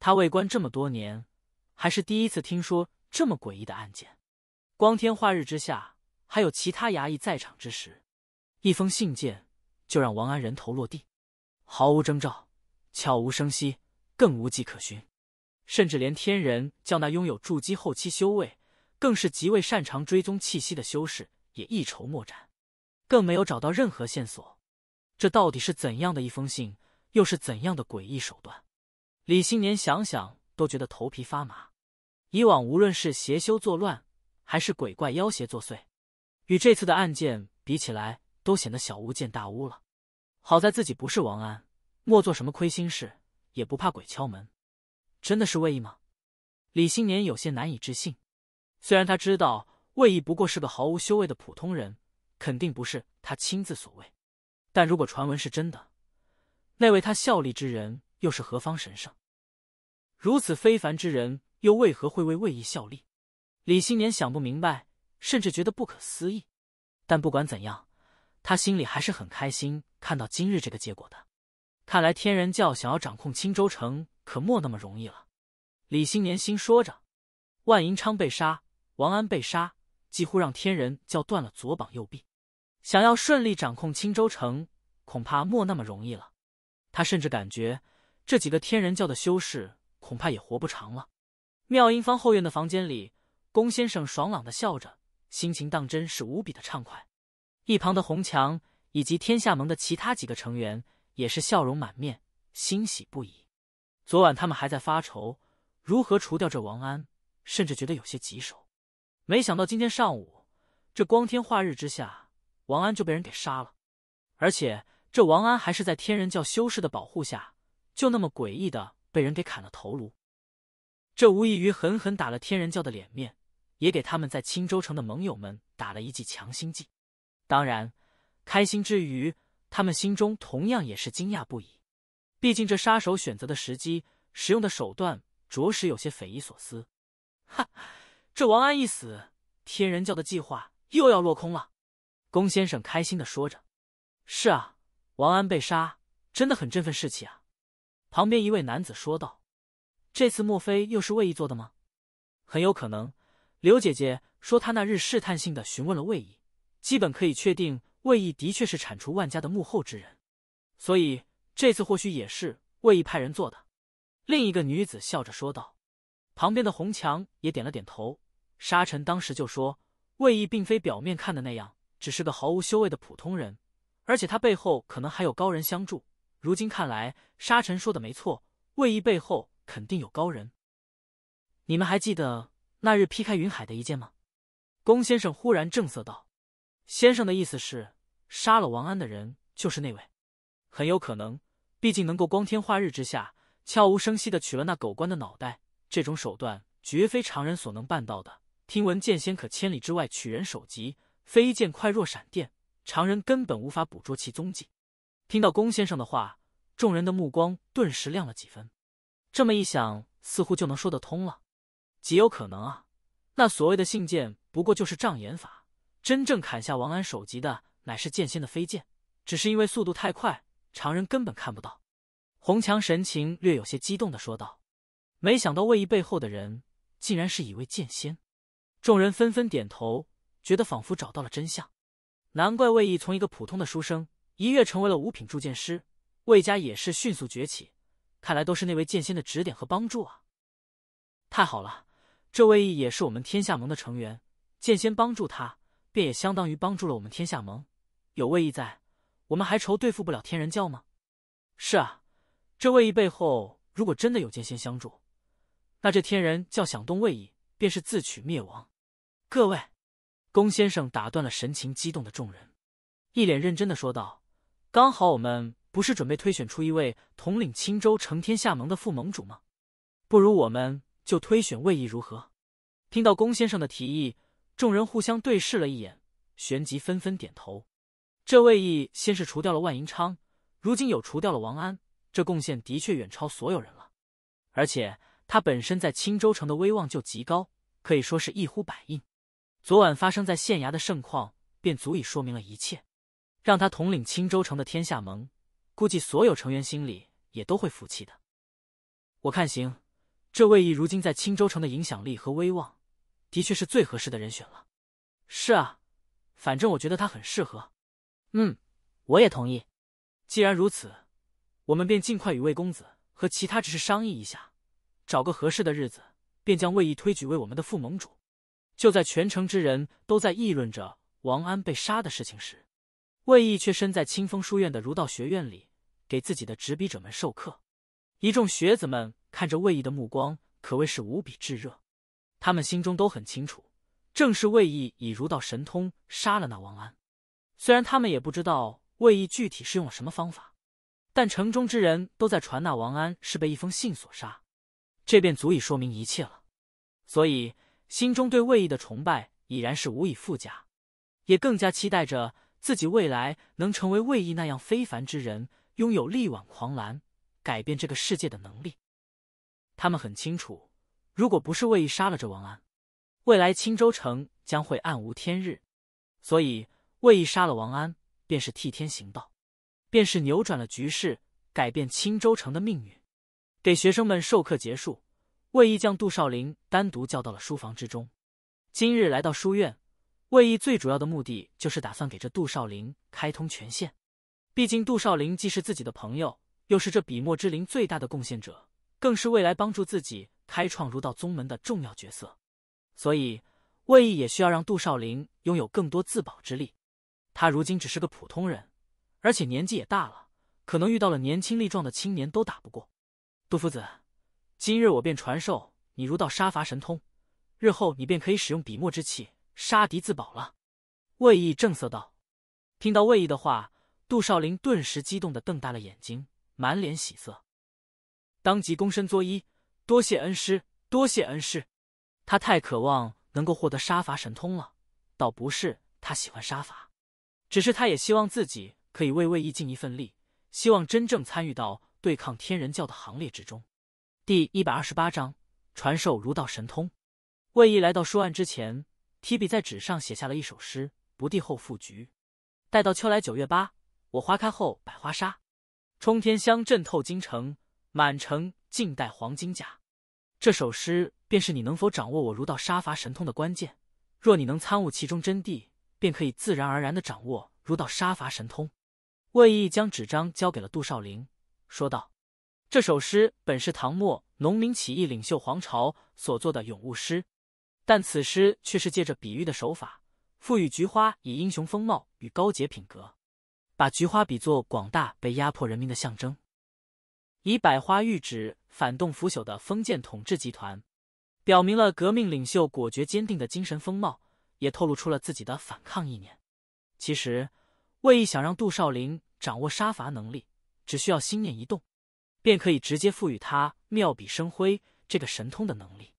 他为官这么多年，还是第一次听说这么诡异的案件。光天化日之下，还有其他衙役在场之时，一封信件就让王安人头落地，毫无征兆，悄无声息，更无迹可寻。甚至连天人教那拥有筑基后期修为，更是极为擅长追踪气息的修士，也一筹莫展，更没有找到任何线索。这到底是怎样的一封信，又是怎样的诡异手段？李新年想想都觉得头皮发麻。以往无论是邪修作乱，还是鬼怪妖邪作祟，与这次的案件比起来，都显得小巫见大巫了。好在自己不是王安，莫做什么亏心事，也不怕鬼敲门。真的是魏毅吗？李新年有些难以置信。虽然他知道魏毅不过是个毫无修为的普通人，肯定不是他亲自所为。但如果传闻是真的，那位他效力之人又是何方神圣？如此非凡之人，又为何会为魏义效力？李新年想不明白，甚至觉得不可思议。但不管怎样，他心里还是很开心，看到今日这个结果的。看来天人教想要掌控青州城，可没那么容易了。李新年心说着，万银昌被杀，王安被杀，几乎让天人教断了左膀右臂。想要顺利掌控青州城，恐怕莫那么容易了。他甚至感觉这几个天人教的修士恐怕也活不长了。妙音坊后院的房间里，龚先生爽朗的笑着，心情当真是无比的畅快。一旁的红墙以及天下盟的其他几个成员也是笑容满面，欣喜不已。昨晚他们还在发愁如何除掉这王安，甚至觉得有些棘手。没想到今天上午，这光天化日之下。王安就被人给杀了，而且这王安还是在天人教修士的保护下，就那么诡异的被人给砍了头颅，这无异于狠狠打了天人教的脸面，也给他们在青州城的盟友们打了一剂强心剂。当然，开心之余，他们心中同样也是惊讶不已，毕竟这杀手选择的时机、使用的手段，着实有些匪夷所思。哈，这王安一死，天人教的计划又要落空了。龚先生开心的说着：“是啊，王安被杀，真的很振奋士气啊。”旁边一位男子说道：“这次莫非又是魏毅做的吗？”“很有可能。”刘姐姐说：“她那日试探性的询问了魏毅，基本可以确定魏毅的确是铲除万家的幕后之人，所以这次或许也是魏毅派人做的。”另一个女子笑着说道。旁边的红墙也点了点头。沙尘当时就说：“魏毅并非表面看的那样。”只是个毫无修为的普通人，而且他背后可能还有高人相助。如今看来，沙尘说的没错，魏毅背后肯定有高人。你们还记得那日劈开云海的一剑吗？龚先生忽然正色道：“先生的意思是，杀了王安的人就是那位，很有可能。毕竟能够光天化日之下悄无声息的取了那狗官的脑袋，这种手段绝非常人所能办到的。听闻剑仙可千里之外取人首级。”飞剑快若闪电，常人根本无法捕捉其踪迹。听到龚先生的话，众人的目光顿时亮了几分。这么一想，似乎就能说得通了。极有可能啊！那所谓的信件不过就是障眼法，真正砍下王安首级的乃是剑仙的飞剑，只是因为速度太快，常人根本看不到。洪强神情略有些激动的说道：“没想到魏移背后的人竟然是一位剑仙！”众人纷纷点头。觉得仿佛找到了真相，难怪魏毅从一个普通的书生一跃成为了五品铸剑师，魏家也是迅速崛起，看来都是那位剑仙的指点和帮助啊！太好了，这魏毅也是我们天下盟的成员，剑仙帮助他，便也相当于帮助了我们天下盟。有魏毅在，我们还愁对付不了天人教吗？是啊，这魏毅背后如果真的有剑仙相助，那这天人教想动魏毅，便是自取灭亡。各位。龚先生打断了神情激动的众人，一脸认真的说道：“刚好我们不是准备推选出一位统领青州成天下盟的副盟主吗？不如我们就推选魏毅如何？”听到龚先生的提议，众人互相对视了一眼，旋即纷纷点头。这魏毅先是除掉了万银昌，如今又除掉了王安，这贡献的确远超所有人了。而且他本身在青州城的威望就极高，可以说是一呼百应。昨晚发生在县衙的盛况，便足以说明了一切。让他统领青州城的天下盟，估计所有成员心里也都会服气的。我看行，这魏毅如今在青州城的影响力和威望，的确是最合适的人选了。是啊，反正我觉得他很适合。嗯，我也同意。既然如此，我们便尽快与魏公子和其他执事商议一下，找个合适的日子，便将魏毅推举为我们的副盟主。就在全城之人都在议论着王安被杀的事情时，魏毅却身在清风书院的儒道学院里，给自己的执笔者们授课。一众学子们看着魏毅的目光可谓是无比炙热，他们心中都很清楚，正是魏毅以儒道神通杀了那王安。虽然他们也不知道魏毅具体是用了什么方法，但城中之人都在传那王安是被一封信所杀，这便足以说明一切了。所以。心中对魏毅的崇拜已然是无以复加，也更加期待着自己未来能成为魏毅那样非凡之人，拥有力挽狂澜、改变这个世界的能力。他们很清楚，如果不是魏毅杀了这王安，未来青州城将会暗无天日。所以魏毅杀了王安，便是替天行道，便是扭转了局势，改变青州城的命运。给学生们授课结束。魏毅将杜少林单独叫到了书房之中。今日来到书院，魏毅最主要的目的就是打算给这杜少林开通权限。毕竟杜少林既是自己的朋友，又是这笔墨之灵最大的贡献者，更是未来帮助自己开创儒道宗门的重要角色。所以魏毅也需要让杜少林拥有更多自保之力。他如今只是个普通人，而且年纪也大了，可能遇到了年轻力壮的青年都打不过。杜夫子。今日我便传授你儒道杀伐神通，日后你便可以使用笔墨之气杀敌自保了。”魏义正色道。听到魏义的话，杜少林顿时激动的瞪大了眼睛，满脸喜色，当即躬身作揖：“多谢恩师，多谢恩师！”他太渴望能够获得杀伐神通了，倒不是他喜欢杀伐，只是他也希望自己可以为魏毅尽一份力，希望真正参与到对抗天人教的行列之中。第一百二十八章传授儒道神通。魏毅来到书案之前，提笔在纸上写下了一首诗：不第后赋局，待到秋来九月八，我花开后百花杀，冲天香阵透京城，满城尽带黄金甲。这首诗便是你能否掌握我儒道杀伐神通的关键。若你能参悟其中真谛，便可以自然而然的掌握儒道杀伐神通。魏毅将纸张交给了杜少陵，说道。这首诗本是唐末农民起义领袖黄巢所作的咏物诗，但此诗却是借着比喻的手法，赋予菊花以英雄风貌与高洁品格，把菊花比作广大被压迫人民的象征，以百花喻指反动腐朽的封建统治集团，表明了革命领袖果决坚定的精神风貌，也透露出了自己的反抗意念。其实，魏毅想让杜少陵掌握杀伐能力，只需要心念一动。便可以直接赋予他妙笔生辉这个神通的能力，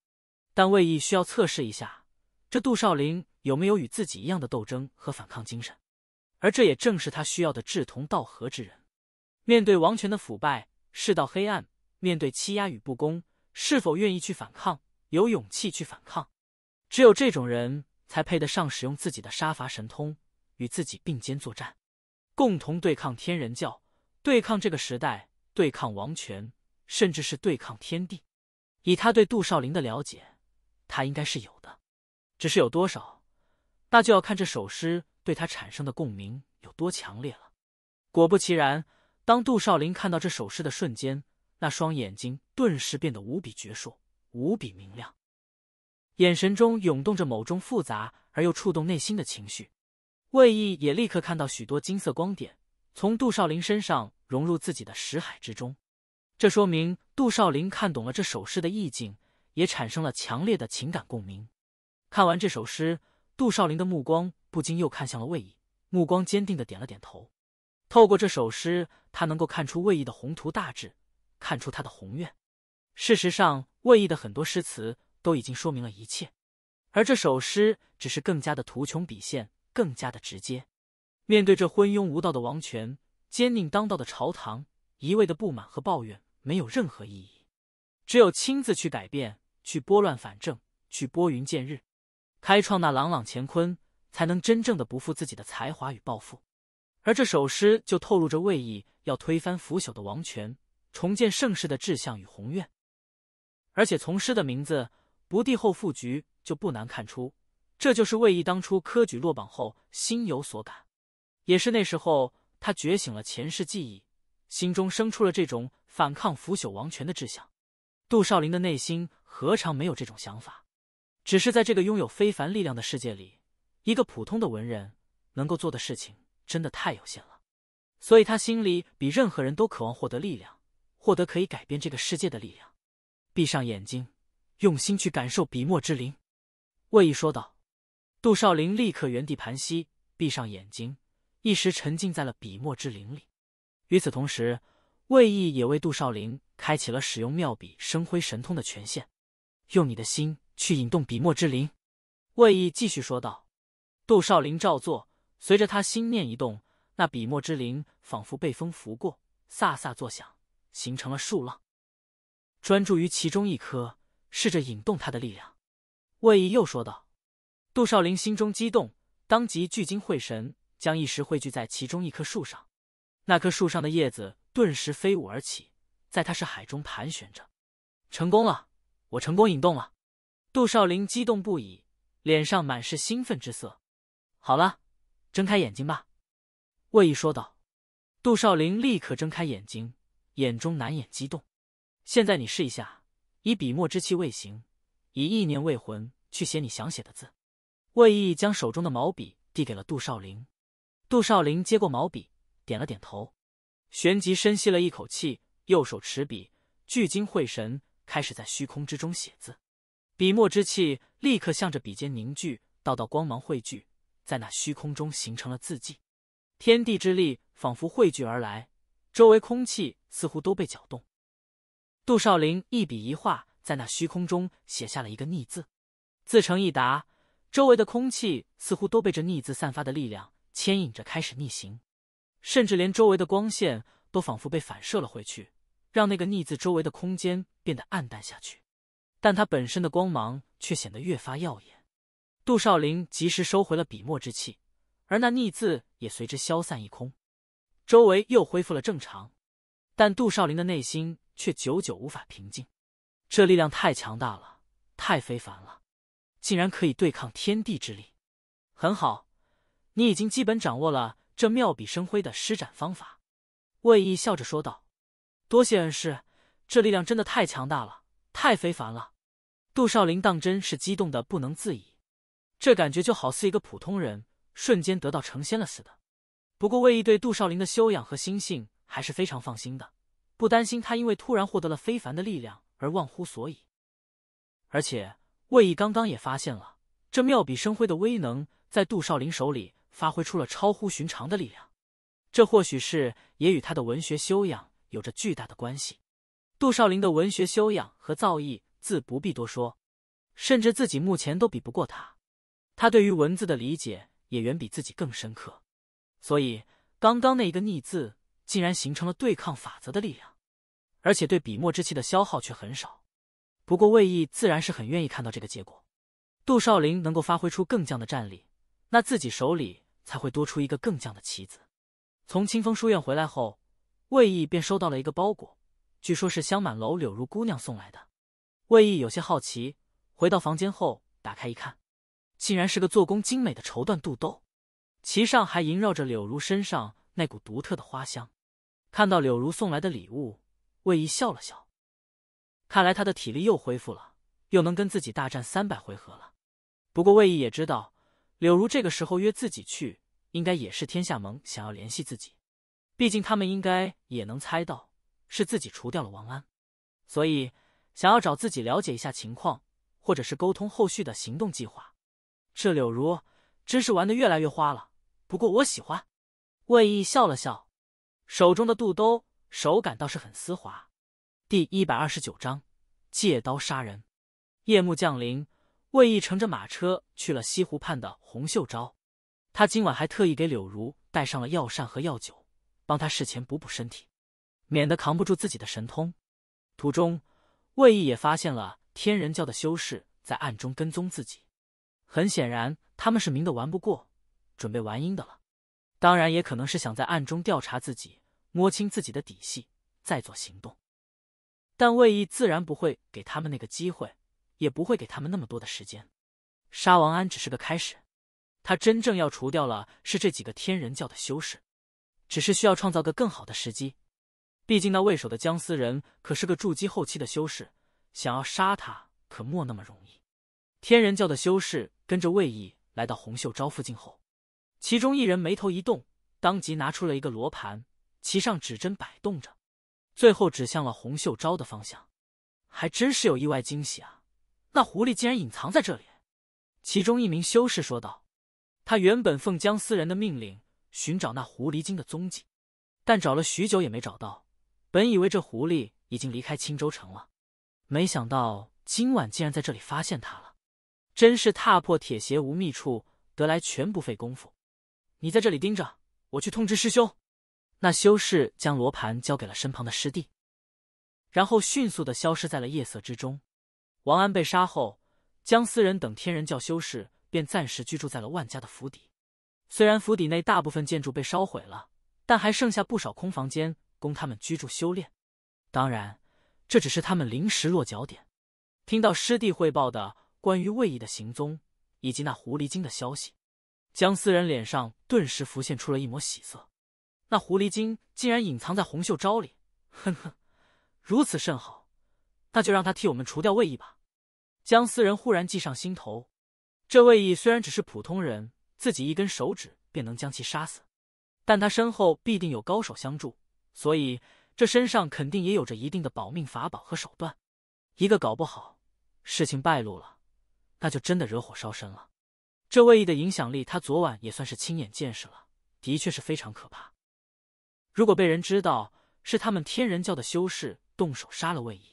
但魏毅需要测试一下，这杜少林有没有与自己一样的斗争和反抗精神，而这也正是他需要的志同道合之人。面对王权的腐败，世道黑暗，面对欺压与不公，是否愿意去反抗，有勇气去反抗？只有这种人才配得上使用自己的杀伐神通，与自己并肩作战，共同对抗天人教，对抗这个时代。对抗王权，甚至是对抗天地。以他对杜少林的了解，他应该是有的，只是有多少，那就要看这首诗对他产生的共鸣有多强烈了。果不其然，当杜少林看到这首诗的瞬间，那双眼睛顿时变得无比矍铄，无比明亮，眼神中涌动着某种复杂而又触动内心的情绪。魏毅也立刻看到许多金色光点从杜少林身上。融入自己的识海之中，这说明杜少林看懂了这首诗的意境，也产生了强烈的情感共鸣。看完这首诗，杜少林的目光不禁又看向了魏毅，目光坚定的点了点头。透过这首诗，他能够看出魏毅的宏图大志，看出他的宏愿。事实上，魏毅的很多诗词都已经说明了一切，而这首诗只是更加的图穷匕见，更加的直接。面对这昏庸无道的王权。奸佞当道的朝堂，一味的不满和抱怨没有任何意义，只有亲自去改变，去拨乱反正，去拨云见日，开创那朗朗乾坤，才能真正的不负自己的才华与抱负。而这首诗就透露着魏毅要推翻腐朽的王权，重建盛世的志向与宏愿。而且从诗的名字《不第后赋局”就不难看出，这就是魏毅当初科举落榜后心有所感，也是那时候。他觉醒了前世记忆，心中生出了这种反抗腐朽王权的志向。杜少林的内心何尝没有这种想法？只是在这个拥有非凡力量的世界里，一个普通的文人能够做的事情真的太有限了。所以，他心里比任何人都渴望获得力量，获得可以改变这个世界的力量。闭上眼睛，用心去感受笔墨之灵。”魏毅说道。杜少林立刻原地盘膝，闭上眼睛。一时沉浸在了笔墨之灵里。与此同时，魏毅也为杜少陵开启了使用妙笔生辉神通的权限。用你的心去引动笔墨之灵，魏毅继续说道。杜少陵照做，随着他心念一动，那笔墨之灵仿佛被风拂过，飒飒作响，形成了数浪。专注于其中一颗，试着引动他的力量。魏毅又说道。杜少陵心中激动，当即聚精会神。将意识汇聚在其中一棵树上，那棵树上的叶子顿时飞舞而起，在他是海中盘旋着。成功了，我成功引动了。杜少林激动不已，脸上满是兴奋之色。好了，睁开眼睛吧。”魏毅说道。杜少林立刻睁开眼睛，眼中难掩激动。现在你试一下，以笔墨之气为形，以意念为魂，去写你想写的字。”魏毅将手中的毛笔递给了杜少林。杜少陵接过毛笔，点了点头，旋即深吸了一口气，右手持笔，聚精会神，开始在虚空之中写字。笔墨之气立刻向着笔尖凝聚，道道光芒汇聚在那虚空中，形成了字迹。天地之力仿佛汇聚而来，周围空气似乎都被搅动。杜少陵一笔一画在那虚空中写下了一个逆字，字成一答，周围的空气似乎都被这逆字散发的力量。牵引着开始逆行，甚至连周围的光线都仿佛被反射了回去，让那个逆字周围的空间变得暗淡下去，但它本身的光芒却显得越发耀眼。杜少林及时收回了笔墨之气，而那逆字也随之消散一空，周围又恢复了正常。但杜少林的内心却久久无法平静，这力量太强大了，太非凡了，竟然可以对抗天地之力。很好。你已经基本掌握了这妙笔生辉的施展方法，魏毅笑着说道：“多谢恩师，这力量真的太强大了，太非凡了。”杜少林当真是激动的不能自已，这感觉就好似一个普通人瞬间得到成仙了似的。不过魏毅对杜少林的修养和心性还是非常放心的，不担心他因为突然获得了非凡的力量而忘乎所以。而且魏毅刚刚也发现了，这妙笔生辉的威能在杜少林手里。发挥出了超乎寻常的力量，这或许是也与他的文学修养有着巨大的关系。杜少林的文学修养和造诣自不必多说，甚至自己目前都比不过他。他对于文字的理解也远比自己更深刻，所以刚刚那一个逆字竟然形成了对抗法则的力量，而且对笔墨之气的消耗却很少。不过魏毅自然是很愿意看到这个结果。杜少林能够发挥出更强的战力，那自己手里。才会多出一个更强的棋子。从清风书院回来后，魏毅便收到了一个包裹，据说是香满楼柳如姑娘送来的。魏毅有些好奇，回到房间后打开一看，竟然是个做工精美的绸缎肚兜，其上还萦绕着柳如身上那股独特的花香。看到柳如送来的礼物，魏毅笑了笑，看来他的体力又恢复了，又能跟自己大战三百回合了。不过魏毅也知道。柳如这个时候约自己去，应该也是天下盟想要联系自己，毕竟他们应该也能猜到是自己除掉了王安，所以想要找自己了解一下情况，或者是沟通后续的行动计划。这柳如真是玩的越来越花了，不过我喜欢。魏毅笑了笑，手中的肚兜手感倒是很丝滑。第一百二十九章借刀杀人。夜幕降临。魏毅乘着马车去了西湖畔的红袖招，他今晚还特意给柳如带上了药膳和药酒，帮他事前补补身体，免得扛不住自己的神通。途中，魏毅也发现了天人教的修士在暗中跟踪自己，很显然他们是明的玩不过，准备玩阴的了。当然，也可能是想在暗中调查自己，摸清自己的底细，再做行动。但魏毅自然不会给他们那个机会。也不会给他们那么多的时间，杀王安只是个开始，他真正要除掉了是这几个天人教的修士，只是需要创造个更好的时机。毕竟那卫守的姜思人可是个筑基后期的修士，想要杀他可没那么容易。天人教的修士跟着魏毅来到洪秀昭附近后，其中一人眉头一动，当即拿出了一个罗盘，其上指针摆动着，最后指向了洪秀昭的方向。还真是有意外惊喜啊！那狐狸竟然隐藏在这里，其中一名修士说道：“他原本奉江思人的命令寻找那狐狸精的踪迹，但找了许久也没找到。本以为这狐狸已经离开青州城了，没想到今晚竟然在这里发现他了。真是踏破铁鞋无觅处，得来全不费工夫。”你在这里盯着，我去通知师兄。那修士将罗盘交给了身旁的师弟，然后迅速的消失在了夜色之中。王安被杀后，姜思仁等天人教修士便暂时居住在了万家的府邸。虽然府邸内大部分建筑被烧毁了，但还剩下不少空房间供他们居住修炼。当然，这只是他们临时落脚点。听到师弟汇报的关于魏毅的行踪以及那狐狸精的消息，姜思仁脸上顿时浮现出了一抹喜色。那狐狸精竟然隐藏在红袖招里，哼哼，如此甚好。那就让他替我们除掉魏毅吧。江思仁忽然计上心头，这魏毅虽然只是普通人，自己一根手指便能将其杀死，但他身后必定有高手相助，所以这身上肯定也有着一定的保命法宝和手段。一个搞不好，事情败露了，那就真的惹火烧身了。这魏毅的影响力，他昨晚也算是亲眼见识了，的确是非常可怕。如果被人知道是他们天人教的修士动手杀了魏毅，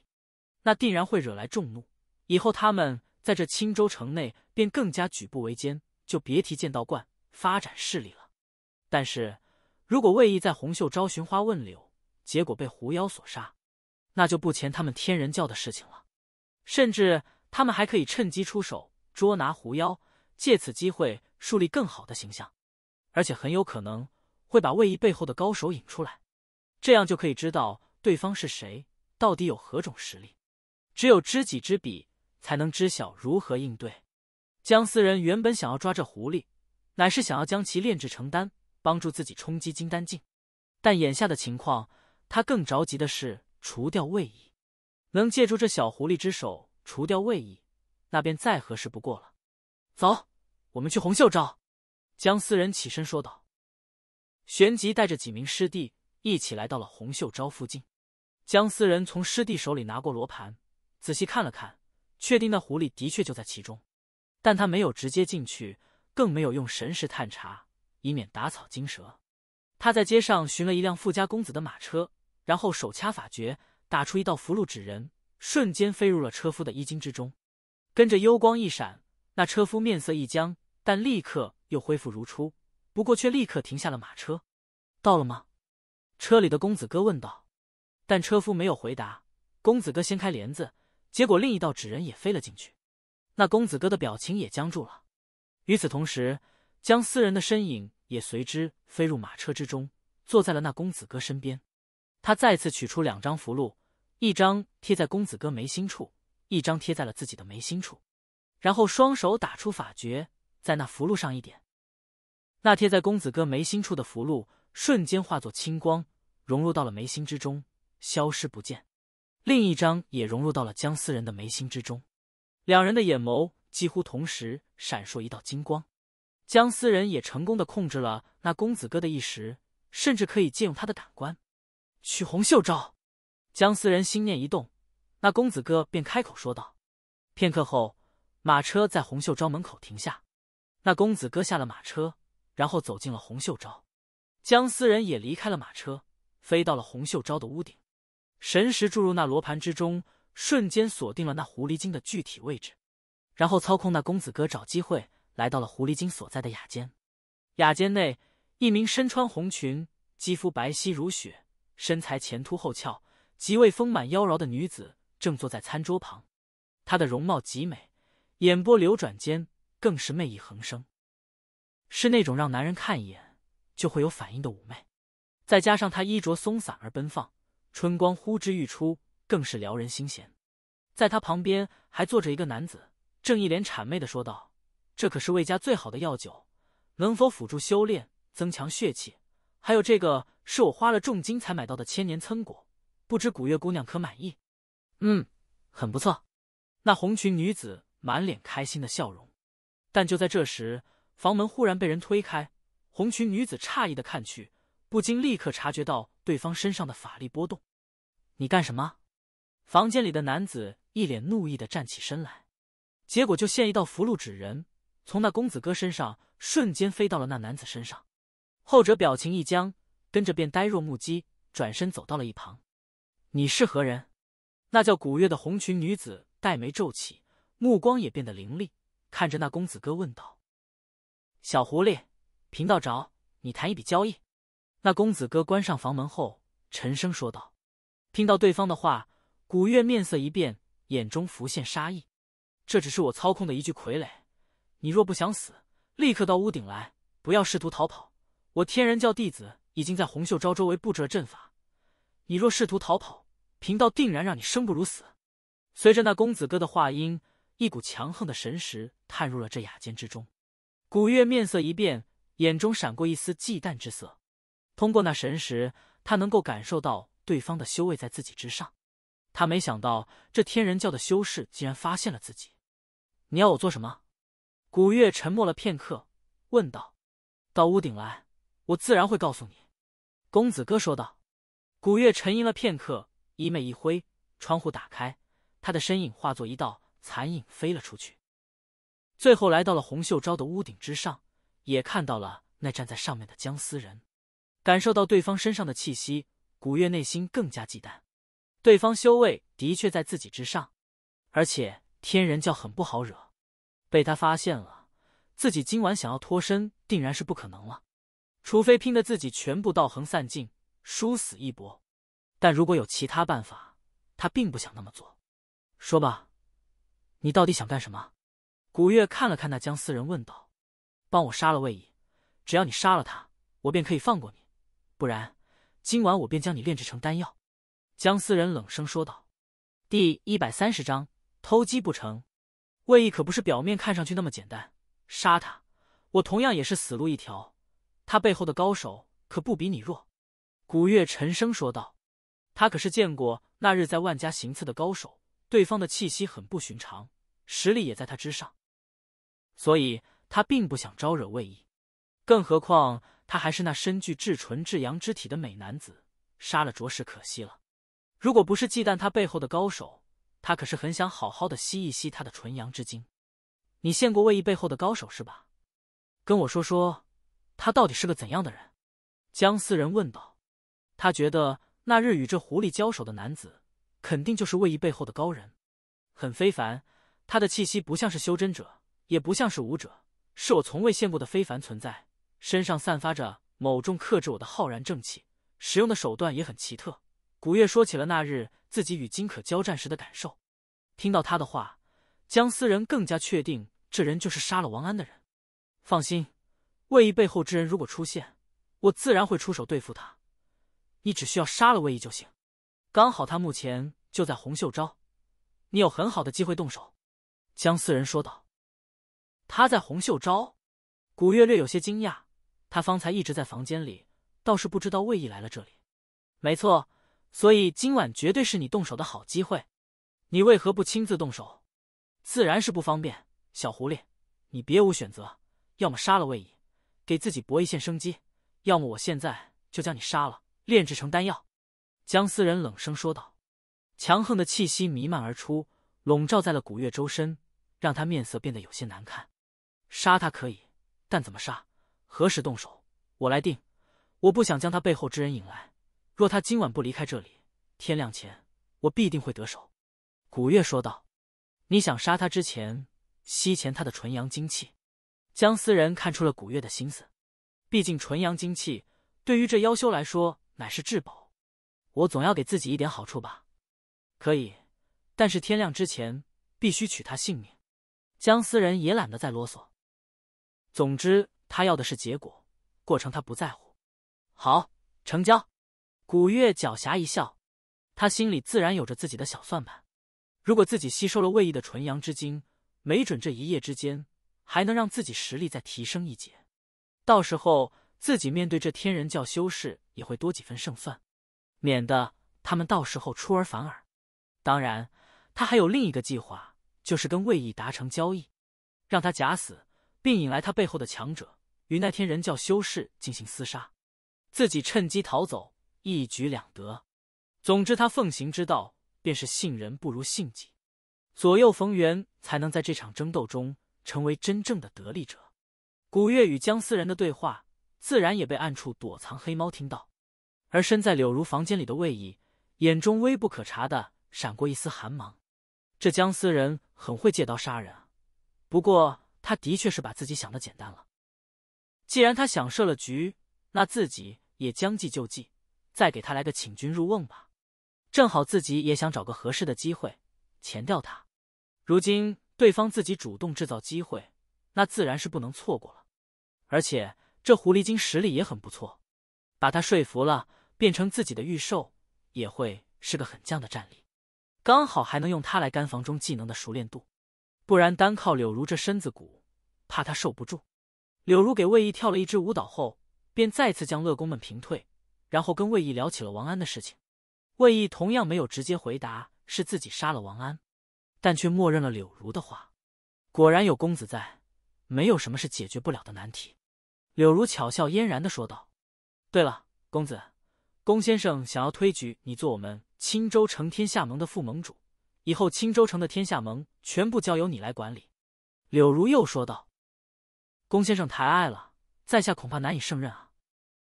那定然会惹来众怒，以后他们在这青州城内便更加举步维艰，就别提剑道观发展势力了。但是如果魏毅在红袖招寻花问柳，结果被狐妖所杀，那就不前他们天人教的事情了。甚至他们还可以趁机出手捉拿狐妖，借此机会树立更好的形象，而且很有可能会把魏毅背后的高手引出来，这样就可以知道对方是谁，到底有何种实力。只有知己知彼，才能知晓如何应对。姜思仁原本想要抓这狐狸，乃是想要将其炼制成丹，帮助自己冲击金丹境。但眼下的情况，他更着急的是除掉魏毅。能借助这小狐狸之手除掉魏毅，那便再合适不过了。走，我们去红秀招。姜思仁起身说道，旋即带着几名师弟一起来到了红秀招附近。姜思仁从师弟手里拿过罗盘。仔细看了看，确定那狐狸的确就在其中，但他没有直接进去，更没有用神识探查，以免打草惊蛇。他在街上寻了一辆富家公子的马车，然后手掐法诀，打出一道符箓纸人，瞬间飞入了车夫的衣襟之中。跟着幽光一闪，那车夫面色一僵，但立刻又恢复如初。不过却立刻停下了马车。到了吗？车里的公子哥问道，但车夫没有回答。公子哥掀开帘子。结果，另一道纸人也飞了进去，那公子哥的表情也僵住了。与此同时，江四人的身影也随之飞入马车之中，坐在了那公子哥身边。他再次取出两张符箓，一张贴在公子哥眉心处，一张贴在了自己的眉心处，然后双手打出法诀，在那符箓上一点。那贴在公子哥眉心处的符箓瞬间化作青光，融入到了眉心之中，消失不见。另一张也融入到了姜思人的眉心之中，两人的眼眸几乎同时闪烁一道金光。姜思人也成功的控制了那公子哥的意识，甚至可以借用他的感官。取红袖招，姜思人心念一动，那公子哥便开口说道。片刻后，马车在红袖招门口停下，那公子哥下了马车，然后走进了红袖招。姜思人也离开了马车，飞到了红袖招的屋顶。神识注入那罗盘之中，瞬间锁定了那狐狸精的具体位置，然后操控那公子哥找机会来到了狐狸精所在的雅间。雅间内，一名身穿红裙、肌肤白皙如雪、身材前凸后翘、极为丰满妖娆的女子正坐在餐桌旁。她的容貌极美，眼波流转间更是魅意横生，是那种让男人看一眼就会有反应的妩媚。再加上她衣着松散而奔放。春光呼之欲出，更是撩人心弦。在他旁边还坐着一个男子，正一脸谄媚的说道：“这可是魏家最好的药酒，能否辅助修炼，增强血气？还有这个是我花了重金才买到的千年参果，不知古月姑娘可满意？”“嗯，很不错。”那红裙女子满脸开心的笑容。但就在这时，房门忽然被人推开，红裙女子诧异的看去，不禁立刻察觉到。对方身上的法力波动，你干什么？房间里的男子一脸怒意的站起身来，结果就现一道符箓纸人，从那公子哥身上瞬间飞到了那男子身上，后者表情一僵，跟着便呆若木鸡，转身走到了一旁。你是何人？那叫古月的红裙女子黛眉皱起，目光也变得凌厉，看着那公子哥问道：“小狐狸，贫道找你谈一笔交易。”那公子哥关上房门后，沉声说道：“听到对方的话，古月面色一变，眼中浮现杀意。这只是我操控的一具傀儡，你若不想死，立刻到屋顶来，不要试图逃跑。我天人教弟子已经在红袖招周围布置了阵法，你若试图逃跑，贫道定然让你生不如死。”随着那公子哥的话音，一股强横的神识探入了这雅间之中，古月面色一变，眼中闪过一丝忌惮之色。通过那神识，他能够感受到对方的修为在自己之上。他没想到这天人教的修士竟然发现了自己。你要我做什么？古月沉默了片刻，问道：“到屋顶来，我自然会告诉你。”公子哥说道。古月沉吟了片刻，衣袂一挥，窗户打开，他的身影化作一道残影飞了出去，最后来到了洪秀昭的屋顶之上，也看到了那站在上面的僵尸人。感受到对方身上的气息，古月内心更加忌惮。对方修为的确在自己之上，而且天人教很不好惹。被他发现了，自己今晚想要脱身定然是不可能了。除非拼得自己全部道行散尽，殊死一搏。但如果有其他办法，他并不想那么做。说吧，你到底想干什么？古月看了看那姜四人，问道：“帮我杀了魏乙，只要你杀了他，我便可以放过你。”不然，今晚我便将你炼制成丹药。”僵思人冷声说道。“第一百三十章偷鸡不成。”魏毅可不是表面看上去那么简单，杀他，我同样也是死路一条。他背后的高手可不比你弱。”古月沉声说道。他可是见过那日在万家行刺的高手，对方的气息很不寻常，实力也在他之上，所以他并不想招惹魏毅，更何况……他还是那身具至纯至阳之体的美男子，杀了着实可惜了。如果不是忌惮他背后的高手，他可是很想好好的吸一吸他的纯阳之精。你见过魏毅背后的高手是吧？跟我说说，他到底是个怎样的人？姜思仁问道。他觉得那日与这狐狸交手的男子，肯定就是魏毅背后的高人，很非凡。他的气息不像是修真者，也不像是武者，是我从未见过的非凡存在。身上散发着某种克制我的浩然正气，使用的手段也很奇特。古月说起了那日自己与金可交战时的感受。听到他的话，姜思仁更加确定这人就是杀了王安的人。放心，魏毅背后之人如果出现，我自然会出手对付他。你只需要杀了魏毅就行。刚好他目前就在洪秀招，你有很好的机会动手。姜思仁说道：“他在洪秀招？”古月略有些惊讶。他方才一直在房间里，倒是不知道魏毅来了这里。没错，所以今晚绝对是你动手的好机会。你为何不亲自动手？自然是不方便。小狐狸，你别无选择，要么杀了魏毅，给自己搏一线生机；要么我现在就将你杀了，炼制成丹药。”姜思仁冷声说道，强横的气息弥漫而出，笼罩在了古月周身，让他面色变得有些难看。杀他可以，但怎么杀？何时动手，我来定。我不想将他背后之人引来。若他今晚不离开这里，天亮前我必定会得手。”古月说道。“你想杀他之前，吸前他的纯阳精气。”姜思仁看出了古月的心思，毕竟纯阳精气对于这妖修来说乃是至宝。我总要给自己一点好处吧？可以，但是天亮之前必须取他性命。姜思仁也懒得再啰嗦。总之。他要的是结果，过程他不在乎。好，成交。古月狡黠一笑，他心里自然有着自己的小算盘。如果自己吸收了魏毅的纯阳之精，没准这一夜之间还能让自己实力再提升一截。到时候自己面对这天人教修士也会多几分胜算，免得他们到时候出尔反尔。当然，他还有另一个计划，就是跟魏毅达成交易，让他假死，并引来他背后的强者。与那天人教修士进行厮杀，自己趁机逃走，一举两得。总之，他奉行之道便是信人不如信己，左右逢源，才能在这场争斗中成为真正的得力者。古月与姜思仁的对话，自然也被暗处躲藏黑猫听到，而身在柳如房间里的魏夷眼中微不可察的闪过一丝寒芒。这姜思人很会借刀杀人啊，不过他的确是把自己想的简单了。既然他想设了局，那自己也将计就计，再给他来个请君入瓮吧。正好自己也想找个合适的机会前掉他。如今对方自己主动制造机会，那自然是不能错过了。而且这狐狸精实力也很不错，把他说服了，变成自己的御兽，也会是个很强的战力。刚好还能用他来干防中技能的熟练度，不然单靠柳如这身子骨，怕他受不住。柳如给魏毅跳了一支舞蹈后，便再次将乐工们平退，然后跟魏毅聊起了王安的事情。魏毅同样没有直接回答是自己杀了王安，但却默认了柳如的话。果然有公子在，没有什么是解决不了的难题。柳如巧笑嫣然的说道：“对了，公子，龚先生想要推举你做我们青州城天下盟的副盟主，以后青州城的天下盟全部交由你来管理。”柳如又说道。龚先生抬爱了，在下恐怕难以胜任啊。”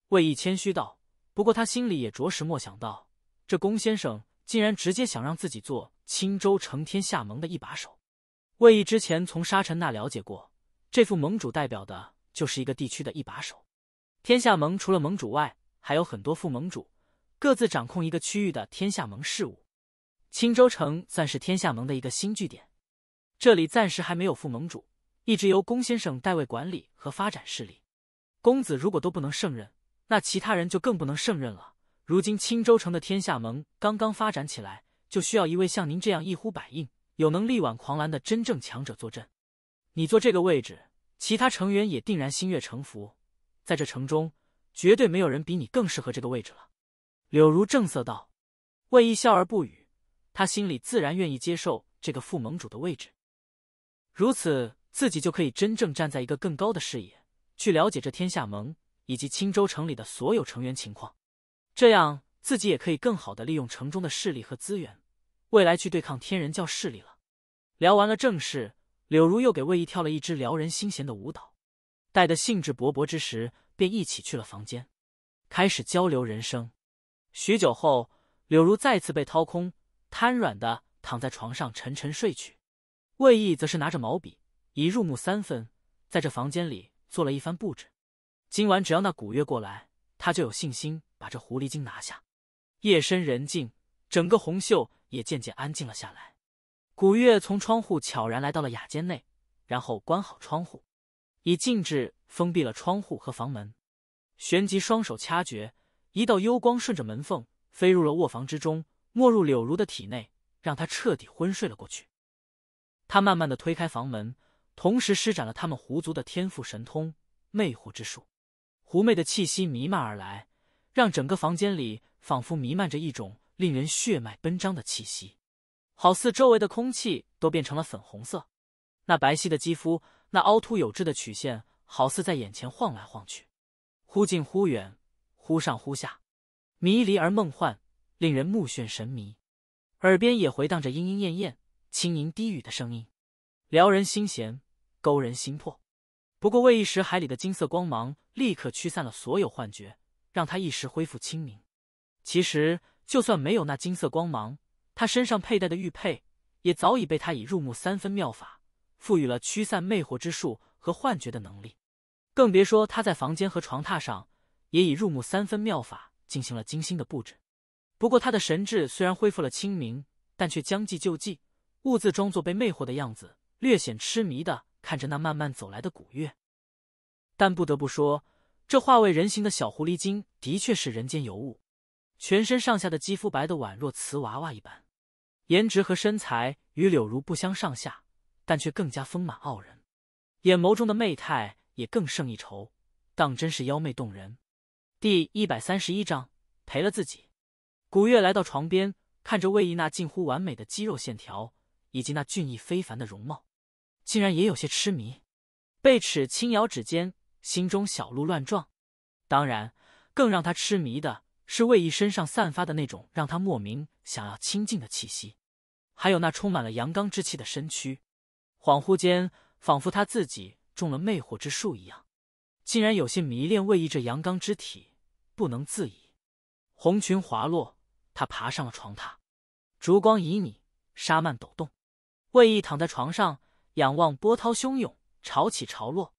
魏毅谦虚道。不过他心里也着实莫想到，这龚先生竟然直接想让自己做青州城天下盟的一把手。魏毅之前从沙尘那了解过，这副盟主代表的就是一个地区的一把手。天下盟除了盟主外，还有很多副盟主，各自掌控一个区域的天下盟事务。青州城算是天下盟的一个新据点，这里暂时还没有副盟主。一直由龚先生代为管理和发展势力。公子如果都不能胜任，那其他人就更不能胜任了。如今青州城的天下盟刚刚发展起来，就需要一位像您这样一呼百应、有能力挽狂澜的真正强者坐镇。你坐这个位置，其他成员也定然心悦诚服。在这城中，绝对没有人比你更适合这个位置了。”柳如正色道。魏毅笑而不语，他心里自然愿意接受这个副盟主的位置。如此。自己就可以真正站在一个更高的视野去了解这天下盟以及青州城里的所有成员情况，这样自己也可以更好的利用城中的势力和资源，未来去对抗天人教势力了。聊完了正事，柳如又给魏毅跳了一支撩人心弦的舞蹈，待得兴致勃勃之时，便一起去了房间，开始交流人生。许久后，柳如再次被掏空，瘫软的躺在床上沉沉睡去，魏毅则是拿着毛笔。已入木三分，在这房间里做了一番布置。今晚只要那古月过来，他就有信心把这狐狸精拿下。夜深人静，整个红袖也渐渐安静了下来。古月从窗户悄然来到了雅间内，然后关好窗户，以静制封闭了窗户和房门。旋即双手掐诀，一道幽光顺着门缝飞入了卧房之中，没入柳如的体内，让她彻底昏睡了过去。他慢慢的推开房门。同时施展了他们狐族的天赋神通魅惑之术，狐媚的气息弥漫而来，让整个房间里仿佛弥漫着一种令人血脉奔张的气息，好似周围的空气都变成了粉红色。那白皙的肌肤，那凹凸有致的曲线，好似在眼前晃来晃去，忽近忽远，忽上忽下，迷离而梦幻，令人目眩神迷。耳边也回荡着莺莺燕燕轻吟低语的声音，撩人心弦。勾人心魄，不过魏一石海里的金色光芒立刻驱散了所有幻觉，让他一时恢复清明。其实，就算没有那金色光芒，他身上佩戴的玉佩也早已被他以入木三分妙法赋予了驱散魅惑之术和幻觉的能力。更别说他在房间和床榻上也以入木三分妙法进行了精心的布置。不过，他的神智虽然恢复了清明，但却将计就计，兀自装作被魅惑的样子，略显痴迷的。看着那慢慢走来的古月，但不得不说，这化为人形的小狐狸精的确是人间尤物，全身上下的肌肤白的宛若瓷娃娃一般，颜值和身材与柳如不相上下，但却更加丰满傲人，眼眸中的媚态也更胜一筹，当真是妖媚动人。第一百三十一章陪了自己。古月来到床边，看着魏毅那近乎完美的肌肉线条以及那俊逸非凡的容貌。竟然也有些痴迷，被齿轻咬指尖，心中小鹿乱撞。当然，更让他痴迷的是魏毅身上散发的那种让他莫名想要亲近的气息，还有那充满了阳刚之气的身躯。恍惚间，仿佛他自己中了魅惑之术一样，竟然有些迷恋魏毅这阳刚之体，不能自已。红裙滑落，他爬上了床榻，烛光旖旎，纱幔抖动，魏毅躺在床上。仰望波涛汹涌，潮起潮落，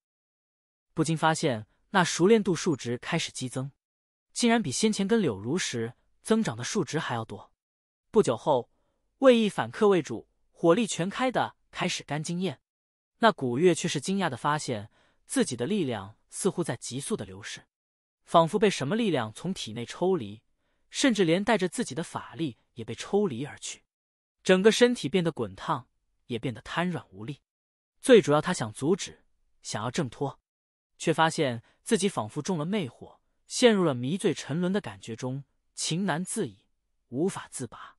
不禁发现那熟练度数值开始激增，竟然比先前跟柳如时增长的数值还要多。不久后，魏毅反客为主，火力全开的开始干经验。那古月却是惊讶的发现，自己的力量似乎在急速的流逝，仿佛被什么力量从体内抽离，甚至连带着自己的法力也被抽离而去，整个身体变得滚烫，也变得瘫软无力。最主要，他想阻止，想要挣脱，却发现自己仿佛中了魅惑，陷入了迷醉沉沦的感觉中，情难自已，无法自拔。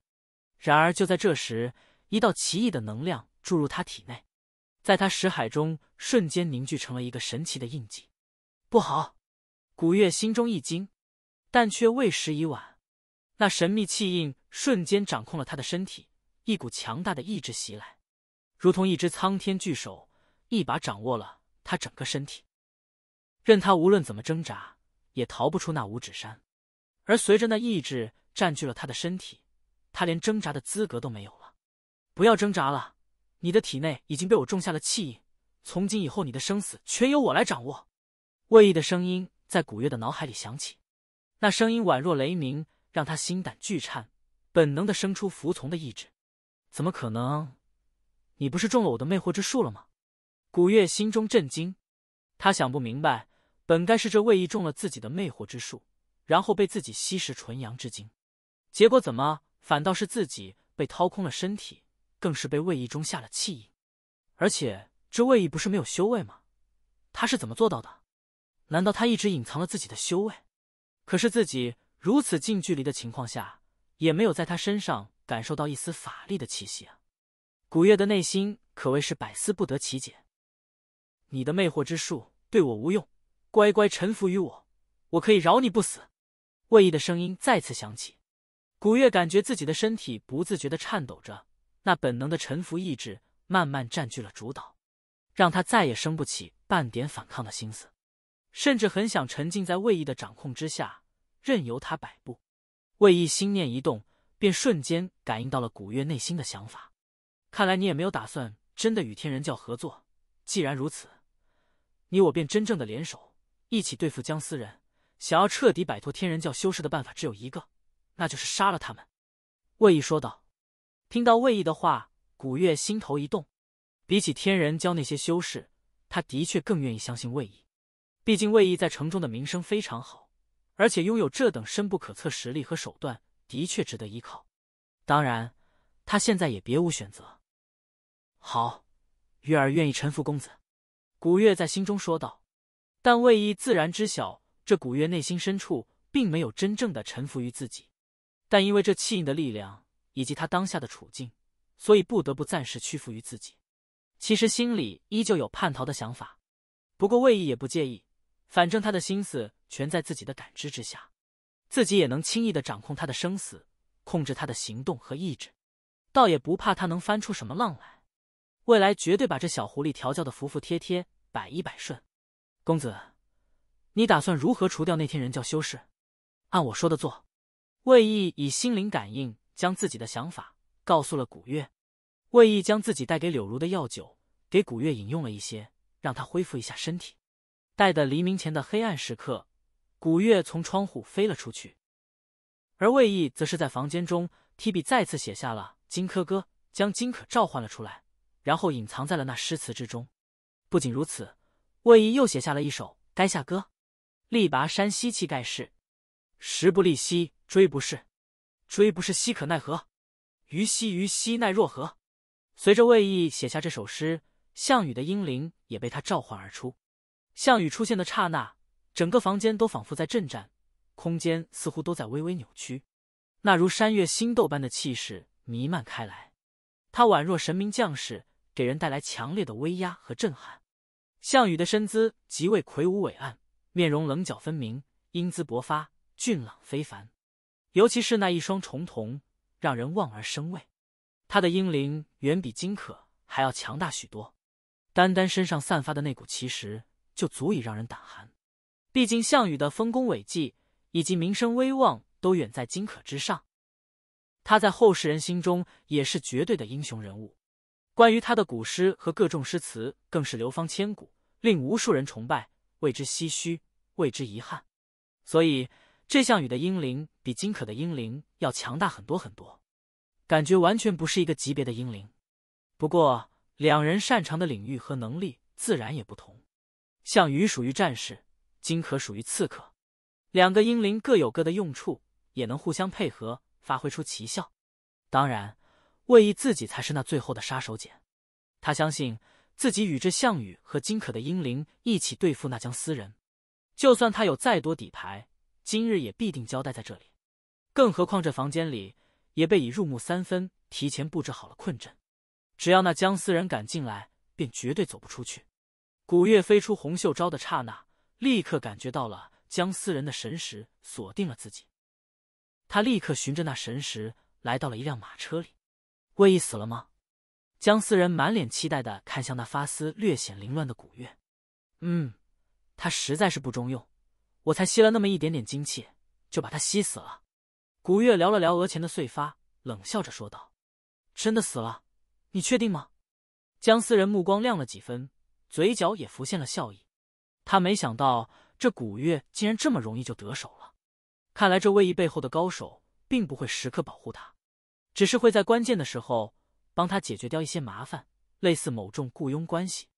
然而，就在这时，一道奇异的能量注入他体内，在他识海中瞬间凝聚成了一个神奇的印记。不好！古月心中一惊，但却为时已晚。那神秘气印瞬间掌控了他的身体，一股强大的意志袭来。如同一只苍天巨手，一把掌握了他整个身体，任他无论怎么挣扎，也逃不出那五指山。而随着那意志占据了他的身体，他连挣扎的资格都没有了。不要挣扎了，你的体内已经被我种下了气印，从今以后你的生死全由我来掌握。魏毅的声音在古月的脑海里响起，那声音宛若雷鸣，让他心胆俱颤，本能的生出服从的意志。怎么可能？你不是中了我的魅惑之术了吗？古月心中震惊，他想不明白，本该是这位毅中了自己的魅惑之术，然后被自己吸食纯阳之精，结果怎么反倒是自己被掏空了身体，更是被魏毅中下了气意。而且这魏毅不是没有修为吗？他是怎么做到的？难道他一直隐藏了自己的修为？可是自己如此近距离的情况下，也没有在他身上感受到一丝法力的气息啊。古月的内心可谓是百思不得其解。你的魅惑之术对我无用，乖乖臣服于我，我可以饶你不死。魏毅的声音再次响起，古月感觉自己的身体不自觉的颤抖着，那本能的臣服意志慢慢占据了主导，让他再也生不起半点反抗的心思，甚至很想沉浸在魏毅的掌控之下，任由他摆布。魏毅心念一动，便瞬间感应到了古月内心的想法。看来你也没有打算真的与天人教合作。既然如此，你我便真正的联手，一起对付江思人。想要彻底摆脱天人教修士的办法只有一个，那就是杀了他们。”魏毅说道。听到魏毅的话，古月心头一动。比起天人教那些修士，他的确更愿意相信魏毅。毕竟魏毅在城中的名声非常好，而且拥有这等深不可测实力和手段，的确值得依靠。当然，他现在也别无选择。好，月儿愿意臣服公子。古月在心中说道。但魏毅自然知晓，这古月内心深处并没有真正的臣服于自己，但因为这气印的力量以及他当下的处境，所以不得不暂时屈服于自己。其实心里依旧有叛逃的想法，不过魏毅也不介意，反正他的心思全在自己的感知之下，自己也能轻易的掌控他的生死，控制他的行动和意志，倒也不怕他能翻出什么浪来。未来绝对把这小狐狸调教的服服帖帖、百依百顺。公子，你打算如何除掉那天人教修士？按我说的做。魏毅以心灵感应将自己的想法告诉了古月。魏毅将自己带给柳如的药酒给古月饮用了一些，让他恢复一下身体。待的黎明前的黑暗时刻，古月从窗户飞了出去，而魏毅则是在房间中提笔再次写下了《荆轲歌》，将荆轲召唤了出来。然后隐藏在了那诗词之中。不仅如此，魏毅又写下了一首《垓下歌》：“力拔山兮气盖世，时不利兮骓不逝，骓不逝兮可奈何，虞兮虞兮奈若何。”随着魏毅写下这首诗，项羽的英灵也被他召唤而出。项羽出现的刹那，整个房间都仿佛在震颤，空间似乎都在微微扭曲。那如山岳星斗般的气势弥漫开来，他宛若神明将士。给人带来强烈的威压和震撼。项羽的身姿极为魁梧伟岸，面容棱角分明，英姿勃发，俊朗非凡。尤其是那一双重瞳，让人望而生畏。他的英灵远比金可还要强大许多，单单身上散发的那股奇石就足以让人胆寒。毕竟，项羽的丰功伟绩以及名声威望都远在金可之上，他在后世人心中也是绝对的英雄人物。关于他的古诗和各种诗词，更是流芳千古，令无数人崇拜，为之唏嘘，为之遗憾。所以，这项羽的英灵比荆轲的英灵要强大很多很多，感觉完全不是一个级别的英灵。不过，两人擅长的领域和能力自然也不同。项羽属于战士，荆轲属于刺客，两个英灵各有各的用处，也能互相配合，发挥出奇效。当然。魏毅自己才是那最后的杀手锏，他相信自己与这项羽和金可的英灵一起对付那僵尸人，就算他有再多底牌，今日也必定交代在这里。更何况这房间里也被已入木三分提前布置好了困阵，只要那僵尸人敢进来，便绝对走不出去。古月飞出红袖招的刹那，立刻感觉到了江尸人的神识锁定了自己，他立刻循着那神识来到了一辆马车里。魏毅死了吗？姜四人满脸期待的看向那发丝略显凌乱的古月。嗯，他实在是不中用，我才吸了那么一点点精气，就把他吸死了。古月撩了撩额前的碎发，冷笑着说道：“真的死了？你确定吗？”姜四人目光亮了几分，嘴角也浮现了笑意。他没想到这古月竟然这么容易就得手了，看来这魏毅背后的高手并不会时刻保护他。只是会在关键的时候帮他解决掉一些麻烦，类似某种雇佣关系，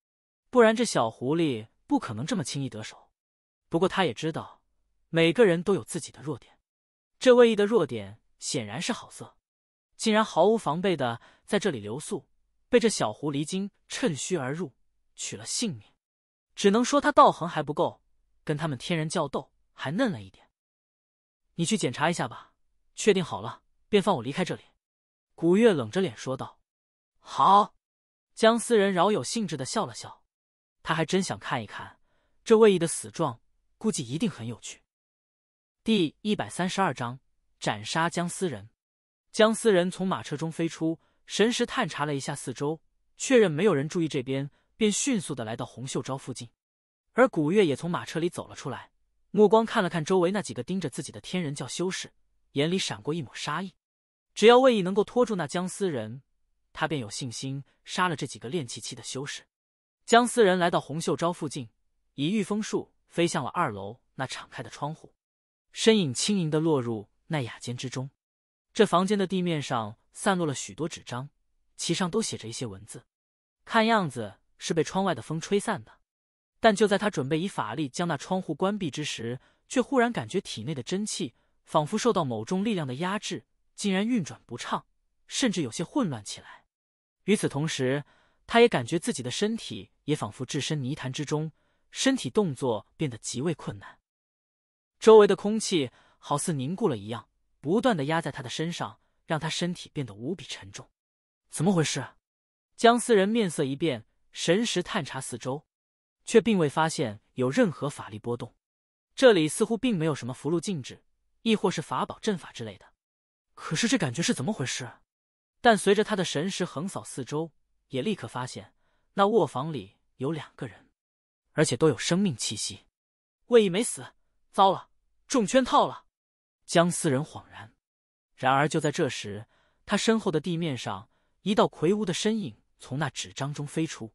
不然这小狐狸不可能这么轻易得手。不过他也知道，每个人都有自己的弱点，这位翼的弱点显然是好色，竟然毫无防备的在这里留宿，被这小狐狸精趁虚而入，取了性命。只能说他道行还不够，跟他们天人较斗还嫩了一点。你去检查一下吧，确定好了便放我离开这里。古月冷着脸说道：“好。”姜思仁饶有兴致的笑了笑，他还真想看一看这魏毅的死状，估计一定很有趣。第一百三十二章斩杀姜思仁。姜思仁从马车中飞出，神识探查了一下四周，确认没有人注意这边，便迅速的来到洪秀昭附近。而古月也从马车里走了出来，目光看了看周围那几个盯着自己的天人教修士，眼里闪过一抹杀意。只要魏毅能够拖住那姜思人，他便有信心杀了这几个练气期的修士。姜思人来到洪秀昭附近，以御风术飞向了二楼那敞开的窗户，身影轻盈的落入那雅间之中。这房间的地面上散落了许多纸张，其上都写着一些文字，看样子是被窗外的风吹散的。但就在他准备以法力将那窗户关闭之时，却忽然感觉体内的真气仿佛受到某种力量的压制。竟然运转不畅，甚至有些混乱起来。与此同时，他也感觉自己的身体也仿佛置身泥潭之中，身体动作变得极为困难。周围的空气好似凝固了一样，不断的压在他的身上，让他身体变得无比沉重。怎么回事？僵尸人面色一变，神识探查四周，却并未发现有任何法力波动。这里似乎并没有什么符箓禁制，亦或是法宝阵法之类的。可是这感觉是怎么回事？但随着他的神识横扫四周，也立刻发现那卧房里有两个人，而且都有生命气息。魏毅没死，糟了，中圈套了！姜思仁恍然。然而就在这时，他身后的地面上，一道魁梧的身影从那纸张中飞出，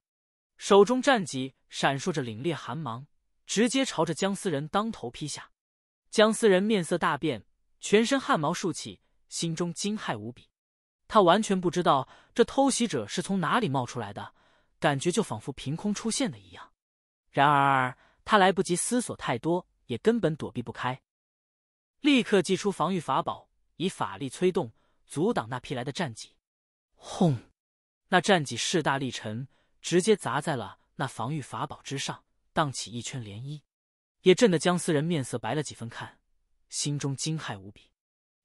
手中战戟闪烁着凛冽寒芒，直接朝着姜思仁当头劈下。姜思仁面色大变，全身汗毛竖起。心中惊骇无比，他完全不知道这偷袭者是从哪里冒出来的，感觉就仿佛凭空出现的一样。然而他来不及思索太多，也根本躲避不开，立刻祭出防御法宝，以法力催动，阻挡那劈来的战戟。轰！那战戟势大力沉，直接砸在了那防御法宝之上，荡起一圈涟漪，也震得姜思人面色白了几分。看，心中惊骇无比。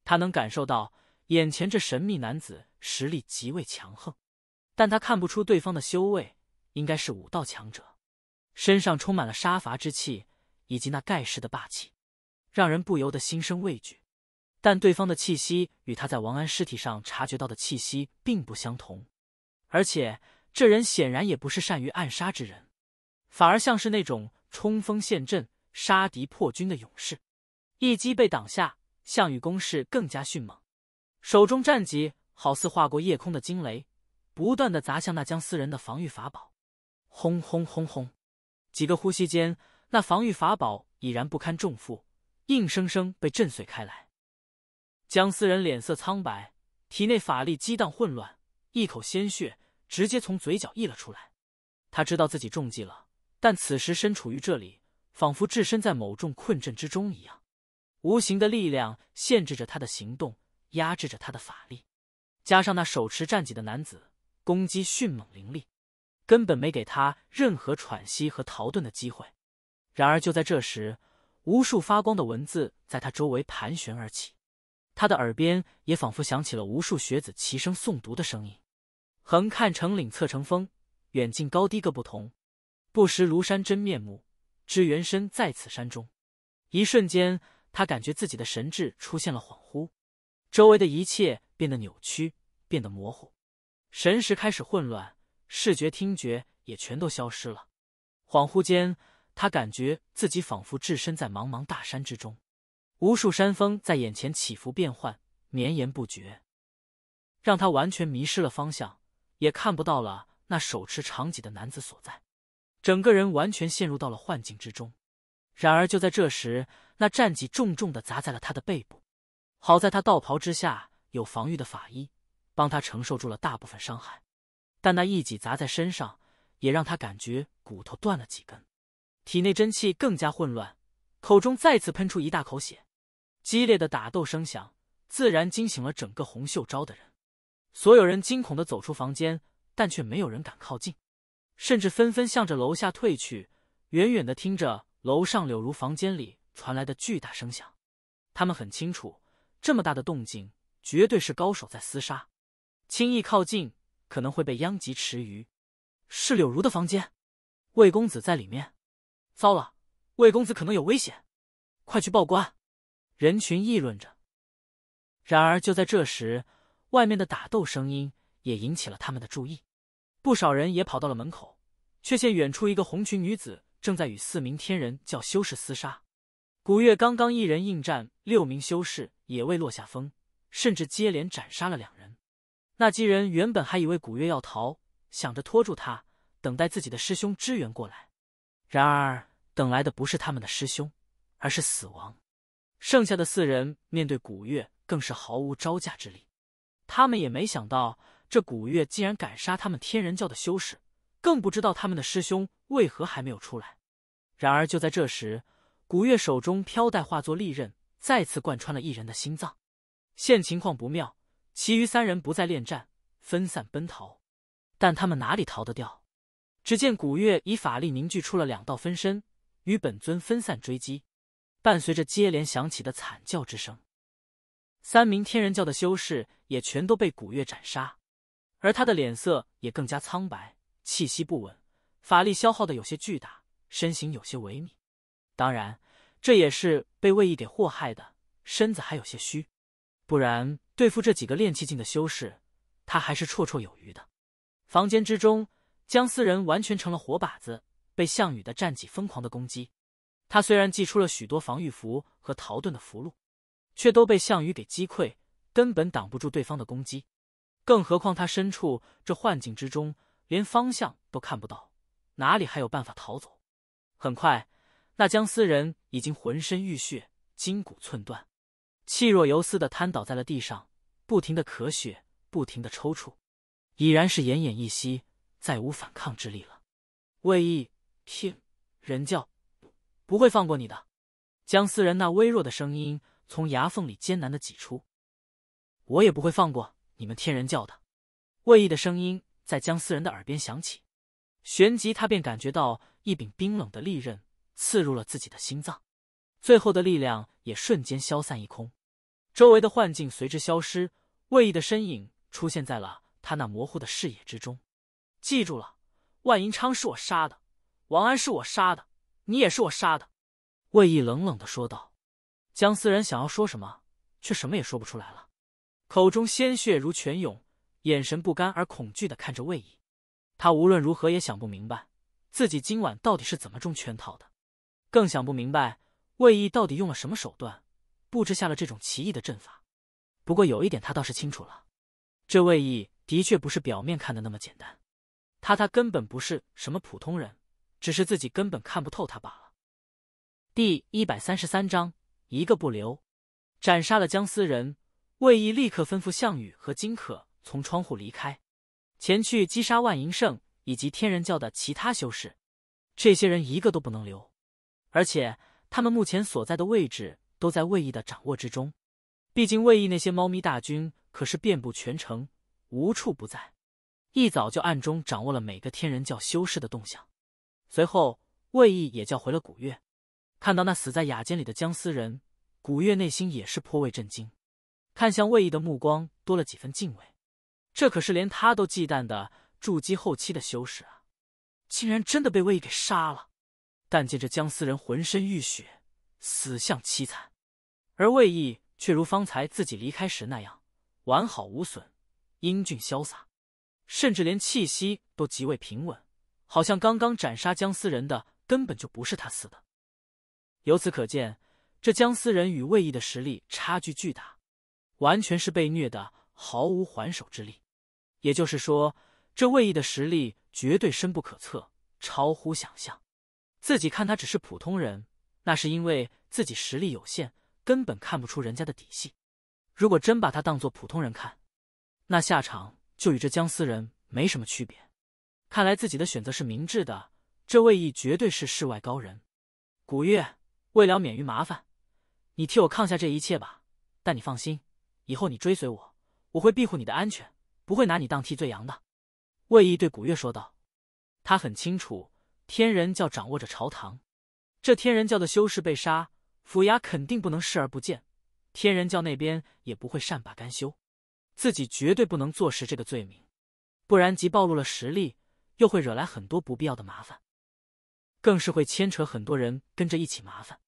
他能感受到眼前这神秘男子实力极为强横，但他看不出对方的修为，应该是武道强者，身上充满了杀伐之气以及那盖世的霸气，让人不由得心生畏惧。但对方的气息与他在王安尸体上察觉到的气息并不相同，而且这人显然也不是善于暗杀之人，反而像是那种冲锋陷阵、杀敌破军的勇士。一击被挡下。项羽攻势更加迅猛，手中战戟好似划过夜空的惊雷，不断的砸向那姜四人的防御法宝。轰轰轰轰！几个呼吸间，那防御法宝已然不堪重负，硬生生被震碎开来。姜四人脸色苍白，体内法力激荡混乱，一口鲜血直接从嘴角溢了出来。他知道自己中计了，但此时身处于这里，仿佛置身在某种困阵之中一样。无形的力量限制着他的行动，压制着他的法力，加上那手持战戟的男子攻击迅猛凌厉，根本没给他任何喘息和逃遁的机会。然而，就在这时，无数发光的文字在他周围盘旋而起，他的耳边也仿佛响起了无数学子齐声诵读的声音：“横看成岭侧成峰，远近高低各不同。不识庐山真面目，只缘身在此山中。”一瞬间。他感觉自己的神智出现了恍惚，周围的一切变得扭曲，变得模糊，神识开始混乱，视觉听觉也全都消失了。恍惚间，他感觉自己仿佛置身在茫茫大山之中，无数山峰在眼前起伏变幻，绵延不绝，让他完全迷失了方向，也看不到了那手持长戟的男子所在，整个人完全陷入到了幻境之中。然而，就在这时，那战戟重重的砸在了他的背部，好在他道袍之下有防御的法衣，帮他承受住了大部分伤害。但那一戟砸在身上，也让他感觉骨头断了几根，体内真气更加混乱，口中再次喷出一大口血。激烈的打斗声响，自然惊醒了整个红袖招的人，所有人惊恐的走出房间，但却没有人敢靠近，甚至纷纷向着楼下退去，远远的听着楼上柳如房间里。传来的巨大声响，他们很清楚，这么大的动静绝对是高手在厮杀，轻易靠近可能会被殃及池鱼。是柳如的房间，魏公子在里面，糟了，魏公子可能有危险，快去报官！人群议论着。然而，就在这时，外面的打斗声音也引起了他们的注意，不少人也跑到了门口，却见远处一个红裙女子正在与四名天人教修士厮杀。古月刚刚一人应战六名修士，也未落下风，甚至接连斩杀了两人。那几人原本还以为古月要逃，想着拖住他，等待自己的师兄支援过来。然而等来的不是他们的师兄，而是死亡。剩下的四人面对古月更是毫无招架之力。他们也没想到这古月竟然敢杀他们天人教的修士，更不知道他们的师兄为何还没有出来。然而就在这时。古月手中飘带化作利刃，再次贯穿了一人的心脏。现情况不妙，其余三人不再恋战，分散奔逃。但他们哪里逃得掉？只见古月以法力凝聚出了两道分身，与本尊分散追击。伴随着接连响起的惨叫之声，三名天人教的修士也全都被古月斩杀。而他的脸色也更加苍白，气息不稳，法力消耗的有些巨大，身形有些萎靡。当然，这也是被魏毅给祸害的，身子还有些虚，不然对付这几个练气境的修士，他还是绰绰有余的。房间之中，姜思仁完全成了活靶子，被项羽的战戟疯狂的攻击。他虽然祭出了许多防御符和逃遁的符箓，却都被项羽给击溃，根本挡不住对方的攻击。更何况他身处这幻境之中，连方向都看不到，哪里还有办法逃走？很快。那姜思人已经浑身浴血，筋骨寸断，气若游丝的瘫倒在了地上，不停的咳血，不停的抽搐，已然是奄奄一息，再无反抗之力了。魏毅听，人教不会放过你的，姜思人那微弱的声音从牙缝里艰难的挤出。我也不会放过你们天人教的。魏毅的声音在姜思人的耳边响起，旋即他便感觉到一柄冰冷的利刃。刺入了自己的心脏，最后的力量也瞬间消散一空，周围的幻境随之消失，魏毅的身影出现在了他那模糊的视野之中。记住了，万银昌是我杀的，王安是我杀的，你也是我杀的。”魏毅冷冷的说道。姜思仁想要说什么，却什么也说不出来了，口中鲜血如泉涌，眼神不甘而恐惧的看着魏毅。他无论如何也想不明白，自己今晚到底是怎么中圈套的。更想不明白魏毅到底用了什么手段，布置下了这种奇异的阵法。不过有一点他倒是清楚了，这魏毅的确不是表面看的那么简单，他他根本不是什么普通人，只是自己根本看不透他罢了。第一百三十三章，一个不留，斩杀了姜思人。魏毅立刻吩咐项羽和金可从窗户离开，前去击杀万银胜以及天人教的其他修士，这些人一个都不能留。而且他们目前所在的位置都在魏毅的掌握之中，毕竟魏毅那些猫咪大军可是遍布全城，无处不在，一早就暗中掌握了每个天人教修士的动向。随后，魏毅也叫回了古月，看到那死在雅间里的姜思人，古月内心也是颇为震惊，看向魏毅的目光多了几分敬畏。这可是连他都忌惮的筑基后期的修士啊，竟然真的被魏毅给杀了。但见这姜斯人浑身浴血，死相凄惨，而魏毅却如方才自己离开时那样完好无损，英俊潇洒，甚至连气息都极为平稳，好像刚刚斩杀姜思人的根本就不是他似的。由此可见，这姜思人与魏毅的实力差距巨大，完全是被虐的毫无还手之力。也就是说，这魏毅的实力绝对深不可测，超乎想象。自己看他只是普通人，那是因为自己实力有限，根本看不出人家的底细。如果真把他当做普通人看，那下场就与这僵尸人没什么区别。看来自己的选择是明智的，这魏毅绝对是世外高人。古月，为了免于麻烦，你替我扛下这一切吧。但你放心，以后你追随我，我会庇护你的安全，不会拿你当替罪羊的。魏毅对古月说道，他很清楚。天人教掌握着朝堂，这天人教的修士被杀，府衙肯定不能视而不见，天人教那边也不会善罢甘休，自己绝对不能坐实这个罪名，不然既暴露了实力，又会惹来很多不必要的麻烦，更是会牵扯很多人跟着一起麻烦。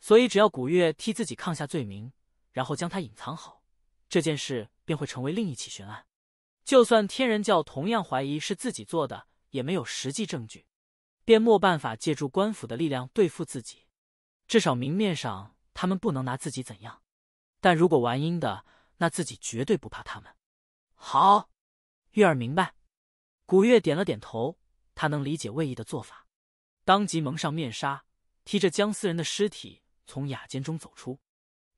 所以，只要古月替自己抗下罪名，然后将他隐藏好，这件事便会成为另一起悬案。就算天人教同样怀疑是自己做的，也没有实际证据。便没办法借助官府的力量对付自己，至少明面上他们不能拿自己怎样。但如果玩阴的，那自己绝对不怕他们。好，月儿明白。古月点了点头，他能理解魏毅的做法，当即蒙上面纱，提着姜思人的尸体从雅间中走出，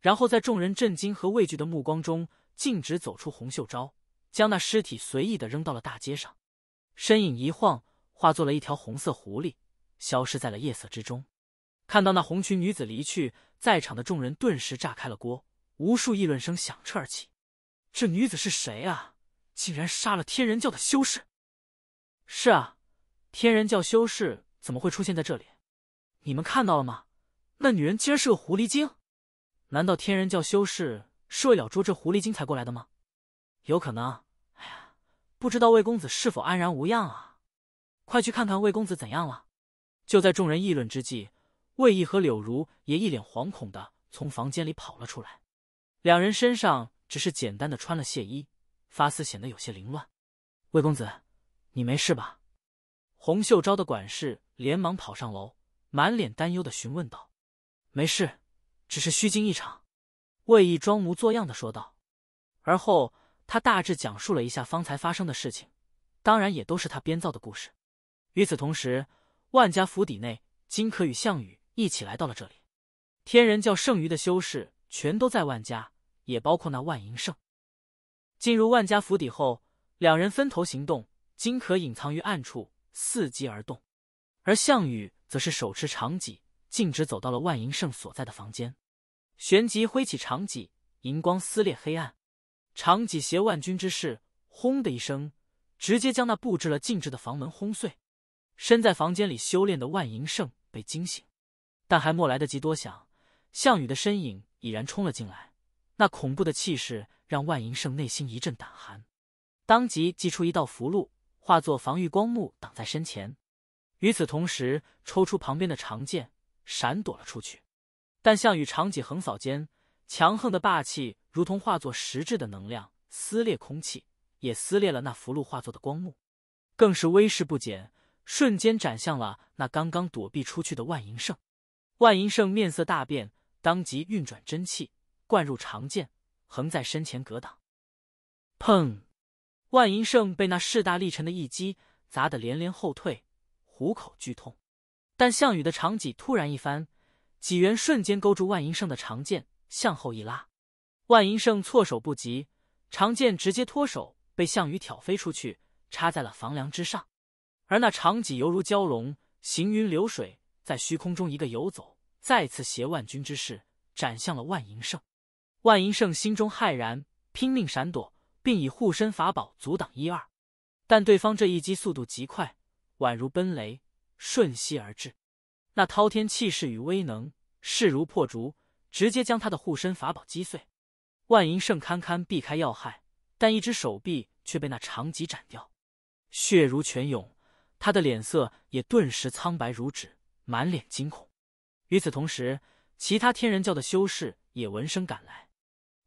然后在众人震惊和畏惧的目光中，径直走出红袖招，将那尸体随意的扔到了大街上，身影一晃。化作了一条红色狐狸，消失在了夜色之中。看到那红裙女子离去，在场的众人顿时炸开了锅，无数议论声响彻而起。这女子是谁啊？竟然杀了天人教的修士！是啊，天人教修士怎么会出现在这里？你们看到了吗？那女人竟然是个狐狸精！难道天人教修士是为了捉这狐狸精才过来的吗？有可能。哎呀，不知道魏公子是否安然无恙啊？快去看看魏公子怎样了！就在众人议论之际，魏毅和柳如也一脸惶恐的从房间里跑了出来。两人身上只是简单的穿了亵衣，发丝显得有些凌乱。魏公子，你没事吧？洪秀昭的管事连忙跑上楼，满脸担忧的询问道：“没事，只是虚惊一场。”魏毅装模作样的说道，而后他大致讲述了一下方才发生的事情，当然也都是他编造的故事。与此同时，万家府邸内，金可与项羽一起来到了这里。天人教剩余的修士全都在万家，也包括那万银圣。进入万家府邸后，两人分头行动。金可隐藏于暗处，伺机而动；而项羽则是手持长戟，径直走到了万银圣所在的房间，旋即挥起长戟，银光撕裂黑暗。长戟携万钧之势，轰的一声，直接将那布置了禁制的房门轰碎。身在房间里修炼的万银圣被惊醒，但还没来得及多想，项羽的身影已然冲了进来。那恐怖的气势让万银圣内心一阵胆寒，当即祭出一道符箓，化作防御光幕挡在身前。与此同时，抽出旁边的长剑，闪躲了出去。但项羽长戟横扫间，强横的霸气如同化作实质的能量，撕裂空气，也撕裂了那符箓化作的光幕，更是威势不减。瞬间斩向了那刚刚躲避出去的万银圣，万银圣面色大变，当即运转真气灌入长剑，横在身前格挡。砰！万银圣被那势大力沉的一击砸得连连后退，虎口剧痛。但项羽的长戟突然一翻，几缘瞬间勾住万银圣的长剑，向后一拉，万银圣措手不及，长剑直接脱手，被项羽挑飞出去，插在了房梁之上。而那长戟犹如蛟龙，行云流水，在虚空中一个游走，再次携万钧之势斩向了万银圣。万银圣心中骇然，拼命闪躲，并以护身法宝阻挡一二。但对方这一击速度极快，宛如奔雷，瞬息而至。那滔天气势与威能势如破竹，直接将他的护身法宝击碎。万银圣堪堪避开要害，但一只手臂却被那长戟斩掉，血如泉涌。他的脸色也顿时苍白如纸，满脸惊恐。与此同时，其他天人教的修士也闻声赶来，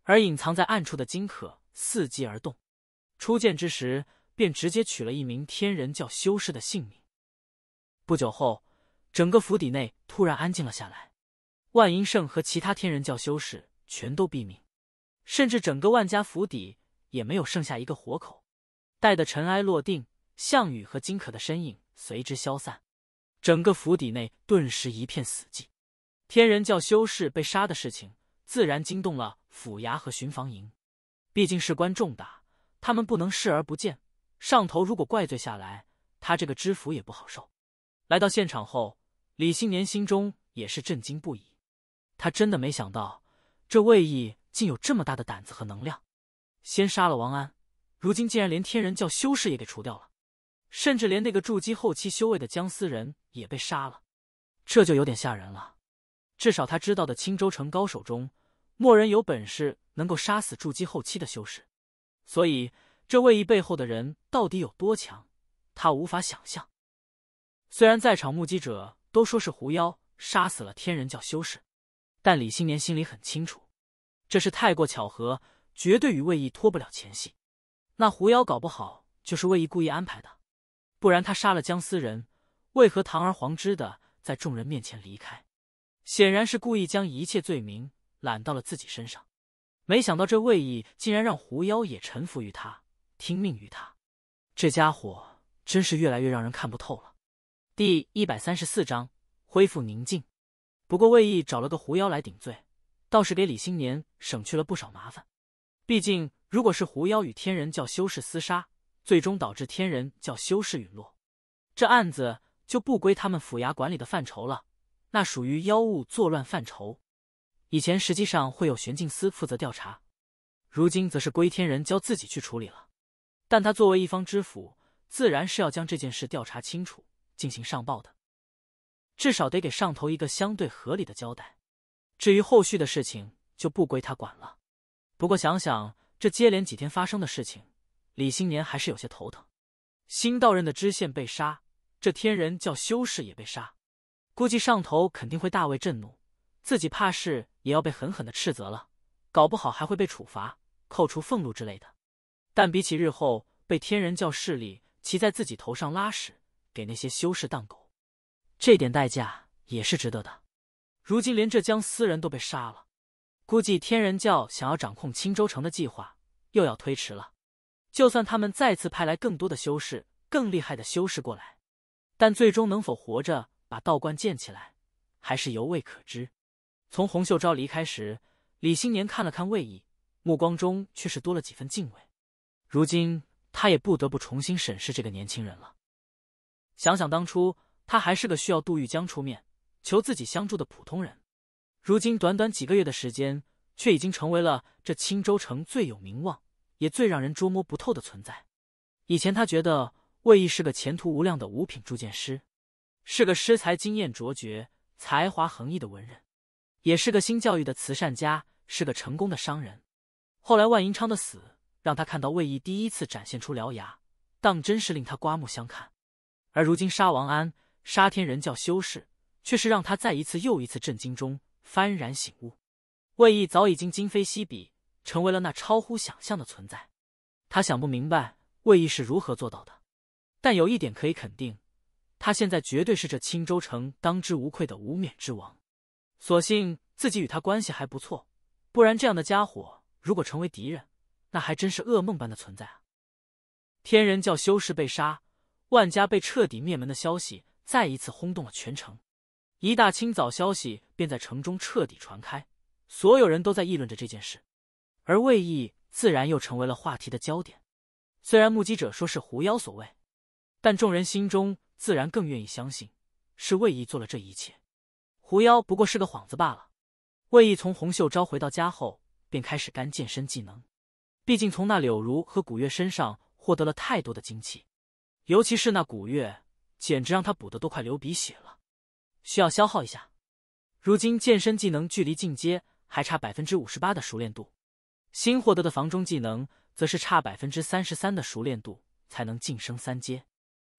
而隐藏在暗处的金可伺机而动，初见之时便直接取了一名天人教修士的性命。不久后，整个府邸内突然安静了下来，万英胜和其他天人教修士全都毙命，甚至整个万家府邸也没有剩下一个活口，待得尘埃落定。项羽和金可的身影随之消散，整个府邸内顿时一片死寂。天人教修士被杀的事情，自然惊动了府衙和巡防营，毕竟事关重大，他们不能视而不见。上头如果怪罪下来，他这个知府也不好受。来到现场后，李新年心中也是震惊不已。他真的没想到，这魏毅竟有这么大的胆子和能量，先杀了王安，如今竟然连天人教修士也给除掉了。甚至连那个筑基后期修为的僵尸人也被杀了，这就有点吓人了。至少他知道的青州城高手中，莫人有本事能够杀死筑基后期的修士，所以这位移背后的人到底有多强，他无法想象。虽然在场目击者都说是狐妖杀死了天人教修士，但李新年心里很清楚，这是太过巧合，绝对与魏毅脱不了前戏。那狐妖搞不好就是魏毅故意安排的。不然他杀了姜思人，为何堂而皇之的在众人面前离开？显然是故意将一切罪名揽到了自己身上。没想到这魏毅竟然让狐妖也臣服于他，听命于他。这家伙真是越来越让人看不透了。第一百三十四章恢复宁静。不过魏毅找了个狐妖来顶罪，倒是给李新年省去了不少麻烦。毕竟如果是狐妖与天人教修士厮杀，最终导致天人教修士陨落，这案子就不归他们府衙管理的范畴了，那属于妖物作乱范畴。以前实际上会有玄镜司负责调查，如今则是归天人教自己去处理了。但他作为一方知府，自然是要将这件事调查清楚，进行上报的，至少得给上头一个相对合理的交代。至于后续的事情就不归他管了。不过想想这接连几天发生的事情。李新年还是有些头疼，新到任的知县被杀，这天人教修士也被杀，估计上头肯定会大为震怒，自己怕是也要被狠狠的斥责了，搞不好还会被处罚、扣除俸禄之类的。但比起日后被天人教势力骑在自己头上拉屎，给那些修士当狗，这点代价也是值得的。如今连浙江私人都被杀了，估计天人教想要掌控青州城的计划又要推迟了。就算他们再次派来更多的修士、更厉害的修士过来，但最终能否活着把道观建起来，还是犹未可知。从洪秀昭离开时，李新年看了看魏毅，目光中却是多了几分敬畏。如今他也不得不重新审视这个年轻人了。想想当初，他还是个需要杜玉江出面求自己相助的普通人，如今短短几个月的时间，却已经成为了这青州城最有名望。也最让人捉摸不透的存在。以前他觉得魏毅是个前途无量的五品铸剑师，是个诗才惊艳卓绝、才华横溢的文人，也是个新教育的慈善家，是个成功的商人。后来万银昌的死，让他看到魏毅第一次展现出獠牙，当真是令他刮目相看。而如今杀王安、杀天人教修士，却是让他在一次又一次震惊中幡然醒悟。魏毅早已经今非昔比。成为了那超乎想象的存在，他想不明白魏毅是如何做到的，但有一点可以肯定，他现在绝对是这青州城当之无愧的无冕之王。所幸自己与他关系还不错，不然这样的家伙如果成为敌人，那还真是噩梦般的存在啊！天人教修士被杀，万家被彻底灭门的消息再一次轰动了全城，一大清早消息便在城中彻底传开，所有人都在议论着这件事。而魏毅自然又成为了话题的焦点。虽然目击者说是狐妖所为，但众人心中自然更愿意相信是魏毅做了这一切。狐妖不过是个幌子罢了。魏毅从红秀昭回到家后，便开始干健身技能。毕竟从那柳如和古月身上获得了太多的精气，尤其是那古月，简直让他补的都快流鼻血了，需要消耗一下。如今健身技能距离进阶还差百分之五十八的熟练度。新获得的房中技能，则是差百分之三十三的熟练度才能晋升三阶。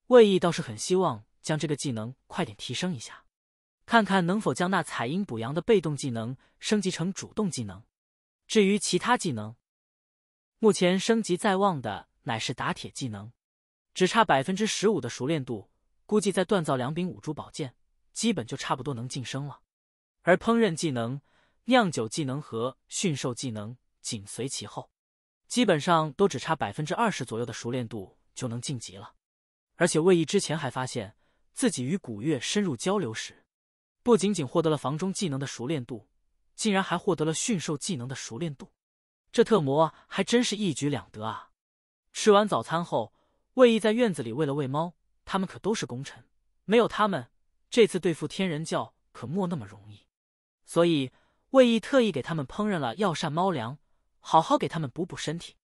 魏毅倒是很希望将这个技能快点提升一下，看看能否将那采阴补阳的被动技能升级成主动技能。至于其他技能，目前升级在望的乃是打铁技能，只差百分之十五的熟练度，估计再锻造两柄五铢宝剑，基本就差不多能晋升了。而烹饪技能、酿酒技能和驯兽技能。紧随其后，基本上都只差百分之二十左右的熟练度就能晋级了。而且魏毅之前还发现自己与古月深入交流时，不仅仅获得了房中技能的熟练度，竟然还获得了驯兽技能的熟练度。这特魔还真是一举两得啊！吃完早餐后，魏毅在院子里喂了喂猫，他们可都是功臣，没有他们，这次对付天人教可没那么容易。所以魏毅特意给他们烹饪了药膳猫粮。好好给他们补补身体。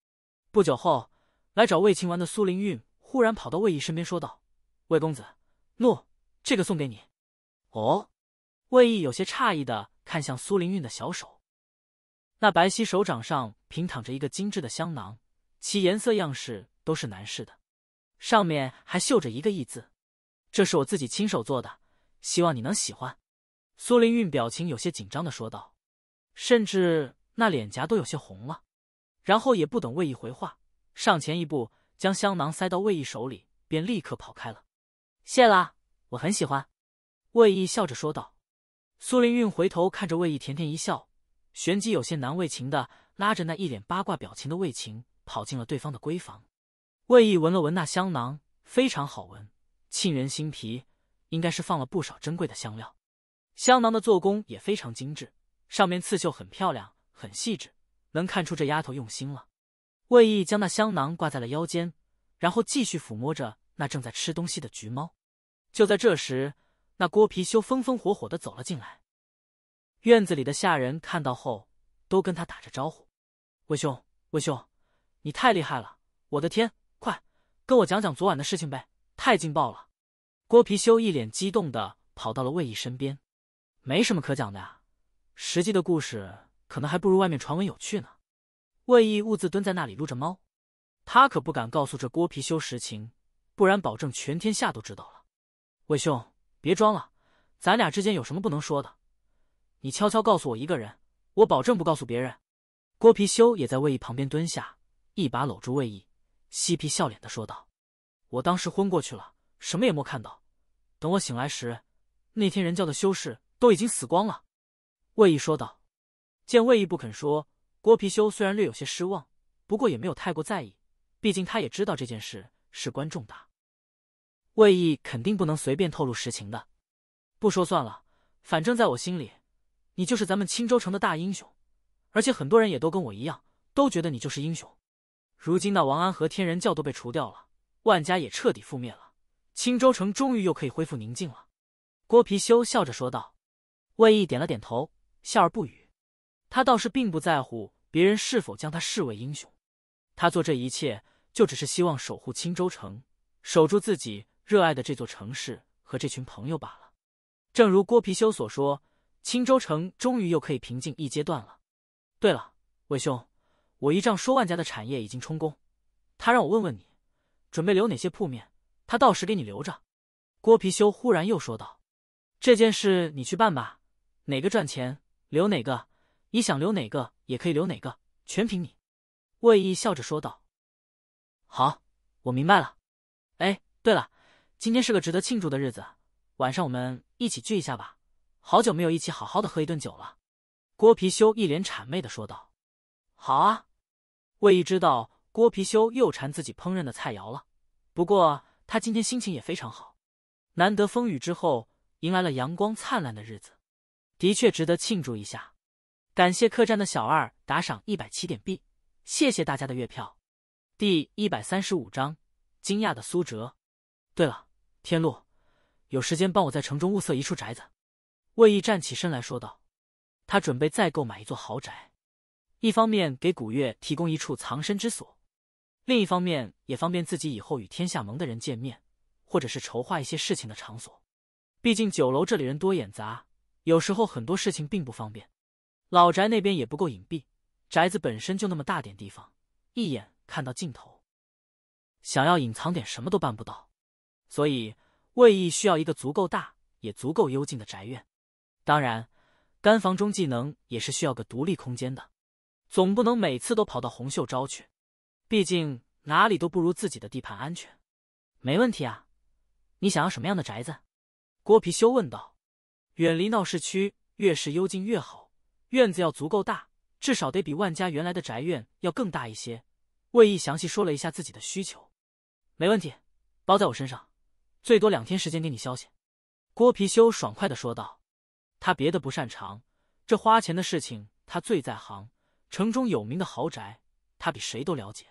不久后，来找魏晴玩的苏灵韵忽然跑到魏毅身边说道：“魏公子，诺，这个送给你。”哦，魏毅有些诧异的看向苏灵韵的小手，那白皙手掌上平躺着一个精致的香囊，其颜色样式都是男士的，上面还绣着一个“意字。这是我自己亲手做的，希望你能喜欢。”苏灵韵表情有些紧张的说道，甚至。那脸颊都有些红了，然后也不等魏毅回话，上前一步将香囊塞到魏毅手里，便立刻跑开了。谢啦，我很喜欢。魏毅笑着说道。苏灵韵回头看着魏毅，甜甜一笑，旋即有些难为情的拉着那一脸八卦表情的魏晴，跑进了对方的闺房。魏毅闻了闻那香囊，非常好闻，沁人心脾，应该是放了不少珍贵的香料。香囊的做工也非常精致，上面刺绣很漂亮。很细致，能看出这丫头用心了。魏毅将那香囊挂在了腰间，然后继续抚摸着那正在吃东西的橘猫。就在这时，那郭貔貅风风火火的走了进来。院子里的下人看到后，都跟他打着招呼：“魏兄，魏兄，你太厉害了！我的天，快跟我讲讲昨晚的事情呗，太劲爆了！”郭貔貅一脸激动的跑到了魏毅身边：“没什么可讲的啊，实际的故事。”可能还不如外面传闻有趣呢。魏毅兀自蹲在那里撸着猫，他可不敢告诉这郭貔貅实情，不然保证全天下都知道了。魏兄，别装了，咱俩之间有什么不能说的？你悄悄告诉我一个人，我保证不告诉别人。郭貔貅也在魏毅旁边蹲下，一把搂住魏毅，嬉皮笑脸的说道：“我当时昏过去了，什么也没看到。等我醒来时，那天人教的修士都已经死光了。”魏毅说道。见魏毅不肯说，郭貔貅虽然略有些失望，不过也没有太过在意。毕竟他也知道这件事事关重大，魏毅肯定不能随便透露实情的。不说算了，反正在我心里，你就是咱们青州城的大英雄，而且很多人也都跟我一样，都觉得你就是英雄。如今那王安和天人教都被除掉了，万家也彻底覆灭了，青州城终于又可以恢复宁静了。郭貔貅笑着说道。魏毅点了点头，笑而不语。他倒是并不在乎别人是否将他视为英雄，他做这一切就只是希望守护青州城，守住自己热爱的这座城市和这群朋友罢了。正如郭貔貅所说，青州城终于又可以平静一阶段了。对了，魏兄，我一丈说万家的产业已经充公，他让我问问你，准备留哪些铺面？他到时给你留着。郭貔貅忽然又说道：“这件事你去办吧，哪个赚钱留哪个。”你想留哪个也可以留哪个，全凭你。”魏毅笑着说道。“好，我明白了。”哎，对了，今天是个值得庆祝的日子，晚上我们一起聚一下吧，好久没有一起好好的喝一顿酒了。”郭貔修一脸谄媚的说道。“好啊。”魏毅知道郭貔修又馋自己烹饪的菜肴了，不过他今天心情也非常好，难得风雨之后迎来了阳光灿烂的日子，的确值得庆祝一下。感谢客栈的小二打赏一百七点币，谢谢大家的月票。第一百三十五章：惊讶的苏哲。对了，天路，有时间帮我在城中物色一处宅子。魏毅站起身来说道：“他准备再购买一座豪宅，一方面给古月提供一处藏身之所，另一方面也方便自己以后与天下盟的人见面，或者是筹划一些事情的场所。毕竟酒楼这里人多眼杂，有时候很多事情并不方便。”老宅那边也不够隐蔽，宅子本身就那么大点地方，一眼看到尽头，想要隐藏点什么都办不到。所以魏毅需要一个足够大也足够幽静的宅院。当然，干房中技能也是需要个独立空间的，总不能每次都跑到红秀招去，毕竟哪里都不如自己的地盘安全。没问题啊，你想要什么样的宅子？郭皮修问道。远离闹市区，越是幽静越好。院子要足够大，至少得比万家原来的宅院要更大一些。魏毅详细说了一下自己的需求，没问题，包在我身上，最多两天时间给你消息。郭貔修爽快的说道。他别的不擅长，这花钱的事情他最在行。城中有名的豪宅，他比谁都了解。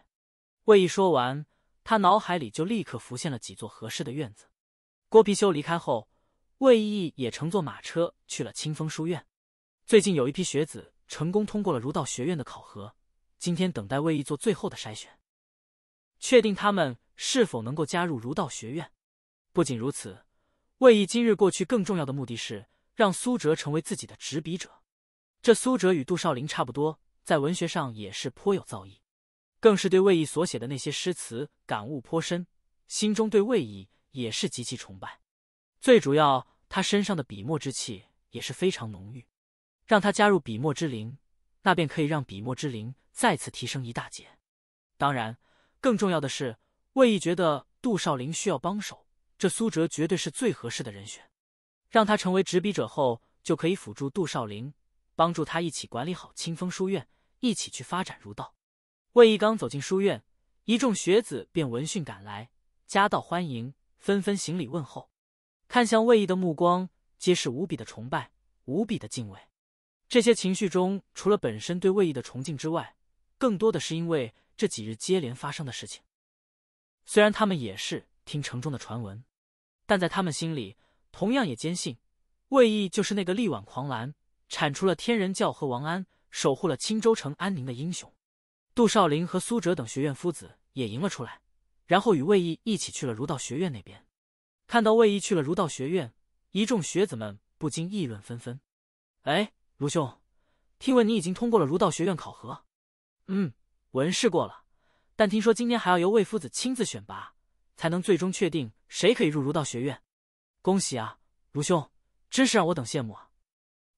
魏毅说完，他脑海里就立刻浮现了几座合适的院子。郭貔修离开后，魏毅也乘坐马车去了清风书院。最近有一批学子成功通过了儒道学院的考核，今天等待魏毅做最后的筛选，确定他们是否能够加入儒道学院。不仅如此，魏毅今日过去更重要的目的是让苏哲成为自己的执笔者。这苏哲与杜少林差不多，在文学上也是颇有造诣，更是对魏毅所写的那些诗词感悟颇深，心中对魏毅也是极其崇拜。最主要，他身上的笔墨之气也是非常浓郁。让他加入笔墨之灵，那便可以让笔墨之灵再次提升一大截。当然，更重要的是，魏毅觉得杜少林需要帮手，这苏哲绝对是最合适的人选。让他成为执笔者后，就可以辅助杜少林，帮助他一起管理好清风书院，一起去发展儒道。魏毅刚走进书院，一众学子便闻讯赶来，夹道欢迎，纷纷行礼问候，看向魏毅的目光皆是无比的崇拜，无比的敬畏。这些情绪中，除了本身对魏毅的崇敬之外，更多的是因为这几日接连发生的事情。虽然他们也是听城中的传闻，但在他们心里，同样也坚信魏毅就是那个力挽狂澜、铲除了天人教和王安、守护了青州城安宁的英雄。杜少林和苏哲等学院夫子也迎了出来，然后与魏毅一起去了儒道学院那边。看到魏毅去了儒道学院，一众学子们不禁议论纷纷：“哎。”卢兄，听闻你已经通过了儒道学院考核，嗯，文试过了，但听说今天还要由魏夫子亲自选拔，才能最终确定谁可以入儒道学院。恭喜啊，卢兄，真是让我等羡慕啊！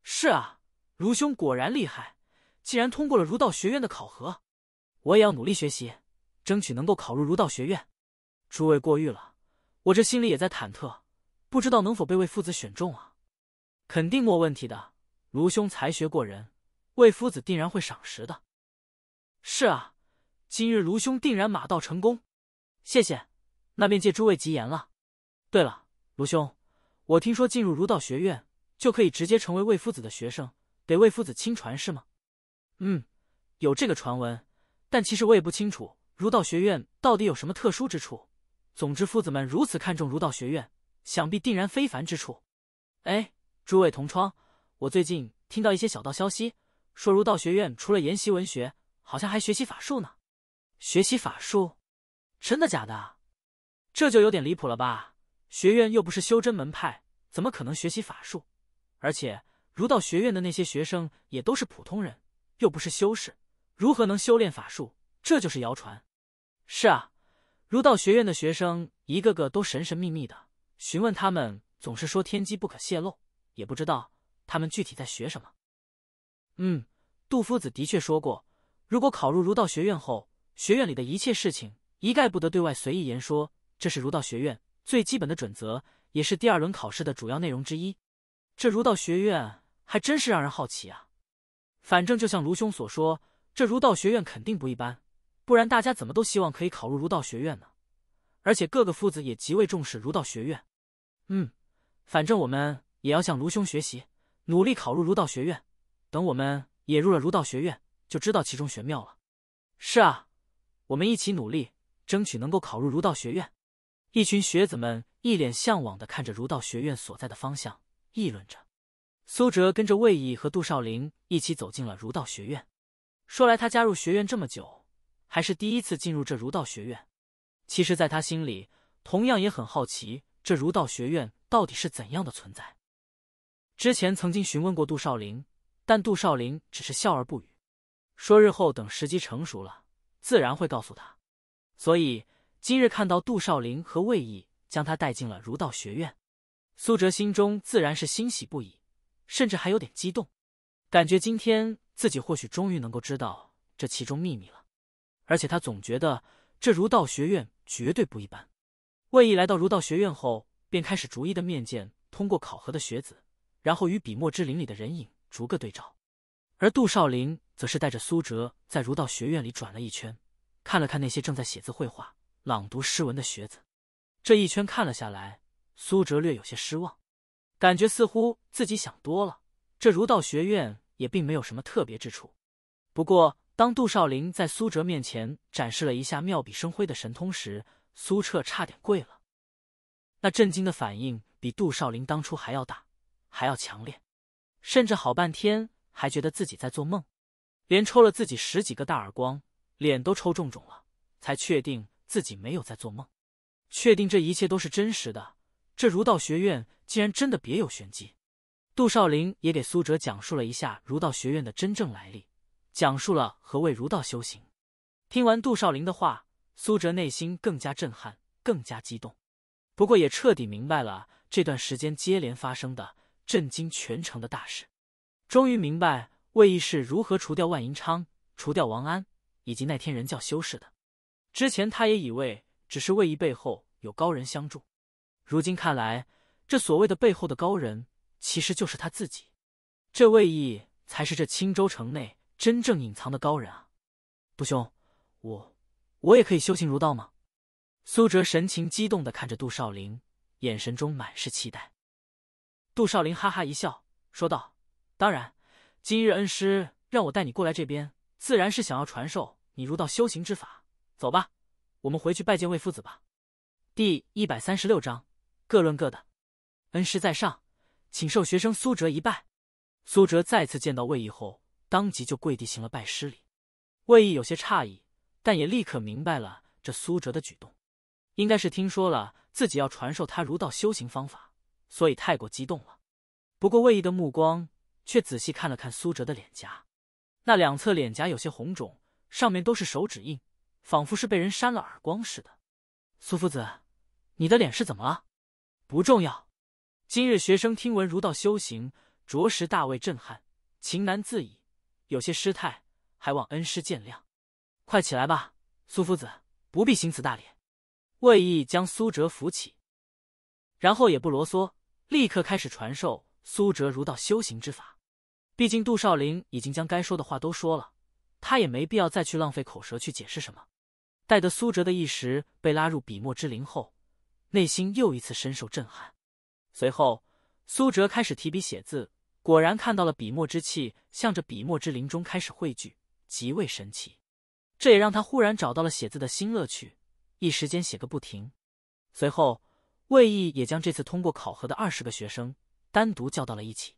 是啊，卢兄果然厉害，既然通过了儒道学院的考核。我也要努力学习，争取能够考入儒道学院。诸位过誉了，我这心里也在忐忑，不知道能否被魏夫子选中啊？肯定没问题的。卢兄才学过人，魏夫子定然会赏识的。是啊，今日卢兄定然马到成功。谢谢，那便借诸位吉言了。对了，卢兄，我听说进入儒道学院就可以直接成为魏夫子的学生，得魏夫子亲传是吗？嗯，有这个传闻，但其实我也不清楚儒道学院到底有什么特殊之处。总之，夫子们如此看重儒道学院，想必定然非凡之处。哎，诸位同窗。我最近听到一些小道消息，说儒道学院除了研习文学，好像还学习法术呢。学习法术？真的假的？这就有点离谱了吧！学院又不是修真门派，怎么可能学习法术？而且儒道学院的那些学生也都是普通人，又不是修士，如何能修炼法术？这就是谣传。是啊，儒道学院的学生一个个都神神秘秘的，询问他们总是说天机不可泄露，也不知道。他们具体在学什么？嗯，杜夫子的确说过，如果考入儒道学院后，学院里的一切事情一概不得对外随意言说，这是儒道学院最基本的准则，也是第二轮考试的主要内容之一。这儒道学院还真是让人好奇啊！反正就像卢兄所说，这儒道学院肯定不一般，不然大家怎么都希望可以考入儒道学院呢？而且各个夫子也极为重视儒道学院。嗯，反正我们也要向卢兄学习。努力考入儒道学院，等我们也入了儒道学院，就知道其中玄妙了。是啊，我们一起努力，争取能够考入儒道学院。一群学子们一脸向往的看着儒道学院所在的方向，议论着。苏哲跟着魏毅和杜少林一起走进了儒道学院。说来，他加入学院这么久，还是第一次进入这儒道学院。其实，在他心里，同样也很好奇这儒道学院到底是怎样的存在。之前曾经询问过杜少林，但杜少林只是笑而不语，说日后等时机成熟了，自然会告诉他。所以今日看到杜少林和魏毅将他带进了儒道学院，苏哲心中自然是欣喜不已，甚至还有点激动，感觉今天自己或许终于能够知道这其中秘密了。而且他总觉得这儒道学院绝对不一般。魏毅来到儒道学院后，便开始逐一的面见通过考核的学子。然后与笔墨之林里的人影逐个对照，而杜少林则是带着苏辙在儒道学院里转了一圈，看了看那些正在写字、绘画、朗读诗文的学子。这一圈看了下来，苏辙略有些失望，感觉似乎自己想多了，这儒道学院也并没有什么特别之处。不过，当杜少林在苏辙面前展示了一下妙笔生辉的神通时，苏辙差点跪了，那震惊的反应比杜少林当初还要大。还要强烈，甚至好半天还觉得自己在做梦，连抽了自己十几个大耳光，脸都抽肿肿了，才确定自己没有在做梦，确定这一切都是真实的。这儒道学院竟然真的别有玄机。杜少林也给苏哲讲述了一下儒道学院的真正来历，讲述了何谓儒道修行。听完杜少林的话，苏哲内心更加震撼，更加激动，不过也彻底明白了这段时间接连发生的。震惊全城的大事，终于明白魏义是如何除掉万银昌、除掉王安以及那天人教修士的。之前他也以为只是魏义背后有高人相助，如今看来，这所谓的背后的高人其实就是他自己。这魏义才是这青州城内真正隐藏的高人啊！杜兄，我我也可以修行如道吗？苏哲神情激动的看着杜少陵，眼神中满是期待。杜少林哈哈一笑，说道：“当然，今日恩师让我带你过来这边，自然是想要传授你儒道修行之法。走吧，我们回去拜见魏夫子吧。”第一百三十六章各论各的。恩师在上，请受学生苏哲一拜。苏哲再次见到魏毅后，当即就跪地行了拜师礼。魏毅有些诧异，但也立刻明白了这苏哲的举动，应该是听说了自己要传授他儒道修行方法。所以太过激动了，不过魏毅的目光却仔细看了看苏哲的脸颊，那两侧脸颊有些红肿，上面都是手指印，仿佛是被人扇了耳光似的。苏夫子，你的脸是怎么了？不重要，今日学生听闻儒道修行，着实大为震撼，情难自已，有些失态，还望恩师见谅。快起来吧，苏夫子，不必行此大礼。魏毅将苏哲扶起。然后也不啰嗦，立刻开始传授苏哲儒道修行之法。毕竟杜少陵已经将该说的话都说了，他也没必要再去浪费口舌去解释什么。待得苏哲的意识被拉入笔墨之灵后，内心又一次深受震撼。随后，苏哲开始提笔写字，果然看到了笔墨之气向着笔墨之灵中开始汇聚，极为神奇。这也让他忽然找到了写字的新乐趣，一时间写个不停。随后。魏毅也将这次通过考核的二十个学生单独叫到了一起，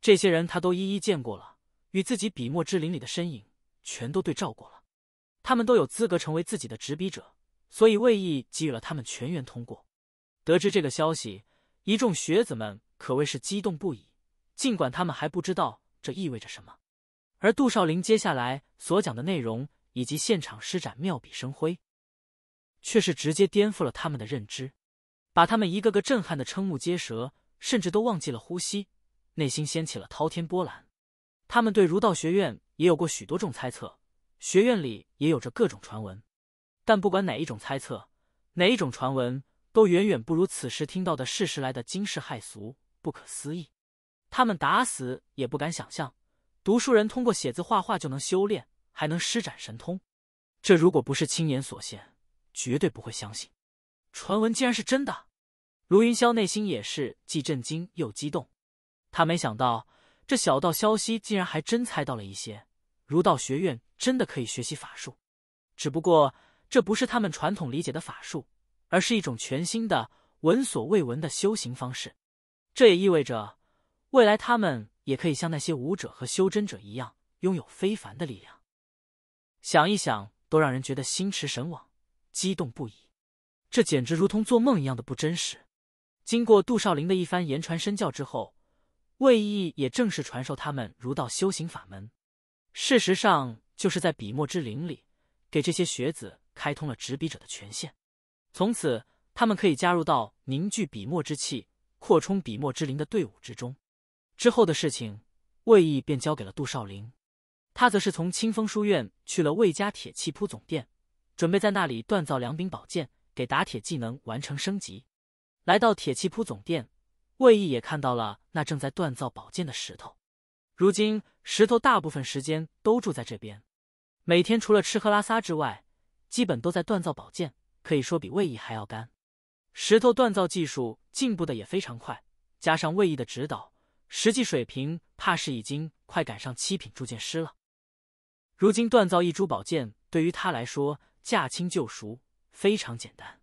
这些人他都一一见过了，与自己笔墨之林里的身影全都对照过了，他们都有资格成为自己的执笔者，所以魏毅给予了他们全员通过。得知这个消息，一众学子们可谓是激动不已，尽管他们还不知道这意味着什么，而杜少林接下来所讲的内容以及现场施展妙笔生辉，却是直接颠覆了他们的认知。把他们一个个震撼的瞠目结舌，甚至都忘记了呼吸，内心掀起了滔天波澜。他们对儒道学院也有过许多种猜测，学院里也有着各种传闻。但不管哪一种猜测，哪一种传闻，都远远不如此时听到的事实来的惊世骇俗、不可思议。他们打死也不敢想象，读书人通过写字画画就能修炼，还能施展神通。这如果不是亲眼所见，绝对不会相信。传闻竟然是真的，卢云霄内心也是既震惊又激动。他没想到这小道消息竟然还真猜到了一些，儒道学院真的可以学习法术，只不过这不是他们传统理解的法术，而是一种全新的、闻所未闻的修行方式。这也意味着未来他们也可以像那些武者和修真者一样，拥有非凡的力量。想一想，都让人觉得心驰神往，激动不已。这简直如同做梦一样的不真实。经过杜少林的一番言传身教之后，魏毅也正式传授他们儒道修行法门。事实上，就是在笔墨之灵里，给这些学子开通了执笔者的权限。从此，他们可以加入到凝聚笔墨之气、扩充笔墨之灵的队伍之中。之后的事情，魏毅便交给了杜少林，他则是从清风书院去了魏家铁器铺总店，准备在那里锻造两柄宝剑。给打铁技能完成升级，来到铁器铺总店，魏毅也看到了那正在锻造宝剑的石头。如今石头大部分时间都住在这边，每天除了吃喝拉撒之外，基本都在锻造宝剑，可以说比魏毅还要干。石头锻造技术进步的也非常快，加上魏毅的指导，实际水平怕是已经快赶上七品铸剑师了。如今锻造一株宝剑对于他来说驾轻就熟。非常简单，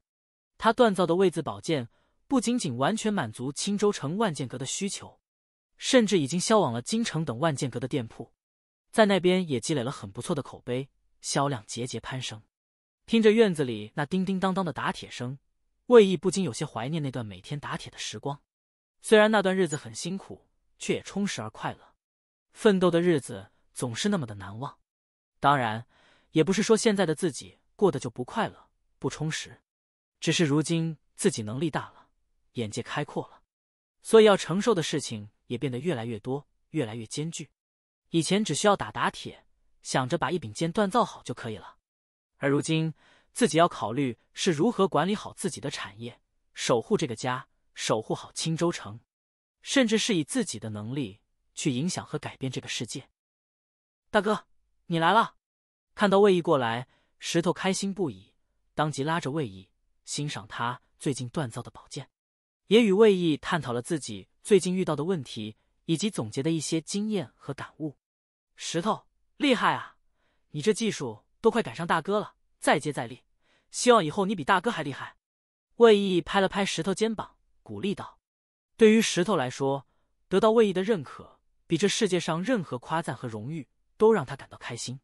他锻造的魏字宝剑不仅仅完全满足青州城万剑阁的需求，甚至已经销往了京城等万剑阁的店铺，在那边也积累了很不错的口碑，销量节节攀升。听着院子里那叮叮当当的打铁声，魏毅不禁有些怀念那段每天打铁的时光。虽然那段日子很辛苦，却也充实而快乐。奋斗的日子总是那么的难忘。当然，也不是说现在的自己过得就不快乐。不充实，只是如今自己能力大了，眼界开阔了，所以要承受的事情也变得越来越多，越来越艰巨。以前只需要打打铁，想着把一柄剑锻造好就可以了，而如今自己要考虑是如何管理好自己的产业，守护这个家，守护好青州城，甚至是以自己的能力去影响和改变这个世界。大哥，你来了！看到魏毅过来，石头开心不已。当即拉着魏毅欣赏他最近锻造的宝剑，也与魏毅探讨了自己最近遇到的问题，以及总结的一些经验和感悟。石头厉害啊，你这技术都快赶上大哥了，再接再厉，希望以后你比大哥还厉害。魏毅拍了拍石头肩膀，鼓励道：“对于石头来说，得到魏毅的认可，比这世界上任何夸赞和荣誉都让他感到开心。”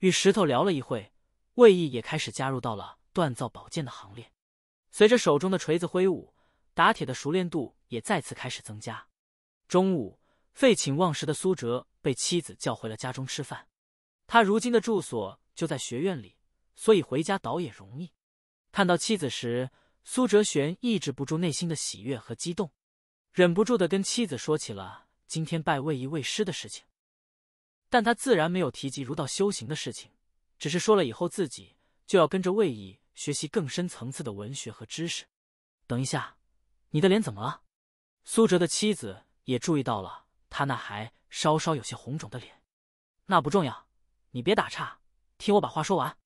与石头聊了一会，魏毅也开始加入到了。锻造宝剑的行列，随着手中的锤子挥舞，打铁的熟练度也再次开始增加。中午废寝忘食的苏哲被妻子叫回了家中吃饭。他如今的住所就在学院里，所以回家倒也容易。看到妻子时，苏哲玄抑制不住内心的喜悦和激动，忍不住的跟妻子说起了今天拜魏仪为师的事情。但他自然没有提及儒道修行的事情，只是说了以后自己就要跟着魏仪。学习更深层次的文学和知识。等一下，你的脸怎么了？苏哲的妻子也注意到了他那还稍稍有些红肿的脸。那不重要，你别打岔，听我把话说完。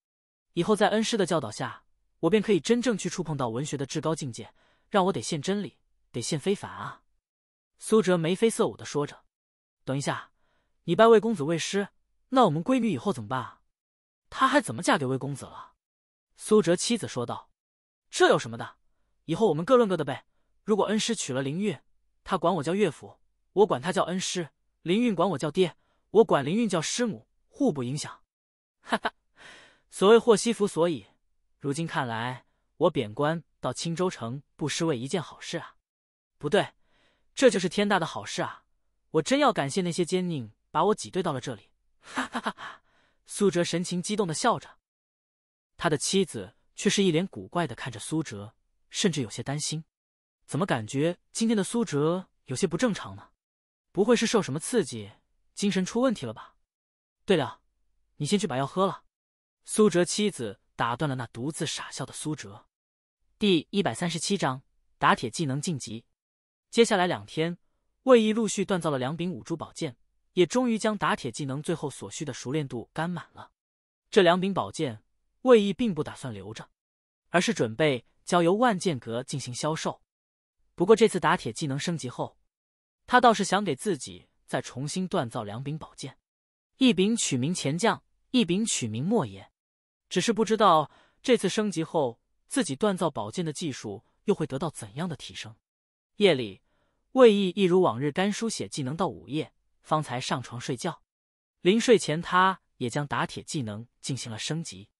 以后在恩师的教导下，我便可以真正去触碰到文学的至高境界，让我得现真理，得现非凡啊！苏哲眉飞色舞的说着。等一下，你拜魏公子为师，那我们闺女以后怎么办啊？她还怎么嫁给魏公子了？苏哲妻子说道：“这有什么的？以后我们各论各的呗。如果恩师娶了林韵，他管我叫岳父，我管他叫恩师；林韵管我叫爹，我管林韵叫师母，互不影响。哈哈，所谓祸兮福所倚，如今看来，我贬官到青州城不失为一件好事啊！不对，这就是天大的好事啊！我真要感谢那些奸佞把我挤兑到了这里！哈哈哈哈！”苏哲神情激动的笑着。他的妻子却是一脸古怪的看着苏哲，甚至有些担心，怎么感觉今天的苏哲有些不正常呢？不会是受什么刺激，精神出问题了吧？对了，你先去把药喝了。苏哲妻子打断了那独自傻笑的苏哲。第一百三十七章打铁技能晋级。接下来两天，魏毅陆续锻造了两柄五珠宝剑，也终于将打铁技能最后所需的熟练度干满了。这两柄宝剑。魏毅并不打算留着，而是准备交由万剑阁进行销售。不过这次打铁技能升级后，他倒是想给自己再重新锻造两柄宝剑，一柄取名钱将，一柄取名莫言。只是不知道这次升级后，自己锻造宝剑的技术又会得到怎样的提升。夜里，魏毅一如往日干书写技能到午夜方才上床睡觉。临睡前，他也将打铁技能进行了升级。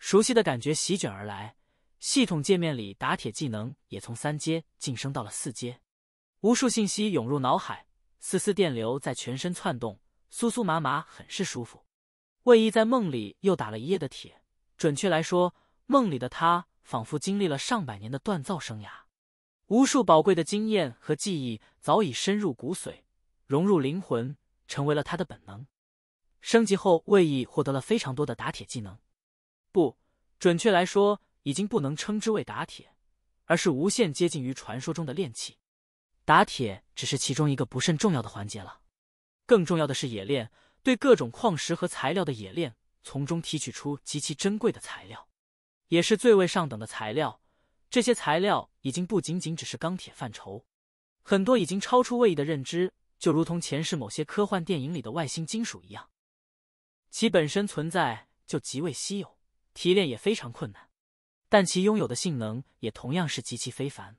熟悉的感觉席卷而来，系统界面里打铁技能也从三阶晋升到了四阶，无数信息涌入脑海，丝丝电流在全身窜动，酥酥麻麻，很是舒服。魏毅在梦里又打了一夜的铁，准确来说，梦里的他仿佛经历了上百年的锻造生涯，无数宝贵的经验和技艺早已深入骨髓，融入灵魂，成为了他的本能。升级后，魏毅获得了非常多的打铁技能。不准确来说，已经不能称之为打铁，而是无限接近于传说中的炼器。打铁只是其中一个不甚重要的环节了。更重要的是冶炼，对各种矿石和材料的冶炼，从中提取出极其珍贵的材料，也是最为上等的材料。这些材料已经不仅仅只是钢铁范畴，很多已经超出位移的认知，就如同前世某些科幻电影里的外星金属一样，其本身存在就极为稀有。提炼也非常困难，但其拥有的性能也同样是极其非凡。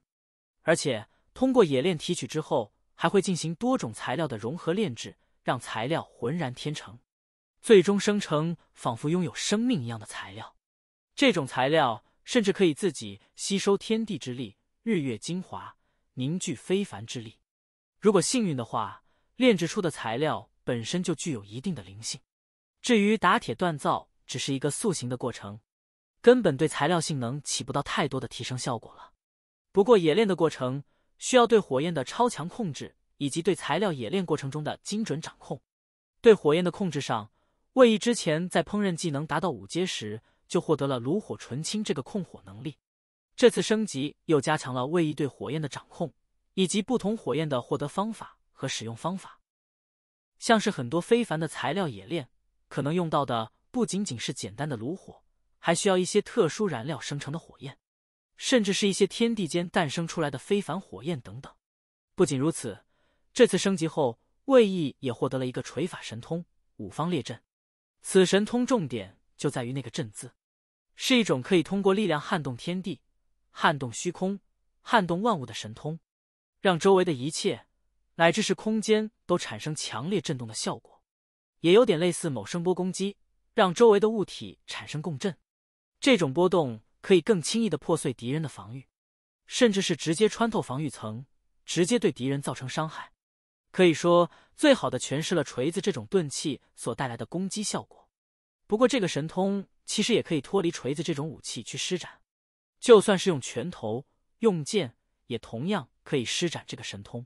而且通过冶炼提取之后，还会进行多种材料的融合炼制，让材料浑然天成，最终生成仿佛拥有生命一样的材料。这种材料甚至可以自己吸收天地之力、日月精华，凝聚非凡之力。如果幸运的话，炼制出的材料本身就具有一定的灵性。至于打铁锻造，只是一个塑形的过程，根本对材料性能起不到太多的提升效果了。不过冶炼的过程需要对火焰的超强控制，以及对材料冶炼过程中的精准掌控。对火焰的控制上，魏毅之前在烹饪技能达到五阶时就获得了炉火纯青这个控火能力。这次升级又加强了魏毅对火焰的掌控，以及不同火焰的获得方法和使用方法。像是很多非凡的材料冶炼可能用到的。不仅仅是简单的炉火，还需要一些特殊燃料生成的火焰，甚至是一些天地间诞生出来的非凡火焰等等。不仅如此，这次升级后，魏毅也获得了一个锤法神通——五方列阵。此神通重点就在于那个“阵”字，是一种可以通过力量撼动天地、撼动虚空、撼动万物的神通，让周围的一切乃至是空间都产生强烈震动的效果，也有点类似某声波攻击。让周围的物体产生共振，这种波动可以更轻易的破碎敌人的防御，甚至是直接穿透防御层，直接对敌人造成伤害。可以说，最好的诠释了锤子这种钝器所带来的攻击效果。不过，这个神通其实也可以脱离锤子这种武器去施展，就算是用拳头、用剑，也同样可以施展这个神通，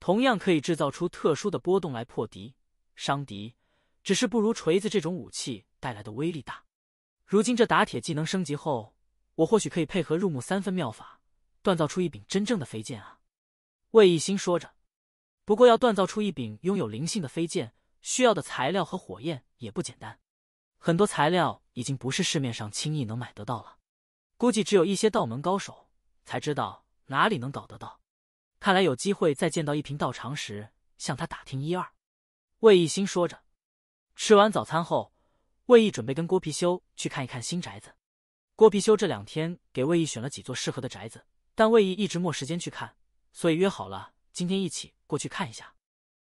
同样可以制造出特殊的波动来破敌、伤敌。只是不如锤子这种武器带来的威力大。如今这打铁技能升级后，我或许可以配合入木三分妙法，锻造出一柄真正的飞剑啊！魏一心说着，不过要锻造出一柄拥有灵性的飞剑，需要的材料和火焰也不简单。很多材料已经不是市面上轻易能买得到了，估计只有一些道门高手才知道哪里能搞得到。看来有机会再见到一瓶道长时，向他打听一二。魏一心说着。吃完早餐后，魏毅准备跟郭貔貅去看一看新宅子。郭貔貅这两天给魏毅选了几座适合的宅子，但魏毅一直没时间去看，所以约好了今天一起过去看一下。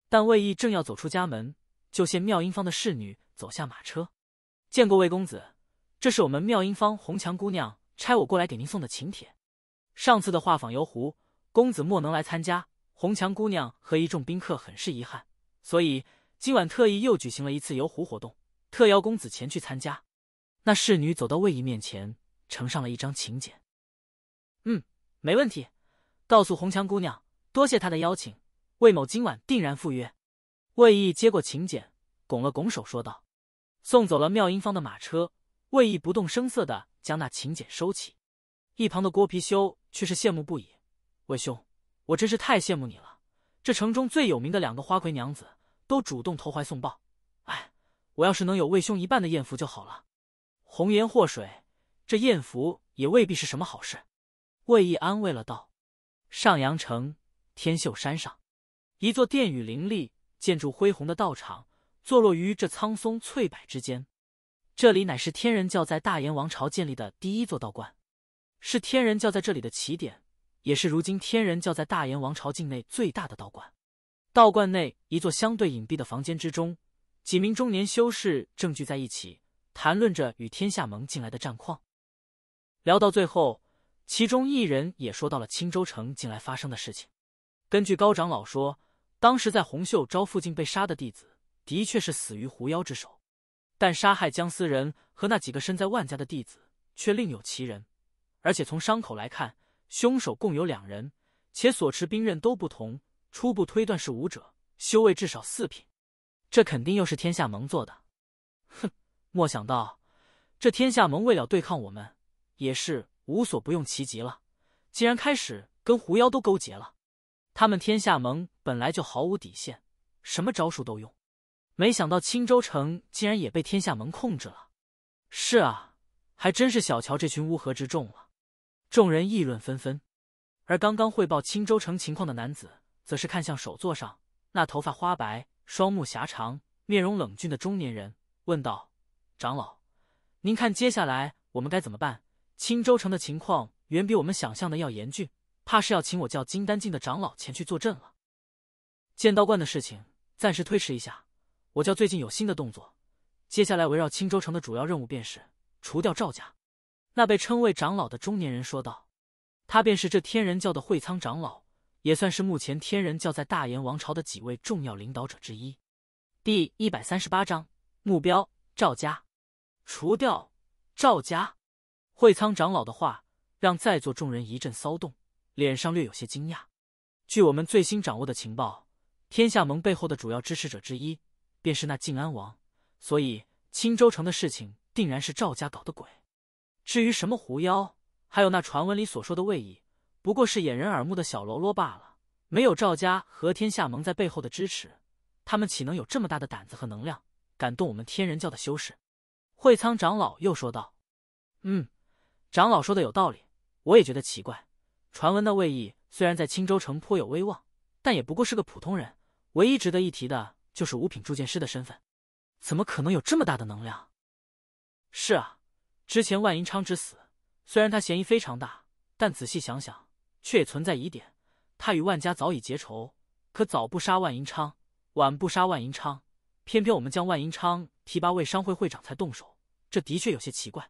但魏毅正要走出家门，就见妙音坊的侍女走下马车，见过魏公子，这是我们妙音坊红墙姑娘差我过来给您送的请帖。上次的画舫游湖，公子莫能来参加，红墙姑娘和一众宾客很是遗憾，所以。今晚特意又举行了一次游湖活动，特邀公子前去参加。那侍女走到魏毅面前，呈上了一张请柬。嗯，没问题。告诉红墙姑娘，多谢她的邀请，魏某今晚定然赴约。魏毅接过请柬，拱了拱手说道：“送走了妙音坊的马车。”魏毅不动声色的将那请柬收起。一旁的郭貔貅却是羡慕不已：“魏兄，我真是太羡慕你了！这城中最有名的两个花魁娘子。”都主动投怀送抱，哎，我要是能有魏兄一半的艳福就好了。红颜祸水，这艳福也未必是什么好事。魏毅安慰了道。上阳城天秀山上，一座殿宇林立、建筑恢宏的道场，坐落于这苍松翠柏之间。这里乃是天人教在大炎王朝建立的第一座道观，是天人教在这里的起点，也是如今天人教在大炎王朝境内最大的道观。道观内一座相对隐蔽的房间之中，几名中年修士正聚在一起谈论着与天下盟近来的战况。聊到最后，其中一人也说到了青州城近来发生的事情。根据高长老说，当时在红袖招附近被杀的弟子，的确是死于狐妖之手，但杀害姜思仁和那几个身在万家的弟子却另有其人。而且从伤口来看，凶手共有两人，且所持兵刃都不同。初步推断是武者，修为至少四品，这肯定又是天下盟做的。哼，莫想到这天下盟为了对抗我们，也是无所不用其极了，竟然开始跟狐妖都勾结了。他们天下盟本来就毫无底线，什么招数都用。没想到青州城竟然也被天下盟控制了。是啊，还真是小瞧这群乌合之众了。众人议论纷纷，而刚刚汇报青州城情况的男子。则是看向首座上那头发花白、双目狭长、面容冷峻的中年人，问道：“长老，您看接下来我们该怎么办？青州城的情况远比我们想象的要严峻，怕是要请我叫金丹境的长老前去坐镇了。”剑道观的事情暂时推迟一下，我叫最近有新的动作。接下来围绕青州城的主要任务便是除掉赵家。那被称为长老的中年人说道：“他便是这天人教的会仓长老。”也算是目前天人教在大燕王朝的几位重要领导者之一。第一百三十八章目标：赵家，除掉赵家。会仓长老的话让在座众人一阵骚动，脸上略有些惊讶。据我们最新掌握的情报，天下盟背后的主要支持者之一便是那靖安王，所以青州城的事情定然是赵家搞的鬼。至于什么狐妖，还有那传闻里所说的魏夷。不过是掩人耳目的小喽啰罢了。没有赵家和天下盟在背后的支持，他们岂能有这么大的胆子和能量，敢动我们天人教的修士？会仓长老又说道：“嗯，长老说的有道理，我也觉得奇怪。传闻那位义虽然在青州城颇有威望，但也不过是个普通人。唯一值得一提的就是五品铸剑师的身份，怎么可能有这么大的能量？是啊，之前万银昌之死，虽然他嫌疑非常大，但仔细想想。”却也存在疑点。他与万家早已结仇，可早不杀万银昌，晚不杀万银昌，偏偏我们将万银昌提拔为商会会长才动手，这的确有些奇怪。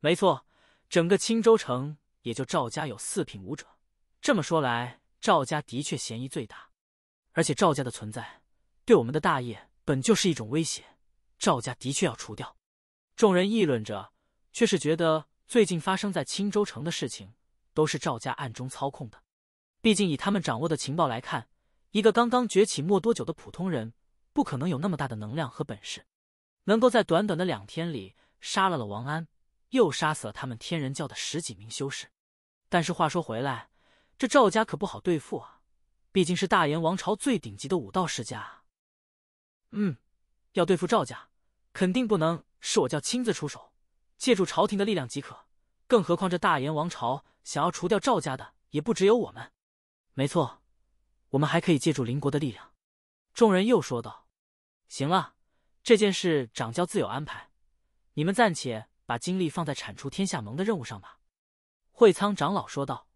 没错，整个青州城也就赵家有四品武者。这么说来，赵家的确嫌疑最大。而且赵家的存在对我们的大业本就是一种威胁，赵家的确要除掉。众人议论着，却是觉得最近发生在青州城的事情。都是赵家暗中操控的，毕竟以他们掌握的情报来看，一个刚刚崛起没多久的普通人，不可能有那么大的能量和本事，能够在短短的两天里杀了了王安，又杀死了他们天人教的十几名修士。但是话说回来，这赵家可不好对付啊，毕竟是大燕王朝最顶级的武道世家。嗯，要对付赵家，肯定不能是我叫亲自出手，借助朝廷的力量即可。更何况，这大燕王朝想要除掉赵家的，也不只有我们。没错，我们还可以借助邻国的力量。众人又说道：“行了，这件事掌教自有安排，你们暂且把精力放在铲除天下盟的任务上吧。”会仓长老说道，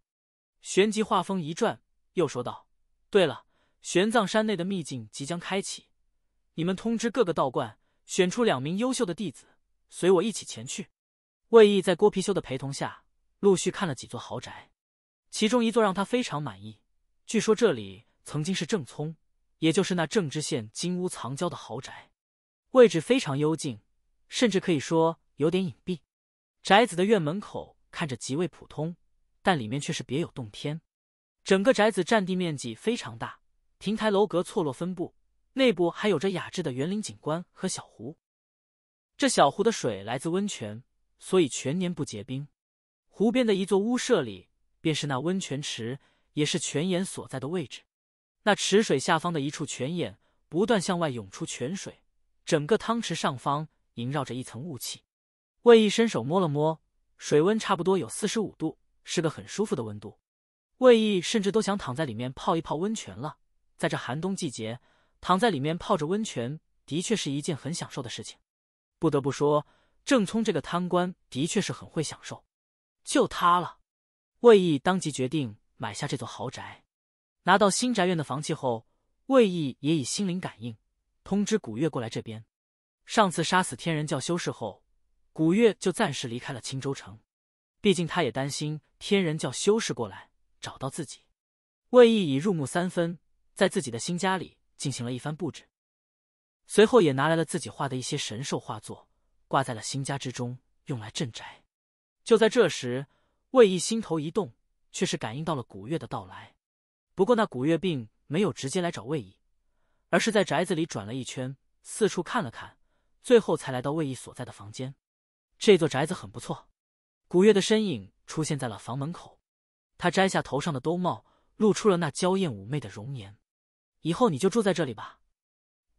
旋即话锋一转，又说道：“对了，玄奘山内的秘境即将开启，你们通知各个道观，选出两名优秀的弟子，随我一起前去。”魏毅在郭貔貅的陪同下，陆续看了几座豪宅，其中一座让他非常满意。据说这里曾经是郑聪，也就是那郑知县金屋藏娇的豪宅，位置非常幽静，甚至可以说有点隐蔽。宅子的院门口看着极为普通，但里面却是别有洞天。整个宅子占地面积非常大，亭台楼阁错落分布，内部还有着雅致的园林景观和小湖。这小湖的水来自温泉。所以全年不结冰，湖边的一座屋舍里便是那温泉池，也是泉眼所在的位置。那池水下方的一处泉眼不断向外涌出泉水，整个汤池上方萦绕着一层雾气。魏毅伸手摸了摸，水温差不多有四十五度，是个很舒服的温度。魏毅甚至都想躺在里面泡一泡温泉了。在这寒冬季节，躺在里面泡着温泉的确是一件很享受的事情。不得不说。郑聪这个贪官的确是很会享受，就他了。魏毅当即决定买下这座豪宅。拿到新宅院的房契后，魏毅也以心灵感应通知古月过来这边。上次杀死天人教修士后，古月就暂时离开了青州城，毕竟他也担心天人教修士过来找到自己。魏毅已入木三分，在自己的新家里进行了一番布置，随后也拿来了自己画的一些神兽画作。挂在了新家之中，用来镇宅。就在这时，魏毅心头一动，却是感应到了古月的到来。不过，那古月并没有直接来找魏毅，而是在宅子里转了一圈，四处看了看，最后才来到魏毅所在的房间。这座宅子很不错。古月的身影出现在了房门口，他摘下头上的兜帽，露出了那娇艳妩媚的容颜。以后你就住在这里吧。”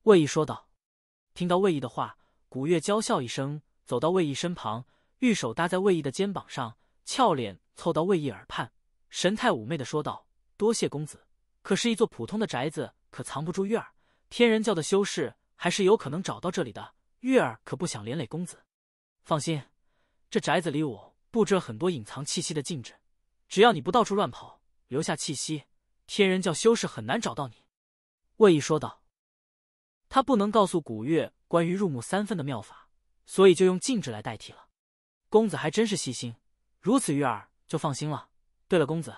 魏毅说道。听到魏毅的话。古月娇笑一声，走到魏毅身旁，玉手搭在魏毅的肩膀上，俏脸凑到魏毅耳畔，神态妩媚的说道：“多谢公子，可是，一座普通的宅子可藏不住月儿。天人教的修士还是有可能找到这里的。月儿可不想连累公子。放心，这宅子里我布置了很多隐藏气息的禁制，只要你不到处乱跑，留下气息，天人教修士很难找到你。”魏毅说道。他不能告诉古月。关于入木三分的妙法，所以就用静止来代替了。公子还真是细心，如此玉儿就放心了。对了，公子，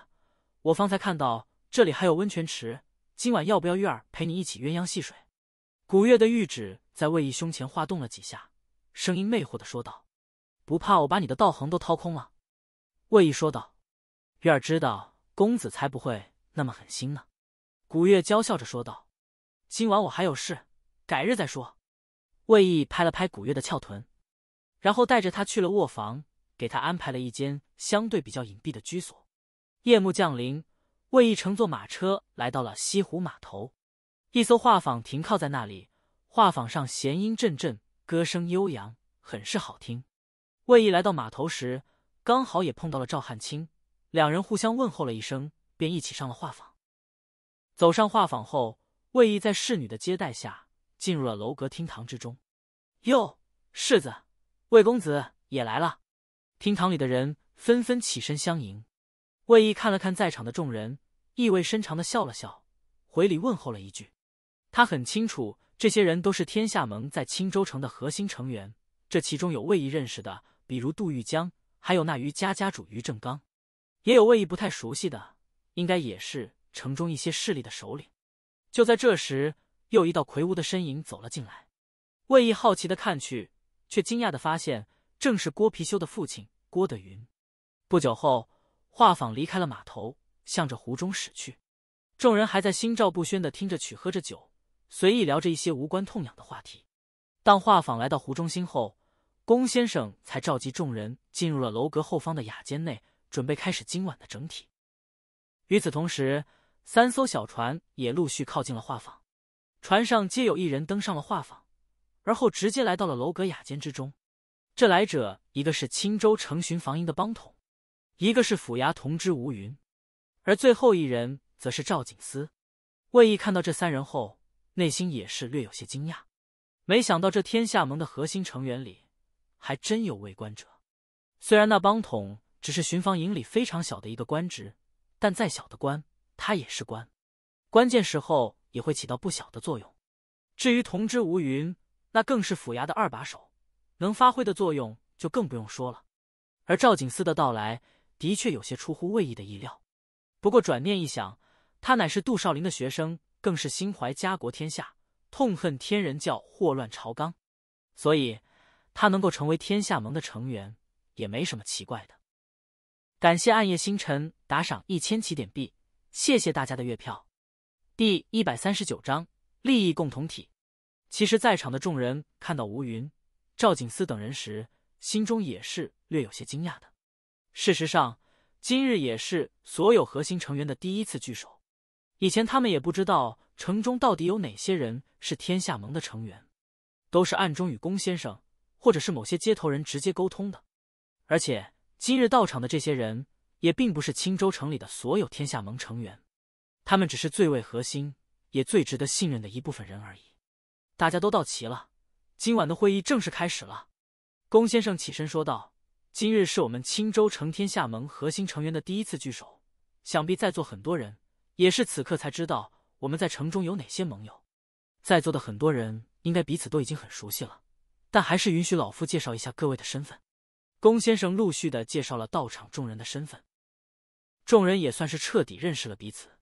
我方才看到这里还有温泉池，今晚要不要玉儿陪你一起鸳鸯戏水？古月的玉指在魏毅胸前画动了几下，声音魅惑的说道：“不怕我把你的道行都掏空了。”魏毅说道：“玉儿知道公子才不会那么狠心呢。”古月娇笑着说道：“今晚我还有事，改日再说。”魏毅拍了拍古月的翘臀，然后带着他去了卧房，给他安排了一间相对比较隐蔽的居所。夜幕降临，魏毅乘坐马车来到了西湖码头，一艘画舫停靠在那里，画舫上弦音阵阵，歌声悠扬，很是好听。魏毅来到码头时，刚好也碰到了赵汉卿，两人互相问候了一声，便一起上了画舫。走上画舫后，魏毅在侍女的接待下。进入了楼阁厅堂之中。哟，世子，魏公子也来了。厅堂里的人纷纷起身相迎。魏毅看了看在场的众人，意味深长的笑了笑，回礼问候了一句。他很清楚，这些人都是天下盟在青州城的核心成员。这其中有魏毅认识的，比如杜玉江，还有那于家家主于正刚，也有魏毅不太熟悉的，应该也是城中一些势力的首领。就在这时。又一道魁梧的身影走了进来，魏毅好奇的看去，却惊讶的发现，正是郭貔貅的父亲郭德云。不久后，画舫离开了码头，向着湖中驶去。众人还在心照不宣的听着曲，喝着酒，随意聊着一些无关痛痒的话题。当画舫来到湖中心后，龚先生才召集众人进入了楼阁后方的雅间内，准备开始今晚的整体。与此同时，三艘小船也陆续靠近了画舫。船上皆有一人登上了画舫，而后直接来到了楼阁雅间之中。这来者，一个是青州城巡防营的帮统，一个是府衙同知吴云，而最后一人则是赵景思。魏毅看到这三人后，内心也是略有些惊讶，没想到这天下盟的核心成员里，还真有为官者。虽然那帮统只是巡防营里非常小的一个官职，但再小的官，他也是官，关键时候。也会起到不小的作用。至于同知吴云，那更是府衙的二把手，能发挥的作用就更不用说了。而赵景思的到来，的确有些出乎魏毅的意料。不过转念一想，他乃是杜少林的学生，更是心怀家国天下，痛恨天人教祸乱朝纲，所以他能够成为天下盟的成员，也没什么奇怪的。感谢暗夜星辰打赏一千起点币，谢谢大家的月票。第一百三十九章利益共同体。其实，在场的众人看到吴云、赵景思等人时，心中也是略有些惊讶的。事实上，今日也是所有核心成员的第一次聚首。以前他们也不知道城中到底有哪些人是天下盟的成员，都是暗中与龚先生或者是某些接头人直接沟通的。而且，今日到场的这些人也并不是青州城里的所有天下盟成员。他们只是最为核心、也最值得信任的一部分人而已。大家都到齐了，今晚的会议正式开始了。龚先生起身说道：“今日是我们青州城天下盟核心成员的第一次聚首，想必在座很多人也是此刻才知道我们在城中有哪些盟友。在座的很多人应该彼此都已经很熟悉了，但还是允许老夫介绍一下各位的身份。”龚先生陆续的介绍了到场众人的身份，众人也算是彻底认识了彼此。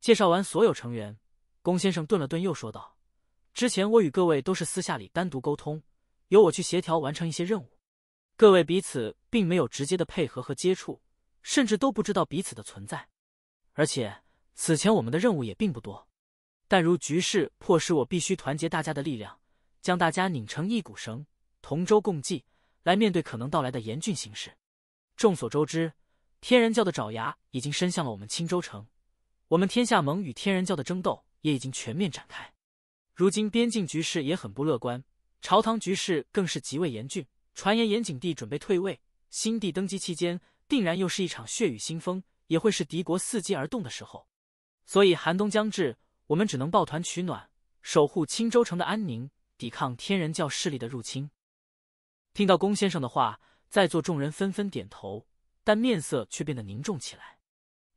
介绍完所有成员，龚先生顿了顿，又说道：“之前我与各位都是私下里单独沟通，由我去协调完成一些任务，各位彼此并没有直接的配合和接触，甚至都不知道彼此的存在。而且此前我们的任务也并不多。但如局势迫使我必须团结大家的力量，将大家拧成一股绳，同舟共济，来面对可能到来的严峻形势。众所周知，天人教的爪牙已经伸向了我们青州城。”我们天下盟与天人教的争斗也已经全面展开，如今边境局势也很不乐观，朝堂局势更是极为严峻。传言严景帝准备退位，新帝登基期间，定然又是一场血雨腥风，也会是敌国伺机而动的时候。所以寒冬将至，我们只能抱团取暖，守护青州城的安宁，抵抗天人教势力的入侵。听到龚先生的话，在座众人纷纷点头，但面色却变得凝重起来。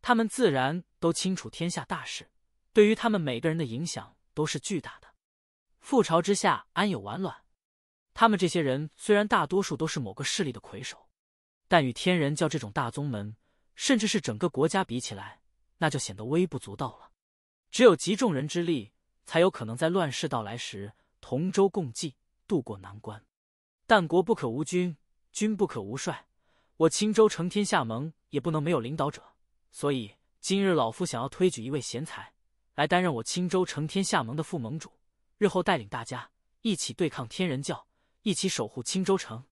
他们自然都清楚天下大事，对于他们每个人的影响都是巨大的。覆巢之下，安有完卵？他们这些人虽然大多数都是某个势力的魁首，但与天人教这种大宗门，甚至是整个国家比起来，那就显得微不足道了。只有集众人之力，才有可能在乱世到来时同舟共济，渡过难关。但国不可无君，君不可无帅。我青州成天下盟，也不能没有领导者。所以，今日老夫想要推举一位贤才，来担任我青州城天下盟的副盟主，日后带领大家一起对抗天人教，一起守护青州城。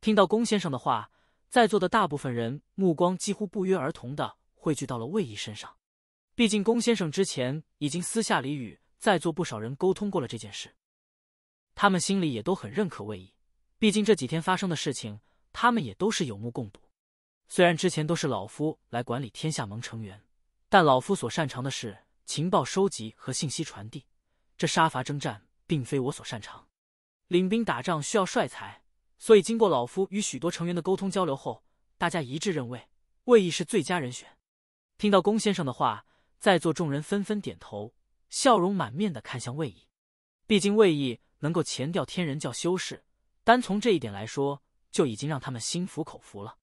听到龚先生的话，在座的大部分人目光几乎不约而同的汇聚到了魏毅身上。毕竟龚先生之前已经私下里与在座不少人沟通过了这件事，他们心里也都很认可魏毅。毕竟这几天发生的事情，他们也都是有目共睹。虽然之前都是老夫来管理天下盟成员，但老夫所擅长的是情报收集和信息传递，这杀伐征战并非我所擅长。领兵打仗需要帅才，所以经过老夫与许多成员的沟通交流后，大家一致认为魏毅是最佳人选。听到龚先生的话，在座众人纷纷点头，笑容满面地看向魏毅。毕竟魏毅能够前调天人教修士，单从这一点来说，就已经让他们心服口服了。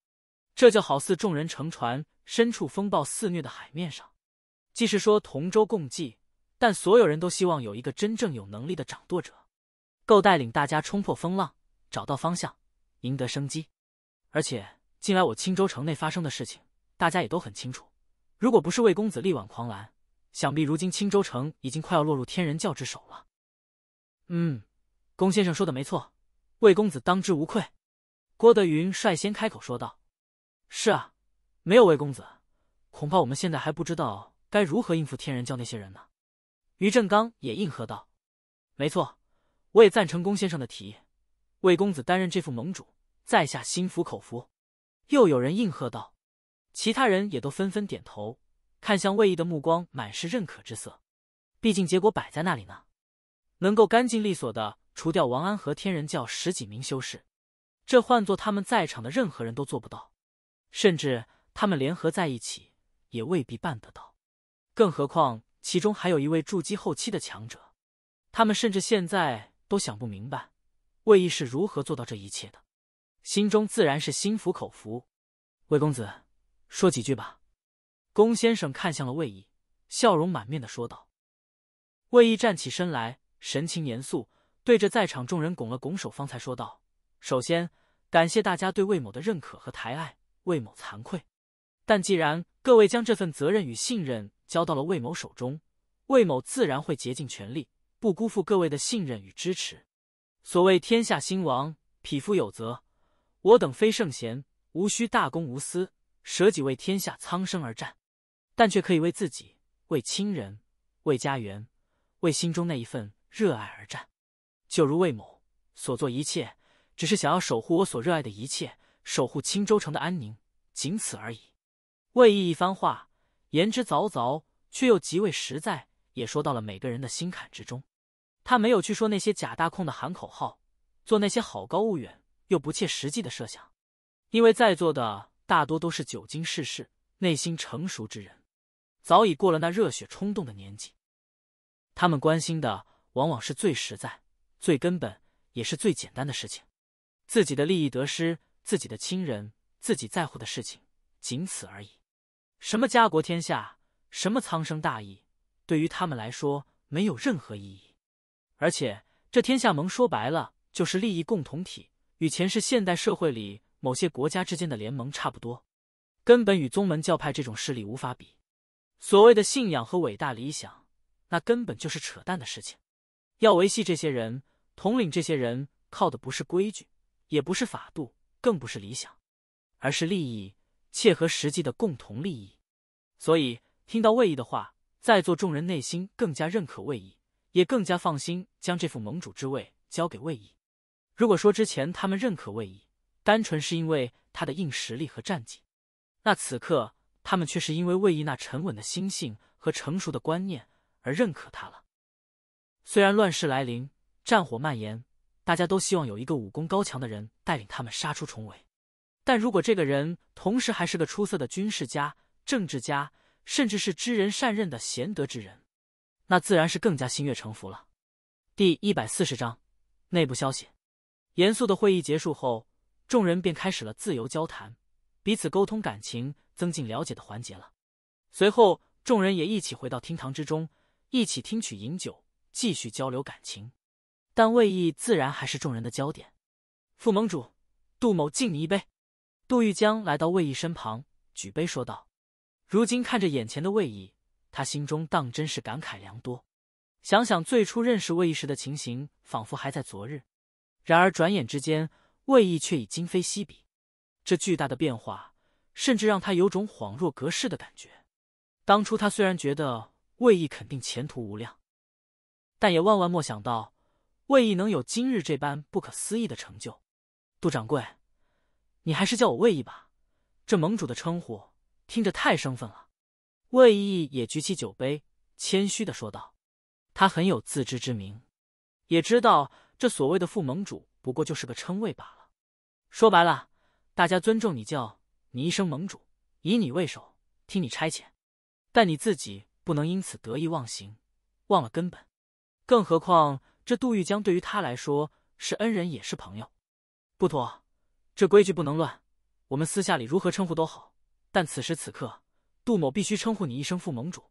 这就好似众人乘船身处风暴肆虐的海面上，即是说同舟共济，但所有人都希望有一个真正有能力的掌舵者，够带领大家冲破风浪，找到方向，赢得生机。而且近来我青州城内发生的事情，大家也都很清楚。如果不是魏公子力挽狂澜，想必如今青州城已经快要落入天人教之手了。嗯，龚先生说的没错，魏公子当之无愧。郭德云率先开口说道。是啊，没有魏公子，恐怕我们现在还不知道该如何应付天人教那些人呢。于正刚也应和道：“没错，我也赞成龚先生的提议，魏公子担任这副盟主，在下心服口服。”又有人应和道，其他人也都纷纷点头，看向魏毅的目光满是认可之色。毕竟结果摆在那里呢，能够干净利索的除掉王安和天人教十几名修士，这换做他们在场的任何人都做不到。甚至他们联合在一起也未必办得到，更何况其中还有一位筑基后期的强者。他们甚至现在都想不明白，魏毅是如何做到这一切的。心中自然是心服口服。魏公子，说几句吧。龚先生看向了魏毅，笑容满面的说道。魏毅站起身来，神情严肃，对着在场众人拱了拱手，方才说道：“首先，感谢大家对魏某的认可和抬爱。”魏某惭愧，但既然各位将这份责任与信任交到了魏某手中，魏某自然会竭尽全力，不辜负各位的信任与支持。所谓天下兴亡，匹夫有责。我等非圣贤，无需大公无私，舍己为天下苍生而战，但却可以为自己、为亲人、为家园、为心中那一份热爱而战。就如魏某所做一切，只是想要守护我所热爱的一切。守护青州城的安宁，仅此而已。魏毅一番话，言之凿凿，却又极为实在，也说到了每个人的心坎之中。他没有去说那些假大空的喊口号，做那些好高骛远又不切实际的设想，因为在座的大多都是久经世事、内心成熟之人，早已过了那热血冲动的年纪。他们关心的，往往是最实在、最根本，也是最简单的事情：自己的利益得失。自己的亲人，自己在乎的事情，仅此而已。什么家国天下，什么苍生大义，对于他们来说没有任何意义。而且，这天下盟说白了就是利益共同体，与前世现代社会里某些国家之间的联盟差不多，根本与宗门教派这种势力无法比。所谓的信仰和伟大理想，那根本就是扯淡的事情。要维系这些人，统领这些人，靠的不是规矩，也不是法度。更不是理想，而是利益切合实际的共同利益。所以，听到魏毅的话，在座众人内心更加认可魏毅，也更加放心将这副盟主之位交给魏毅。如果说之前他们认可魏毅，单纯是因为他的硬实力和战绩，那此刻他们却是因为魏毅那沉稳的心性和成熟的观念而认可他了。虽然乱世来临，战火蔓延。大家都希望有一个武功高强的人带领他们杀出重围，但如果这个人同时还是个出色的军事家、政治家，甚至是知人善任的贤德之人，那自然是更加心悦诚服了。第一百四十章内部消息。严肃的会议结束后，众人便开始了自由交谈，彼此沟通感情、增进了解的环节了。随后，众人也一起回到厅堂之中，一起听取饮酒，继续交流感情。但魏毅自然还是众人的焦点。副盟主，杜某敬你一杯。杜玉江来到魏毅身旁，举杯说道：“如今看着眼前的魏毅，他心中当真是感慨良多。想想最初认识魏毅时的情形，仿佛还在昨日。然而转眼之间，魏毅却已今非昔比。这巨大的变化，甚至让他有种恍若隔世的感觉。当初他虽然觉得魏毅肯定前途无量，但也万万莫想到。”魏义能有今日这般不可思议的成就，杜掌柜，你还是叫我魏毅吧。这盟主的称呼听着太生分了。魏毅也举起酒杯，谦虚的说道：“他很有自知之明，也知道这所谓的副盟主不过就是个称谓罢了。说白了，大家尊重你，叫你一声盟主，以你为首，听你差遣。但你自己不能因此得意忘形，忘了根本。更何况……”这杜玉江对于他来说是恩人也是朋友，不妥，这规矩不能乱。我们私下里如何称呼都好，但此时此刻，杜某必须称呼你一声副盟主。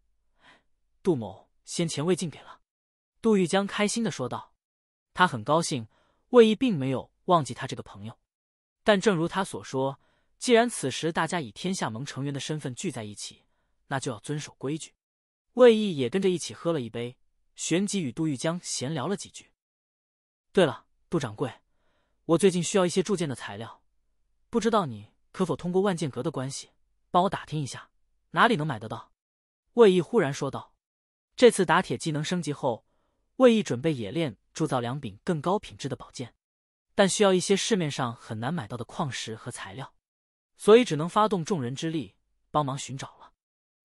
杜某先前未敬给了。杜玉江开心的说道，他很高兴，魏毅并没有忘记他这个朋友。但正如他所说，既然此时大家以天下盟成员的身份聚在一起，那就要遵守规矩。魏毅也跟着一起喝了一杯。旋即与杜玉江闲聊了几句。对了，杜掌柜，我最近需要一些铸剑的材料，不知道你可否通过万剑阁的关系帮我打听一下哪里能买得到？魏毅忽然说道。这次打铁技能升级后，魏毅准备冶炼铸造两柄更高品质的宝剑，但需要一些市面上很难买到的矿石和材料，所以只能发动众人之力帮忙寻找了。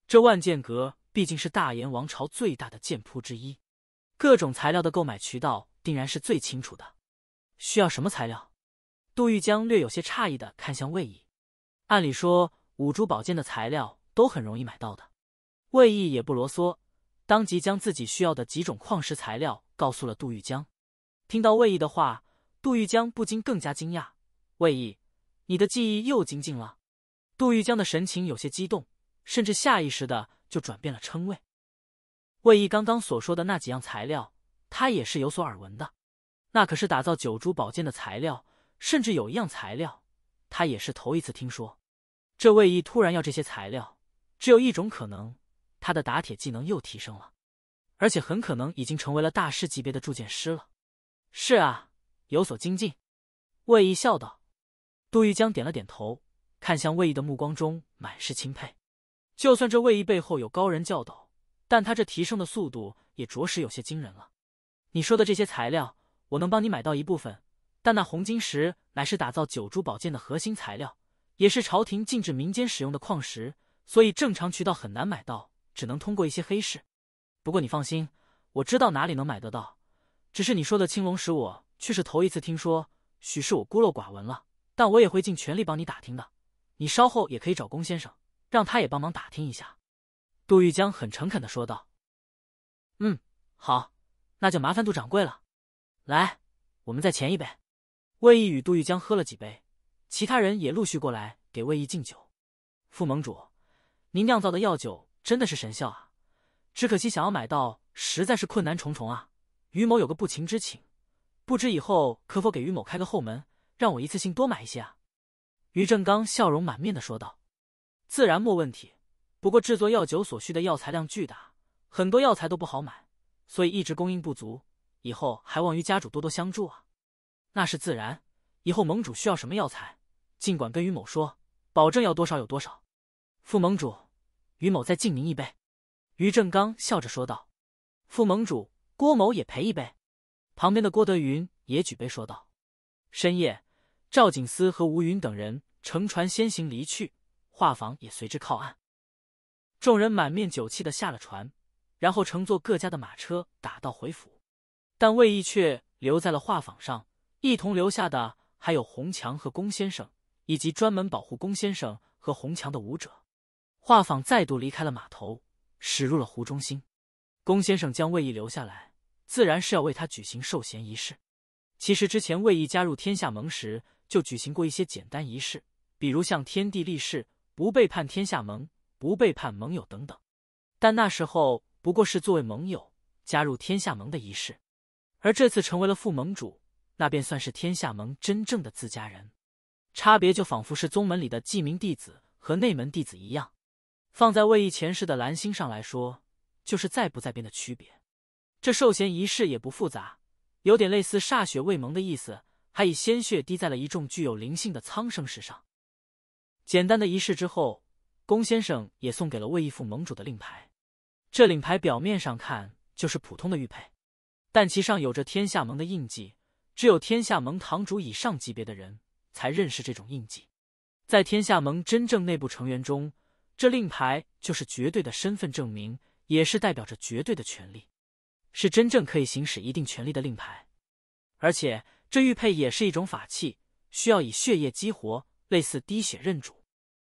这万剑阁毕竟是大燕王朝最大的剑铺之一。各种材料的购买渠道定然是最清楚的。需要什么材料？杜玉江略有些诧异的看向魏毅。按理说五珠宝剑的材料都很容易买到的。魏毅也不啰嗦，当即将自己需要的几种矿石材料告诉了杜玉江。听到魏毅的话，杜玉江不禁更加惊讶：“魏毅，你的技艺又精进了！”杜玉江的神情有些激动，甚至下意识的就转变了称谓。魏毅刚刚所说的那几样材料，他也是有所耳闻的，那可是打造九珠宝剑的材料，甚至有一样材料，他也是头一次听说。这魏毅突然要这些材料，只有一种可能，他的打铁技能又提升了，而且很可能已经成为了大师级别的铸剑师了。是啊，有所精进。魏毅笑道。杜玉江点了点头，看向魏毅的目光中满是钦佩。就算这魏毅背后有高人教导。但他这提升的速度也着实有些惊人了。你说的这些材料，我能帮你买到一部分，但那红晶石乃是打造九珠宝剑的核心材料，也是朝廷禁止民间使用的矿石，所以正常渠道很难买到，只能通过一些黑市。不过你放心，我知道哪里能买得到。只是你说的青龙石，我却是头一次听说，许是我孤陋寡闻了，但我也会尽全力帮你打听的。你稍后也可以找龚先生，让他也帮忙打听一下。杜玉江很诚恳的说道：“嗯，好，那就麻烦杜掌柜了。来，我们再前一杯。”魏毅与杜玉江喝了几杯，其他人也陆续过来给魏毅敬酒。副盟主，您酿造的药酒真的是神效啊！只可惜想要买到，实在是困难重重啊。于某有个不情之请，不知以后可否给于某开个后门，让我一次性多买一些啊？”于正刚笑容满面的说道：“自然莫问题。”不过制作药酒所需的药材量巨大，很多药材都不好买，所以一直供应不足。以后还望于家主多多相助啊！那是自然，以后盟主需要什么药材，尽管跟于某说，保证要多少有多少。副盟主，于某再敬您一杯。”于正刚笑着说道。“副盟主，郭某也陪一杯。”旁边的郭德云也举杯说道。深夜，赵景思和吴云等人乘船先行离去，画舫也随之靠岸。众人满面酒气的下了船，然后乘坐各家的马车打道回府。但魏毅却留在了画舫上，一同留下的还有洪强和龚先生，以及专门保护龚先生和洪强的武者。画舫再度离开了码头，驶入了湖中心。龚先生将魏毅留下来，自然是要为他举行授衔仪式。其实之前魏毅加入天下盟时，就举行过一些简单仪式，比如向天地立誓，不背叛天下盟。不背叛盟友等等，但那时候不过是作为盟友加入天下盟的仪式，而这次成为了副盟主，那便算是天下盟真正的自家人，差别就仿佛是宗门里的记名弟子和内门弟子一样。放在位移前世的蓝星上来说，就是在不在编的区别。这授衔仪式也不复杂，有点类似歃血为盟的意思，还以鲜血滴在了一众具有灵性的苍生石上。简单的仪式之后。龚先生也送给了魏义副盟主的令牌，这令牌表面上看就是普通的玉佩，但其上有着天下盟的印记，只有天下盟堂主以上级别的人才认识这种印记。在天下盟真正内部成员中，这令牌就是绝对的身份证明，也是代表着绝对的权利，是真正可以行使一定权力的令牌。而且这玉佩也是一种法器，需要以血液激活，类似滴血认主。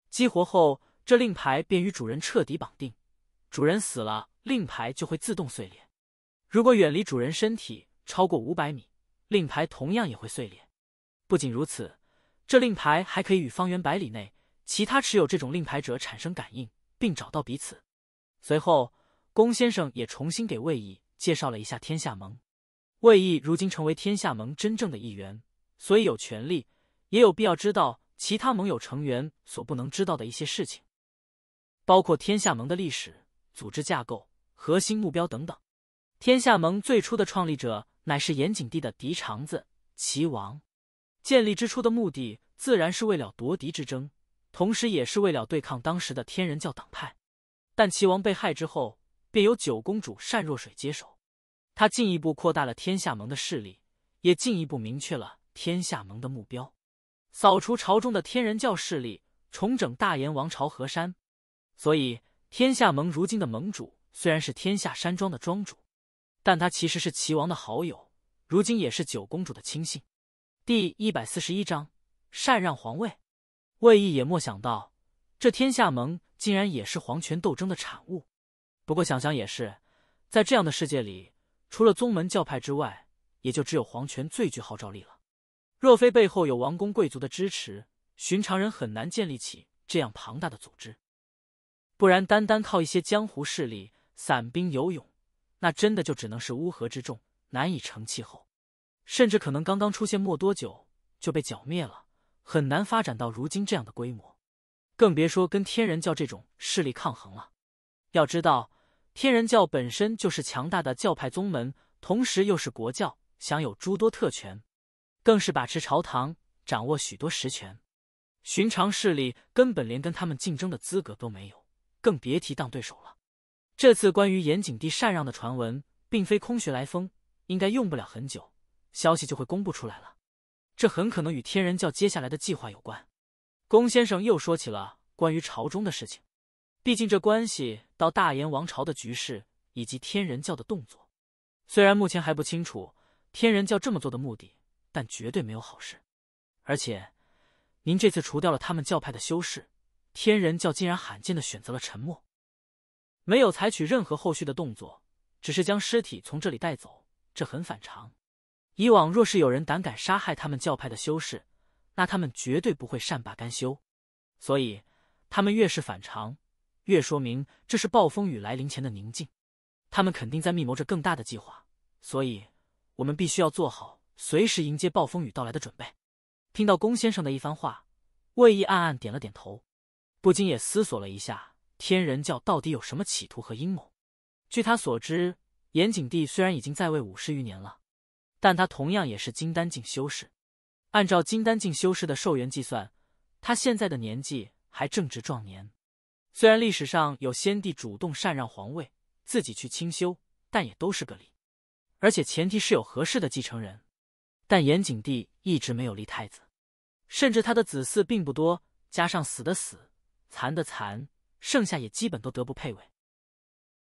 激活后。这令牌便与主人彻底绑定，主人死了，令牌就会自动碎裂。如果远离主人身体超过五百米，令牌同样也会碎裂。不仅如此，这令牌还可以与方圆百里内其他持有这种令牌者产生感应，并找到彼此。随后，龚先生也重新给魏毅介绍了一下天下盟。魏毅如今成为天下盟真正的一员，所以有权利，也有必要知道其他盟友成员所不能知道的一些事情。包括天下盟的历史、组织架构、核心目标等等。天下盟最初的创立者乃是延景帝的嫡长子齐王，建立之初的目的自然是为了夺嫡之争，同时也是为了对抗当时的天人教党派。但齐王被害之后，便由九公主单若水接手，他进一步扩大了天下盟的势力，也进一步明确了天下盟的目标：扫除朝中的天人教势力，重整大燕王朝河山。所以，天下盟如今的盟主虽然是天下山庄的庄主，但他其实是齐王的好友，如今也是九公主的亲信。第一百四十一章禅让皇位。魏毅也莫想到，这天下盟竟然也是皇权斗争的产物。不过想想也是，在这样的世界里，除了宗门教派之外，也就只有皇权最具号召力了。若非背后有王公贵族的支持，寻常人很难建立起这样庞大的组织。不然，单单靠一些江湖势力、散兵游勇，那真的就只能是乌合之众，难以成气候，甚至可能刚刚出现没多久就被剿灭了，很难发展到如今这样的规模，更别说跟天人教这种势力抗衡了。要知道，天人教本身就是强大的教派宗门，同时又是国教，享有诸多特权，更是把持朝堂，掌握许多实权，寻常势力根本连跟他们竞争的资格都没有。更别提当对手了。这次关于延景帝禅让的传闻并非空穴来风，应该用不了很久，消息就会公布出来了。这很可能与天人教接下来的计划有关。龚先生又说起了关于朝中的事情，毕竟这关系到大燕王朝的局势以及天人教的动作。虽然目前还不清楚天人教这么做的目的，但绝对没有好事。而且，您这次除掉了他们教派的修士。天人教竟然罕见的选择了沉默，没有采取任何后续的动作，只是将尸体从这里带走，这很反常。以往若是有人胆敢杀害他们教派的修士，那他们绝对不会善罢甘休。所以他们越是反常，越说明这是暴风雨来临前的宁静。他们肯定在密谋着更大的计划，所以我们必须要做好随时迎接暴风雨到来的准备。听到龚先生的一番话，魏毅暗暗点了点头。不禁也思索了一下，天人教到底有什么企图和阴谋？据他所知，严景帝虽然已经在位五十余年了，但他同样也是金丹境修士。按照金丹境修士的寿元计算，他现在的年纪还正值壮年。虽然历史上有先帝主动禅让皇位，自己去清修，但也都是个例，而且前提是有合适的继承人。但严景帝一直没有立太子，甚至他的子嗣并不多，加上死的死。残的残，剩下也基本都德不配位。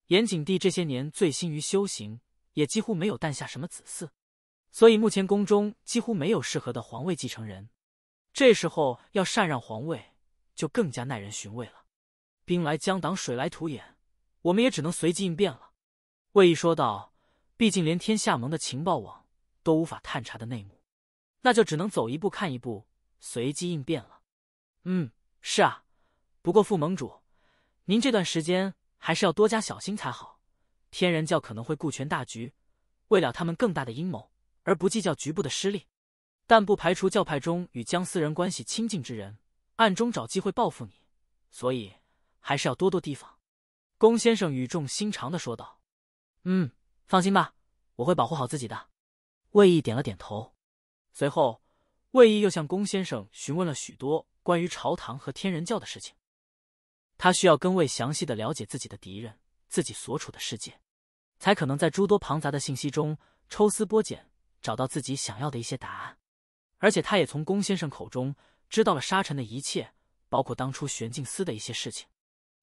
严景帝这些年醉心于修行，也几乎没有诞下什么子嗣，所以目前宫中几乎没有适合的皇位继承人。这时候要禅让皇位，就更加耐人寻味了。兵来将挡，水来土掩，我们也只能随机应变了。魏毅说道：“毕竟连天下盟的情报网都无法探查的内幕，那就只能走一步看一步，随机应变了。”嗯，是啊。不过，副盟主，您这段时间还是要多加小心才好。天人教可能会顾全大局，为了他们更大的阴谋而不计较局部的失利，但不排除教派中与姜思仁关系亲近之人暗中找机会报复你，所以还是要多多提防。”龚先生语重心长的说道。“嗯，放心吧，我会保护好自己的。”魏毅点了点头。随后，魏毅又向龚先生询问了许多关于朝堂和天人教的事情。他需要更为详细的了解自己的敌人，自己所处的世界，才可能在诸多庞杂的信息中抽丝剥茧，找到自己想要的一些答案。而且，他也从龚先生口中知道了沙尘的一切，包括当初玄镜司的一些事情。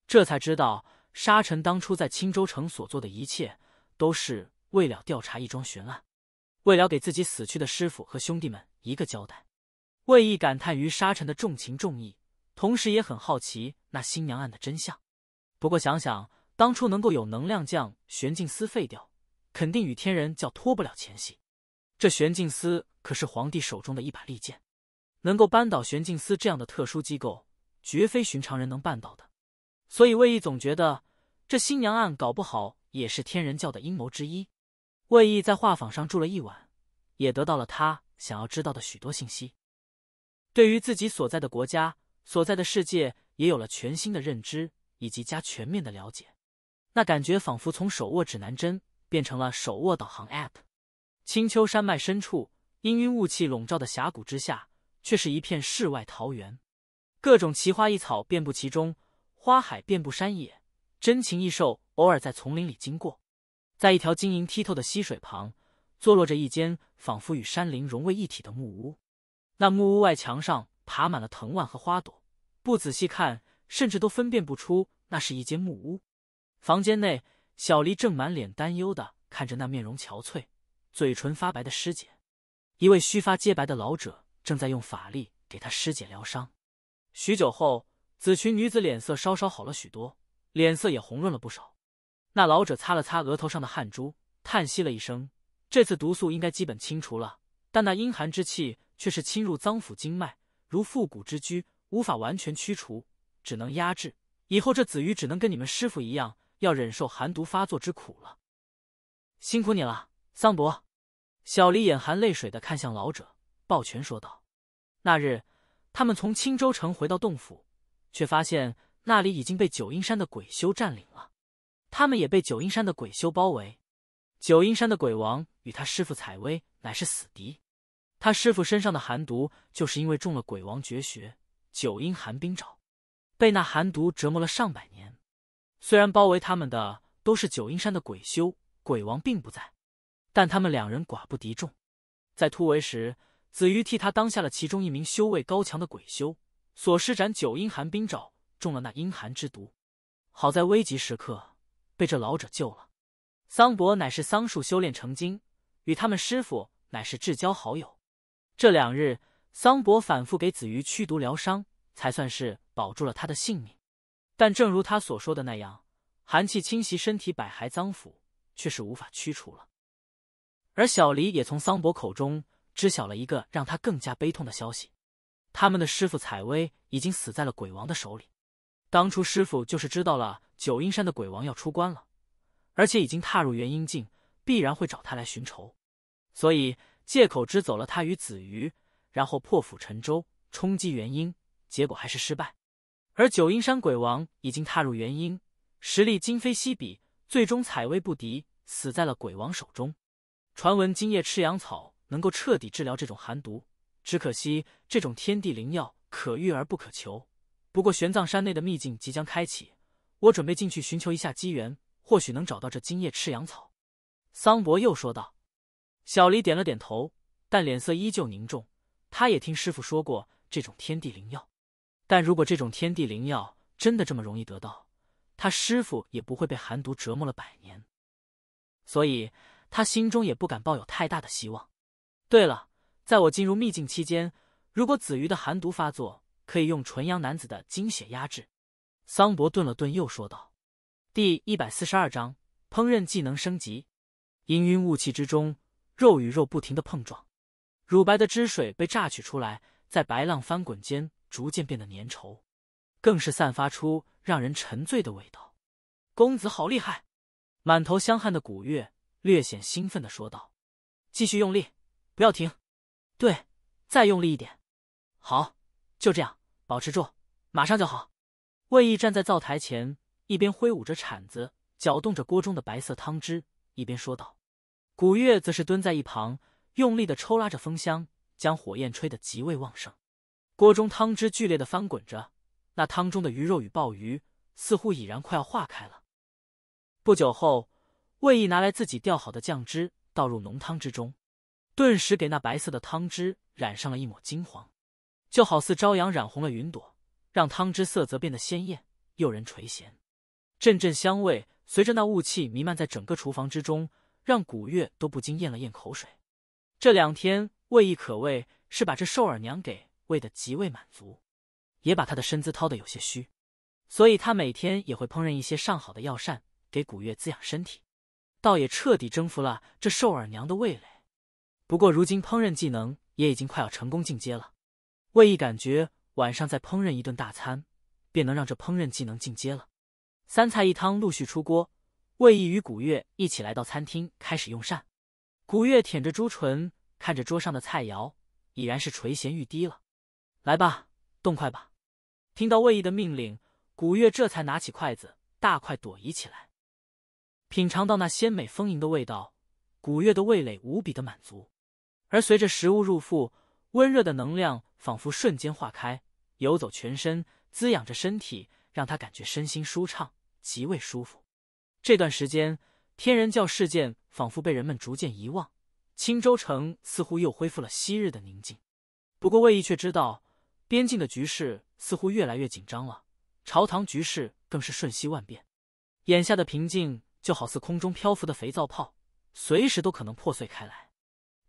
这才知道沙尘当初在青州城所做的一切，都是为了调查一桩悬案，为了给自己死去的师傅和兄弟们一个交代。魏毅感叹于沙尘的重情重义，同时也很好奇。那新娘案的真相，不过想想当初能够有能量将玄镜司废掉，肯定与天人教脱不了前戏。这玄镜司可是皇帝手中的一把利剑，能够扳倒玄镜司这样的特殊机构，绝非寻常人能办到的。所以魏毅总觉得这新娘案搞不好也是天人教的阴谋之一。魏毅在画舫上住了一晚，也得到了他想要知道的许多信息。对于自己所在的国家、所在的世界。也有了全新的认知，以及加全面的了解，那感觉仿佛从手握指南针变成了手握导航 App。青丘山脉深处，氤氲雾气笼罩的峡谷之下，却是一片世外桃源，各种奇花异草遍布其中，花海遍布山野，珍禽异兽偶尔在丛林里经过。在一条晶莹剔透的溪水旁，坐落着一间仿佛与山林融为一体的木屋，那木屋外墙上爬满了藤蔓和花朵。不仔细看，甚至都分辨不出那是一间木屋。房间内，小黎正满脸担忧的看着那面容憔悴、嘴唇发白的师姐。一位须发皆白的老者正在用法力给他师姐疗伤。许久后，紫裙女子脸色稍稍好了许多，脸色也红润了不少。那老者擦了擦额头上的汗珠，叹息了一声：“这次毒素应该基本清除了，但那阴寒之气却是侵入脏腑经脉，如附骨之居，无法完全驱除，只能压制。以后这子鱼只能跟你们师傅一样，要忍受寒毒发作之苦了。辛苦你了，桑博。小离眼含泪水的看向老者，抱拳说道：“那日，他们从青州城回到洞府，却发现那里已经被九阴山的鬼修占领了。他们也被九阴山的鬼修包围。九阴山的鬼王与他师傅采薇乃是死敌。他师傅身上的寒毒就是因为中了鬼王绝学。”九阴寒冰爪，被那寒毒折磨了上百年。虽然包围他们的都是九阴山的鬼修，鬼王并不在，但他们两人寡不敌众。在突围时，子瑜替他当下了其中一名修为高强的鬼修所施展九阴寒冰爪，中了那阴寒之毒。好在危急时刻被这老者救了。桑博乃是桑树修炼成精，与他们师傅乃是至交好友。这两日。桑博反复给子瑜驱毒疗伤，才算是保住了他的性命。但正如他所说的那样，寒气侵袭身体百骸脏腑，却是无法驱除了。而小离也从桑博口中知晓了一个让他更加悲痛的消息：他们的师傅采薇已经死在了鬼王的手里。当初师傅就是知道了九阴山的鬼王要出关了，而且已经踏入元婴境，必然会找他来寻仇，所以借口支走了他与子瑜。然后破釜沉舟冲击元婴，结果还是失败。而九阴山鬼王已经踏入元婴，实力今非昔比，最终采薇不敌，死在了鬼王手中。传闻今夜赤阳草能够彻底治疗这种寒毒，只可惜这种天地灵药可遇而不可求。不过玄奘山内的秘境即将开启，我准备进去寻求一下机缘，或许能找到这今夜赤阳草。桑博又说道。小黎点了点头，但脸色依旧凝重。他也听师傅说过这种天地灵药，但如果这种天地灵药真的这么容易得到，他师傅也不会被寒毒折磨了百年，所以他心中也不敢抱有太大的希望。对了，在我进入秘境期间，如果子鱼的寒毒发作，可以用纯阳男子的精血压制。桑博顿了顿，又说道：“第一百四十二章烹饪技能升级。氤氲雾气之中，肉与肉不停的碰撞。”乳白的汁水被榨取出来，在白浪翻滚间逐渐变得粘稠，更是散发出让人沉醉的味道。公子好厉害！满头香汗的古月略显兴奋的说道：“继续用力，不要停。对，再用力一点。好，就这样，保持住，马上就好。”魏毅站在灶台前，一边挥舞着铲子搅动着锅中的白色汤汁，一边说道。古月则是蹲在一旁。用力的抽拉着风箱，将火焰吹得极为旺盛。锅中汤汁剧烈的翻滚着，那汤中的鱼肉与鲍鱼似乎已然快要化开了。不久后，魏毅拿来自己调好的酱汁倒入浓汤之中，顿时给那白色的汤汁染上了一抹金黄，就好似朝阳染红了云朵，让汤汁色泽变得鲜艳，诱人垂涎。阵阵香味随着那雾气弥漫在整个厨房之中，让古月都不禁咽了咽口水。这两天魏毅可谓是把这瘦耳娘给喂得极为满足，也把她的身姿掏得有些虚，所以他每天也会烹饪一些上好的药膳给古月滋养身体，倒也彻底征服了这瘦耳娘的味蕾。不过如今烹饪技能也已经快要成功进阶了，魏毅感觉晚上再烹饪一顿大餐，便能让这烹饪技能进阶了。三菜一汤陆续出锅，魏毅与古月一起来到餐厅开始用膳。古月舔着朱唇，看着桌上的菜肴，已然是垂涎欲滴了。来吧，动筷吧！听到魏毅的命令，古月这才拿起筷子，大快朵颐起来。品尝到那鲜美丰盈的味道，古月的味蕾无比的满足。而随着食物入腹，温热的能量仿佛瞬间化开，游走全身，滋养着身体，让他感觉身心舒畅，极为舒服。这段时间，天人教事件。仿佛被人们逐渐遗忘，青州城似乎又恢复了昔日的宁静。不过魏毅却知道，边境的局势似乎越来越紧张了，朝堂局势更是瞬息万变。眼下的平静就好似空中漂浮的肥皂泡，随时都可能破碎开来。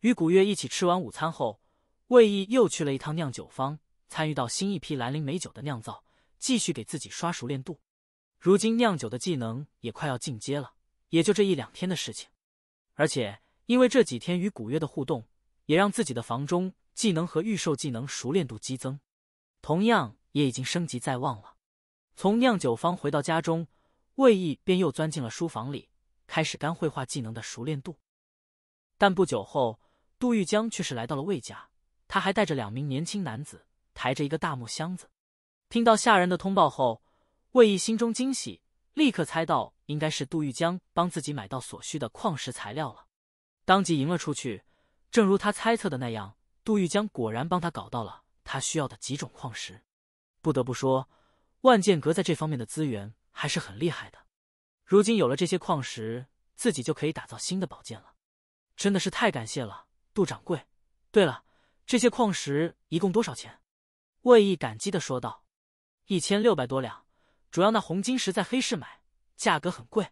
与古月一起吃完午餐后，魏毅又去了一趟酿酒坊，参与到新一批兰陵美酒的酿造，继续给自己刷熟练度。如今酿酒的技能也快要进阶了，也就这一两天的事情。而且，因为这几天与古月的互动，也让自己的房中技能和预售技能熟练度激增，同样也已经升级在望了。从酿酒坊回到家中，魏毅便又钻进了书房里，开始干绘画技能的熟练度。但不久后，杜玉江却是来到了魏家，他还带着两名年轻男子，抬着一个大木箱子。听到下人的通报后，魏毅心中惊喜，立刻猜到。应该是杜玉江帮自己买到所需的矿石材料了，当即迎了出去。正如他猜测的那样，杜玉江果然帮他搞到了他需要的几种矿石。不得不说，万剑阁在这方面的资源还是很厉害的。如今有了这些矿石，自己就可以打造新的宝剑了。真的是太感谢了，杜掌柜。对了，这些矿石一共多少钱？魏毅感激的说道：“一千六百多两，主要那红金石在黑市买。”价格很贵，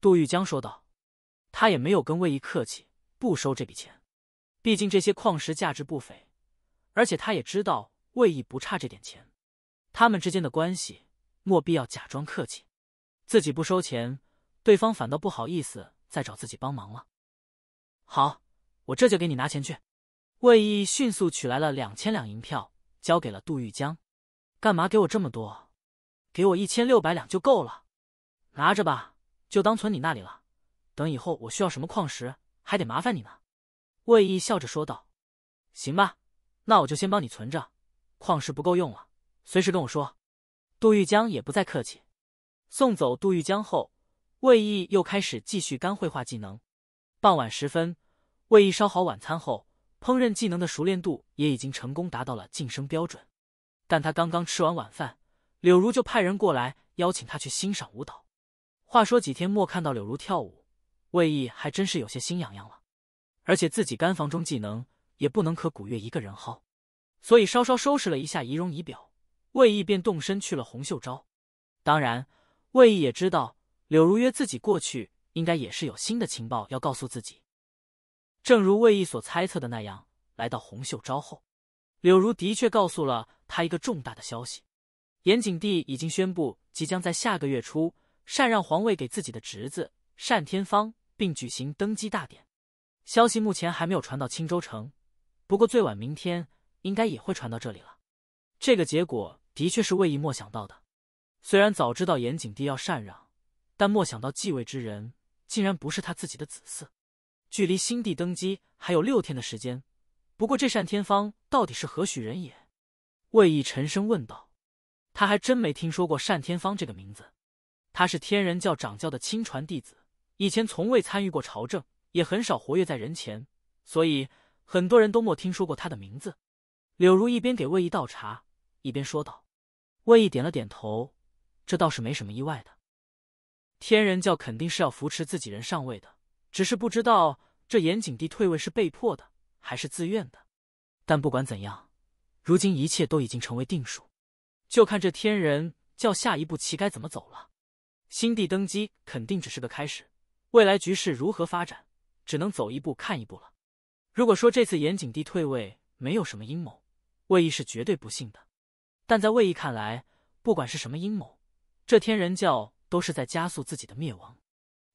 杜玉江说道。他也没有跟魏毅客气，不收这笔钱。毕竟这些矿石价值不菲，而且他也知道魏毅不差这点钱。他们之间的关系，莫必要假装客气。自己不收钱，对方反倒不好意思再找自己帮忙了。好，我这就给你拿钱去。魏毅迅速取来了两千两银票，交给了杜玉江。干嘛给我这么多？给我一千六百两就够了。拿着吧，就当存你那里了。等以后我需要什么矿石，还得麻烦你呢。”魏毅笑着说道。“行吧，那我就先帮你存着。矿石不够用了，随时跟我说。”杜玉江也不再客气。送走杜玉江后，魏毅又开始继续干绘画技能。傍晚时分，魏毅烧好晚餐后，烹饪技能的熟练度也已经成功达到了晋升标准。但他刚刚吃完晚饭，柳如就派人过来邀请他去欣赏舞蹈。话说几天没看到柳如跳舞，魏毅还真是有些心痒痒了。而且自己干房中技能也不能可古月一个人薅，所以稍稍收拾了一下仪容仪表，魏毅便动身去了红袖招。当然，魏毅也知道柳如约自己过去，应该也是有新的情报要告诉自己。正如魏毅所猜测的那样，来到红袖招后，柳如的确告诉了他一个重大的消息：，严景帝已经宣布即将在下个月初。禅让皇位给自己的侄子单天方，并举行登基大典。消息目前还没有传到青州城，不过最晚明天应该也会传到这里了。这个结果的确是魏一莫想到的。虽然早知道延景帝要禅让，但莫想到继位之人竟然不是他自己的子嗣。距离新帝登基还有六天的时间，不过这单天方到底是何许人也？魏毅沉声问道，他还真没听说过单天方这个名字。他是天人教掌教的亲传弟子，以前从未参与过朝政，也很少活跃在人前，所以很多人都没听说过他的名字。柳如一边给魏毅倒茶，一边说道。魏毅点了点头，这倒是没什么意外的。天人教肯定是要扶持自己人上位的，只是不知道这严景帝退位是被迫的还是自愿的。但不管怎样，如今一切都已经成为定数，就看这天人教下一步棋该怎么走了。新帝登基肯定只是个开始，未来局势如何发展，只能走一步看一步了。如果说这次严景帝退位没有什么阴谋，魏义是绝对不信的。但在魏义看来，不管是什么阴谋，这天人教都是在加速自己的灭亡。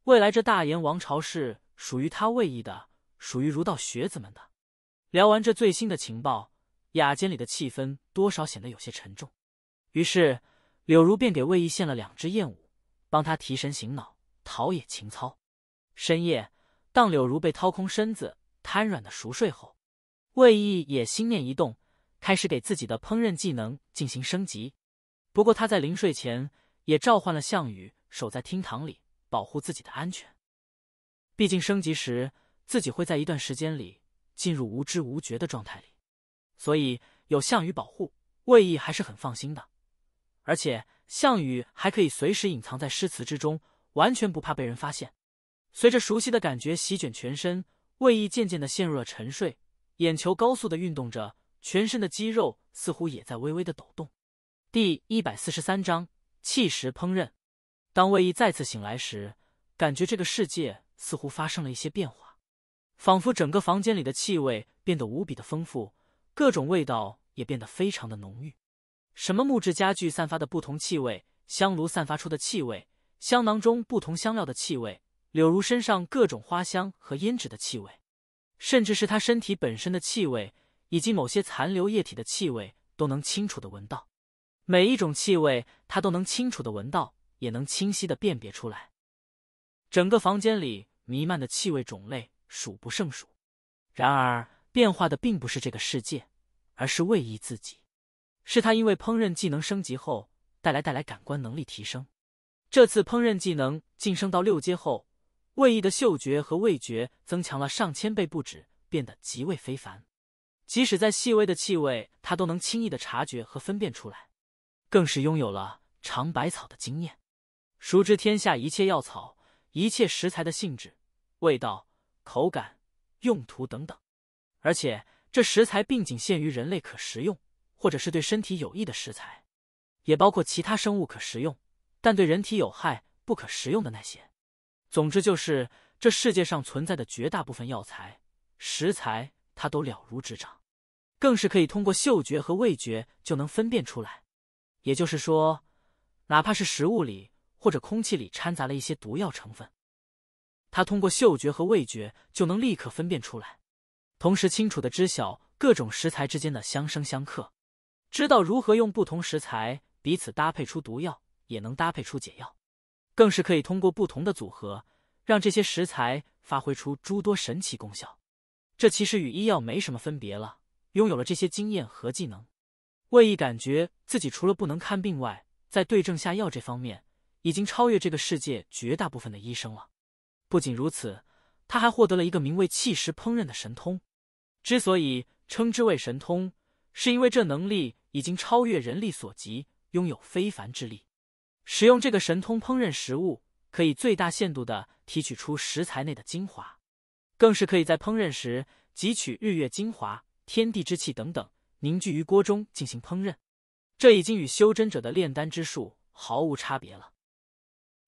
未来这大燕王朝是属于他魏义的，属于儒道学子们的。聊完这最新的情报，雅间里的气氛多少显得有些沉重。于是柳如便给魏义献了两只燕舞。帮他提神醒脑，陶冶情操。深夜，当柳如被掏空身子，瘫软的熟睡后，魏毅也心念一动，开始给自己的烹饪技能进行升级。不过他在临睡前也召唤了项羽，守在厅堂里保护自己的安全。毕竟升级时自己会在一段时间里进入无知无觉的状态里，所以有项羽保护，魏毅还是很放心的。而且。项羽还可以随时隐藏在诗词之中，完全不怕被人发现。随着熟悉的感觉席卷全身，魏毅渐渐的陷入了沉睡，眼球高速的运动着，全身的肌肉似乎也在微微的抖动。第一百四十三章气食烹饪。当魏毅再次醒来时，感觉这个世界似乎发生了一些变化，仿佛整个房间里的气味变得无比的丰富，各种味道也变得非常的浓郁。什么木质家具散发的不同气味，香炉散发出的气味，香囊中不同香料的气味，柳如身上各种花香和胭脂的气味，甚至是他身体本身的气味，以及某些残留液体的气味，都能清楚的闻到。每一种气味，他都能清楚的闻到，也能清晰的辨别出来。整个房间里弥漫的气味种类数不胜数。然而，变化的并不是这个世界，而是魏一自己。是他因为烹饪技能升级后带来带来感官能力提升。这次烹饪技能晋升到六阶后，魏毅的嗅觉和味觉增强了上千倍不止，变得极为非凡。即使在细微的气味，他都能轻易的察觉和分辨出来，更是拥有了尝百草的经验，熟知天下一切药草、一切食材的性质、味道、口感、用途等等。而且，这食材并仅限于人类可食用。或者是对身体有益的食材，也包括其他生物可食用但对人体有害不可食用的那些。总之，就是这世界上存在的绝大部分药材、食材，他都了如指掌，更是可以通过嗅觉和味觉就能分辨出来。也就是说，哪怕是食物里或者空气里掺杂了一些毒药成分，他通过嗅觉和味觉就能立刻分辨出来，同时清楚的知晓各种食材之间的相生相克。知道如何用不同食材彼此搭配出毒药，也能搭配出解药，更是可以通过不同的组合，让这些食材发挥出诸多神奇功效。这其实与医药没什么分别了。拥有了这些经验和技能，魏毅感觉自己除了不能看病外，在对症下药这方面已经超越这个世界绝大部分的医生了。不仅如此，他还获得了一个名为“气食烹饪”的神通。之所以称之为神通，是因为这能力。已经超越人力所及，拥有非凡之力。使用这个神通烹饪食物，可以最大限度的提取出食材内的精华，更是可以在烹饪时汲取日月精华、天地之气等等，凝聚于锅中进行烹饪。这已经与修真者的炼丹之术毫无差别了，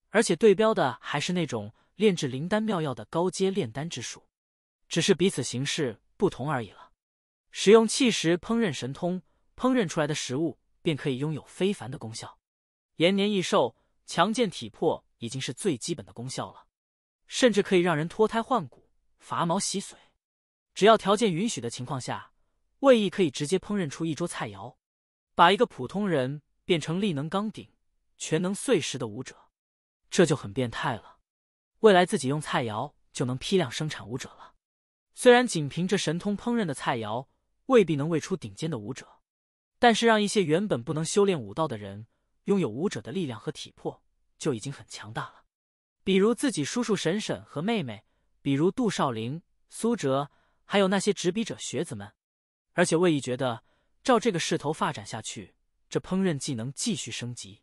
而且对标的还是那种炼制灵丹妙药的高阶炼丹之术，只是彼此形式不同而已了。使用气石烹饪神通。烹饪出来的食物便可以拥有非凡的功效，延年益寿、强健体魄，已经是最基本的功效了。甚至可以让人脱胎换骨、伐毛洗髓。只要条件允许的情况下，魏毅可以直接烹饪出一桌菜肴，把一个普通人变成力能扛鼎、全能碎石的武者，这就很变态了。未来自己用菜肴就能批量生产武者了。虽然仅凭这神通烹饪的菜肴，未必能喂出顶尖的武者。但是，让一些原本不能修炼武道的人拥有武者的力量和体魄，就已经很强大了。比如自己叔叔婶婶和妹妹，比如杜少陵、苏辙，还有那些执笔者学子们。而且魏毅觉得，照这个势头发展下去，这烹饪技能继续升级，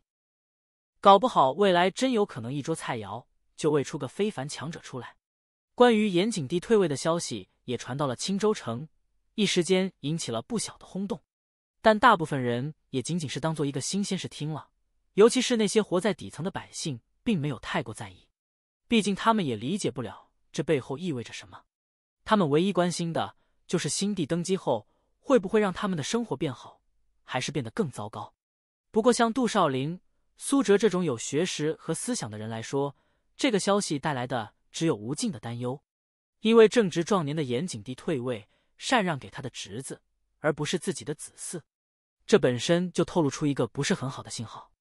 搞不好未来真有可能一桌菜肴就喂出个非凡强者出来。关于严景帝退位的消息也传到了青州城，一时间引起了不小的轰动。但大部分人也仅仅是当做一个新鲜事听了，尤其是那些活在底层的百姓，并没有太过在意。毕竟他们也理解不了这背后意味着什么。他们唯一关心的就是新帝登基后会不会让他们的生活变好，还是变得更糟糕。不过，像杜少林、苏辙这种有学识和思想的人来说，这个消息带来的只有无尽的担忧，因为正值壮年的严景帝退位禅让给他的侄子，而不是自己的子嗣。这本身就透露出一个不是很好的信号，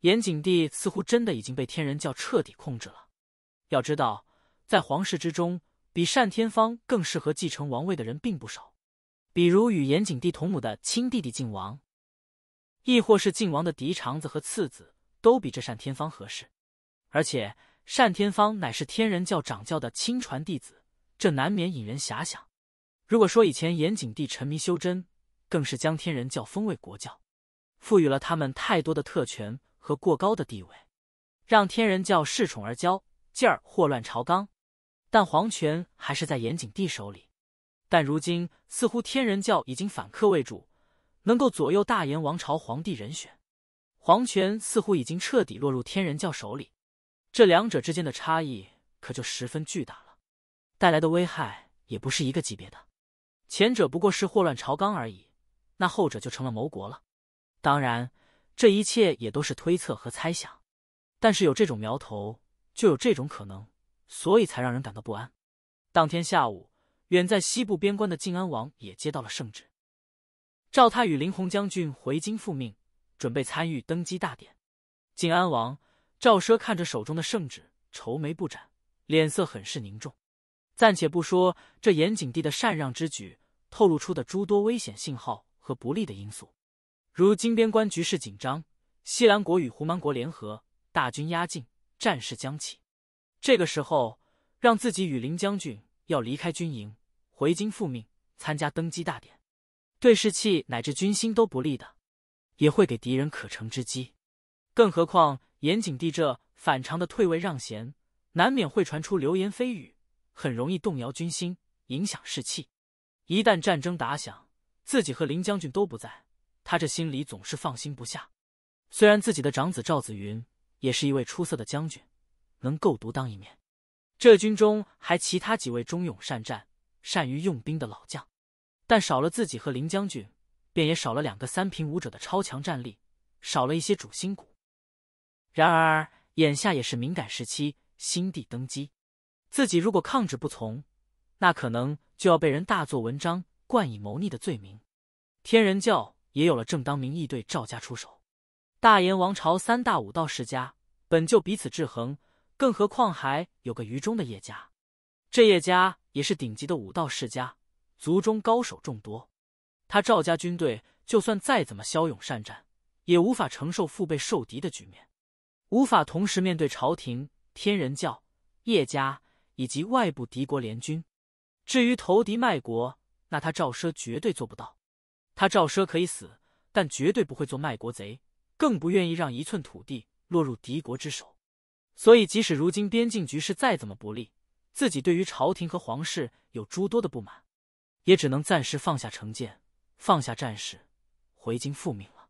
严景帝似乎真的已经被天人教彻底控制了。要知道，在皇室之中，比单天方更适合继承王位的人并不少，比如与严景帝同母的亲弟弟靖王，亦或是靖王的嫡长子和次子，都比这单天方合适。而且，单天方乃是天人教掌教的亲传弟子，这难免引人遐想。如果说以前严景帝沉迷修真，更是将天人教封为国教，赋予了他们太多的特权和过高的地位，让天人教恃宠而骄，继而祸乱朝纲。但皇权还是在延景帝手里。但如今似乎天人教已经反客为主，能够左右大炎王朝皇帝人选，皇权似乎已经彻底落入天人教手里。这两者之间的差异可就十分巨大了，带来的危害也不是一个级别的。前者不过是祸乱朝纲而已。那后者就成了谋国了，当然，这一切也都是推测和猜想，但是有这种苗头，就有这种可能，所以才让人感到不安。当天下午，远在西部边关的晋安王也接到了圣旨，召他与林鸿将军回京复命，准备参与登基大典。晋安王赵奢看着手中的圣旨，愁眉不展，脸色很是凝重。暂且不说这延景帝的禅让之举透露出的诸多危险信号。和不利的因素，如金边关局势紧张，西兰国与胡蛮国联合，大军压境，战事将起。这个时候，让自己与林将军要离开军营，回京复命，参加登基大典，对士气乃至军心都不利的，也会给敌人可乘之机。更何况，严景帝这反常的退位让贤，难免会传出流言蜚语，很容易动摇军心，影响士气。一旦战争打响，自己和林将军都不在，他这心里总是放心不下。虽然自己的长子赵子云也是一位出色的将军，能够独当一面，这军中还其他几位忠勇善战、善于用兵的老将，但少了自己和林将军，便也少了两个三品武者的超强战力，少了一些主心骨。然而眼下也是敏感时期，新帝登基，自己如果抗旨不从，那可能就要被人大做文章。冠以谋逆的罪名，天人教也有了正当名义对赵家出手。大燕王朝三大武道世家本就彼此制衡，更何况还有个愚中的叶家。这叶家也是顶级的武道世家，族中高手众多。他赵家军队就算再怎么骁勇善战，也无法承受腹背受敌的局面，无法同时面对朝廷、天人教、叶家以及外部敌国联军。至于投敌卖国。那他赵奢绝对做不到，他赵奢可以死，但绝对不会做卖国贼，更不愿意让一寸土地落入敌国之手。所以，即使如今边境局势再怎么不利，自己对于朝廷和皇室有诸多的不满，也只能暂时放下成见，放下战事，回京复命了。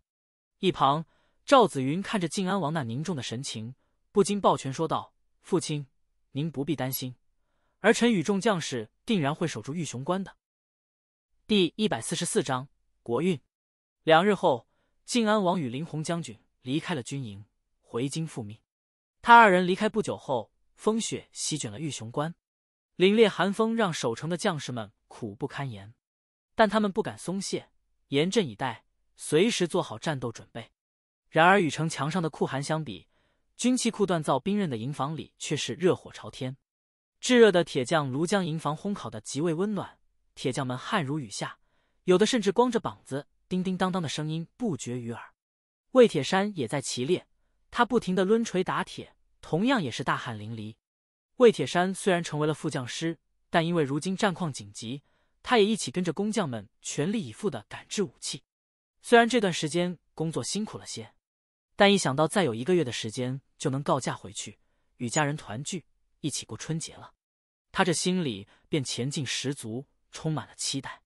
一旁，赵子云看着晋安王那凝重的神情，不禁抱拳说道：“父亲，您不必担心，儿臣与众将士定然会守住玉雄关的。”第一百四十四章国运。两日后，晋安王与林洪将军离开了军营，回京复命。他二人离开不久后，风雪席卷了玉雄关，凛冽寒风让守城的将士们苦不堪言，但他们不敢松懈，严阵以待，随时做好战斗准备。然而，与城墙上的酷寒相比，军器库锻造兵刃的营房里却是热火朝天，炙热的铁匠炉将营房烘烤得极为温暖。铁匠们汗如雨下，有的甚至光着膀子，叮叮当当的声音不绝于耳。魏铁山也在其列，他不停地抡锤打铁，同样也是大汗淋漓。魏铁山虽然成为了副将师，但因为如今战况紧急，他也一起跟着工匠们全力以赴地赶制武器。虽然这段时间工作辛苦了些，但一想到再有一个月的时间就能告假回去，与家人团聚，一起过春节了，他这心里便前进十足。充满了期待。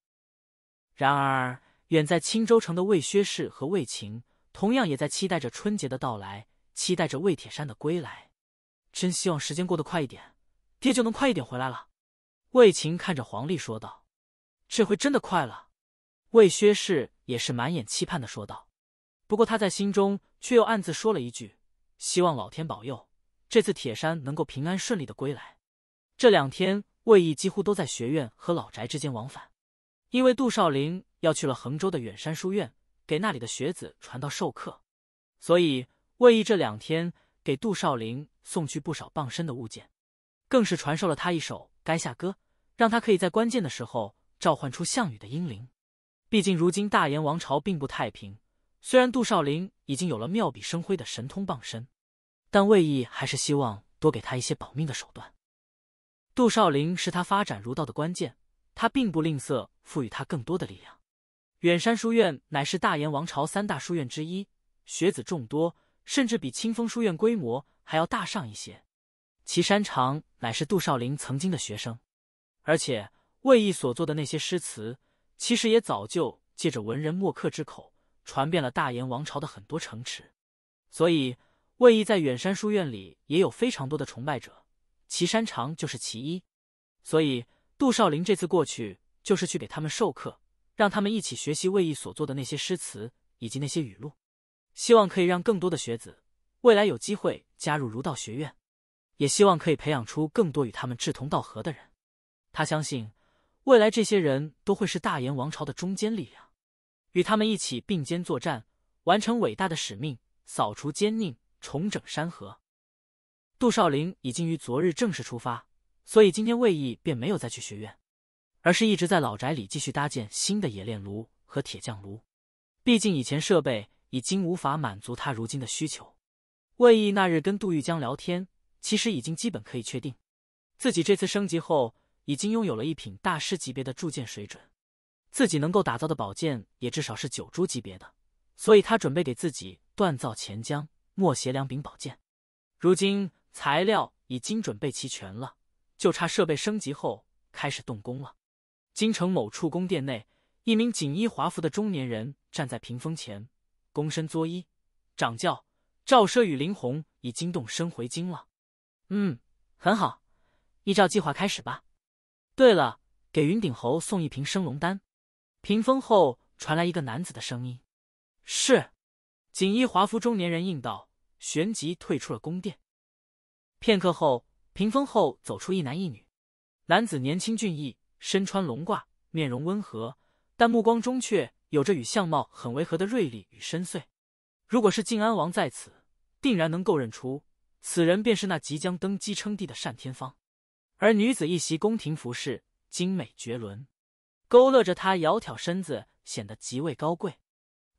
然而，远在青州城的魏薛氏和魏秦，同样也在期待着春节的到来，期待着魏铁山的归来。真希望时间过得快一点，爹就能快一点回来了。魏秦看着黄历说道：“这回真的快了。”魏薛氏也是满眼期盼的说道。不过他在心中却又暗自说了一句：“希望老天保佑，这次铁山能够平安顺利的归来。”这两天。魏毅几乎都在学院和老宅之间往返，因为杜少陵要去了衡州的远山书院给那里的学子传道授课，所以魏毅这两天给杜少陵送去不少傍身的物件，更是传授了他一首《垓下歌》，让他可以在关键的时候召唤出项羽的英灵。毕竟如今大燕王朝并不太平，虽然杜少陵已经有了妙笔生辉的神通傍身，但魏毅还是希望多给他一些保命的手段。杜少陵是他发展儒道的关键，他并不吝啬赋予他更多的力量。远山书院乃是大燕王朝三大书院之一，学子众多，甚至比清风书院规模还要大上一些。祁山长乃是杜少陵曾经的学生，而且魏毅所做的那些诗词，其实也早就借着文人墨客之口传遍了大燕王朝的很多城池，所以魏毅在远山书院里也有非常多的崇拜者。岐山长就是其一，所以杜少林这次过去就是去给他们授课，让他们一起学习魏毅所做的那些诗词以及那些语录，希望可以让更多的学子未来有机会加入儒道学院，也希望可以培养出更多与他们志同道合的人。他相信未来这些人都会是大燕王朝的中坚力量，与他们一起并肩作战，完成伟大的使命，扫除奸佞，重整山河。杜少陵已经于昨日正式出发，所以今天魏毅便没有再去学院，而是一直在老宅里继续搭建新的冶炼炉和铁匠炉。毕竟以前设备已经无法满足他如今的需求。魏毅那日跟杜玉江聊天，其实已经基本可以确定，自己这次升级后已经拥有了一品大师级别的铸剑水准，自己能够打造的宝剑也至少是九珠级别的，所以他准备给自己锻造钱江、墨邪两柄宝剑。如今。材料已经准备齐全了，就差设备升级后开始动工了。京城某处宫殿内，一名锦衣华服的中年人站在屏风前，躬身作揖：“掌教赵奢与林红已经动身回京了。”“嗯，很好，依照计划开始吧。”“对了，给云顶侯送一瓶升龙丹。”屏风后传来一个男子的声音。“是。”锦衣华服中年人应道，旋即退出了宫殿。片刻后，屏风后走出一男一女。男子年轻俊逸，身穿龙褂，面容温和，但目光中却有着与相貌很违和的锐利与深邃。如果是晋安王在此，定然能够认出此人便是那即将登基称帝的单天方。而女子一袭宫廷服饰，精美绝伦，勾勒着她窈窕身子，显得极为高贵。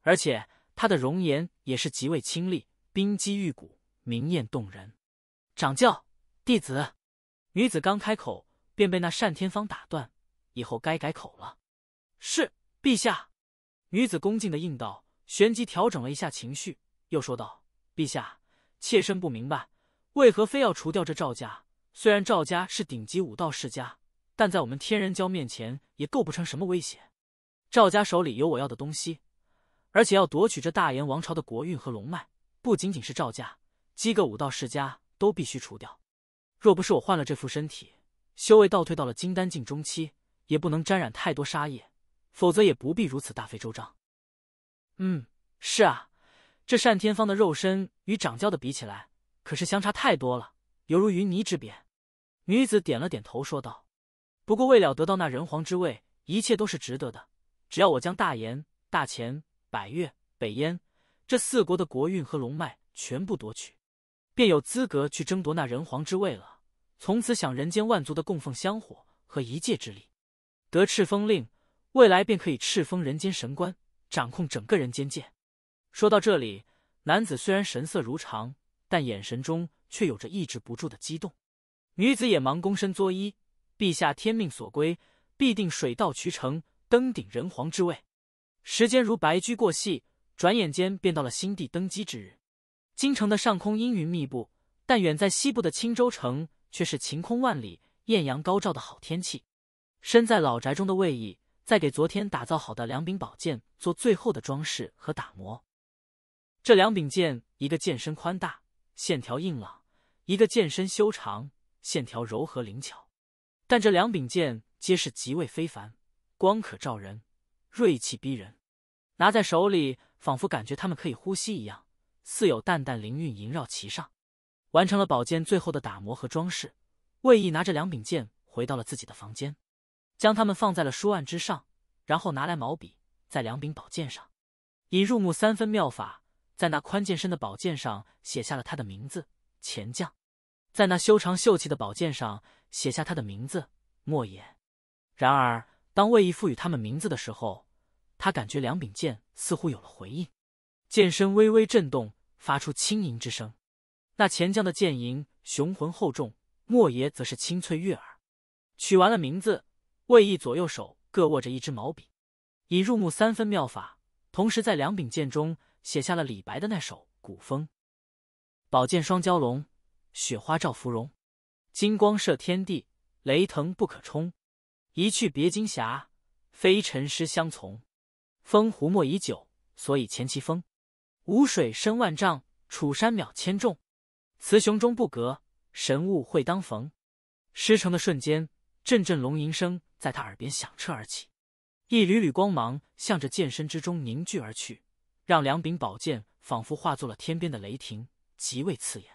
而且她的容颜也是极为清丽，冰肌玉骨，明艳动人。掌教弟子，女子刚开口，便被那单天方打断。以后该改口了。是，陛下。女子恭敬的应道，旋即调整了一下情绪，又说道：“陛下，妾身不明白，为何非要除掉这赵家？虽然赵家是顶级武道世家，但在我们天人教面前，也构不成什么威胁。赵家手里有我要的东西，而且要夺取这大燕王朝的国运和龙脉，不仅仅是赵家，几个武道世家。”都必须除掉。若不是我换了这副身体，修为倒退到了金丹境中期，也不能沾染太多杀业，否则也不必如此大费周章。嗯，是啊，这单天方的肉身与掌教的比起来，可是相差太多了，犹如云泥之别。女子点了点头，说道：“不过为了得到那人皇之位，一切都是值得的。只要我将大炎、大秦、百越、北燕这四国的国运和龙脉全部夺取。”便有资格去争夺那人皇之位了，从此享人间万族的供奉香火和一界之力，得敕封令，未来便可以敕封人间神官，掌控整个人间界。说到这里，男子虽然神色如常，但眼神中却有着抑制不住的激动。女子也忙躬身作揖：“陛下，天命所归，必定水到渠成，登顶人皇之位。”时间如白驹过隙，转眼间便到了新帝登基之日。京城的上空阴云密布，但远在西部的青州城却是晴空万里、艳阳高照的好天气。身在老宅中的魏毅在给昨天打造好的两柄宝剑做最后的装饰和打磨。这两柄剑，一个剑身宽大，线条硬朗；一个剑身修长，线条柔和灵巧。但这两柄剑皆是极为非凡，光可照人，锐气逼人，拿在手里仿佛感觉他们可以呼吸一样。似有淡淡灵韵萦绕其上，完成了宝剑最后的打磨和装饰。魏毅拿着两柄剑回到了自己的房间，将它们放在了书案之上，然后拿来毛笔，在两柄宝剑上以入木三分妙法，在那宽剑身的宝剑上写下了他的名字“钱将”，在那修长秀气的宝剑上写下他的名字“莫言”。然而，当魏毅赋予他们名字的时候，他感觉两柄剑似乎有了回应，剑身微微震动。发出轻吟之声，那钱江的剑吟雄浑厚重，莫爷则是清脆悦耳。取完了名字，魏毅左右手各握着一支毛笔，以入木三分妙法，同时在两柄剑中写下了李白的那首古风：宝剑双蛟龙，雪花照芙蓉。金光射天地，雷腾不可冲。一去别金霞，飞尘师相从。风胡墨已久，所以钱其风。无水深万丈，楚山渺千重，雌雄终不隔，神物会当逢。施成的瞬间，阵阵龙吟声在他耳边响彻而起，一缕缕光芒向着剑身之中凝聚而去，让两柄宝剑仿佛化作了天边的雷霆，极为刺眼。